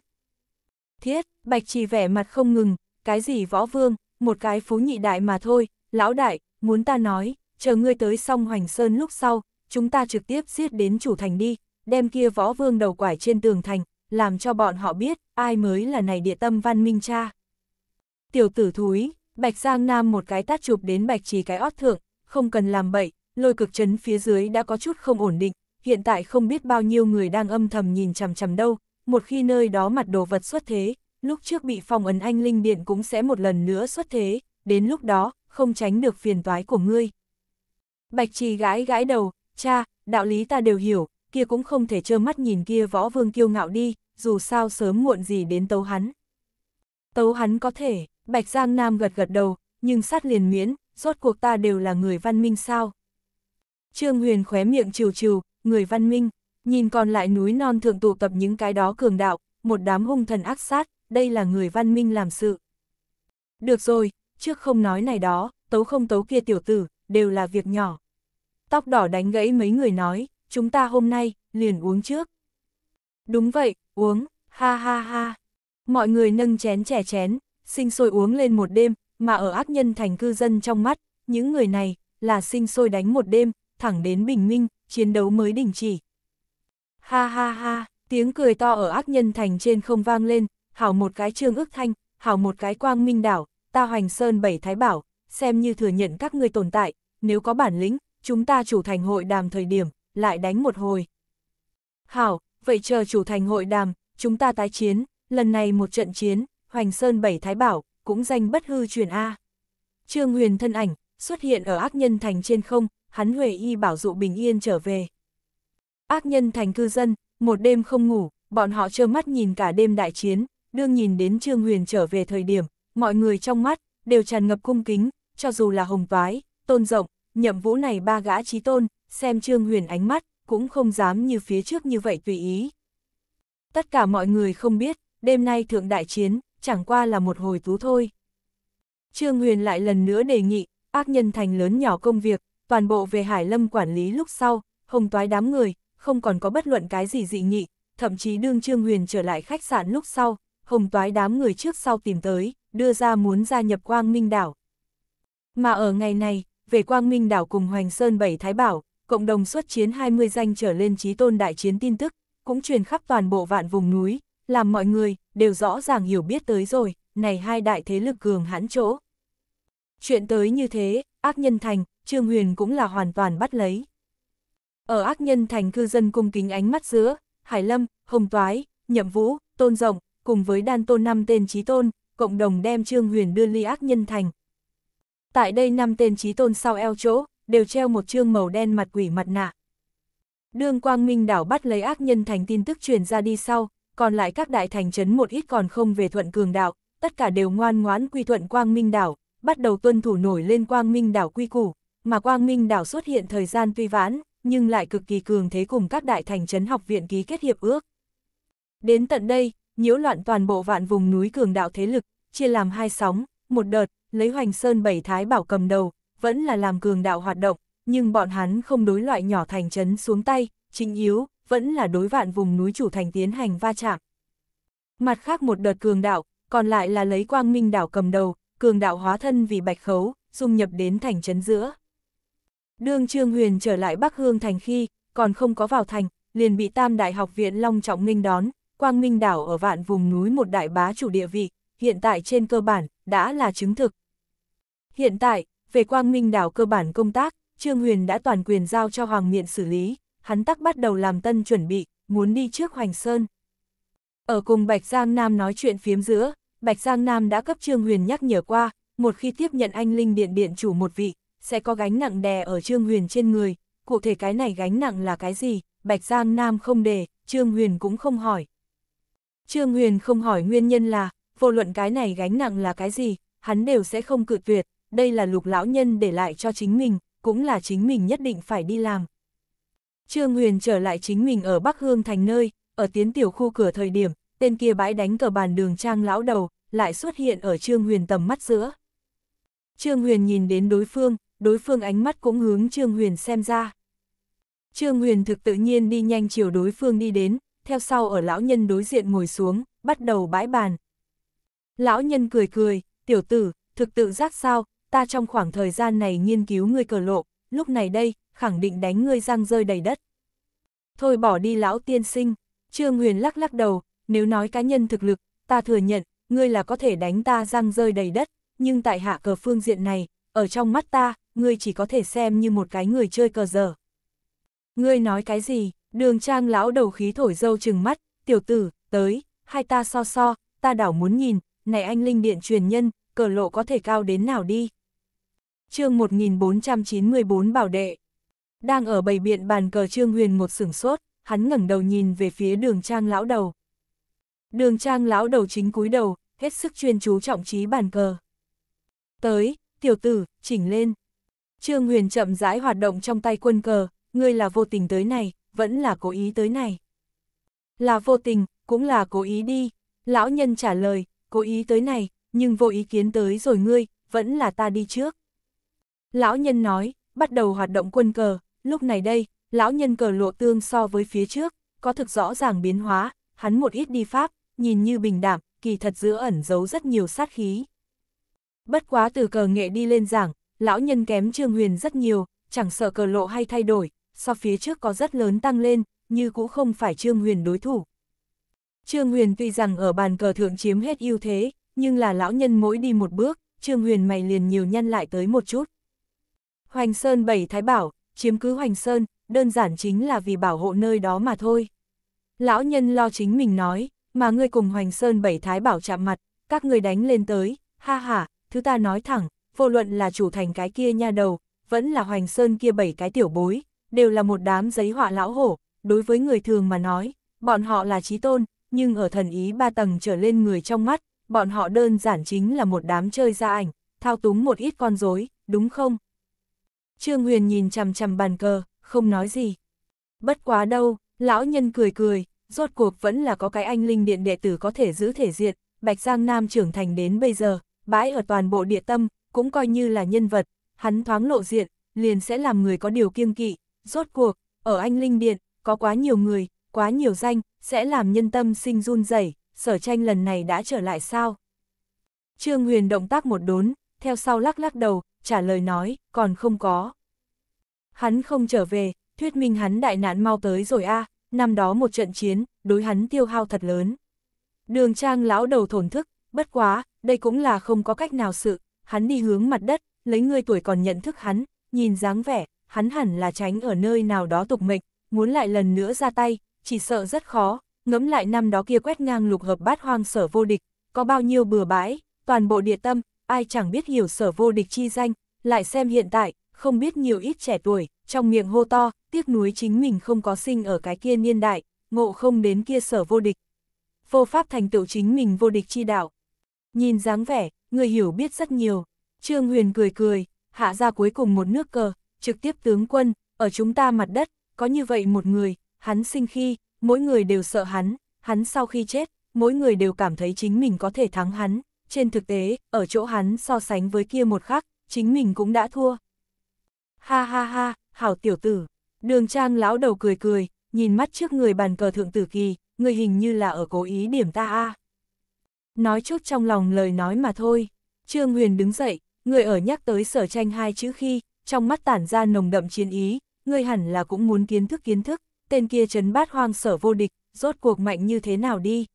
Thiết, bạch trì vẻ mặt không ngừng, cái gì võ vương, một cái phú nhị đại mà thôi, lão đại, muốn ta nói, chờ ngươi tới xong hoành sơn lúc sau, chúng ta trực tiếp giết đến chủ thành đi, đem kia võ vương đầu quải trên tường thành, làm cho bọn họ biết, ai mới là này địa tâm văn minh cha. Tiểu tử thúi, Bạch Giang Nam một cái tát chụp đến Bạch Trì cái ót thượng, không cần làm bậy, lôi cực chấn phía dưới đã có chút không ổn định, hiện tại không biết bao nhiêu người đang âm thầm nhìn chằm chằm đâu, một khi nơi đó mặt đồ vật xuất thế, lúc trước bị phong ấn anh linh điện cũng sẽ một lần nữa xuất thế, đến lúc đó, không tránh được phiền toái của ngươi. Bạch trì gãi gãi đầu, cha, đạo lý ta đều hiểu, kia cũng không thể trơ mắt nhìn kia võ vương kiêu ngạo đi, dù sao sớm muộn gì đến tấu hắn. Tấu hắn có thể, Bạch Giang Nam gật gật đầu, nhưng sát liền miễn, rốt cuộc ta đều là người văn minh sao. Trương Huyền khóe miệng trừ trừ, người văn minh, nhìn còn lại núi non thường tụ tập những cái đó cường đạo, một đám hung thần ác sát, đây là người văn minh làm sự. Được rồi, trước không nói này đó, tấu không tấu kia tiểu tử, đều là việc nhỏ. Tóc đỏ đánh gãy mấy người nói, chúng ta hôm nay, liền uống trước. Đúng vậy, uống, ha ha ha. Mọi người nâng chén chè chén, sinh sôi uống lên một đêm, mà ở ác nhân thành cư dân trong mắt, những người này là sinh sôi đánh một đêm, thẳng đến bình minh, chiến đấu mới đình chỉ. Ha ha ha, tiếng cười to ở ác nhân thành trên không vang lên, hảo một cái trương ước thanh, hảo một cái quang minh đảo, ta hoành sơn bảy thái bảo, xem như thừa nhận các người tồn tại, nếu có bản lĩnh, chúng ta chủ thành hội đàm thời điểm, lại đánh một hồi. Hảo, vậy chờ chủ thành hội đàm, chúng ta tái chiến, lần này một trận chiến, hoành sơn bảy thái bảo, cũng danh bất hư truyền A. Trương Huyền thân ảnh, xuất hiện ở ác nhân thành trên không, hắn huệ y bảo dụ bình yên trở về. Ác nhân thành cư dân, một đêm không ngủ, bọn họ trơ mắt nhìn cả đêm đại chiến, đương nhìn đến Trương Huyền trở về thời điểm, mọi người trong mắt, đều tràn ngập cung kính, cho dù là hồng vái, tôn rộng, nhậm vũ này ba gã trí tôn, xem Trương Huyền ánh mắt, cũng không dám như phía trước như vậy tùy ý. Tất cả mọi người không biết, đêm nay thượng đại chiến, chẳng qua là một hồi tú thôi. Trương Huyền lại lần nữa đề nghị, ác nhân thành lớn nhỏ công việc, toàn bộ về Hải Lâm quản lý lúc sau, hồng toái đám người, không còn có bất luận cái gì dị nghị, thậm chí đương Trương Huyền trở lại khách sạn lúc sau, hồng toái đám người trước sau tìm tới, đưa ra muốn gia nhập Quang Minh Đảo. Mà ở ngày này, về Quang Minh Đảo cùng Hoành Sơn Bảy Thái Bảo, cộng đồng xuất chiến 20 danh trở lên trí tôn đại chiến tin tức, cũng truyền khắp toàn bộ vạn vùng núi, làm mọi người, đều rõ ràng hiểu biết tới rồi, này hai đại thế lực cường hãn chỗ. Chuyện tới như thế, ác nhân thành, Trương Huyền cũng là hoàn toàn bắt lấy. Ở ác nhân thành cư dân cung kính ánh mắt giữa, Hải Lâm, Hồng Toái, Nhậm Vũ, Tôn Rộng, cùng với đan tôn năm tên trí tôn, cộng đồng đem Trương Huyền đưa ly ác nhân thành. Tại đây năm tên trí tôn sau eo chỗ, đều treo một trương màu đen mặt quỷ mặt nạ. Đương Quang Minh đảo bắt lấy ác nhân thành tin tức truyền ra đi sau, còn lại các đại thành trấn một ít còn không về thuận cường đạo, tất cả đều ngoan ngoãn quy thuận quang minh đảo, bắt đầu tuân thủ nổi lên quang minh đảo quy củ, mà quang minh đảo xuất hiện thời gian tuy vãn, nhưng lại cực kỳ cường thế cùng các đại thành trấn học viện ký kết hiệp ước. Đến tận đây, nhiễu loạn toàn bộ vạn vùng núi cường đạo thế lực, chia làm hai sóng, một đợt, lấy hoành sơn bảy thái bảo cầm đầu, vẫn là làm cường đạo hoạt động, nhưng bọn hắn không đối loại nhỏ thành trấn xuống tay, chính yếu, vẫn là đối vạn vùng núi chủ thành tiến hành va chạm. Mặt khác một đợt cường đạo, còn lại là lấy quang minh đảo cầm đầu, cường đạo hóa thân vì bạch khấu, dung nhập đến thành trấn giữa. Đương Trương Huyền trở lại Bắc Hương thành khi, còn không có vào thành, liền bị Tam Đại học viện Long Trọng Ninh đón, quang minh đảo ở vạn vùng núi một đại bá chủ địa vị, hiện tại trên cơ bản, đã là chứng thực. Hiện tại, về quang minh đảo cơ bản công tác, Trương Huyền đã toàn quyền giao cho Hoàng Miện xử lý hắn tắc bắt đầu làm tân chuẩn bị, muốn đi trước Hoành Sơn. Ở cùng Bạch Giang Nam nói chuyện phiếm giữa, Bạch Giang Nam đã cấp Trương Huyền nhắc nhở qua, một khi tiếp nhận anh Linh Điện Điện chủ một vị, sẽ có gánh nặng đè ở Trương Huyền trên người, cụ thể cái này gánh nặng là cái gì, Bạch Giang Nam không đề, Trương Huyền cũng không hỏi. Trương Huyền không hỏi nguyên nhân là, vô luận cái này gánh nặng là cái gì, hắn đều sẽ không cự tuyệt, đây là lục lão nhân để lại cho chính mình, cũng là chính mình nhất định phải đi làm. Trương Huyền trở lại chính mình ở Bắc Hương thành nơi, ở tiến tiểu khu cửa thời điểm, tên kia bãi đánh cờ bàn đường trang lão đầu, lại xuất hiện ở Trương Huyền tầm mắt giữa. Trương Huyền nhìn đến đối phương, đối phương ánh mắt cũng hướng Trương Huyền xem ra. Trương Huyền thực tự nhiên đi nhanh chiều đối phương đi đến, theo sau ở lão nhân đối diện ngồi xuống, bắt đầu bãi bàn. Lão nhân cười cười, tiểu tử, thực tự giác sao, ta trong khoảng thời gian này nghiên cứu ngươi cờ lộ, lúc này đây, khẳng định đánh ngươi răng rơi đầy đất. Thôi bỏ đi lão tiên sinh, Trương Huyền lắc lắc đầu, nếu nói cá nhân thực lực, ta thừa nhận, ngươi là có thể đánh ta răng rơi đầy đất, nhưng tại hạ cờ phương diện này, ở trong mắt ta, ngươi chỉ có thể xem như một cái người chơi cờ dở. Ngươi nói cái gì, đường trang lão đầu khí thổi dâu chừng mắt, tiểu tử, tới, hai ta so so, ta đảo muốn nhìn, này anh linh điện truyền nhân, cờ lộ có thể cao đến nào đi. chương 1494 bảo đệ đang ở bầy biện bàn cờ Trương Huyền một sửng sốt, hắn ngẩng đầu nhìn về phía đường trang lão đầu. Đường trang lão đầu chính cúi đầu, hết sức chuyên chú trọng trí bàn cờ. Tới, tiểu tử, chỉnh lên. Trương Huyền chậm rãi hoạt động trong tay quân cờ, ngươi là vô tình tới này, vẫn là cố ý tới này. Là vô tình, cũng là cố ý đi. Lão nhân trả lời, cố ý tới này, nhưng vô ý kiến tới rồi ngươi, vẫn là ta đi trước. Lão nhân nói, bắt đầu hoạt động quân cờ, Lúc này đây, lão nhân cờ lộ tương so với phía trước, có thực rõ ràng biến hóa, hắn một ít đi pháp, nhìn như bình đạm, kỳ thật giữa ẩn giấu rất nhiều sát khí. Bất quá từ cờ nghệ đi lên giảng, lão nhân kém Trương Huyền rất nhiều, chẳng sợ cờ lộ hay thay đổi, so phía trước có rất lớn tăng lên, như cũng không phải Trương Huyền đối thủ. Trương Huyền tuy rằng ở bàn cờ thượng chiếm hết ưu thế, nhưng là lão nhân mỗi đi một bước, Trương Huyền mày liền nhiều nhân lại tới một chút. Hoành Sơn bảy thái bảo, chiếm cứ Hoành Sơn, đơn giản chính là vì bảo hộ nơi đó mà thôi. Lão nhân lo chính mình nói, mà ngươi cùng Hoành Sơn bảy thái bảo chạm mặt, các ngươi đánh lên tới, ha ha, thứ ta nói thẳng, vô luận là chủ thành cái kia nha đầu, vẫn là Hoành Sơn kia bảy cái tiểu bối, đều là một đám giấy họa lão hổ, đối với người thường mà nói, bọn họ là trí tôn, nhưng ở thần ý ba tầng trở lên người trong mắt, bọn họ đơn giản chính là một đám chơi ra ảnh, thao túng một ít con rối, đúng không? Trương Huyền nhìn chằm chằm bàn cờ, không nói gì. Bất quá đâu, lão nhân cười cười, rốt cuộc vẫn là có cái anh linh điện đệ tử có thể giữ thể diện, Bạch Giang Nam trưởng thành đến bây giờ, bãi ở toàn bộ địa tâm, cũng coi như là nhân vật, hắn thoáng lộ diện, liền sẽ làm người có điều kiêng kỵ, rốt cuộc, ở anh linh điện, có quá nhiều người, quá nhiều danh, sẽ làm nhân tâm sinh run rẩy. sở tranh lần này đã trở lại sao? Trương Huyền động tác một đốn, theo sau lắc lắc đầu, trả lời nói, còn không có. Hắn không trở về, thuyết minh hắn đại nạn mau tới rồi a năm đó một trận chiến, đối hắn tiêu hao thật lớn. Đường trang lão đầu thổn thức, bất quá, đây cũng là không có cách nào sự, hắn đi hướng mặt đất, lấy người tuổi còn nhận thức hắn, nhìn dáng vẻ, hắn hẳn là tránh ở nơi nào đó tục mệnh, muốn lại lần nữa ra tay, chỉ sợ rất khó, ngẫm lại năm đó kia quét ngang lục hợp bát hoang sở vô địch, có bao nhiêu bừa bãi, toàn bộ địa tâm, ai chẳng biết hiểu sở vô địch chi danh, lại xem hiện tại, không biết nhiều ít trẻ tuổi, trong miệng hô to, tiếc nuối chính mình không có sinh ở cái kia niên đại, ngộ không đến kia sở vô địch. Vô pháp thành tựu chính mình vô địch chi đạo. Nhìn dáng vẻ, người hiểu biết rất nhiều. Trương Huyền cười cười, hạ ra cuối cùng một nước cờ, trực tiếp tướng quân, ở chúng ta mặt đất, có như vậy một người, hắn sinh khi, mỗi người đều sợ hắn, hắn sau khi chết, mỗi người đều cảm thấy chính mình có thể thắng hắn, trên thực tế, ở chỗ hắn so sánh với kia một khắc, chính mình cũng đã thua. Ha ha ha, hảo tiểu tử, đường trang lão đầu cười cười, nhìn mắt trước người bàn cờ thượng tử kỳ, người hình như là ở cố ý điểm ta a. Nói chút trong lòng lời nói mà thôi, Trương Huyền đứng dậy, người ở nhắc tới sở tranh hai chữ khi, trong mắt tản ra nồng đậm chiến ý, người hẳn là cũng muốn kiến thức kiến thức, tên kia trấn bát hoang sở vô địch, rốt cuộc mạnh như thế nào đi.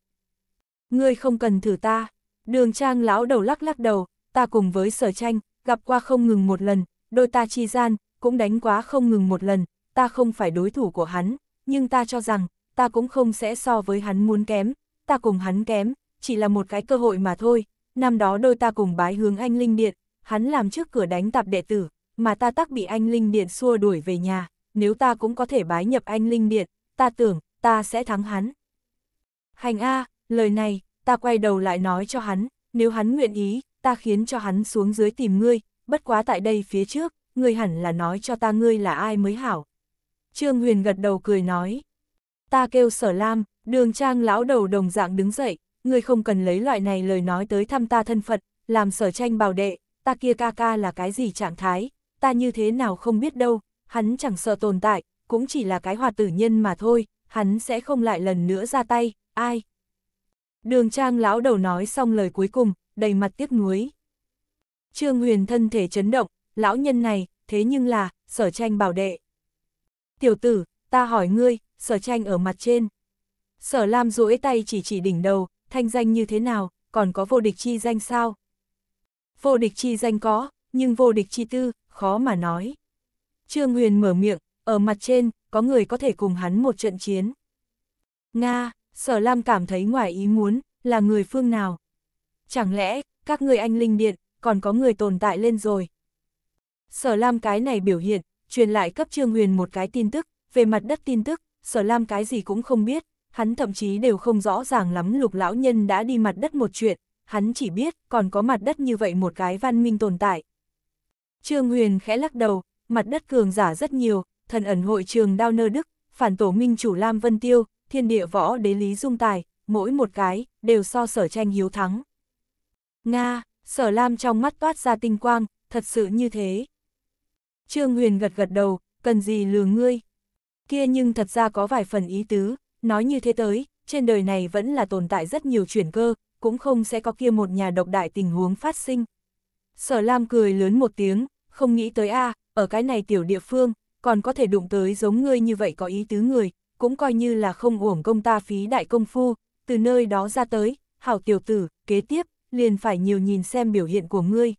người không cần thử ta, Đường trang lão đầu lắc lắc đầu, ta cùng với sở tranh, gặp qua không ngừng một lần, đôi ta chi gian, cũng đánh quá không ngừng một lần, ta không phải đối thủ của hắn, nhưng ta cho rằng, ta cũng không sẽ so với hắn muốn kém, ta cùng hắn kém, chỉ là một cái cơ hội mà thôi, năm đó đôi ta cùng bái hướng anh Linh Điện, hắn làm trước cửa đánh tạp đệ tử, mà ta tắc bị anh Linh Điện xua đuổi về nhà, nếu ta cũng có thể bái nhập anh Linh Điện, ta tưởng, ta sẽ thắng hắn. Hành A, lời này, ta quay đầu lại nói cho hắn, nếu hắn nguyện ý, ta khiến cho hắn xuống dưới tìm ngươi, bất quá tại đây phía trước, ngươi hẳn là nói cho ta ngươi là ai mới hảo. Trương Huyền gật đầu cười nói, ta kêu sở lam, đường trang lão đầu đồng dạng đứng dậy, ngươi không cần lấy loại này lời nói tới thăm ta thân phận, làm sở tranh bảo đệ, ta kia ca ca là cái gì trạng thái, ta như thế nào không biết đâu, hắn chẳng sợ tồn tại, cũng chỉ là cái hòa tử nhân mà thôi, hắn sẽ không lại lần nữa ra tay, ai, Đường trang lão đầu nói xong lời cuối cùng, đầy mặt tiếc nuối. Trương Huyền thân thể chấn động, lão nhân này, thế nhưng là, sở tranh bảo đệ. Tiểu tử, ta hỏi ngươi, sở tranh ở mặt trên. Sở Lam duỗi tay chỉ chỉ đỉnh đầu, thanh danh như thế nào, còn có vô địch chi danh sao? Vô địch chi danh có, nhưng vô địch chi tư, khó mà nói. Trương Huyền mở miệng, ở mặt trên, có người có thể cùng hắn một trận chiến. Nga, Sở Lam cảm thấy ngoài ý muốn, là người phương nào? Chẳng lẽ, các người anh linh điện, còn có người tồn tại lên rồi? Sở Lam cái này biểu hiện, truyền lại cấp Trương Huyền một cái tin tức, về mặt đất tin tức, Sở Lam cái gì cũng không biết, hắn thậm chí đều không rõ ràng lắm lục lão nhân đã đi mặt đất một chuyện, hắn chỉ biết còn có mặt đất như vậy một cái văn minh tồn tại. Trương Huyền khẽ lắc đầu, mặt đất cường giả rất nhiều, thần ẩn hội trường Đao Nơ Đức, phản tổ minh chủ Lam Vân Tiêu, thiên địa võ đế lý dung tài, mỗi một cái, đều so sở tranh hiếu thắng. Nga, sở lam trong mắt toát ra tinh quang, thật sự như thế. Trương Huyền gật gật đầu, cần gì lừa ngươi. Kia nhưng thật ra có vài phần ý tứ, nói như thế tới, trên đời này vẫn là tồn tại rất nhiều chuyển cơ, cũng không sẽ có kia một nhà độc đại tình huống phát sinh. Sở Lam cười lớn một tiếng, không nghĩ tới a à, ở cái này tiểu địa phương, còn có thể đụng tới giống ngươi như vậy có ý tứ người, cũng coi như là không uổng công ta phí đại công phu, từ nơi đó ra tới, hảo tiểu tử, kế tiếp, liền phải nhiều nhìn xem biểu hiện của ngươi.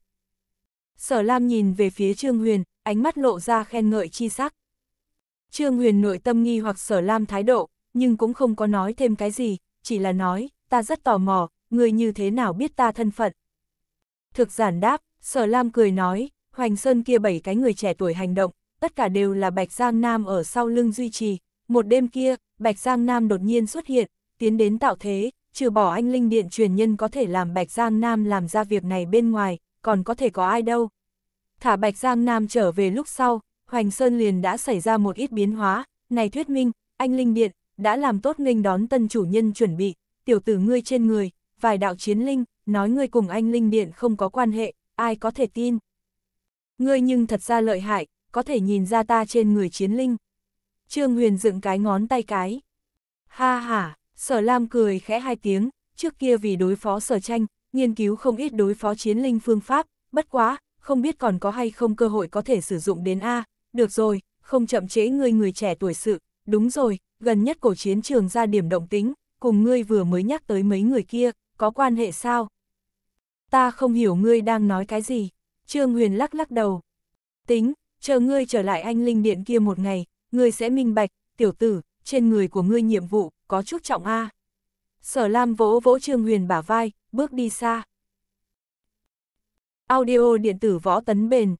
Sở Lam nhìn về phía Trương Huyền, ánh mắt lộ ra khen ngợi chi sắc. Trương Huyền nội tâm nghi hoặc Sở Lam thái độ, nhưng cũng không có nói thêm cái gì, chỉ là nói, ta rất tò mò, người như thế nào biết ta thân phận. Thực giản đáp, Sở Lam cười nói, Hoành Sơn kia bảy cái người trẻ tuổi hành động, tất cả đều là Bạch Giang Nam ở sau lưng duy trì, một đêm kia, Bạch Giang Nam đột nhiên xuất hiện, tiến đến tạo thế, trừ bỏ anh Linh Điện truyền nhân có thể làm Bạch Giang Nam làm ra việc này bên ngoài, còn có thể có ai đâu. Thả Bạch Giang Nam trở về lúc sau, Hoành Sơn liền đã xảy ra một ít biến hóa, này thuyết minh, anh Linh Điện, đã làm tốt nghênh đón tân chủ nhân chuẩn bị, tiểu tử ngươi trên người, vài đạo chiến linh, nói ngươi cùng anh Linh Điện không có quan hệ, ai có thể tin. Ngươi nhưng thật ra lợi hại, có thể nhìn ra ta trên người chiến linh. Trương Huyền dựng cái ngón tay cái. Ha ha, sở Lam cười khẽ hai tiếng, trước kia vì đối phó sở tranh, nghiên cứu không ít đối phó chiến linh phương pháp, bất quá, không biết còn có hay không cơ hội có thể sử dụng đến A, được rồi, không chậm chế ngươi người trẻ tuổi sự, đúng rồi, gần nhất cổ chiến trường ra điểm động tính, cùng ngươi vừa mới nhắc tới mấy người kia, có quan hệ sao? Ta không hiểu ngươi đang nói cái gì, Trương Huyền lắc lắc đầu. Tính, chờ ngươi trở lại anh Linh Điện kia một ngày, ngươi sẽ minh bạch, tiểu tử, trên người của ngươi nhiệm vụ, có chút trọng a. Sở Lam vỗ vỗ Trương Huyền bả vai, bước đi xa. Audio điện tử võ tấn bền.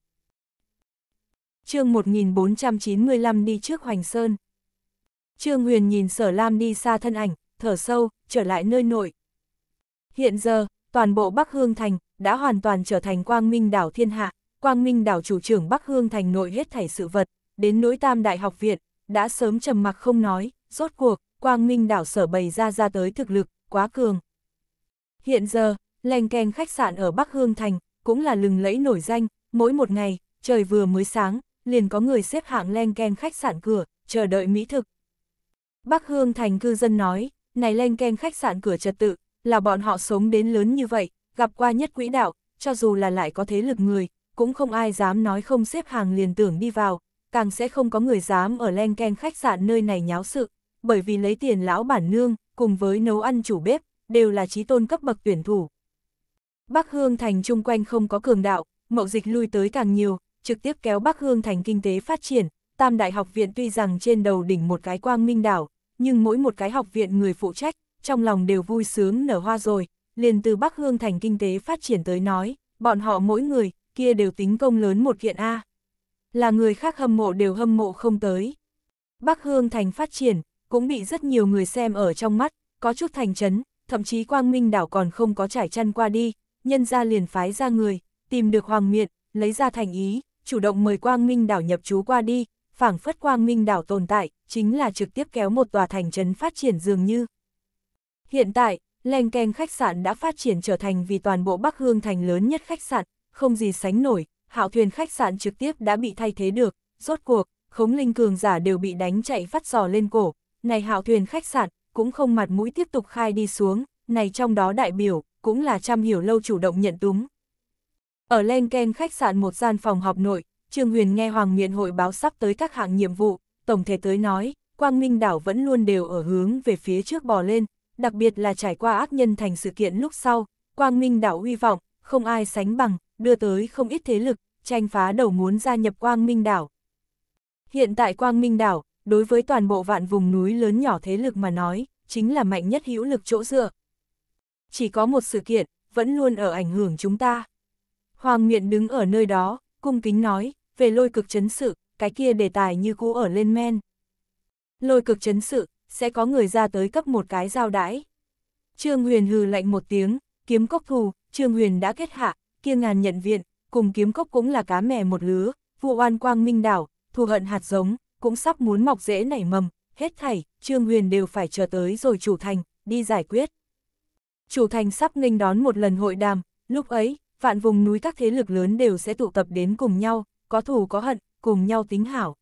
Chương 1495 đi trước Hoành Sơn. Trương Huyền nhìn Sở Lam đi xa thân ảnh, thở sâu, trở lại nơi nội. Hiện giờ, toàn bộ Bắc Hương Thành đã hoàn toàn trở thành Quang Minh đảo thiên hạ, Quang Minh đảo chủ trưởng Bắc Hương Thành nội hết thảy sự vật, đến nỗi tam đại học viện, đã sớm trầm mặc không nói, rốt cuộc, quang minh đảo sở bày ra ra tới thực lực, quá cường. Hiện giờ, lành keng khách sạn ở Bắc Hương Thành, cũng là lừng lẫy nổi danh, mỗi một ngày, trời vừa mới sáng, liền có người xếp hạng len ken khách sạn cửa, chờ đợi mỹ thực. Bắc Hương Thành cư dân nói, này len ken khách sạn cửa trật tự, là bọn họ sống đến lớn như vậy, gặp qua nhất quỹ đạo, cho dù là lại có thế lực người, cũng không ai dám nói không xếp hàng liền tưởng đi vào, càng sẽ không có người dám ở len ken khách sạn nơi này nháo sự, bởi vì lấy tiền lão bản nương, cùng với nấu ăn chủ bếp, đều là trí tôn cấp bậc tuyển thủ. Bắc Hương Thành chung quanh không có cường đạo, mậu dịch lui tới càng nhiều, trực tiếp kéo Bắc Hương Thành kinh tế phát triển, Tam Đại học viện tuy rằng trên đầu đỉnh một cái quang minh đảo, nhưng mỗi một cái học viện người phụ trách, trong lòng đều vui sướng nở hoa rồi, liền từ Bắc Hương Thành kinh tế phát triển tới nói, bọn họ mỗi người, kia đều tính công lớn một kiện A là người khác hâm mộ đều hâm mộ không tới. Bắc Hương Thành phát triển, cũng bị rất nhiều người xem ở trong mắt, có chút thành chấn, thậm chí Quang Minh đảo còn không có trải chân qua đi, nhân ra liền phái ra người, tìm được Hoàng Miện, lấy ra thành ý, chủ động mời Quang Minh đảo nhập trú qua đi, phảng phất Quang Minh đảo tồn tại, chính là trực tiếp kéo một tòa thành chấn phát triển dường như. Hiện tại, Leng Keng khách sạn đã phát triển trở thành vì toàn bộ Bắc Hương thành lớn nhất khách sạn, không gì sánh nổi, hạo thuyền khách sạn trực tiếp đã bị thay thế được, rốt cuộc, khống linh cường giả đều bị đánh chạy phát giò lên cổ, này hạo thuyền khách sạn, cũng không mặt mũi tiếp tục khai đi xuống, này trong đó đại biểu, cũng là trăm hiểu lâu chủ động nhận túng. Ở len ken khách sạn một gian phòng họp nội, Trương Huyền nghe Hoàng Miện hội báo sắp tới các hạng nhiệm vụ, tổng thể tới nói, Quang Minh đảo vẫn luôn đều ở hướng về phía trước bò lên, đặc biệt là trải qua ác nhân thành sự kiện lúc sau, Quang Minh đảo hy vọng, không ai sánh bằng, đưa tới không ít thế lực, tranh phá đầu muốn gia nhập Quang Minh Đảo. Hiện tại Quang Minh Đảo, đối với toàn bộ vạn vùng núi lớn nhỏ thế lực mà nói, chính là mạnh nhất hữu lực chỗ dựa. Chỉ có một sự kiện, vẫn luôn ở ảnh hưởng chúng ta. Hoàng Nguyện đứng ở nơi đó, cung kính nói, về lôi cực chấn sự, cái kia đề tài như cũ ở lên men. Lôi cực chấn sự, sẽ có người ra tới cấp một cái giao đãi. Trương Huyền hừ lạnh một tiếng, kiếm cốc thù, Trương Huyền đã kết hạ, kia ngàn nhận viện, cùng kiếm cốc cũng là cá mè một lứa, vụ oan quang minh đảo, thù hận hạt giống, cũng sắp muốn mọc rễ nảy mầm, hết thảy, Trương Huyền đều phải chờ tới rồi chủ thành, đi giải quyết. Chủ thành sắp nghênh đón một lần hội đàm, lúc ấy, vạn vùng núi các thế lực lớn đều sẽ tụ tập đến cùng nhau, có thù có hận, cùng nhau tính hảo.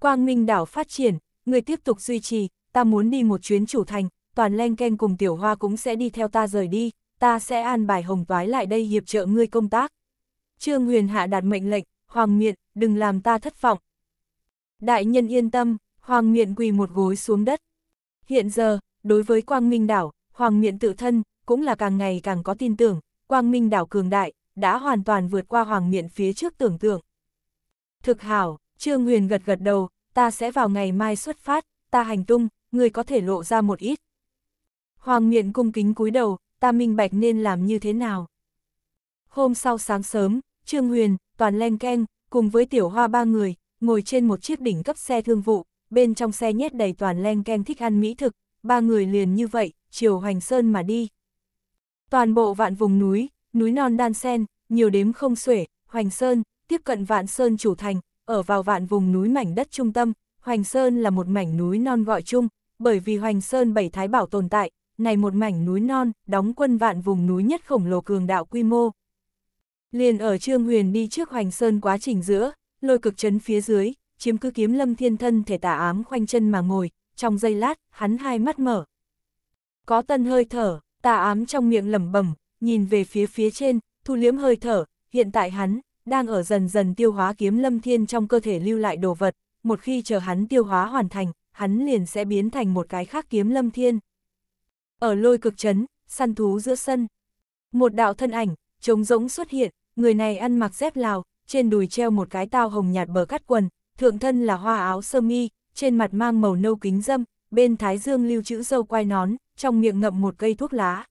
Quang Minh đảo phát triển, người tiếp tục duy trì, ta muốn đi một chuyến chủ thành, toàn len ken cùng tiểu hoa cũng sẽ đi theo ta rời đi, ta sẽ an bài hồng toái lại đây hiệp trợ ngươi công tác. Trương Huyền Hạ đạt mệnh lệnh, Hoàng Miện, đừng làm ta thất vọng. Đại nhân yên tâm, Hoàng Miện quỳ một gối xuống đất. Hiện giờ, đối với Quang Minh Đảo, Hoàng Miện tự thân, cũng là càng ngày càng có tin tưởng, Quang Minh Đảo cường đại, đã hoàn toàn vượt qua Hoàng Miện phía trước tưởng tượng. Thực hảo, Trương Huyền gật gật đầu, ta sẽ vào ngày mai xuất phát, ta hành tung, người có thể lộ ra một ít. Hoàng Miện cung kính cúi đầu, ta minh bạch nên làm như thế nào. Hôm sau sáng sớm, Trương Huyền, Toàn Len keng cùng với Tiểu Hoa ba người, ngồi trên một chiếc đỉnh cấp xe thương vụ, bên trong xe nhét đầy Toàn Len keng thích ăn mỹ thực, ba người liền như vậy, chiều hoành sơn mà đi. Toàn bộ vạn vùng núi, núi non đan sen, nhiều đếm không xuể, hoành sơn, tiếp cận vạn sơn chủ thành, ở vào vạn vùng núi mảnh đất trung tâm, hoành sơn là một mảnh núi non gọi chung, bởi vì hoành sơn bảy thái bảo tồn tại, này một mảnh núi non, đóng quân vạn vùng núi nhất khổng lồ cường đạo quy mô. Liền ở Trương Huyền đi trước Hoành Sơn quá trình giữa, lôi cực chấn phía dưới, chiếm cứ kiếm lâm thiên thân thể tả ám khoanh chân mà ngồi, trong giây lát, hắn hai mắt mở. Có tân hơi thở, tà ám trong miệng lẩm bẩm, nhìn về phía phía trên, thu liếm hơi thở, hiện tại hắn, đang ở dần dần tiêu hóa kiếm lâm thiên trong cơ thể lưu lại đồ vật, một khi chờ hắn tiêu hóa hoàn thành, hắn liền sẽ biến thành một cái khác kiếm lâm thiên. Ở lôi cực trấn, săn thú giữa sân. Một đạo thân ảnh, trống rỗng xuất hiện, người này ăn mặc dép lào, trên đùi treo một cái tao hồng nhạt bờ cắt quần, thượng thân là hoa áo sơ mi, trên mặt mang màu nâu kính dâm, bên thái dương lưu chữ dâu quai nón, trong miệng ngậm một cây thuốc lá.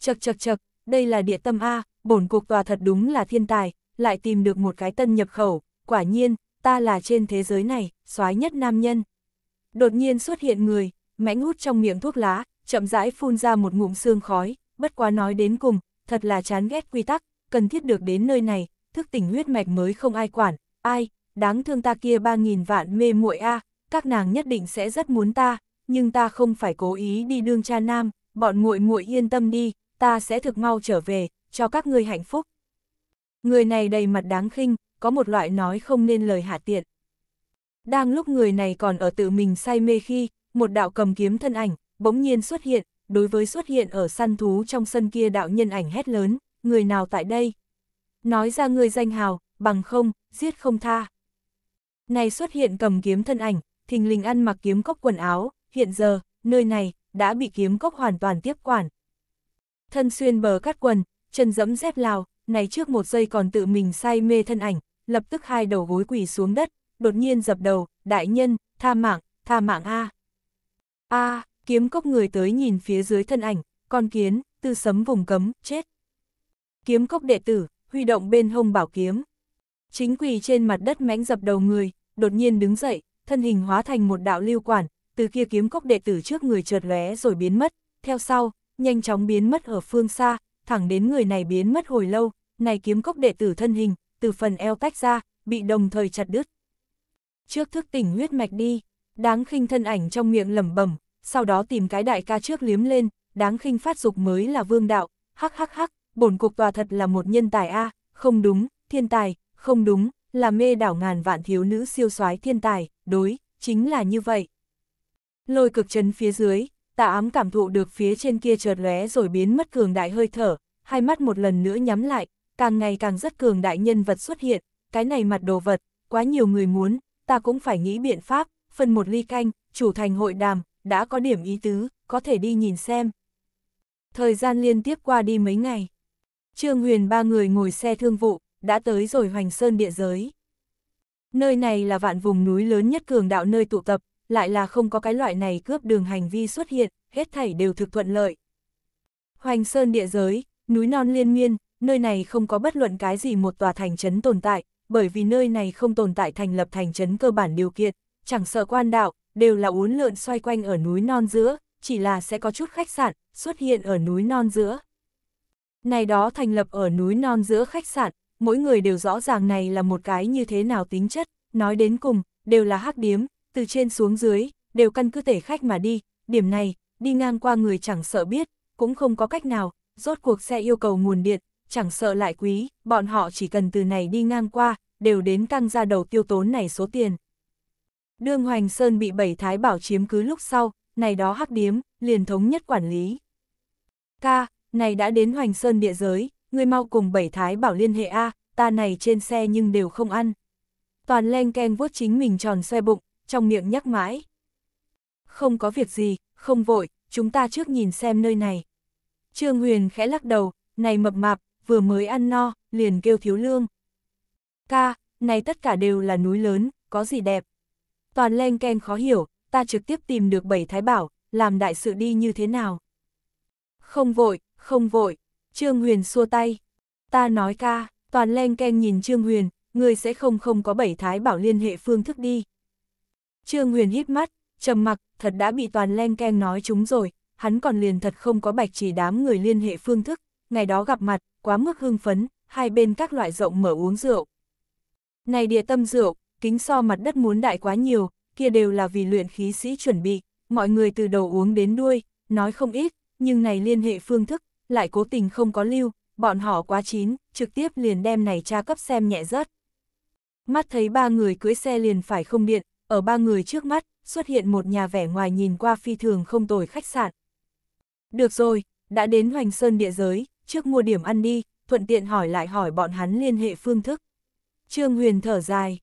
Chật chật chật, đây là địa tâm A, bổn cuộc tòa thật đúng là thiên tài, lại tìm được một cái tân nhập khẩu, quả nhiên, ta là trên thế giới này, soái nhất nam nhân. Đột nhiên xuất hiện người, mãnh hút trong miệng thuốc lá, chậm rãi phun ra một ngụm xương khói, bất quá nói đến cùng, thật là chán ghét quy tắc, cần thiết được đến nơi này, thức tỉnh huyết mạch mới không ai quản, ai, đáng thương ta kia ba nghìn vạn mê muội a, các nàng nhất định sẽ rất muốn ta, nhưng ta không phải cố ý đi đương cha nam, bọn muội muội yên tâm đi, ta sẽ thực mau trở về, cho các ngươi hạnh phúc. Người này đầy mặt đáng khinh, có một loại nói không nên lời hạ tiện. Đang lúc người này còn ở tự mình say mê khi, một đạo cầm kiếm thân ảnh, bỗng nhiên xuất hiện, đối với xuất hiện ở săn thú trong sân kia đạo nhân ảnh hét lớn, người nào tại đây? Nói ra người danh hào, bằng không, giết không tha. Này xuất hiện cầm kiếm thân ảnh, thình lình ăn mặc kiếm cốc quần áo, hiện giờ, nơi này, đã bị kiếm cốc hoàn toàn tiếp quản. Thân xuyên bờ cắt quần, chân dẫm dép lào, này trước một giây còn tự mình say mê thân ảnh, lập tức hai đầu gối quỳ xuống đất, đột nhiên dập đầu, đại nhân, tha mạng, tha mạng A. A, kiếm cốc người tới nhìn phía dưới thân ảnh, con kiến, tư sấm vùng cấm, chết. Kiếm cốc đệ tử, huy động bên hông bảo kiếm. Chính quỳ trên mặt đất mãnh dập đầu người, đột nhiên đứng dậy, thân hình hóa thành một đạo lưu quản, từ kia kiếm cốc đệ tử trước người chợt lóe rồi biến mất, theo sau, nhanh chóng biến mất ở phương xa, thẳng đến người này biến mất hồi lâu, này kiếm cốc đệ tử thân hình, từ phần eo tách ra, bị đồng thời chặt đứt. Trước thức tỉnh huyết mạch đi, đáng khinh thân ảnh trong miệng lẩm bẩm, sau đó tìm cái đại ca trước liếm lên, đáng khinh phát dục mới là vương đạo, hắc hắc hắc, bổn cục tòa thật là một nhân tài a, không đúng, thiên tài, không đúng, là mê đảo ngàn vạn thiếu nữ siêu soái thiên tài, đối, chính là như vậy. Lôi cực chấn phía dưới, tạ ám cảm thụ được phía trên kia chợt lóe rồi biến mất cường đại hơi thở, hai mắt một lần nữa nhắm lại, càng ngày càng rất cường đại nhân vật xuất hiện, cái này mặt đồ vật, quá nhiều người muốn, ta cũng phải nghĩ biện pháp, phần một ly canh, chủ thành hội đàm, đã có điểm ý tứ, có thể đi nhìn xem. Thời gian liên tiếp qua đi mấy ngày. Trương Huyền ba người ngồi xe thương vụ, đã tới rồi hoành sơn địa giới. Nơi này là vạn vùng núi lớn nhất cường đạo nơi tụ tập, lại là không có cái loại này cướp đường hành vi xuất hiện, hết thảy đều thực thuận lợi. Hoành sơn địa giới, núi non liên miên, nơi này không có bất luận cái gì một tòa thành trấn tồn tại, bởi vì nơi này không tồn tại thành lập thành trấn cơ bản điều kiện, chẳng sợ quan đạo, đều là uốn lượn xoay quanh ở núi non giữa, chỉ là sẽ có chút khách sạn xuất hiện ở núi non giữa. Này đó thành lập ở núi non giữa khách sạn, mỗi người đều rõ ràng này là một cái như thế nào tính chất, nói đến cùng, đều là hắc điếm, từ trên xuống dưới, đều căn cứ tể khách mà đi, điểm này, đi ngang qua người chẳng sợ biết, cũng không có cách nào, rốt cuộc sẽ yêu cầu nguồn điện, chẳng sợ lại quý, bọn họ chỉ cần từ này đi ngang qua, đều đến căng ra đầu tiêu tốn này số tiền. Đương Hoành Sơn bị bảy thái bảo chiếm cứ lúc sau, này đó hắc điếm, liền thống nhất quản lý. Ca, này đã đến Hoành Sơn địa giới, người mau cùng bảy thái bảo liên hệ A, ta này trên xe nhưng đều không ăn. Toàn len ken vuốt chính mình tròn xoe bụng, trong miệng nhắc mãi. Không có việc gì, không vội, chúng ta trước nhìn xem nơi này. Trương Huyền khẽ lắc đầu, này mập mạp, vừa mới ăn no, liền kêu thiếu lương. Ca, này tất cả đều là núi lớn, có gì đẹp toàn len ken khó hiểu, ta trực tiếp tìm được bảy thái bảo, làm đại sự đi như thế nào. Không vội, không vội, Trương Huyền xua tay. Ta nói ca, toàn len ken nhìn Trương Huyền, người sẽ không không có bảy thái bảo liên hệ phương thức đi. Trương Huyền hít mắt, trầm mặc, thật đã bị toàn len ken nói chúng rồi, hắn còn liền thật không có bạch chỉ đám người liên hệ phương thức, ngày đó gặp mặt, quá mức hưng phấn, hai bên các loại rộng mở uống rượu. Này địa tâm rượu, kính so mặt đất muốn đại quá nhiều, kia đều là vì luyện khí sĩ chuẩn bị, mọi người từ đầu uống đến đuôi, nói không ít, nhưng này liên hệ phương thức, lại cố tình không có lưu, bọn họ quá chín, trực tiếp liền đem này tra cấp xem nhẹ rớt. Mắt thấy ba người cưỡi xe liền phải không điện, ở ba người trước mắt, xuất hiện một nhà vẻ ngoài nhìn qua phi thường không tồi khách sạn. Được rồi, đã đến Hoành Sơn địa giới, trước mua điểm ăn đi, thuận tiện hỏi lại hỏi bọn hắn liên hệ phương thức. Trương Huyền thở dài,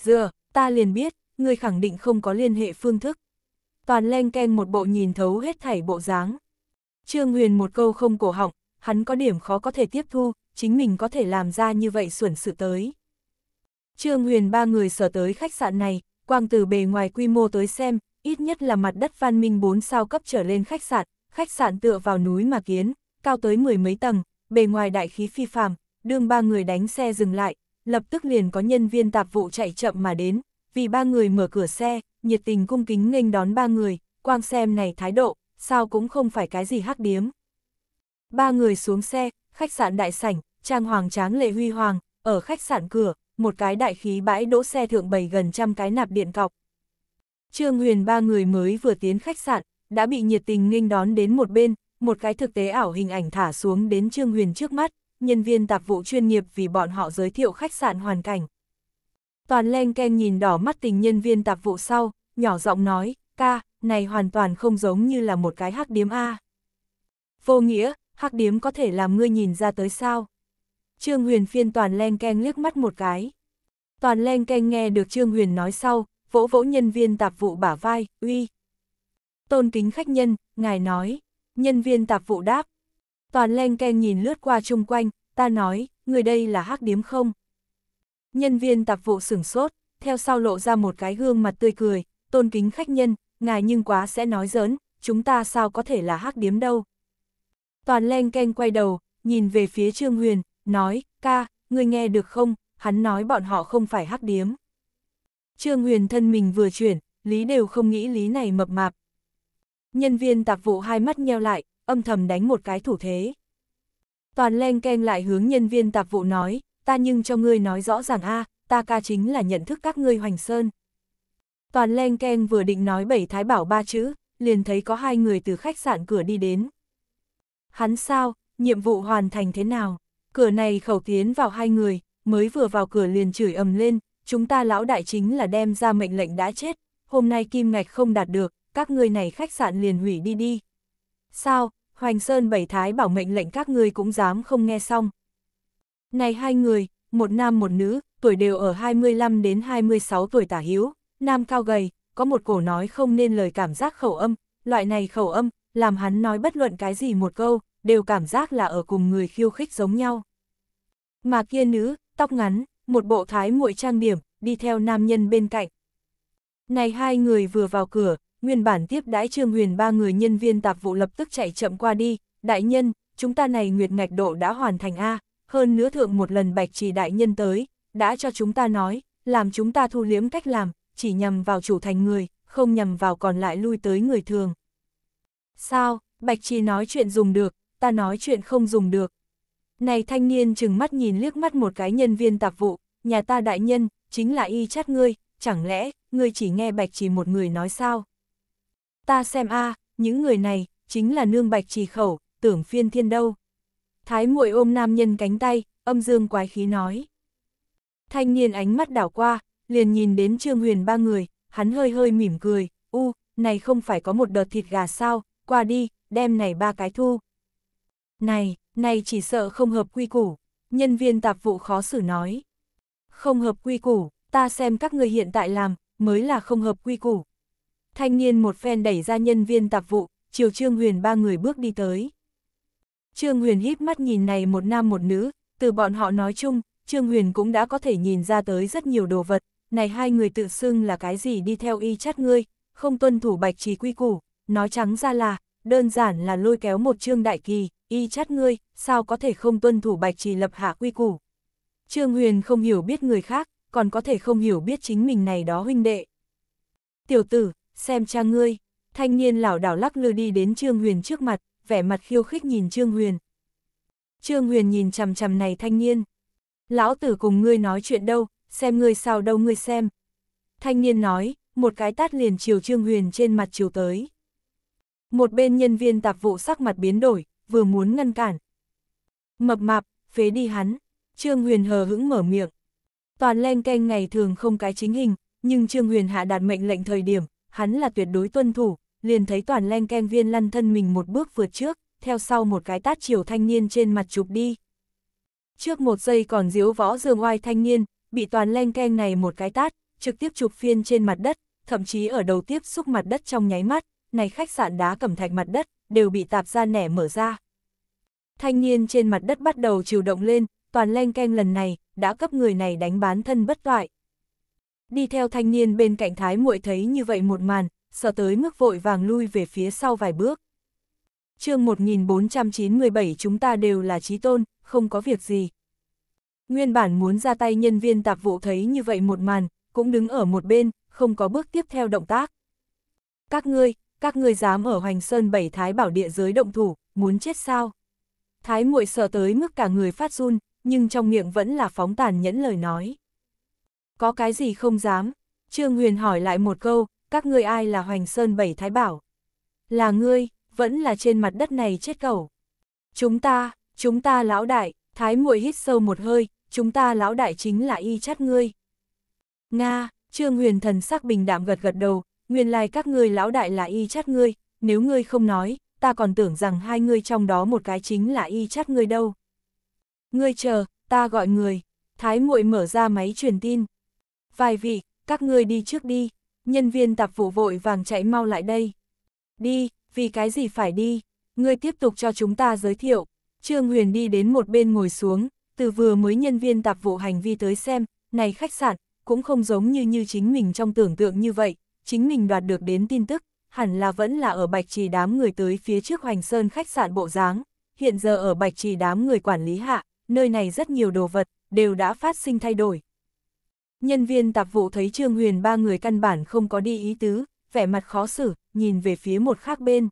Dừa, ta liền biết, ngươi khẳng định không có liên hệ phương thức. Toàn len ken một bộ nhìn thấu hết thảy bộ dáng. Trương Huyền một câu không cổ họng, hắn có điểm khó có thể tiếp thu, chính mình có thể làm ra như vậy xuẩn sự tới. Trương Huyền ba người sở tới khách sạn này, quang từ bề ngoài quy mô tới xem, ít nhất là mặt đất văn minh 4 sao cấp trở lên khách sạn, khách sạn tựa vào núi mà kiến, cao tới mười mấy tầng, bề ngoài đại khí phi phàm, đương ba người đánh xe dừng lại, lập tức liền có nhân viên tạp vụ chạy chậm mà đến, vì ba người mở cửa xe, nhiệt tình cung kính nghênh đón ba người, quang xem này thái độ, sao cũng không phải cái gì hắc điếm. Ba người xuống xe, khách sạn đại sảnh, trang hoàng tráng lệ huy hoàng, ở khách sạn cửa, một cái đại khí bãi đỗ xe thượng bày gần trăm cái nạp điện cọc. Trương Huyền ba người mới vừa tiến khách sạn, đã bị nhiệt tình nghênh đón đến một bên, một cái thực tế ảo hình ảnh thả xuống đến Trương Huyền trước mắt, nhân viên tạp vụ chuyên nghiệp vì bọn họ giới thiệu khách sạn hoàn cảnh. Toàn len ken nhìn đỏ mắt tình nhân viên tạp vụ sau, nhỏ giọng nói, ca, này hoàn toàn không giống như là một cái hắc điếm A. Vô nghĩa, hắc điếm có thể làm ngươi nhìn ra tới sao? Trương Huyền phiên toàn len ken liếc mắt một cái. Toàn len ken nghe được Trương Huyền nói sau, vỗ vỗ nhân viên tạp vụ bả vai, uy. Tôn kính khách nhân, ngài nói. Nhân viên tạp vụ đáp, Toàn len ken nhìn lướt qua chung quanh, ta nói, người đây là hắc điếm không? Nhân viên tạp vụ sửng sốt, theo sau lộ ra một cái gương mặt tươi cười, tôn kính khách nhân, ngài nhưng quá sẽ nói giỡn, chúng ta sao có thể là hắc điếm đâu. Toàn len ken quay đầu, nhìn về phía Trương Huyền, nói, ca, người nghe được không, hắn nói bọn họ không phải hắc điếm. Trương Huyền thân mình vừa chuyển, Lý đều không nghĩ Lý này mập mạp. Nhân viên tạp vụ hai mắt nheo lại, âm thầm đánh một cái thủ thế. Toàn len ken lại hướng nhân viên tạp vụ nói, ta nhưng cho ngươi nói rõ ràng a ta ca chính là nhận thức các ngươi hoành sơn. Toàn len ken vừa định nói bảy thái bảo ba chữ, liền thấy có hai người từ khách sạn cửa đi đến. Hắn sao, nhiệm vụ hoàn thành thế nào? Cửa này khẩu tiến vào hai người, mới vừa vào cửa liền chửi ầm lên, chúng ta lão đại chính là đem ra mệnh lệnh đã chết, hôm nay kim ngạch không đạt được, các ngươi này khách sạn liền hủy đi đi. Sao, Hoành Sơn bảy thái bảo mệnh lệnh các ngươi cũng dám không nghe xong. Này hai người, một nam một nữ, tuổi đều ở 25 đến 26 tuổi tả hiếu, nam cao gầy, có một cổ nói không nên lời cảm giác khẩu âm, loại này khẩu âm, làm hắn nói bất luận cái gì một câu, đều cảm giác là ở cùng người khiêu khích giống nhau. Mà kia nữ, tóc ngắn, một bộ thái muội trang điểm, đi theo nam nhân bên cạnh. Này hai người vừa vào cửa, nguyên bản tiếp đãi Trương Huyền ba người nhân viên tạp vụ lập tức chạy chậm qua đi, đại nhân, chúng ta này nguyệt ngạch độ đã hoàn thành A, hơn nữa thượng một lần bạch trì đại nhân tới, đã cho chúng ta nói, làm chúng ta thu liếm cách làm, chỉ nhằm vào chủ thành người, không nhằm vào còn lại lui tới người thường. Sao, bạch trì nói chuyện dùng được, ta nói chuyện không dùng được. Này thanh niên chừng mắt nhìn liếc mắt một cái nhân viên tạp vụ, nhà ta đại nhân, chính là y chát ngươi, chẳng lẽ, ngươi chỉ nghe bạch trì một người nói sao? Ta xem a, à, những người này, chính là nương bạch trì khẩu, tưởng phiên thiên đâu. Thái muội ôm nam nhân cánh tay, âm dương quái khí nói. Thanh niên ánh mắt đảo qua, liền nhìn đến Trương Huyền ba người, hắn hơi hơi mỉm cười, u, này không phải có một đợt thịt gà sao, qua đi, đem này ba cái thu. Này, này chỉ sợ không hợp quy củ, nhân viên tạp vụ khó xử nói. Không hợp quy củ, ta xem các người hiện tại làm, mới là không hợp quy củ. Thanh niên một phen đẩy ra nhân viên tạp vụ, chiều Trương Huyền ba người bước đi tới. Trương Huyền híp mắt nhìn này một nam một nữ, từ bọn họ nói chung, Trương Huyền cũng đã có thể nhìn ra tới rất nhiều đồ vật, này hai người tự xưng là cái gì đi theo y chát ngươi, không tuân thủ bạch trì quy củ, nói trắng ra là, đơn giản là lôi kéo một trương đại kỳ, y chát ngươi, sao có thể không tuân thủ bạch trì lập hạ quy củ. Trương Huyền không hiểu biết người khác, còn có thể không hiểu biết chính mình này đó huynh đệ. Tiểu tử, xem cha ngươi, thanh niên lão đảo lắc lư đi đến Trương Huyền trước mặt, vẻ mặt khiêu khích nhìn Trương Huyền. Trương Huyền nhìn chằm chằm này thanh niên. Lão tử cùng ngươi nói chuyện đâu, xem ngươi sao đâu ngươi xem. Thanh niên nói, một cái tát liền chiều Trương Huyền trên mặt chiều tới. Một bên nhân viên tạp vụ sắc mặt biến đổi, vừa muốn ngăn cản. Mập mạp, phế đi hắn. Trương Huyền hờ hững mở miệng. Toàn len canh ngày thường không cái chính hình, nhưng Trương Huyền hạ đạt mệnh lệnh thời điểm, hắn là tuyệt đối tuân thủ, liền thấy toàn len ken viên lăn thân mình một bước vượt trước, theo sau một cái tát chiều thanh niên trên mặt chụp đi. Trước một giây còn diếu võ dương oai thanh niên, bị toàn len ken này một cái tát, trực tiếp chụp phiên trên mặt đất, thậm chí ở đầu tiếp xúc mặt đất trong nháy mắt, này khách sạn đá cẩm thạch mặt đất, đều bị tạp ra nẻ mở ra. Thanh niên trên mặt đất bắt đầu chiều động lên, toàn len ken lần này, đã cấp người này đánh bán thân bất toại. Đi theo thanh niên bên cạnh thái muội thấy như vậy một màn, sợ tới mức vội vàng lui về phía sau vài bước. chương 1497 chúng ta đều là trí tôn, không có việc gì. Nguyên bản muốn ra tay nhân viên tạp vụ thấy như vậy một màn, cũng đứng ở một bên, không có bước tiếp theo động tác. Các ngươi, các ngươi dám ở Hoành Sơn bảy thái bảo địa giới động thủ, muốn chết sao? Thái muội sợ tới mức cả người phát run, nhưng trong miệng vẫn là phóng tàn nhẫn lời nói có cái gì không dám? Trương Huyền hỏi lại một câu, các ngươi ai là Hoành Sơn Bảy Thái Bảo? Là ngươi, vẫn là trên mặt đất này chết cẩu. Chúng ta, chúng ta lão đại, Thái muội hít sâu một hơi, chúng ta lão đại chính là y chắt ngươi. Nga, Trương Huyền thần sắc bình đạm gật gật đầu, nguyên lai các ngươi lão đại là y chắt ngươi, nếu ngươi không nói, ta còn tưởng rằng hai ngươi trong đó một cái chính là y chắt ngươi đâu. Ngươi chờ, ta gọi người. Thái muội mở ra máy truyền tin. Vài vị, các ngươi đi trước đi, nhân viên tạp vụ vội vàng chạy mau lại đây. Đi, vì cái gì phải đi, ngươi tiếp tục cho chúng ta giới thiệu. Trương Huyền đi đến một bên ngồi xuống, từ vừa mới nhân viên tạp vụ hành vi tới xem, này khách sạn, cũng không giống như như chính mình trong tưởng tượng như vậy, chính mình đoạt được đến tin tức, hẳn là vẫn là ở Bạch Trì đám người tới phía trước Hoành Sơn khách sạn bộ dáng, hiện giờ ở Bạch Trì đám người quản lý hạ, nơi này rất nhiều đồ vật, đều đã phát sinh thay đổi, Nhân viên tạp vụ thấy Trương Huyền ba người căn bản không có đi ý tứ, vẻ mặt khó xử, nhìn về phía một khác bên.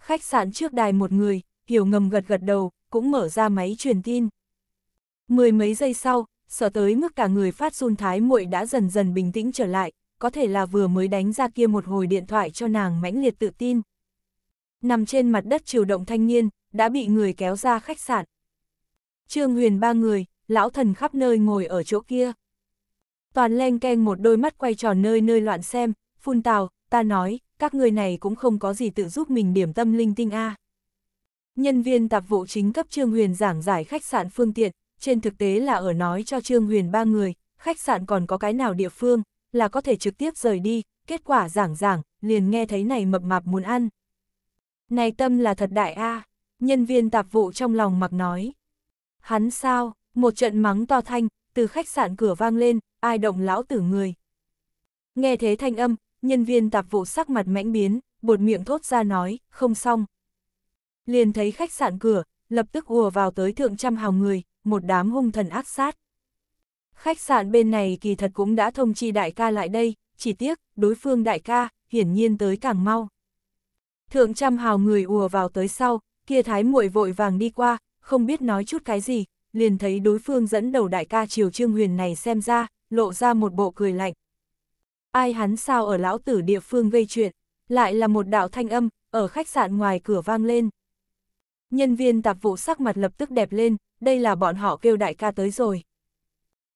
Khách sạn trước đài một người, hiểu ngầm gật gật đầu, cũng mở ra máy truyền tin. Mười mấy giây sau, sợ tới mức cả người phát run thái muội đã dần dần bình tĩnh trở lại, có thể là vừa mới đánh ra kia một hồi điện thoại cho nàng mãnh liệt tự tin. Nằm trên mặt đất triều động thanh niên, đã bị người kéo ra khách sạn. Trương huyền ba người, lão thần khắp nơi ngồi ở chỗ kia. Toàn len keng một đôi mắt quay tròn nơi nơi loạn xem, phun tào, ta nói, các người này cũng không có gì tự giúp mình điểm tâm linh tinh a. Nhân viên tạp vụ chính cấp Trương Huyền giảng giải khách sạn phương tiện, trên thực tế là ở nói cho Trương Huyền ba người, khách sạn còn có cái nào địa phương, là có thể trực tiếp rời đi, kết quả giảng giảng, liền nghe thấy này mập mạp muốn ăn. Này tâm là thật đại a nhân viên tạp vụ trong lòng mặc nói. Hắn sao, một trận mắng to thanh, từ khách sạn cửa vang lên, ai động lão tử người. Nghe thế thanh âm, nhân viên tạp vụ sắc mặt mãnh biến, bột miệng thốt ra nói, không xong. Liền thấy khách sạn cửa, lập tức ùa vào tới thượng trăm hào người, một đám hung thần ác sát. Khách sạn bên này kỳ thật cũng đã thông chi đại ca lại đây, chỉ tiếc, đối phương đại ca, hiển nhiên tới càng mau. Thượng trăm hào người ùa vào tới sau, kia thái muội vội vàng đi qua, không biết nói chút cái gì, liền thấy đối phương dẫn đầu đại ca Triều Trương Huyền này xem ra, lộ ra một bộ cười lạnh. Ai hắn sao ở lão tử địa phương gây chuyện, lại là một đạo thanh âm, ở khách sạn ngoài cửa vang lên. Nhân viên tạp vụ sắc mặt lập tức đẹp lên, đây là bọn họ kêu đại ca tới rồi.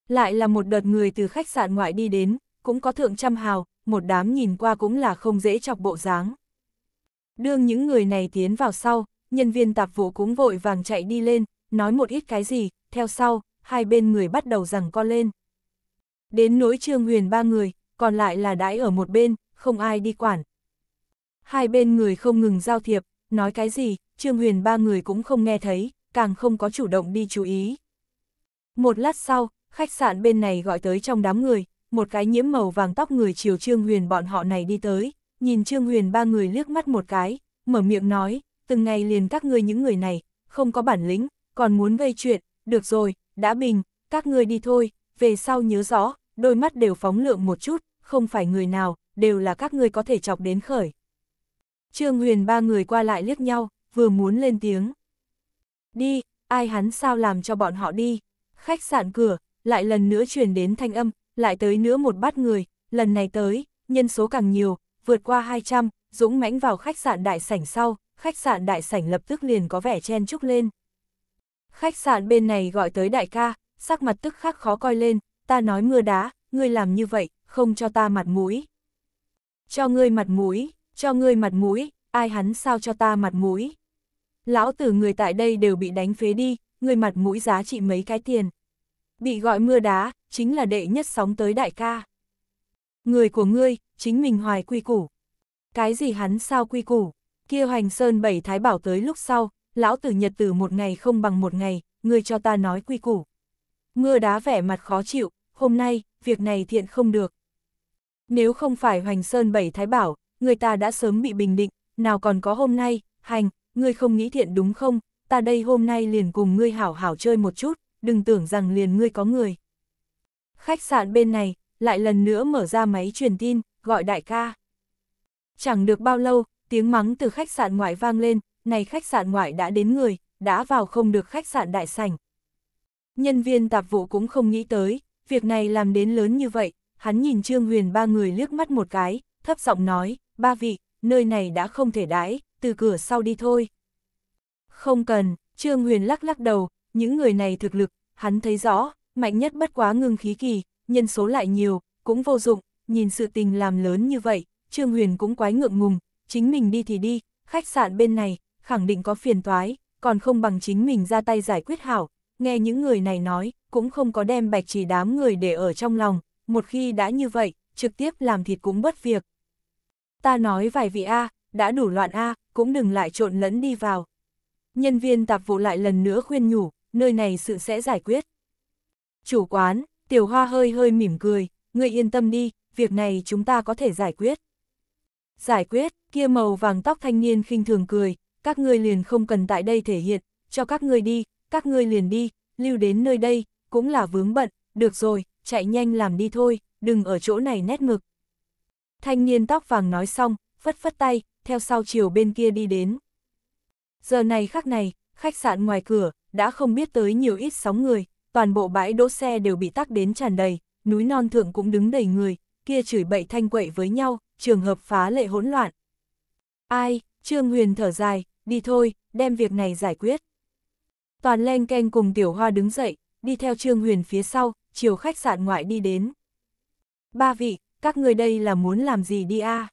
Lại là một đợt người từ khách sạn ngoại đi đến, cũng có thượng trăm hào, một đám nhìn qua cũng là không dễ chọc bộ dáng. Đương những người này tiến vào sau, nhân viên tạp vụ cũng vội vàng chạy đi lên, nói một ít cái gì, theo sau, hai bên người bắt đầu rằng co lên đến nỗi Trương Huyền ba người, còn lại là đãi ở một bên, không ai đi quản. Hai bên người không ngừng giao thiệp, nói cái gì, Trương Huyền ba người cũng không nghe thấy, càng không có chủ động đi chú ý. Một lát sau, khách sạn bên này gọi tới trong đám người, một cái nhiễm màu vàng tóc người chiều Trương Huyền bọn họ này đi tới, nhìn Trương Huyền ba người liếc mắt một cái, mở miệng nói, từng ngày liền các ngươi những người này, không có bản lĩnh, còn muốn gây chuyện, được rồi, đã bình, các ngươi đi thôi, về sau nhớ rõ, đôi mắt đều phóng lượng một chút, không phải người nào, đều là các ngươi có thể chọc đến khởi. Trương Huyền ba người qua lại liếc nhau, vừa muốn lên tiếng. Đi, ai hắn sao làm cho bọn họ đi. Khách sạn cửa, lại lần nữa truyền đến thanh âm, lại tới nữa một bát người, lần này tới, nhân số càng nhiều, vượt qua 200, dũng mãnh vào khách sạn đại sảnh sau, khách sạn đại sảnh lập tức liền có vẻ chen chúc lên. Khách sạn bên này gọi tới đại ca, sắc mặt tức khắc khó coi lên, ta nói mưa đá, ngươi làm như vậy, không cho ta mặt mũi. Cho ngươi mặt mũi, cho ngươi mặt mũi, ai hắn sao cho ta mặt mũi. Lão tử người tại đây đều bị đánh phế đi, ngươi mặt mũi giá trị mấy cái tiền. Bị gọi mưa đá, chính là đệ nhất sóng tới đại ca. Người của ngươi, chính mình hoài quy củ. Cái gì hắn sao quy củ, kia hoành sơn bảy thái bảo tới lúc sau, lão tử nhật tử một ngày không bằng một ngày, ngươi cho ta nói quy củ. Mưa đá vẻ mặt khó chịu, hôm nay, việc này thiện không được. Nếu không phải Hoành Sơn Bảy Thái bảo, người ta đã sớm bị bình định, nào còn có hôm nay, hành, ngươi không nghĩ thiện đúng không, ta đây hôm nay liền cùng ngươi hảo hảo chơi một chút, đừng tưởng rằng liền ngươi có người. Khách sạn bên này, lại lần nữa mở ra máy truyền tin, gọi đại ca. Chẳng được bao lâu, tiếng mắng từ khách sạn ngoại vang lên, này khách sạn ngoại đã đến người, đã vào không được khách sạn đại sảnh. Nhân viên tạp vụ cũng không nghĩ tới, việc này làm đến lớn như vậy, hắn nhìn Trương Huyền ba người liếc mắt một cái, thấp giọng nói, ba vị, nơi này đã không thể đãi, từ cửa sau đi thôi. Không cần, Trương Huyền lắc lắc đầu, những người này thực lực, hắn thấy rõ, mạnh nhất bất quá ngưng khí kỳ, nhân số lại nhiều, cũng vô dụng, nhìn sự tình làm lớn như vậy, Trương Huyền cũng quái ngượng ngùng, chính mình đi thì đi, khách sạn bên này, khẳng định có phiền toái, còn không bằng chính mình ra tay giải quyết hảo, nghe những người này nói, cũng không có đem bạch chỉ đám người để ở trong lòng, một khi đã như vậy, trực tiếp làm thịt cũng bất việc. Ta nói vài vị A, đã đủ loạn A, cũng đừng lại trộn lẫn đi vào. Nhân viên tạp vụ lại lần nữa khuyên nhủ, nơi này sự sẽ giải quyết. Chủ quán, tiểu hoa hơi hơi mỉm cười, người yên tâm đi, việc này chúng ta có thể giải quyết. Giải quyết, kia màu vàng tóc thanh niên khinh thường cười, các ngươi liền không cần tại đây thể hiện, cho các ngươi đi, các ngươi liền đi, lưu đến nơi đây, cũng là vướng bận, được rồi, chạy nhanh làm đi thôi, đừng ở chỗ này nét ngực. Thanh niên tóc vàng nói xong, phất phất tay, theo sau chiều bên kia đi đến. Giờ này khắc này, khách sạn ngoài cửa, đã không biết tới nhiều ít sóng người, toàn bộ bãi đỗ xe đều bị tắc đến tràn đầy, núi non thượng cũng đứng đầy người, kia chửi bậy thanh quậy với nhau, trường hợp phá lệ hỗn loạn. Ai, Trương Huyền thở dài, đi thôi, đem việc này giải quyết. Toàn len ken cùng tiểu hoa đứng dậy, đi theo Trương Huyền phía sau, chiều khách sạn ngoại đi đến. Ba vị, các người đây là muốn làm gì đi a? À?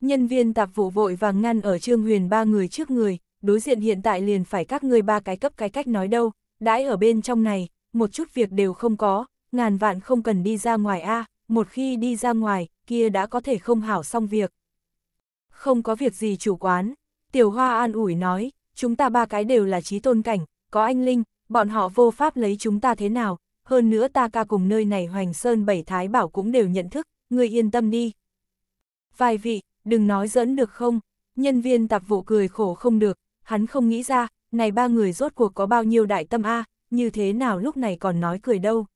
Nhân viên tạp vụ vội vàng ngăn ở Trương Huyền ba người trước người, đối diện hiện tại liền phải các người ba cái cấp cái cách nói đâu, đãi ở bên trong này, một chút việc đều không có, ngàn vạn không cần đi ra ngoài a, à, một khi đi ra ngoài, kia đã có thể không hảo xong việc. Không có việc gì chủ quán, Tiểu Hoa an ủi nói, chúng ta ba cái đều là trí tôn cảnh, có anh Linh, bọn họ vô pháp lấy chúng ta thế nào, hơn nữa ta ca cùng nơi này Hoành Sơn Bảy Thái Bảo cũng đều nhận thức, người yên tâm đi. Vài vị, đừng nói dẫn được không, nhân viên tạp vụ cười khổ không được, hắn không nghĩ ra, này ba người rốt cuộc có bao nhiêu đại tâm a như thế nào lúc này còn nói cười đâu.